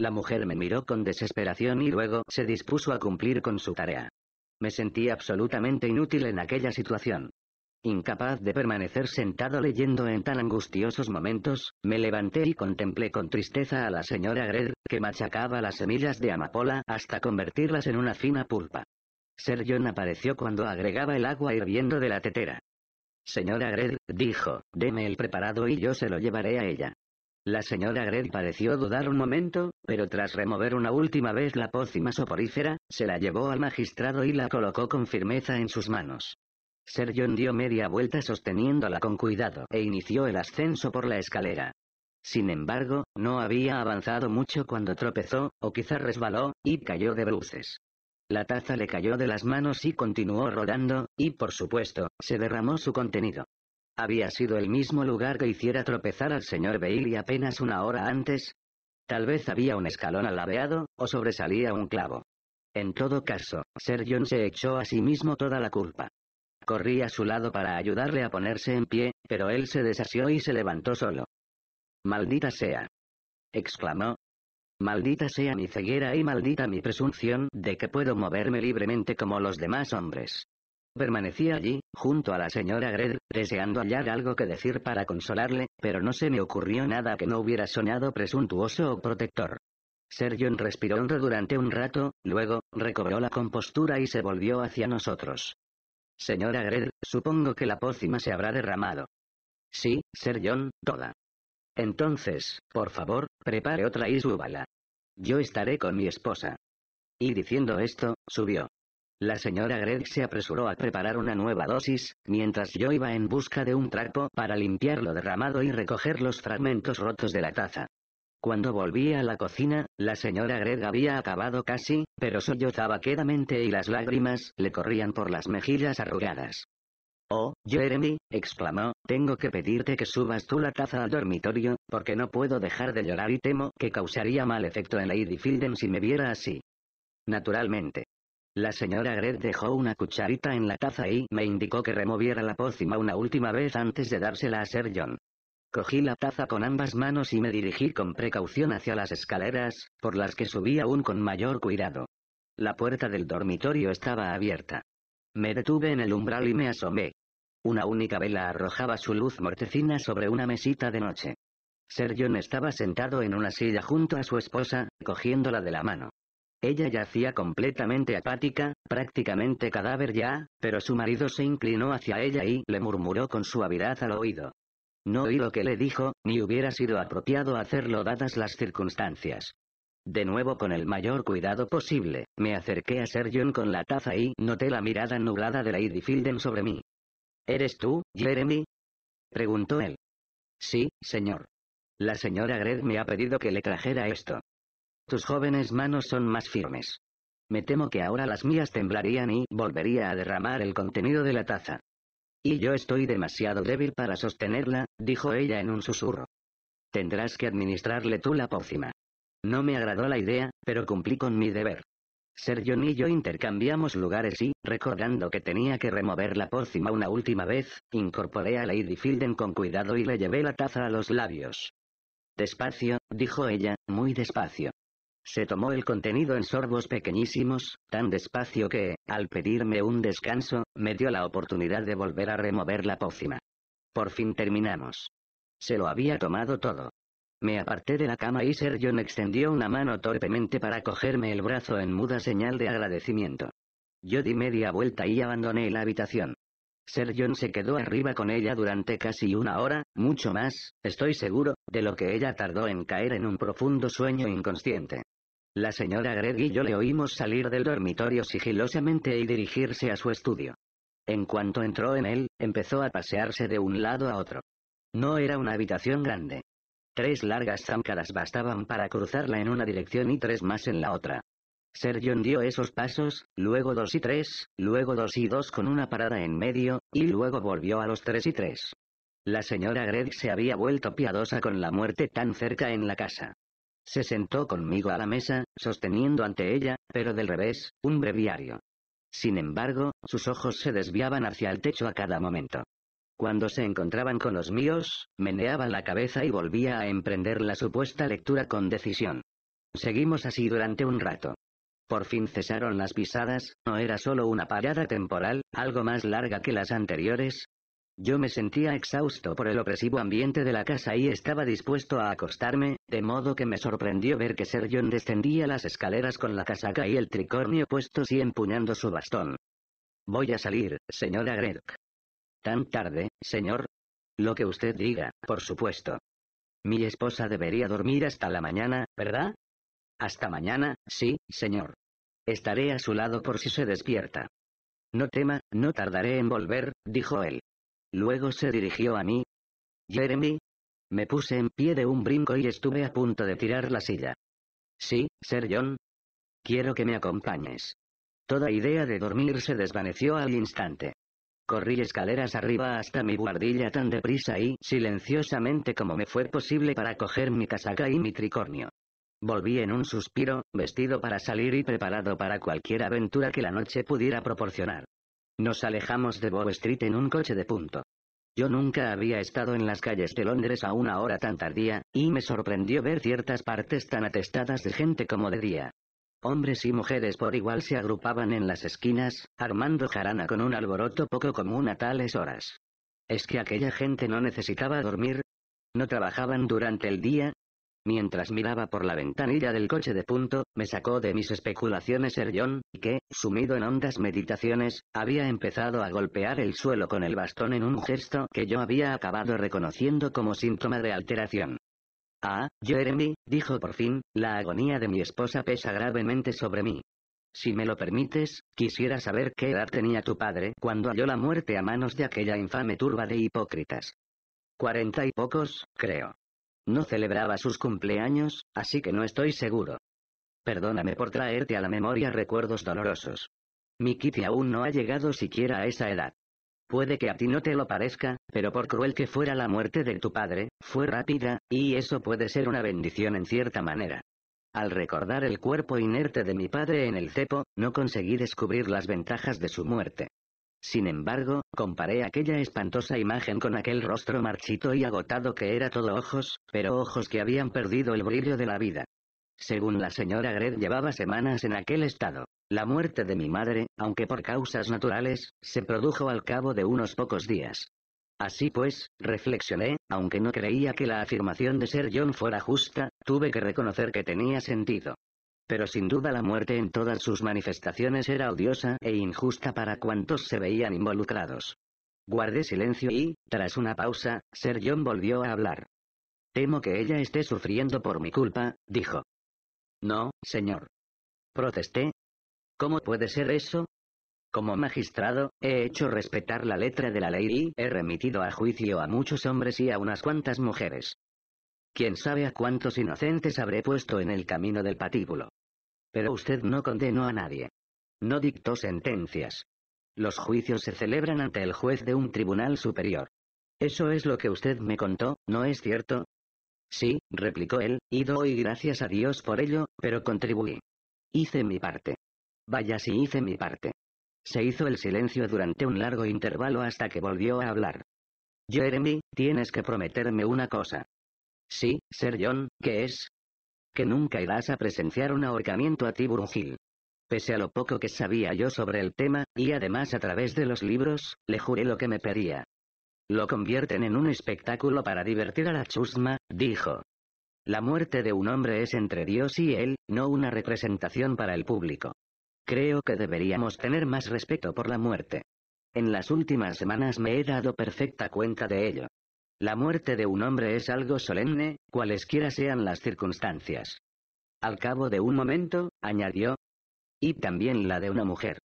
La mujer me miró con desesperación y luego se dispuso a cumplir con su tarea. Me sentí absolutamente inútil en aquella situación. Incapaz de permanecer sentado leyendo en tan angustiosos momentos, me levanté y contemplé con tristeza a la señora Gred que machacaba las semillas de amapola hasta convertirlas en una fina pulpa. Ser John apareció cuando agregaba el agua hirviendo de la tetera. Señora Gred dijo, deme el preparado y yo se lo llevaré a ella. La señora Grey pareció dudar un momento, pero tras remover una última vez la pócima soporífera, se la llevó al magistrado y la colocó con firmeza en sus manos. Ser John dio media vuelta sosteniéndola con cuidado e inició el ascenso por la escalera. Sin embargo, no había avanzado mucho cuando tropezó, o quizá resbaló, y cayó de bruces. La taza le cayó de las manos y continuó rodando, y por supuesto, se derramó su contenido. Había sido el mismo lugar que hiciera tropezar al señor Bailey apenas una hora antes. Tal vez había un escalón alabeado, o sobresalía un clavo. En todo caso, Sir John se echó a sí mismo toda la culpa. Corrí a su lado para ayudarle a ponerse en pie, pero él se desasió y se levantó solo. Maldita sea. exclamó. Maldita sea mi ceguera y maldita mi presunción de que puedo moverme libremente como los demás hombres. Permanecí allí, junto a la señora Gred deseando hallar algo que decir para consolarle, pero no se me ocurrió nada que no hubiera soñado presuntuoso o protector. Sergio respiró hondo durante un rato, luego, recobró la compostura y se volvió hacia nosotros. Señora Gred, supongo que la pócima se habrá derramado. Sí, John, toda. Entonces, por favor, prepare otra isúbala. Yo estaré con mi esposa. Y diciendo esto, subió. La señora Gregg se apresuró a preparar una nueva dosis, mientras yo iba en busca de un trapo para limpiar lo derramado y recoger los fragmentos rotos de la taza. Cuando volví a la cocina, la señora Gregg había acabado casi, pero sollozaba quedamente y las lágrimas le corrían por las mejillas arrugadas. Oh, Jeremy, exclamó, tengo que pedirte que subas tú la taza al dormitorio, porque no puedo dejar de llorar y temo que causaría mal efecto en Lady Fielden si me viera así. Naturalmente. La señora Gret dejó una cucharita en la taza y me indicó que removiera la pócima una última vez antes de dársela a Sir John. Cogí la taza con ambas manos y me dirigí con precaución hacia las escaleras, por las que subí aún con mayor cuidado. La puerta del dormitorio estaba abierta. Me detuve en el umbral y me asomé. Una única vela arrojaba su luz mortecina sobre una mesita de noche. Sir John estaba sentado en una silla junto a su esposa, cogiéndola de la mano. Ella yacía completamente apática, prácticamente cadáver ya, pero su marido se inclinó hacia ella y le murmuró con suavidad al oído. No oí lo que le dijo, ni hubiera sido apropiado hacerlo dadas las circunstancias. De nuevo con el mayor cuidado posible, me acerqué a Ser John con la taza y noté la mirada nublada de Lady Filden sobre mí. ¿Eres tú, Jeremy? preguntó él. Sí, señor. La señora Gred me ha pedido que le trajera esto. Tus jóvenes manos son más firmes. Me temo que ahora las mías temblarían y volvería a derramar el contenido de la taza. Y yo estoy demasiado débil para sostenerla, dijo ella en un susurro. Tendrás que administrarle tú la pócima. No me agradó la idea, pero cumplí con mi deber. Sergio y yo intercambiamos lugares y, recordando que tenía que remover la pócima una última vez, incorporé a Lady Fielden con cuidado y le llevé la taza a los labios. Despacio, dijo ella, muy despacio. Se tomó el contenido en sorbos pequeñísimos, tan despacio que, al pedirme un descanso, me dio la oportunidad de volver a remover la pócima. Por fin terminamos. Se lo había tomado todo. Me aparté de la cama y Sir extendió una mano torpemente para cogerme el brazo en muda señal de agradecimiento. Yo di media vuelta y abandoné la habitación. Sir se quedó arriba con ella durante casi una hora, mucho más, estoy seguro, de lo que ella tardó en caer en un profundo sueño inconsciente. La señora Greg y yo le oímos salir del dormitorio sigilosamente y dirigirse a su estudio. En cuanto entró en él, empezó a pasearse de un lado a otro. No era una habitación grande. Tres largas zancadas bastaban para cruzarla en una dirección y tres más en la otra. Sergio dio esos pasos, luego dos y tres, luego dos y dos con una parada en medio, y luego volvió a los tres y tres. La señora Greg se había vuelto piadosa con la muerte tan cerca en la casa. Se sentó conmigo a la mesa, sosteniendo ante ella, pero del revés, un breviario. Sin embargo, sus ojos se desviaban hacia el techo a cada momento. Cuando se encontraban con los míos, meneaba la cabeza y volvía a emprender la supuesta lectura con decisión. Seguimos así durante un rato. Por fin cesaron las pisadas, no era solo una parada temporal, algo más larga que las anteriores, yo me sentía exhausto por el opresivo ambiente de la casa y estaba dispuesto a acostarme, de modo que me sorprendió ver que sergio descendía las escaleras con la casaca y el tricornio puestos y empuñando su bastón. Voy a salir, señora Gregg. Tan tarde, señor. Lo que usted diga, por supuesto. Mi esposa debería dormir hasta la mañana, ¿verdad? Hasta mañana, sí, señor. Estaré a su lado por si se despierta. No tema, no tardaré en volver, dijo él. Luego se dirigió a mí. Jeremy. Me puse en pie de un brinco y estuve a punto de tirar la silla. Sí, Sir John. Quiero que me acompañes. Toda idea de dormir se desvaneció al instante. Corrí escaleras arriba hasta mi guardilla tan deprisa y silenciosamente como me fue posible para coger mi casaca y mi tricornio. Volví en un suspiro, vestido para salir y preparado para cualquier aventura que la noche pudiera proporcionar. Nos alejamos de Bow Street en un coche de punto. Yo nunca había estado en las calles de Londres a una hora tan tardía, y me sorprendió ver ciertas partes tan atestadas de gente como de día. Hombres y mujeres por igual se agrupaban en las esquinas, armando jarana con un alboroto poco común a tales horas. ¿Es que aquella gente no necesitaba dormir? No trabajaban durante el día, Mientras miraba por la ventanilla del coche de punto, me sacó de mis especulaciones John, que, sumido en hondas meditaciones, había empezado a golpear el suelo con el bastón en un gesto que yo había acabado reconociendo como síntoma de alteración. Ah, Jeremy, dijo por fin, la agonía de mi esposa pesa gravemente sobre mí. Si me lo permites, quisiera saber qué edad tenía tu padre cuando halló la muerte a manos de aquella infame turba de hipócritas. Cuarenta y pocos, creo. No celebraba sus cumpleaños, así que no estoy seguro. Perdóname por traerte a la memoria recuerdos dolorosos. Mi Kitty aún no ha llegado siquiera a esa edad. Puede que a ti no te lo parezca, pero por cruel que fuera la muerte de tu padre, fue rápida, y eso puede ser una bendición en cierta manera. Al recordar el cuerpo inerte de mi padre en el cepo, no conseguí descubrir las ventajas de su muerte. Sin embargo, comparé aquella espantosa imagen con aquel rostro marchito y agotado que era todo ojos, pero ojos que habían perdido el brillo de la vida. Según la señora Gred llevaba semanas en aquel estado. La muerte de mi madre, aunque por causas naturales, se produjo al cabo de unos pocos días. Así pues, reflexioné, aunque no creía que la afirmación de ser John fuera justa, tuve que reconocer que tenía sentido pero sin duda la muerte en todas sus manifestaciones era odiosa e injusta para cuantos se veían involucrados. Guardé silencio y, tras una pausa, Sir John volvió a hablar. Temo que ella esté sufriendo por mi culpa, dijo. No, señor. Protesté. ¿Cómo puede ser eso? Como magistrado, he hecho respetar la letra de la ley y he remitido a juicio a muchos hombres y a unas cuantas mujeres. Quién sabe a cuántos inocentes habré puesto en el camino del patíbulo. Pero usted no condenó a nadie. No dictó sentencias. Los juicios se celebran ante el juez de un tribunal superior. Eso es lo que usted me contó, ¿no es cierto? Sí, replicó él, y doy gracias a Dios por ello, pero contribuí. Hice mi parte. Vaya si hice mi parte. Se hizo el silencio durante un largo intervalo hasta que volvió a hablar. Jeremy, tienes que prometerme una cosa. Sí, ser John, ¿qué es? que nunca irás a presenciar un ahorcamiento a Tiburgil. Pese a lo poco que sabía yo sobre el tema, y además a través de los libros, le juré lo que me pedía. Lo convierten en un espectáculo para divertir a la chusma, dijo. La muerte de un hombre es entre Dios y él, no una representación para el público. Creo que deberíamos tener más respeto por la muerte. En las últimas semanas me he dado perfecta cuenta de ello. La muerte de un hombre es algo solemne, cualesquiera sean las circunstancias. Al cabo de un momento, añadió. Y también la de una mujer.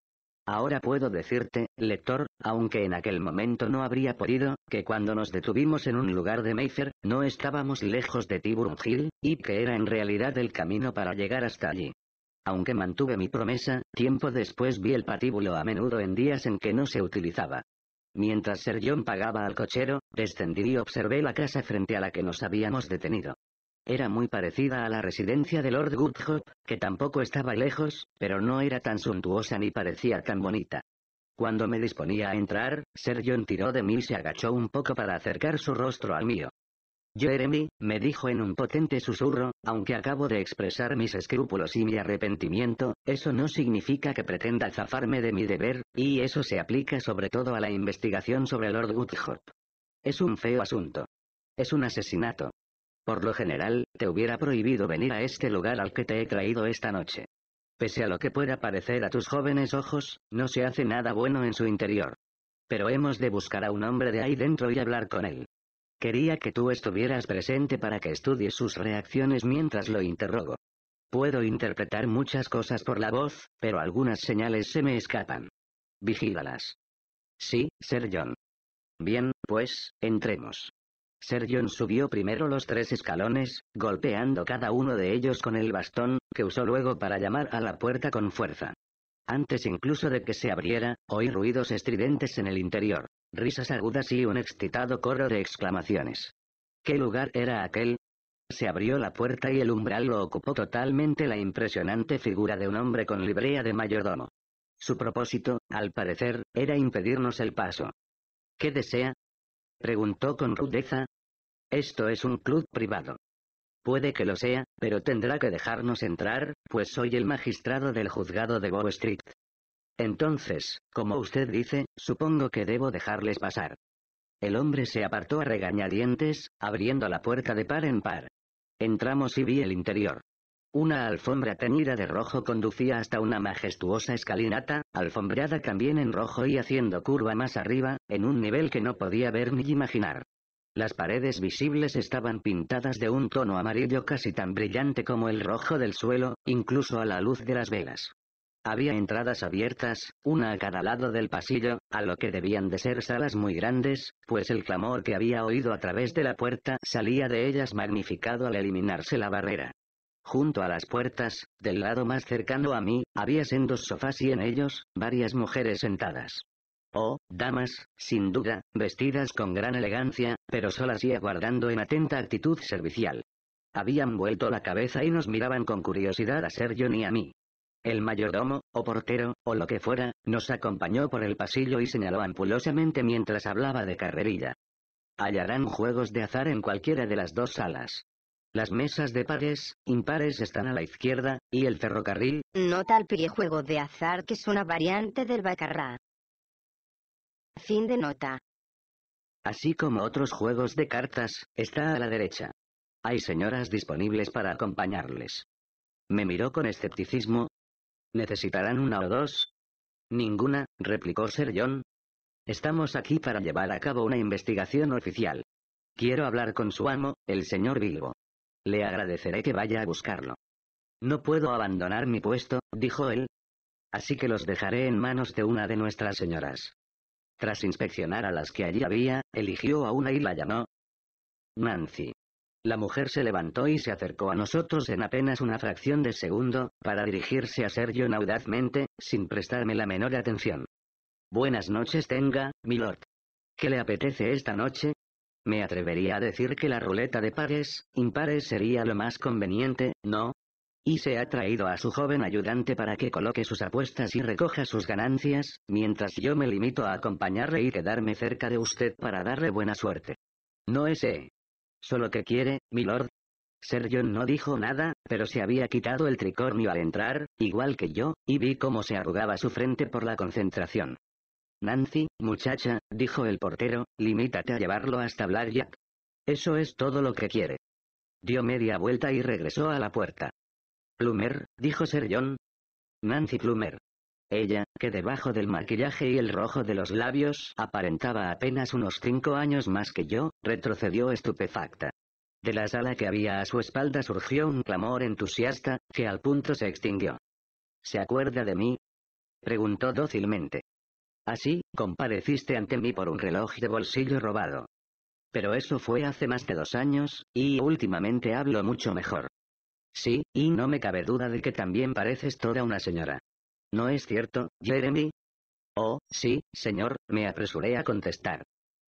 Ahora puedo decirte, lector, aunque en aquel momento no habría podido, que cuando nos detuvimos en un lugar de Mayfair, no estábamos lejos de Tiburón Hill, y que era en realidad el camino para llegar hasta allí. Aunque mantuve mi promesa, tiempo después vi el patíbulo a menudo en días en que no se utilizaba. Mientras Sir John pagaba al cochero, descendí y observé la casa frente a la que nos habíamos detenido. Era muy parecida a la residencia de Lord Goodhope, que tampoco estaba lejos, pero no era tan suntuosa ni parecía tan bonita. Cuando me disponía a entrar, Sir John tiró de mí y se agachó un poco para acercar su rostro al mío. Jeremy, me dijo en un potente susurro, aunque acabo de expresar mis escrúpulos y mi arrepentimiento, eso no significa que pretenda zafarme de mi deber, y eso se aplica sobre todo a la investigación sobre Lord Woodhop. Es un feo asunto. Es un asesinato. Por lo general, te hubiera prohibido venir a este lugar al que te he traído esta noche. Pese a lo que pueda parecer a tus jóvenes ojos, no se hace nada bueno en su interior. Pero hemos de buscar a un hombre de ahí dentro y hablar con él. Quería que tú estuvieras presente para que estudies sus reacciones mientras lo interrogo. Puedo interpretar muchas cosas por la voz, pero algunas señales se me escapan. Vigílalas. Sí, Ser John. Bien, pues, entremos. Ser John subió primero los tres escalones, golpeando cada uno de ellos con el bastón, que usó luego para llamar a la puerta con fuerza. Antes incluso de que se abriera, oí ruidos estridentes en el interior, risas agudas y un excitado coro de exclamaciones. ¿Qué lugar era aquel? Se abrió la puerta y el umbral lo ocupó totalmente la impresionante figura de un hombre con librea de mayordomo. Su propósito, al parecer, era impedirnos el paso. ¿Qué desea? preguntó con rudeza. Esto es un club privado. Puede que lo sea, pero tendrá que dejarnos entrar, pues soy el magistrado del juzgado de Bow Street. Entonces, como usted dice, supongo que debo dejarles pasar. El hombre se apartó a regañadientes, abriendo la puerta de par en par. Entramos y vi el interior. Una alfombra teñida de rojo conducía hasta una majestuosa escalinata, alfombrada también en rojo y haciendo curva más arriba, en un nivel que no podía ver ni imaginar. Las paredes visibles estaban pintadas de un tono amarillo casi tan brillante como el rojo del suelo, incluso a la luz de las velas. Había entradas abiertas, una a cada lado del pasillo, a lo que debían de ser salas muy grandes, pues el clamor que había oído a través de la puerta salía de ellas magnificado al eliminarse la barrera. Junto a las puertas, del lado más cercano a mí, había sendos sofás y en ellos, varias mujeres sentadas. Oh, damas, sin duda, vestidas con gran elegancia, pero solas y aguardando en atenta actitud servicial. Habían vuelto la cabeza y nos miraban con curiosidad a Sergio y a mí. El mayordomo, o portero, o lo que fuera, nos acompañó por el pasillo y señaló ampulosamente mientras hablaba de carrerilla. Hallarán juegos de azar en cualquiera de las dos salas. Las mesas de pares, impares están a la izquierda, y el ferrocarril... Nota tal pie juego de azar que es una variante del bacarrá. Fin de nota. Así como otros juegos de cartas, está a la derecha. Hay señoras disponibles para acompañarles. Me miró con escepticismo. ¿Necesitarán una o dos? Ninguna, replicó Sir John. Estamos aquí para llevar a cabo una investigación oficial. Quiero hablar con su amo, el señor Bilbo. Le agradeceré que vaya a buscarlo. No puedo abandonar mi puesto, dijo él. Así que los dejaré en manos de una de nuestras señoras. Tras inspeccionar a las que allí había, eligió a una y la llamó. Nancy. La mujer se levantó y se acercó a nosotros en apenas una fracción de segundo, para dirigirse a Sergio audazmente, sin prestarme la menor atención. Buenas noches tenga, milord. ¿Qué le apetece esta noche? Me atrevería a decir que la ruleta de pares, impares sería lo más conveniente, ¿no? Y se ha traído a su joven ayudante para que coloque sus apuestas y recoja sus ganancias, mientras yo me limito a acompañarle y quedarme cerca de usted para darle buena suerte. No ese. Solo que quiere, milord. Ser John no dijo nada, pero se había quitado el tricornio al entrar, igual que yo, y vi cómo se arrugaba su frente por la concentración. Nancy, muchacha, dijo el portero, limítate a llevarlo hasta Jack. Eso es todo lo que quiere. Dio media vuelta y regresó a la puerta. «Plumer», dijo Sir John. Nancy Plumer». Ella, que debajo del maquillaje y el rojo de los labios aparentaba apenas unos cinco años más que yo, retrocedió estupefacta. De la sala que había a su espalda surgió un clamor entusiasta, que al punto se extinguió. ¿Se acuerda de mí? preguntó dócilmente. Así, compareciste ante mí por un reloj de bolsillo robado. Pero eso fue hace más de dos años, y últimamente hablo mucho mejor. Sí, y no me cabe duda de que también pareces toda una señora. ¿No es cierto, Jeremy? Oh, sí, señor, me apresuré a contestar.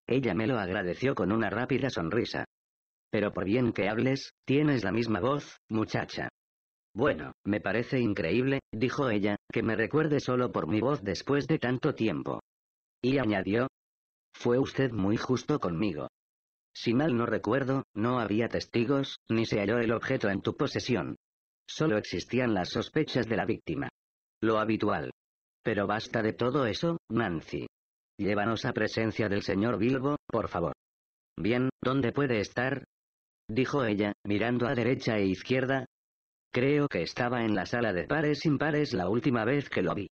Ella me lo agradeció con una rápida sonrisa. Pero por bien que hables, tienes la misma voz, muchacha. Bueno, me parece increíble, dijo ella, que me recuerde solo por mi voz después de tanto tiempo. Y añadió. Fue usted muy justo conmigo. Si mal no recuerdo, no había testigos, ni se halló el objeto en tu posesión. Solo existían las sospechas de la víctima. Lo habitual. Pero basta de todo eso, Nancy. Llévanos a presencia del señor Bilbo, por favor. Bien, ¿dónde puede estar? Dijo ella, mirando a derecha e izquierda. Creo que estaba en la sala de pares sin pares la última vez que lo vi.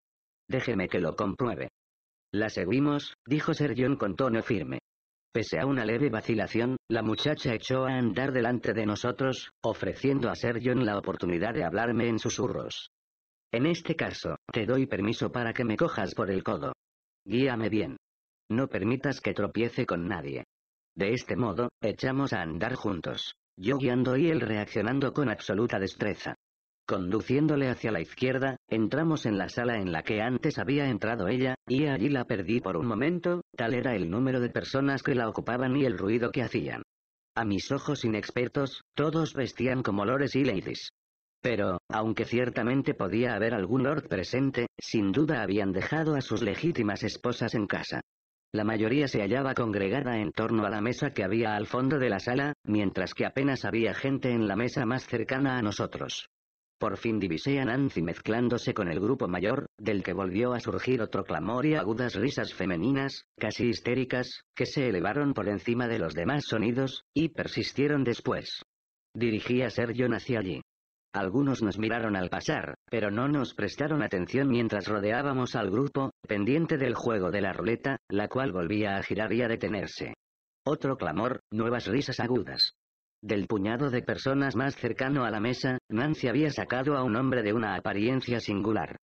Déjeme que lo compruebe. La seguimos, dijo Sergión con tono firme. Pese a una leve vacilación, la muchacha echó a andar delante de nosotros, ofreciendo a Ser John la oportunidad de hablarme en susurros. En este caso, te doy permiso para que me cojas por el codo. Guíame bien. No permitas que tropiece con nadie. De este modo, echamos a andar juntos. Yo guiando y él reaccionando con absoluta destreza. Conduciéndole hacia la izquierda, entramos en la sala en la que antes había entrado ella, y allí la perdí por un momento, tal era el número de personas que la ocupaban y el ruido que hacían. A mis ojos inexpertos, todos vestían como lores y ladies. Pero, aunque ciertamente podía haber algún lord presente, sin duda habían dejado a sus legítimas esposas en casa. La mayoría se hallaba congregada en torno a la mesa que había al fondo de la sala, mientras que apenas había gente en la mesa más cercana a nosotros. Por fin divisé a Nancy mezclándose con el grupo mayor, del que volvió a surgir otro clamor y agudas risas femeninas, casi histéricas, que se elevaron por encima de los demás sonidos, y persistieron después. Dirigí a Ser hacia allí. Algunos nos miraron al pasar, pero no nos prestaron atención mientras rodeábamos al grupo, pendiente del juego de la ruleta, la cual volvía a girar y a detenerse. Otro clamor, nuevas risas agudas. Del puñado de personas más cercano a la mesa, Nancy había sacado a un hombre de una apariencia singular.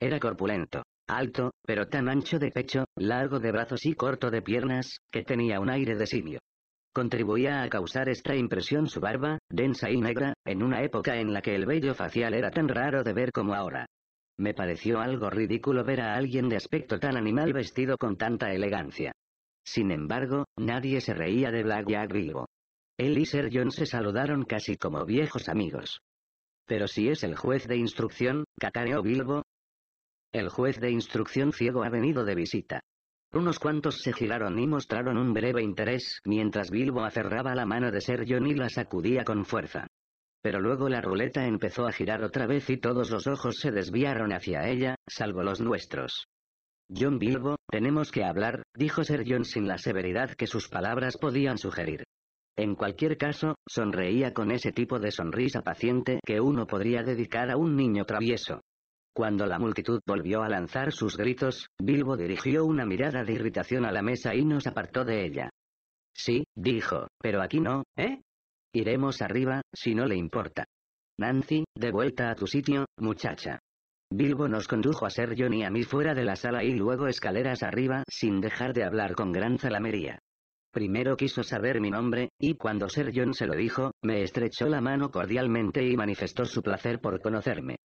Era corpulento, alto, pero tan ancho de pecho, largo de brazos y corto de piernas, que tenía un aire de simio. Contribuía a causar esta impresión su barba, densa y negra, en una época en la que el vello facial era tan raro de ver como ahora. Me pareció algo ridículo ver a alguien de aspecto tan animal vestido con tanta elegancia. Sin embargo, nadie se reía de Black Jack él y Sir John se saludaron casi como viejos amigos. Pero si es el juez de instrucción, cacareó Bilbo. El juez de instrucción ciego ha venido de visita. Unos cuantos se giraron y mostraron un breve interés mientras Bilbo aferraba la mano de Sir John y la sacudía con fuerza. Pero luego la ruleta empezó a girar otra vez y todos los ojos se desviaron hacia ella, salvo los nuestros. John Bilbo, tenemos que hablar, dijo Sir John sin la severidad que sus palabras podían sugerir. En cualquier caso, sonreía con ese tipo de sonrisa paciente que uno podría dedicar a un niño travieso. Cuando la multitud volvió a lanzar sus gritos, Bilbo dirigió una mirada de irritación a la mesa y nos apartó de ella. Sí, dijo, pero aquí no, ¿eh? Iremos arriba, si no le importa. Nancy, de vuelta a tu sitio, muchacha. Bilbo nos condujo a Ser John y a mí fuera de la sala y luego escaleras arriba sin dejar de hablar con gran zalamería. Primero quiso saber mi nombre, y cuando Sir John se lo dijo, me estrechó la mano cordialmente y manifestó su placer por conocerme.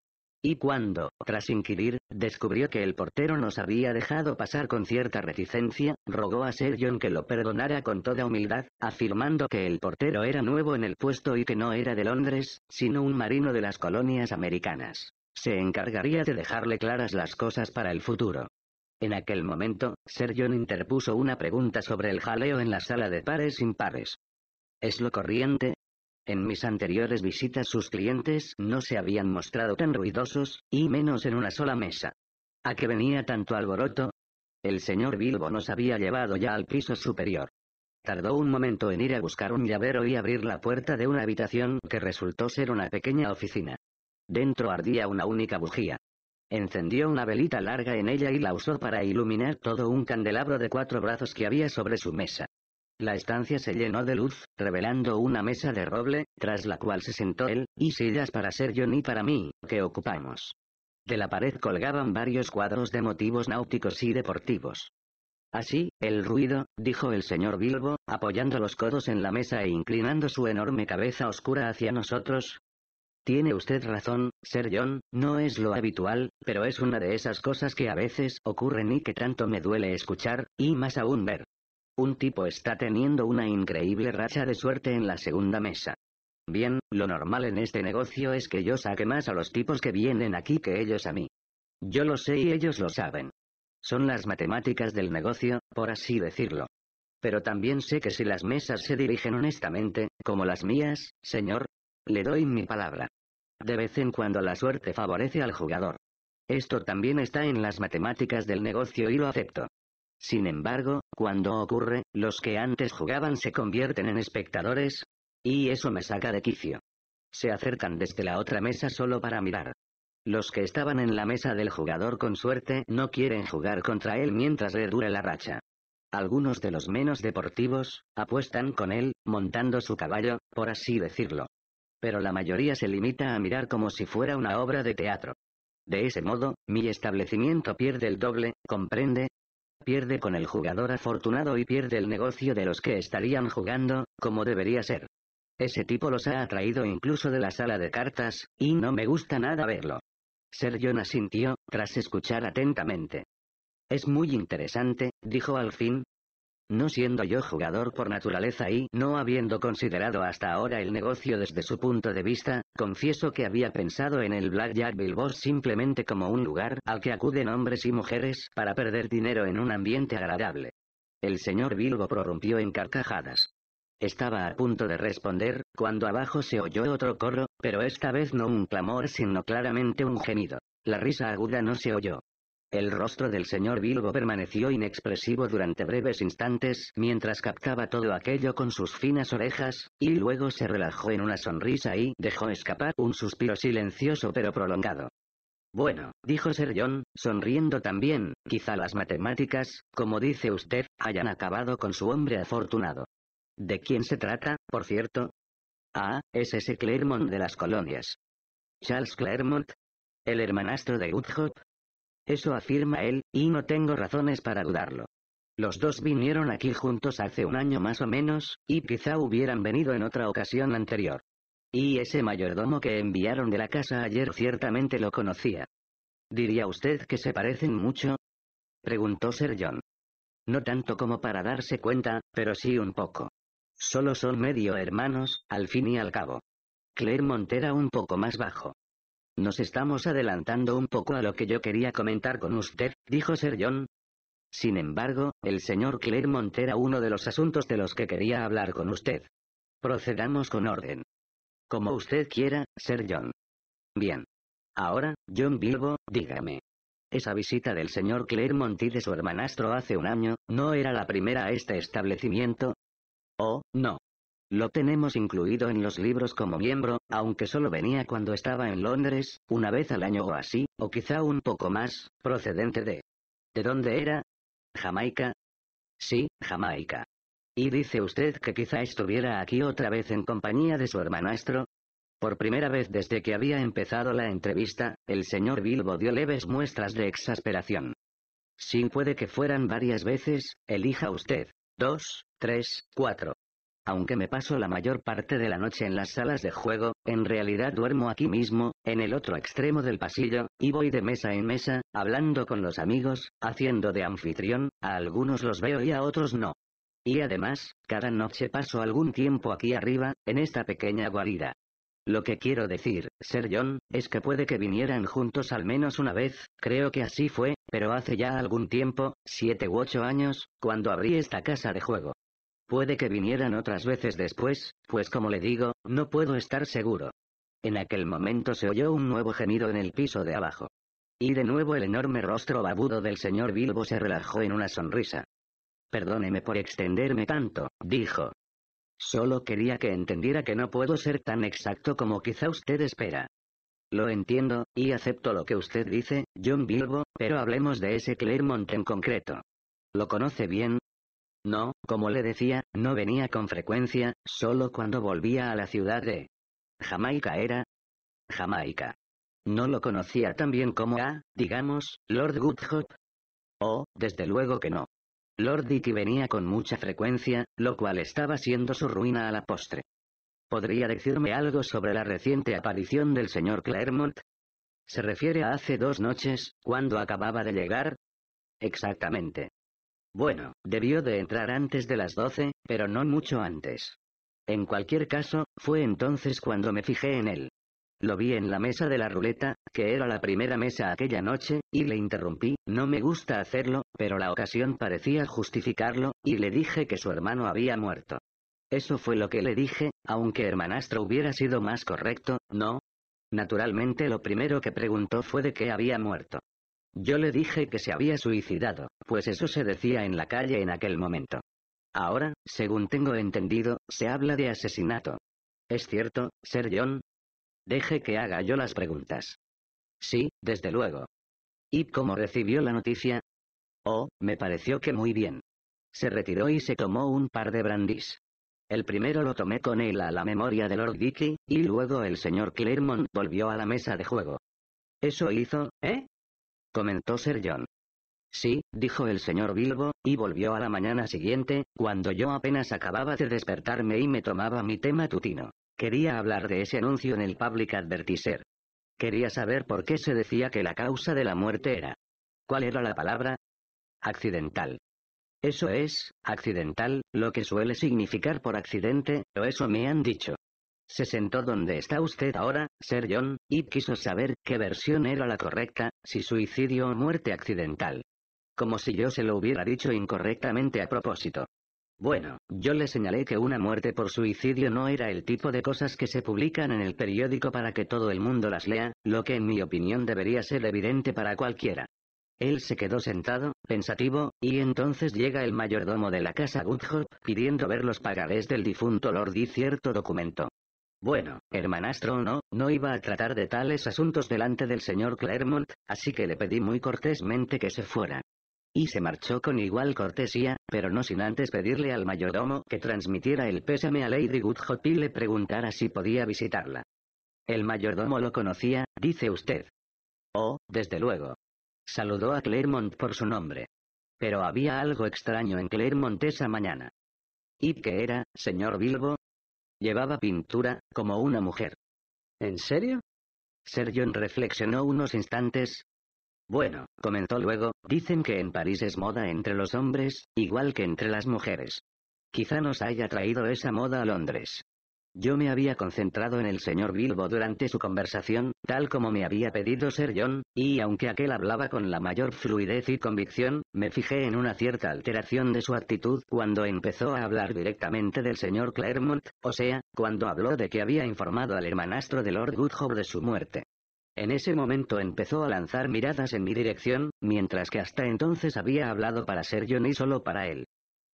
Y cuando, tras inquirir, descubrió que el portero nos había dejado pasar con cierta reticencia, rogó a Sir John que lo perdonara con toda humildad, afirmando que el portero era nuevo en el puesto y que no era de Londres, sino un marino de las colonias americanas. Se encargaría de dejarle claras las cosas para el futuro. En aquel momento, Sergio interpuso una pregunta sobre el jaleo en la sala de pares impares. ¿Es lo corriente? En mis anteriores visitas sus clientes no se habían mostrado tan ruidosos, y menos en una sola mesa. ¿A qué venía tanto alboroto? El señor Bilbo nos había llevado ya al piso superior. Tardó un momento en ir a buscar un llavero y abrir la puerta de una habitación que resultó ser una pequeña oficina. Dentro ardía una única bujía. Encendió una velita larga en ella y la usó para iluminar todo un candelabro de cuatro brazos que había sobre su mesa. La estancia se llenó de luz, revelando una mesa de roble, tras la cual se sentó él, y sillas para ser yo ni para mí, que ocupamos. De la pared colgaban varios cuadros de motivos náuticos y deportivos. Así, el ruido, dijo el señor Bilbo, apoyando los codos en la mesa e inclinando su enorme cabeza oscura hacia nosotros, tiene usted razón, ser John, no es lo habitual, pero es una de esas cosas que a veces ocurren y que tanto me duele escuchar, y más aún ver. Un tipo está teniendo una increíble racha de suerte en la segunda mesa. Bien, lo normal en este negocio es que yo saque más a los tipos que vienen aquí que ellos a mí. Yo lo sé y ellos lo saben. Son las matemáticas del negocio, por así decirlo. Pero también sé que si las mesas se dirigen honestamente, como las mías, señor, le doy mi palabra. De vez en cuando la suerte favorece al jugador. Esto también está en las matemáticas del negocio y lo acepto. Sin embargo, cuando ocurre, los que antes jugaban se convierten en espectadores. Y eso me saca de quicio. Se acercan desde la otra mesa solo para mirar. Los que estaban en la mesa del jugador con suerte no quieren jugar contra él mientras le dure la racha. Algunos de los menos deportivos, apuestan con él, montando su caballo, por así decirlo pero la mayoría se limita a mirar como si fuera una obra de teatro. De ese modo, mi establecimiento pierde el doble, ¿comprende? Pierde con el jugador afortunado y pierde el negocio de los que estarían jugando, como debería ser. Ese tipo los ha atraído incluso de la sala de cartas, y no me gusta nada verlo. Ser asintió, tras escuchar atentamente. Es muy interesante, dijo al fin, no siendo yo jugador por naturaleza y no habiendo considerado hasta ahora el negocio desde su punto de vista, confieso que había pensado en el Blackjack Bilbo simplemente como un lugar al que acuden hombres y mujeres para perder dinero en un ambiente agradable. El señor Bilbo prorrumpió en carcajadas. Estaba a punto de responder, cuando abajo se oyó otro corro, pero esta vez no un clamor sino claramente un gemido. La risa aguda no se oyó. El rostro del señor Bilbo permaneció inexpresivo durante breves instantes mientras captaba todo aquello con sus finas orejas, y luego se relajó en una sonrisa y dejó escapar un suspiro silencioso pero prolongado. Bueno, dijo Sir John, sonriendo también, quizá las matemáticas, como dice usted, hayan acabado con su hombre afortunado. ¿De quién se trata, por cierto? Ah, es ese Clermont de las colonias. Charles Claremont? el hermanastro de Woodhop, eso afirma él, y no tengo razones para dudarlo. Los dos vinieron aquí juntos hace un año más o menos, y quizá hubieran venido en otra ocasión anterior. Y ese mayordomo que enviaron de la casa ayer ciertamente lo conocía. ¿Diría usted que se parecen mucho? preguntó Sir John. No tanto como para darse cuenta, pero sí un poco. Solo son medio hermanos, al fin y al cabo. Claire Montera un poco más bajo. Nos estamos adelantando un poco a lo que yo quería comentar con usted, dijo Sir John. Sin embargo, el señor Claremont era uno de los asuntos de los que quería hablar con usted. Procedamos con orden. Como usted quiera, Sir John. Bien. Ahora, John Bilbo, dígame. Esa visita del señor Claremont y de su hermanastro hace un año, ¿no era la primera a este establecimiento? Oh, no. Lo tenemos incluido en los libros como miembro, aunque solo venía cuando estaba en Londres, una vez al año o así, o quizá un poco más, procedente de... ¿De dónde era? Jamaica. Sí, Jamaica. ¿Y dice usted que quizá estuviera aquí otra vez en compañía de su hermanastro? Por primera vez desde que había empezado la entrevista, el señor Bilbo dio leves muestras de exasperación. Sí puede que fueran varias veces, elija usted. Dos, tres, cuatro. Aunque me paso la mayor parte de la noche en las salas de juego, en realidad duermo aquí mismo, en el otro extremo del pasillo, y voy de mesa en mesa, hablando con los amigos, haciendo de anfitrión, a algunos los veo y a otros no. Y además, cada noche paso algún tiempo aquí arriba, en esta pequeña guarida. Lo que quiero decir, Ser John, es que puede que vinieran juntos al menos una vez, creo que así fue, pero hace ya algún tiempo, siete u ocho años, cuando abrí esta casa de juego. Puede que vinieran otras veces después, pues como le digo, no puedo estar seguro. En aquel momento se oyó un nuevo gemido en el piso de abajo. Y de nuevo el enorme rostro babudo del señor Bilbo se relajó en una sonrisa. Perdóneme por extenderme tanto, dijo. Solo quería que entendiera que no puedo ser tan exacto como quizá usted espera. Lo entiendo, y acepto lo que usted dice, John Bilbo, pero hablemos de ese Claremont en concreto. Lo conoce bien, no, como le decía, no venía con frecuencia, solo cuando volvía a la ciudad de Jamaica era Jamaica. No lo conocía tan bien como a, digamos, Lord Goodhope. Oh, desde luego que no. Lord Dicky venía con mucha frecuencia, lo cual estaba siendo su ruina a la postre. ¿Podría decirme algo sobre la reciente aparición del señor Claremont? Se refiere a hace dos noches, cuando acababa de llegar, Exactamente. Bueno, debió de entrar antes de las doce, pero no mucho antes. En cualquier caso, fue entonces cuando me fijé en él. Lo vi en la mesa de la ruleta, que era la primera mesa aquella noche, y le interrumpí, no me gusta hacerlo, pero la ocasión parecía justificarlo, y le dije que su hermano había muerto. Eso fue lo que le dije, aunque hermanastro hubiera sido más correcto, ¿no? Naturalmente lo primero que preguntó fue de qué había muerto. Yo le dije que se había suicidado, pues eso se decía en la calle en aquel momento. Ahora, según tengo entendido, se habla de asesinato. ¿Es cierto, Sir John? Deje que haga yo las preguntas. Sí, desde luego. ¿Y cómo recibió la noticia? Oh, me pareció que muy bien. Se retiró y se tomó un par de brandis. El primero lo tomé con él a la memoria de Lord Dicky, y luego el señor Claremont volvió a la mesa de juego. Eso hizo, ¿eh? comentó Sir John. Sí, dijo el señor Bilbo, y volvió a la mañana siguiente, cuando yo apenas acababa de despertarme y me tomaba mi tema matutino. Quería hablar de ese anuncio en el Public Advertiser. Quería saber por qué se decía que la causa de la muerte era. ¿Cuál era la palabra? Accidental. Eso es, accidental, lo que suele significar por accidente, o eso me han dicho. Se sentó donde está usted ahora, Sir John, y quiso saber qué versión era la correcta, si suicidio o muerte accidental. Como si yo se lo hubiera dicho incorrectamente a propósito. Bueno, yo le señalé que una muerte por suicidio no era el tipo de cosas que se publican en el periódico para que todo el mundo las lea, lo que en mi opinión debería ser evidente para cualquiera. Él se quedó sentado, pensativo, y entonces llega el mayordomo de la casa Woodhope, pidiendo ver los pagarés del difunto Lord y cierto documento. Bueno, hermanastro no, no iba a tratar de tales asuntos delante del señor Clermont, así que le pedí muy cortésmente que se fuera. Y se marchó con igual cortesía, pero no sin antes pedirle al mayordomo que transmitiera el pésame a Lady Goodhop y le preguntara si podía visitarla. El mayordomo lo conocía, dice usted. Oh, desde luego. Saludó a Clermont por su nombre. Pero había algo extraño en Claremont esa mañana. ¿Y qué era, señor Bilbo? Llevaba pintura, como una mujer. ¿En serio? sergio reflexionó unos instantes. Bueno, comentó luego, dicen que en París es moda entre los hombres, igual que entre las mujeres. Quizá nos haya traído esa moda a Londres. Yo me había concentrado en el señor Bilbo durante su conversación, tal como me había pedido ser John, y aunque aquel hablaba con la mayor fluidez y convicción, me fijé en una cierta alteración de su actitud cuando empezó a hablar directamente del señor Claremont, o sea, cuando habló de que había informado al hermanastro de Lord Goodhoe de su muerte. En ese momento empezó a lanzar miradas en mi dirección, mientras que hasta entonces había hablado para ser John y solo para él.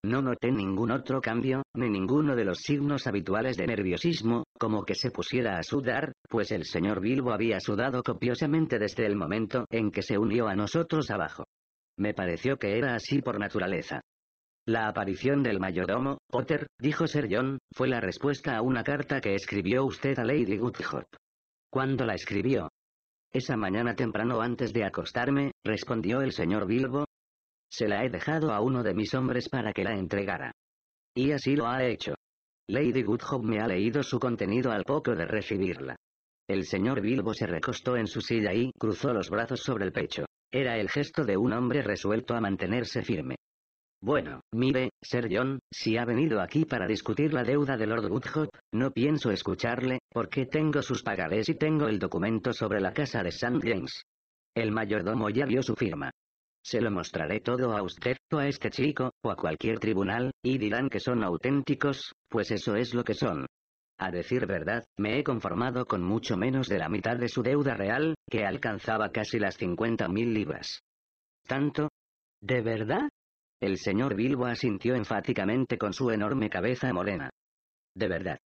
No noté ningún otro cambio, ni ninguno de los signos habituales de nerviosismo, como que se pusiera a sudar, pues el señor Bilbo había sudado copiosamente desde el momento en que se unió a nosotros abajo. Me pareció que era así por naturaleza. La aparición del mayordomo, Potter, dijo Sir John, fue la respuesta a una carta que escribió usted a Lady Goodhop. ¿Cuándo la escribió? Esa mañana temprano antes de acostarme, respondió el señor Bilbo, se la he dejado a uno de mis hombres para que la entregara. Y así lo ha hecho. Lady Goodhope me ha leído su contenido al poco de recibirla. El señor Bilbo se recostó en su silla y cruzó los brazos sobre el pecho. Era el gesto de un hombre resuelto a mantenerse firme. Bueno, mire, Sir John, si ha venido aquí para discutir la deuda de Lord Woodhope, no pienso escucharle, porque tengo sus pagarés y tengo el documento sobre la casa de St. James. El mayordomo ya vio su firma. Se lo mostraré todo a usted, o a este chico, o a cualquier tribunal, y dirán que son auténticos, pues eso es lo que son. A decir verdad, me he conformado con mucho menos de la mitad de su deuda real, que alcanzaba casi las 50.000 libras. ¿Tanto? ¿De verdad? El señor Bilbo asintió enfáticamente con su enorme cabeza morena. De verdad.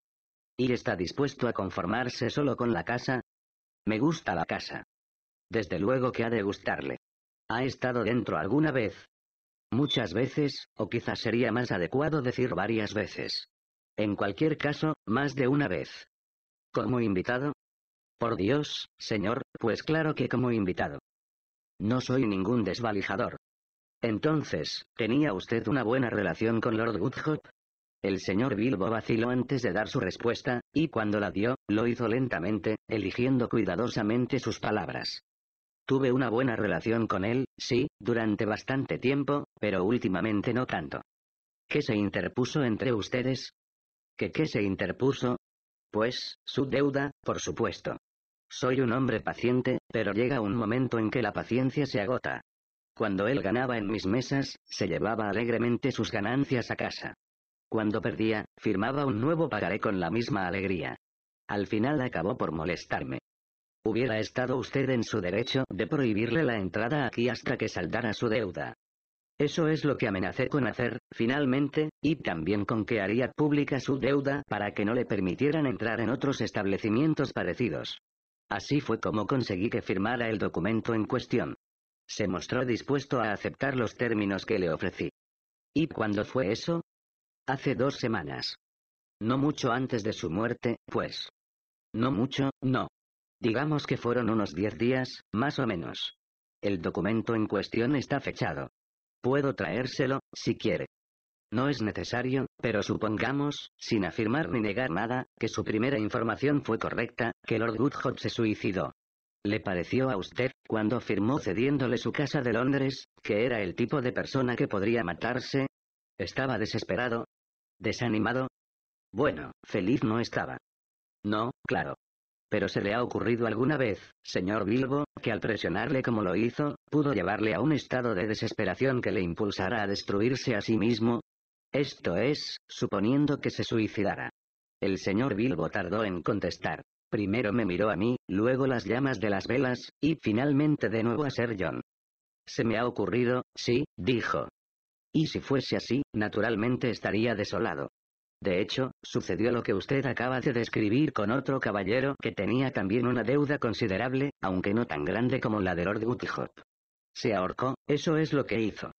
¿Y está dispuesto a conformarse solo con la casa? Me gusta la casa. Desde luego que ha de gustarle. ¿Ha estado dentro alguna vez? Muchas veces, o quizás sería más adecuado decir varias veces. En cualquier caso, más de una vez. ¿Como invitado? Por Dios, señor, pues claro que como invitado. No soy ningún desvalijador. Entonces, ¿tenía usted una buena relación con Lord Woodhop? El señor Bilbo vaciló antes de dar su respuesta, y cuando la dio, lo hizo lentamente, eligiendo cuidadosamente sus palabras. Tuve una buena relación con él, sí, durante bastante tiempo, pero últimamente no tanto. ¿Qué se interpuso entre ustedes? ¿Que qué se interpuso? Pues, su deuda, por supuesto. Soy un hombre paciente, pero llega un momento en que la paciencia se agota. Cuando él ganaba en mis mesas, se llevaba alegremente sus ganancias a casa. Cuando perdía, firmaba un nuevo pagaré con la misma alegría. Al final acabó por molestarme. Hubiera estado usted en su derecho de prohibirle la entrada aquí hasta que saldara su deuda. Eso es lo que amenacé con hacer, finalmente, y también con que haría pública su deuda para que no le permitieran entrar en otros establecimientos parecidos. Así fue como conseguí que firmara el documento en cuestión. Se mostró dispuesto a aceptar los términos que le ofrecí. ¿Y cuándo fue eso? Hace dos semanas. No mucho antes de su muerte, pues. No mucho, no. Digamos que fueron unos 10 días, más o menos. El documento en cuestión está fechado. Puedo traérselo, si quiere. No es necesario, pero supongamos, sin afirmar ni negar nada, que su primera información fue correcta, que Lord Goodhot se suicidó. ¿Le pareció a usted, cuando firmó cediéndole su casa de Londres, que era el tipo de persona que podría matarse? ¿Estaba desesperado? ¿Desanimado? Bueno, feliz no estaba. No, claro. Pero se le ha ocurrido alguna vez, señor Bilbo, que al presionarle como lo hizo, pudo llevarle a un estado de desesperación que le impulsara a destruirse a sí mismo. Esto es, suponiendo que se suicidara. El señor Bilbo tardó en contestar. Primero me miró a mí, luego las llamas de las velas, y finalmente de nuevo a Ser John. Se me ha ocurrido, sí, dijo. Y si fuese así, naturalmente estaría desolado. De hecho, sucedió lo que usted acaba de describir con otro caballero que tenía también una deuda considerable, aunque no tan grande como la de Lord Hop. Se ahorcó, eso es lo que hizo.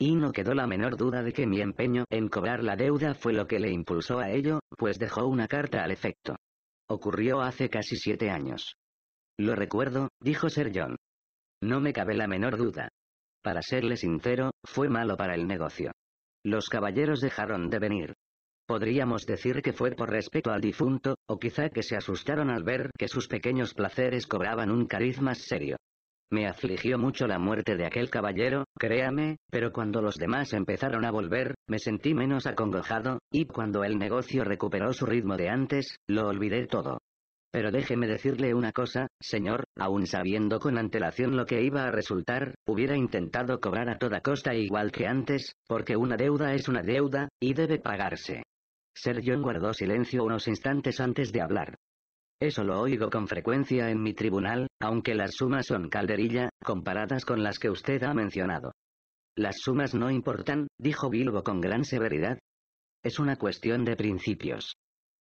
Y no quedó la menor duda de que mi empeño en cobrar la deuda fue lo que le impulsó a ello, pues dejó una carta al efecto. Ocurrió hace casi siete años. Lo recuerdo, dijo Sir John. No me cabe la menor duda. Para serle sincero, fue malo para el negocio. Los caballeros dejaron de venir, Podríamos decir que fue por respeto al difunto, o quizá que se asustaron al ver que sus pequeños placeres cobraban un cariz más serio. Me afligió mucho la muerte de aquel caballero, créame, pero cuando los demás empezaron a volver, me sentí menos acongojado, y cuando el negocio recuperó su ritmo de antes, lo olvidé todo. Pero déjeme decirle una cosa, señor, aún sabiendo con antelación lo que iba a resultar, hubiera intentado cobrar a toda costa igual que antes, porque una deuda es una deuda, y debe pagarse. Ser John guardó silencio unos instantes antes de hablar. Eso lo oigo con frecuencia en mi tribunal, aunque las sumas son calderilla, comparadas con las que usted ha mencionado. Las sumas no importan, dijo Bilbo con gran severidad. Es una cuestión de principios.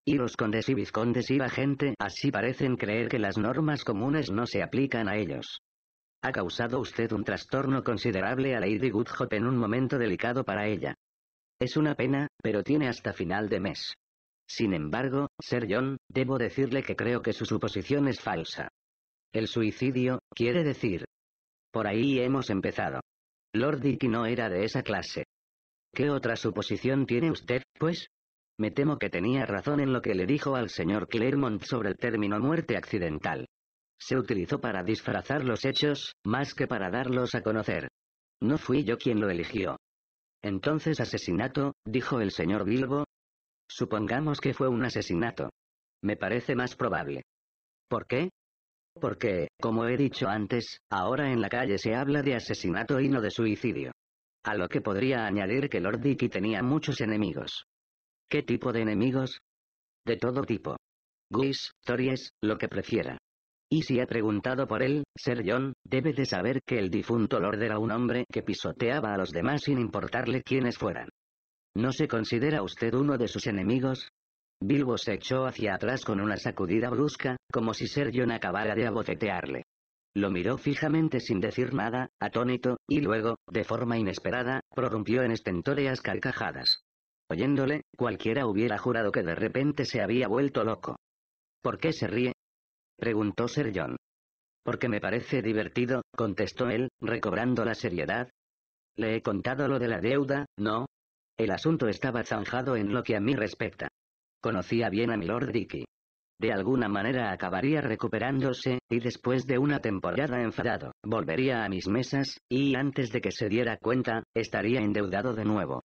Y los condes y vizcondes y la gente así parecen creer que las normas comunes no se aplican a ellos. Ha causado usted un trastorno considerable a Lady Goodhop en un momento delicado para ella. Es una pena, pero tiene hasta final de mes. Sin embargo, Sir John, debo decirle que creo que su suposición es falsa. El suicidio, quiere decir. Por ahí hemos empezado. Lord Dicky no era de esa clase. ¿Qué otra suposición tiene usted, pues? Me temo que tenía razón en lo que le dijo al señor Claremont sobre el término muerte accidental. Se utilizó para disfrazar los hechos, más que para darlos a conocer. No fui yo quien lo eligió. Entonces asesinato, dijo el señor Bilbo. Supongamos que fue un asesinato. Me parece más probable. ¿Por qué? Porque, como he dicho antes, ahora en la calle se habla de asesinato y no de suicidio. A lo que podría añadir que Lord Dicky tenía muchos enemigos. ¿Qué tipo de enemigos? De todo tipo. Guis, Tories, lo que prefiera. Y si ha preguntado por él, Ser John, debe de saber que el difunto Lord era un hombre que pisoteaba a los demás sin importarle quiénes fueran. ¿No se considera usted uno de sus enemigos? Bilbo se echó hacia atrás con una sacudida brusca, como si Ser John acabara de abofetearle. Lo miró fijamente sin decir nada, atónito, y luego, de forma inesperada, prorrumpió en estentóreas carcajadas. Oyéndole, cualquiera hubiera jurado que de repente se había vuelto loco. ¿Por qué se ríe? preguntó Sir John. Porque me parece divertido, contestó él, recobrando la seriedad. Le he contado lo de la deuda, ¿no? El asunto estaba zanjado en lo que a mí respecta. Conocía bien a Lord Dicky. De alguna manera acabaría recuperándose, y después de una temporada enfadado, volvería a mis mesas, y antes de que se diera cuenta, estaría endeudado de nuevo.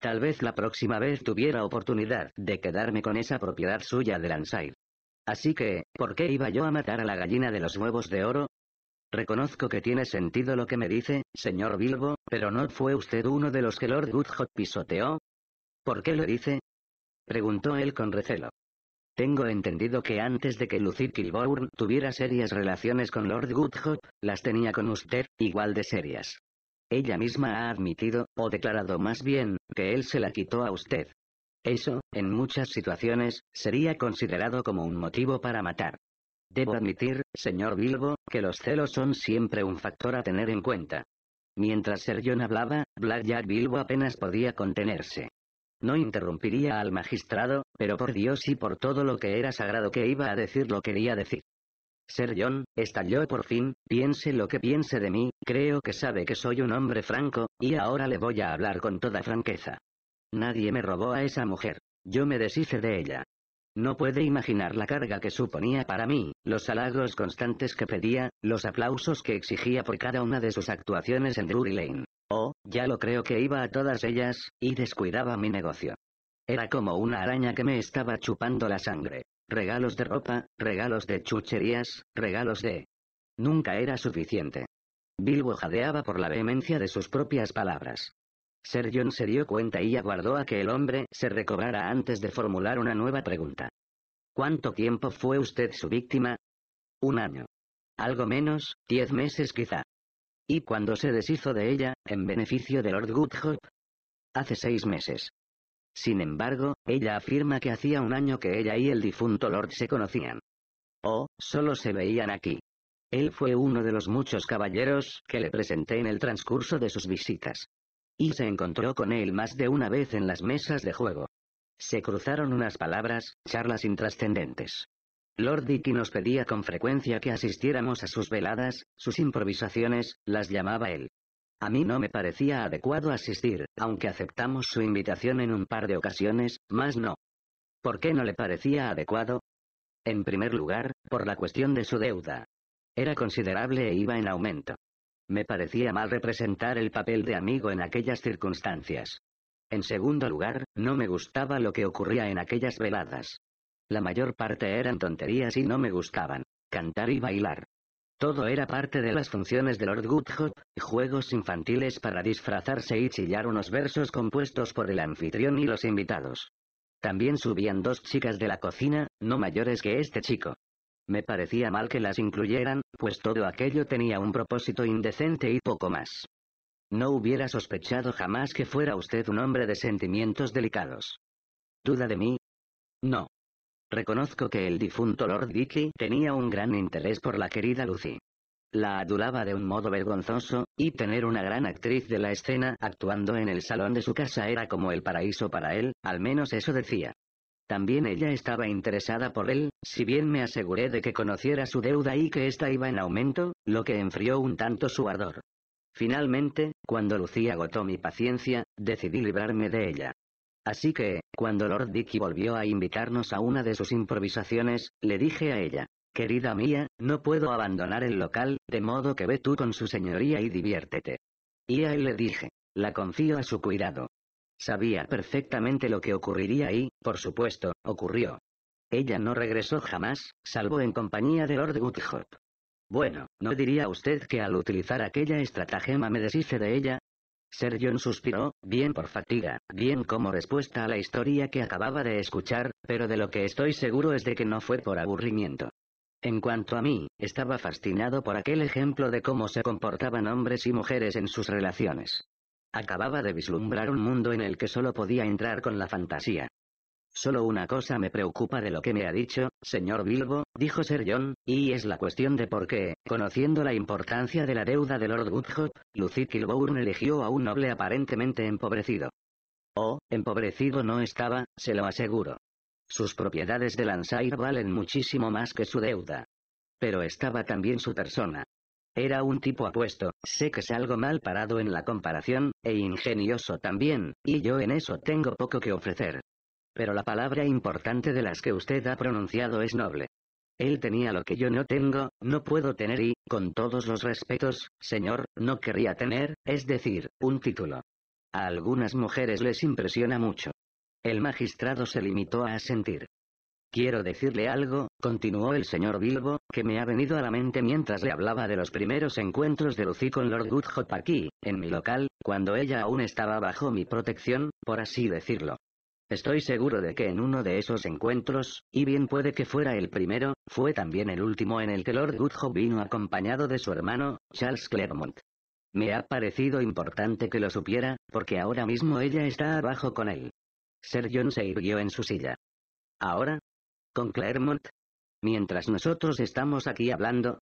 Tal vez la próxima vez tuviera oportunidad de quedarme con esa propiedad suya de Lanside. Así que, ¿por qué iba yo a matar a la gallina de los huevos de oro? Reconozco que tiene sentido lo que me dice, señor Bilbo, pero ¿no fue usted uno de los que Lord Goodhot pisoteó? ¿Por qué lo dice? Preguntó él con recelo. Tengo entendido que antes de que Lucid Kilbourne tuviera serias relaciones con Lord Goodhot, las tenía con usted, igual de serias. Ella misma ha admitido, o declarado más bien, que él se la quitó a usted. Eso, en muchas situaciones, sería considerado como un motivo para matar. Debo admitir, señor Bilbo, que los celos son siempre un factor a tener en cuenta. Mientras Ser John hablaba, Black Jack Bilbo apenas podía contenerse. No interrumpiría al magistrado, pero por Dios y por todo lo que era sagrado que iba a decir lo quería decir. Ser John, estalló por fin, piense lo que piense de mí, creo que sabe que soy un hombre franco, y ahora le voy a hablar con toda franqueza. Nadie me robó a esa mujer. Yo me deshice de ella. No puede imaginar la carga que suponía para mí, los halagos constantes que pedía, los aplausos que exigía por cada una de sus actuaciones en Drury Lane. Oh, ya lo creo que iba a todas ellas, y descuidaba mi negocio. Era como una araña que me estaba chupando la sangre. Regalos de ropa, regalos de chucherías, regalos de... Nunca era suficiente. Bilbo jadeaba por la vehemencia de sus propias palabras. Ser John se dio cuenta y aguardó a que el hombre se recobrara antes de formular una nueva pregunta. ¿Cuánto tiempo fue usted su víctima? Un año. Algo menos, diez meses quizá. ¿Y cuando se deshizo de ella, en beneficio de Lord Goodhope? Hace seis meses. Sin embargo, ella afirma que hacía un año que ella y el difunto Lord se conocían. Oh, solo se veían aquí. Él fue uno de los muchos caballeros que le presenté en el transcurso de sus visitas. Y se encontró con él más de una vez en las mesas de juego. Se cruzaron unas palabras, charlas intrascendentes. Lord Dicky nos pedía con frecuencia que asistiéramos a sus veladas, sus improvisaciones, las llamaba él. A mí no me parecía adecuado asistir, aunque aceptamos su invitación en un par de ocasiones, más no. ¿Por qué no le parecía adecuado? En primer lugar, por la cuestión de su deuda. Era considerable e iba en aumento. Me parecía mal representar el papel de amigo en aquellas circunstancias. En segundo lugar, no me gustaba lo que ocurría en aquellas veladas. La mayor parte eran tonterías y no me gustaban. Cantar y bailar. Todo era parte de las funciones de Lord Goodhop, juegos infantiles para disfrazarse y chillar unos versos compuestos por el anfitrión y los invitados. También subían dos chicas de la cocina, no mayores que este chico. Me parecía mal que las incluyeran, pues todo aquello tenía un propósito indecente y poco más. No hubiera sospechado jamás que fuera usted un hombre de sentimientos delicados. ¿Duda de mí? No. Reconozco que el difunto Lord Vicky tenía un gran interés por la querida Lucy. La adulaba de un modo vergonzoso, y tener una gran actriz de la escena actuando en el salón de su casa era como el paraíso para él, al menos eso decía. También ella estaba interesada por él, si bien me aseguré de que conociera su deuda y que ésta iba en aumento, lo que enfrió un tanto su ardor. Finalmente, cuando Lucía agotó mi paciencia, decidí librarme de ella. Así que, cuando Lord Dickie volvió a invitarnos a una de sus improvisaciones, le dije a ella, Querida mía, no puedo abandonar el local, de modo que ve tú con su señoría y diviértete. Y a él le dije, la confío a su cuidado. Sabía perfectamente lo que ocurriría y, por supuesto, ocurrió. Ella no regresó jamás, salvo en compañía de Lord Woodhop. Bueno, ¿no diría usted que al utilizar aquella estratagema me deshice de ella? Sergio suspiró, bien por fatiga, bien como respuesta a la historia que acababa de escuchar, pero de lo que estoy seguro es de que no fue por aburrimiento. En cuanto a mí, estaba fascinado por aquel ejemplo de cómo se comportaban hombres y mujeres en sus relaciones. Acababa de vislumbrar un mundo en el que solo podía entrar con la fantasía. Solo una cosa me preocupa de lo que me ha dicho, señor Bilbo, dijo Sir John, y es la cuestión de por qué, conociendo la importancia de la deuda de Lord Woodhop, Lucid Kilbourne eligió a un noble aparentemente empobrecido. Oh, empobrecido no estaba, se lo aseguro. Sus propiedades de Lansire valen muchísimo más que su deuda. Pero estaba también su persona, era un tipo apuesto, sé que es algo mal parado en la comparación, e ingenioso también, y yo en eso tengo poco que ofrecer. Pero la palabra importante de las que usted ha pronunciado es noble. Él tenía lo que yo no tengo, no puedo tener y, con todos los respetos, señor, no querría tener, es decir, un título. A algunas mujeres les impresiona mucho. El magistrado se limitó a asentir. Quiero decirle algo, continuó el señor Bilbo, que me ha venido a la mente mientras le hablaba de los primeros encuentros de Lucy con Lord Goodhot aquí, en mi local, cuando ella aún estaba bajo mi protección, por así decirlo. Estoy seguro de que en uno de esos encuentros, y bien puede que fuera el primero, fue también el último en el que Lord Goodhot vino acompañado de su hermano, Charles Claremont. Me ha parecido importante que lo supiera, porque ahora mismo ella está abajo con él. Sir John se irguió en su silla. Ahora, con Claremont. Mientras nosotros estamos aquí hablando.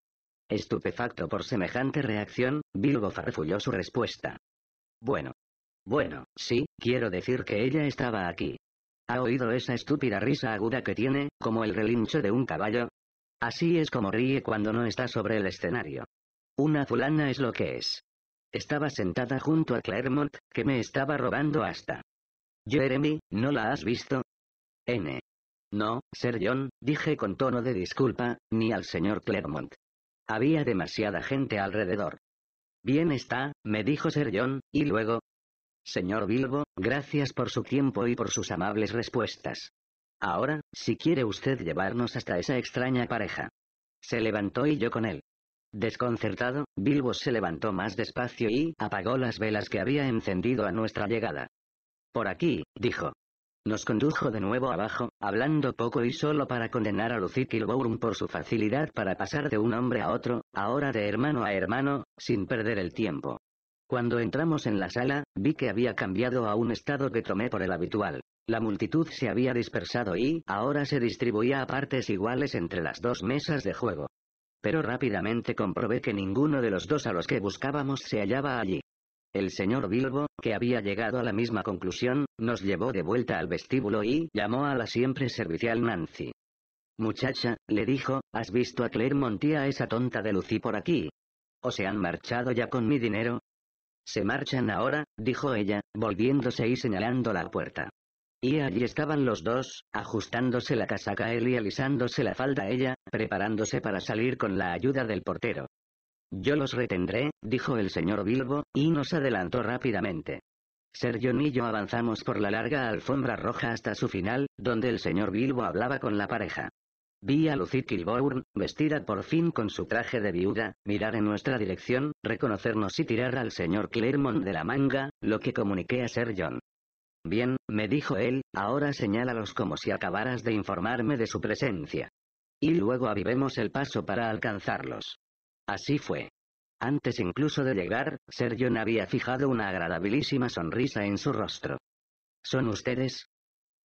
Estupefacto por semejante reacción, Bilbo farfulló su respuesta. Bueno. Bueno, sí, quiero decir que ella estaba aquí. ¿Ha oído esa estúpida risa aguda que tiene, como el relincho de un caballo? Así es como ríe cuando no está sobre el escenario. Una fulana es lo que es. Estaba sentada junto a Claremont, que me estaba robando hasta. Jeremy, ¿no la has visto? N. No, Sir John, dije con tono de disculpa, ni al señor Clermont. Había demasiada gente alrededor. Bien está, me dijo Sir John, y luego. Señor Bilbo, gracias por su tiempo y por sus amables respuestas. Ahora, si quiere usted llevarnos hasta esa extraña pareja. Se levantó y yo con él. Desconcertado, Bilbo se levantó más despacio y apagó las velas que había encendido a nuestra llegada. Por aquí, dijo. Nos condujo de nuevo abajo, hablando poco y solo para condenar a Lucy Kilbourne por su facilidad para pasar de un hombre a otro, ahora de hermano a hermano, sin perder el tiempo. Cuando entramos en la sala, vi que había cambiado a un estado que tomé por el habitual. La multitud se había dispersado y ahora se distribuía a partes iguales entre las dos mesas de juego. Pero rápidamente comprobé que ninguno de los dos a los que buscábamos se hallaba allí. El señor Bilbo, que había llegado a la misma conclusión, nos llevó de vuelta al vestíbulo y llamó a la siempre servicial Nancy. Muchacha, le dijo, ¿has visto a Claire y esa tonta de Lucy por aquí? ¿O se han marchado ya con mi dinero? Se marchan ahora, dijo ella, volviéndose y señalando la puerta. Y allí estaban los dos, ajustándose la casaca él y alisándose la falda ella, preparándose para salir con la ayuda del portero. Yo los retendré, dijo el señor Bilbo, y nos adelantó rápidamente. Ser John y yo avanzamos por la larga alfombra roja hasta su final, donde el señor Bilbo hablaba con la pareja. Vi a Lucy Kilbourne, vestida por fin con su traje de viuda, mirar en nuestra dirección, reconocernos y tirar al señor Clermont de la manga, lo que comuniqué a Ser John. Bien, me dijo él, ahora señálalos como si acabaras de informarme de su presencia. Y luego avivemos el paso para alcanzarlos. Así fue. Antes incluso de llegar, Sergion había fijado una agradabilísima sonrisa en su rostro. ¿Son ustedes?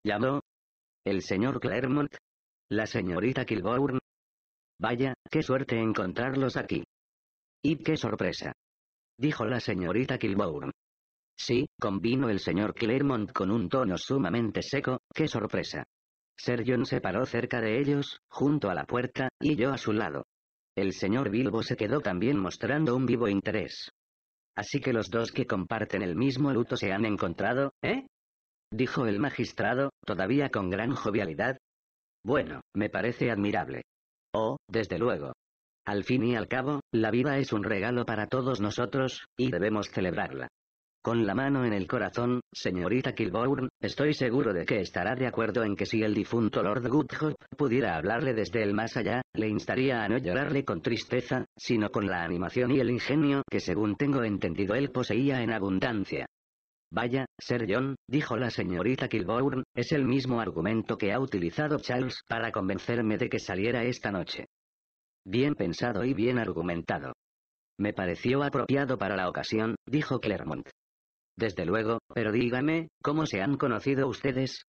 Llamó. ¿El señor Claremont? ¿La señorita Kilbourne? Vaya, qué suerte encontrarlos aquí. Y qué sorpresa. Dijo la señorita Kilbourne. Sí, convino el señor Claremont con un tono sumamente seco, qué sorpresa. Sergion se paró cerca de ellos, junto a la puerta, y yo a su lado. El señor Bilbo se quedó también mostrando un vivo interés. Así que los dos que comparten el mismo luto se han encontrado, ¿eh? Dijo el magistrado, todavía con gran jovialidad. Bueno, me parece admirable. Oh, desde luego. Al fin y al cabo, la vida es un regalo para todos nosotros, y debemos celebrarla. Con la mano en el corazón, señorita Kilbourne, estoy seguro de que estará de acuerdo en que si el difunto Lord Goodhope pudiera hablarle desde el más allá, le instaría a no llorarle con tristeza, sino con la animación y el ingenio que según tengo entendido él poseía en abundancia. Vaya, Sir John, dijo la señorita Kilbourne, es el mismo argumento que ha utilizado Charles para convencerme de que saliera esta noche. Bien pensado y bien argumentado. Me pareció apropiado para la ocasión, dijo Clermont. Desde luego, pero dígame, ¿cómo se han conocido ustedes?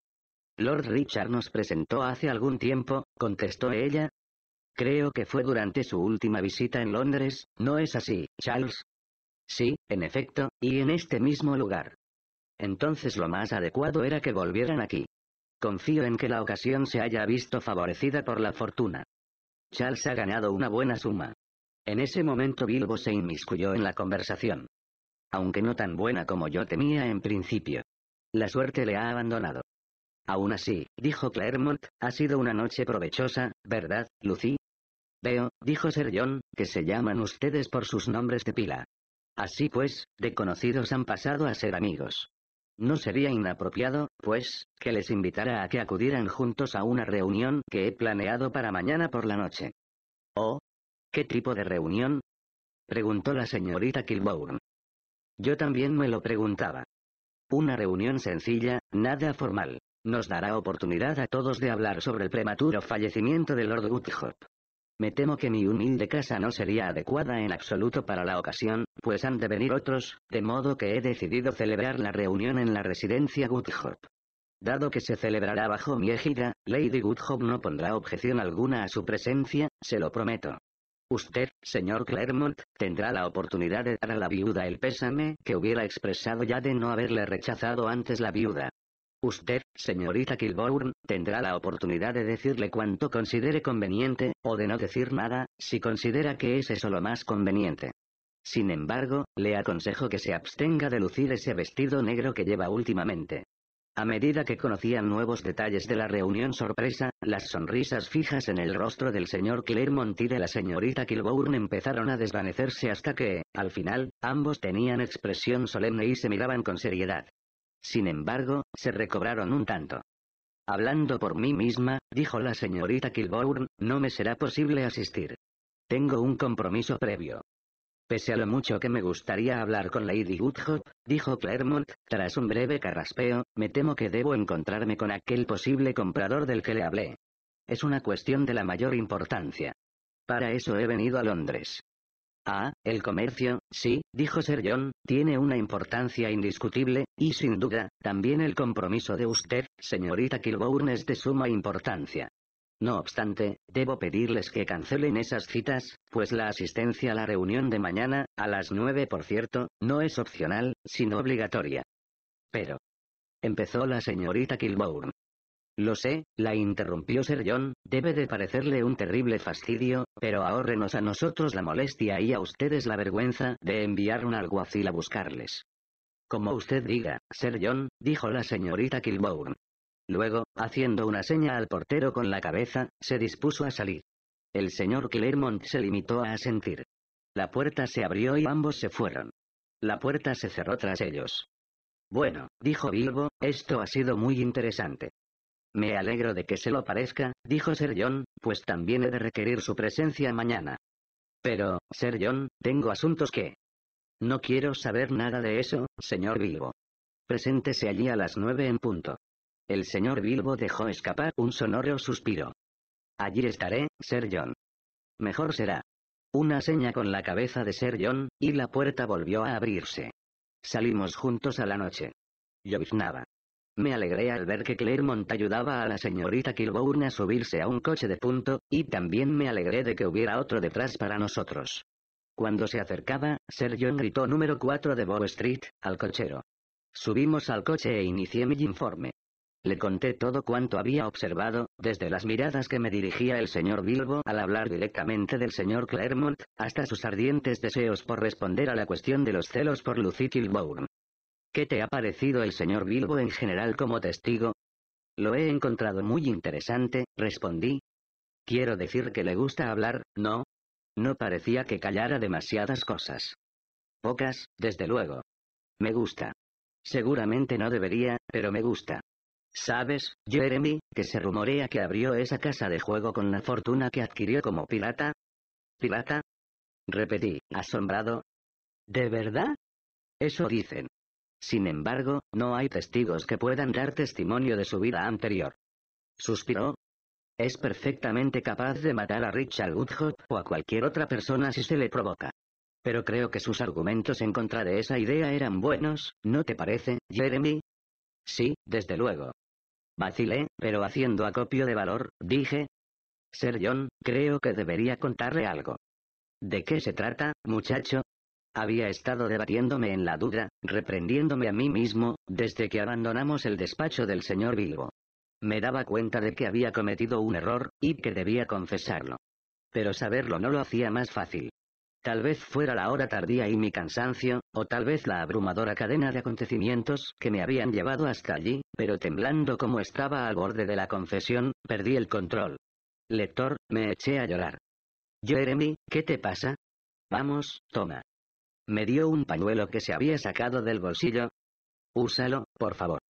Lord Richard nos presentó hace algún tiempo, contestó ella. Creo que fue durante su última visita en Londres, ¿no es así, Charles? Sí, en efecto, y en este mismo lugar. Entonces lo más adecuado era que volvieran aquí. Confío en que la ocasión se haya visto favorecida por la fortuna. Charles ha ganado una buena suma. En ese momento Bilbo se inmiscuyó en la conversación. Aunque no tan buena como yo temía en principio. La suerte le ha abandonado. Aún así, dijo Claremont, ha sido una noche provechosa, ¿verdad, Lucy? Veo, dijo Sir John, que se llaman ustedes por sus nombres de pila. Así pues, de conocidos han pasado a ser amigos. No sería inapropiado, pues, que les invitara a que acudieran juntos a una reunión que he planeado para mañana por la noche. ¿Oh? ¿Qué tipo de reunión? preguntó la señorita Kilbourne. Yo también me lo preguntaba. Una reunión sencilla, nada formal. Nos dará oportunidad a todos de hablar sobre el prematuro fallecimiento de Lord Goodhop. Me temo que mi humilde casa no sería adecuada en absoluto para la ocasión, pues han de venir otros, de modo que he decidido celebrar la reunión en la residencia Goodhop. Dado que se celebrará bajo mi égida, Lady Guthop no pondrá objeción alguna a su presencia, se lo prometo. Usted, señor Clermont, tendrá la oportunidad de dar a la viuda el pésame que hubiera expresado ya de no haberle rechazado antes la viuda. Usted, señorita Kilbourne, tendrá la oportunidad de decirle cuanto considere conveniente, o de no decir nada, si considera que es eso lo más conveniente. Sin embargo, le aconsejo que se abstenga de lucir ese vestido negro que lleva últimamente. A medida que conocían nuevos detalles de la reunión sorpresa, las sonrisas fijas en el rostro del señor Claremont y de la señorita Kilbourne empezaron a desvanecerse hasta que, al final, ambos tenían expresión solemne y se miraban con seriedad. Sin embargo, se recobraron un tanto. Hablando por mí misma, dijo la señorita Kilbourne, no me será posible asistir. Tengo un compromiso previo. Pese a lo mucho que me gustaría hablar con Lady Woodhop, dijo Claremont, tras un breve carraspeo, me temo que debo encontrarme con aquel posible comprador del que le hablé. Es una cuestión de la mayor importancia. Para eso he venido a Londres. Ah, el comercio, sí, dijo Sir John, tiene una importancia indiscutible, y sin duda, también el compromiso de usted, señorita Kilbourne es de suma importancia. No obstante, debo pedirles que cancelen esas citas, pues la asistencia a la reunión de mañana, a las nueve por cierto, no es opcional, sino obligatoria. Pero. Empezó la señorita Kilbourne. Lo sé, la interrumpió Sir John, debe de parecerle un terrible fastidio, pero ahórrenos a nosotros la molestia y a ustedes la vergüenza de enviar un alguacil a buscarles. Como usted diga, Sir John, dijo la señorita Kilbourne. Luego, haciendo una seña al portero con la cabeza, se dispuso a salir. El señor Clermont se limitó a asentir. La puerta se abrió y ambos se fueron. La puerta se cerró tras ellos. Bueno, dijo Bilbo, esto ha sido muy interesante. Me alegro de que se lo parezca, dijo Sir John, pues también he de requerir su presencia mañana. Pero, Sir John, tengo asuntos que... No quiero saber nada de eso, señor Bilbo. Preséntese allí a las nueve en punto. El señor Bilbo dejó escapar un sonoro suspiro. Allí estaré, Sir John. Mejor será. Una seña con la cabeza de Sir John, y la puerta volvió a abrirse. Salimos juntos a la noche. Lloviznaba. Me alegré al ver que Claremont ayudaba a la señorita Kilbourne a subirse a un coche de punto, y también me alegré de que hubiera otro detrás para nosotros. Cuando se acercaba, Sir John gritó número 4 de Bow Street, al cochero. Subimos al coche e inicié mi informe. Le conté todo cuanto había observado, desde las miradas que me dirigía el señor Bilbo al hablar directamente del señor Claremont, hasta sus ardientes deseos por responder a la cuestión de los celos por Lucy Kilbourne. ¿Qué te ha parecido el señor Bilbo en general como testigo? Lo he encontrado muy interesante, respondí. Quiero decir que le gusta hablar, ¿no? No parecía que callara demasiadas cosas. Pocas, desde luego. Me gusta. Seguramente no debería, pero me gusta. ¿Sabes, Jeremy, que se rumorea que abrió esa casa de juego con la fortuna que adquirió como pirata? ¿Pirata? Repetí, asombrado. ¿De verdad? Eso dicen. Sin embargo, no hay testigos que puedan dar testimonio de su vida anterior. Suspiró. Es perfectamente capaz de matar a Richard Woodhop o a cualquier otra persona si se le provoca. Pero creo que sus argumentos en contra de esa idea eran buenos, ¿no te parece, Jeremy? Sí, desde luego. Vacilé, pero haciendo acopio de valor, dije. Ser John, creo que debería contarle algo. ¿De qué se trata, muchacho? Había estado debatiéndome en la duda, reprendiéndome a mí mismo, desde que abandonamos el despacho del señor Bilbo. Me daba cuenta de que había cometido un error, y que debía confesarlo. Pero saberlo no lo hacía más fácil. Tal vez fuera la hora tardía y mi cansancio, o tal vez la abrumadora cadena de acontecimientos que me habían llevado hasta allí, pero temblando como estaba al borde de la confesión, perdí el control. Lector, me eché a llorar. Jeremy, ¿qué te pasa? Vamos, toma. Me dio un pañuelo que se había sacado del bolsillo. Úsalo, por favor.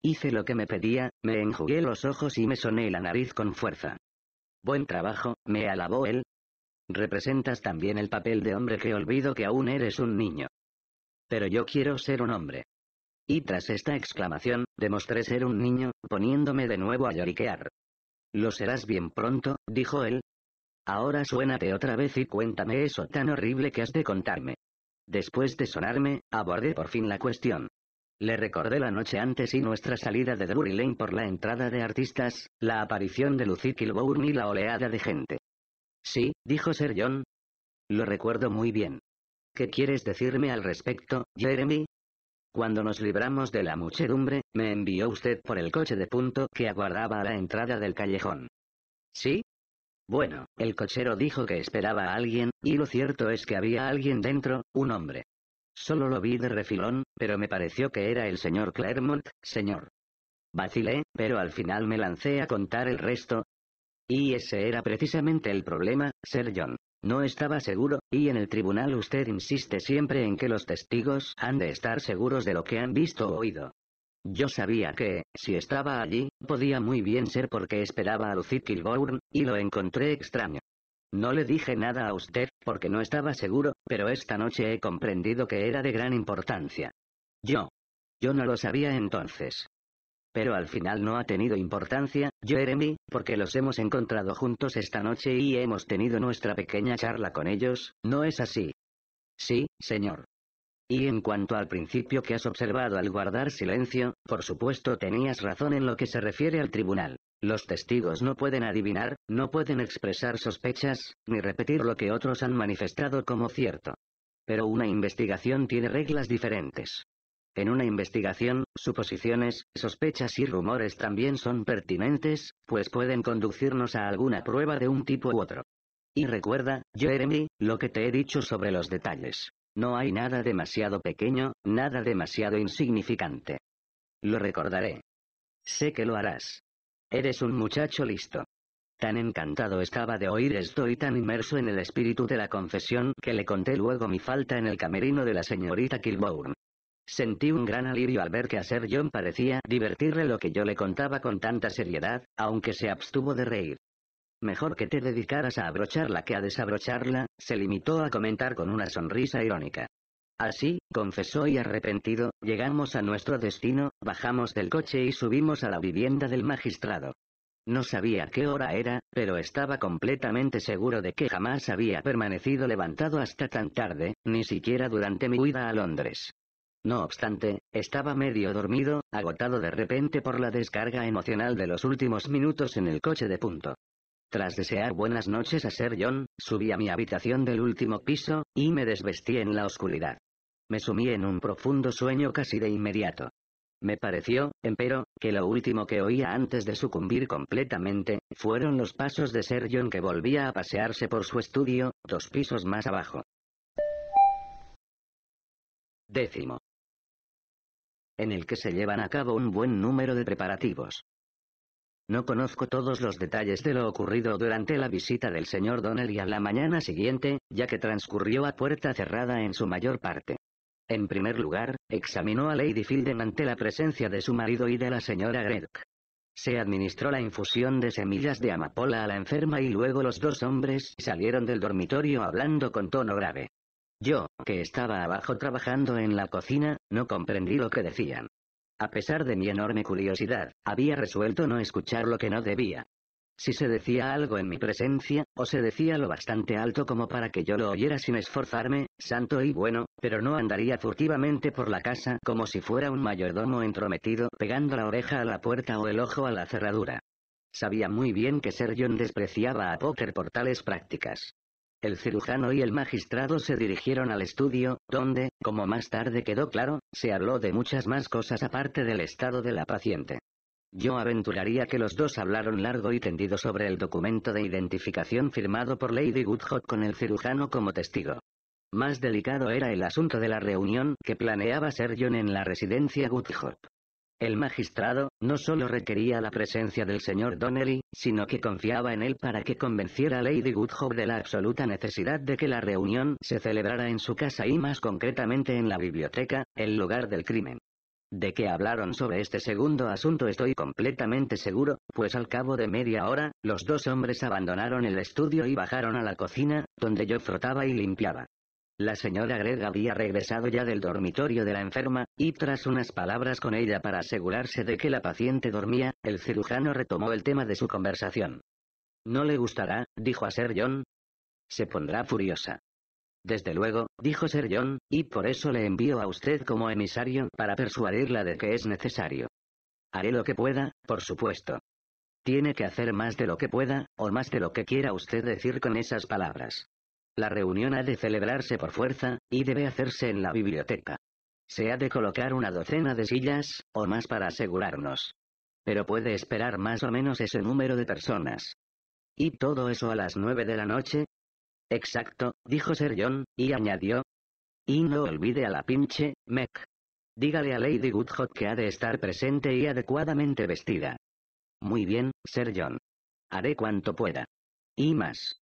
Hice lo que me pedía, me enjugué los ojos y me soné la nariz con fuerza. Buen trabajo, me alabó él, Representas también el papel de hombre que olvido que aún eres un niño. Pero yo quiero ser un hombre. Y tras esta exclamación, demostré ser un niño, poniéndome de nuevo a lloriquear. Lo serás bien pronto, dijo él. Ahora suénate otra vez y cuéntame eso tan horrible que has de contarme. Después de sonarme, abordé por fin la cuestión. Le recordé la noche antes y nuestra salida de Drury Lane por la entrada de artistas, la aparición de Lucy Kilbourne y la oleada de gente. Sí, dijo Sir John. Lo recuerdo muy bien. ¿Qué quieres decirme al respecto, Jeremy? Cuando nos libramos de la muchedumbre, me envió usted por el coche de punto que aguardaba a la entrada del callejón. ¿Sí? Bueno, el cochero dijo que esperaba a alguien, y lo cierto es que había alguien dentro, un hombre. Solo lo vi de refilón, pero me pareció que era el señor Claremont, señor. Vacilé, pero al final me lancé a contar el resto, y ese era precisamente el problema, Sir John. No estaba seguro, y en el tribunal usted insiste siempre en que los testigos han de estar seguros de lo que han visto o oído. Yo sabía que, si estaba allí, podía muy bien ser porque esperaba a Lucid Kilbourne, y lo encontré extraño. No le dije nada a usted, porque no estaba seguro, pero esta noche he comprendido que era de gran importancia. Yo. Yo no lo sabía entonces pero al final no ha tenido importancia, Jeremy, porque los hemos encontrado juntos esta noche y hemos tenido nuestra pequeña charla con ellos, ¿no es así? Sí, señor. Y en cuanto al principio que has observado al guardar silencio, por supuesto tenías razón en lo que se refiere al tribunal. Los testigos no pueden adivinar, no pueden expresar sospechas, ni repetir lo que otros han manifestado como cierto. Pero una investigación tiene reglas diferentes. En una investigación, suposiciones, sospechas y rumores también son pertinentes, pues pueden conducirnos a alguna prueba de un tipo u otro. Y recuerda, Jeremy, lo que te he dicho sobre los detalles. No hay nada demasiado pequeño, nada demasiado insignificante. Lo recordaré. Sé que lo harás. Eres un muchacho listo. Tan encantado estaba de oír esto y tan inmerso en el espíritu de la confesión que le conté luego mi falta en el camerino de la señorita Kilbourne. Sentí un gran alivio al ver que a Sir John parecía divertirle lo que yo le contaba con tanta seriedad, aunque se abstuvo de reír. Mejor que te dedicaras a abrocharla que a desabrocharla, se limitó a comentar con una sonrisa irónica. Así, confesó y arrepentido, llegamos a nuestro destino, bajamos del coche y subimos a la vivienda del magistrado. No sabía qué hora era, pero estaba completamente seguro de que jamás había permanecido levantado hasta tan tarde, ni siquiera durante mi huida a Londres. No obstante, estaba medio dormido, agotado de repente por la descarga emocional de los últimos minutos en el coche de punto. Tras desear buenas noches a ser John, subí a mi habitación del último piso, y me desvestí en la oscuridad. Me sumí en un profundo sueño casi de inmediato. Me pareció, empero, que lo último que oía antes de sucumbir completamente, fueron los pasos de ser John que volvía a pasearse por su estudio, dos pisos más abajo. Décimo en el que se llevan a cabo un buen número de preparativos. No conozco todos los detalles de lo ocurrido durante la visita del señor Donnelly a la mañana siguiente, ya que transcurrió a puerta cerrada en su mayor parte. En primer lugar, examinó a Lady Fielden ante la presencia de su marido y de la señora Gregg. Se administró la infusión de semillas de amapola a la enferma y luego los dos hombres salieron del dormitorio hablando con tono grave. Yo, que estaba abajo trabajando en la cocina, no comprendí lo que decían. A pesar de mi enorme curiosidad, había resuelto no escuchar lo que no debía. Si se decía algo en mi presencia, o se decía lo bastante alto como para que yo lo oyera sin esforzarme, santo y bueno, pero no andaría furtivamente por la casa como si fuera un mayordomo entrometido pegando la oreja a la puerta o el ojo a la cerradura. Sabía muy bien que Sergio despreciaba a Potter por tales prácticas. El cirujano y el magistrado se dirigieron al estudio, donde, como más tarde quedó claro, se habló de muchas más cosas aparte del estado de la paciente. Yo aventuraría que los dos hablaron largo y tendido sobre el documento de identificación firmado por Lady Woodhot con el cirujano como testigo. Más delicado era el asunto de la reunión que planeaba Ser John en la residencia Woodhot. El magistrado, no solo requería la presencia del señor Donnelly, sino que confiaba en él para que convenciera a Lady Woodhouse de la absoluta necesidad de que la reunión se celebrara en su casa y más concretamente en la biblioteca, el lugar del crimen. De que hablaron sobre este segundo asunto estoy completamente seguro, pues al cabo de media hora, los dos hombres abandonaron el estudio y bajaron a la cocina, donde yo frotaba y limpiaba. La señora Greg había regresado ya del dormitorio de la enferma, y tras unas palabras con ella para asegurarse de que la paciente dormía, el cirujano retomó el tema de su conversación. No le gustará, dijo a Sir John. Se pondrá furiosa. Desde luego, dijo Sir John, y por eso le envío a usted como emisario para persuadirla de que es necesario. Haré lo que pueda, por supuesto. Tiene que hacer más de lo que pueda, o más de lo que quiera usted decir con esas palabras. La reunión ha de celebrarse por fuerza, y debe hacerse en la biblioteca. Se ha de colocar una docena de sillas, o más para asegurarnos. Pero puede esperar más o menos ese número de personas. ¿Y todo eso a las nueve de la noche? Exacto, dijo Sir John, y añadió. Y no olvide a la pinche, MEC. Dígale a Lady Goodhot que ha de estar presente y adecuadamente vestida. Muy bien, Sir John. Haré cuanto pueda. Y más.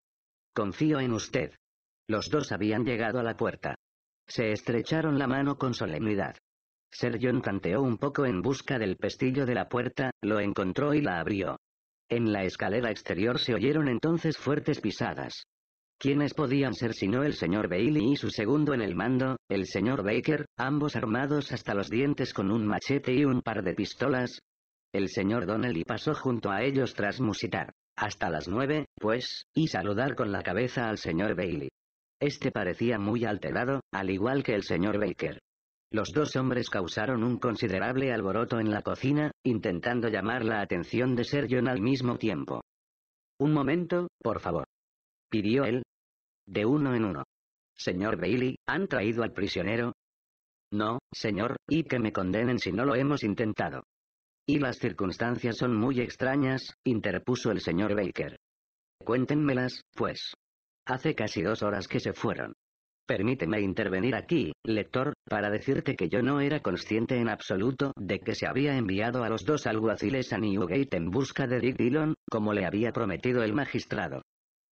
Confío en usted. Los dos habían llegado a la puerta. Se estrecharon la mano con solemnidad. Ser John tanteó un poco en busca del pestillo de la puerta, lo encontró y la abrió. En la escalera exterior se oyeron entonces fuertes pisadas. ¿Quiénes podían ser sino el señor Bailey y su segundo en el mando, el señor Baker, ambos armados hasta los dientes con un machete y un par de pistolas? El señor Donnelly pasó junto a ellos tras musitar. Hasta las nueve, pues, y saludar con la cabeza al señor Bailey. Este parecía muy alterado, al igual que el señor Baker. Los dos hombres causaron un considerable alboroto en la cocina, intentando llamar la atención de sergio John al mismo tiempo. Un momento, por favor. Pidió él. De uno en uno. Señor Bailey, ¿han traído al prisionero? No, señor, y que me condenen si no lo hemos intentado. Y las circunstancias son muy extrañas, interpuso el señor Baker. Cuéntenmelas, pues. Hace casi dos horas que se fueron. Permíteme intervenir aquí, lector, para decirte que yo no era consciente en absoluto de que se había enviado a los dos alguaciles a Newgate en busca de Dick Dillon, como le había prometido el magistrado.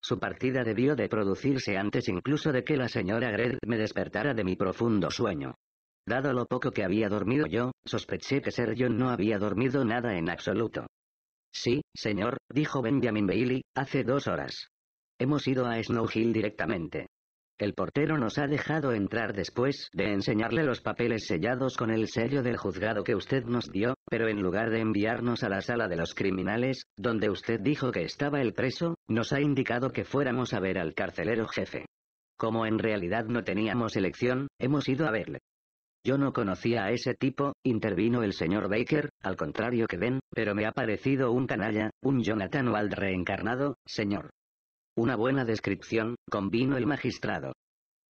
Su partida debió de producirse antes incluso de que la señora Grell me despertara de mi profundo sueño. Dado lo poco que había dormido yo, sospeché que Sergio no había dormido nada en absoluto. Sí, señor, dijo Benjamin Bailey, hace dos horas. Hemos ido a Snow Hill directamente. El portero nos ha dejado entrar después de enseñarle los papeles sellados con el sello del juzgado que usted nos dio, pero en lugar de enviarnos a la sala de los criminales, donde usted dijo que estaba el preso, nos ha indicado que fuéramos a ver al carcelero jefe. Como en realidad no teníamos elección, hemos ido a verle. Yo no conocía a ese tipo, intervino el señor Baker, al contrario que Ben, pero me ha parecido un canalla, un Jonathan Wald reencarnado, señor. Una buena descripción, convino el magistrado.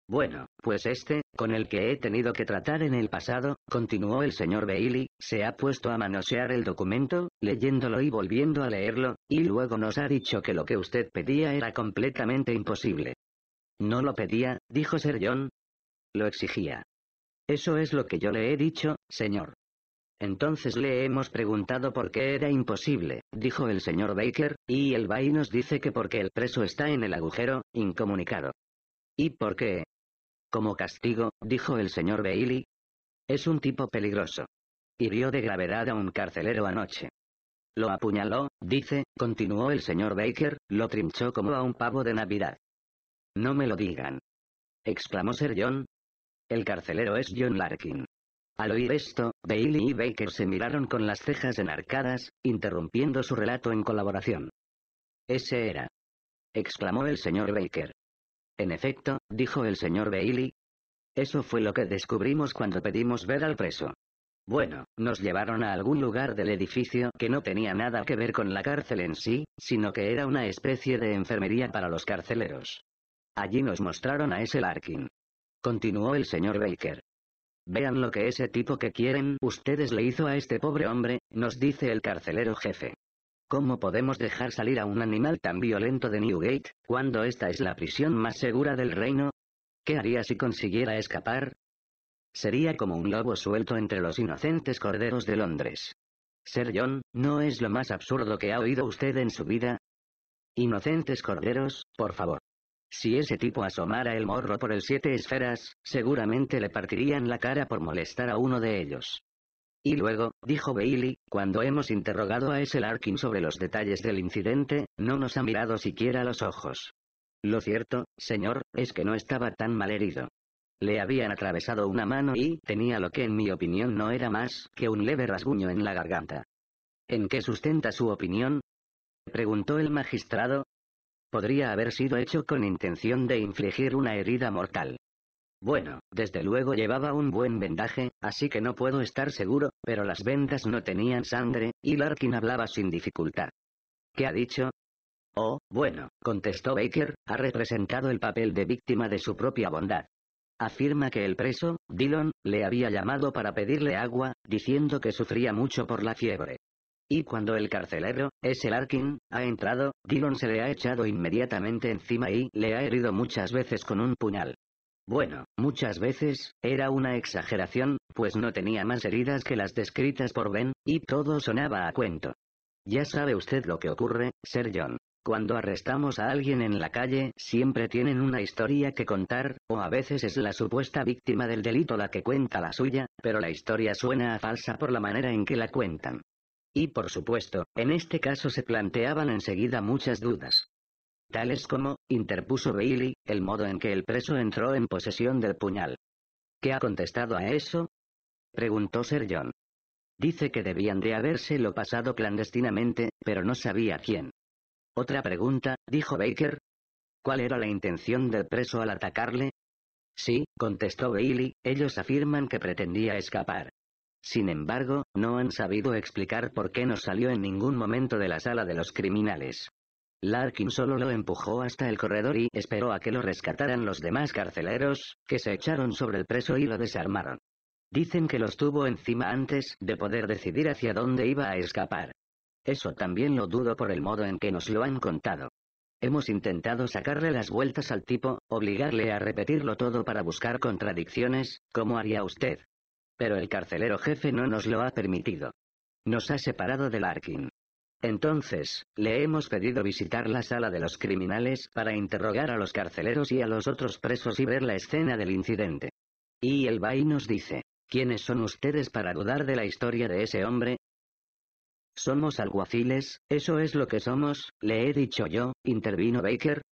Bueno, pues este, con el que he tenido que tratar en el pasado, continuó el señor Bailey, se ha puesto a manosear el documento, leyéndolo y volviendo a leerlo, y luego nos ha dicho que lo que usted pedía era completamente imposible. No lo pedía, dijo Sir John. Lo exigía. Eso es lo que yo le he dicho, señor. Entonces le hemos preguntado por qué era imposible, dijo el señor Baker, y el Bay nos dice que porque el preso está en el agujero, incomunicado. ¿Y por qué? Como castigo, dijo el señor Bailey. Es un tipo peligroso. Y vio de gravedad a un carcelero anoche. Lo apuñaló, dice, continuó el señor Baker, lo trinchó como a un pavo de Navidad. No me lo digan. exclamó Sir John. El carcelero es John Larkin. Al oír esto, Bailey y Baker se miraron con las cejas enarcadas, interrumpiendo su relato en colaboración. Ese era. exclamó el señor Baker. En efecto, dijo el señor Bailey. Eso fue lo que descubrimos cuando pedimos ver al preso. Bueno, nos llevaron a algún lugar del edificio que no tenía nada que ver con la cárcel en sí, sino que era una especie de enfermería para los carceleros. Allí nos mostraron a ese Larkin. Continuó el señor Baker. Vean lo que ese tipo que quieren ustedes le hizo a este pobre hombre, nos dice el carcelero jefe. ¿Cómo podemos dejar salir a un animal tan violento de Newgate, cuando esta es la prisión más segura del reino? ¿Qué haría si consiguiera escapar? Sería como un lobo suelto entre los inocentes corderos de Londres. Sir John, ¿no es lo más absurdo que ha oído usted en su vida? Inocentes corderos, por favor. Si ese tipo asomara el morro por el siete esferas, seguramente le partirían la cara por molestar a uno de ellos. Y luego, dijo Bailey, cuando hemos interrogado a ese Larkin sobre los detalles del incidente, no nos ha mirado siquiera los ojos. Lo cierto, señor, es que no estaba tan mal herido. Le habían atravesado una mano y tenía lo que en mi opinión no era más que un leve rasguño en la garganta. ¿En qué sustenta su opinión? preguntó el magistrado, Podría haber sido hecho con intención de infligir una herida mortal. Bueno, desde luego llevaba un buen vendaje, así que no puedo estar seguro, pero las vendas no tenían sangre, y Larkin hablaba sin dificultad. ¿Qué ha dicho? Oh, bueno, contestó Baker, ha representado el papel de víctima de su propia bondad. Afirma que el preso, Dillon, le había llamado para pedirle agua, diciendo que sufría mucho por la fiebre. Y cuando el carcelero, ese Larkin, ha entrado, Dillon se le ha echado inmediatamente encima y le ha herido muchas veces con un puñal. Bueno, muchas veces, era una exageración, pues no tenía más heridas que las descritas por Ben, y todo sonaba a cuento. Ya sabe usted lo que ocurre, Sir John. Cuando arrestamos a alguien en la calle, siempre tienen una historia que contar, o a veces es la supuesta víctima del delito la que cuenta la suya, pero la historia suena a falsa por la manera en que la cuentan. Y por supuesto, en este caso se planteaban enseguida muchas dudas. Tales como, interpuso Bailey, el modo en que el preso entró en posesión del puñal. ¿Qué ha contestado a eso? preguntó Sir John. Dice que debían de habérselo pasado clandestinamente, pero no sabía quién. Otra pregunta, dijo Baker. ¿Cuál era la intención del preso al atacarle? Sí, contestó Bailey, ellos afirman que pretendía escapar. Sin embargo, no han sabido explicar por qué no salió en ningún momento de la sala de los criminales. Larkin solo lo empujó hasta el corredor y esperó a que lo rescataran los demás carceleros, que se echaron sobre el preso y lo desarmaron. Dicen que los tuvo encima antes de poder decidir hacia dónde iba a escapar. Eso también lo dudo por el modo en que nos lo han contado. Hemos intentado sacarle las vueltas al tipo, obligarle a repetirlo todo para buscar contradicciones, como haría usted, pero el carcelero jefe no nos lo ha permitido. Nos ha separado de Larkin. Entonces, le hemos pedido visitar la sala de los criminales para interrogar a los carceleros y a los otros presos y ver la escena del incidente. Y el va nos dice, ¿quiénes son ustedes para dudar de la historia de ese hombre? Somos alguaciles, eso es lo que somos, le he dicho yo, intervino Baker.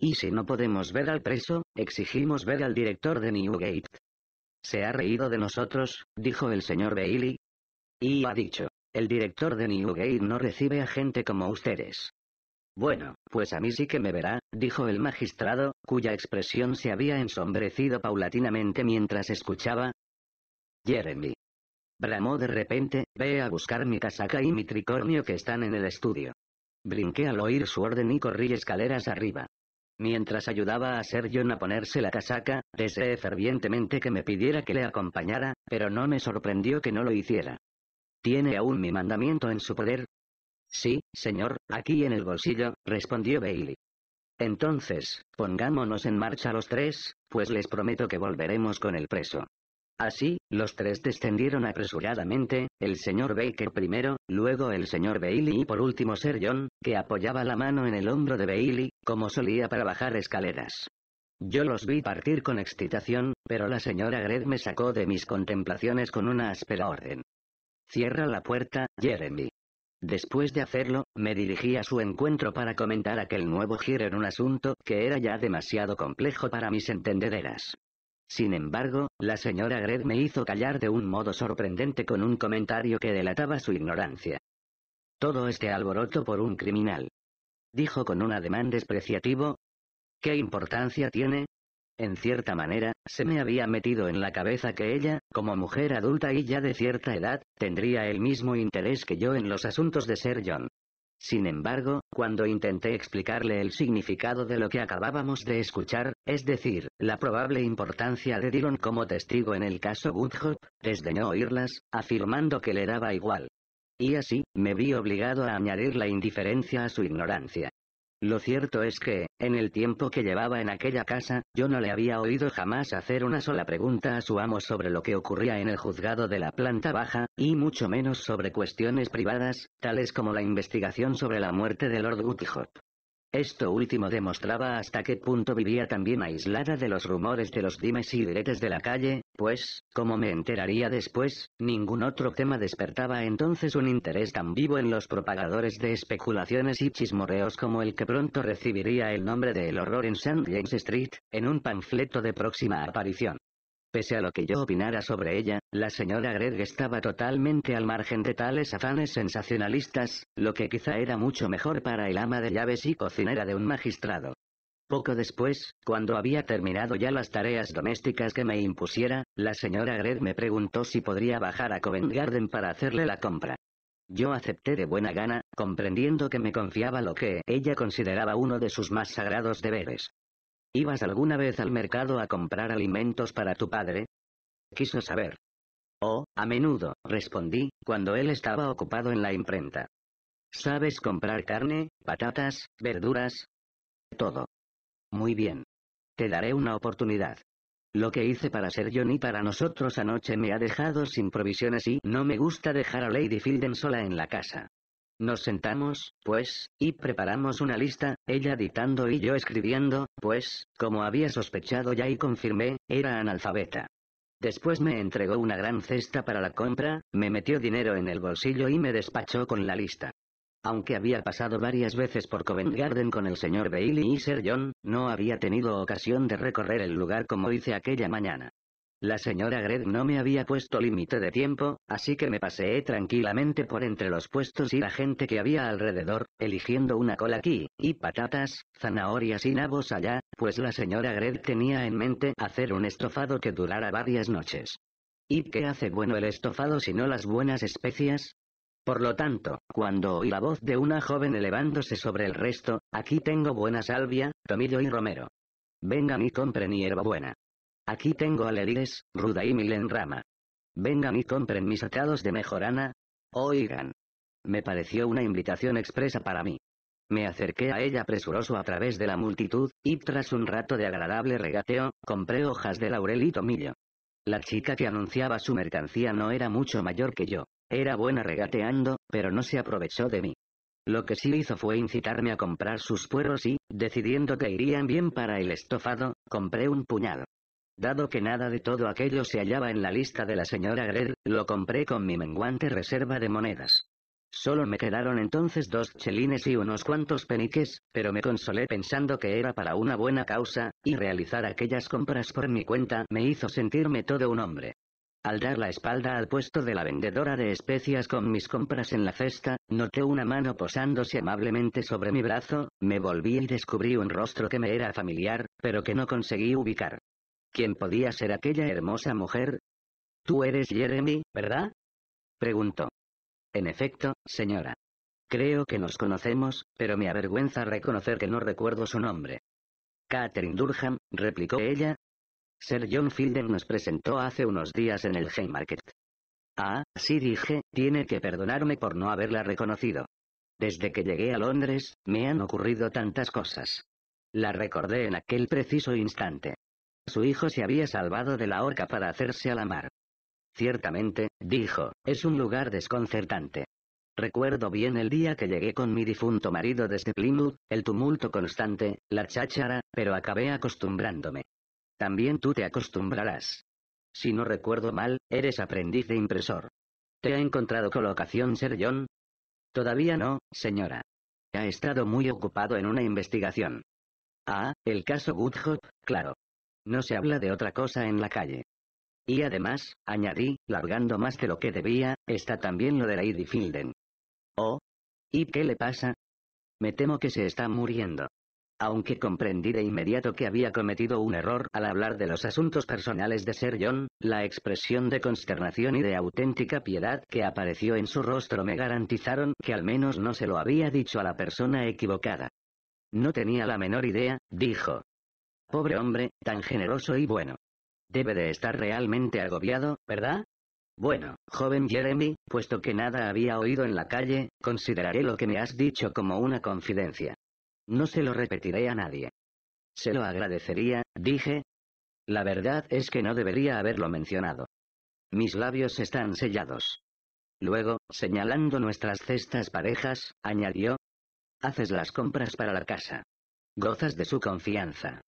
Y si no podemos ver al preso, exigimos ver al director de Newgate. Se ha reído de nosotros, dijo el señor Bailey. Y ha dicho, el director de Newgate no recibe a gente como ustedes. Bueno, pues a mí sí que me verá, dijo el magistrado, cuya expresión se había ensombrecido paulatinamente mientras escuchaba. Jeremy. Bramó de repente, ve a buscar mi casaca y mi tricornio que están en el estudio. Brinqué al oír su orden y corrí escaleras arriba. Mientras ayudaba a Sergion a ponerse la casaca, deseé fervientemente que me pidiera que le acompañara, pero no me sorprendió que no lo hiciera. ¿Tiene aún mi mandamiento en su poder? Sí, señor, aquí en el bolsillo, respondió Bailey. Entonces, pongámonos en marcha los tres, pues les prometo que volveremos con el preso. Así, los tres descendieron apresuradamente, el señor Baker primero, luego el señor Bailey y por último Sir John, que apoyaba la mano en el hombro de Bailey, como solía para bajar escaleras. Yo los vi partir con excitación, pero la señora Gregg me sacó de mis contemplaciones con una áspera orden. Cierra la puerta, Jeremy. Después de hacerlo, me dirigí a su encuentro para comentar aquel nuevo giro en un asunto que era ya demasiado complejo para mis entendederas. Sin embargo, la señora Greg me hizo callar de un modo sorprendente con un comentario que delataba su ignorancia. Todo este alboroto por un criminal. Dijo con un ademán despreciativo. ¿Qué importancia tiene? En cierta manera, se me había metido en la cabeza que ella, como mujer adulta y ya de cierta edad, tendría el mismo interés que yo en los asuntos de Sir John. Sin embargo, cuando intenté explicarle el significado de lo que acabábamos de escuchar, es decir, la probable importancia de Dillon como testigo en el caso Woodhop, desdeñó oírlas, afirmando que le daba igual. Y así, me vi obligado a añadir la indiferencia a su ignorancia. Lo cierto es que, en el tiempo que llevaba en aquella casa, yo no le había oído jamás hacer una sola pregunta a su amo sobre lo que ocurría en el juzgado de la planta baja, y mucho menos sobre cuestiones privadas, tales como la investigación sobre la muerte de Lord esto último demostraba hasta qué punto vivía también aislada de los rumores de los dimes y diretes de la calle, pues, como me enteraría después, ningún otro tema despertaba entonces un interés tan vivo en los propagadores de especulaciones y chismorreos como el que pronto recibiría el nombre de El Horror en St. James Street, en un panfleto de próxima aparición. Pese a lo que yo opinara sobre ella, la señora Gregg estaba totalmente al margen de tales afanes sensacionalistas, lo que quizá era mucho mejor para el ama de llaves y cocinera de un magistrado. Poco después, cuando había terminado ya las tareas domésticas que me impusiera, la señora Gregg me preguntó si podría bajar a Covent Garden para hacerle la compra. Yo acepté de buena gana, comprendiendo que me confiaba lo que ella consideraba uno de sus más sagrados deberes. ¿Ibas alguna vez al mercado a comprar alimentos para tu padre? Quiso saber. Oh, a menudo, respondí, cuando él estaba ocupado en la imprenta. ¿Sabes comprar carne, patatas, verduras? Todo. Muy bien. Te daré una oportunidad. Lo que hice para ser Johnny para nosotros anoche me ha dejado sin provisiones y no me gusta dejar a Lady Filden sola en la casa. Nos sentamos, pues, y preparamos una lista, ella dictando y yo escribiendo, pues, como había sospechado ya y confirmé, era analfabeta. Después me entregó una gran cesta para la compra, me metió dinero en el bolsillo y me despachó con la lista. Aunque había pasado varias veces por Covent Garden con el señor Bailey y Sir John, no había tenido ocasión de recorrer el lugar como hice aquella mañana. La señora Gred no me había puesto límite de tiempo, así que me paseé tranquilamente por entre los puestos y la gente que había alrededor, eligiendo una cola aquí, y patatas, zanahorias y nabos allá, pues la señora Gred tenía en mente hacer un estofado que durara varias noches. ¿Y qué hace bueno el estofado si no las buenas especias? Por lo tanto, cuando oí la voz de una joven elevándose sobre el resto, aquí tengo buena salvia, tomillo y romero. Vengan y compren buena. Aquí tengo alerides, ruda y milenrama. Vengan y compren mis atados de mejorana. Oigan. Me pareció una invitación expresa para mí. Me acerqué a ella presuroso a través de la multitud, y tras un rato de agradable regateo, compré hojas de laurel y tomillo. La chica que anunciaba su mercancía no era mucho mayor que yo. Era buena regateando, pero no se aprovechó de mí. Lo que sí hizo fue incitarme a comprar sus pueros y, decidiendo que irían bien para el estofado, compré un puñado. Dado que nada de todo aquello se hallaba en la lista de la señora Grell, lo compré con mi menguante reserva de monedas. Solo me quedaron entonces dos chelines y unos cuantos peniques, pero me consolé pensando que era para una buena causa, y realizar aquellas compras por mi cuenta me hizo sentirme todo un hombre. Al dar la espalda al puesto de la vendedora de especias con mis compras en la cesta, noté una mano posándose amablemente sobre mi brazo, me volví y descubrí un rostro que me era familiar, pero que no conseguí ubicar. ¿Quién podía ser aquella hermosa mujer? Tú eres Jeremy, ¿verdad? Preguntó. En efecto, señora. Creo que nos conocemos, pero me avergüenza reconocer que no recuerdo su nombre. Catherine Durham, replicó ella. Sir John Fielden nos presentó hace unos días en el Haymarket. Ah, sí dije, tiene que perdonarme por no haberla reconocido. Desde que llegué a Londres, me han ocurrido tantas cosas. La recordé en aquel preciso instante. Su hijo se había salvado de la horca para hacerse a la mar. Ciertamente, dijo, es un lugar desconcertante. Recuerdo bien el día que llegué con mi difunto marido desde Plymouth, el tumulto constante, la cháchara, pero acabé acostumbrándome. También tú te acostumbrarás. Si no recuerdo mal, eres aprendiz de impresor. ¿Te ha encontrado colocación ser John? Todavía no, señora. Ha estado muy ocupado en una investigación. Ah, el caso Goodhope, claro. No se habla de otra cosa en la calle. Y además, añadí, largando más de lo que debía, está también lo de Lady Fielden. Oh. ¿Y qué le pasa? Me temo que se está muriendo. Aunque comprendí de inmediato que había cometido un error al hablar de los asuntos personales de Sir John, la expresión de consternación y de auténtica piedad que apareció en su rostro me garantizaron que al menos no se lo había dicho a la persona equivocada. No tenía la menor idea, dijo, Pobre hombre, tan generoso y bueno. Debe de estar realmente agobiado, ¿verdad? Bueno, joven Jeremy, puesto que nada había oído en la calle, consideraré lo que me has dicho como una confidencia. No se lo repetiré a nadie. Se lo agradecería, dije. La verdad es que no debería haberlo mencionado. Mis labios están sellados. Luego, señalando nuestras cestas parejas, añadió. Haces las compras para la casa. Gozas de su confianza.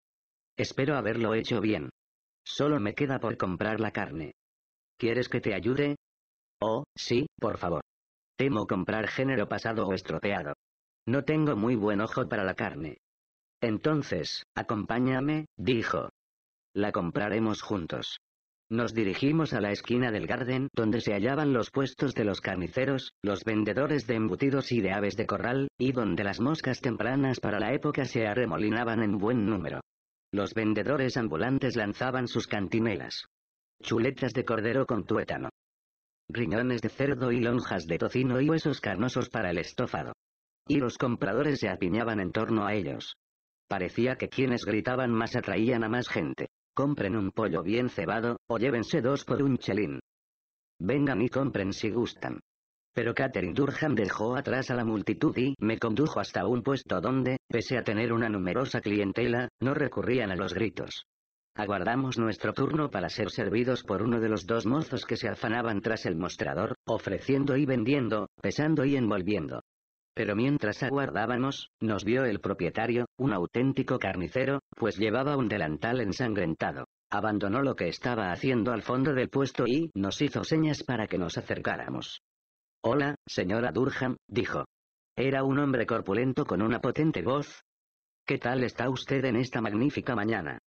Espero haberlo hecho bien. Solo me queda por comprar la carne. ¿Quieres que te ayude? Oh, sí, por favor. Temo comprar género pasado o estropeado. No tengo muy buen ojo para la carne. Entonces, acompáñame, dijo. La compraremos juntos. Nos dirigimos a la esquina del Garden donde se hallaban los puestos de los carniceros, los vendedores de embutidos y de aves de corral, y donde las moscas tempranas para la época se arremolinaban en buen número. Los vendedores ambulantes lanzaban sus cantinelas. Chuletas de cordero con tuétano. Riñones de cerdo y lonjas de tocino y huesos carnosos para el estofado. Y los compradores se apiñaban en torno a ellos. Parecía que quienes gritaban más atraían a más gente. Compren un pollo bien cebado, o llévense dos por un chelín. Vengan y compren si gustan. Pero Catherine Durham dejó atrás a la multitud y me condujo hasta un puesto donde, pese a tener una numerosa clientela, no recurrían a los gritos. Aguardamos nuestro turno para ser servidos por uno de los dos mozos que se afanaban tras el mostrador, ofreciendo y vendiendo, pesando y envolviendo. Pero mientras aguardábamos, nos vio el propietario, un auténtico carnicero, pues llevaba un delantal ensangrentado. Abandonó lo que estaba haciendo al fondo del puesto y nos hizo señas para que nos acercáramos. Hola, señora Durham, dijo. Era un hombre corpulento con una potente voz. ¿Qué tal está usted en esta magnífica mañana?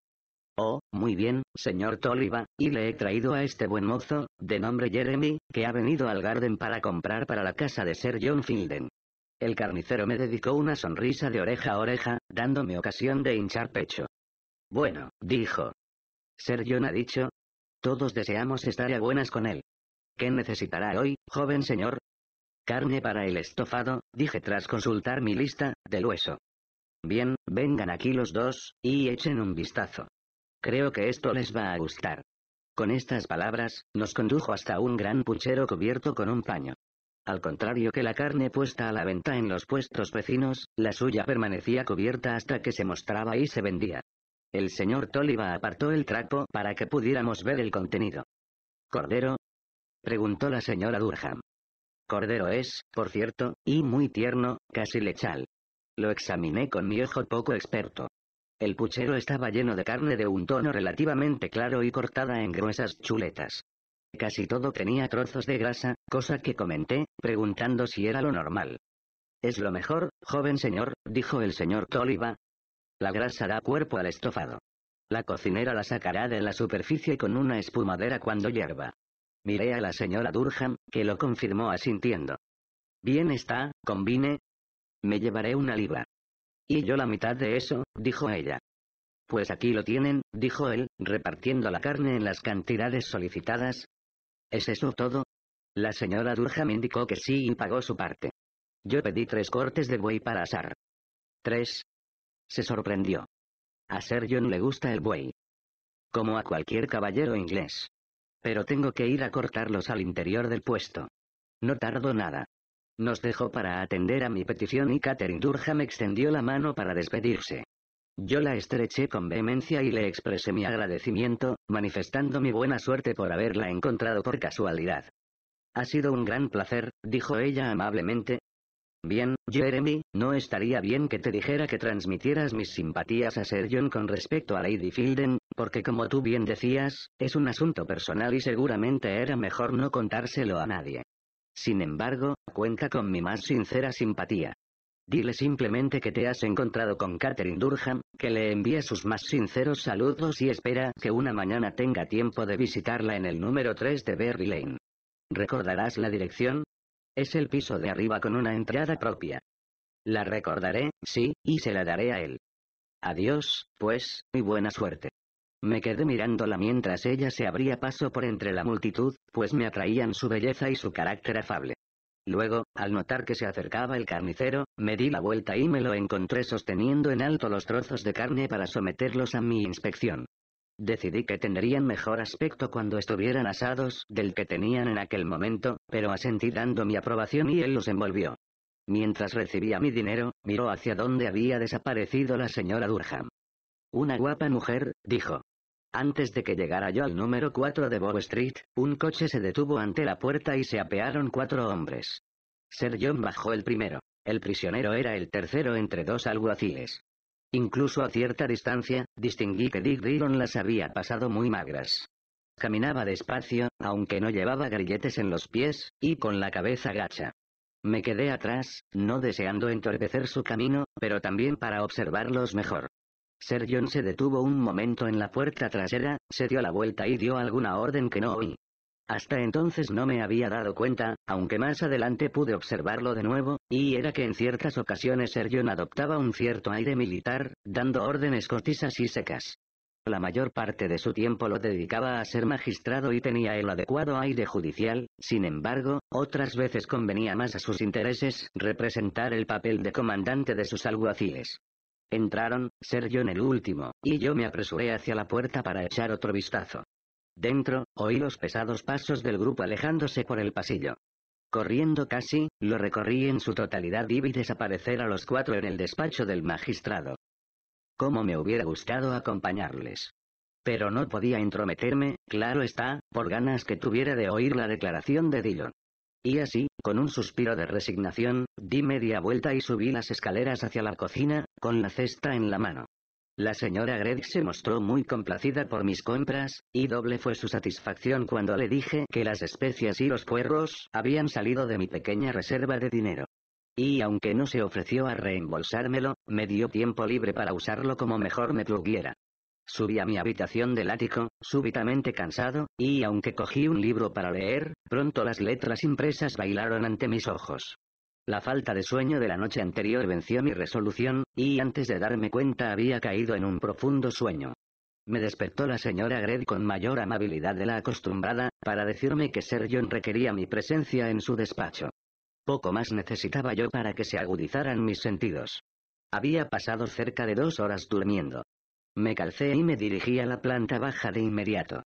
Oh, muy bien, señor Tolliva, y le he traído a este buen mozo, de nombre Jeremy, que ha venido al Garden para comprar para la casa de Sir John Fielden. El carnicero me dedicó una sonrisa de oreja a oreja, dándome ocasión de hinchar pecho. Bueno, dijo. Sir John ha dicho. Todos deseamos estar a buenas con él. ¿Qué necesitará hoy, joven señor? Carne para el estofado, dije tras consultar mi lista, del hueso. Bien, vengan aquí los dos, y echen un vistazo. Creo que esto les va a gustar. Con estas palabras, nos condujo hasta un gran puchero cubierto con un paño. Al contrario que la carne puesta a la venta en los puestos vecinos, la suya permanecía cubierta hasta que se mostraba y se vendía. El señor Tóliba apartó el trapo para que pudiéramos ver el contenido. ¿Cordero? preguntó la señora Durham. Cordero es, por cierto, y muy tierno, casi lechal. Lo examiné con mi ojo poco experto. El puchero estaba lleno de carne de un tono relativamente claro y cortada en gruesas chuletas. Casi todo tenía trozos de grasa, cosa que comenté, preguntando si era lo normal. Es lo mejor, joven señor, dijo el señor Toliva. La grasa da cuerpo al estofado. La cocinera la sacará de la superficie con una espumadera cuando hierva. Miré a la señora Durham, que lo confirmó asintiendo. Bien está, combine. Me llevaré una libra. Y yo la mitad de eso, dijo ella. Pues aquí lo tienen, dijo él, repartiendo la carne en las cantidades solicitadas. ¿Es eso todo? La señora Durham indicó que sí y pagó su parte. Yo pedí tres cortes de buey para asar. Tres. Se sorprendió. A Sir John le gusta el buey. Como a cualquier caballero inglés. Pero tengo que ir a cortarlos al interior del puesto. No tardo nada. Nos dejó para atender a mi petición y Catherine Durham extendió la mano para despedirse. Yo la estreché con vehemencia y le expresé mi agradecimiento, manifestando mi buena suerte por haberla encontrado por casualidad. Ha sido un gran placer, dijo ella amablemente. Bien, Jeremy, no estaría bien que te dijera que transmitieras mis simpatías a Sir John con respecto a Lady Fielden, porque como tú bien decías, es un asunto personal y seguramente era mejor no contárselo a nadie. Sin embargo, cuenta con mi más sincera simpatía. Dile simplemente que te has encontrado con Catherine Durham, que le envía sus más sinceros saludos y espera que una mañana tenga tiempo de visitarla en el número 3 de Berry Lane. ¿Recordarás la dirección? Es el piso de arriba con una entrada propia. La recordaré, sí, y se la daré a él. Adiós, pues, y buena suerte. Me quedé mirándola mientras ella se abría paso por entre la multitud, pues me atraían su belleza y su carácter afable. Luego, al notar que se acercaba el carnicero, me di la vuelta y me lo encontré sosteniendo en alto los trozos de carne para someterlos a mi inspección. Decidí que tendrían mejor aspecto cuando estuvieran asados del que tenían en aquel momento, pero asentí dando mi aprobación y él los envolvió. Mientras recibía mi dinero, miró hacia donde había desaparecido la señora Durham. Una guapa mujer, dijo. Antes de que llegara yo al número 4 de Bow Street, un coche se detuvo ante la puerta y se apearon cuatro hombres. Ser John bajó el primero. El prisionero era el tercero entre dos alguaciles. Incluso a cierta distancia, distinguí que Dick Dillon las había pasado muy magras. Caminaba despacio, aunque no llevaba grilletes en los pies, y con la cabeza gacha. Me quedé atrás, no deseando entorpecer su camino, pero también para observarlos mejor. Sergion se detuvo un momento en la puerta trasera, se dio la vuelta y dio alguna orden que no oí. Hasta entonces no me había dado cuenta, aunque más adelante pude observarlo de nuevo, y era que en ciertas ocasiones Sergion adoptaba un cierto aire militar, dando órdenes cortisas y secas. La mayor parte de su tiempo lo dedicaba a ser magistrado y tenía el adecuado aire judicial, sin embargo, otras veces convenía más a sus intereses representar el papel de comandante de sus alguaciles. Entraron, Sergio en el último, y yo me apresuré hacia la puerta para echar otro vistazo. Dentro, oí los pesados pasos del grupo alejándose por el pasillo. Corriendo casi, lo recorrí en su totalidad y vi desaparecer a los cuatro en el despacho del magistrado. Cómo me hubiera gustado acompañarles. Pero no podía intrometerme, claro está, por ganas que tuviera de oír la declaración de Dillon. Y así, con un suspiro de resignación, di media vuelta y subí las escaleras hacia la cocina, con la cesta en la mano. La señora Gregg se mostró muy complacida por mis compras, y doble fue su satisfacción cuando le dije que las especias y los puerros habían salido de mi pequeña reserva de dinero. Y aunque no se ofreció a reembolsármelo, me dio tiempo libre para usarlo como mejor me pluguiera. Subí a mi habitación del ático, súbitamente cansado, y aunque cogí un libro para leer, pronto las letras impresas bailaron ante mis ojos. La falta de sueño de la noche anterior venció mi resolución, y antes de darme cuenta había caído en un profundo sueño. Me despertó la señora Gred con mayor amabilidad de la acostumbrada, para decirme que Sir requería mi presencia en su despacho. Poco más necesitaba yo para que se agudizaran mis sentidos. Había pasado cerca de dos horas durmiendo. Me calcé y me dirigí a la planta baja de inmediato.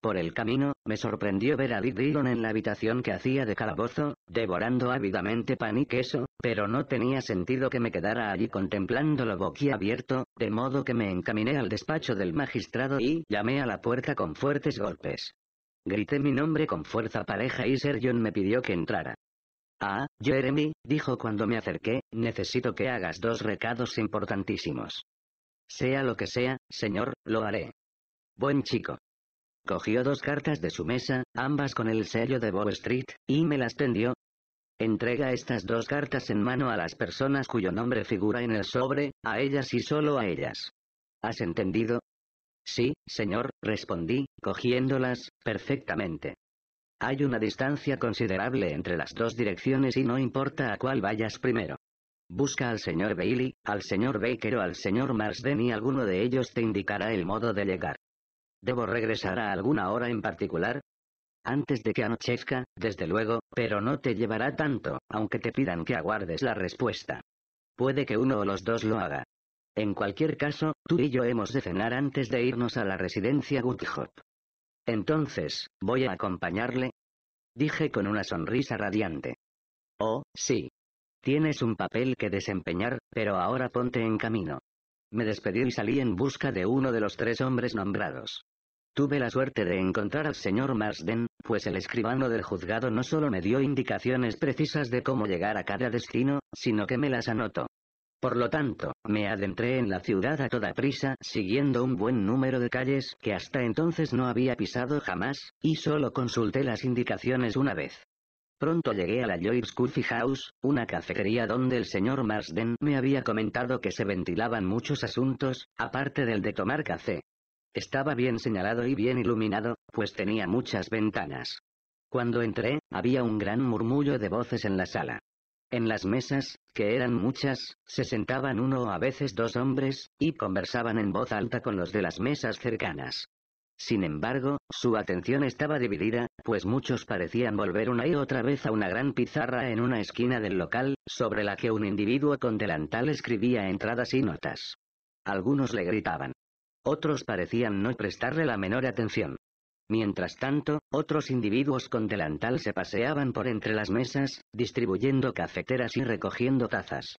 Por el camino, me sorprendió ver a Dick Dillon en la habitación que hacía de calabozo, devorando ávidamente pan y queso, pero no tenía sentido que me quedara allí contemplándolo boquiabierto, de modo que me encaminé al despacho del magistrado y llamé a la puerta con fuertes golpes. Grité mi nombre con fuerza pareja y Sir me pidió que entrara. Ah, Jeremy, dijo cuando me acerqué, necesito que hagas dos recados importantísimos. Sea lo que sea, señor, lo haré. Buen chico. Cogió dos cartas de su mesa, ambas con el sello de Bow Street, y me las tendió. Entrega estas dos cartas en mano a las personas cuyo nombre figura en el sobre, a ellas y solo a ellas. ¿Has entendido? Sí, señor, respondí, cogiéndolas, perfectamente. Hay una distancia considerable entre las dos direcciones y no importa a cuál vayas primero. Busca al señor Bailey, al señor Baker o al señor Marsden y alguno de ellos te indicará el modo de llegar. ¿Debo regresar a alguna hora en particular? Antes de que anochezca, desde luego, pero no te llevará tanto, aunque te pidan que aguardes la respuesta. Puede que uno o los dos lo haga. En cualquier caso, tú y yo hemos de cenar antes de irnos a la residencia Goodhop. Entonces, ¿voy a acompañarle? Dije con una sonrisa radiante. Oh, sí, Tienes un papel que desempeñar, pero ahora ponte en camino. Me despedí y salí en busca de uno de los tres hombres nombrados. Tuve la suerte de encontrar al señor Marsden, pues el escribano del juzgado no solo me dio indicaciones precisas de cómo llegar a cada destino, sino que me las anotó. Por lo tanto, me adentré en la ciudad a toda prisa, siguiendo un buen número de calles que hasta entonces no había pisado jamás, y solo consulté las indicaciones una vez. Pronto llegué a la Joyce Coffee House, una cafetería donde el señor Marsden me había comentado que se ventilaban muchos asuntos, aparte del de tomar café. Estaba bien señalado y bien iluminado, pues tenía muchas ventanas. Cuando entré, había un gran murmullo de voces en la sala. En las mesas, que eran muchas, se sentaban uno o a veces dos hombres, y conversaban en voz alta con los de las mesas cercanas. Sin embargo, su atención estaba dividida, pues muchos parecían volver una y otra vez a una gran pizarra en una esquina del local, sobre la que un individuo con delantal escribía entradas y notas. Algunos le gritaban. Otros parecían no prestarle la menor atención. Mientras tanto, otros individuos con delantal se paseaban por entre las mesas, distribuyendo cafeteras y recogiendo tazas.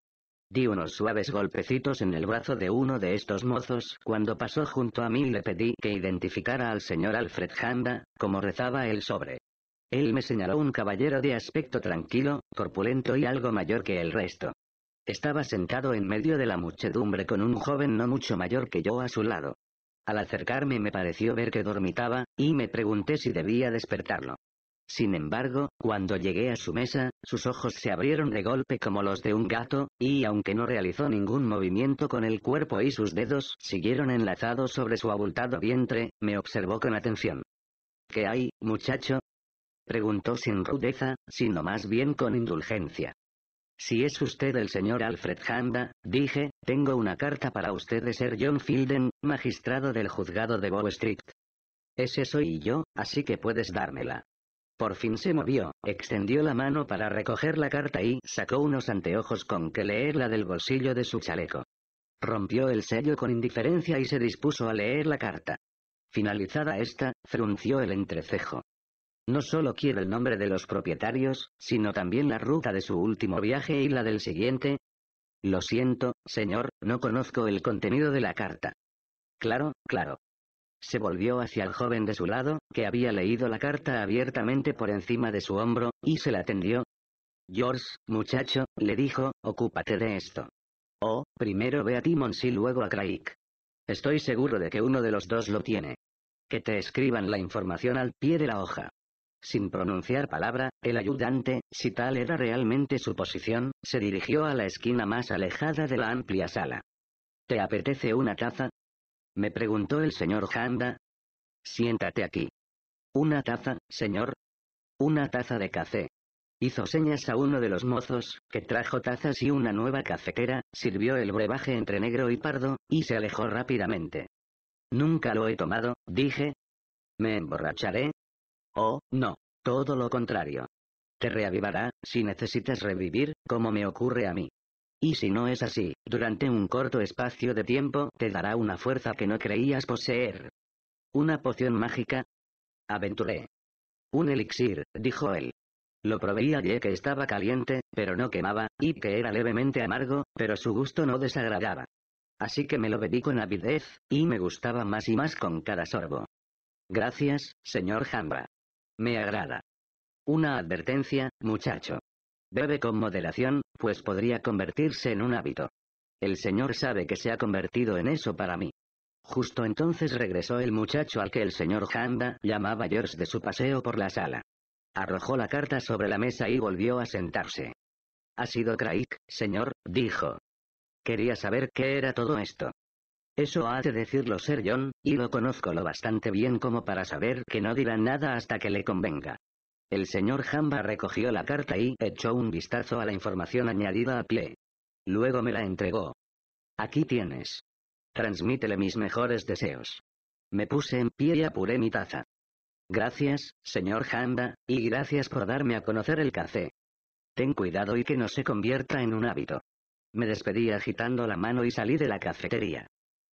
Di unos suaves golpecitos en el brazo de uno de estos mozos. Cuando pasó junto a mí le pedí que identificara al señor Alfred Handa, como rezaba el sobre. Él me señaló un caballero de aspecto tranquilo, corpulento y algo mayor que el resto. Estaba sentado en medio de la muchedumbre con un joven no mucho mayor que yo a su lado. Al acercarme me pareció ver que dormitaba, y me pregunté si debía despertarlo. Sin embargo, cuando llegué a su mesa, sus ojos se abrieron de golpe como los de un gato, y aunque no realizó ningún movimiento con el cuerpo y sus dedos siguieron enlazados sobre su abultado vientre, me observó con atención. ¿Qué hay, muchacho? preguntó sin rudeza, sino más bien con indulgencia. Si es usted el señor Alfred Handa, dije, tengo una carta para usted de ser John Fielden, magistrado del juzgado de Bow Street. Ese soy yo, así que puedes dármela. Por fin se movió, extendió la mano para recoger la carta y sacó unos anteojos con que leerla del bolsillo de su chaleco. Rompió el sello con indiferencia y se dispuso a leer la carta. Finalizada esta, frunció el entrecejo. No solo quiere el nombre de los propietarios, sino también la ruta de su último viaje y la del siguiente. Lo siento, señor, no conozco el contenido de la carta. Claro, claro. Se volvió hacia el joven de su lado, que había leído la carta abiertamente por encima de su hombro, y se la tendió. George, muchacho, le dijo, ocúpate de esto. Oh, primero ve a Timon y luego a Craig. Estoy seguro de que uno de los dos lo tiene. Que te escriban la información al pie de la hoja. Sin pronunciar palabra, el ayudante, si tal era realmente su posición, se dirigió a la esquina más alejada de la amplia sala. ¿Te apetece una taza? me preguntó el señor Handa. Siéntate aquí. Una taza, señor. Una taza de café. Hizo señas a uno de los mozos, que trajo tazas y una nueva cafetera, sirvió el brebaje entre negro y pardo, y se alejó rápidamente. Nunca lo he tomado, dije. ¿Me emborracharé? Oh, no, todo lo contrario. Te reavivará, si necesitas revivir, como me ocurre a mí. Y si no es así, durante un corto espacio de tiempo te dará una fuerza que no creías poseer. ¿Una poción mágica? Aventuré. Un elixir, dijo él. Lo proveí y que estaba caliente, pero no quemaba, y que era levemente amargo, pero su gusto no desagradaba. Así que me lo bebí con avidez, y me gustaba más y más con cada sorbo. Gracias, señor Jambra. Me agrada. Una advertencia, muchacho. Bebe con moderación, pues podría convertirse en un hábito. El señor sabe que se ha convertido en eso para mí. Justo entonces regresó el muchacho al que el señor Handa llamaba George de su paseo por la sala. Arrojó la carta sobre la mesa y volvió a sentarse. Ha sido Craig, señor, dijo. Quería saber qué era todo esto. Eso ha de decirlo ser John, y lo conozco lo bastante bien como para saber que no dirá nada hasta que le convenga. El señor Hamba recogió la carta y echó un vistazo a la información añadida a pie. Luego me la entregó. Aquí tienes. Transmítele mis mejores deseos. Me puse en pie y apuré mi taza. Gracias, señor Hamba, y gracias por darme a conocer el café. Ten cuidado y que no se convierta en un hábito. Me despedí agitando la mano y salí de la cafetería.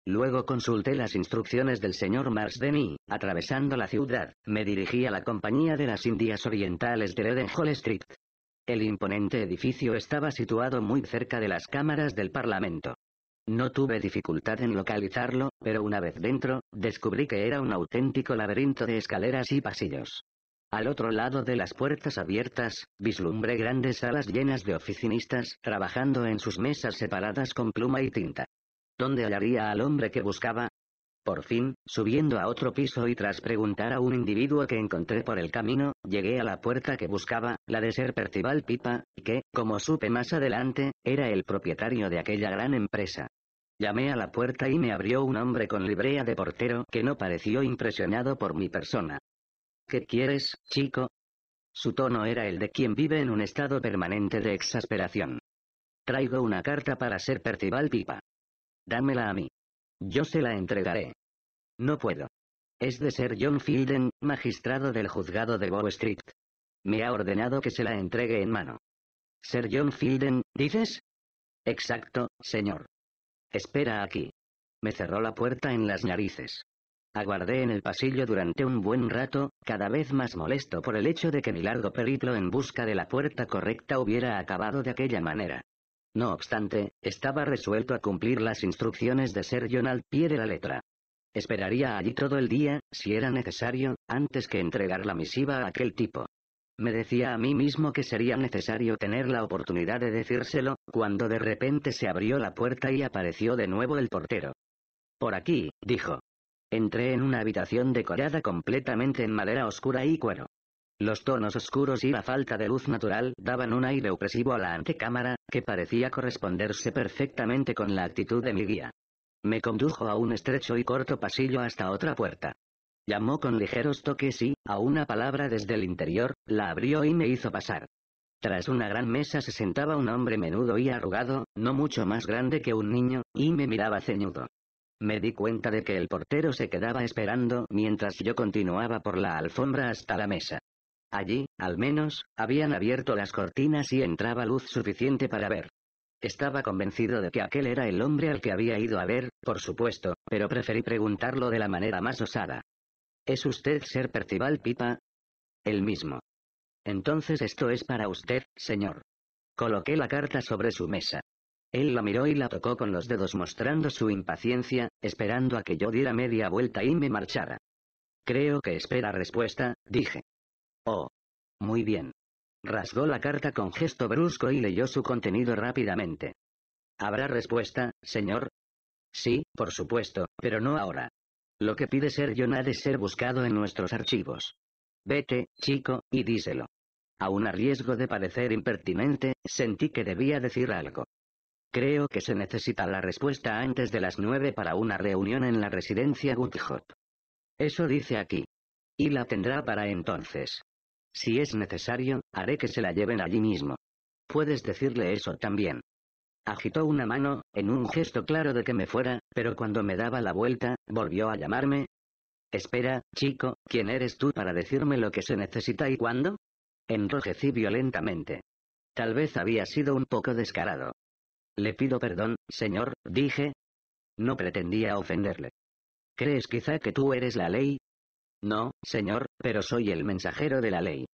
Luego consulté las instrucciones del señor Marsden y, atravesando la ciudad, me dirigí a la Compañía de las Indias Orientales de Redenhall Street. El imponente edificio estaba situado muy cerca de las cámaras del Parlamento. No tuve dificultad en localizarlo, pero una vez dentro, descubrí que era un auténtico laberinto de escaleras y pasillos. Al otro lado de las puertas abiertas, vislumbré grandes salas llenas de oficinistas, trabajando en sus mesas separadas con pluma y tinta. ¿Dónde hallaría al hombre que buscaba? Por fin, subiendo a otro piso y tras preguntar a un individuo que encontré por el camino, llegué a la puerta que buscaba, la de Ser Percival Pipa, que, como supe más adelante, era el propietario de aquella gran empresa. Llamé a la puerta y me abrió un hombre con librea de portero que no pareció impresionado por mi persona. ¿Qué quieres, chico? Su tono era el de quien vive en un estado permanente de exasperación. Traigo una carta para Ser Percival Pipa. Dámela a mí. Yo se la entregaré. No puedo. Es de ser John Fielden, magistrado del juzgado de Bow Street. Me ha ordenado que se la entregue en mano. Ser John Fielden, ¿dices? Exacto, señor. Espera aquí. Me cerró la puerta en las narices. Aguardé en el pasillo durante un buen rato, cada vez más molesto por el hecho de que mi largo periplo en busca de la puerta correcta hubiera acabado de aquella manera. No obstante, estaba resuelto a cumplir las instrucciones de Sergio al pie de la letra. Esperaría allí todo el día, si era necesario, antes que entregar la misiva a aquel tipo. Me decía a mí mismo que sería necesario tener la oportunidad de decírselo, cuando de repente se abrió la puerta y apareció de nuevo el portero. Por aquí, dijo. Entré en una habitación decorada completamente en madera oscura y cuero. Los tonos oscuros y la falta de luz natural daban un aire opresivo a la antecámara, que parecía corresponderse perfectamente con la actitud de mi guía. Me condujo a un estrecho y corto pasillo hasta otra puerta. Llamó con ligeros toques y, a una palabra desde el interior, la abrió y me hizo pasar. Tras una gran mesa se sentaba un hombre menudo y arrugado, no mucho más grande que un niño, y me miraba ceñudo. Me di cuenta de que el portero se quedaba esperando mientras yo continuaba por la alfombra hasta la mesa. Allí, al menos, habían abierto las cortinas y entraba luz suficiente para ver. Estaba convencido de que aquel era el hombre al que había ido a ver, por supuesto, pero preferí preguntarlo de la manera más osada. ¿Es usted Ser Percival Pipa? El mismo. Entonces esto es para usted, señor. Coloqué la carta sobre su mesa. Él la miró y la tocó con los dedos mostrando su impaciencia, esperando a que yo diera media vuelta y me marchara. Creo que espera respuesta, dije. Oh. Muy bien. Rasgó la carta con gesto brusco y leyó su contenido rápidamente. ¿Habrá respuesta, señor? Sí, por supuesto, pero no ahora. Lo que pide ser John ha de ser buscado en nuestros archivos. Vete, chico, y díselo. Aún a riesgo de parecer impertinente, sentí que debía decir algo. Creo que se necesita la respuesta antes de las nueve para una reunión en la residencia Woodhop. Eso dice aquí. Y la tendrá para entonces. Si es necesario, haré que se la lleven allí mismo. Puedes decirle eso también. Agitó una mano, en un gesto claro de que me fuera, pero cuando me daba la vuelta, volvió a llamarme. Espera, chico, ¿quién eres tú para decirme lo que se necesita y cuándo? Enrojecí violentamente. Tal vez había sido un poco descarado. Le pido perdón, señor, dije. No pretendía ofenderle. ¿Crees quizá que tú eres la ley? No, señor, pero soy el mensajero de la ley.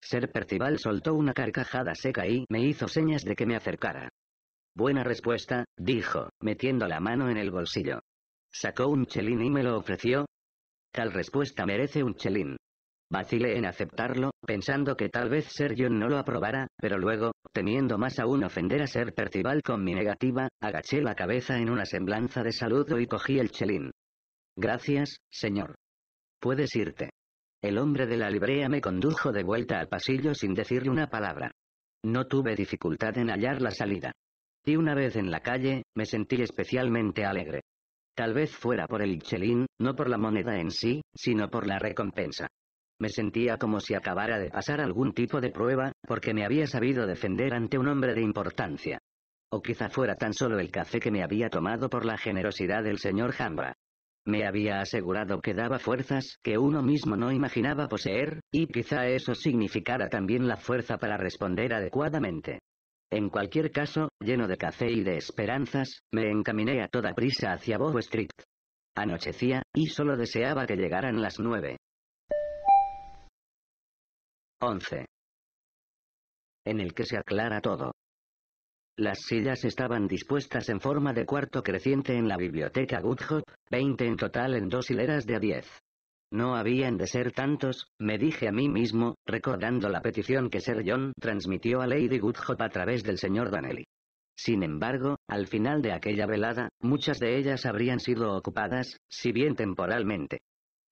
Ser Percival soltó una carcajada seca y me hizo señas de que me acercara. Buena respuesta, dijo, metiendo la mano en el bolsillo. Sacó un chelín y me lo ofreció. Tal respuesta merece un chelín. Vacilé en aceptarlo, pensando que tal vez Ser John no lo aprobara, pero luego, temiendo más aún ofender a Ser Percival con mi negativa, agaché la cabeza en una semblanza de saludo y cogí el chelín. Gracias, señor puedes irte. El hombre de la librea me condujo de vuelta al pasillo sin decirle una palabra. No tuve dificultad en hallar la salida. Y una vez en la calle, me sentí especialmente alegre. Tal vez fuera por el chelín, no por la moneda en sí, sino por la recompensa. Me sentía como si acabara de pasar algún tipo de prueba, porque me había sabido defender ante un hombre de importancia. O quizá fuera tan solo el café que me había tomado por la generosidad del señor Hambra. Me había asegurado que daba fuerzas que uno mismo no imaginaba poseer, y quizá eso significara también la fuerza para responder adecuadamente. En cualquier caso, lleno de café y de esperanzas, me encaminé a toda prisa hacia Bow Street. Anochecía, y solo deseaba que llegaran las nueve. 11. En el que se aclara todo. Las sillas estaban dispuestas en forma de cuarto creciente en la biblioteca Goodhop, 20 en total en dos hileras de a 10. No habían de ser tantos, me dije a mí mismo, recordando la petición que Sir John transmitió a Lady Goodhop a través del señor Donnelly. Sin embargo, al final de aquella velada, muchas de ellas habrían sido ocupadas, si bien temporalmente.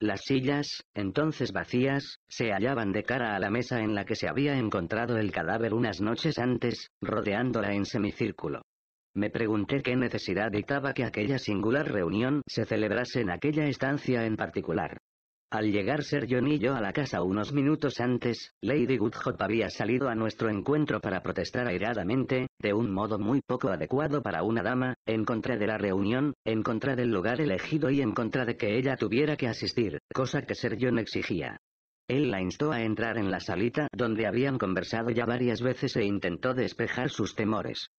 Las sillas, entonces vacías, se hallaban de cara a la mesa en la que se había encontrado el cadáver unas noches antes, rodeándola en semicírculo. Me pregunté qué necesidad dictaba que aquella singular reunión se celebrase en aquella estancia en particular. Al llegar John y yo a la casa unos minutos antes, Lady Goodhop había salido a nuestro encuentro para protestar airadamente, de un modo muy poco adecuado para una dama, en contra de la reunión, en contra del lugar elegido y en contra de que ella tuviera que asistir, cosa que John exigía. Él la instó a entrar en la salita donde habían conversado ya varias veces e intentó despejar sus temores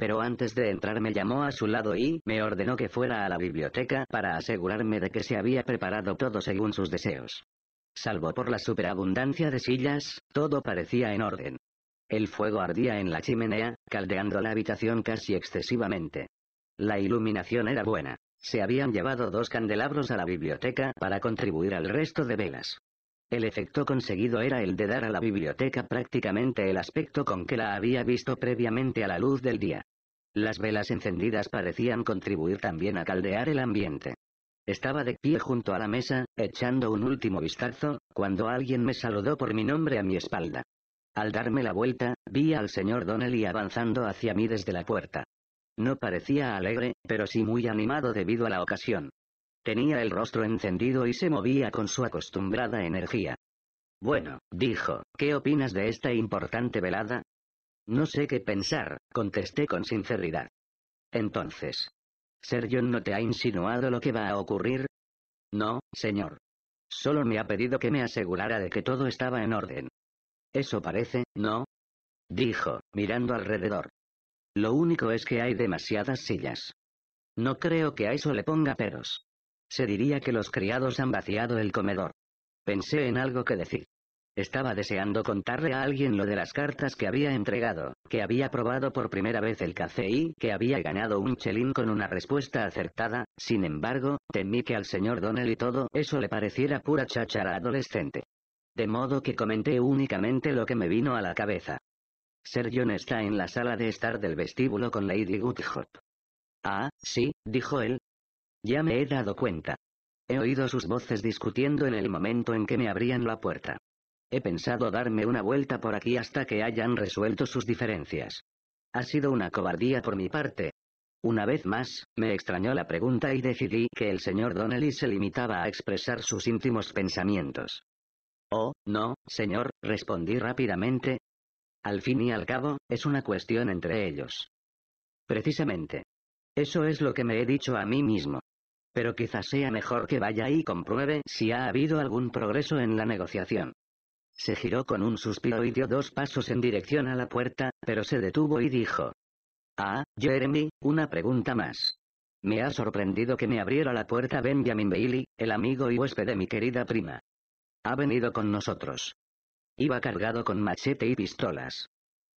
pero antes de entrar me llamó a su lado y me ordenó que fuera a la biblioteca para asegurarme de que se había preparado todo según sus deseos. Salvo por la superabundancia de sillas, todo parecía en orden. El fuego ardía en la chimenea, caldeando la habitación casi excesivamente. La iluminación era buena. Se habían llevado dos candelabros a la biblioteca para contribuir al resto de velas. El efecto conseguido era el de dar a la biblioteca prácticamente el aspecto con que la había visto previamente a la luz del día. Las velas encendidas parecían contribuir también a caldear el ambiente. Estaba de pie junto a la mesa, echando un último vistazo, cuando alguien me saludó por mi nombre a mi espalda. Al darme la vuelta, vi al señor Donnelly avanzando hacia mí desde la puerta. No parecía alegre, pero sí muy animado debido a la ocasión. Tenía el rostro encendido y se movía con su acostumbrada energía. Bueno, dijo, ¿qué opinas de esta importante velada? No sé qué pensar, contesté con sinceridad. Entonces. Sergio no te ha insinuado lo que va a ocurrir? No, señor. Solo me ha pedido que me asegurara de que todo estaba en orden. Eso parece, ¿no? Dijo, mirando alrededor. Lo único es que hay demasiadas sillas. No creo que a eso le ponga peros. Se diría que los criados han vaciado el comedor. Pensé en algo que decir. Estaba deseando contarle a alguien lo de las cartas que había entregado, que había probado por primera vez el café y que había ganado un chelín con una respuesta acertada, sin embargo, temí que al señor Donnell y todo eso le pareciera pura cháchara adolescente. De modo que comenté únicamente lo que me vino a la cabeza. Sir John está en la sala de estar del vestíbulo con Lady Goodhop. Ah, sí, dijo él, ya me he dado cuenta. He oído sus voces discutiendo en el momento en que me abrían la puerta. He pensado darme una vuelta por aquí hasta que hayan resuelto sus diferencias. Ha sido una cobardía por mi parte. Una vez más, me extrañó la pregunta y decidí que el señor Donnelly se limitaba a expresar sus íntimos pensamientos. Oh, no, señor, respondí rápidamente. Al fin y al cabo, es una cuestión entre ellos. Precisamente. Eso es lo que me he dicho a mí mismo. Pero quizás sea mejor que vaya y compruebe si ha habido algún progreso en la negociación. Se giró con un suspiro y dio dos pasos en dirección a la puerta, pero se detuvo y dijo. Ah, Jeremy, una pregunta más. Me ha sorprendido que me abriera la puerta Benjamin Bailey, el amigo y huésped de mi querida prima. Ha venido con nosotros. Iba cargado con machete y pistolas.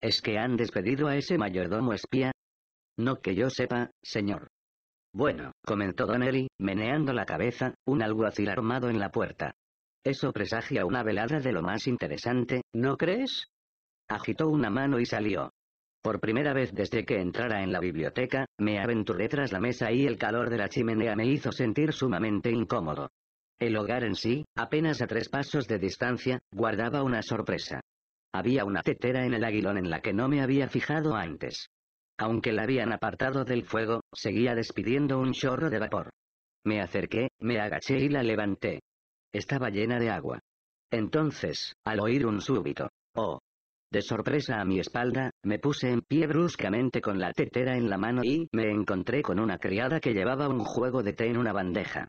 ¿Es que han despedido a ese mayordomo espía? No que yo sepa, señor. Bueno, comentó Donnelly, meneando la cabeza, un alguacil armado en la puerta. Eso presagia una velada de lo más interesante, ¿no crees? Agitó una mano y salió. Por primera vez desde que entrara en la biblioteca, me aventuré tras la mesa y el calor de la chimenea me hizo sentir sumamente incómodo. El hogar en sí, apenas a tres pasos de distancia, guardaba una sorpresa. Había una tetera en el aguilón en la que no me había fijado antes. Aunque la habían apartado del fuego, seguía despidiendo un chorro de vapor. Me acerqué, me agaché y la levanté. Estaba llena de agua. Entonces, al oír un súbito, oh, de sorpresa a mi espalda, me puse en pie bruscamente con la tetera en la mano y me encontré con una criada que llevaba un juego de té en una bandeja.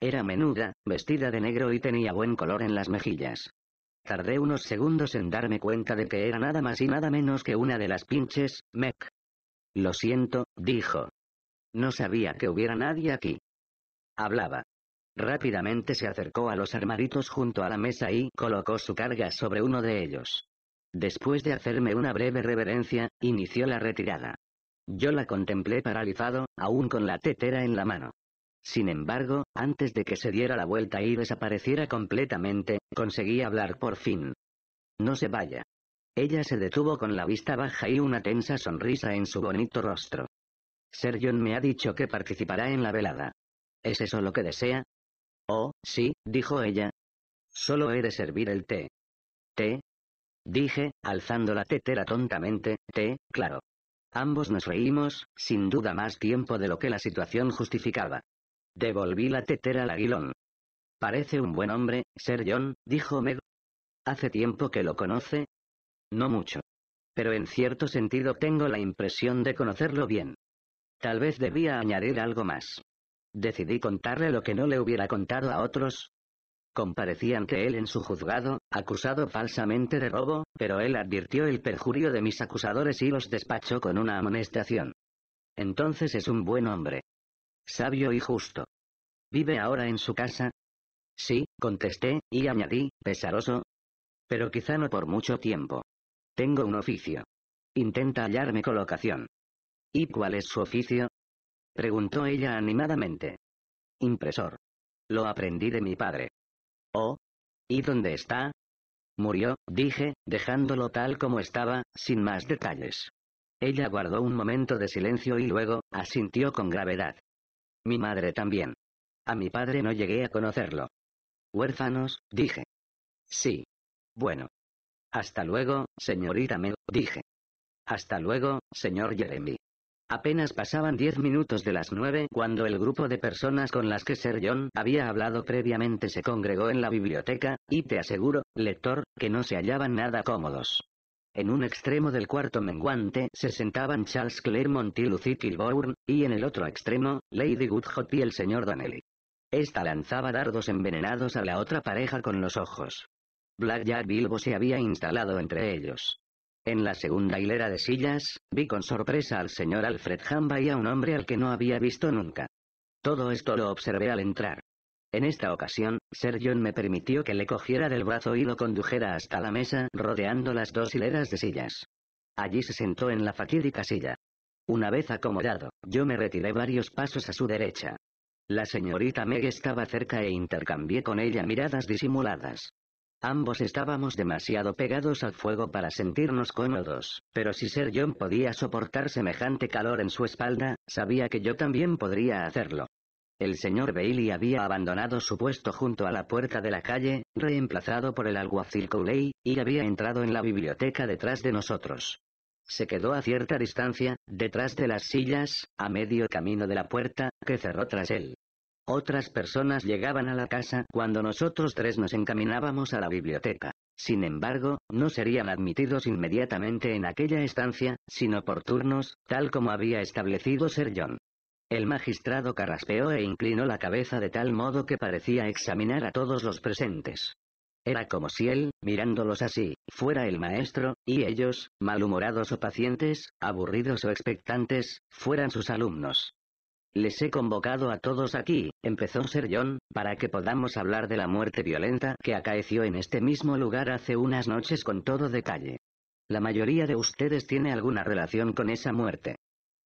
Era menuda, vestida de negro y tenía buen color en las mejillas. Tardé unos segundos en darme cuenta de que era nada más y nada menos que una de las pinches, Mec, lo siento, dijo. No sabía que hubiera nadie aquí. Hablaba. Rápidamente se acercó a los armaritos junto a la mesa y colocó su carga sobre uno de ellos. Después de hacerme una breve reverencia, inició la retirada. Yo la contemplé paralizado, aún con la tetera en la mano. Sin embargo, antes de que se diera la vuelta y desapareciera completamente, conseguí hablar por fin. No se vaya. Ella se detuvo con la vista baja y una tensa sonrisa en su bonito rostro. John me ha dicho que participará en la velada. ¿Es eso lo que desea? Oh, sí, dijo ella. Solo he de servir el té. ¿Té? Dije, alzando la tetera tontamente, té, claro. Ambos nos reímos, sin duda más tiempo de lo que la situación justificaba. Devolví la tetera al aguilón. Parece un buen hombre, Ser John, dijo Meg. Hace tiempo que lo conoce, no mucho. Pero en cierto sentido tengo la impresión de conocerlo bien. Tal vez debía añadir algo más. Decidí contarle lo que no le hubiera contado a otros. Comparecían que él en su juzgado, acusado falsamente de robo, pero él advirtió el perjurio de mis acusadores y los despachó con una amonestación. Entonces es un buen hombre. Sabio y justo. ¿Vive ahora en su casa? Sí, contesté, y añadí, pesaroso. Pero quizá no por mucho tiempo. Tengo un oficio. Intenta hallarme colocación. ¿Y cuál es su oficio? Preguntó ella animadamente. Impresor. Lo aprendí de mi padre. Oh. ¿Y dónde está? Murió, dije, dejándolo tal como estaba, sin más detalles. Ella guardó un momento de silencio y luego, asintió con gravedad. Mi madre también. A mi padre no llegué a conocerlo. Huérfanos, dije. Sí. Bueno, hasta luego, señorita me dije. Hasta luego, señor Jeremy. Apenas pasaban diez minutos de las nueve cuando el grupo de personas con las que Sir John había hablado previamente se congregó en la biblioteca, y te aseguro, lector, que no se hallaban nada cómodos. En un extremo del cuarto menguante se sentaban Charles Claremont y Lucy Kilbourne, y en el otro extremo, Lady Goodhot y el señor Donnelly. Esta lanzaba dardos envenenados a la otra pareja con los ojos. Blackjack Bilbo se había instalado entre ellos. En la segunda hilera de sillas, vi con sorpresa al señor Alfred Hamba y a un hombre al que no había visto nunca. Todo esto lo observé al entrar. En esta ocasión, Sir me permitió que le cogiera del brazo y lo condujera hasta la mesa, rodeando las dos hileras de sillas. Allí se sentó en la fatídica silla. Una vez acomodado, yo me retiré varios pasos a su derecha. La señorita Meg estaba cerca e intercambié con ella miradas disimuladas. Ambos estábamos demasiado pegados al fuego para sentirnos cómodos, pero si Ser John podía soportar semejante calor en su espalda, sabía que yo también podría hacerlo. El señor Bailey había abandonado su puesto junto a la puerta de la calle, reemplazado por el alguacil Cooley, y había entrado en la biblioteca detrás de nosotros. Se quedó a cierta distancia, detrás de las sillas, a medio camino de la puerta, que cerró tras él. Otras personas llegaban a la casa cuando nosotros tres nos encaminábamos a la biblioteca. Sin embargo, no serían admitidos inmediatamente en aquella estancia, sino por turnos, tal como había establecido Sir John. El magistrado carraspeó e inclinó la cabeza de tal modo que parecía examinar a todos los presentes. Era como si él, mirándolos así, fuera el maestro, y ellos, malhumorados o pacientes, aburridos o expectantes, fueran sus alumnos. Les he convocado a todos aquí, empezó ser John, para que podamos hablar de la muerte violenta que acaeció en este mismo lugar hace unas noches con todo detalle. La mayoría de ustedes tiene alguna relación con esa muerte.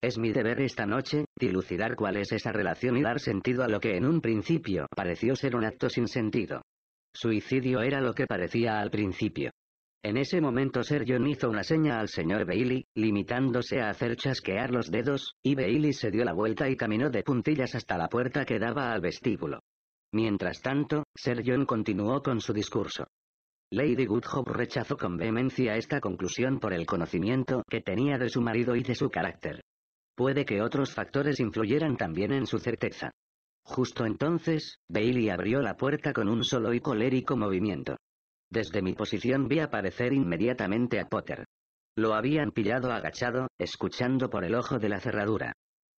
Es mi deber esta noche, dilucidar cuál es esa relación y dar sentido a lo que en un principio pareció ser un acto sin sentido. Suicidio era lo que parecía al principio. En ese momento Sir John hizo una seña al señor Bailey, limitándose a hacer chasquear los dedos, y Bailey se dio la vuelta y caminó de puntillas hasta la puerta que daba al vestíbulo. Mientras tanto, Sir John continuó con su discurso. Lady Goodhope rechazó con vehemencia esta conclusión por el conocimiento que tenía de su marido y de su carácter. Puede que otros factores influyeran también en su certeza. Justo entonces, Bailey abrió la puerta con un solo y colérico movimiento. Desde mi posición vi aparecer inmediatamente a Potter. Lo habían pillado agachado, escuchando por el ojo de la cerradura.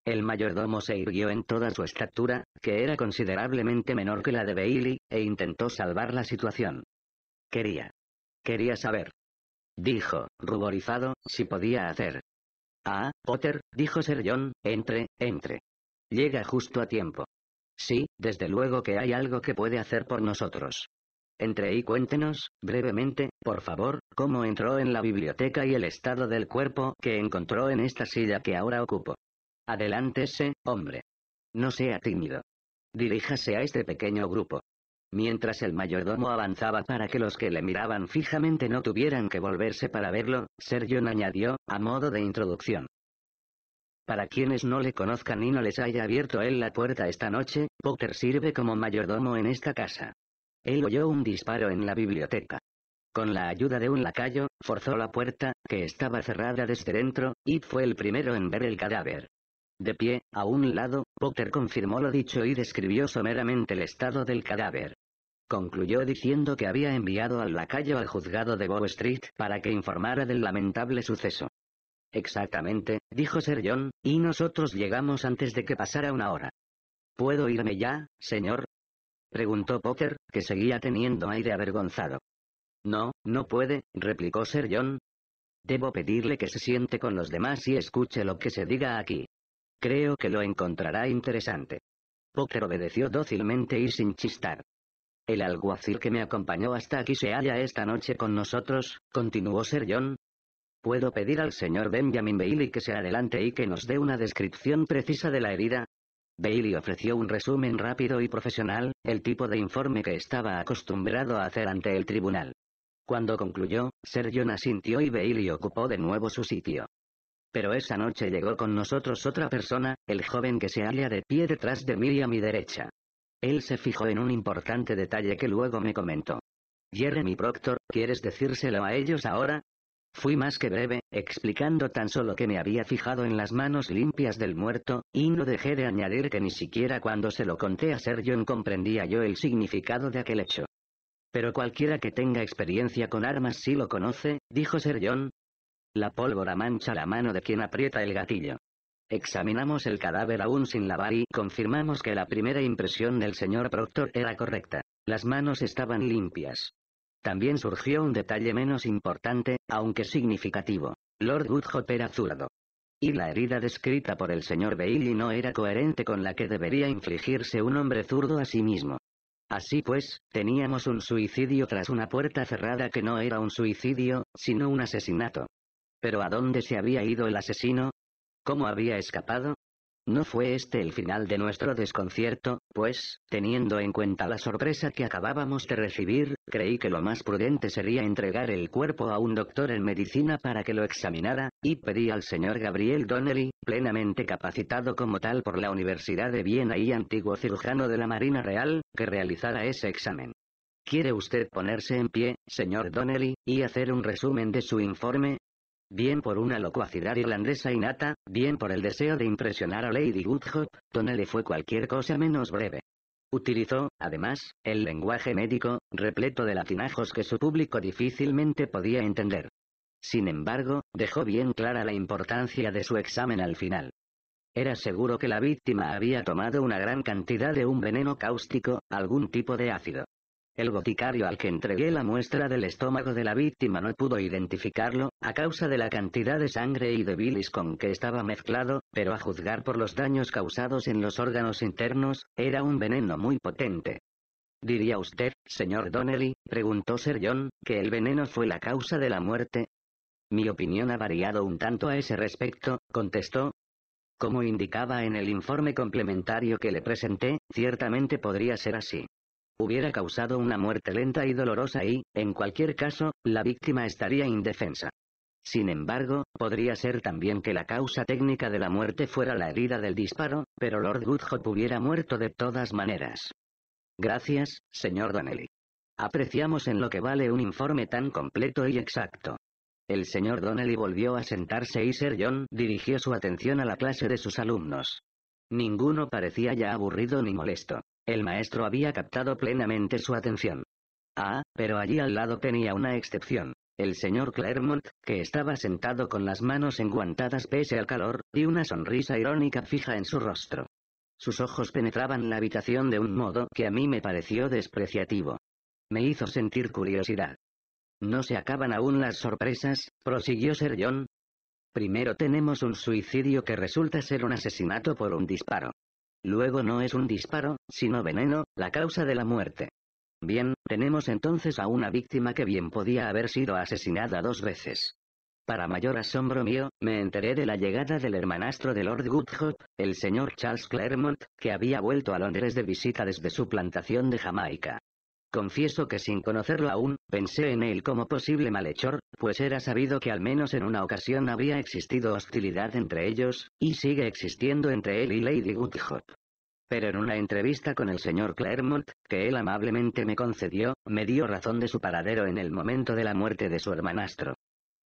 El mayordomo se irguió en toda su estatura, que era considerablemente menor que la de Bailey, e intentó salvar la situación. Quería. Quería saber. Dijo, ruborizado, si podía hacer. Ah, Potter, dijo Sir John, entre, entre. Llega justo a tiempo. Sí, desde luego que hay algo que puede hacer por nosotros. Entre y cuéntenos, brevemente, por favor, cómo entró en la biblioteca y el estado del cuerpo que encontró en esta silla que ahora ocupo. Adelántese, hombre. No sea tímido. Diríjase a este pequeño grupo. Mientras el mayordomo avanzaba para que los que le miraban fijamente no tuvieran que volverse para verlo, Sergio añadió, a modo de introducción. Para quienes no le conozcan y no les haya abierto él la puerta esta noche, Potter sirve como mayordomo en esta casa él oyó un disparo en la biblioteca. Con la ayuda de un lacayo, forzó la puerta, que estaba cerrada desde dentro, y fue el primero en ver el cadáver. De pie, a un lado, Potter confirmó lo dicho y describió someramente el estado del cadáver. Concluyó diciendo que había enviado al lacayo al juzgado de Bow Street para que informara del lamentable suceso. Exactamente, dijo Sir John, y nosotros llegamos antes de que pasara una hora. ¿Puedo irme ya, señor? preguntó Potter, que seguía teniendo aire avergonzado. No, no puede, replicó Sir John. Debo pedirle que se siente con los demás y escuche lo que se diga aquí. Creo que lo encontrará interesante. Potter obedeció dócilmente y sin chistar. El alguacil que me acompañó hasta aquí se halla esta noche con nosotros, continuó Sir John. Puedo pedir al señor Benjamin Bailey que se adelante y que nos dé una descripción precisa de la herida, Bailey ofreció un resumen rápido y profesional, el tipo de informe que estaba acostumbrado a hacer ante el tribunal. Cuando concluyó, Sergio asintió y Bailey ocupó de nuevo su sitio. Pero esa noche llegó con nosotros otra persona, el joven que se halla de pie detrás de mí y a mi derecha. Él se fijó en un importante detalle que luego me comentó. Jeremy Proctor, ¿quieres decírselo a ellos ahora? Fui más que breve, explicando tan solo que me había fijado en las manos limpias del muerto, y no dejé de añadir que ni siquiera cuando se lo conté a Sir John comprendía yo el significado de aquel hecho. Pero cualquiera que tenga experiencia con armas sí lo conoce, dijo Sir La pólvora mancha la mano de quien aprieta el gatillo. Examinamos el cadáver aún sin lavar y confirmamos que la primera impresión del señor Proctor era correcta. Las manos estaban limpias. También surgió un detalle menos importante, aunque significativo. Lord Woodhop era zurdo. Y la herida descrita por el señor Bailey no era coherente con la que debería infligirse un hombre zurdo a sí mismo. Así pues, teníamos un suicidio tras una puerta cerrada que no era un suicidio, sino un asesinato. Pero ¿a dónde se había ido el asesino? ¿Cómo había escapado? No fue este el final de nuestro desconcierto, pues, teniendo en cuenta la sorpresa que acabábamos de recibir, creí que lo más prudente sería entregar el cuerpo a un doctor en medicina para que lo examinara, y pedí al señor Gabriel Donnelly, plenamente capacitado como tal por la Universidad de Viena y antiguo cirujano de la Marina Real, que realizara ese examen. ¿Quiere usted ponerse en pie, señor Donnelly, y hacer un resumen de su informe? bien por una locuacidad irlandesa innata, bien por el deseo de impresionar a Lady Woodhop, le fue cualquier cosa menos breve. Utilizó, además, el lenguaje médico, repleto de latinajos que su público difícilmente podía entender. Sin embargo, dejó bien clara la importancia de su examen al final. Era seguro que la víctima había tomado una gran cantidad de un veneno cáustico, algún tipo de ácido. El boticario al que entregué la muestra del estómago de la víctima no pudo identificarlo, a causa de la cantidad de sangre y de bilis con que estaba mezclado, pero a juzgar por los daños causados en los órganos internos, era un veneno muy potente. ¿Diría usted, señor Donnelly, preguntó Sir John, que el veneno fue la causa de la muerte? Mi opinión ha variado un tanto a ese respecto, contestó, como indicaba en el informe complementario que le presenté, ciertamente podría ser así. Hubiera causado una muerte lenta y dolorosa y, en cualquier caso, la víctima estaría indefensa. Sin embargo, podría ser también que la causa técnica de la muerte fuera la herida del disparo, pero Lord Goodhop hubiera muerto de todas maneras. Gracias, señor Donnelly. Apreciamos en lo que vale un informe tan completo y exacto. El señor Donnelly volvió a sentarse y Sir John dirigió su atención a la clase de sus alumnos. Ninguno parecía ya aburrido ni molesto. El maestro había captado plenamente su atención. Ah, pero allí al lado tenía una excepción. El señor Claremont, que estaba sentado con las manos enguantadas pese al calor, y una sonrisa irónica fija en su rostro. Sus ojos penetraban la habitación de un modo que a mí me pareció despreciativo. Me hizo sentir curiosidad. ¿No se acaban aún las sorpresas? prosiguió Sir John. Primero tenemos un suicidio que resulta ser un asesinato por un disparo. Luego no es un disparo, sino veneno, la causa de la muerte. Bien, tenemos entonces a una víctima que bien podía haber sido asesinada dos veces. Para mayor asombro mío, me enteré de la llegada del hermanastro de Lord Goodhope, el señor Charles Claremont, que había vuelto a Londres de visita desde su plantación de Jamaica. Confieso que sin conocerlo aún, pensé en él como posible malhechor, pues era sabido que al menos en una ocasión había existido hostilidad entre ellos, y sigue existiendo entre él y Lady Goodhop. Pero en una entrevista con el señor Claremont, que él amablemente me concedió, me dio razón de su paradero en el momento de la muerte de su hermanastro.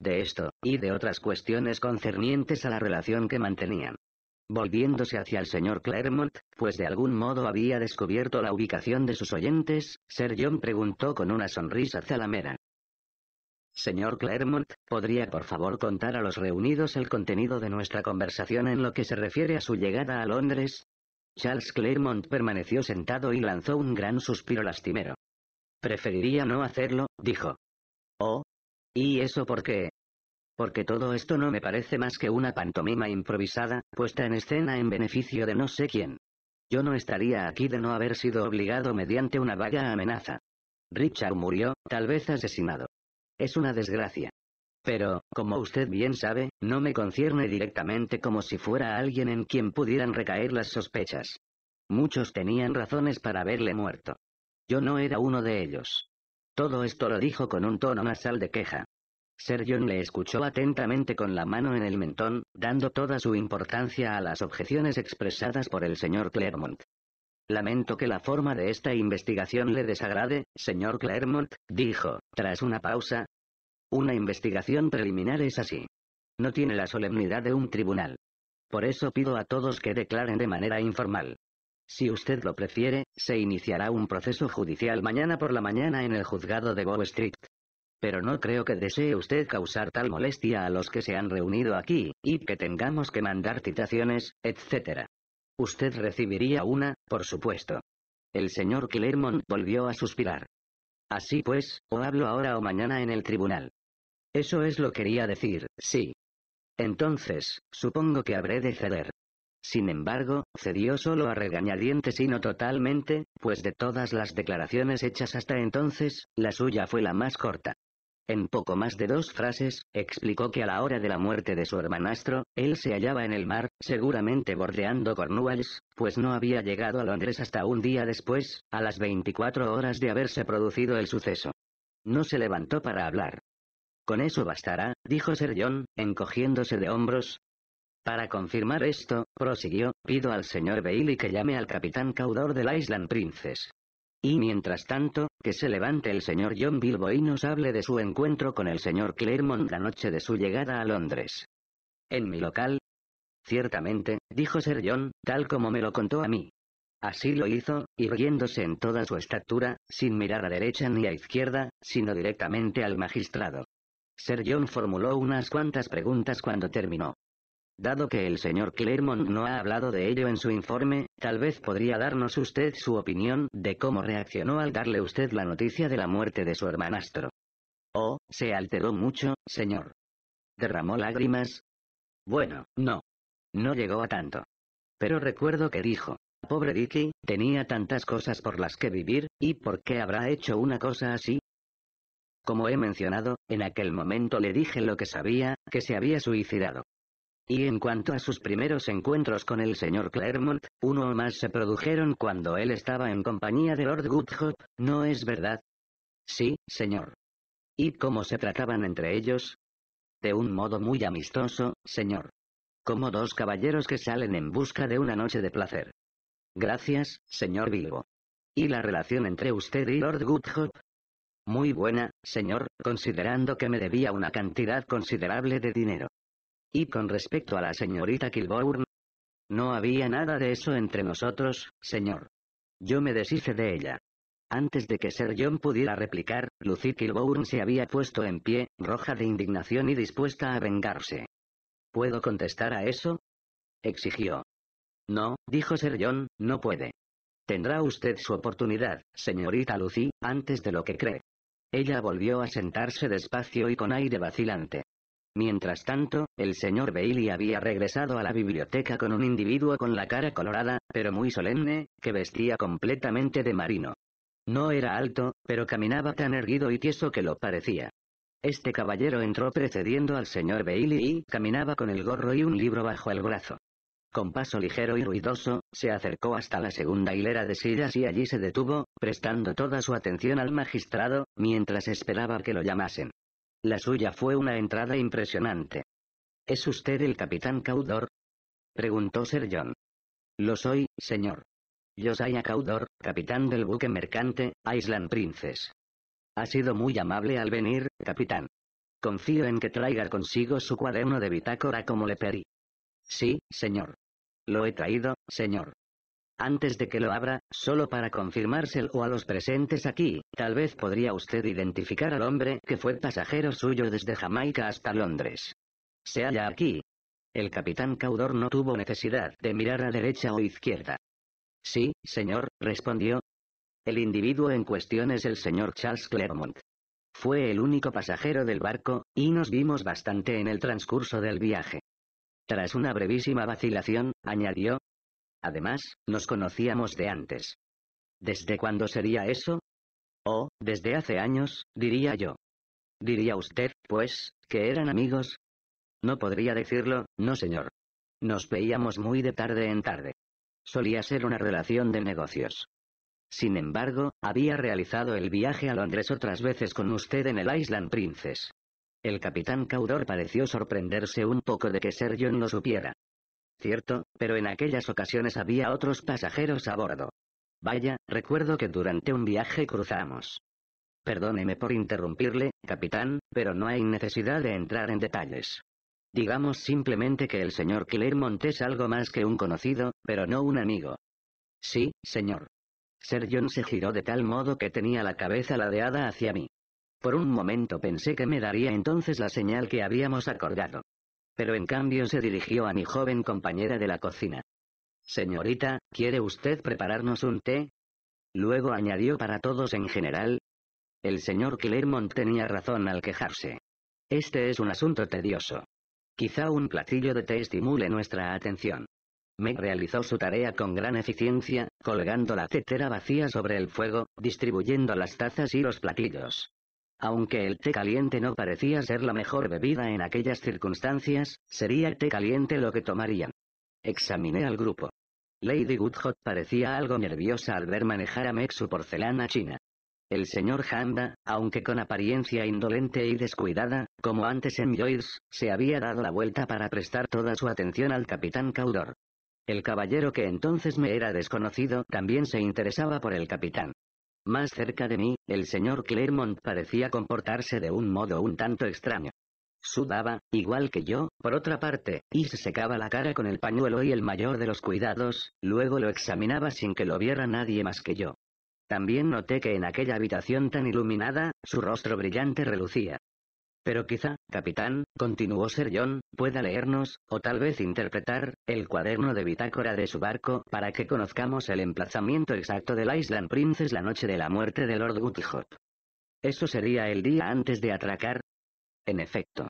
De esto, y de otras cuestiones concernientes a la relación que mantenían volviéndose hacia el señor Claremont, pues de algún modo había descubierto la ubicación de sus oyentes, Sir John preguntó con una sonrisa zalamera. Señor Claremont, ¿podría por favor contar a los reunidos el contenido de nuestra conversación en lo que se refiere a su llegada a Londres? Charles Claremont permaneció sentado y lanzó un gran suspiro lastimero. Preferiría no hacerlo, dijo. Oh. ¿Y eso por qué? porque todo esto no me parece más que una pantomima improvisada, puesta en escena en beneficio de no sé quién. Yo no estaría aquí de no haber sido obligado mediante una vaga amenaza. Richard murió, tal vez asesinado. Es una desgracia. Pero, como usted bien sabe, no me concierne directamente como si fuera alguien en quien pudieran recaer las sospechas. Muchos tenían razones para haberle muerto. Yo no era uno de ellos. Todo esto lo dijo con un tono nasal de queja, Sergion le escuchó atentamente con la mano en el mentón, dando toda su importancia a las objeciones expresadas por el señor Claremont. Lamento que la forma de esta investigación le desagrade, señor Claremont, dijo, tras una pausa. Una investigación preliminar es así. No tiene la solemnidad de un tribunal. Por eso pido a todos que declaren de manera informal. Si usted lo prefiere, se iniciará un proceso judicial mañana por la mañana en el juzgado de Bow Street, pero no creo que desee usted causar tal molestia a los que se han reunido aquí, y que tengamos que mandar citaciones, etc. Usted recibiría una, por supuesto. El señor Clermont volvió a suspirar. Así pues, o hablo ahora o mañana en el tribunal. Eso es lo que quería decir, sí. Entonces, supongo que habré de ceder. Sin embargo, cedió solo a regañadientes y no totalmente, pues de todas las declaraciones hechas hasta entonces, la suya fue la más corta. En poco más de dos frases, explicó que a la hora de la muerte de su hermanastro, él se hallaba en el mar, seguramente bordeando Cornwalls, pues no había llegado a Londres hasta un día después, a las 24 horas de haberse producido el suceso. No se levantó para hablar. Con eso bastará, dijo Sir John, encogiéndose de hombros. Para confirmar esto, prosiguió, pido al señor Bailey que llame al capitán caudor de la Island Princess. Y mientras tanto, que se levante el señor John Bilbo y nos hable de su encuentro con el señor Claremont la noche de su llegada a Londres. En mi local. Ciertamente, dijo Sir John, tal como me lo contó a mí. Así lo hizo, irguiéndose en toda su estatura, sin mirar a derecha ni a izquierda, sino directamente al magistrado. Sir John formuló unas cuantas preguntas cuando terminó. Dado que el señor Clermont no ha hablado de ello en su informe, tal vez podría darnos usted su opinión de cómo reaccionó al darle usted la noticia de la muerte de su hermanastro. Oh, se alteró mucho, señor. ¿Derramó lágrimas? Bueno, no. No llegó a tanto. Pero recuerdo que dijo, pobre Dicky, tenía tantas cosas por las que vivir, ¿y por qué habrá hecho una cosa así? Como he mencionado, en aquel momento le dije lo que sabía, que se había suicidado. Y en cuanto a sus primeros encuentros con el señor Claremont, uno o más se produjeron cuando él estaba en compañía de Lord Goodhope, ¿no es verdad? Sí, señor. ¿Y cómo se trataban entre ellos? De un modo muy amistoso, señor. Como dos caballeros que salen en busca de una noche de placer. Gracias, señor Bilbo. ¿Y la relación entre usted y Lord Goodhope? Muy buena, señor, considerando que me debía una cantidad considerable de dinero. Y con respecto a la señorita Kilbourne. No había nada de eso entre nosotros, señor. Yo me deshice de ella. Antes de que Sir John pudiera replicar, Lucy Kilbourne se había puesto en pie, roja de indignación y dispuesta a vengarse. ¿Puedo contestar a eso? exigió. No, dijo Sir John, no puede. Tendrá usted su oportunidad, señorita Lucy, antes de lo que cree. Ella volvió a sentarse despacio y con aire vacilante. Mientras tanto, el señor Bailey había regresado a la biblioteca con un individuo con la cara colorada, pero muy solemne, que vestía completamente de marino. No era alto, pero caminaba tan erguido y tieso que lo parecía. Este caballero entró precediendo al señor Bailey y caminaba con el gorro y un libro bajo el brazo. Con paso ligero y ruidoso, se acercó hasta la segunda hilera de sillas y allí se detuvo, prestando toda su atención al magistrado, mientras esperaba que lo llamasen. La suya fue una entrada impresionante. ¿Es usted el capitán Caudor? preguntó Sir John. Lo soy, señor. Yo soy Caudor, capitán del buque mercante, Island Princess. Ha sido muy amable al venir, capitán. Confío en que traiga consigo su cuaderno de bitácora como le pedí. Sí, señor. Lo he traído, señor antes de que lo abra, solo para confirmárselo a los presentes aquí, tal vez podría usted identificar al hombre que fue pasajero suyo desde Jamaica hasta Londres. Se halla aquí. El capitán Caudor no tuvo necesidad de mirar a derecha o izquierda. Sí, señor, respondió. El individuo en cuestión es el señor Charles Clermont. Fue el único pasajero del barco, y nos vimos bastante en el transcurso del viaje. Tras una brevísima vacilación, añadió, Además, nos conocíamos de antes. ¿Desde cuándo sería eso? Oh, desde hace años, diría yo. ¿Diría usted, pues, que eran amigos? No podría decirlo, no señor. Nos veíamos muy de tarde en tarde. Solía ser una relación de negocios. Sin embargo, había realizado el viaje a Londres otras veces con usted en el Island Princess. El capitán Caudor pareció sorprenderse un poco de que Sergio John lo supiera. Cierto, pero en aquellas ocasiones había otros pasajeros a bordo. Vaya, recuerdo que durante un viaje cruzamos. Perdóneme por interrumpirle, capitán, pero no hay necesidad de entrar en detalles. Digamos simplemente que el señor Clermont es algo más que un conocido, pero no un amigo. Sí, señor. Sir John se giró de tal modo que tenía la cabeza ladeada hacia mí. Por un momento pensé que me daría entonces la señal que habíamos acordado. Pero en cambio se dirigió a mi joven compañera de la cocina. Señorita, ¿quiere usted prepararnos un té? Luego añadió para todos en general. El señor Clermont tenía razón al quejarse. Este es un asunto tedioso. Quizá un platillo de té estimule nuestra atención. Me realizó su tarea con gran eficiencia, colgando la tetera vacía sobre el fuego, distribuyendo las tazas y los platillos. Aunque el té caliente no parecía ser la mejor bebida en aquellas circunstancias, sería té caliente lo que tomarían. Examiné al grupo. Lady Goodhot parecía algo nerviosa al ver manejar a Meg su porcelana china. El señor Handa, aunque con apariencia indolente y descuidada, como antes en Joyce, se había dado la vuelta para prestar toda su atención al capitán Caudor. El caballero que entonces me era desconocido también se interesaba por el capitán. Más cerca de mí, el señor Clermont parecía comportarse de un modo un tanto extraño. Sudaba, igual que yo, por otra parte, y se secaba la cara con el pañuelo y el mayor de los cuidados, luego lo examinaba sin que lo viera nadie más que yo. También noté que en aquella habitación tan iluminada, su rostro brillante relucía. Pero quizá, capitán, continuó Sir John, pueda leernos, o tal vez interpretar, el cuaderno de bitácora de su barco para que conozcamos el emplazamiento exacto del Island Princess la noche de la muerte de Lord Gutihop. ¿Eso sería el día antes de atracar? En efecto.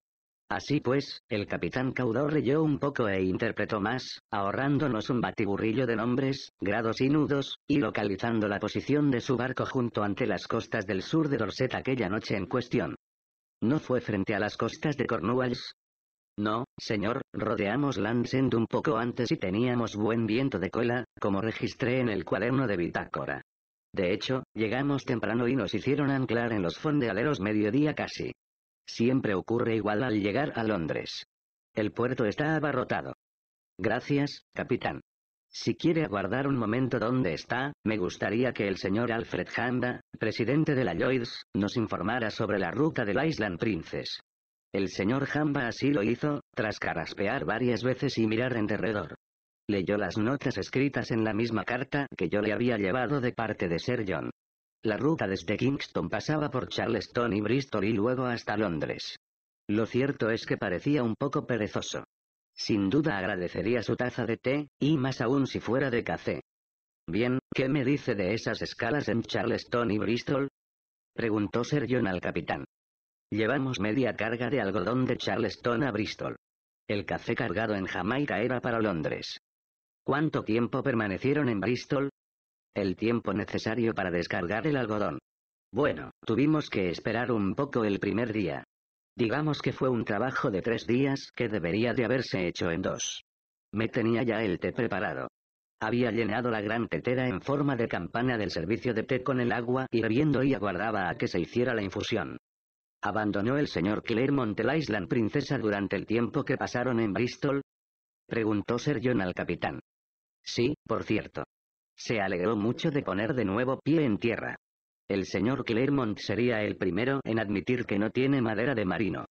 Así pues, el capitán Caudor reyó un poco e interpretó más, ahorrándonos un batiburrillo de nombres, grados y nudos, y localizando la posición de su barco junto ante las costas del sur de Dorset aquella noche en cuestión. ¿No fue frente a las costas de Cornwalls? No, señor, rodeamos Landsend un poco antes y teníamos buen viento de cola, como registré en el cuaderno de bitácora. De hecho, llegamos temprano y nos hicieron anclar en los fondealeros mediodía casi. Siempre ocurre igual al llegar a Londres. El puerto está abarrotado. Gracias, capitán. Si quiere aguardar un momento donde está, me gustaría que el señor Alfred Hamba, presidente de la Lloyds, nos informara sobre la ruta del Island Princess. El señor Hamba así lo hizo, tras caraspear varias veces y mirar en derredor. Leyó las notas escritas en la misma carta que yo le había llevado de parte de Sir John. La ruta desde Kingston pasaba por Charleston y Bristol y luego hasta Londres. Lo cierto es que parecía un poco perezoso. Sin duda agradecería su taza de té, y más aún si fuera de café. Bien, ¿qué me dice de esas escalas en Charleston y Bristol? Preguntó Sir John al capitán. Llevamos media carga de algodón de Charleston a Bristol. El café cargado en Jamaica era para Londres. ¿Cuánto tiempo permanecieron en Bristol? El tiempo necesario para descargar el algodón. Bueno, tuvimos que esperar un poco el primer día, Digamos que fue un trabajo de tres días que debería de haberse hecho en dos. Me tenía ya el té preparado. Había llenado la gran tetera en forma de campana del servicio de té con el agua hirviendo y aguardaba a que se hiciera la infusión. ¿Abandonó el señor Clermont la Island Princesa durante el tiempo que pasaron en Bristol? Preguntó Sir John al capitán. Sí, por cierto. Se alegró mucho de poner de nuevo pie en tierra. El señor Clermont sería el primero en admitir que no tiene madera de marino.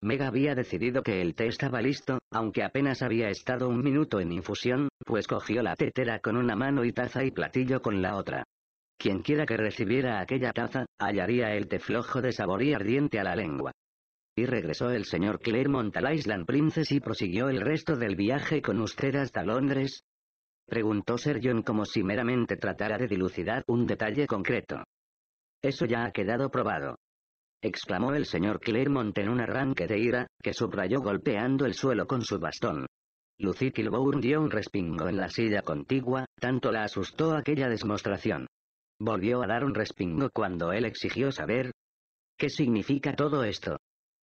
Meg había decidido que el té estaba listo, aunque apenas había estado un minuto en infusión, pues cogió la tetera con una mano y taza y platillo con la otra. Quien quiera que recibiera aquella taza, hallaría el té flojo de sabor y ardiente a la lengua. Y regresó el señor Clermont al Island Princess y prosiguió el resto del viaje con usted hasta Londres. Preguntó Sir John como si meramente tratara de dilucidar un detalle concreto. Eso ya ha quedado probado. exclamó el señor Claremont en un arranque de ira, que subrayó golpeando el suelo con su bastón. Lucy Kilbourne dio un respingo en la silla contigua, tanto la asustó aquella demostración. Volvió a dar un respingo cuando él exigió saber. ¿Qué significa todo esto?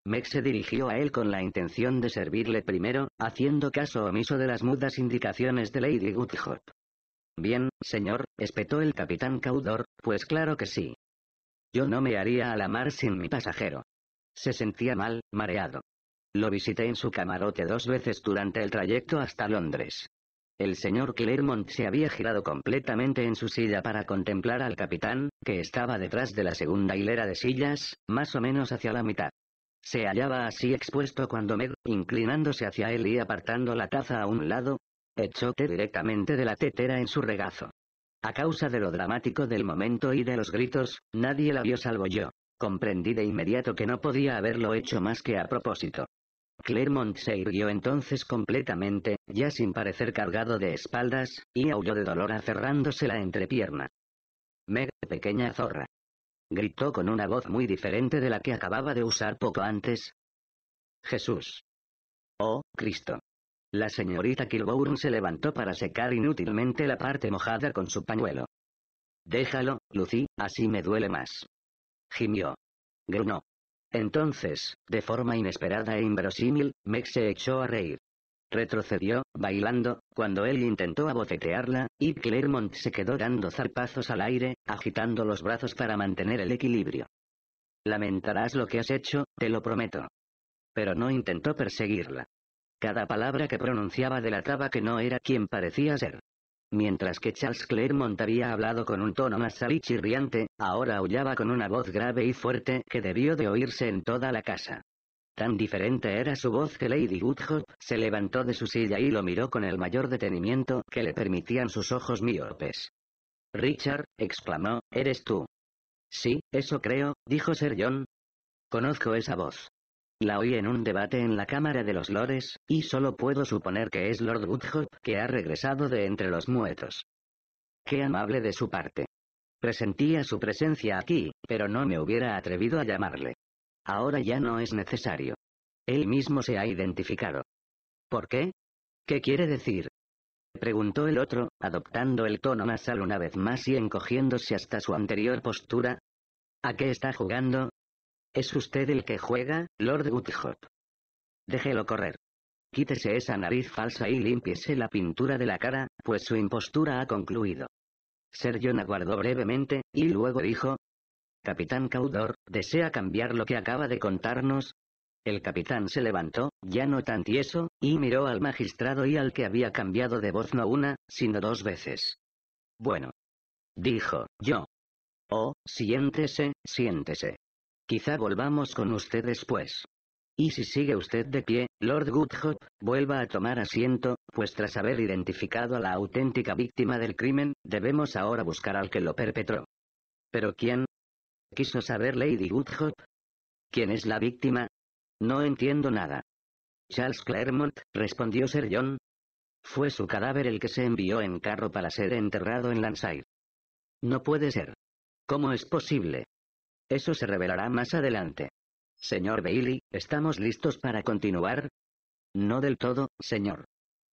Meg se dirigió a él con la intención de servirle primero, haciendo caso omiso de las mudas indicaciones de Lady Goodhop. Bien, señor, espetó el capitán Caudor, pues claro que sí. Yo no me haría a la mar sin mi pasajero. Se sentía mal, mareado. Lo visité en su camarote dos veces durante el trayecto hasta Londres. El señor Clermont se había girado completamente en su silla para contemplar al capitán, que estaba detrás de la segunda hilera de sillas, más o menos hacia la mitad. Se hallaba así expuesto cuando Meg, inclinándose hacia él y apartando la taza a un lado, echó té directamente de la tetera en su regazo. A causa de lo dramático del momento y de los gritos, nadie la vio salvo yo. Comprendí de inmediato que no podía haberlo hecho más que a propósito. Clermont se irguió entonces completamente, ya sin parecer cargado de espaldas, y aulló de dolor aferrándose la entrepierna. Meg, pequeña zorra. Gritó con una voz muy diferente de la que acababa de usar poco antes. Jesús. Oh, Cristo. La señorita Kilbourne se levantó para secar inútilmente la parte mojada con su pañuelo. Déjalo, Lucy, así me duele más. Gimió. Grunó. Entonces, de forma inesperada e inverosímil, Meg se echó a reír. Retrocedió, bailando, cuando él intentó abofetearla, y Claremont se quedó dando zarpazos al aire, agitando los brazos para mantener el equilibrio. Lamentarás lo que has hecho, te lo prometo. Pero no intentó perseguirla. Cada palabra que pronunciaba delataba que no era quien parecía ser. Mientras que Charles Claremont había hablado con un tono más salichirriante, ahora aullaba con una voz grave y fuerte que debió de oírse en toda la casa. Tan diferente era su voz que Lady Woodhouse se levantó de su silla y lo miró con el mayor detenimiento que le permitían sus ojos miopes. Richard, exclamó, ¿eres tú? Sí, eso creo, dijo Sir John. Conozco esa voz. La oí en un debate en la Cámara de los Lores, y solo puedo suponer que es Lord Woodhop que ha regresado de entre los muertos. Qué amable de su parte. Presentía su presencia aquí, pero no me hubiera atrevido a llamarle. Ahora ya no es necesario. Él mismo se ha identificado. ¿Por qué? ¿Qué quiere decir? Preguntó el otro, adoptando el tono nasal una vez más y encogiéndose hasta su anterior postura. ¿A qué está jugando? Es usted el que juega, Lord Woodhot. Déjelo correr. Quítese esa nariz falsa y límpiese la pintura de la cara, pues su impostura ha concluido. Ser John aguardó brevemente, y luego dijo, Capitán Caudor, ¿desea cambiar lo que acaba de contarnos? El capitán se levantó, ya no tan tieso, y miró al magistrado y al que había cambiado de voz no una, sino dos veces. Bueno. Dijo, yo. Oh, siéntese, siéntese. Quizá volvamos con usted después. Y si sigue usted de pie, Lord Goodhope, vuelva a tomar asiento, pues tras haber identificado a la auténtica víctima del crimen, debemos ahora buscar al que lo perpetró. ¿Pero quién? Quiso saber Lady Goodhope. ¿Quién es la víctima? No entiendo nada. Charles Claremont, respondió Sir John. Fue su cadáver el que se envió en carro para ser enterrado en Lanside. No puede ser. ¿Cómo es posible? Eso se revelará más adelante. Señor Bailey, ¿estamos listos para continuar? No del todo, señor.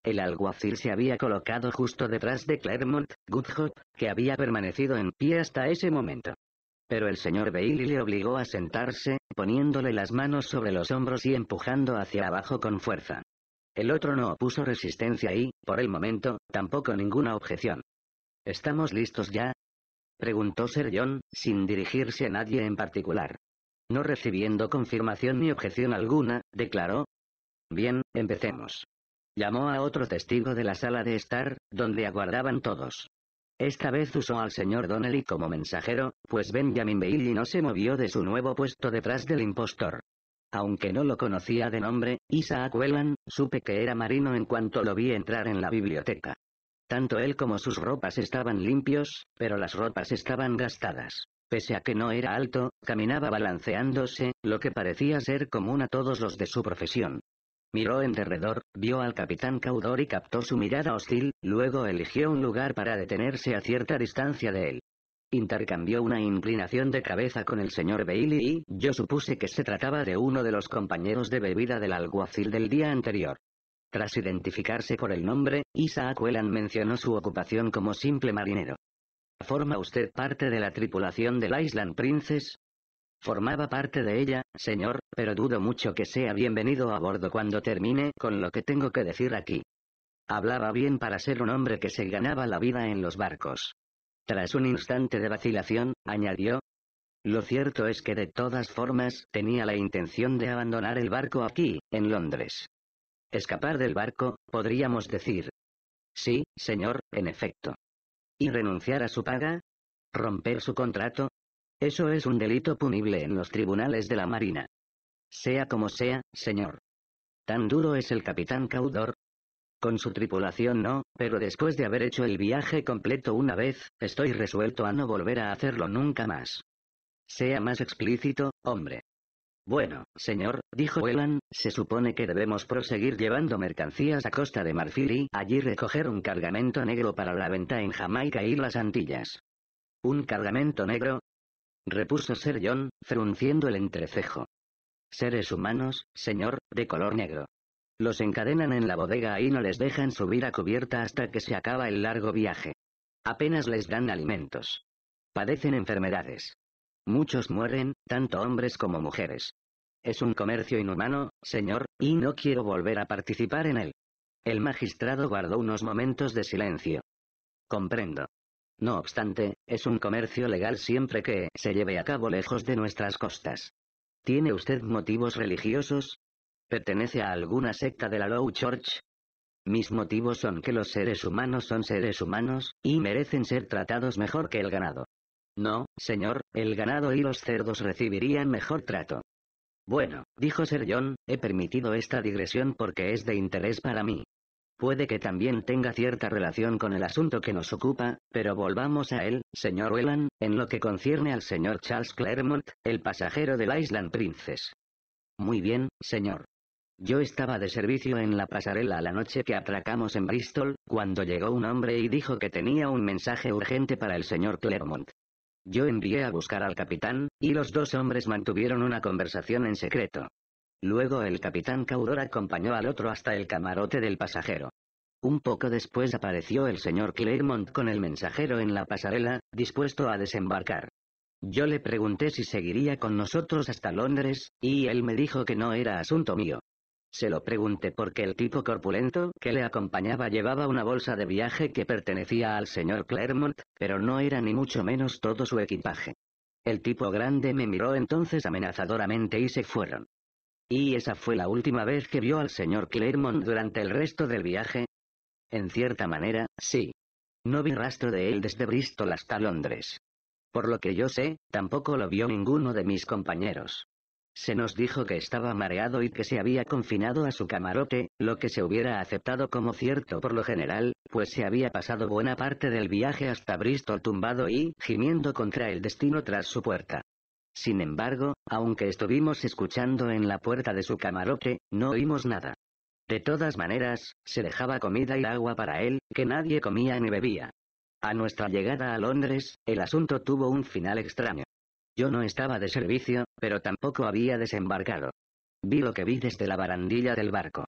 El alguacil se había colocado justo detrás de Claremont, Goodhope, que había permanecido en pie hasta ese momento. Pero el señor Bailey le obligó a sentarse, poniéndole las manos sobre los hombros y empujando hacia abajo con fuerza. El otro no opuso resistencia y, por el momento, tampoco ninguna objeción. ¿Estamos listos ya, preguntó Sir John, sin dirigirse a nadie en particular. No recibiendo confirmación ni objeción alguna, declaró. Bien, empecemos. Llamó a otro testigo de la sala de estar, donde aguardaban todos. Esta vez usó al señor Donnelly como mensajero, pues Benjamin Bailey no se movió de su nuevo puesto detrás del impostor. Aunque no lo conocía de nombre, Isaac Whelan, supe que era marino en cuanto lo vi entrar en la biblioteca. Tanto él como sus ropas estaban limpios, pero las ropas estaban gastadas. Pese a que no era alto, caminaba balanceándose, lo que parecía ser común a todos los de su profesión. Miró en derredor, vio al capitán Caudor y captó su mirada hostil, luego eligió un lugar para detenerse a cierta distancia de él. Intercambió una inclinación de cabeza con el señor Bailey y yo supuse que se trataba de uno de los compañeros de bebida del alguacil del día anterior. Tras identificarse por el nombre, Isaac Whelan mencionó su ocupación como simple marinero. ¿Forma usted parte de la tripulación del Island Princess? Formaba parte de ella, señor, pero dudo mucho que sea bienvenido a bordo cuando termine con lo que tengo que decir aquí. Hablaba bien para ser un hombre que se ganaba la vida en los barcos. Tras un instante de vacilación, añadió. Lo cierto es que de todas formas tenía la intención de abandonar el barco aquí, en Londres. Escapar del barco, podríamos decir. Sí, señor, en efecto. ¿Y renunciar a su paga? ¿Romper su contrato? Eso es un delito punible en los tribunales de la Marina. Sea como sea, señor. Tan duro es el capitán Caudor. Con su tripulación no, pero después de haber hecho el viaje completo una vez, estoy resuelto a no volver a hacerlo nunca más. Sea más explícito, hombre. Bueno, señor, dijo Elan, se supone que debemos proseguir llevando mercancías a Costa de Marfil y allí recoger un cargamento negro para la venta en Jamaica y las Antillas. ¿Un cargamento negro? repuso Sir John, frunciendo el entrecejo. Seres humanos, señor, de color negro. Los encadenan en la bodega y no les dejan subir a cubierta hasta que se acaba el largo viaje. Apenas les dan alimentos. Padecen enfermedades. Muchos mueren, tanto hombres como mujeres. Es un comercio inhumano, señor, y no quiero volver a participar en él. El magistrado guardó unos momentos de silencio. Comprendo. No obstante, es un comercio legal siempre que se lleve a cabo lejos de nuestras costas. ¿Tiene usted motivos religiosos? ¿Pertenece a alguna secta de la Low Church? Mis motivos son que los seres humanos son seres humanos, y merecen ser tratados mejor que el ganado. No, señor, el ganado y los cerdos recibirían mejor trato. Bueno, dijo Sir John, he permitido esta digresión porque es de interés para mí. Puede que también tenga cierta relación con el asunto que nos ocupa, pero volvamos a él, señor Whelan, en lo que concierne al señor Charles Claremont, el pasajero del Island Princess. Muy bien, señor. Yo estaba de servicio en la pasarela la noche que atracamos en Bristol, cuando llegó un hombre y dijo que tenía un mensaje urgente para el señor Claremont. Yo envié a buscar al capitán, y los dos hombres mantuvieron una conversación en secreto. Luego el capitán Caudor acompañó al otro hasta el camarote del pasajero. Un poco después apareció el señor Claremont con el mensajero en la pasarela, dispuesto a desembarcar. Yo le pregunté si seguiría con nosotros hasta Londres, y él me dijo que no era asunto mío. Se lo pregunté porque el tipo corpulento que le acompañaba llevaba una bolsa de viaje que pertenecía al señor Clermont, pero no era ni mucho menos todo su equipaje. El tipo grande me miró entonces amenazadoramente y se fueron. ¿Y esa fue la última vez que vio al señor Clermont durante el resto del viaje? En cierta manera, sí. No vi rastro de él desde Bristol hasta Londres. Por lo que yo sé, tampoco lo vio ninguno de mis compañeros. Se nos dijo que estaba mareado y que se había confinado a su camarote, lo que se hubiera aceptado como cierto por lo general, pues se había pasado buena parte del viaje hasta Bristol tumbado y gimiendo contra el destino tras su puerta. Sin embargo, aunque estuvimos escuchando en la puerta de su camarote, no oímos nada. De todas maneras, se dejaba comida y agua para él, que nadie comía ni bebía. A nuestra llegada a Londres, el asunto tuvo un final extraño. Yo no estaba de servicio, pero tampoco había desembarcado. Vi lo que vi desde la barandilla del barco.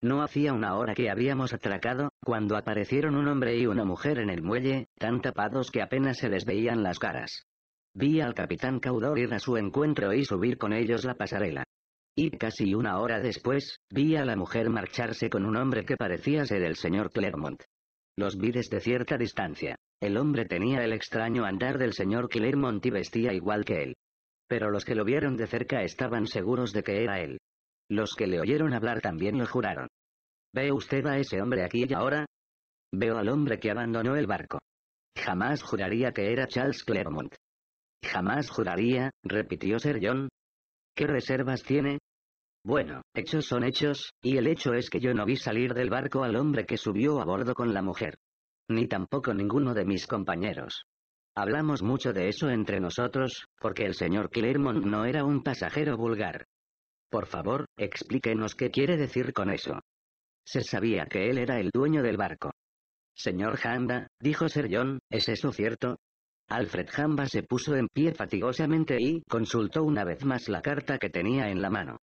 No hacía una hora que habíamos atracado, cuando aparecieron un hombre y una mujer en el muelle, tan tapados que apenas se les veían las caras. Vi al capitán Caudor ir a su encuentro y subir con ellos la pasarela. Y casi una hora después, vi a la mujer marcharse con un hombre que parecía ser el señor Clermont. Los vi desde cierta distancia. El hombre tenía el extraño andar del señor Claremont y vestía igual que él. Pero los que lo vieron de cerca estaban seguros de que era él. Los que le oyeron hablar también lo juraron. ¿Ve usted a ese hombre aquí y ahora? Veo al hombre que abandonó el barco. Jamás juraría que era Charles Claremont. Jamás juraría, repitió Sir John. ¿Qué reservas tiene? Bueno, hechos son hechos, y el hecho es que yo no vi salir del barco al hombre que subió a bordo con la mujer. Ni tampoco ninguno de mis compañeros. Hablamos mucho de eso entre nosotros, porque el señor Clermont no era un pasajero vulgar. Por favor, explíquenos qué quiere decir con eso. Se sabía que él era el dueño del barco. Señor Hamba, dijo Sir John, ¿es eso cierto? Alfred Hamba se puso en pie fatigosamente y consultó una vez más la carta que tenía en la mano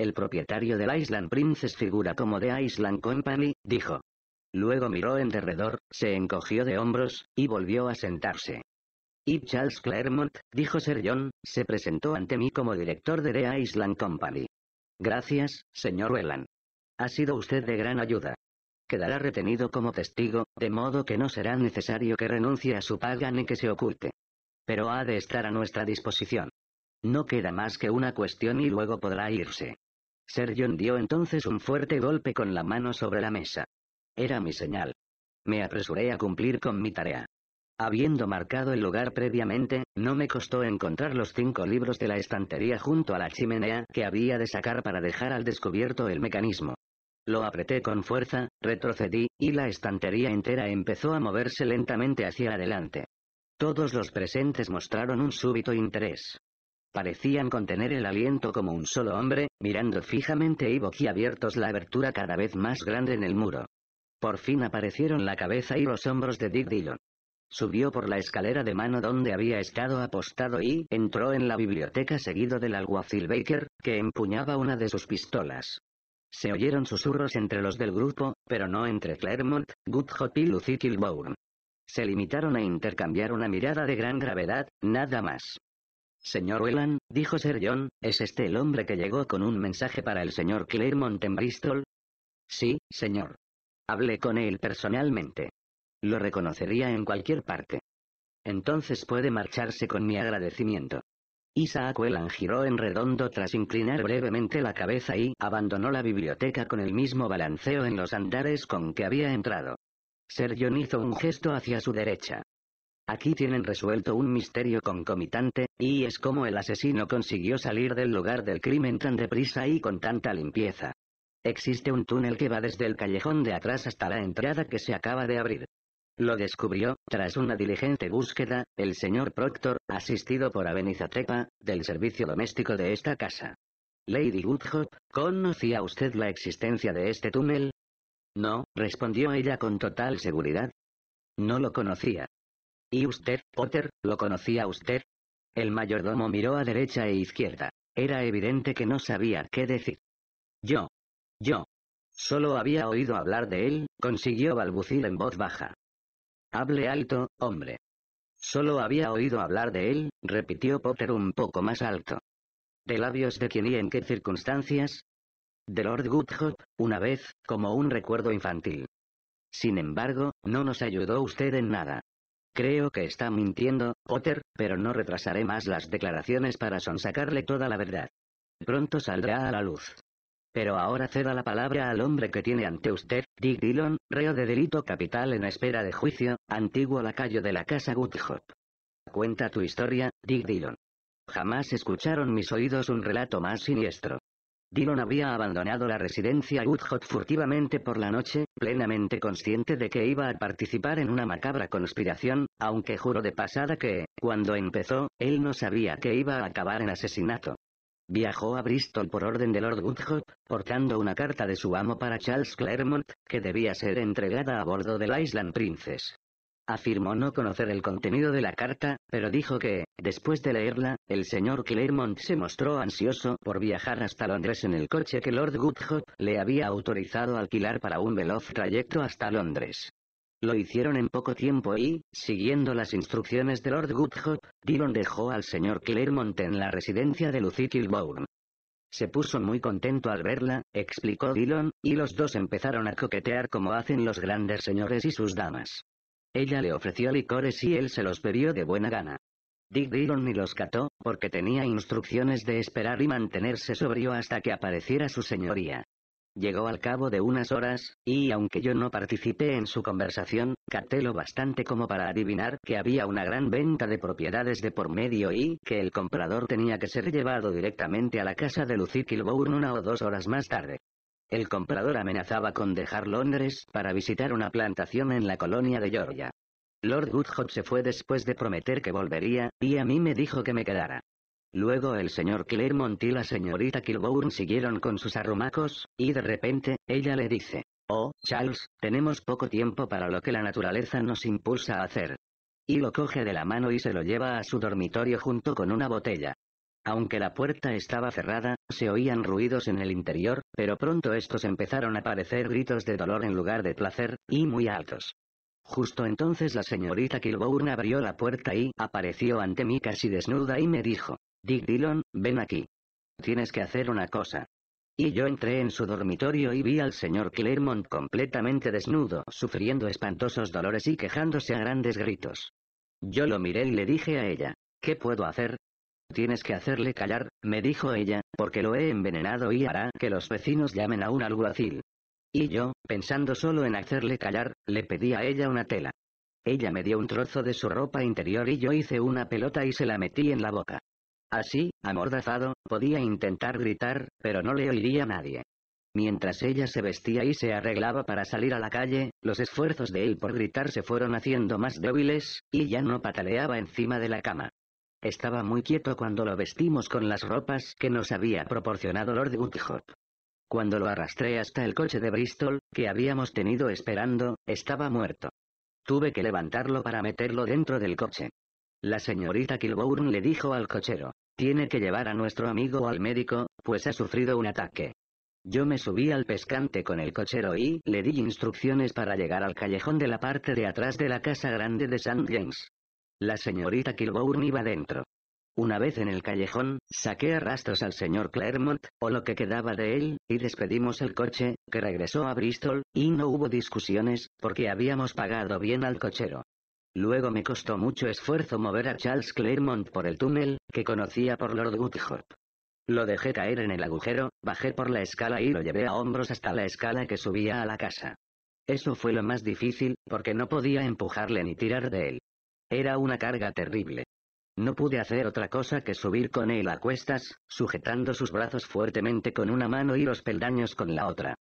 el propietario del Island Princess figura como The Island Company, dijo. Luego miró en derredor, se encogió de hombros, y volvió a sentarse. Y Charles Claremont, dijo Sir John, se presentó ante mí como director de The Island Company. Gracias, señor Whelan. Ha sido usted de gran ayuda. Quedará retenido como testigo, de modo que no será necesario que renuncie a su paga ni que se oculte. Pero ha de estar a nuestra disposición. No queda más que una cuestión y luego podrá irse. Sergio dio entonces un fuerte golpe con la mano sobre la mesa. Era mi señal. Me apresuré a cumplir con mi tarea. Habiendo marcado el lugar previamente, no me costó encontrar los cinco libros de la estantería junto a la chimenea que había de sacar para dejar al descubierto el mecanismo. Lo apreté con fuerza, retrocedí, y la estantería entera empezó a moverse lentamente hacia adelante. Todos los presentes mostraron un súbito interés. Parecían contener el aliento como un solo hombre, mirando fijamente y boquiabiertos la abertura cada vez más grande en el muro. Por fin aparecieron la cabeza y los hombros de Dick Dillon. Subió por la escalera de mano donde había estado apostado y entró en la biblioteca seguido del alguacil Baker, que empuñaba una de sus pistolas. Se oyeron susurros entre los del grupo, pero no entre Claremont, Goodhot y Lucille Kilbourne. Se limitaron a intercambiar una mirada de gran gravedad, nada más. Señor Whelan, dijo Sir John, ¿es este el hombre que llegó con un mensaje para el señor Claremont en Bristol? Sí, señor. Hablé con él personalmente. Lo reconocería en cualquier parte. Entonces puede marcharse con mi agradecimiento. Isaac Whelan giró en redondo tras inclinar brevemente la cabeza y abandonó la biblioteca con el mismo balanceo en los andares con que había entrado. Sir John hizo un gesto hacia su derecha. Aquí tienen resuelto un misterio concomitante, y es como el asesino consiguió salir del lugar del crimen tan deprisa y con tanta limpieza. Existe un túnel que va desde el callejón de atrás hasta la entrada que se acaba de abrir. Lo descubrió, tras una diligente búsqueda, el señor Proctor, asistido por Avenizatepa, del servicio doméstico de esta casa. Lady Woodhop, ¿conocía usted la existencia de este túnel? No, respondió ella con total seguridad. No lo conocía. ¿Y usted, Potter, lo conocía usted? El mayordomo miró a derecha e izquierda. Era evidente que no sabía qué decir. Yo. Yo. Solo había oído hablar de él, consiguió Balbucil en voz baja. Hable alto, hombre. Solo había oído hablar de él, repitió Potter un poco más alto. ¿De labios de quién y en qué circunstancias? De Lord Goodhot, una vez, como un recuerdo infantil. Sin embargo, no nos ayudó usted en nada. Creo que está mintiendo, Potter, pero no retrasaré más las declaraciones para sonsacarle toda la verdad. Pronto saldrá a la luz. Pero ahora ceda la palabra al hombre que tiene ante usted, Dick Dillon, reo de delito capital en espera de juicio, antiguo lacayo de la casa Goodhop. Cuenta tu historia, Dick Dillon. Jamás escucharon mis oídos un relato más siniestro. Dillon había abandonado la residencia Woodhot furtivamente por la noche, plenamente consciente de que iba a participar en una macabra conspiración, aunque juró de pasada que, cuando empezó, él no sabía que iba a acabar en asesinato. Viajó a Bristol por orden de Lord Woodhot, portando una carta de su amo para Charles Claremont, que debía ser entregada a bordo del Island Princess. Afirmó no conocer el contenido de la carta, pero dijo que, después de leerla, el señor Claremont se mostró ansioso por viajar hasta Londres en el coche que Lord Goodhot le había autorizado alquilar para un veloz trayecto hasta Londres. Lo hicieron en poco tiempo y, siguiendo las instrucciones de Lord Goodhot, Dillon dejó al señor Claremont en la residencia de Lucy Kilbourne. Se puso muy contento al verla, explicó Dillon, y los dos empezaron a coquetear como hacen los grandes señores y sus damas. Ella le ofreció licores y él se los bebió de buena gana. Dick Dillon ni los cató, porque tenía instrucciones de esperar y mantenerse sobrio hasta que apareciera su señoría. Llegó al cabo de unas horas, y aunque yo no participé en su conversación, caté lo bastante como para adivinar que había una gran venta de propiedades de por medio y que el comprador tenía que ser llevado directamente a la casa de Lucy Kilbourne una o dos horas más tarde. El comprador amenazaba con dejar Londres para visitar una plantación en la colonia de Georgia. Lord Woodhouse se fue después de prometer que volvería, y a mí me dijo que me quedara. Luego el señor Claremont y la señorita Kilbourne siguieron con sus arrumacos, y de repente, ella le dice, Oh, Charles, tenemos poco tiempo para lo que la naturaleza nos impulsa a hacer. Y lo coge de la mano y se lo lleva a su dormitorio junto con una botella. Aunque la puerta estaba cerrada, se oían ruidos en el interior, pero pronto estos empezaron a parecer gritos de dolor en lugar de placer, y muy altos. Justo entonces la señorita Kilbourne abrió la puerta y apareció ante mí casi desnuda y me dijo, Dick Dillon, ven aquí. Tienes que hacer una cosa. Y yo entré en su dormitorio y vi al señor Clermont completamente desnudo, sufriendo espantosos dolores y quejándose a grandes gritos. Yo lo miré y le dije a ella, ¿qué puedo hacer? Tienes que hacerle callar, me dijo ella, porque lo he envenenado y hará que los vecinos llamen a un alguacil. Y yo, pensando solo en hacerle callar, le pedí a ella una tela. Ella me dio un trozo de su ropa interior y yo hice una pelota y se la metí en la boca. Así, amordazado, podía intentar gritar, pero no le oiría nadie. Mientras ella se vestía y se arreglaba para salir a la calle, los esfuerzos de él por gritar se fueron haciendo más débiles, y ya no pataleaba encima de la cama. Estaba muy quieto cuando lo vestimos con las ropas que nos había proporcionado Lord Woodhop. Cuando lo arrastré hasta el coche de Bristol, que habíamos tenido esperando, estaba muerto. Tuve que levantarlo para meterlo dentro del coche. La señorita Kilbourne le dijo al cochero, tiene que llevar a nuestro amigo al médico, pues ha sufrido un ataque. Yo me subí al pescante con el cochero y le di instrucciones para llegar al callejón de la parte de atrás de la casa grande de St. James. La señorita Kilbourne iba dentro. Una vez en el callejón, saqué a rastros al señor Claremont, o lo que quedaba de él, y despedimos el coche, que regresó a Bristol, y no hubo discusiones, porque habíamos pagado bien al cochero. Luego me costó mucho esfuerzo mover a Charles Claremont por el túnel, que conocía por Lord Woodthorpe. Lo dejé caer en el agujero, bajé por la escala y lo llevé a hombros hasta la escala que subía a la casa. Eso fue lo más difícil, porque no podía empujarle ni tirar de él. Era una carga terrible. No pude hacer otra cosa que subir con él a cuestas, sujetando sus brazos fuertemente con una mano y los peldaños con la otra.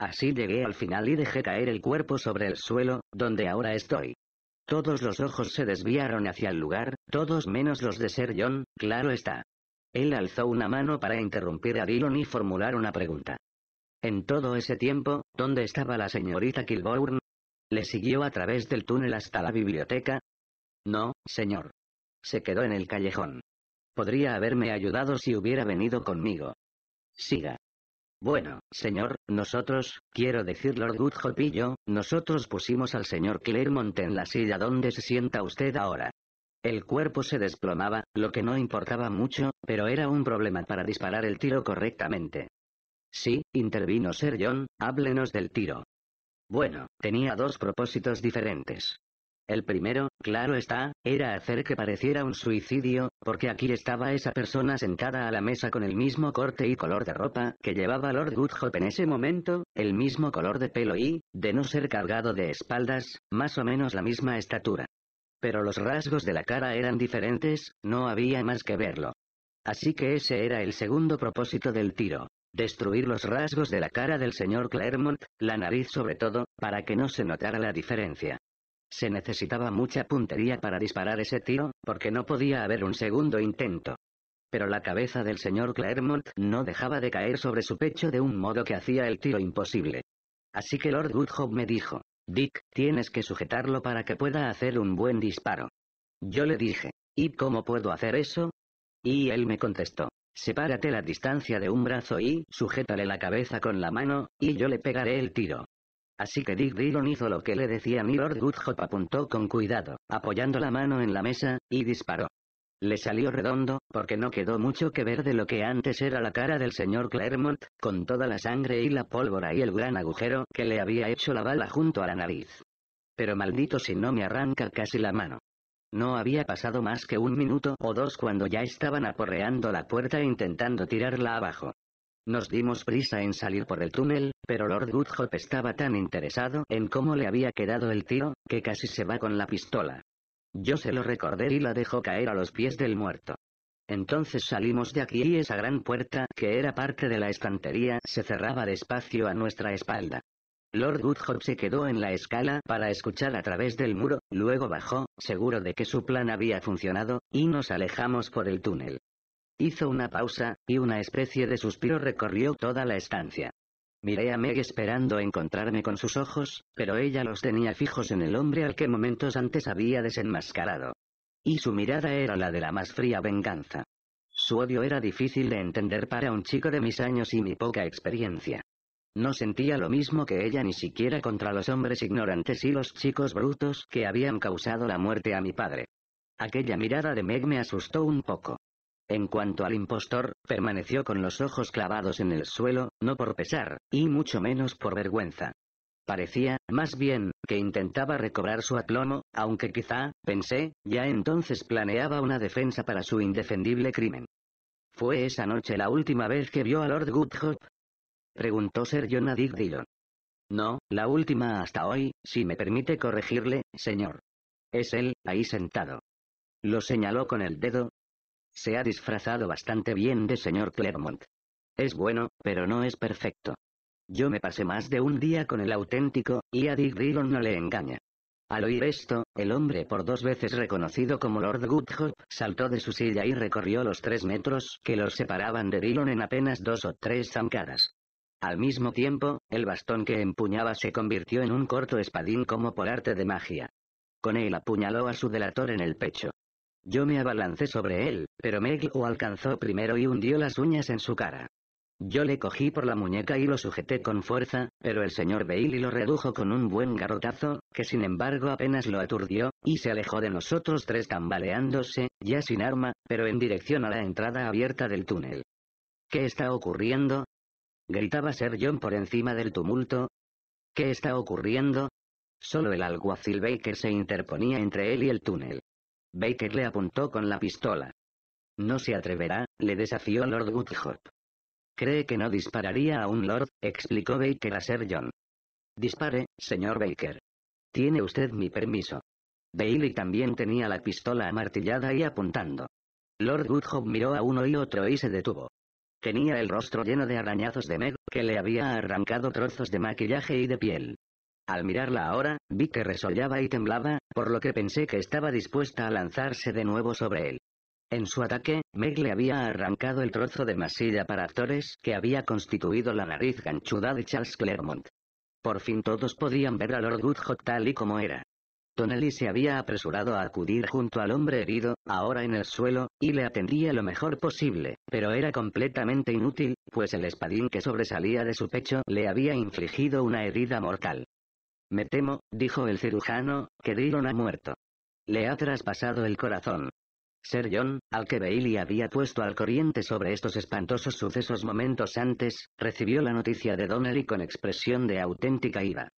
Así llegué al final y dejé caer el cuerpo sobre el suelo, donde ahora estoy. Todos los ojos se desviaron hacia el lugar, todos menos los de Ser John, claro está. Él alzó una mano para interrumpir a Dillon y formular una pregunta. En todo ese tiempo, ¿dónde estaba la señorita Kilbourne? Le siguió a través del túnel hasta la biblioteca, no, señor. Se quedó en el callejón. Podría haberme ayudado si hubiera venido conmigo. Siga. Bueno, señor, nosotros, quiero decir Lord Goodhope y yo, nosotros pusimos al señor Claremont en la silla donde se sienta usted ahora. El cuerpo se desplomaba, lo que no importaba mucho, pero era un problema para disparar el tiro correctamente. Sí, intervino Sir John, háblenos del tiro. Bueno, tenía dos propósitos diferentes. El primero, claro está, era hacer que pareciera un suicidio, porque aquí estaba esa persona sentada a la mesa con el mismo corte y color de ropa que llevaba Lord Goodhope en ese momento, el mismo color de pelo y, de no ser cargado de espaldas, más o menos la misma estatura. Pero los rasgos de la cara eran diferentes, no había más que verlo. Así que ese era el segundo propósito del tiro. Destruir los rasgos de la cara del señor Claremont, la nariz sobre todo, para que no se notara la diferencia. Se necesitaba mucha puntería para disparar ese tiro, porque no podía haber un segundo intento. Pero la cabeza del señor Claremont no dejaba de caer sobre su pecho de un modo que hacía el tiro imposible. Así que Lord Woodhope me dijo, Dick, tienes que sujetarlo para que pueda hacer un buen disparo. Yo le dije, ¿y cómo puedo hacer eso? Y él me contestó, sepárate la distancia de un brazo y sujétale la cabeza con la mano, y yo le pegaré el tiro. Así que Dick Dillon hizo lo que le decía Lord Goodhop apuntó con cuidado, apoyando la mano en la mesa, y disparó. Le salió redondo, porque no quedó mucho que ver de lo que antes era la cara del señor Claremont, con toda la sangre y la pólvora y el gran agujero que le había hecho la bala junto a la nariz. Pero maldito si no me arranca casi la mano. No había pasado más que un minuto o dos cuando ya estaban aporreando la puerta e intentando tirarla abajo. Nos dimos prisa en salir por el túnel, pero Lord Goodhope estaba tan interesado en cómo le había quedado el tiro, que casi se va con la pistola. Yo se lo recordé y la dejó caer a los pies del muerto. Entonces salimos de aquí y esa gran puerta que era parte de la estantería se cerraba despacio a nuestra espalda. Lord Goodhope se quedó en la escala para escuchar a través del muro, luego bajó, seguro de que su plan había funcionado, y nos alejamos por el túnel. Hizo una pausa, y una especie de suspiro recorrió toda la estancia. Miré a Meg esperando encontrarme con sus ojos, pero ella los tenía fijos en el hombre al que momentos antes había desenmascarado. Y su mirada era la de la más fría venganza. Su odio era difícil de entender para un chico de mis años y mi poca experiencia. No sentía lo mismo que ella ni siquiera contra los hombres ignorantes y los chicos brutos que habían causado la muerte a mi padre. Aquella mirada de Meg me asustó un poco. En cuanto al impostor, permaneció con los ojos clavados en el suelo, no por pesar, y mucho menos por vergüenza. Parecía, más bien, que intentaba recobrar su aplomo, aunque quizá, pensé, ya entonces planeaba una defensa para su indefendible crimen. ¿Fue esa noche la última vez que vio a Lord Goodhope? Preguntó Sir John Dillon. No, la última hasta hoy, si me permite corregirle, señor. Es él, ahí sentado. Lo señaló con el dedo, se ha disfrazado bastante bien de señor Clermont. Es bueno, pero no es perfecto. Yo me pasé más de un día con el auténtico, y a Dick Dillon no le engaña. Al oír esto, el hombre por dos veces reconocido como Lord Goodhope saltó de su silla y recorrió los tres metros que los separaban de Dillon en apenas dos o tres zancadas. Al mismo tiempo, el bastón que empuñaba se convirtió en un corto espadín como por arte de magia. Con él apuñaló a su delator en el pecho. Yo me abalancé sobre él, pero Meg lo alcanzó primero y hundió las uñas en su cara. Yo le cogí por la muñeca y lo sujeté con fuerza, pero el señor Bailey lo redujo con un buen garrotazo, que sin embargo apenas lo aturdió, y se alejó de nosotros tres tambaleándose, ya sin arma, pero en dirección a la entrada abierta del túnel. ¿Qué está ocurriendo? gritaba Ser John por encima del tumulto. ¿Qué está ocurriendo? Solo el alguacil Baker se interponía entre él y el túnel. Baker le apuntó con la pistola. No se atreverá, le desafió Lord Woodhop. Cree que no dispararía a un Lord, explicó Baker a Sir John. Dispare, señor Baker. Tiene usted mi permiso. Bailey también tenía la pistola amartillada y apuntando. Lord Woodhope miró a uno y otro y se detuvo. Tenía el rostro lleno de arañazos de Meg, que le había arrancado trozos de maquillaje y de piel. Al mirarla ahora, vi que resollaba y temblaba, por lo que pensé que estaba dispuesta a lanzarse de nuevo sobre él. En su ataque, Meg le había arrancado el trozo de masilla para actores que había constituido la nariz ganchuda de Charles Clermont. Por fin todos podían ver a Lord Woodhot tal y como era. Donnelly se había apresurado a acudir junto al hombre herido, ahora en el suelo, y le atendía lo mejor posible, pero era completamente inútil, pues el espadín que sobresalía de su pecho le había infligido una herida mortal. Me temo, dijo el cirujano, que Dillon ha muerto. Le ha traspasado el corazón. Sir John, al que Bailey había puesto al corriente sobre estos espantosos sucesos momentos antes, recibió la noticia de Donnelly con expresión de auténtica ira.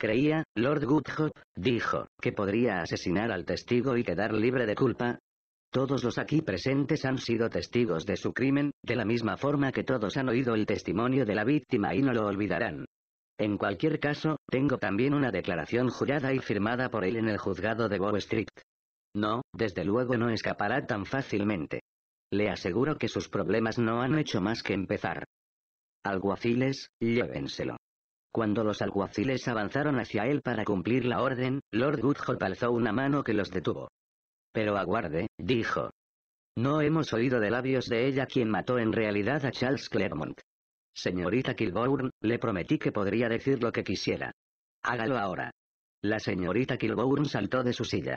Creía, Lord Goodhope, dijo, que podría asesinar al testigo y quedar libre de culpa. Todos los aquí presentes han sido testigos de su crimen, de la misma forma que todos han oído el testimonio de la víctima y no lo olvidarán. En cualquier caso, tengo también una declaración jurada y firmada por él en el juzgado de Bow Street. No, desde luego no escapará tan fácilmente. Le aseguro que sus problemas no han hecho más que empezar. Alguaciles, llévenselo. Cuando los alguaciles avanzaron hacia él para cumplir la orden, Lord Goodhope alzó una mano que los detuvo. Pero aguarde, dijo. No hemos oído de labios de ella quien mató en realidad a Charles Clermont. Señorita Kilbourne, le prometí que podría decir lo que quisiera. Hágalo ahora. La señorita Kilbourne saltó de su silla.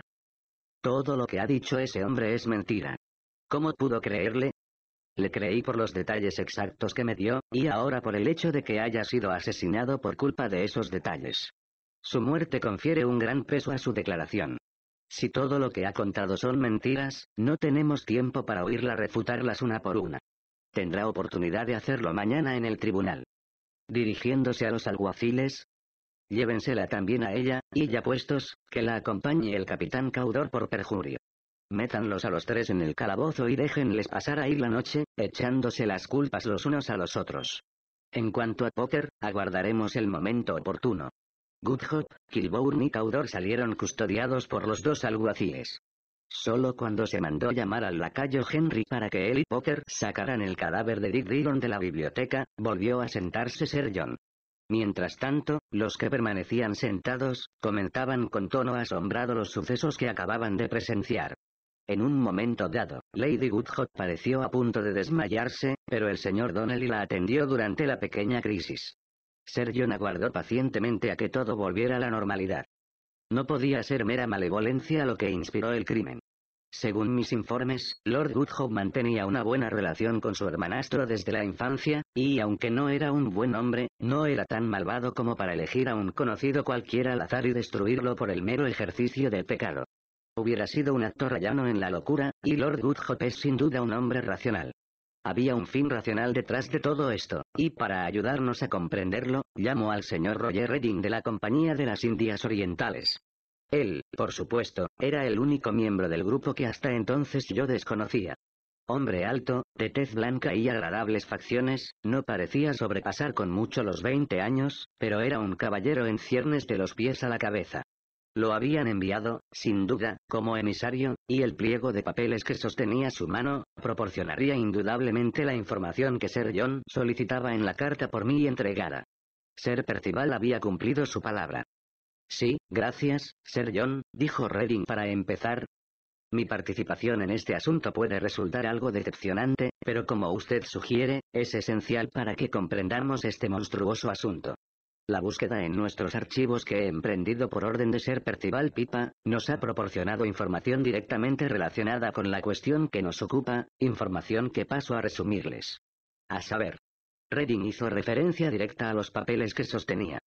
Todo lo que ha dicho ese hombre es mentira. ¿Cómo pudo creerle? Le creí por los detalles exactos que me dio, y ahora por el hecho de que haya sido asesinado por culpa de esos detalles. Su muerte confiere un gran peso a su declaración. Si todo lo que ha contado son mentiras, no tenemos tiempo para oírla refutarlas una por una. Tendrá oportunidad de hacerlo mañana en el tribunal. Dirigiéndose a los alguaciles, llévensela también a ella, y ya puestos, que la acompañe el capitán Caudor por perjurio. Métanlos a los tres en el calabozo y déjenles pasar ahí la noche, echándose las culpas los unos a los otros. En cuanto a Poker, aguardaremos el momento oportuno. Goodhop, Kilbourne y Caudor salieron custodiados por los dos alguaciles. Solo cuando se mandó llamar al lacayo Henry para que él y Potter sacaran el cadáver de Dick Dillon de la biblioteca, volvió a sentarse Sir John. Mientras tanto, los que permanecían sentados, comentaban con tono asombrado los sucesos que acababan de presenciar. En un momento dado, Lady Woodhot pareció a punto de desmayarse, pero el señor Donnelly la atendió durante la pequeña crisis. Sir John aguardó pacientemente a que todo volviera a la normalidad. No podía ser mera malevolencia lo que inspiró el crimen. Según mis informes, Lord Goodhope mantenía una buena relación con su hermanastro desde la infancia, y aunque no era un buen hombre, no era tan malvado como para elegir a un conocido cualquiera al azar y destruirlo por el mero ejercicio del pecado. Hubiera sido un actor rayano en la locura, y Lord Goodhope es sin duda un hombre racional. Había un fin racional detrás de todo esto, y para ayudarnos a comprenderlo, llamo al señor Roger Redding de la Compañía de las Indias Orientales. Él, por supuesto, era el único miembro del grupo que hasta entonces yo desconocía. Hombre alto, de tez blanca y agradables facciones, no parecía sobrepasar con mucho los 20 años, pero era un caballero en ciernes de los pies a la cabeza. Lo habían enviado, sin duda, como emisario, y el pliego de papeles que sostenía su mano, proporcionaría indudablemente la información que Sir John solicitaba en la carta por mí entregada. Sir Percival había cumplido su palabra. Sí, gracias, Sir John, dijo Redding para empezar. Mi participación en este asunto puede resultar algo decepcionante, pero como usted sugiere, es esencial para que comprendamos este monstruoso asunto. La búsqueda en nuestros archivos que he emprendido por orden de ser Percival Pipa, nos ha proporcionado información directamente relacionada con la cuestión que nos ocupa, información que paso a resumirles. A saber. Redding hizo referencia directa a los papeles que sostenía.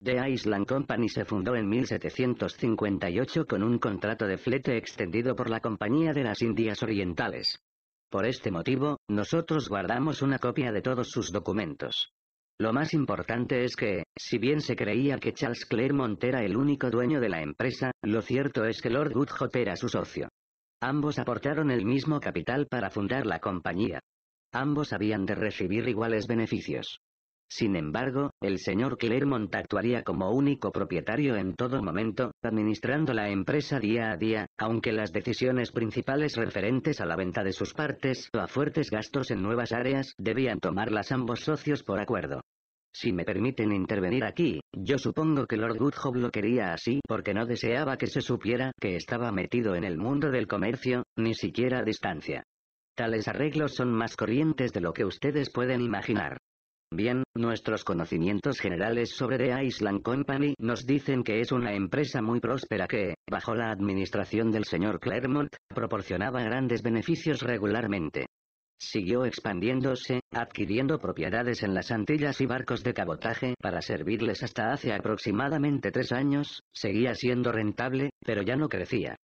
The Island Company se fundó en 1758 con un contrato de flete extendido por la Compañía de las Indias Orientales. Por este motivo, nosotros guardamos una copia de todos sus documentos. Lo más importante es que, si bien se creía que Charles Claremont era el único dueño de la empresa, lo cierto es que Lord Woodhope era su socio. Ambos aportaron el mismo capital para fundar la compañía. Ambos habían de recibir iguales beneficios. Sin embargo, el señor Clermont actuaría como único propietario en todo momento, administrando la empresa día a día, aunque las decisiones principales referentes a la venta de sus partes o a fuertes gastos en nuevas áreas debían tomarlas ambos socios por acuerdo. Si me permiten intervenir aquí, yo supongo que Lord Goodhob lo quería así porque no deseaba que se supiera que estaba metido en el mundo del comercio, ni siquiera a distancia. Tales arreglos son más corrientes de lo que ustedes pueden imaginar. Bien, nuestros conocimientos generales sobre The Island Company nos dicen que es una empresa muy próspera que, bajo la administración del señor Claremont, proporcionaba grandes beneficios regularmente. Siguió expandiéndose, adquiriendo propiedades en las Antillas y barcos de cabotaje para servirles hasta hace aproximadamente tres años, seguía siendo rentable, pero ya no crecía.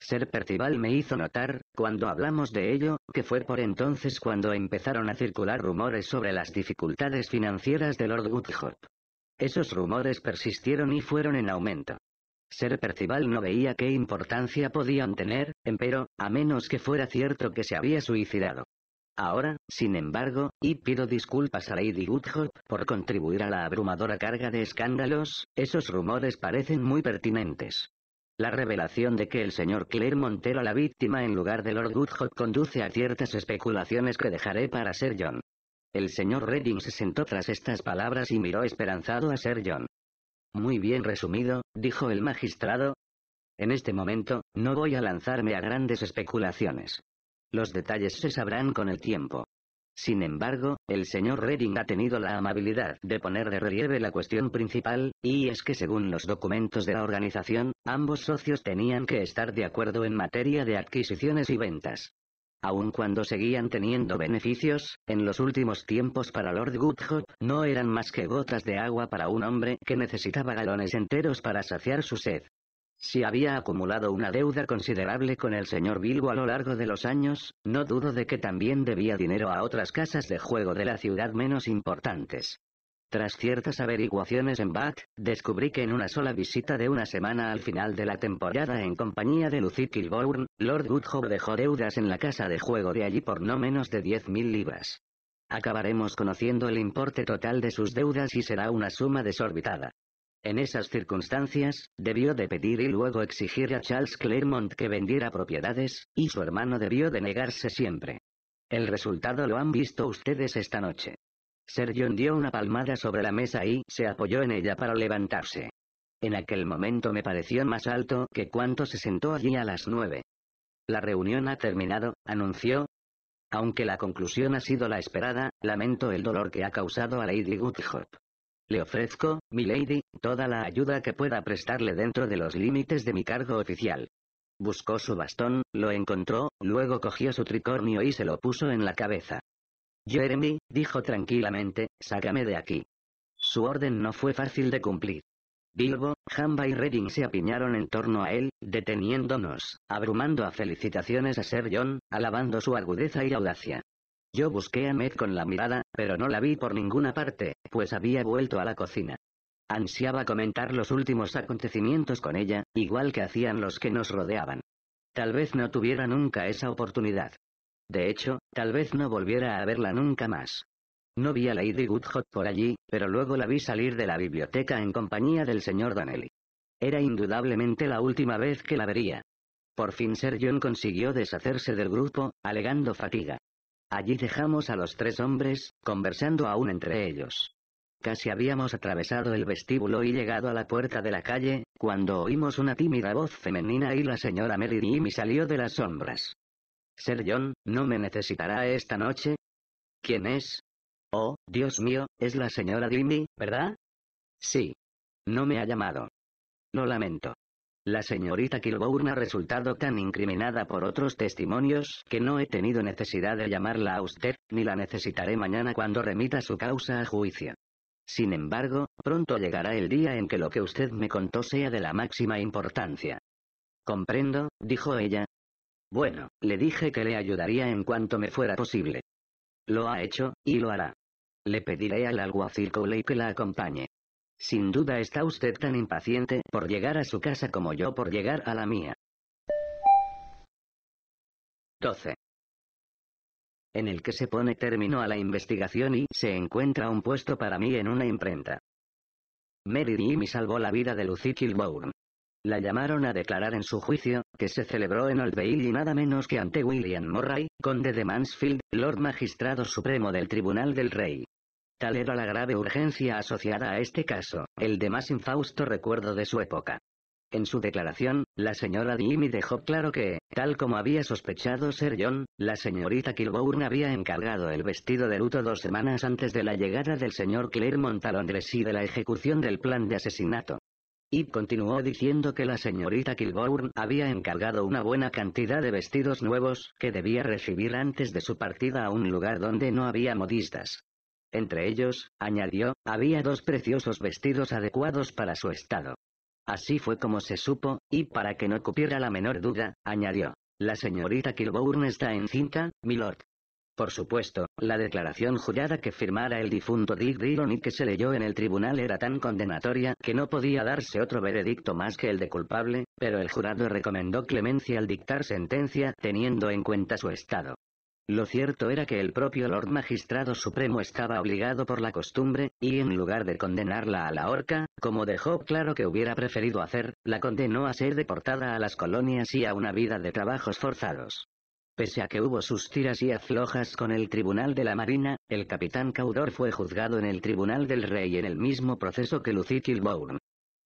Ser Percival me hizo notar, cuando hablamos de ello, que fue por entonces cuando empezaron a circular rumores sobre las dificultades financieras de Lord Woodhop. Esos rumores persistieron y fueron en aumento. Ser Percival no veía qué importancia podían tener, empero, a menos que fuera cierto que se había suicidado. Ahora, sin embargo, y pido disculpas a Lady Woodhop, por contribuir a la abrumadora carga de escándalos, esos rumores parecen muy pertinentes. La revelación de que el señor Claire Montero la víctima en lugar de Lord Woodhock conduce a ciertas especulaciones que dejaré para ser John. El señor Redding se sentó tras estas palabras y miró esperanzado a Sir John. Muy bien resumido, dijo el magistrado. En este momento, no voy a lanzarme a grandes especulaciones. Los detalles se sabrán con el tiempo. Sin embargo, el señor Redding ha tenido la amabilidad de poner de relieve la cuestión principal, y es que según los documentos de la organización, ambos socios tenían que estar de acuerdo en materia de adquisiciones y ventas. Aun cuando seguían teniendo beneficios, en los últimos tiempos para Lord Goodhope no eran más que gotas de agua para un hombre que necesitaba galones enteros para saciar su sed. Si había acumulado una deuda considerable con el señor Bilbo a lo largo de los años, no dudo de que también debía dinero a otras casas de juego de la ciudad menos importantes. Tras ciertas averiguaciones en Bath, descubrí que en una sola visita de una semana al final de la temporada en compañía de Lucy Kilbourne, Lord Woodhouse dejó deudas en la casa de juego de allí por no menos de 10.000 libras. Acabaremos conociendo el importe total de sus deudas y será una suma desorbitada. En esas circunstancias, debió de pedir y luego exigir a Charles Clermont que vendiera propiedades, y su hermano debió de negarse siempre. El resultado lo han visto ustedes esta noche. sergio dio una palmada sobre la mesa y se apoyó en ella para levantarse. En aquel momento me pareció más alto que cuando se sentó allí a las nueve. La reunión ha terminado, anunció. Aunque la conclusión ha sido la esperada, lamento el dolor que ha causado a Lady Goodhop. Le ofrezco, milady, toda la ayuda que pueda prestarle dentro de los límites de mi cargo oficial. Buscó su bastón, lo encontró, luego cogió su tricornio y se lo puso en la cabeza. Jeremy, dijo tranquilamente, sácame de aquí. Su orden no fue fácil de cumplir. Bilbo, Hamba y Redding se apiñaron en torno a él, deteniéndonos, abrumando a felicitaciones a Sir John, alabando su agudeza y audacia. Yo busqué a Meg con la mirada, pero no la vi por ninguna parte, pues había vuelto a la cocina. Ansiaba comentar los últimos acontecimientos con ella, igual que hacían los que nos rodeaban. Tal vez no tuviera nunca esa oportunidad. De hecho, tal vez no volviera a verla nunca más. No vi a Lady Goodhot por allí, pero luego la vi salir de la biblioteca en compañía del señor Donnelly. Era indudablemente la última vez que la vería. Por fin Sir John consiguió deshacerse del grupo, alegando fatiga. Allí dejamos a los tres hombres, conversando aún entre ellos. Casi habíamos atravesado el vestíbulo y llegado a la puerta de la calle, cuando oímos una tímida voz femenina y la señora Mary Jimmy salió de las sombras. Ser John, ¿no me necesitará esta noche? ¿Quién es? Oh, Dios mío, es la señora Jimmy, ¿verdad? Sí. No me ha llamado. Lo lamento. La señorita Kilbourne ha resultado tan incriminada por otros testimonios que no he tenido necesidad de llamarla a usted, ni la necesitaré mañana cuando remita su causa a juicio. Sin embargo, pronto llegará el día en que lo que usted me contó sea de la máxima importancia. Comprendo, dijo ella. Bueno, le dije que le ayudaría en cuanto me fuera posible. Lo ha hecho, y lo hará. Le pediré al alguacil Coley que la acompañe. Sin duda está usted tan impaciente por llegar a su casa como yo por llegar a la mía. 12. En el que se pone término a la investigación y se encuentra un puesto para mí en una imprenta. Mary me salvó la vida de Lucy Kilbourne. La llamaron a declarar en su juicio, que se celebró en Old Bailey nada menos que ante William Murray, conde de Mansfield, Lord Magistrado Supremo del Tribunal del Rey. Tal era la grave urgencia asociada a este caso, el de más infausto recuerdo de su época. En su declaración, la señora Jimmy dejó claro que, tal como había sospechado ser John, la señorita Kilbourne había encargado el vestido de luto dos semanas antes de la llegada del señor Claremont a Londres y de la ejecución del plan de asesinato. Y continuó diciendo que la señorita Kilbourne había encargado una buena cantidad de vestidos nuevos que debía recibir antes de su partida a un lugar donde no había modistas. Entre ellos, añadió, había dos preciosos vestidos adecuados para su estado. Así fue como se supo, y para que no cupiera la menor duda, añadió, la señorita Kilbourne está encinta, milord. Por supuesto, la declaración jurada que firmara el difunto Dick Dillon y que se leyó en el tribunal era tan condenatoria que no podía darse otro veredicto más que el de culpable, pero el jurado recomendó clemencia al dictar sentencia teniendo en cuenta su estado. Lo cierto era que el propio Lord Magistrado Supremo estaba obligado por la costumbre, y en lugar de condenarla a la horca, como dejó claro que hubiera preferido hacer, la condenó a ser deportada a las colonias y a una vida de trabajos forzados. Pese a que hubo sus tiras y aflojas con el Tribunal de la Marina, el capitán Caudor fue juzgado en el Tribunal del Rey en el mismo proceso que Lucy Kilbourne.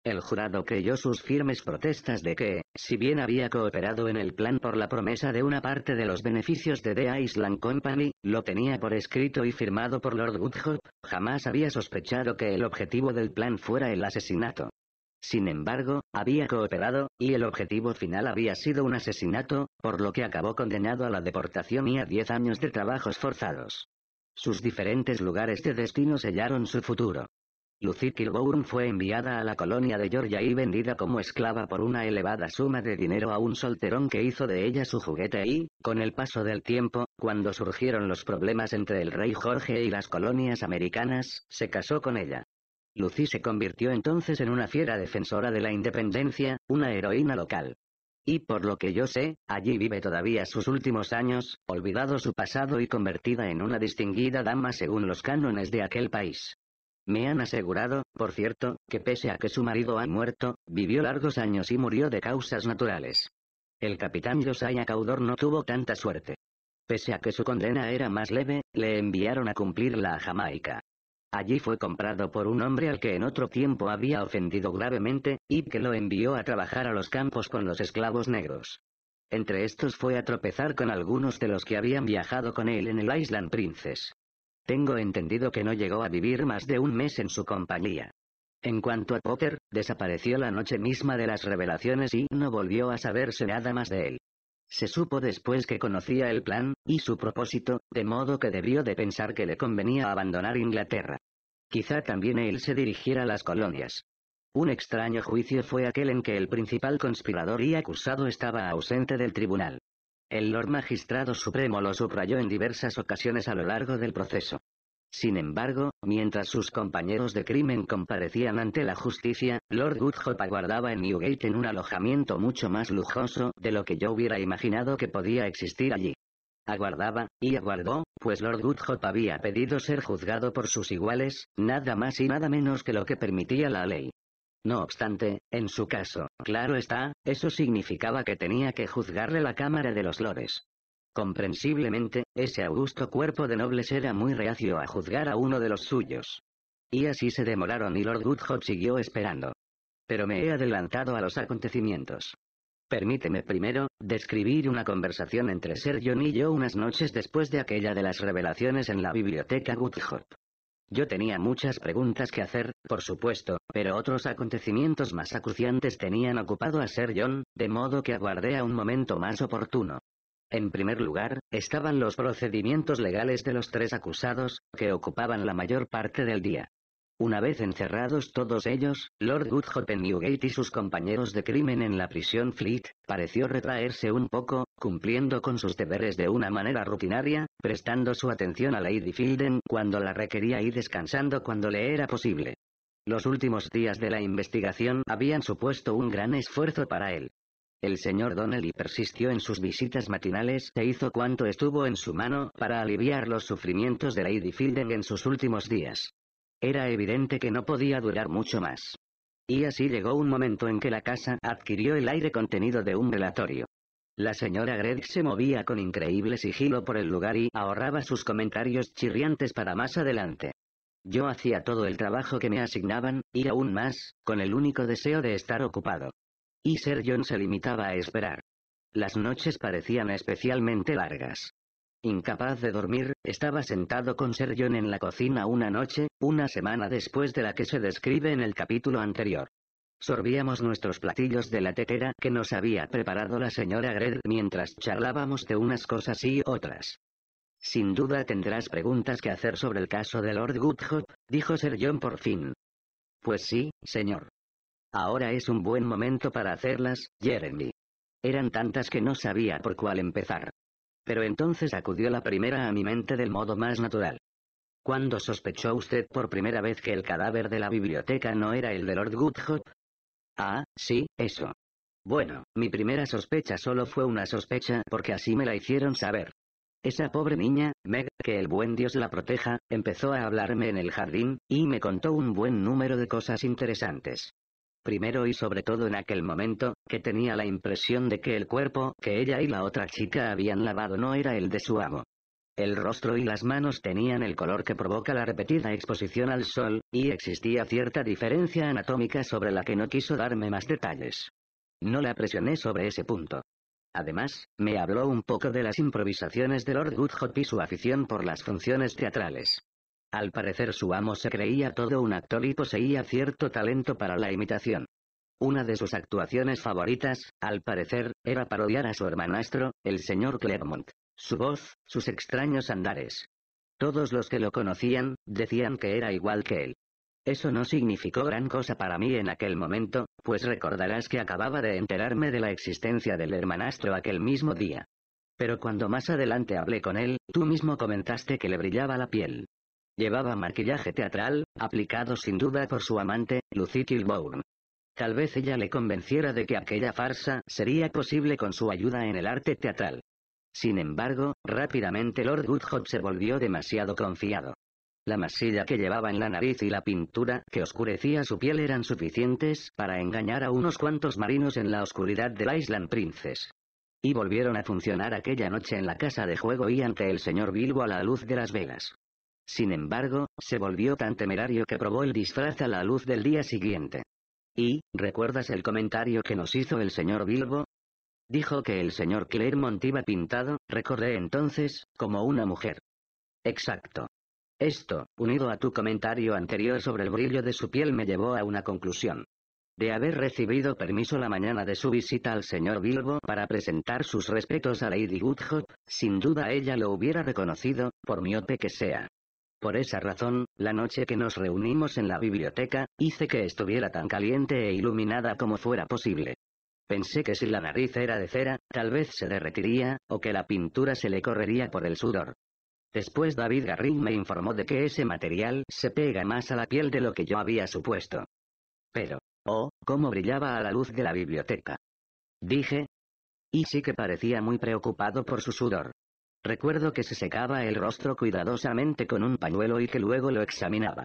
El jurado creyó sus firmes protestas de que, si bien había cooperado en el plan por la promesa de una parte de los beneficios de The Island Company, lo tenía por escrito y firmado por Lord Woodhope, jamás había sospechado que el objetivo del plan fuera el asesinato. Sin embargo, había cooperado, y el objetivo final había sido un asesinato, por lo que acabó condenado a la deportación y a 10 años de trabajos forzados. Sus diferentes lugares de destino sellaron su futuro. Lucy Kilbourne fue enviada a la colonia de Georgia y vendida como esclava por una elevada suma de dinero a un solterón que hizo de ella su juguete y, con el paso del tiempo, cuando surgieron los problemas entre el rey Jorge y las colonias americanas, se casó con ella. Lucy se convirtió entonces en una fiera defensora de la independencia, una heroína local. Y por lo que yo sé, allí vive todavía sus últimos años, olvidado su pasado y convertida en una distinguida dama según los cánones de aquel país. Me han asegurado, por cierto, que pese a que su marido ha muerto, vivió largos años y murió de causas naturales. El capitán Josiah Caudor no tuvo tanta suerte. Pese a que su condena era más leve, le enviaron a cumplirla a Jamaica. Allí fue comprado por un hombre al que en otro tiempo había ofendido gravemente, y que lo envió a trabajar a los campos con los esclavos negros. Entre estos fue a tropezar con algunos de los que habían viajado con él en el Island Princess. Tengo entendido que no llegó a vivir más de un mes en su compañía. En cuanto a Potter, desapareció la noche misma de las revelaciones y no volvió a saberse nada más de él. Se supo después que conocía el plan, y su propósito, de modo que debió de pensar que le convenía abandonar Inglaterra. Quizá también él se dirigiera a las colonias. Un extraño juicio fue aquel en que el principal conspirador y acusado estaba ausente del tribunal. El Lord Magistrado Supremo lo subrayó en diversas ocasiones a lo largo del proceso. Sin embargo, mientras sus compañeros de crimen comparecían ante la justicia, Lord Goodhop aguardaba en Newgate en un alojamiento mucho más lujoso de lo que yo hubiera imaginado que podía existir allí. Aguardaba, y aguardó, pues Lord Goodhop había pedido ser juzgado por sus iguales, nada más y nada menos que lo que permitía la ley. No obstante, en su caso, claro está, eso significaba que tenía que juzgarle la Cámara de los Lores. Comprensiblemente, ese augusto cuerpo de nobles era muy reacio a juzgar a uno de los suyos. Y así se demoraron y Lord Woodhouse siguió esperando. Pero me he adelantado a los acontecimientos. Permíteme primero, describir una conversación entre Sir y yo unas noches después de aquella de las revelaciones en la biblioteca Woodhouse. Yo tenía muchas preguntas que hacer, por supuesto, pero otros acontecimientos más acuciantes tenían ocupado a Sir John, de modo que aguardé a un momento más oportuno. En primer lugar, estaban los procedimientos legales de los tres acusados, que ocupaban la mayor parte del día. Una vez encerrados todos ellos, Lord en Newgate y sus compañeros de crimen en la prisión Fleet, pareció retraerse un poco, cumpliendo con sus deberes de una manera rutinaria, prestando su atención a Lady Fielding cuando la requería y descansando cuando le era posible. Los últimos días de la investigación habían supuesto un gran esfuerzo para él. El señor Donnelly persistió en sus visitas matinales e hizo cuanto estuvo en su mano para aliviar los sufrimientos de Lady Fielding en sus últimos días. Era evidente que no podía durar mucho más. Y así llegó un momento en que la casa adquirió el aire contenido de un relatorio. La señora Greg se movía con increíble sigilo por el lugar y ahorraba sus comentarios chirriantes para más adelante. Yo hacía todo el trabajo que me asignaban, y aún más, con el único deseo de estar ocupado. Y Sir John se limitaba a esperar. Las noches parecían especialmente largas. Incapaz de dormir, estaba sentado con John en la cocina una noche, una semana después de la que se describe en el capítulo anterior. Sorbíamos nuestros platillos de la tetera que nos había preparado la señora Gred mientras charlábamos de unas cosas y otras. Sin duda tendrás preguntas que hacer sobre el caso de Lord Goodhope, dijo Sir John por fin. Pues sí, señor. Ahora es un buen momento para hacerlas, Jeremy. Eran tantas que no sabía por cuál empezar. Pero entonces acudió la primera a mi mente del modo más natural. ¿Cuándo sospechó usted por primera vez que el cadáver de la biblioteca no era el de Lord Goodhope? Ah, sí, eso. Bueno, mi primera sospecha solo fue una sospecha porque así me la hicieron saber. Esa pobre niña, Meg, que el buen Dios la proteja, empezó a hablarme en el jardín, y me contó un buen número de cosas interesantes primero y sobre todo en aquel momento, que tenía la impresión de que el cuerpo que ella y la otra chica habían lavado no era el de su amo. El rostro y las manos tenían el color que provoca la repetida exposición al sol, y existía cierta diferencia anatómica sobre la que no quiso darme más detalles. No la presioné sobre ese punto. Además, me habló un poco de las improvisaciones de Lord Goodhop y su afición por las funciones teatrales. Al parecer su amo se creía todo un actor y poseía cierto talento para la imitación. Una de sus actuaciones favoritas, al parecer, era parodiar a su hermanastro, el señor Clermont. Su voz, sus extraños andares. Todos los que lo conocían, decían que era igual que él. Eso no significó gran cosa para mí en aquel momento, pues recordarás que acababa de enterarme de la existencia del hermanastro aquel mismo día. Pero cuando más adelante hablé con él, tú mismo comentaste que le brillaba la piel. Llevaba maquillaje teatral, aplicado sin duda por su amante, Lucy Kilbourne. Tal vez ella le convenciera de que aquella farsa sería posible con su ayuda en el arte teatral. Sin embargo, rápidamente Lord Woodhot se volvió demasiado confiado. La masilla que llevaba en la nariz y la pintura que oscurecía su piel eran suficientes para engañar a unos cuantos marinos en la oscuridad la Island Princess. Y volvieron a funcionar aquella noche en la casa de juego y ante el señor Bilbo a la luz de las velas. Sin embargo, se volvió tan temerario que probó el disfraz a la luz del día siguiente. ¿Y, recuerdas el comentario que nos hizo el señor Bilbo? Dijo que el señor Claremont iba pintado, recordé entonces, como una mujer. Exacto. Esto, unido a tu comentario anterior sobre el brillo de su piel, me llevó a una conclusión. De haber recibido permiso la mañana de su visita al señor Bilbo para presentar sus respetos a Lady Woodhop, sin duda ella lo hubiera reconocido, por miope que sea. Por esa razón, la noche que nos reunimos en la biblioteca, hice que estuviera tan caliente e iluminada como fuera posible. Pensé que si la nariz era de cera, tal vez se derretiría, o que la pintura se le correría por el sudor. Después David Garrin me informó de que ese material se pega más a la piel de lo que yo había supuesto. Pero, oh, cómo brillaba a la luz de la biblioteca. Dije. Y sí que parecía muy preocupado por su sudor. Recuerdo que se secaba el rostro cuidadosamente con un pañuelo y que luego lo examinaba.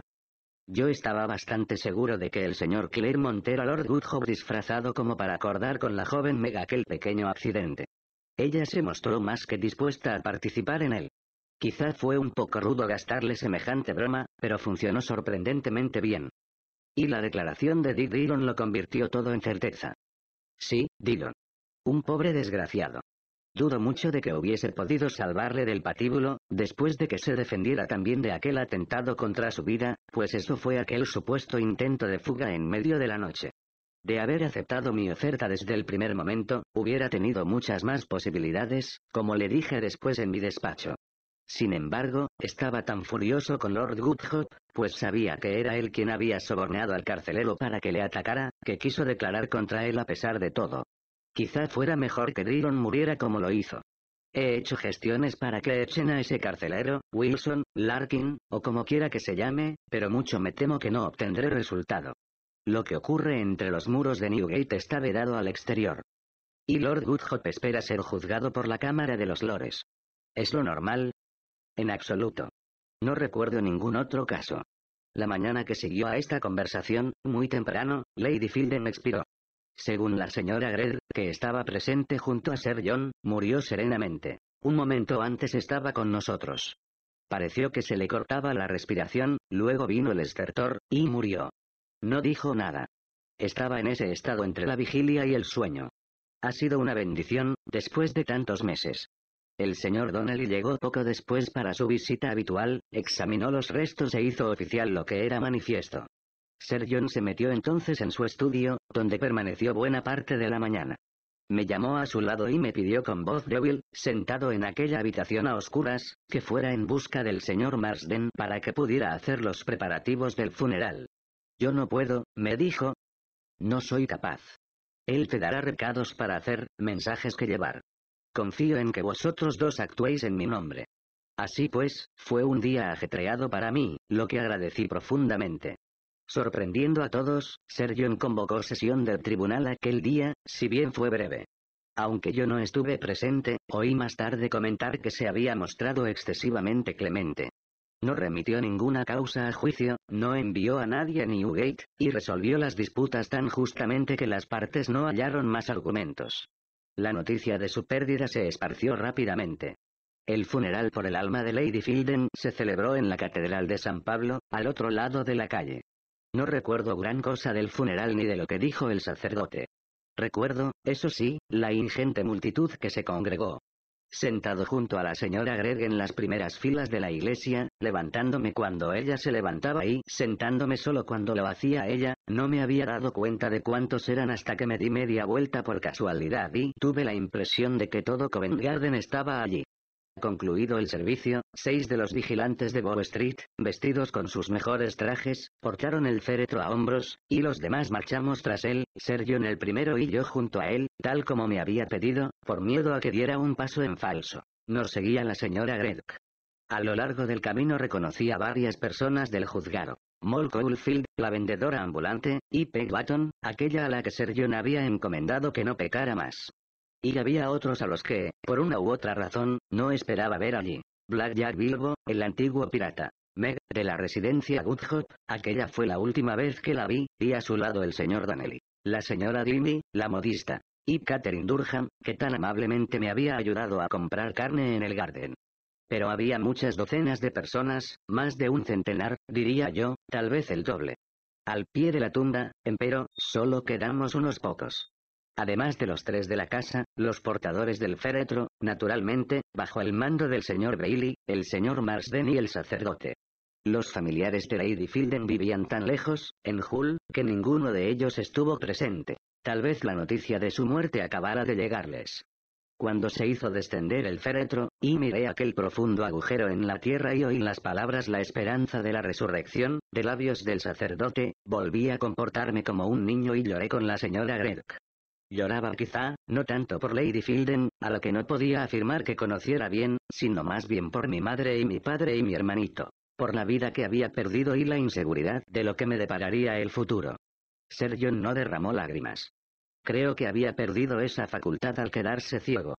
Yo estaba bastante seguro de que el señor Claremont era Lord Goodhope disfrazado como para acordar con la joven Meg aquel pequeño accidente. Ella se mostró más que dispuesta a participar en él. Quizá fue un poco rudo gastarle semejante broma, pero funcionó sorprendentemente bien. Y la declaración de Dick Dillon lo convirtió todo en certeza. Sí, Dillon. Un pobre desgraciado. Dudo mucho de que hubiese podido salvarle del patíbulo, después de que se defendiera también de aquel atentado contra su vida, pues eso fue aquel supuesto intento de fuga en medio de la noche. De haber aceptado mi oferta desde el primer momento, hubiera tenido muchas más posibilidades, como le dije después en mi despacho. Sin embargo, estaba tan furioso con Lord Goodhope, pues sabía que era él quien había sobornado al carcelero para que le atacara, que quiso declarar contra él a pesar de todo. Quizá fuera mejor que Dillon muriera como lo hizo. He hecho gestiones para que echen a ese carcelero, Wilson, Larkin, o como quiera que se llame, pero mucho me temo que no obtendré resultado. Lo que ocurre entre los muros de Newgate está vedado al exterior. Y Lord Goodhop espera ser juzgado por la Cámara de los Lores. ¿Es lo normal? En absoluto. No recuerdo ningún otro caso. La mañana que siguió a esta conversación, muy temprano, Lady Fielden expiró. Según la señora Gred, que estaba presente junto a Sir John, murió serenamente. Un momento antes estaba con nosotros. Pareció que se le cortaba la respiración, luego vino el estertor, y murió. No dijo nada. Estaba en ese estado entre la vigilia y el sueño. Ha sido una bendición, después de tantos meses. El señor Donnelly llegó poco después para su visita habitual, examinó los restos e hizo oficial lo que era manifiesto. Ser John se metió entonces en su estudio, donde permaneció buena parte de la mañana. Me llamó a su lado y me pidió con voz débil, sentado en aquella habitación a oscuras, que fuera en busca del señor Marsden para que pudiera hacer los preparativos del funeral. Yo no puedo, me dijo. No soy capaz. Él te dará recados para hacer, mensajes que llevar. Confío en que vosotros dos actuéis en mi nombre. Así pues, fue un día ajetreado para mí, lo que agradecí profundamente. Sorprendiendo a todos, Sergio convocó sesión del tribunal aquel día, si bien fue breve. Aunque yo no estuve presente, oí más tarde comentar que se había mostrado excesivamente clemente. No remitió ninguna causa a juicio, no envió a nadie a Newgate, y resolvió las disputas tan justamente que las partes no hallaron más argumentos. La noticia de su pérdida se esparció rápidamente. El funeral por el alma de Lady Fielden se celebró en la Catedral de San Pablo, al otro lado de la calle. No recuerdo gran cosa del funeral ni de lo que dijo el sacerdote. Recuerdo, eso sí, la ingente multitud que se congregó. Sentado junto a la señora Greg en las primeras filas de la iglesia, levantándome cuando ella se levantaba y sentándome solo cuando lo hacía ella, no me había dado cuenta de cuántos eran hasta que me di media vuelta por casualidad y tuve la impresión de que todo Covent Garden estaba allí. Concluido el servicio, seis de los vigilantes de Bow Street, vestidos con sus mejores trajes, portaron el féretro a hombros, y los demás marchamos tras él, Sergio en el primero y yo junto a él, tal como me había pedido, por miedo a que diera un paso en falso. Nos seguía la señora Greg. A lo largo del camino reconocí a varias personas del juzgado. Mol Coulfield, la vendedora ambulante, y Peg Button, aquella a la que Sergio había encomendado que no pecara más. Y había otros a los que, por una u otra razón, no esperaba ver allí. Black Jack Bilbo, el antiguo pirata. Meg, de la residencia hope aquella fue la última vez que la vi, y a su lado el señor Danelli. La señora Dimmy, la modista. Y Catherine Durham, que tan amablemente me había ayudado a comprar carne en el Garden. Pero había muchas docenas de personas, más de un centenar, diría yo, tal vez el doble. Al pie de la tumba, empero, solo quedamos unos pocos. Además de los tres de la casa, los portadores del féretro, naturalmente, bajo el mando del señor Bailey, el señor Marsden y el sacerdote. Los familiares de Lady Fielden vivían tan lejos, en Hull, que ninguno de ellos estuvo presente. Tal vez la noticia de su muerte acabara de llegarles. Cuando se hizo descender el féretro, y miré aquel profundo agujero en la tierra y oí las palabras la esperanza de la resurrección, de labios del sacerdote, volví a comportarme como un niño y lloré con la señora Gregg. Lloraba quizá, no tanto por Lady Fielden, a la que no podía afirmar que conociera bien, sino más bien por mi madre y mi padre y mi hermanito. Por la vida que había perdido y la inseguridad de lo que me depararía el futuro. Sir John no derramó lágrimas. Creo que había perdido esa facultad al quedarse ciego.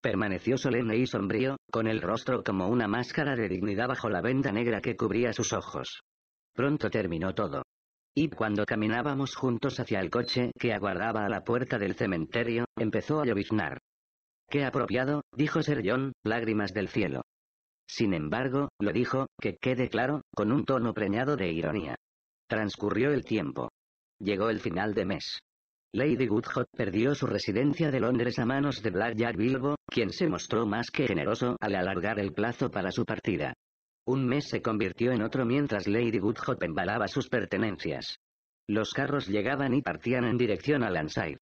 Permaneció solemne y sombrío, con el rostro como una máscara de dignidad bajo la venda negra que cubría sus ojos. Pronto terminó todo. Y cuando caminábamos juntos hacia el coche que aguardaba a la puerta del cementerio, empezó a lloviznar. Qué apropiado, dijo Sir John, lágrimas del cielo. Sin embargo, lo dijo, que quede claro, con un tono preñado de ironía. Transcurrió el tiempo. Llegó el final de mes. Lady Woodhot perdió su residencia de Londres a manos de Black Jack Bilbo, quien se mostró más que generoso al alargar el plazo para su partida. Un mes se convirtió en otro mientras Lady Woodhop embalaba sus pertenencias. Los carros llegaban y partían en dirección a Lanside.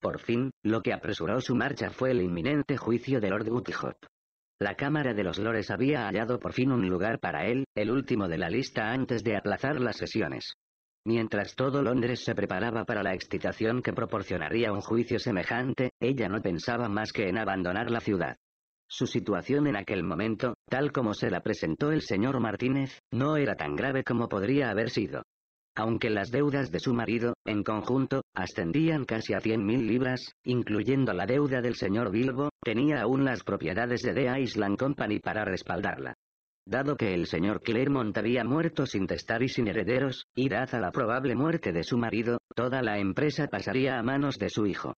Por fin, lo que apresuró su marcha fue el inminente juicio de Lord Woodhope. La Cámara de los Lores había hallado por fin un lugar para él, el último de la lista antes de aplazar las sesiones. Mientras todo Londres se preparaba para la excitación que proporcionaría un juicio semejante, ella no pensaba más que en abandonar la ciudad. Su situación en aquel momento, tal como se la presentó el señor Martínez, no era tan grave como podría haber sido. Aunque las deudas de su marido, en conjunto, ascendían casi a 100.000 libras, incluyendo la deuda del señor Bilbo, tenía aún las propiedades de The Island Company para respaldarla. Dado que el señor Claremont había muerto sin testar y sin herederos, y dada la probable muerte de su marido, toda la empresa pasaría a manos de su hijo.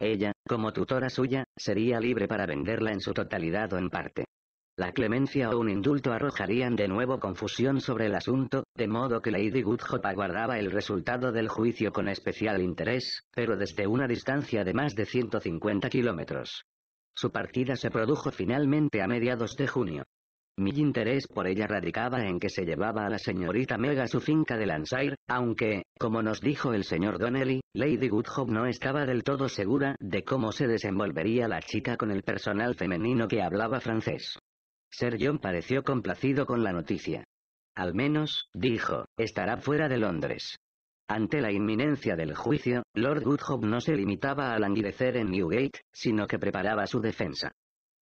Ella, como tutora suya, sería libre para venderla en su totalidad o en parte. La clemencia o un indulto arrojarían de nuevo confusión sobre el asunto, de modo que Lady Goodhop aguardaba el resultado del juicio con especial interés, pero desde una distancia de más de 150 kilómetros. Su partida se produjo finalmente a mediados de junio. Mi interés por ella radicaba en que se llevaba a la señorita Mega a su finca de Lansire, aunque, como nos dijo el señor Donnelly, Lady Goodhope no estaba del todo segura de cómo se desenvolvería la chica con el personal femenino que hablaba francés. Sir John pareció complacido con la noticia. Al menos, dijo, estará fuera de Londres. Ante la inminencia del juicio, Lord Goodhope no se limitaba a languidecer en Newgate, sino que preparaba su defensa.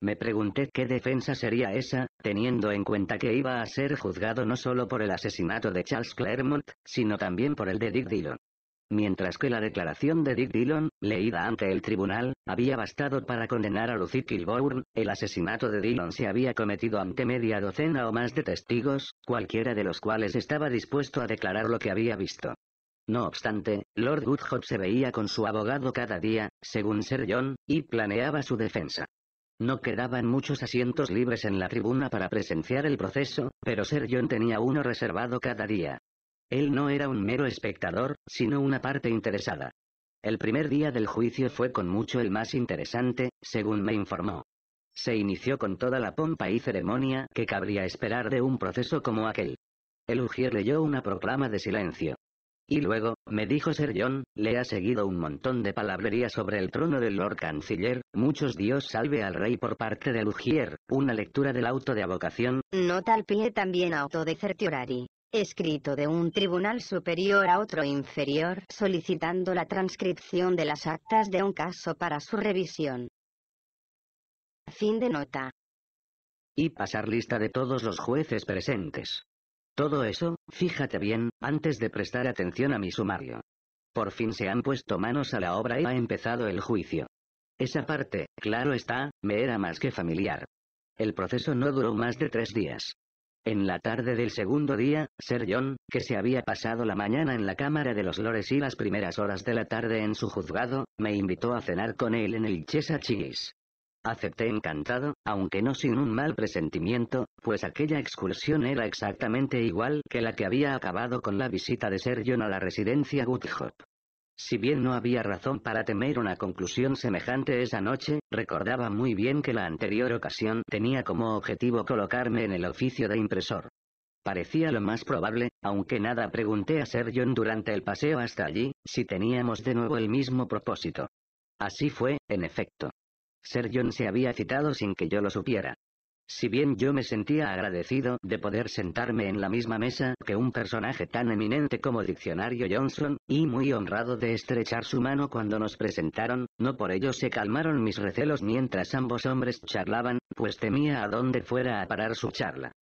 Me pregunté qué defensa sería esa, teniendo en cuenta que iba a ser juzgado no solo por el asesinato de Charles Claremont, sino también por el de Dick Dillon. Mientras que la declaración de Dick Dillon, leída ante el tribunal, había bastado para condenar a Lucy Kilbourne, el asesinato de Dillon se había cometido ante media docena o más de testigos, cualquiera de los cuales estaba dispuesto a declarar lo que había visto. No obstante, Lord Woodhouse se veía con su abogado cada día, según Sir John, y planeaba su defensa. No quedaban muchos asientos libres en la tribuna para presenciar el proceso, pero Ser John tenía uno reservado cada día. Él no era un mero espectador, sino una parte interesada. El primer día del juicio fue con mucho el más interesante, según me informó. Se inició con toda la pompa y ceremonia que cabría esperar de un proceso como aquel. El Ujier leyó una proclama de silencio. Y luego, me dijo Sir John, le ha seguido un montón de palabrería sobre el trono del Lord Canciller, muchos Dios salve al rey por parte de Lugier, una lectura del auto de abocación, Nota al pie también auto de certiorari. Escrito de un tribunal superior a otro inferior solicitando la transcripción de las actas de un caso para su revisión. Fin de nota. Y pasar lista de todos los jueces presentes. Todo eso, fíjate bien, antes de prestar atención a mi sumario. Por fin se han puesto manos a la obra y ha empezado el juicio. Esa parte, claro está, me era más que familiar. El proceso no duró más de tres días. En la tarde del segundo día, Sir John, que se había pasado la mañana en la Cámara de los Lores y las primeras horas de la tarde en su juzgado, me invitó a cenar con él en el Chesa Cheese. Acepté encantado, aunque no sin un mal presentimiento, pues aquella excursión era exactamente igual que la que había acabado con la visita de Sergio a la residencia Goodhop. Si bien no había razón para temer una conclusión semejante esa noche, recordaba muy bien que la anterior ocasión tenía como objetivo colocarme en el oficio de impresor. Parecía lo más probable, aunque nada pregunté a Sergio durante el paseo hasta allí, si teníamos de nuevo el mismo propósito. Así fue, en efecto. Ser John se había citado sin que yo lo supiera. Si bien yo me sentía agradecido de poder sentarme en la misma mesa que un personaje tan eminente como Diccionario Johnson, y muy honrado de estrechar su mano cuando nos presentaron, no por ello se calmaron mis recelos mientras ambos hombres charlaban, pues temía a dónde fuera a parar su charla.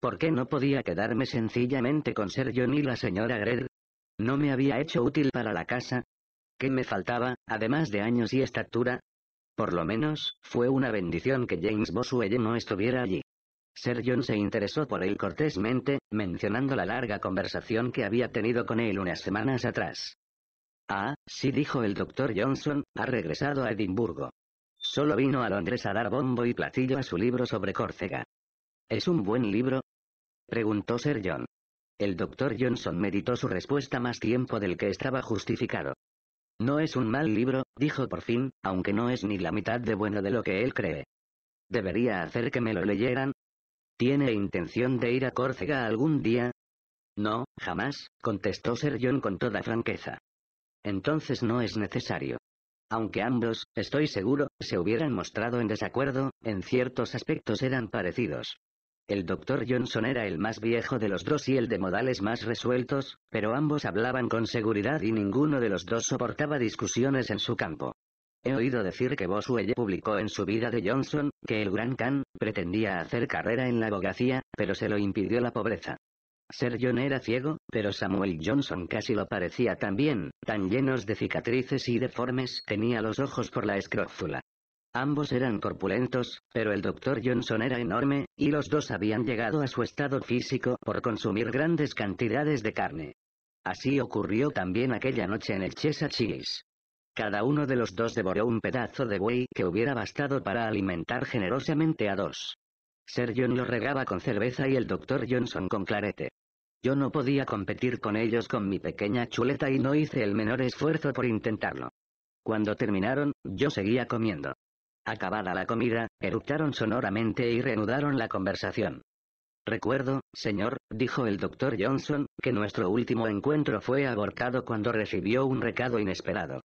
¿Por qué no podía quedarme sencillamente con Ser John y la señora Greer? ¿No me había hecho útil para la casa? ¿Qué me faltaba, además de años y estatura? Por lo menos, fue una bendición que James Boswell no estuviera allí. Sir John se interesó por él cortésmente, mencionando la larga conversación que había tenido con él unas semanas atrás. Ah, sí dijo el doctor Johnson, ha regresado a Edimburgo. Solo vino a Londres a dar bombo y platillo a su libro sobre Córcega. ¿Es un buen libro? preguntó Sir John. El doctor Johnson meditó su respuesta más tiempo del que estaba justificado. No es un mal libro, dijo por fin, aunque no es ni la mitad de bueno de lo que él cree. ¿Debería hacer que me lo leyeran? ¿Tiene intención de ir a Córcega algún día? No, jamás, contestó Sir John con toda franqueza. Entonces no es necesario. Aunque ambos, estoy seguro, se hubieran mostrado en desacuerdo, en ciertos aspectos eran parecidos. El doctor Johnson era el más viejo de los dos y el de modales más resueltos, pero ambos hablaban con seguridad y ninguno de los dos soportaba discusiones en su campo. He oído decir que Boswell publicó en su vida de Johnson, que el gran Khan, pretendía hacer carrera en la abogacía, pero se lo impidió la pobreza. Ser John era ciego, pero Samuel Johnson casi lo parecía también, tan llenos de cicatrices y deformes tenía los ojos por la escrófula. Ambos eran corpulentos, pero el doctor Johnson era enorme, y los dos habían llegado a su estado físico por consumir grandes cantidades de carne. Así ocurrió también aquella noche en el Cheese. Cada uno de los dos devoró un pedazo de buey que hubiera bastado para alimentar generosamente a dos. Sir John lo regaba con cerveza y el doctor Johnson con clarete. Yo no podía competir con ellos con mi pequeña chuleta y no hice el menor esfuerzo por intentarlo. Cuando terminaron, yo seguía comiendo. Acabada la comida, eructaron sonoramente y reanudaron la conversación. Recuerdo, señor, dijo el doctor Johnson, que nuestro último encuentro fue aborcado cuando recibió un recado inesperado.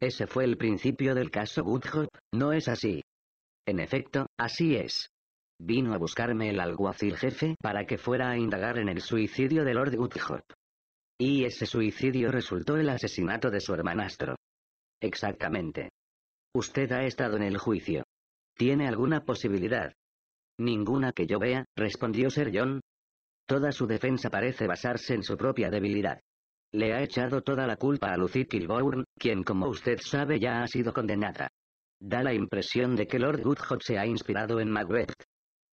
Ese fue el principio del caso Woodhope, ¿no es así? En efecto, así es. Vino a buscarme el alguacil jefe para que fuera a indagar en el suicidio de Lord Woodhope. Y ese suicidio resultó el asesinato de su hermanastro. Exactamente. Usted ha estado en el juicio. ¿Tiene alguna posibilidad? Ninguna que yo vea, respondió Sir John. Toda su defensa parece basarse en su propia debilidad. Le ha echado toda la culpa a Lucy Kilbourne, quien como usted sabe ya ha sido condenada. Da la impresión de que Lord Goodhot se ha inspirado en Macbeth.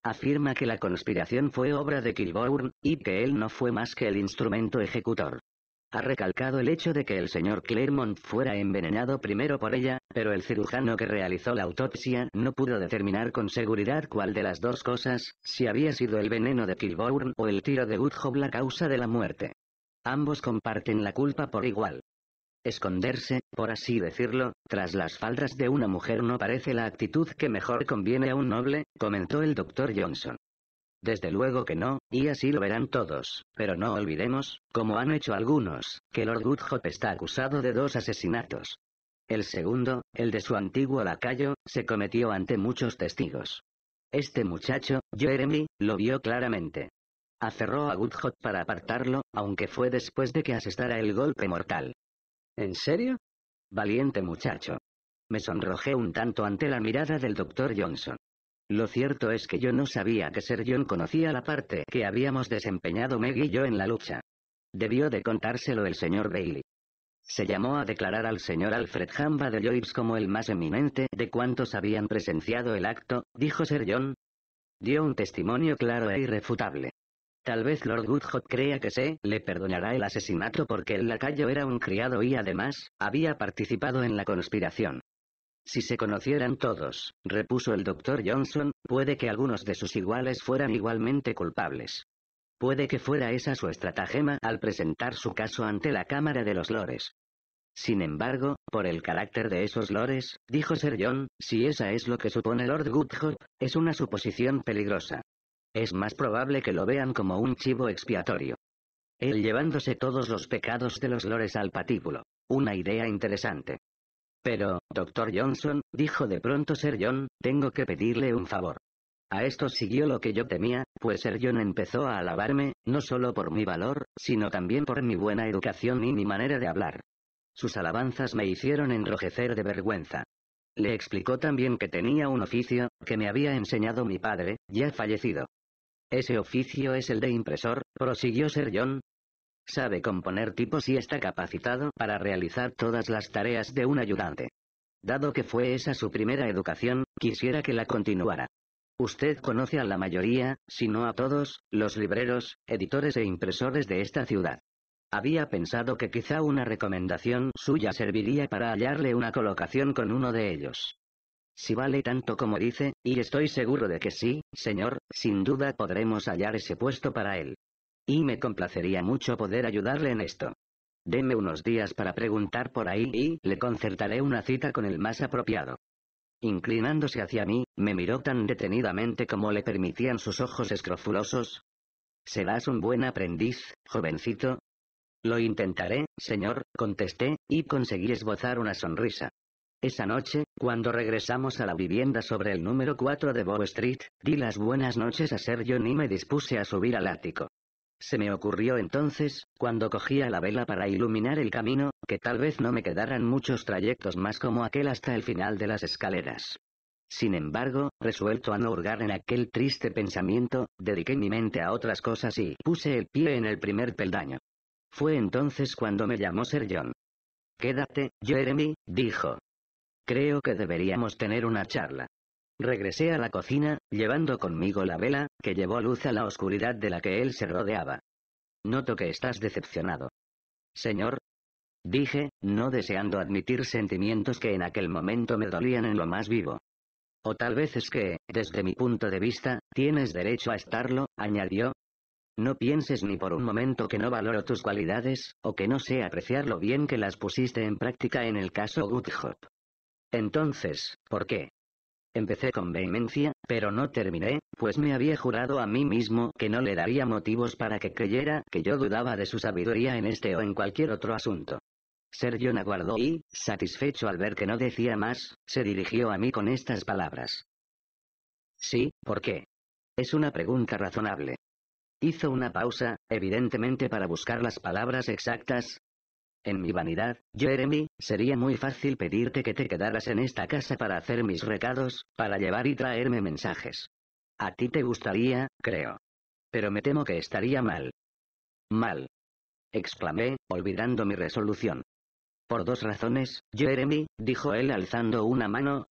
Afirma que la conspiración fue obra de Kilbourne, y que él no fue más que el instrumento ejecutor. Ha recalcado el hecho de que el señor Clermont fuera envenenado primero por ella, pero el cirujano que realizó la autopsia no pudo determinar con seguridad cuál de las dos cosas, si había sido el veneno de Kilbourne o el tiro de Woodhoff la causa de la muerte. Ambos comparten la culpa por igual. Esconderse, por así decirlo, tras las faldas de una mujer no parece la actitud que mejor conviene a un noble, comentó el doctor Johnson. Desde luego que no, y así lo verán todos, pero no olvidemos, como han hecho algunos, que Lord Woodhope está acusado de dos asesinatos. El segundo, el de su antiguo lacayo, se cometió ante muchos testigos. Este muchacho, Jeremy, lo vio claramente. Acerró a Woodhope para apartarlo, aunque fue después de que asestara el golpe mortal. ¿En serio? Valiente muchacho. Me sonrojé un tanto ante la mirada del doctor Johnson. Lo cierto es que yo no sabía que Ser John conocía la parte que habíamos desempeñado Meg y yo en la lucha. Debió de contárselo el señor Bailey. Se llamó a declarar al señor Alfred Hamba de Lloyds como el más eminente de cuantos habían presenciado el acto, dijo Ser John. Dio un testimonio claro e irrefutable. Tal vez Lord Woodhot crea que se le perdonará el asesinato porque el lacayo era un criado y además, había participado en la conspiración. Si se conocieran todos, repuso el doctor Johnson, puede que algunos de sus iguales fueran igualmente culpables. Puede que fuera esa su estratagema al presentar su caso ante la Cámara de los Lores. Sin embargo, por el carácter de esos lores, dijo Sir John, si esa es lo que supone Lord Goodhope, es una suposición peligrosa. Es más probable que lo vean como un chivo expiatorio. Él llevándose todos los pecados de los lores al patíbulo. Una idea interesante. Pero, doctor Johnson, dijo de pronto Sir John, tengo que pedirle un favor. A esto siguió lo que yo temía, pues Sir John empezó a alabarme, no solo por mi valor, sino también por mi buena educación y mi manera de hablar. Sus alabanzas me hicieron enrojecer de vergüenza. Le explicó también que tenía un oficio, que me había enseñado mi padre, ya fallecido. Ese oficio es el de impresor, prosiguió Sir John, Sabe componer tipos y está capacitado para realizar todas las tareas de un ayudante. Dado que fue esa su primera educación, quisiera que la continuara. Usted conoce a la mayoría, si no a todos, los libreros, editores e impresores de esta ciudad. Había pensado que quizá una recomendación suya serviría para hallarle una colocación con uno de ellos. Si vale tanto como dice, y estoy seguro de que sí, señor, sin duda podremos hallar ese puesto para él. Y me complacería mucho poder ayudarle en esto. Deme unos días para preguntar por ahí y le concertaré una cita con el más apropiado. Inclinándose hacia mí, me miró tan detenidamente como le permitían sus ojos escrofulosos. ¿Serás un buen aprendiz, jovencito? Lo intentaré, señor, contesté, y conseguí esbozar una sonrisa. Esa noche, cuando regresamos a la vivienda sobre el número 4 de Bow Street, di las buenas noches a Sergio y me dispuse a subir al ático. Se me ocurrió entonces, cuando cogía la vela para iluminar el camino, que tal vez no me quedaran muchos trayectos más como aquel hasta el final de las escaleras. Sin embargo, resuelto a no hurgar en aquel triste pensamiento, dediqué mi mente a otras cosas y puse el pie en el primer peldaño. Fue entonces cuando me llamó Ser John. Quédate, Jeremy, dijo. Creo que deberíamos tener una charla. Regresé a la cocina, llevando conmigo la vela, que llevó luz a la oscuridad de la que él se rodeaba. Noto que estás decepcionado. Señor. Dije, no deseando admitir sentimientos que en aquel momento me dolían en lo más vivo. O tal vez es que, desde mi punto de vista, tienes derecho a estarlo, añadió. No pienses ni por un momento que no valoro tus cualidades, o que no sé apreciar lo bien que las pusiste en práctica en el caso Hope. Entonces, ¿por qué? Empecé con vehemencia, pero no terminé, pues me había jurado a mí mismo que no le daría motivos para que creyera que yo dudaba de su sabiduría en este o en cualquier otro asunto. Sergio John aguardó y, satisfecho al ver que no decía más, se dirigió a mí con estas palabras. Sí, ¿por qué? Es una pregunta razonable. Hizo una pausa, evidentemente para buscar las palabras exactas, en mi vanidad, Jeremy, sería muy fácil pedirte que te quedaras en esta casa para hacer mis recados, para llevar y traerme mensajes. A ti te gustaría, creo. Pero me temo que estaría mal. Mal. exclamé, olvidando mi resolución. Por dos razones, Jeremy, dijo él alzando una mano.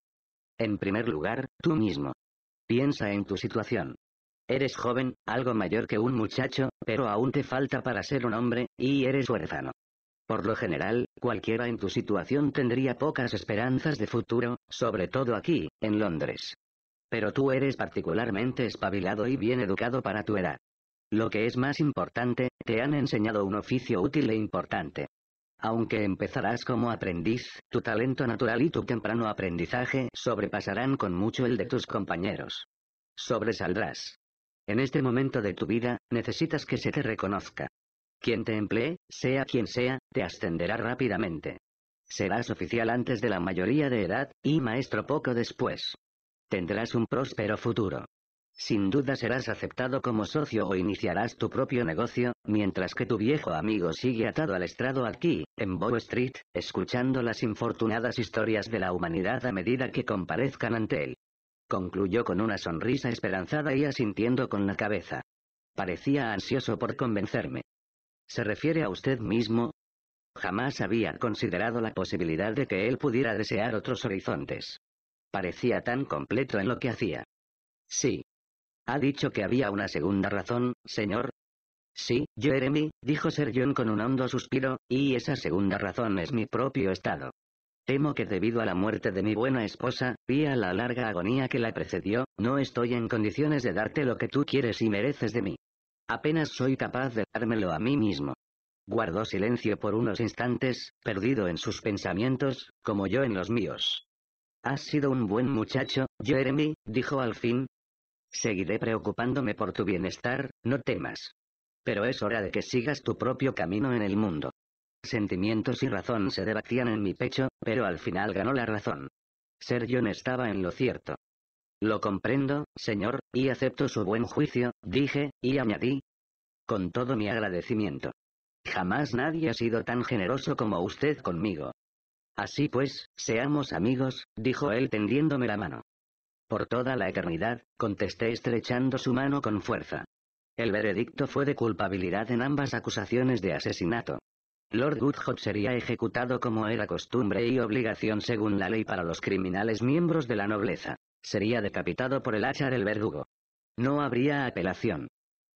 En primer lugar, tú mismo. Piensa en tu situación. Eres joven, algo mayor que un muchacho, pero aún te falta para ser un hombre, y eres huérfano. Por lo general, cualquiera en tu situación tendría pocas esperanzas de futuro, sobre todo aquí, en Londres. Pero tú eres particularmente espabilado y bien educado para tu edad. Lo que es más importante, te han enseñado un oficio útil e importante. Aunque empezarás como aprendiz, tu talento natural y tu temprano aprendizaje sobrepasarán con mucho el de tus compañeros. Sobresaldrás. En este momento de tu vida, necesitas que se te reconozca. Quien te emplee, sea quien sea, te ascenderá rápidamente. Serás oficial antes de la mayoría de edad, y maestro poco después. Tendrás un próspero futuro. Sin duda serás aceptado como socio o iniciarás tu propio negocio, mientras que tu viejo amigo sigue atado al estrado aquí, en Bow Street, escuchando las infortunadas historias de la humanidad a medida que comparezcan ante él. Concluyó con una sonrisa esperanzada y asintiendo con la cabeza. Parecía ansioso por convencerme. Se refiere a usted mismo. Jamás había considerado la posibilidad de que él pudiera desear otros horizontes. Parecía tan completo en lo que hacía. Sí. Ha dicho que había una segunda razón, señor. Sí, Jeremy, dijo Sir con un hondo suspiro, y esa segunda razón es mi propio estado. Temo que debido a la muerte de mi buena esposa, y a la larga agonía que la precedió, no estoy en condiciones de darte lo que tú quieres y mereces de mí. Apenas soy capaz de dármelo a mí mismo. Guardó silencio por unos instantes, perdido en sus pensamientos, como yo en los míos. Has sido un buen muchacho, Jeremy, dijo al fin. Seguiré preocupándome por tu bienestar, no temas. Pero es hora de que sigas tu propio camino en el mundo. Sentimientos y razón se debatían en mi pecho, pero al final ganó la razón. Ser John estaba en lo cierto. Lo comprendo, señor, y acepto su buen juicio, dije, y añadí. Con todo mi agradecimiento. Jamás nadie ha sido tan generoso como usted conmigo. Así pues, seamos amigos, dijo él tendiéndome la mano. Por toda la eternidad, contesté estrechando su mano con fuerza. El veredicto fue de culpabilidad en ambas acusaciones de asesinato. Lord Woodhot sería ejecutado como era costumbre y obligación según la ley para los criminales miembros de la nobleza. Sería decapitado por el hacha del verdugo. No habría apelación.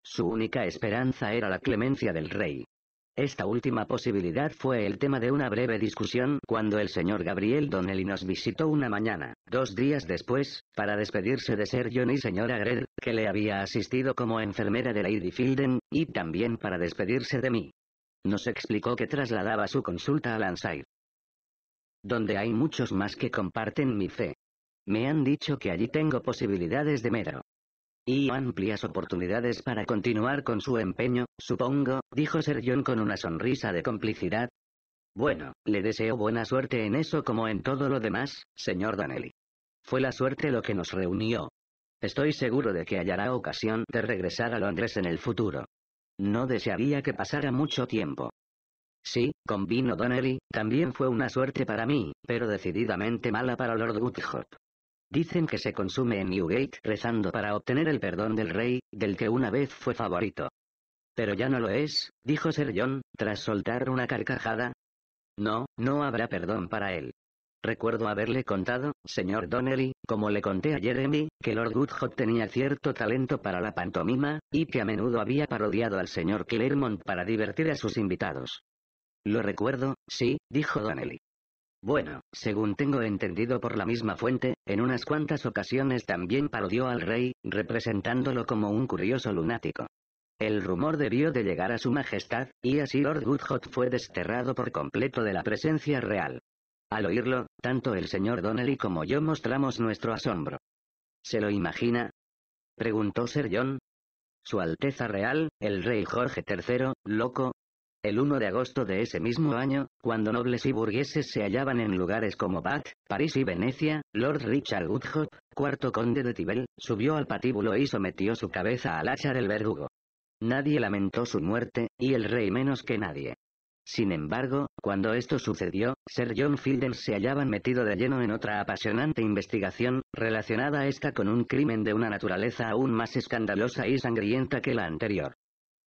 Su única esperanza era la clemencia del rey. Esta última posibilidad fue el tema de una breve discusión cuando el señor Gabriel Donnelly nos visitó una mañana, dos días después, para despedirse de ser John y señora Gred, que le había asistido como enfermera de Lady Fielden, y también para despedirse de mí. Nos explicó que trasladaba su consulta a Lansair, Donde hay muchos más que comparten mi fe, me han dicho que allí tengo posibilidades de mero. Y amplias oportunidades para continuar con su empeño, supongo, dijo Sir con una sonrisa de complicidad. Bueno, le deseo buena suerte en eso como en todo lo demás, señor Donnelly. Fue la suerte lo que nos reunió. Estoy seguro de que hallará ocasión de regresar a Londres en el futuro. No desearía que pasara mucho tiempo. Sí, convino Donnelly, también fue una suerte para mí, pero decididamente mala para Lord Woodhope. Dicen que se consume en Newgate rezando para obtener el perdón del rey, del que una vez fue favorito. Pero ya no lo es, dijo Sir John, tras soltar una carcajada. No, no habrá perdón para él. Recuerdo haberle contado, señor Donnelly, como le conté a Jeremy, que Lord Woodhot tenía cierto talento para la pantomima, y que a menudo había parodiado al señor Claremont para divertir a sus invitados. Lo recuerdo, sí, dijo Donnelly. Bueno, según tengo entendido por la misma fuente, en unas cuantas ocasiones también parodió al rey, representándolo como un curioso lunático. El rumor debió de llegar a su majestad, y así Lord Goodhot fue desterrado por completo de la presencia real. Al oírlo, tanto el señor Donnelly como yo mostramos nuestro asombro. ¿Se lo imagina? preguntó Sir John. Su Alteza Real, el rey Jorge III, loco, el 1 de agosto de ese mismo año, cuando nobles y burgueses se hallaban en lugares como Bath, París y Venecia, Lord Richard Woodhouse, cuarto conde de Tibel, subió al patíbulo y sometió su cabeza al hacha el verdugo. Nadie lamentó su muerte, y el rey menos que nadie. Sin embargo, cuando esto sucedió, Sir John Fielden se hallaba metido de lleno en otra apasionante investigación, relacionada esta con un crimen de una naturaleza aún más escandalosa y sangrienta que la anterior.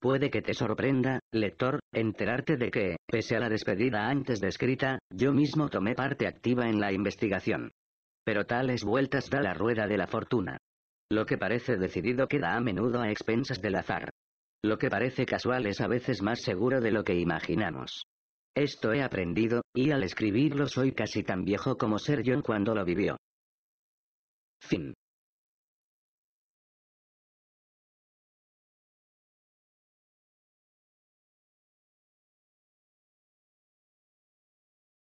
Puede que te sorprenda, lector, enterarte de que, pese a la despedida antes descrita, yo mismo tomé parte activa en la investigación. Pero tales vueltas da la rueda de la fortuna. Lo que parece decidido queda a menudo a expensas del azar. Lo que parece casual es a veces más seguro de lo que imaginamos. Esto he aprendido, y al escribirlo soy casi tan viejo como Ser John cuando lo vivió. Fin.